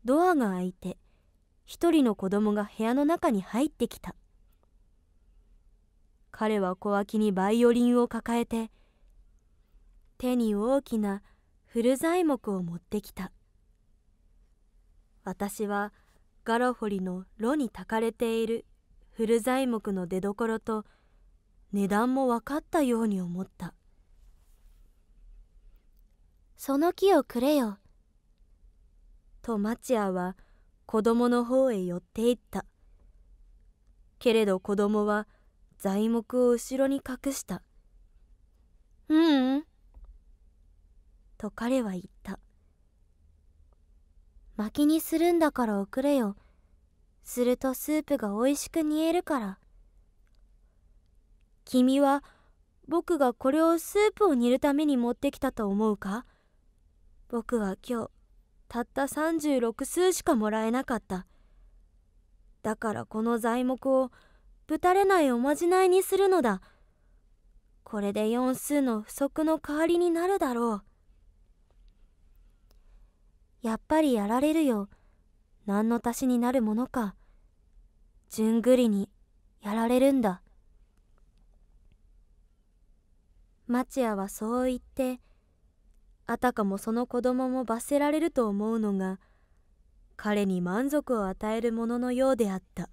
ドアが開いて一人の子供が部屋の中に入ってきた彼は小脇にバイオリンを抱えて手に大きな古材木を持ってきた。私はガロホリの炉にたかれている古材木の出どころと値段も分かったように思ったその木をくれよと町アは子供の方へ寄っていったけれど子供は材木を後ろに隠したううんと彼は言ったバキにするんだから送れよ。するとスープが美味しく煮えるから。君は僕がこれをスープを煮るために持ってきたと思うか僕は今日たった36数しかもらえなかった。だからこの材木をぶたれないおまじないにするのだ。これで4数の不足の代わりになるだろう。やっぱりやられるよ。何の足しになるものか。じゅんぐりにやられるんだ。町屋はそう言って、あたかもその子供も罰せられると思うのが、彼に満足を与えるもののようであった。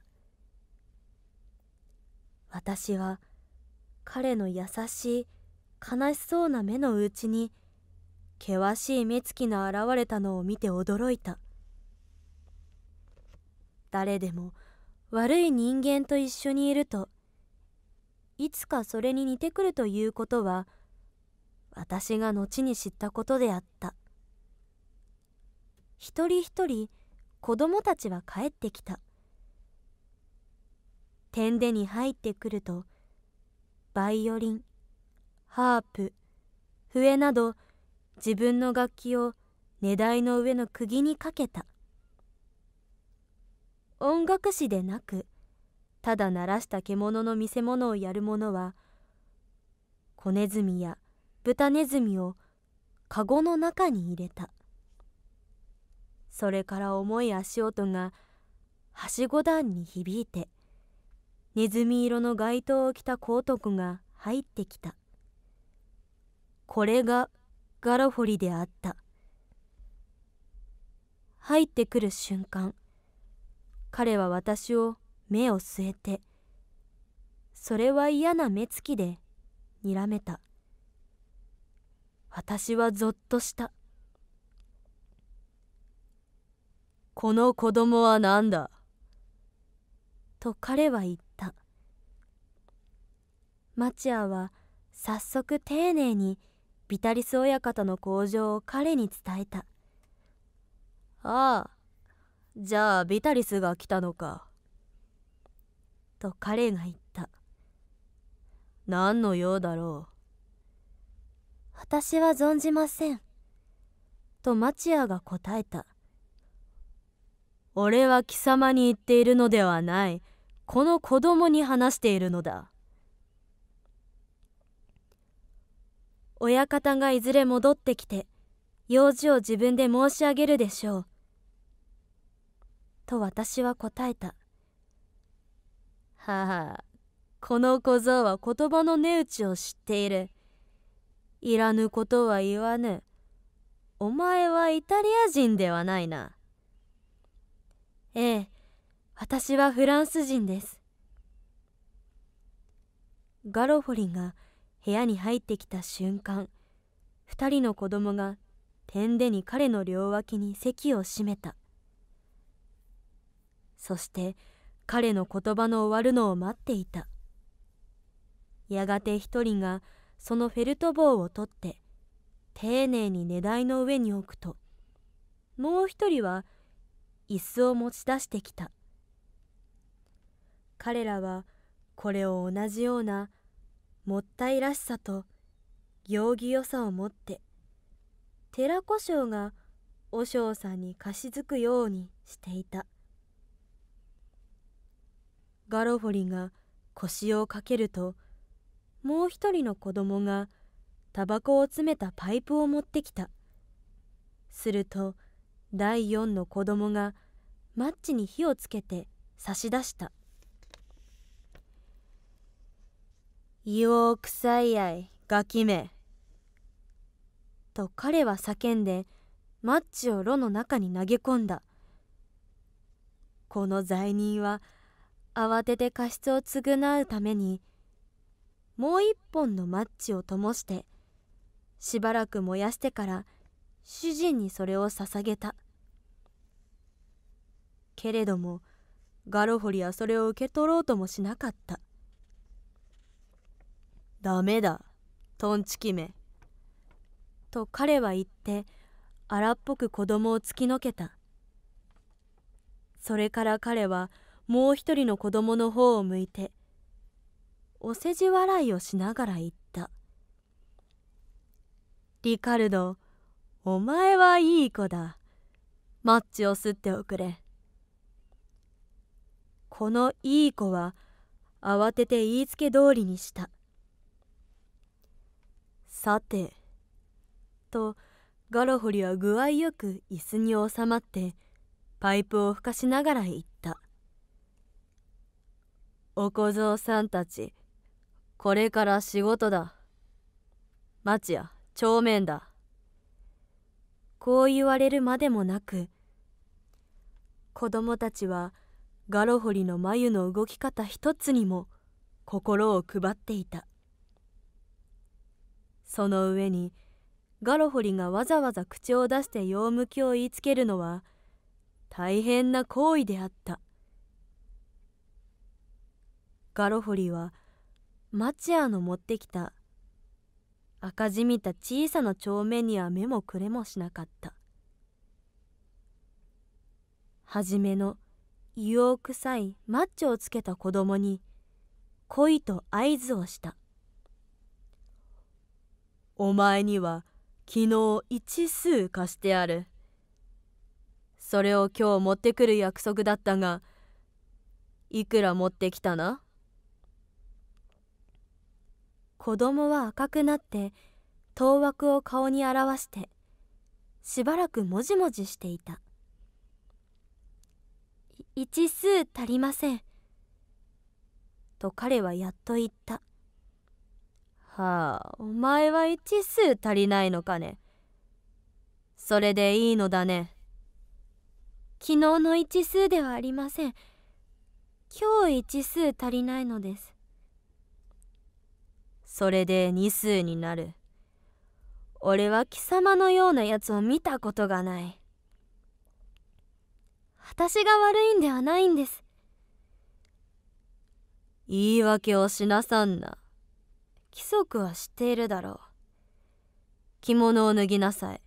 私は彼の優しい悲しそうな目のうちに険しい目つきが現れたのを見て驚いた誰でも悪い人間と一緒にいるといつかそれに似てくるということは私が後に知ったことであった一人一人子供たちは帰ってきた天でに入ってくるとバイオリンハープ笛など自分の楽器を値台の上の釘にかけた音楽史でなくただ鳴らした獣の見せ物をやる者は子ネズミや豚ネズミをカゴの中に入れたそれから重い足音がはしご段に響いてネズミ色の街灯を着た光徳が入ってきたこれがガロフォリであった入ってくる瞬間彼は私を目を据えてそれは嫌な目つきでにらめた私はぞっとしたこの子供は何だと彼は言ったマチアは早速丁寧にビタリス親方の工場を彼に伝えたああじゃあビタリスが来たのかと彼が言った何の用だろう私は存じませんとマチアが答えた俺は貴様に言っているのではないこの子供に話しているのだ親方がいずれ戻ってきて、用事を自分で申し上げるでしょう。と私は答えた。はあ、この小僧は言葉の値打ちを知っている。いらぬことは言わぬ。お前はイタリア人ではないな。ええ、私はフランス人です。ガロフォリが、部屋に入ってきた瞬間2人の子供が点でに彼の両脇に席を閉めたそして彼の言葉の終わるのを待っていたやがて一人がそのフェルト棒を取って丁寧に値台の上に置くともう一人は椅子を持ち出してきた彼らはこれを同じようなもったいらしさと行儀よさを持って寺小姓が和尚さんに貸しづくようにしていたガロフォリが腰をかけるともう一人の子供がタバコを詰めたパイプを持ってきたすると第四の子供がマッチに火をつけて差し出した硫黄臭いやいガキめ」と彼は叫んでマッチを炉の中に投げ込んだこの罪人は慌てて過失を償うためにもう一本のマッチを灯してしばらく燃やしてから主人にそれを捧げたけれどもガロホリはそれを受け取ろうともしなかったダメだトンチキめ」と彼は言って荒っぽく子供を突きのけたそれから彼はもう一人の子供の方を向いてお世辞笑いをしながら言った「リカルドお前はいい子だマッチを吸っておくれ」このいい子は慌てて言いつけ通りにした「さて。と、ガロホリは具合よく椅子に収まって、パイプをふかしながら言った。お小僧さんたち、これから仕事だ。町や、帳面だ。こう言われるまでもなく、子供たちはガロホリの眉の動き方一つにも心を配っていた。その上にガロホリがわざわざ口を出して用向きを言いつけるのは大変な行為であったガロホリはマチアの持ってきた赤じみた小さな帳面には目もくれもしなかった初めの硫黄臭いマッチをつけた子供に恋と合図をしたお前には昨日一数貸してある。それを今日持ってくる約束だったが、いくら持ってきたな子供は赤くなって当枠を顔に表してしばらくもじもじしていた「一数足りません」と彼はやっと言ったはあお前は一数足りないのかねそれでいいのだね昨日の一数ではありません今日一数足りないのですそれで二数になる俺は貴様のようなやつを見たことがない私が悪いんではないんです言い訳をしなさんな。規則は知っているだろう着物を脱ぎなさい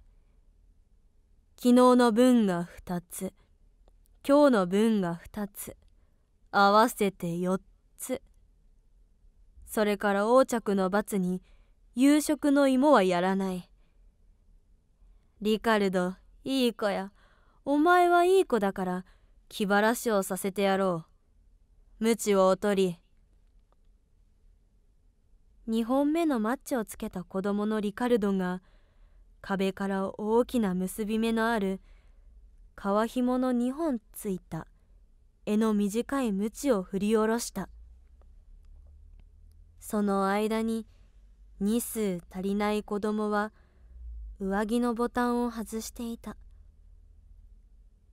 昨日の分が2つ今日の分が2つ合わせて4つそれから横着の罰に夕食の芋はやらないリカルドいい子やお前はいい子だから気晴らしをさせてやろう無知を劣り2本目のマッチをつけた子供のリカルドが壁から大きな結び目のあるひ紐の2本ついた柄の短い鞭を振り下ろしたその間に2数足りない子供は上着のボタンを外していた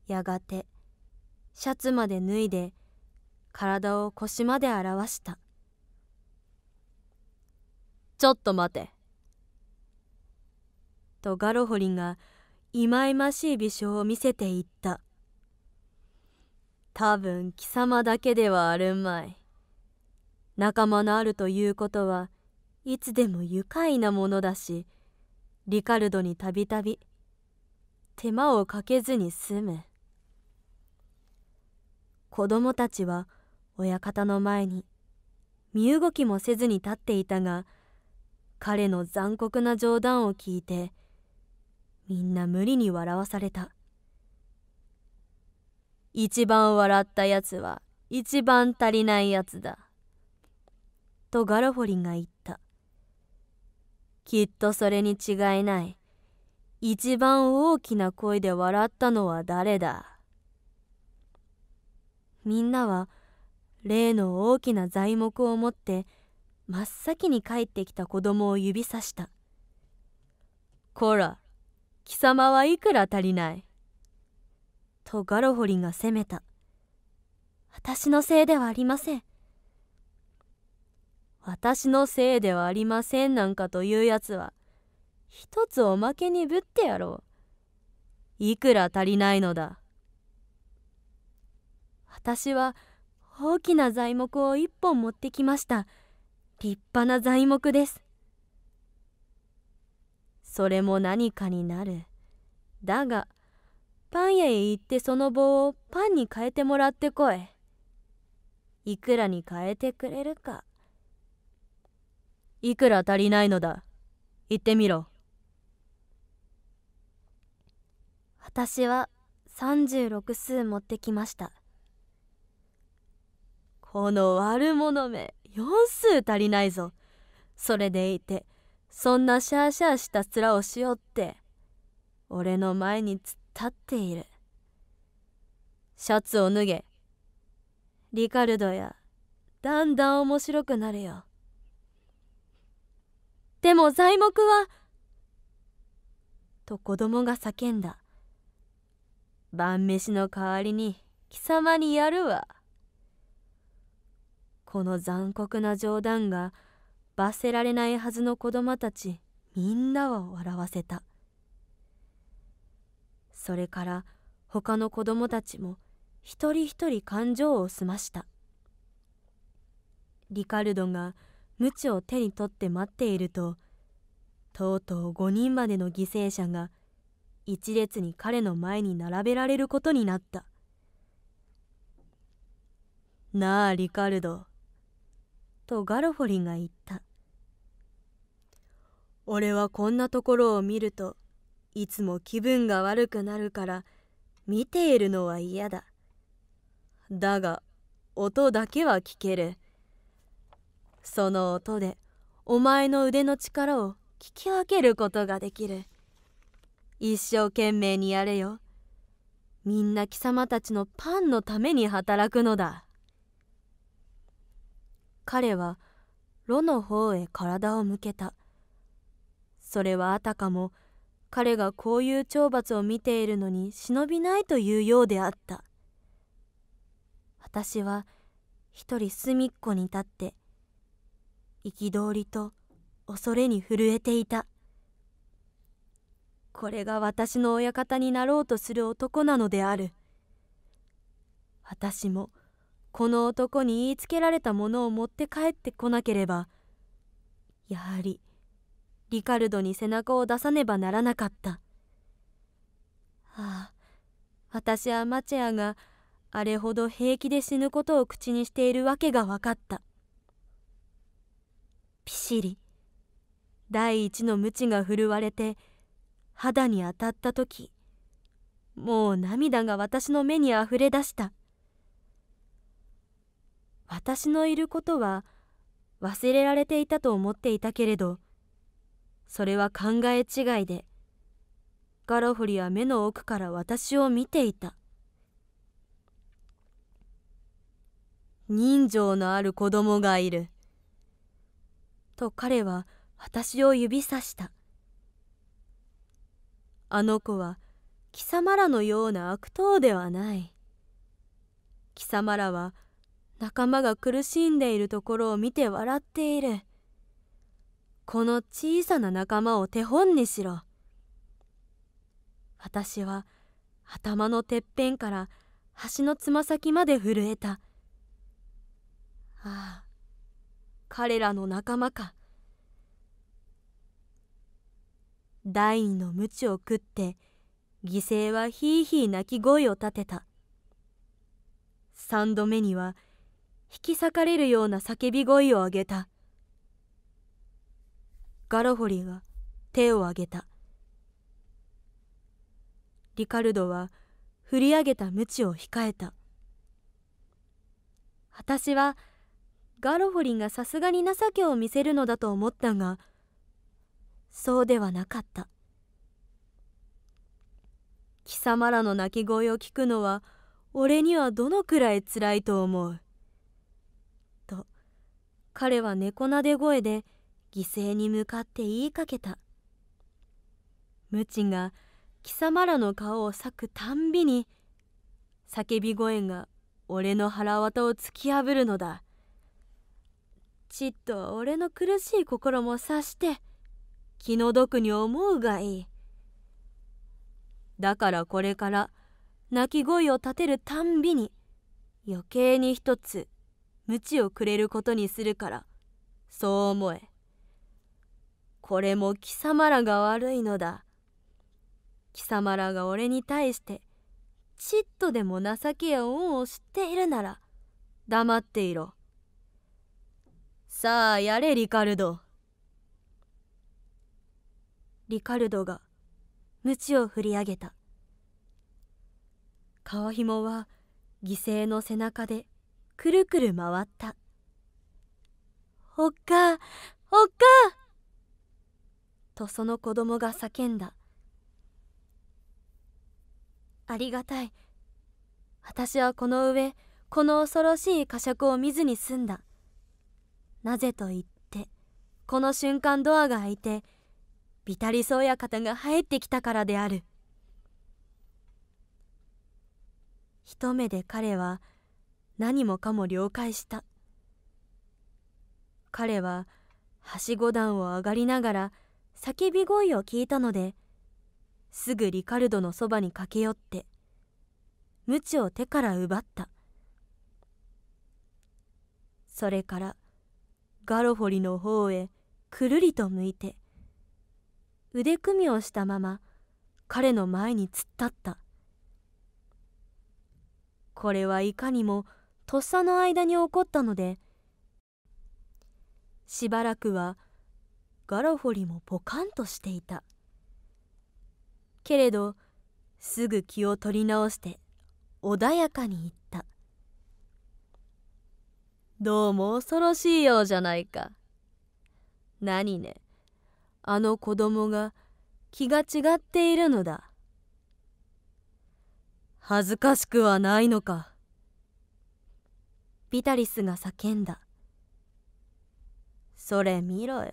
やがてシャツまで脱いで体を腰まで表したちょっと待て。とガロホリンが忌々しい微笑を見せていった。多分貴様だけではあるまい。仲間のあるということはいつでも愉快なものだし、リカルドにたびたび手間をかけずに済む。子供たちは親方の前に身動きもせずに立っていたが、彼の残酷な冗談を聞いてみんな無理に笑わされた一番笑ったやつは一番足りないやつだとガラフォリンが言ったきっとそれに違いない一番大きな声で笑ったのは誰だみんなは例の大きな材木を持って真っ先に帰ってきた子供を指さした。こら、貴様はいくら足りない。とガロホリが責めた。私のせいではありません。私のせいではありませんなんかというやつは、一つおまけにぶってやろう。いくら足りないのだ。私は大きな材木を一本持ってきました。立派な材木です。それも何かになる。だが、パン屋へ行ってその棒をパンに変えてもらってこい。いくらに変えてくれるか。いくら足りないのだ。言ってみろ。私は36数持ってきました。この悪者め。4数足りないぞそれでいてそんなシャーシャーした面をしよって俺の前に突っ立っているシャツを脱げリカルドやだんだん面白くなるよでも材木はと子供が叫んだ晩飯の代わりに貴様にやるわ。この残酷な冗談が罰せられないはずの子供たちみんなを笑わせたそれから他の子供たちも一人一人感情を済ましたリカルドが無知を手に取って待っているととうとう5人までの犠牲者が一列に彼の前に並べられることになったなあリカルドとガルフォリンが言った俺はこんなところを見るといつも気分が悪くなるから見ているのは嫌だだが音だけは聞けるその音でお前の腕の力を聞き分けることができる一生懸命にやれよみんな貴様たちのパンのために働くのだ彼は炉の方へ体を向けたそれはあたかも彼がこういう懲罰を見ているのに忍びないというようであった私は一人隅っこに立って憤りと恐れに震えていたこれが私の親方になろうとする男なのである私もこの男に言いつけられたものを持って帰ってこなければやはりリカルドに背中を出さねばならなかったああ私はマチェアがあれほど平気で死ぬことを口にしているわけが分かったピシリ第一の無知が振るわれて肌に当たった時もう涙が私の目にあふれ出した私のいることは忘れられていたと思っていたけれど、それは考え違いで、ガラフリは目の奥から私を見ていた。人情のある子供がいる。と彼は私を指さした。あの子は貴様らのような悪党ではない。貴様らは仲間が苦しんでいるところを見て笑っている。この小さな仲間を手本にしろ。私は頭のてっぺんから橋のつま先まで震えた。ああ、彼らの仲間か。大二の鞭を食って、犠牲はひいひい泣き声を立てた。三度目には、引き裂かれるような叫び声を上げたガロホリが手を挙げたリカルドは振り上げた鞭を控えた私はガロホリンがさすがに情けを見せるのだと思ったがそうではなかった貴様らの泣き声を聞くのは俺にはどのくらいつらいと思う彼は猫なで声で犠牲に向かって言いかけた。無知が貴様らの顔を裂くたんびに叫び声が俺の腹渡を突き破るのだ。ちっとは俺の苦しい心も察して気の毒に思うがいい。だからこれから鳴き声を立てるたんびに余計に一つ鞭をくれることにするからそう思えこれも貴様らが悪いのだ貴様らが俺に対してちっとでも情けや恩を知っているなら黙っていろさあやれリカルドリカルドが鞭を振り上げた川紐は犠牲の背中でくるくる回った。おっか、おっかとその子供が叫んだ。ありがたい。私はこの上、この恐ろしい呵責を見ずに済んだ。なぜと言って、この瞬間ドアが開いて、ビタリソウ方が入ってきたからである。一目で彼は何もかも了解した彼ははしご段を上がりながら叫び声を聞いたのですぐリカルドのそばに駆け寄って知を手から奪ったそれからガロフォリの方へくるりと向いて腕組みをしたまま彼の前に突っ立ったこれはいかにもとっさの間に起こったのでしばらくはガラフォリもポカンとしていたけれどすぐ気を取り直して穏やかに言った「どうも恐ろしいようじゃないか」何ねあの子供が気が違っているのだ恥ずかしくはないのかビタリスが叫んだ。それ見ろよ。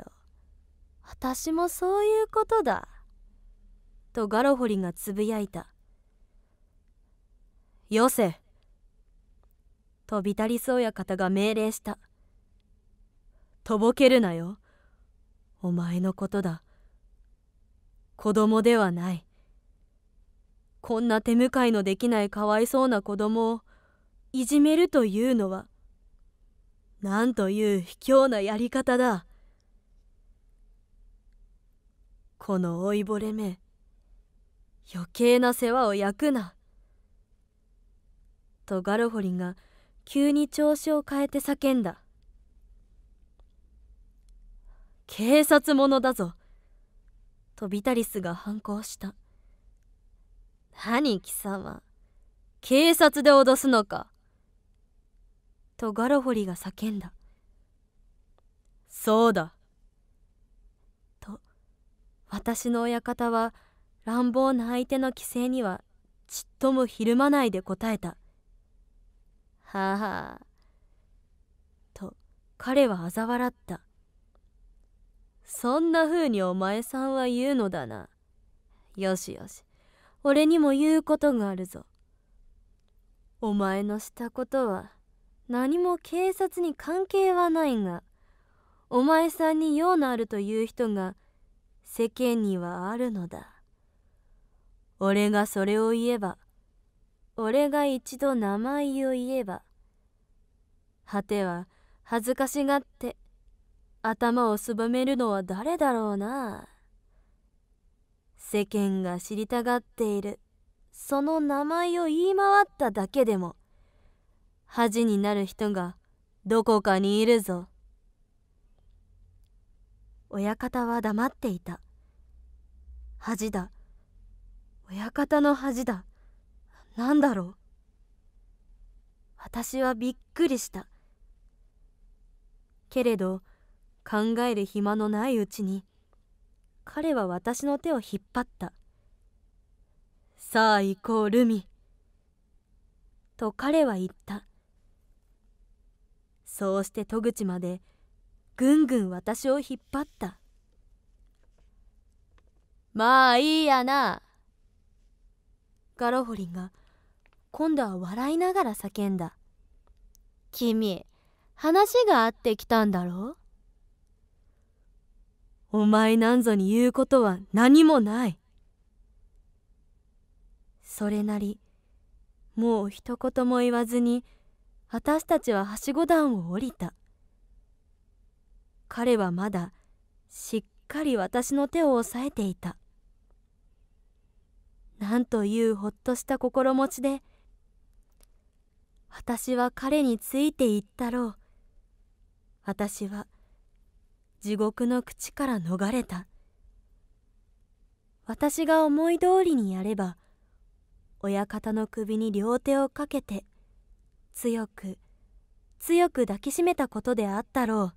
私もそういうことだ。とガロホリがつぶやいた。よせとビタリス親方が命令した。とぼけるなよ。お前のことだ。子供ではない。こんな手向かいのできないかわいそうな子供をいじめるというのはなんという卑怯なやり方だこの老いぼれめ余計な世話を焼くな」とガルホリンが急に調子を変えて叫んだ「警察者だぞ」とビタリスが反抗した「何貴様警察で脅すのかとガロホリが叫んだ。そうだ。と、私の親方は乱暴な相手の規制にはちっともひるまないで答えた。はあ、はあ。と、彼は嘲笑った。そんな風にお前さんは言うのだな。よしよし、俺にも言うことがあるぞ。お前のしたことは何も警察に関係はないがお前さんに用のあるという人が世間にはあるのだ俺がそれを言えば俺が一度名前を言えば果ては恥ずかしがって頭をすぼめるのは誰だろうな世間が知りたがっているその名前を言い回っただけでも恥になる人がどこかにいるぞ。親方は黙っていた。恥だ。親方の恥だ。なんだろう。私はびっくりした。けれど、考える暇のないうちに、彼は私の手を引っ張った。さあ行こう、ルミ。と彼は言った。そうして戸口までぐんぐん私を引っ張ったまあいいやなガロホリンが今度は笑いながら叫んだ君話があってきたんだろお前なんぞに言うことは何もないそれなりもう一言も言わずに私たちははしご段を降りた彼はまだしっかり私の手を押さえていたなんというほっとした心持ちで私は彼についていったろう私は地獄の口から逃れた私が思い通りにやれば親方の首に両手をかけて「強く強く抱きしめたことであったろう